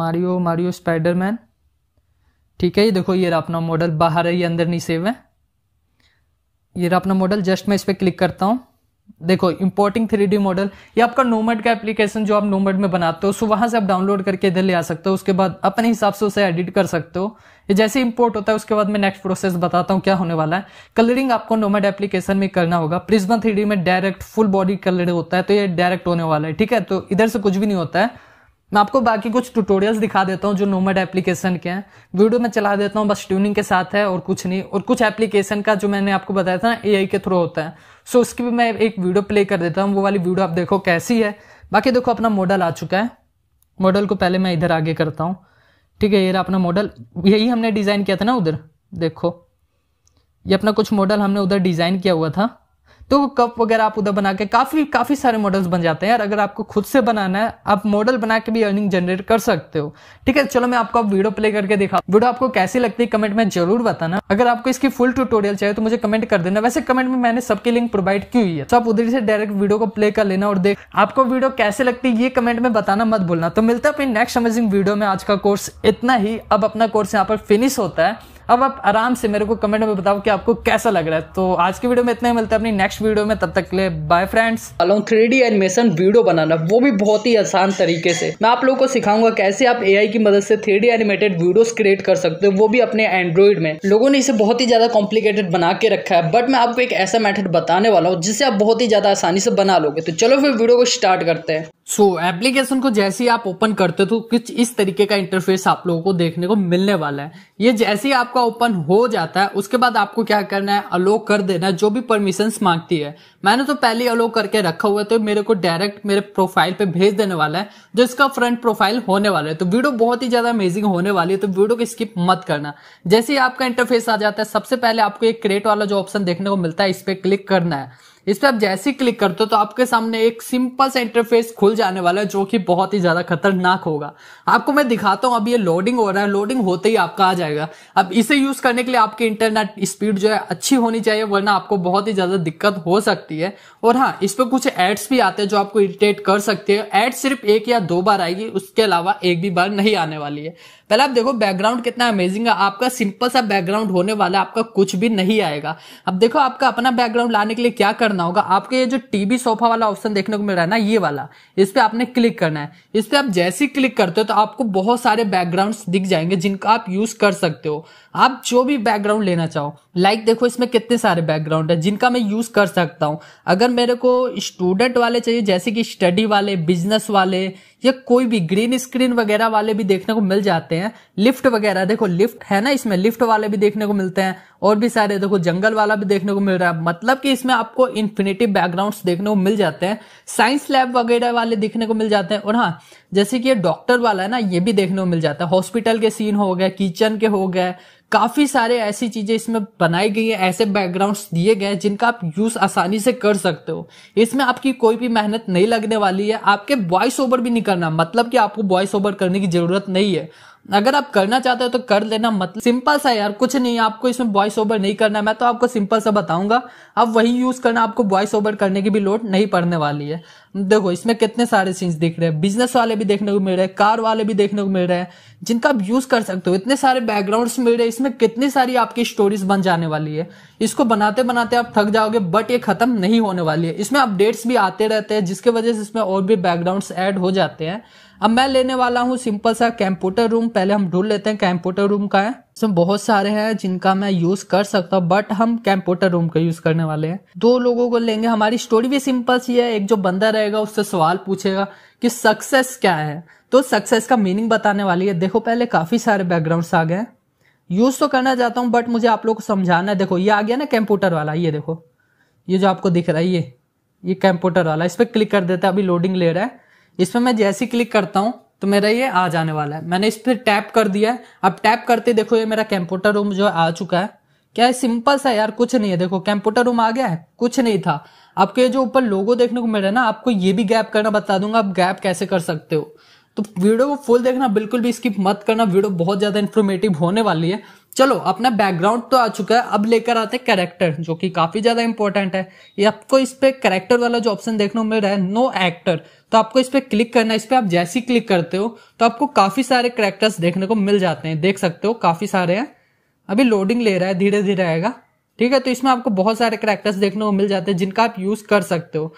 Mario Mario Spiderman ठीक है ये देखो ये रहा अपना मॉडल बाहर है ये अंदर नहीं सेव है ये रहा अपना मॉडल जस्ट मैं इस पर क्लिक करता हूँ देखो इंपोर्टिंग थ्री मॉडल या आपका नोमेड का एप्लीकेशन जो आप नोमेड में बनाते हो सो वहां से आप डाउनलोड करके इधर ले आ सकते हो उसके बाद अपने हिसाब से उसे एडिट कर सकते हो ये जैसे इंपोर्ट होता है उसके बाद मैं नेक्स्ट प्रोसेस बताता हूँ क्या होने वाला है कलरिंग आपको नोमेड एप्लीकेशन में करना होगा प्रिज्मा थ्री में डायरेक्ट फुल बॉडी कलर होता है तो ये डायरेक्ट होने वाला है ठीक है तो इधर से कुछ भी नहीं होता है मैं आपको बाकी कुछ ट्यूटोरियल्स दिखा देता हूँ जो नोमेड एप्लीकेशन के हैं वीडियो में चला देता हूँ बस ट्यूनिंग के साथ है और कुछ नहीं और कुछ एप्लीकेशन का जो मैंने आपको बताया था ना एआई के थ्रू होता है सो उसकी भी मैं एक वीडियो प्ले कर देता हूँ वो वाली वीडियो आप देखो कैसी है बाकी देखो अपना मॉडल आ चुका है मॉडल को पहले मैं इधर आगे करता हूँ ठीक है ये रहा अपना मॉडल यही हमने डिज़ाइन किया था ना उधर देखो ये अपना कुछ मॉडल हमने उधर डिज़ाइन किया हुआ था तो कप वगैरह आप उधर बना के काफी काफी सारे मॉडल्स बन जाते हैं यार अगर आपको खुद से बनाना है आप मॉडल बना के भी अर्निंग जनरेट कर सकते हो ठीक है चलो मैं आपको आप वीडियो प्ले करके दिखा वीडियो आपको कैसी लगती है कमेंट में जरूर बताना अगर आपको इसकी फुल ट्यूटोरियल चाहिए तो मुझे कमेंट कर देना वैसे कमेंट में मैंने सबकी लिंक प्रोवाइड की हुई है तो आप उधर से डायरेक्ट वीडियो को प्ले कर लेना और देख आपको वीडियो कैसे लगती है ये कमेंट में बताना मत भूलना तो मिलता है अपनी नेक्स्ट अमेजिंग वीडियो में आज का कोर्स इतना ही अब अपना कोर्स यहाँ पर फिनिश होता है अब आप आराम से मेरे को कमेंट में बताओ कि आपको कैसा लग रहा है तो आज की वीडियो में इतना ही मिलता है अपनी नेक्स्ट वीडियो में तब तक ले bye friends alone three D animation video बनाना वो भी बहुत ही आसान तरीके से मैं आप लोगों को सिखाऊंगा कैसे आप ए की मदद से थ्री एनिमेटेड वीडियो क्रिएट कर सकते हो वो भी अपने एंड्रॉइड में लोगों ने इसे बहुत ही ज़्यादा कॉम्प्लिकेटेड बना के रखा है बट मैं आपको एक ऐसा मैथड बताने वाला हूँ जिससे आप बहुत ही ज़्यादा आसानी से बना लोगे तो चलो फिर वीडियो को स्टार्ट करते हैं सो so, एप्लीकेशन को जैसे ही आप ओपन करते हो तो कुछ इस तरीके का इंटरफेस आप लोगों को देखने को मिलने वाला है ये जैसे ही आपका ओपन हो जाता है उसके बाद आपको क्या करना है अलो कर देना जो भी परमिशन मांगती है मैंने तो पहले ही अलो करके रखा हुआ है तो मेरे को डायरेक्ट मेरे प्रोफाइल पे भेज देने वाला है जो इसका फ्रंट प्रोफाइल होने वाला है तो वीडियो बहुत ही ज्यादा अमेजिंग होने वाली है तो वीडियो को स्किप मत करना जैसे ही आपका इंटरफेस आ जाता है सबसे पहले आपको एक क्रिएट वाला जो ऑप्शन देखने को मिलता है इस पर क्लिक करना है इस पर आप जैसे ही क्लिक करते हो तो आपके सामने एक सिंपल सा इंटरफेस खुल जाने वाला है जो कि बहुत ही ज्यादा खतरनाक होगा आपको मैं दिखाता हूं अब ये लोडिंग हो रहा है लोडिंग होते ही आपका आ जाएगा अब इसे यूज करने के लिए आपकी इंटरनेट स्पीड जो है अच्छी होनी चाहिए वरना आपको बहुत ही ज्यादा दिक्कत हो सकती है और हाँ इस पर कुछ एड्स भी आते हैं जो आपको इरिटेट कर सकते हैं एड सिर्फ एक या दो बार आएगी उसके अलावा एक भी बार नहीं आने वाली है पहले आप देखो बैकग्राउंड कितना अमेजिंग है आपका सिंपल सा बैकग्राउंड होने वाला आपका कुछ भी नहीं आएगा अब देखो आपका अपना बैकग्राउंड लाने के लिए क्या करना होगा आपके ये जो टीवी सोफा वाला ऑप्शन देखने को मिल रहा है ना ये वाला इस पर आपने क्लिक करना है इस पर आप जैसे ही क्लिक करते हो तो आपको बहुत सारे बैकग्राउंड दिख जाएंगे जिनका आप यूज कर सकते हो आप जो भी बैकग्राउंड लेना चाहो लाइक like देखो इसमें कितने सारे बैकग्राउंड है जिनका मैं यूज कर सकता हूँ अगर मेरे को स्टूडेंट वाले चाहिए जैसे कि स्टडी वाले बिजनेस वाले या कोई भी ग्रीन स्क्रीन वगैरह वाले भी देखने को मिल जाते हैं लिफ्ट वगैरह देखो लिफ्ट है ना इसमें लिफ्ट वाले भी देखने को मिलते हैं और भी सारे देखो जंगल वाला भी देखने को मिल रहा है मतलब कि इसमें आपको इन्फिनेटिव बैकग्राउंड देखने को मिल जाते हैं साइंस लैब वगैरह वाले देखने को मिल जाते हैं और हाँ जैसे कि ये डॉक्टर वाला है ना ये भी देखने को मिल जाता है हॉस्पिटल के सीन हो गए किचन के हो गए काफी सारे ऐसी चीजें इसमें बनाई गई है ऐसे बैकग्राउंड्स दिए गए हैं जिनका आप यूज आसानी से कर सकते हो इसमें आपकी कोई भी मेहनत नहीं लगने वाली है आपके वॉइस ओवर भी नहीं करना मतलब कि आपको वॉइस ओवर करने की जरूरत नहीं है अगर आप करना चाहते हो तो कर लेना मतलब सिंपल सा यार कुछ नहीं आपको इसमें वॉइस ओवर नहीं करना मैं तो आपको सिंपल सा बताऊंगा आप वही यूज करना आपको वॉइस ओवर करने की भी लोड नहीं पड़ने वाली है देखो इसमें कितने सारे सीन्स दिख रहे हैं बिजनेस वाले भी देखने को मिल रहे हैं कार वाले भी देखने को मिल रहे हैं जिनका आप यूज कर सकते हो इतने सारे बैकग्राउंड्स मिल रहे हैं इसमें कितनी सारी आपकी स्टोरीज बन जाने वाली है इसको बनाते बनाते आप थक जाओगे बट ये खत्म नहीं होने वाली है इसमें अपडेट्स भी आते रहते हैं जिसके वजह से इसमें और भी बैकग्राउंड्स ऐड हो जाते हैं अब मैं लेने वाला हूँ सिंपल सा कंप्यूटर रूम पहले हम ढूंढ लेते हैं कंप्यूटर रूम का है इसमें बहुत सारे हैं जिनका मैं यूज कर सकता हूँ बट हम कंप्यूटर रूम का यूज करने वाले हैं दो लोगों को लेंगे हमारी स्टोरी भी सिंपल सी है एक जो बंदा रहेगा उससे सवाल पूछेगा कि सक्सेस क्या है तो सक्सेस का मीनिंग बताने वाली है देखो पहले काफी सारे बैकग्राउंड आ गए यूज तो करना चाहता हूँ बट मुझे आप लोग को समझाना है देखो ये आ गया ना कंप्यूटर वाला ये देखो ये जो आपको दिख रहा है ये ये कंप्यूटर वाला इस पर क्लिक कर देता है अभी लोडिंग ले रहा है इस पर मैं जैसे क्लिक करता हूँ तो मेरा ये आ जाने वाला है मैंने इस पर टैप कर दिया है अब टैप करते देखो ये मेरा कंप्यूटर रूम जो आ चुका है क्या है सिंपल सा यार कुछ नहीं है देखो कंप्यूटर रूम आ गया है कुछ नहीं था आपको ये जो ऊपर लोगो देखने को मिल रहा है ना आपको ये भी गैप करना बता दूंगा आप गैप कैसे कर सकते हो तो वीडियो को फुल देखना बिल्कुल भी स्किप मत करना वीडियो बहुत ज़्यादा इन्फॉर्मेटिव होने वाली है चलो अपना बैकग्राउंड तो आ चुका है अब लेकर आते हैं कैरेक्टर जो कि काफी ज्यादा इंपॉर्टेंट है ये आपको इस पे कैरेक्टर वाला जो ऑप्शन देखने को मिल रहा है नो एक्टर तो आपको इस पे क्लिक करना है इस पे आप जैसे ही क्लिक करते हो तो आपको काफी सारे कैरेक्टर्स देखने को मिल जाते हैं देख सकते हो काफी सारे हैं अभी लोडिंग ले रहा है धीरे धीरे आएगा ठीक है तो इसमें आपको बहुत सारे करेक्टर्स देखने को मिल जाते हैं जिनका आप यूज कर सकते हो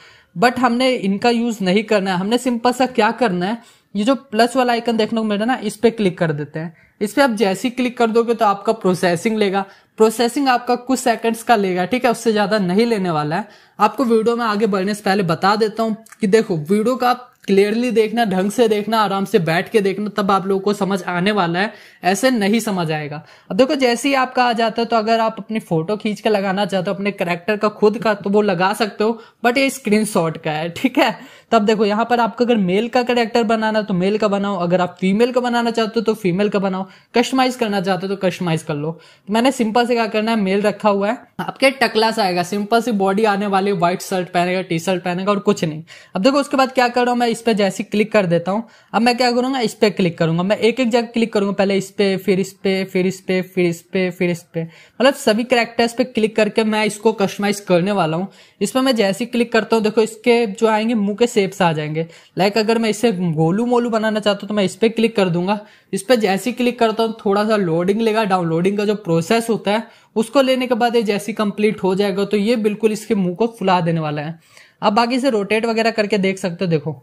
बट हमने इनका यूज नहीं करना है हमने सिंपल सा क्या करना है ये जो प्लस वाला आइकन देखने को मिल रहा है ना इस पर क्लिक कर देते हैं इस पर आप जैसे ही क्लिक कर दोगे तो आपका प्रोसेसिंग लेगा प्रोसेसिंग आपका कुछ सेकंड्स का लेगा ठीक है उससे ज़्यादा नहीं लेने वाला है आपको वीडियो में आगे बढ़ने से पहले बता देता हूँ कि देखो वीडियो का आप क्लियरली देखना ढंग से देखना आराम से बैठ के देखना तब आप लोगों को समझ आने वाला है ऐसे नहीं समझ आएगा अब देखो जैसे ही आपका आ जाता है तो अगर आप अपनी फोटो खींच के लगाना चाहते हो अपने करेक्टर का खुद का तो वो लगा सकते हो बट ये स्क्रीन का है ठीक है तब देखो यहाँ पर आपको अगर मेल का करेक्टर बनाना तो मेल का बनाओ अगर आप फीमेल का बनाना चाहते हो तो फीमेल का बनाओ कस्टमाइज करना चाहते हो तो कस्टमाइज कर लो तो मैंने सिंपल से क्या करना है मेल रखा हुआ है आपके टकला सा आएगा सिंपल सी बॉडी आने वाली व्हाइट शर्ट पहनेगा टी शर्ट पहनेगा और कुछ नहीं अब देखो उसके बाद क्या कर रहा हूँ मैं इस पर जैसे क्लिक कर देता हूँ अब मैं क्या करूंगा इस पर क्लिक करूंगा मैं एक एक जगह क्लिक करूंगा पहले इस इस पे फिर इस पे फिर इस पे फिर इस पे फिर इस पे मतलब सभी करेक्टर्स पे क्लिक करके मैं इसको कस्टमाइज करने वाला हूँ इस पर मैं जैसे ही क्लिक करता हूँ देखो इसके जो आएंगे मुंह के सेप्स आ जाएंगे लाइक अगर मैं इसे गोलू मोलू बनाना चाहता हूँ तो मैं इस पर क्लिक कर दूंगा इस पर जैसे ही क्लिक करता हूँ थोड़ा सा लोडिंग लेगा डाउनलोडिंग का जो प्रोसेस होता है उसको लेने के बाद ये जैसे कंप्लीट हो जाएगा तो ये बिल्कुल इसके मुंह को फुला देने वाला है आप बाकी से रोटेट वगैरह करके देख सकते हो देखो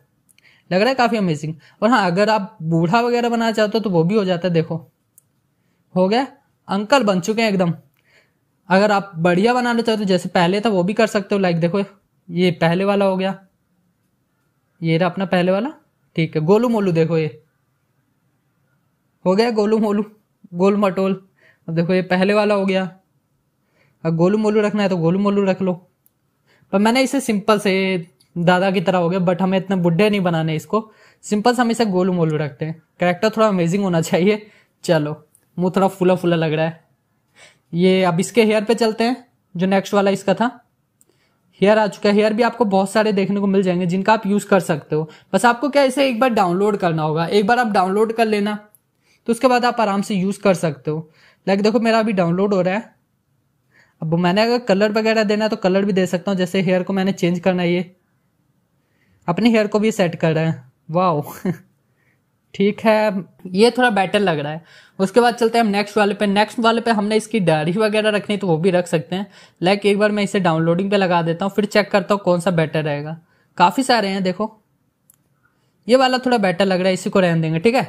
लग रहा है काफ़ी अमेजिंग और हाँ अगर आप बूढ़ा वगैरह बनाना चाहते हो तो वो भी हो जाता है देखो हो गया अंकल बन चुके हैं एकदम अगर आप बढ़िया बनाना चाहते हो जैसे पहले था वो भी कर सकते हो लाइक देखो ये पहले वाला हो गया ये रहा अपना पहले वाला ठीक है गोलू मोलू देखो ये हो गया गोलू मोलू गोल मटोल अब देखो ये पहले वाला हो गया अब गोलू मोलू रखना है तो गोलू मोलू रख लो पर मैंने इसे सिंपल से दादा की तरह हो गए बट हमें इतने बुढ़े नहीं बनाने इसको सिंपल से हम इसे गोलू मोलू रखते हैं करेक्टर थोड़ा अमेजिंग होना चाहिए चलो मुँह थोड़ा फूला फूला लग रहा है ये अब इसके हेयर पे चलते हैं जो नेक्स्ट वाला इसका था हेयर आ चुका है हेयर भी आपको बहुत सारे देखने को मिल जाएंगे जिनका आप यूज़ कर सकते हो बस आपको क्या इसे एक बार डाउनलोड करना होगा एक बार आप डाउनलोड कर लेना तो उसके बाद आप आराम से यूज़ कर सकते हो लाइक देखो मेरा अभी डाउनलोड हो रहा है अब मैंने अगर कलर वगैरह देना है तो कलर भी दे सकता हूँ जैसे हेयर को मैंने चेंज करना है ये अपने हेयर को भी सेट कर रहे हैं वाह ठीक है ये थोड़ा बेटर लग रहा है उसके बाद चलते हैं हम नेक्स्ट वाले पे नेक्स्ट वाले पे हमने इसकी डायरी वगैरह रखनी तो वो भी रख सकते हैं लाइक एक बार मैं इसे डाउनलोडिंग पे लगा देता हूँ फिर चेक करता हूँ कौन सा बेटर रहेगा काफ़ी सारे हैं देखो ये वाला थोड़ा बेटर लग रहा है इसी को रहने देंगे ठीक है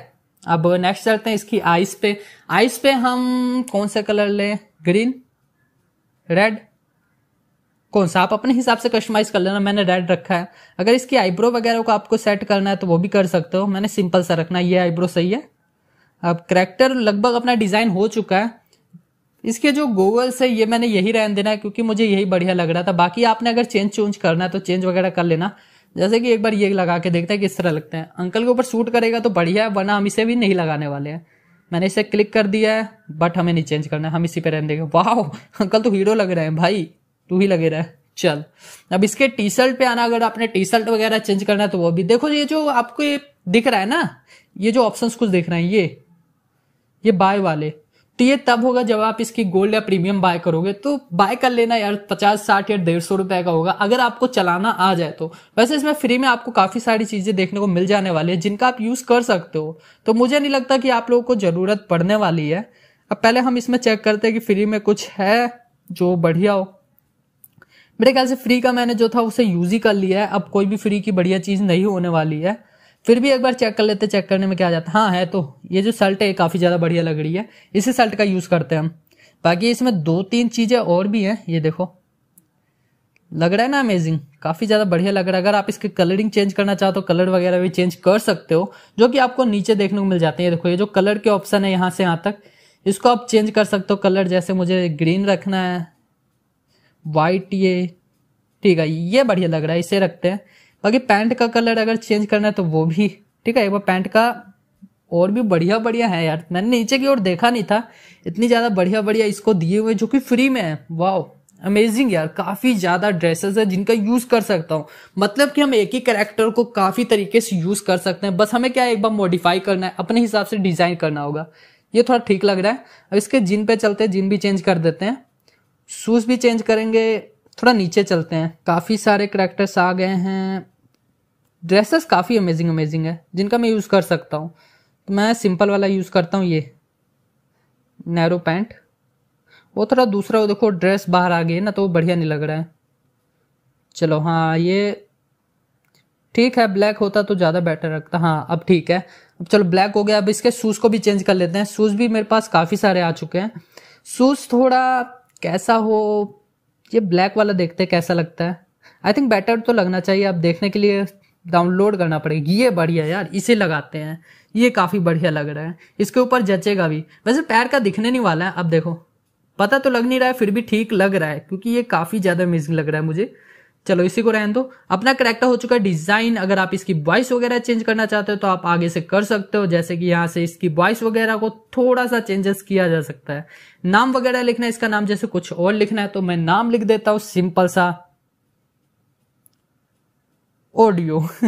अब नेक्स्ट चलते हैं इसकी आइस पे आइस पे हम कौन सा कलर लें ग्रीन रेड कौन सा आप अपने हिसाब से कस्टमाइज कर लेना मैंने रेड रखा है अगर इसकी आईब्रो वगैरह को आपको सेट करना है तो वो भी कर सकते हो मैंने सिंपल सा रखना ये आईब्रो सही है अब करेक्टर लगभग अपना डिज़ाइन हो चुका है इसके जो गूगल से ये मैंने यही रहन देना है क्योंकि मुझे यही बढ़िया लग रहा था बाकी आपने अगर चेंज चूंज करना है तो चेंज वगैरह कर लेना जैसे कि एक बार ये लगा के देखते हैं किस तरह लगते हैं अंकल के ऊपर सूट करेगा तो बढ़िया है वरना हम इसे भी नहीं लगाने वाले हैं मैंने इसे क्लिक कर दिया है बट हमें नहीं चेंज करना है हम इसी पर रहने देंगे वाह अंकल तो हीरो लग रहे हैं भाई तू ही लगे रहा है चल अब इसके टी शर्ट पे आना अगर आपने टी शर्ट वगैरह चेंज करना है तो वो भी देखो ये जो आपको ये दिख रहा है ना ये जो ऑप्शंस कुछ दिख रहे हैं ये ये बाय वाले तो ये तब होगा जब आप इसकी गोल्ड या प्रीमियम बाय करोगे तो बाय कर लेना यार पचास साठ या डेढ़ सौ रुपए का होगा अगर आपको चलाना आ जाए तो वैसे इसमें फ्री में आपको काफी सारी चीजें देखने को मिल जाने वाली है जिनका आप यूज कर सकते हो तो मुझे नहीं लगता कि आप लोगों को जरूरत पड़ने वाली है अब पहले हम इसमें चेक करते हैं कि फ्री में कुछ है जो बढ़िया हो मेरे ख्याल से फ्री का मैंने जो था उसे यूज ही कर लिया है अब कोई भी फ्री की बढ़िया चीज़ नहीं होने वाली है फिर भी एक बार चेक कर लेते चेक करने में क्या जाता है हाँ है तो ये जो सल्ट है काफ़ी ज़्यादा बढ़िया लग रही है इसी सल्ट का यूज़ करते हैं हम बाकी इसमें दो तीन चीज़ें और भी हैं ये देखो लग रहा है ना अमेजिंग काफ़ी ज़्यादा बढ़िया लग रहा है अगर आप इसके कलरिंग चेंज करना चाहते हो कलर वगैरह भी चेंज कर सकते हो जो कि आपको नीचे देखने को मिल जाते हैं ये देखो ये जो कलर के ऑप्शन है यहाँ से यहाँ तक इसको आप चेंज कर सकते हो कलर जैसे मुझे ग्रीन रखना है वाइट ये ठीक है ये बढ़िया लग रहा है इसे रखते हैं बाकी पैंट का कलर अगर चेंज करना है तो वो भी ठीक है एक बार पैंट का और भी बढ़िया बढ़िया है यार मैंने नीचे की ओर देखा नहीं था इतनी ज़्यादा बढ़िया बढ़िया इसको दिए हुए जो कि फ्री में है वाह अमेजिंग यार काफ़ी ज़्यादा ड्रेसेस है जिनका यूज़ कर सकता हूँ मतलब कि हम एक ही करेक्टर को काफ़ी तरीके से यूज़ कर सकते हैं बस हमें क्या एक बार मॉडिफाई करना है अपने हिसाब से डिज़ाइन करना होगा ये थोड़ा ठीक लग रहा है अब इसके जिन पे चलते हैं जिन भी चेंज कर देते हैं शूज़ भी चेंज करेंगे थोड़ा नीचे चलते हैं काफ़ी सारे करेक्टर्स आ गए हैं ड्रेसेस काफ़ी अमेजिंग अमेजिंग है जिनका मैं यूज़ कर सकता हूँ तो मैं सिंपल वाला यूज़ करता हूँ ये नैरो पैंट वो थोड़ा दूसरा वो देखो ड्रेस बाहर आ गई ना तो वो बढ़िया नहीं लग रहा है चलो हाँ ये ठीक है ब्लैक होता तो ज़्यादा बेटर रखता हाँ अब ठीक है अब चलो ब्लैक हो गया अब इसके शूज़ को भी चेंज कर लेते हैं शूज़ भी मेरे पास काफ़ी सारे आ चुके हैं शूज़ थोड़ा कैसा हो ये ब्लैक वाला देखते कैसा लगता है आई थिंक बेटर तो लगना चाहिए आप देखने के लिए डाउनलोड करना पड़ेगा ये बढ़िया यार इसे लगाते हैं ये काफ़ी बढ़िया लग रहा है इसके ऊपर जचेगा भी वैसे पैर का दिखने नहीं वाला है अब देखो पता तो लग नहीं रहा है फिर भी ठीक लग रहा है क्योंकि ये काफ़ी ज़्यादा मिसिंग लग रहा है मुझे चलो इसी को रहने दो अपना करेक्टर हो चुका है डिजाइन अगर आप इसकी वॉइस वगैरह चेंज करना चाहते हो तो आप आगे से कर सकते हो जैसे कि यहाँ से इसकी वॉइस वगैरह को थोड़ा सा चेंजेस किया जा सकता है नाम वगैरह लिखना है इसका नाम जैसे कुछ और लिखना है तो मैं नाम लिख देता हूं सिंपल सा ऑडियो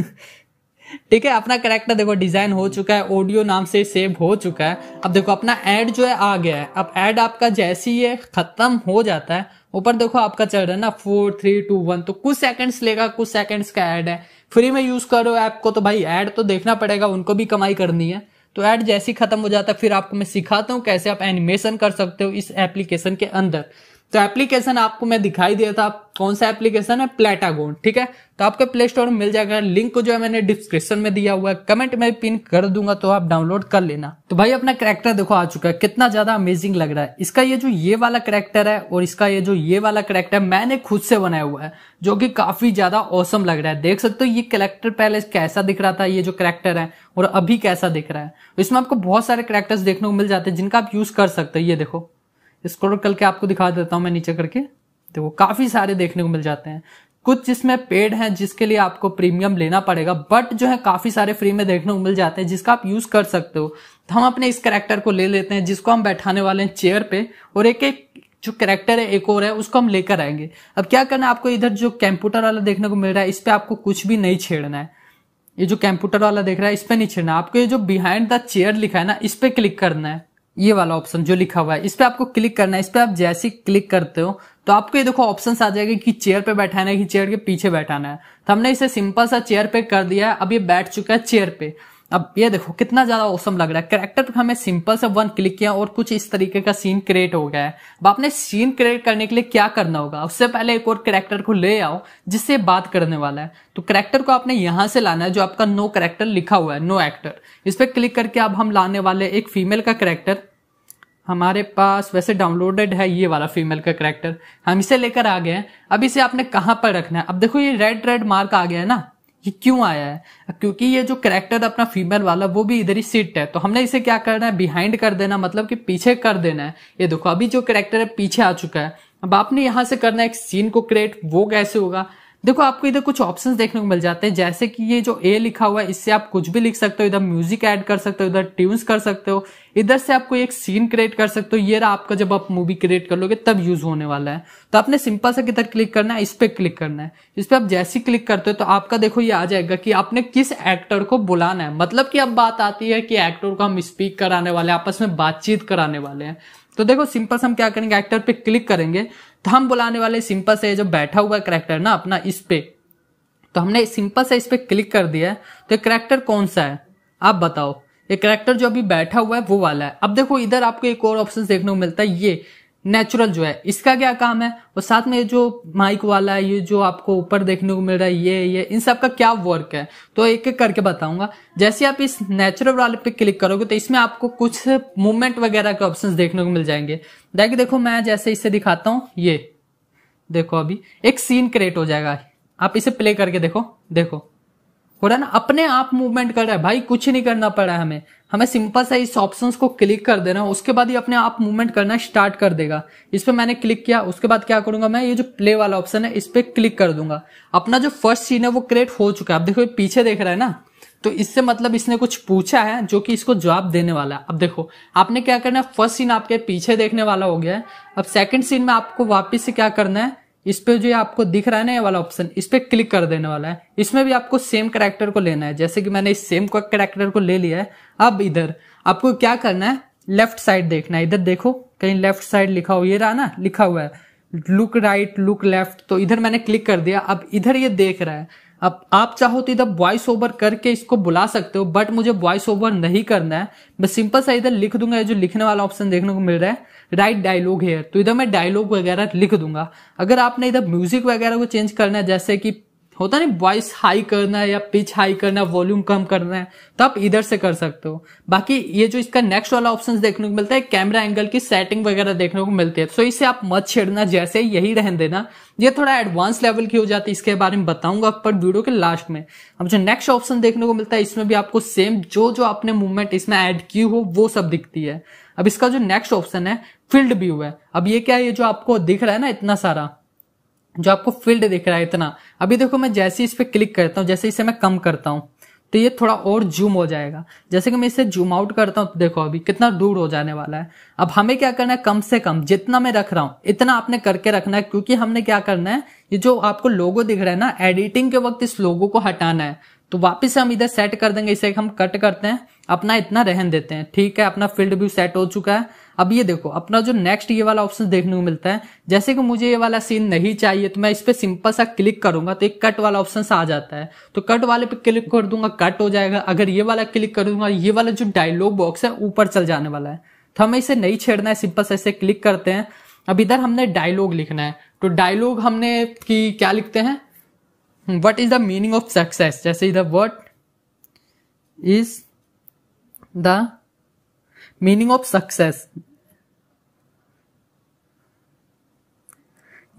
ठीक है अपना करेक्टर देखो डिजाइन हो चुका है ऑडियो नाम से सेव हो चुका है अब देखो अपना एड जो है आ गया है अब एड आपका जैसे ही ये खत्म हो जाता है ऊपर देखो आपका चल रहा है ना फोर थ्री टू वन तो कुछ सेकंड्स लेगा कुछ सेकंड्स का एड है फ्री में यूज करो ऐप को तो भाई एड तो देखना पड़ेगा उनको भी कमाई करनी है तो ऐड जैसे ही खत्म हो जाता है फिर आपको मैं सिखाता हूँ कैसे आप एनिमेशन कर सकते हो इस एप्लीकेशन के अंदर तो एप्लीकेशन आपको मैं दिखाई दिया था कौन सा एप्लीकेशन है प्लेटागोन ठीक है तो आपके प्ले स्टोर में मिल जाएगा लिंक को जो है मैंने डिस्क्रिप्शन में दिया हुआ है कमेंट में पिन कर दूंगा तो आप डाउनलोड कर लेना तो भाई अपना करेक्टर देखो आ चुका है कितना ज्यादा अमेजिंग लग रहा है इसका ये जो ये वाला करेक्टर है और इसका ये जो ये वाला करेक्टर मैंने खुद से बनाया हुआ है जो कि काफी ज्यादा औसम लग रहा है देख सकते हो ये करेक्टर पहले कैसा दिख रहा था ये जो करेक्टर है और अभी कैसा दिख रहा है इसमें आपको बहुत सारे करेक्टर्स देखने को मिल जाते हैं जिनका आप यूज कर सकते हो ये देखो स्क्रोल करके आपको दिखा देता हूँ मैं नीचे करके देखो काफी सारे देखने को मिल जाते हैं कुछ जिसमें पेड हैं जिसके लिए आपको प्रीमियम लेना पड़ेगा बट जो है काफी सारे फ्री में देखने को मिल जाते हैं जिसका आप यूज कर सकते हो तो हम अपने इस करेक्टर को ले लेते हैं जिसको हम बैठाने वाले हैं चेयर पे और एक एक जो करेक्टर है एक और है उसको हम लेकर आएंगे अब क्या करना है आपको इधर जो कंप्यूटर वाला देखने को मिल रहा है इस पर आपको कुछ भी नहीं छेड़ना है ये जो कंप्यूटर वाला देख रहा है इस पर नहीं छेड़ना आपको ये जो बिहाइंड द चेयर लिखा है ना इस पर क्लिक करना है ये वाला ऑप्शन जो लिखा हुआ है इस पर आपको क्लिक करना है इस पर आप जैसे क्लिक करते हो तो आपको ये देखो ऑप्शन आ जाएगा कि चेयर पे बैठाना है कि चेयर के पीछे बैठाना है तो हमने इसे सिंपल सा चेयर पे कर दिया है अब ये बैठ चुका है चेयर पे अब ये देखो कितना ज्यादा औसम लग रहा है करेक्टर पर हमें सिंपल से वन क्लिक किया और कुछ इस तरीके का सीन क्रिएट हो गया है अब आपने सीन क्रिएट करने के लिए क्या करना होगा उससे पहले एक और करेक्टर को ले आओ जिससे बात करने वाला है तो करेक्टर को आपने यहां से लाना है जो आपका नो करेक्टर लिखा हुआ है नो एक्टर इस पर क्लिक करके अब हम लाने वाले एक फीमेल का करेक्टर हमारे पास वैसे डाउनलोडेड है ये वाला फीमेल का करेक्टर हम इसे लेकर आ गए हैं अब इसे आपने कहाँ पर रखना है अब देखो ये रेड रेड मार्क आ गया है ना ये क्यों आया है क्योंकि ये जो करेक्टर अपना फीमेल वाला वो भी इधर ही सिट है तो हमने इसे क्या करना है बिहाइंड कर देना मतलब कि पीछे कर देना है ये देखो अभी जो करेक्टर है पीछे आ चुका है अब आपने यहाँ से करना है एक सीन को क्रिएट वो कैसे होगा देखो आपको इधर कुछ ऑप्शंस देखने को मिल जाते हैं जैसे कि ये जो ए लिखा हुआ है इससे आप कुछ भी लिख सकते हो इधर म्यूजिक ऐड कर सकते हो इधर ट्यून्स कर सकते हो इधर से आप कोई एक सीन क्रिएट कर सकते हो ये रहा आपका जब आप मूवी क्रिएट कर लोगे तब यूज होने वाला है तो आपने सिंपल सा किधर क्लिक करना है इस पर क्लिक करना है इस पर आप जैसे क्लिक करते हो तो आपका देखो ये आ जाएगा कि आपने किस एक्टर को बुलाना है मतलब कि अब बात आती है कि एक्टर को हम स्पीक कराने वाले आपस में बातचीत कराने वाले हैं तो देखो सिंपल से हम क्या करेंगे एक्टर पे क्लिक करेंगे हम बुलाने वाले सिंपल से जो बैठा हुआ करेक्टर ना अपना इस पे तो हमने सिंपल से इस पे क्लिक कर दिया है तो ये करेक्टर कौन सा है आप बताओ ये करेक्टर जो अभी बैठा हुआ है वो वाला है अब देखो इधर आपको एक और ऑप्शन देखने को मिलता है ये नेचुरल जो है इसका क्या काम है और साथ में ये जो माइक वाला है ये जो आपको ऊपर देखने को मिल रहा है ये ये इन सब का क्या वर्क है तो एक एक करके बताऊंगा जैसे आप इस नेचुरल वाले पे क्लिक करोगे तो इसमें आपको कुछ मूवमेंट वगैरह के ऑप्शंस देखने को मिल जाएंगे देखिए देखो मैं जैसे इसे दिखाता हूँ ये देखो अभी एक सीन क्रिएट हो जाएगा आप इसे प्ले करके देखो देखो हो रहा है ना अपने आप मूवमेंट कर रहा है भाई कुछ नहीं करना पड़ा हमें हमें सिंपल सा इस ऑप्शन को क्लिक कर देना है उसके बाद ही अपने आप मूवमेंट करना स्टार्ट कर देगा इस पर मैंने क्लिक किया उसके बाद क्या करूंगा मैं ये जो प्ले वाला ऑप्शन है इस पर क्लिक कर दूंगा अपना जो फर्स्ट सीन है वो क्रिएट हो चुका है अब देखो ये पीछे देख रहा है ना तो इससे मतलब इसने कुछ पूछा है जो कि इसको जवाब देने वाला है अब देखो आपने क्या करना है फर्स्ट सीन आपके पीछे देखने वाला हो गया है अब सेकंड सीन में आपको वापस से क्या करना है इस पे जो आपको दिख रहा है ना ये वाला ऑप्शन इस पे क्लिक कर देने वाला है इसमें भी आपको सेम करेक्टर को लेना है जैसे कि मैंने इस सेम करेक्टर को ले लिया है अब इधर आपको क्या करना है लेफ्ट साइड देखना है इधर देखो कहीं लेफ्ट साइड लिखा हो ये रहा ना लिखा हुआ है लुक राइट लुक लेफ्ट तो इधर मैंने क्लिक कर दिया अब इधर ये देख रहा है अब आप चाहो तो इधर वॉइस ओवर करके इसको बुला सकते हो बट मुझे वॉइस ओवर नहीं करना है मैं सिंपल सा इधर लिख दूंगा जो लिखने वाला ऑप्शन देखने को मिल रहा है राइट डायलॉग हेयर तो इधर मैं डायलॉग वगैरह लिख दूंगा अगर आपने इधर म्यूजिक वगैरह को चेंज करना है जैसे कि होता नहीं वॉइस हाई करना है या पिच हाई करना है वॉल्यूम कम करना है तो आप इधर से कर सकते हो बाकी ये जो इसका नेक्स्ट वाला ऑप्शन देखने को मिलता है कैमरा एंगल की सेटिंग वगैरह देखने को मिलती है सो तो इसे आप मत छेड़ना जैसे यही रहन देना ये थोड़ा एडवांस लेवल की हो जाती है इसके बारे में बताऊंगा पर वीडियो के लास्ट में अब जो नेक्स्ट ऑप्शन देखने को मिलता है इसमें भी आपको सेम जो जो आपने मूवमेंट इसमें ऐड की हो वो सब दिखती है अब इसका जो नेक्स्ट ऑप्शन है फील्ड भी हुआ है अब ये क्या है ये जो आपको दिख रहा है ना इतना सारा जो आपको फील्ड दिख रहा है इतना अभी देखो मैं जैसे इस पर क्लिक करता हूँ जैसे इसे मैं कम करता हूँ तो ये थोड़ा और जूम हो जाएगा जैसे कि मैं इसे जूम आउट करता हूँ तो देखो अभी कितना दूर हो जाने वाला है अब हमें क्या करना है कम से कम जितना मैं रख रहा हूँ इतना आपने करके रखना है क्योंकि हमने क्या करना है ये जो आपको लोगो दिख रहा है ना एडिटिंग के वक्त इस लोगो को हटाना है तो वापस हम इधर सेट कर देंगे इसे हम कट करते हैं अपना इतना रहन देते हैं ठीक है अपना फील्ड व्यू सेट हो चुका है अब ये देखो अपना जो नेक्स्ट ये वाला ऑप्शन देखने को मिलता है जैसे कि मुझे ये वाला सीन नहीं चाहिए तो मैं इस पर सिंपल सा क्लिक करूंगा तो एक कट वाला ऑप्शन आ जाता है तो कट वाले पे क्लिक कर दूंगा कट हो जाएगा अगर ये वाला क्लिक करूंगा ये वाला जो डायलॉग बॉक्स है ऊपर चल जाने वाला है तो हमें इसे नहीं छेड़ना है सिंपल सा इसे क्लिक करते हैं अब इधर हमने डायलॉग लिखना है तो डायलॉग हमने की क्या लिखते हैं what is the meaning of success जैसे इधर what is the meaning of success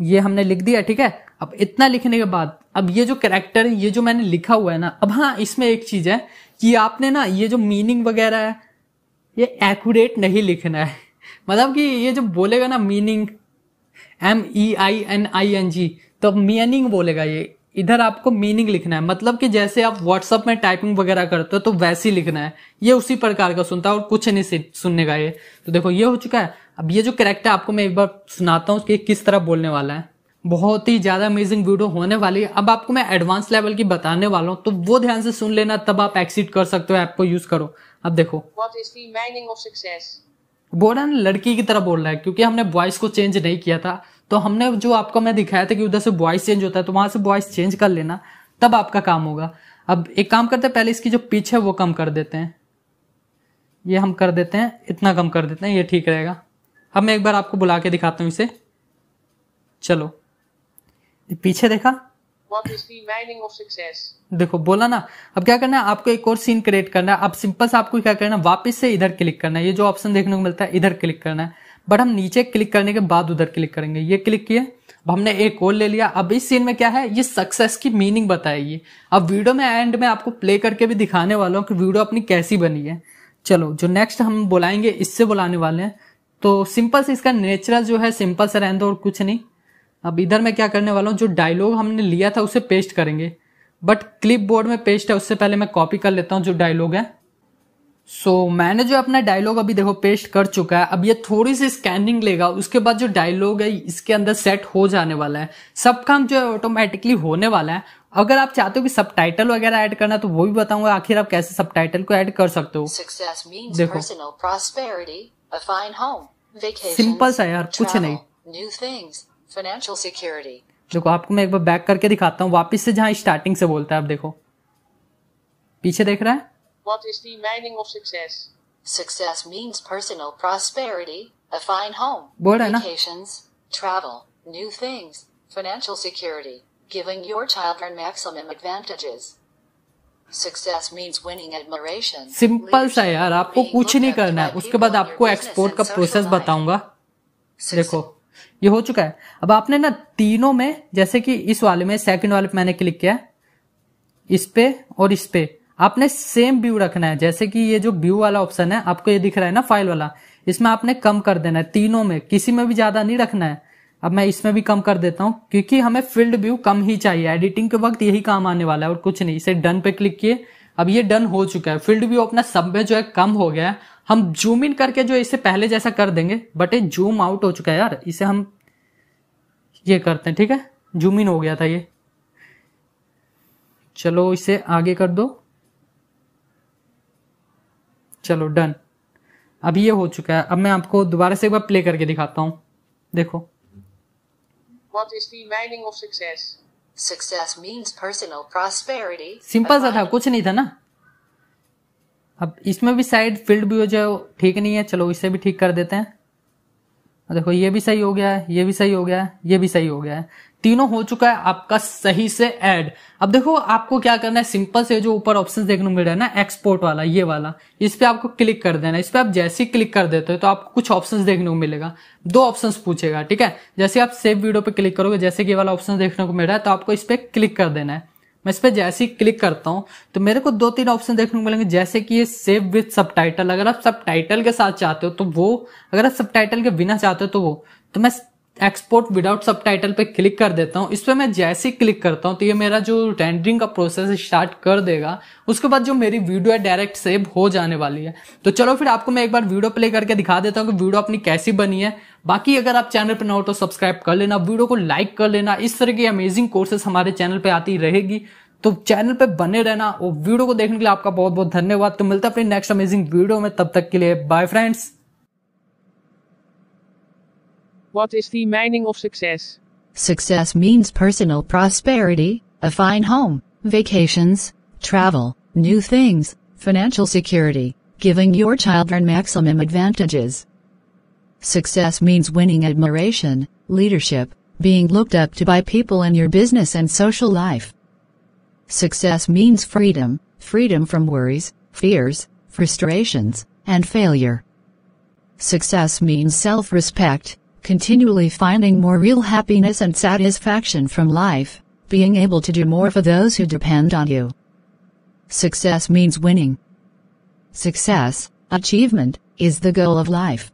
ये हमने लिख दिया ठीक है अब इतना लिखने के बाद अब ये जो करेक्टर ये जो मैंने लिखा हुआ है ना अब हाँ इसमें एक चीज है कि आपने ना ये जो मीनिंग वगैरह है ये एक्यूरेट नहीं लिखना है मतलब कि ये जो बोलेगा ना meaning M E I N I N G तो अब मीनिंग बोलेगा ये इधर आपको मीनिंग लिखना है मतलब कि जैसे आप व्हाट्सअप में टाइपिंग वगैरह करते हो तो वैसे ही लिखना है ये उसी प्रकार का सुनता है और कुछ नहीं सुनने का ये तो देखो ये हो चुका है अब ये जो करेक्टर आपको मैं एक बार सुनाता हूँ कि किस तरह बोलने वाला है बहुत ही ज़्यादा अमेजिंग वीडियो होने वाली है अब आपको मैं एडवांस लेवल की बताने वाला हूँ तो वो ध्यान से सुन लेना तब आप एक्सिट कर सकते हो ऐप को यूज करो अब देखो बोल रहा है लड़की की तरह बोल रहा है क्योंकि हमने वॉइस को चेंज नहीं किया था तो हमने जो आपको मैं दिखाया था कि उधर से वॉइस चेंज होता है तो वहां से वॉइस चेंज कर लेना तब आपका काम होगा अब एक काम करते हैं पहले इसकी जो पिच है वो कम कर देते हैं ये हम कर देते हैं इतना कम कर देते हैं ये ठीक रहेगा अब मैं एक बार आपको बुला के दिखाता हूँ इसे चलो पीछे देखा देखो बोला ना अब क्या करना है आपको एक और सीन क्रिएट करना है अब सिंपल से आपको क्या करना है वापस से इधर क्लिक करना है ये जो ऑप्शन देखने को मिलता है इधर क्लिक करना है बट हम नीचे क्लिक करने के बाद उधर क्लिक करेंगे ये क्लिक किए अब हमने एक और ले लिया अब इस सीन में क्या है ये सक्सेस की मीनिंग बताएगी अब वीडियो में एंड में आपको प्ले करके भी दिखाने वाला हूँ कि वीडियो अपनी कैसी बनी है चलो जो नेक्स्ट हम बुलाएंगे इससे बुलाने वाले हैं तो सिंपल से इसका नेचुरल जो है सिंपल से रहने दो और कुछ नहीं अब इधर मैं क्या करने वाला हूँ जो डायलॉग हमने लिया था उसे पेस्ट करेंगे बट क्लिप बोर्ड में पेस्ट है उससे पहले मैं कॉपी कर लेता हूँ जो डायलॉग है सो so, मैंने जो अपना डायलॉग अभी देखो पेस्ट कर चुका है अब ये थोड़ी सी स्कैनिंग लेगा उसके बाद जो डायलॉग है इसके अंदर सेट हो जाने वाला है सब काम जो है ऑटोमेटिकली होने वाला है अगर आप चाहते हो कि सब टाइटल वगैरह ऐड करना तो वो भी बताऊंगा आखिर आप कैसे सब टाइटल को ऐड कर सकते हो देखो a fine home, vacation, simple सा यार कुछ travel, नहीं न्यू थिंग्स फाइनेंशियल सिक्योरिटी देखो आपको मैं एक बार बैक करके दिखाता हूँ वापस से जहाँ स्टार्टिंग से बोलता है आप देखो पीछे देख रहा है What is the meaning of success? Success means personal prosperity, a fine home, vacations, travel, new things, financial security, giving your children maximum advantages. Simple सा यार आपको कुछ नहीं करना है उसके बाद आपको एक्सपोर्ट का प्रोसेस बताऊंगा देखो ये हो चुका है अब आपने ना तीनों में जैसे कि इस वाले में सेकंड वाले पे मैंने क्लिक किया इस पे और इस पे आपने सेम व्यू रखना है जैसे कि ये जो व्यू वाला ऑप्शन है आपको ये दिख रहा है ना फाइल वाला इसमें आपने कम कर देना है तीनों में किसी में भी ज्यादा नहीं रखना है अब मैं इसमें भी कम कर देता हूँ क्योंकि हमें फील्ड व्यू कम ही चाहिए एडिटिंग के वक्त यही काम आने वाला है और कुछ नहीं इसे डन पे क्लिक किए अब ये डन हो चुका है फील्ड व्यू अपना सब में जो है कम हो गया है हम जूम इन करके जो इसे पहले जैसा कर देंगे बट ये जूम आउट हो चुका है यार इसे हम ये करते हैं ठीक है जूम इन हो गया था ये चलो इसे आगे कर दो चलो डन अब ये हो चुका है अब मैं आपको दोबारा से एक बार प्ले करके दिखाता हूं देखो What is the meaning of success? Success means personal prosperity. Simple सा था कुछ नहीं था ना अब इसमें भी साइड फील्ड भी हो जाए ठीक नहीं है चलो इसे भी ठीक कर देते हैं देखो ये भी सही हो गया है ये भी सही हो गया है ये भी सही हो गया है तीनों हो चुका है आपका सही से ऐड अब देखो आपको क्या करना है सिंपल से जो ऊपर ऑप्शन देखने को मिल रहा है ना एक्सपोर्ट वाला ये वाला इस पे आपको क्लिक कर देना इस पे आप जैसे ही क्लिक कर देते हो तो आपको कुछ ऑप्शंस देखने को मिलेगा दो ऑप्शंस पूछेगा ठीक है जैसे आप सेव वीडियो पे क्लिक करोगे जैसे कि वाला ऑप्शन देखने को मिल रहा है तो आपको इस पे क्लिक कर देना है मैं इस पर जैसे ही क्लिक करता हूँ तो मेरे को दो तीन ऑप्शन देखने को मिलेंगे जैसे कि ये सेव विथ सब अगर आप सब के साथ चाहते हो तो वो अगर आप सब के बिना चाहते हो तो वो तो मैं एक्सपोर्ट विदाउट सब टाइटल पे क्लिक कर देता हूँ इस पर मैं जैसे ही क्लिक करता हूँ तो ये मेरा जो रेंडरिंग का प्रोसेस स्टार्ट कर देगा उसके बाद जो मेरी वीडियो है डायरेक्ट सेव हो जाने वाली है तो चलो फिर आपको मैं एक बार वीडियो प्ले करके दिखा देता हूँ कि वीडियो अपनी कैसी बनी है बाकी अगर आप चैनल पर ना हो तो सब्सक्राइब कर लेना वीडियो को लाइक कर लेना इस तरह की अमेजिंग कोर्सेस हमारे चैनल पर आती रहेगी तो चैनल पर बने रहना और वीडियो को देखने के लिए आपका बहुत बहुत धन्यवाद तो मिलता है अपनी नेक्स्ट अमेजिंग वीडियो में तब तक के लिए bye friends What is the meaning of success? Success means personal prosperity, a fine home, vacations, travel, new things, financial security, giving your children maximum advantages. Success means winning admiration, leadership, being looked up to by people in your business and social life. Success means freedom, freedom from worries, fears, frustrations, and failure. Success means self-respect, continually finding more real happiness and satisfaction from life, being able to do more for those who depend on you. Success means winning. Success, achievement, is the goal of life.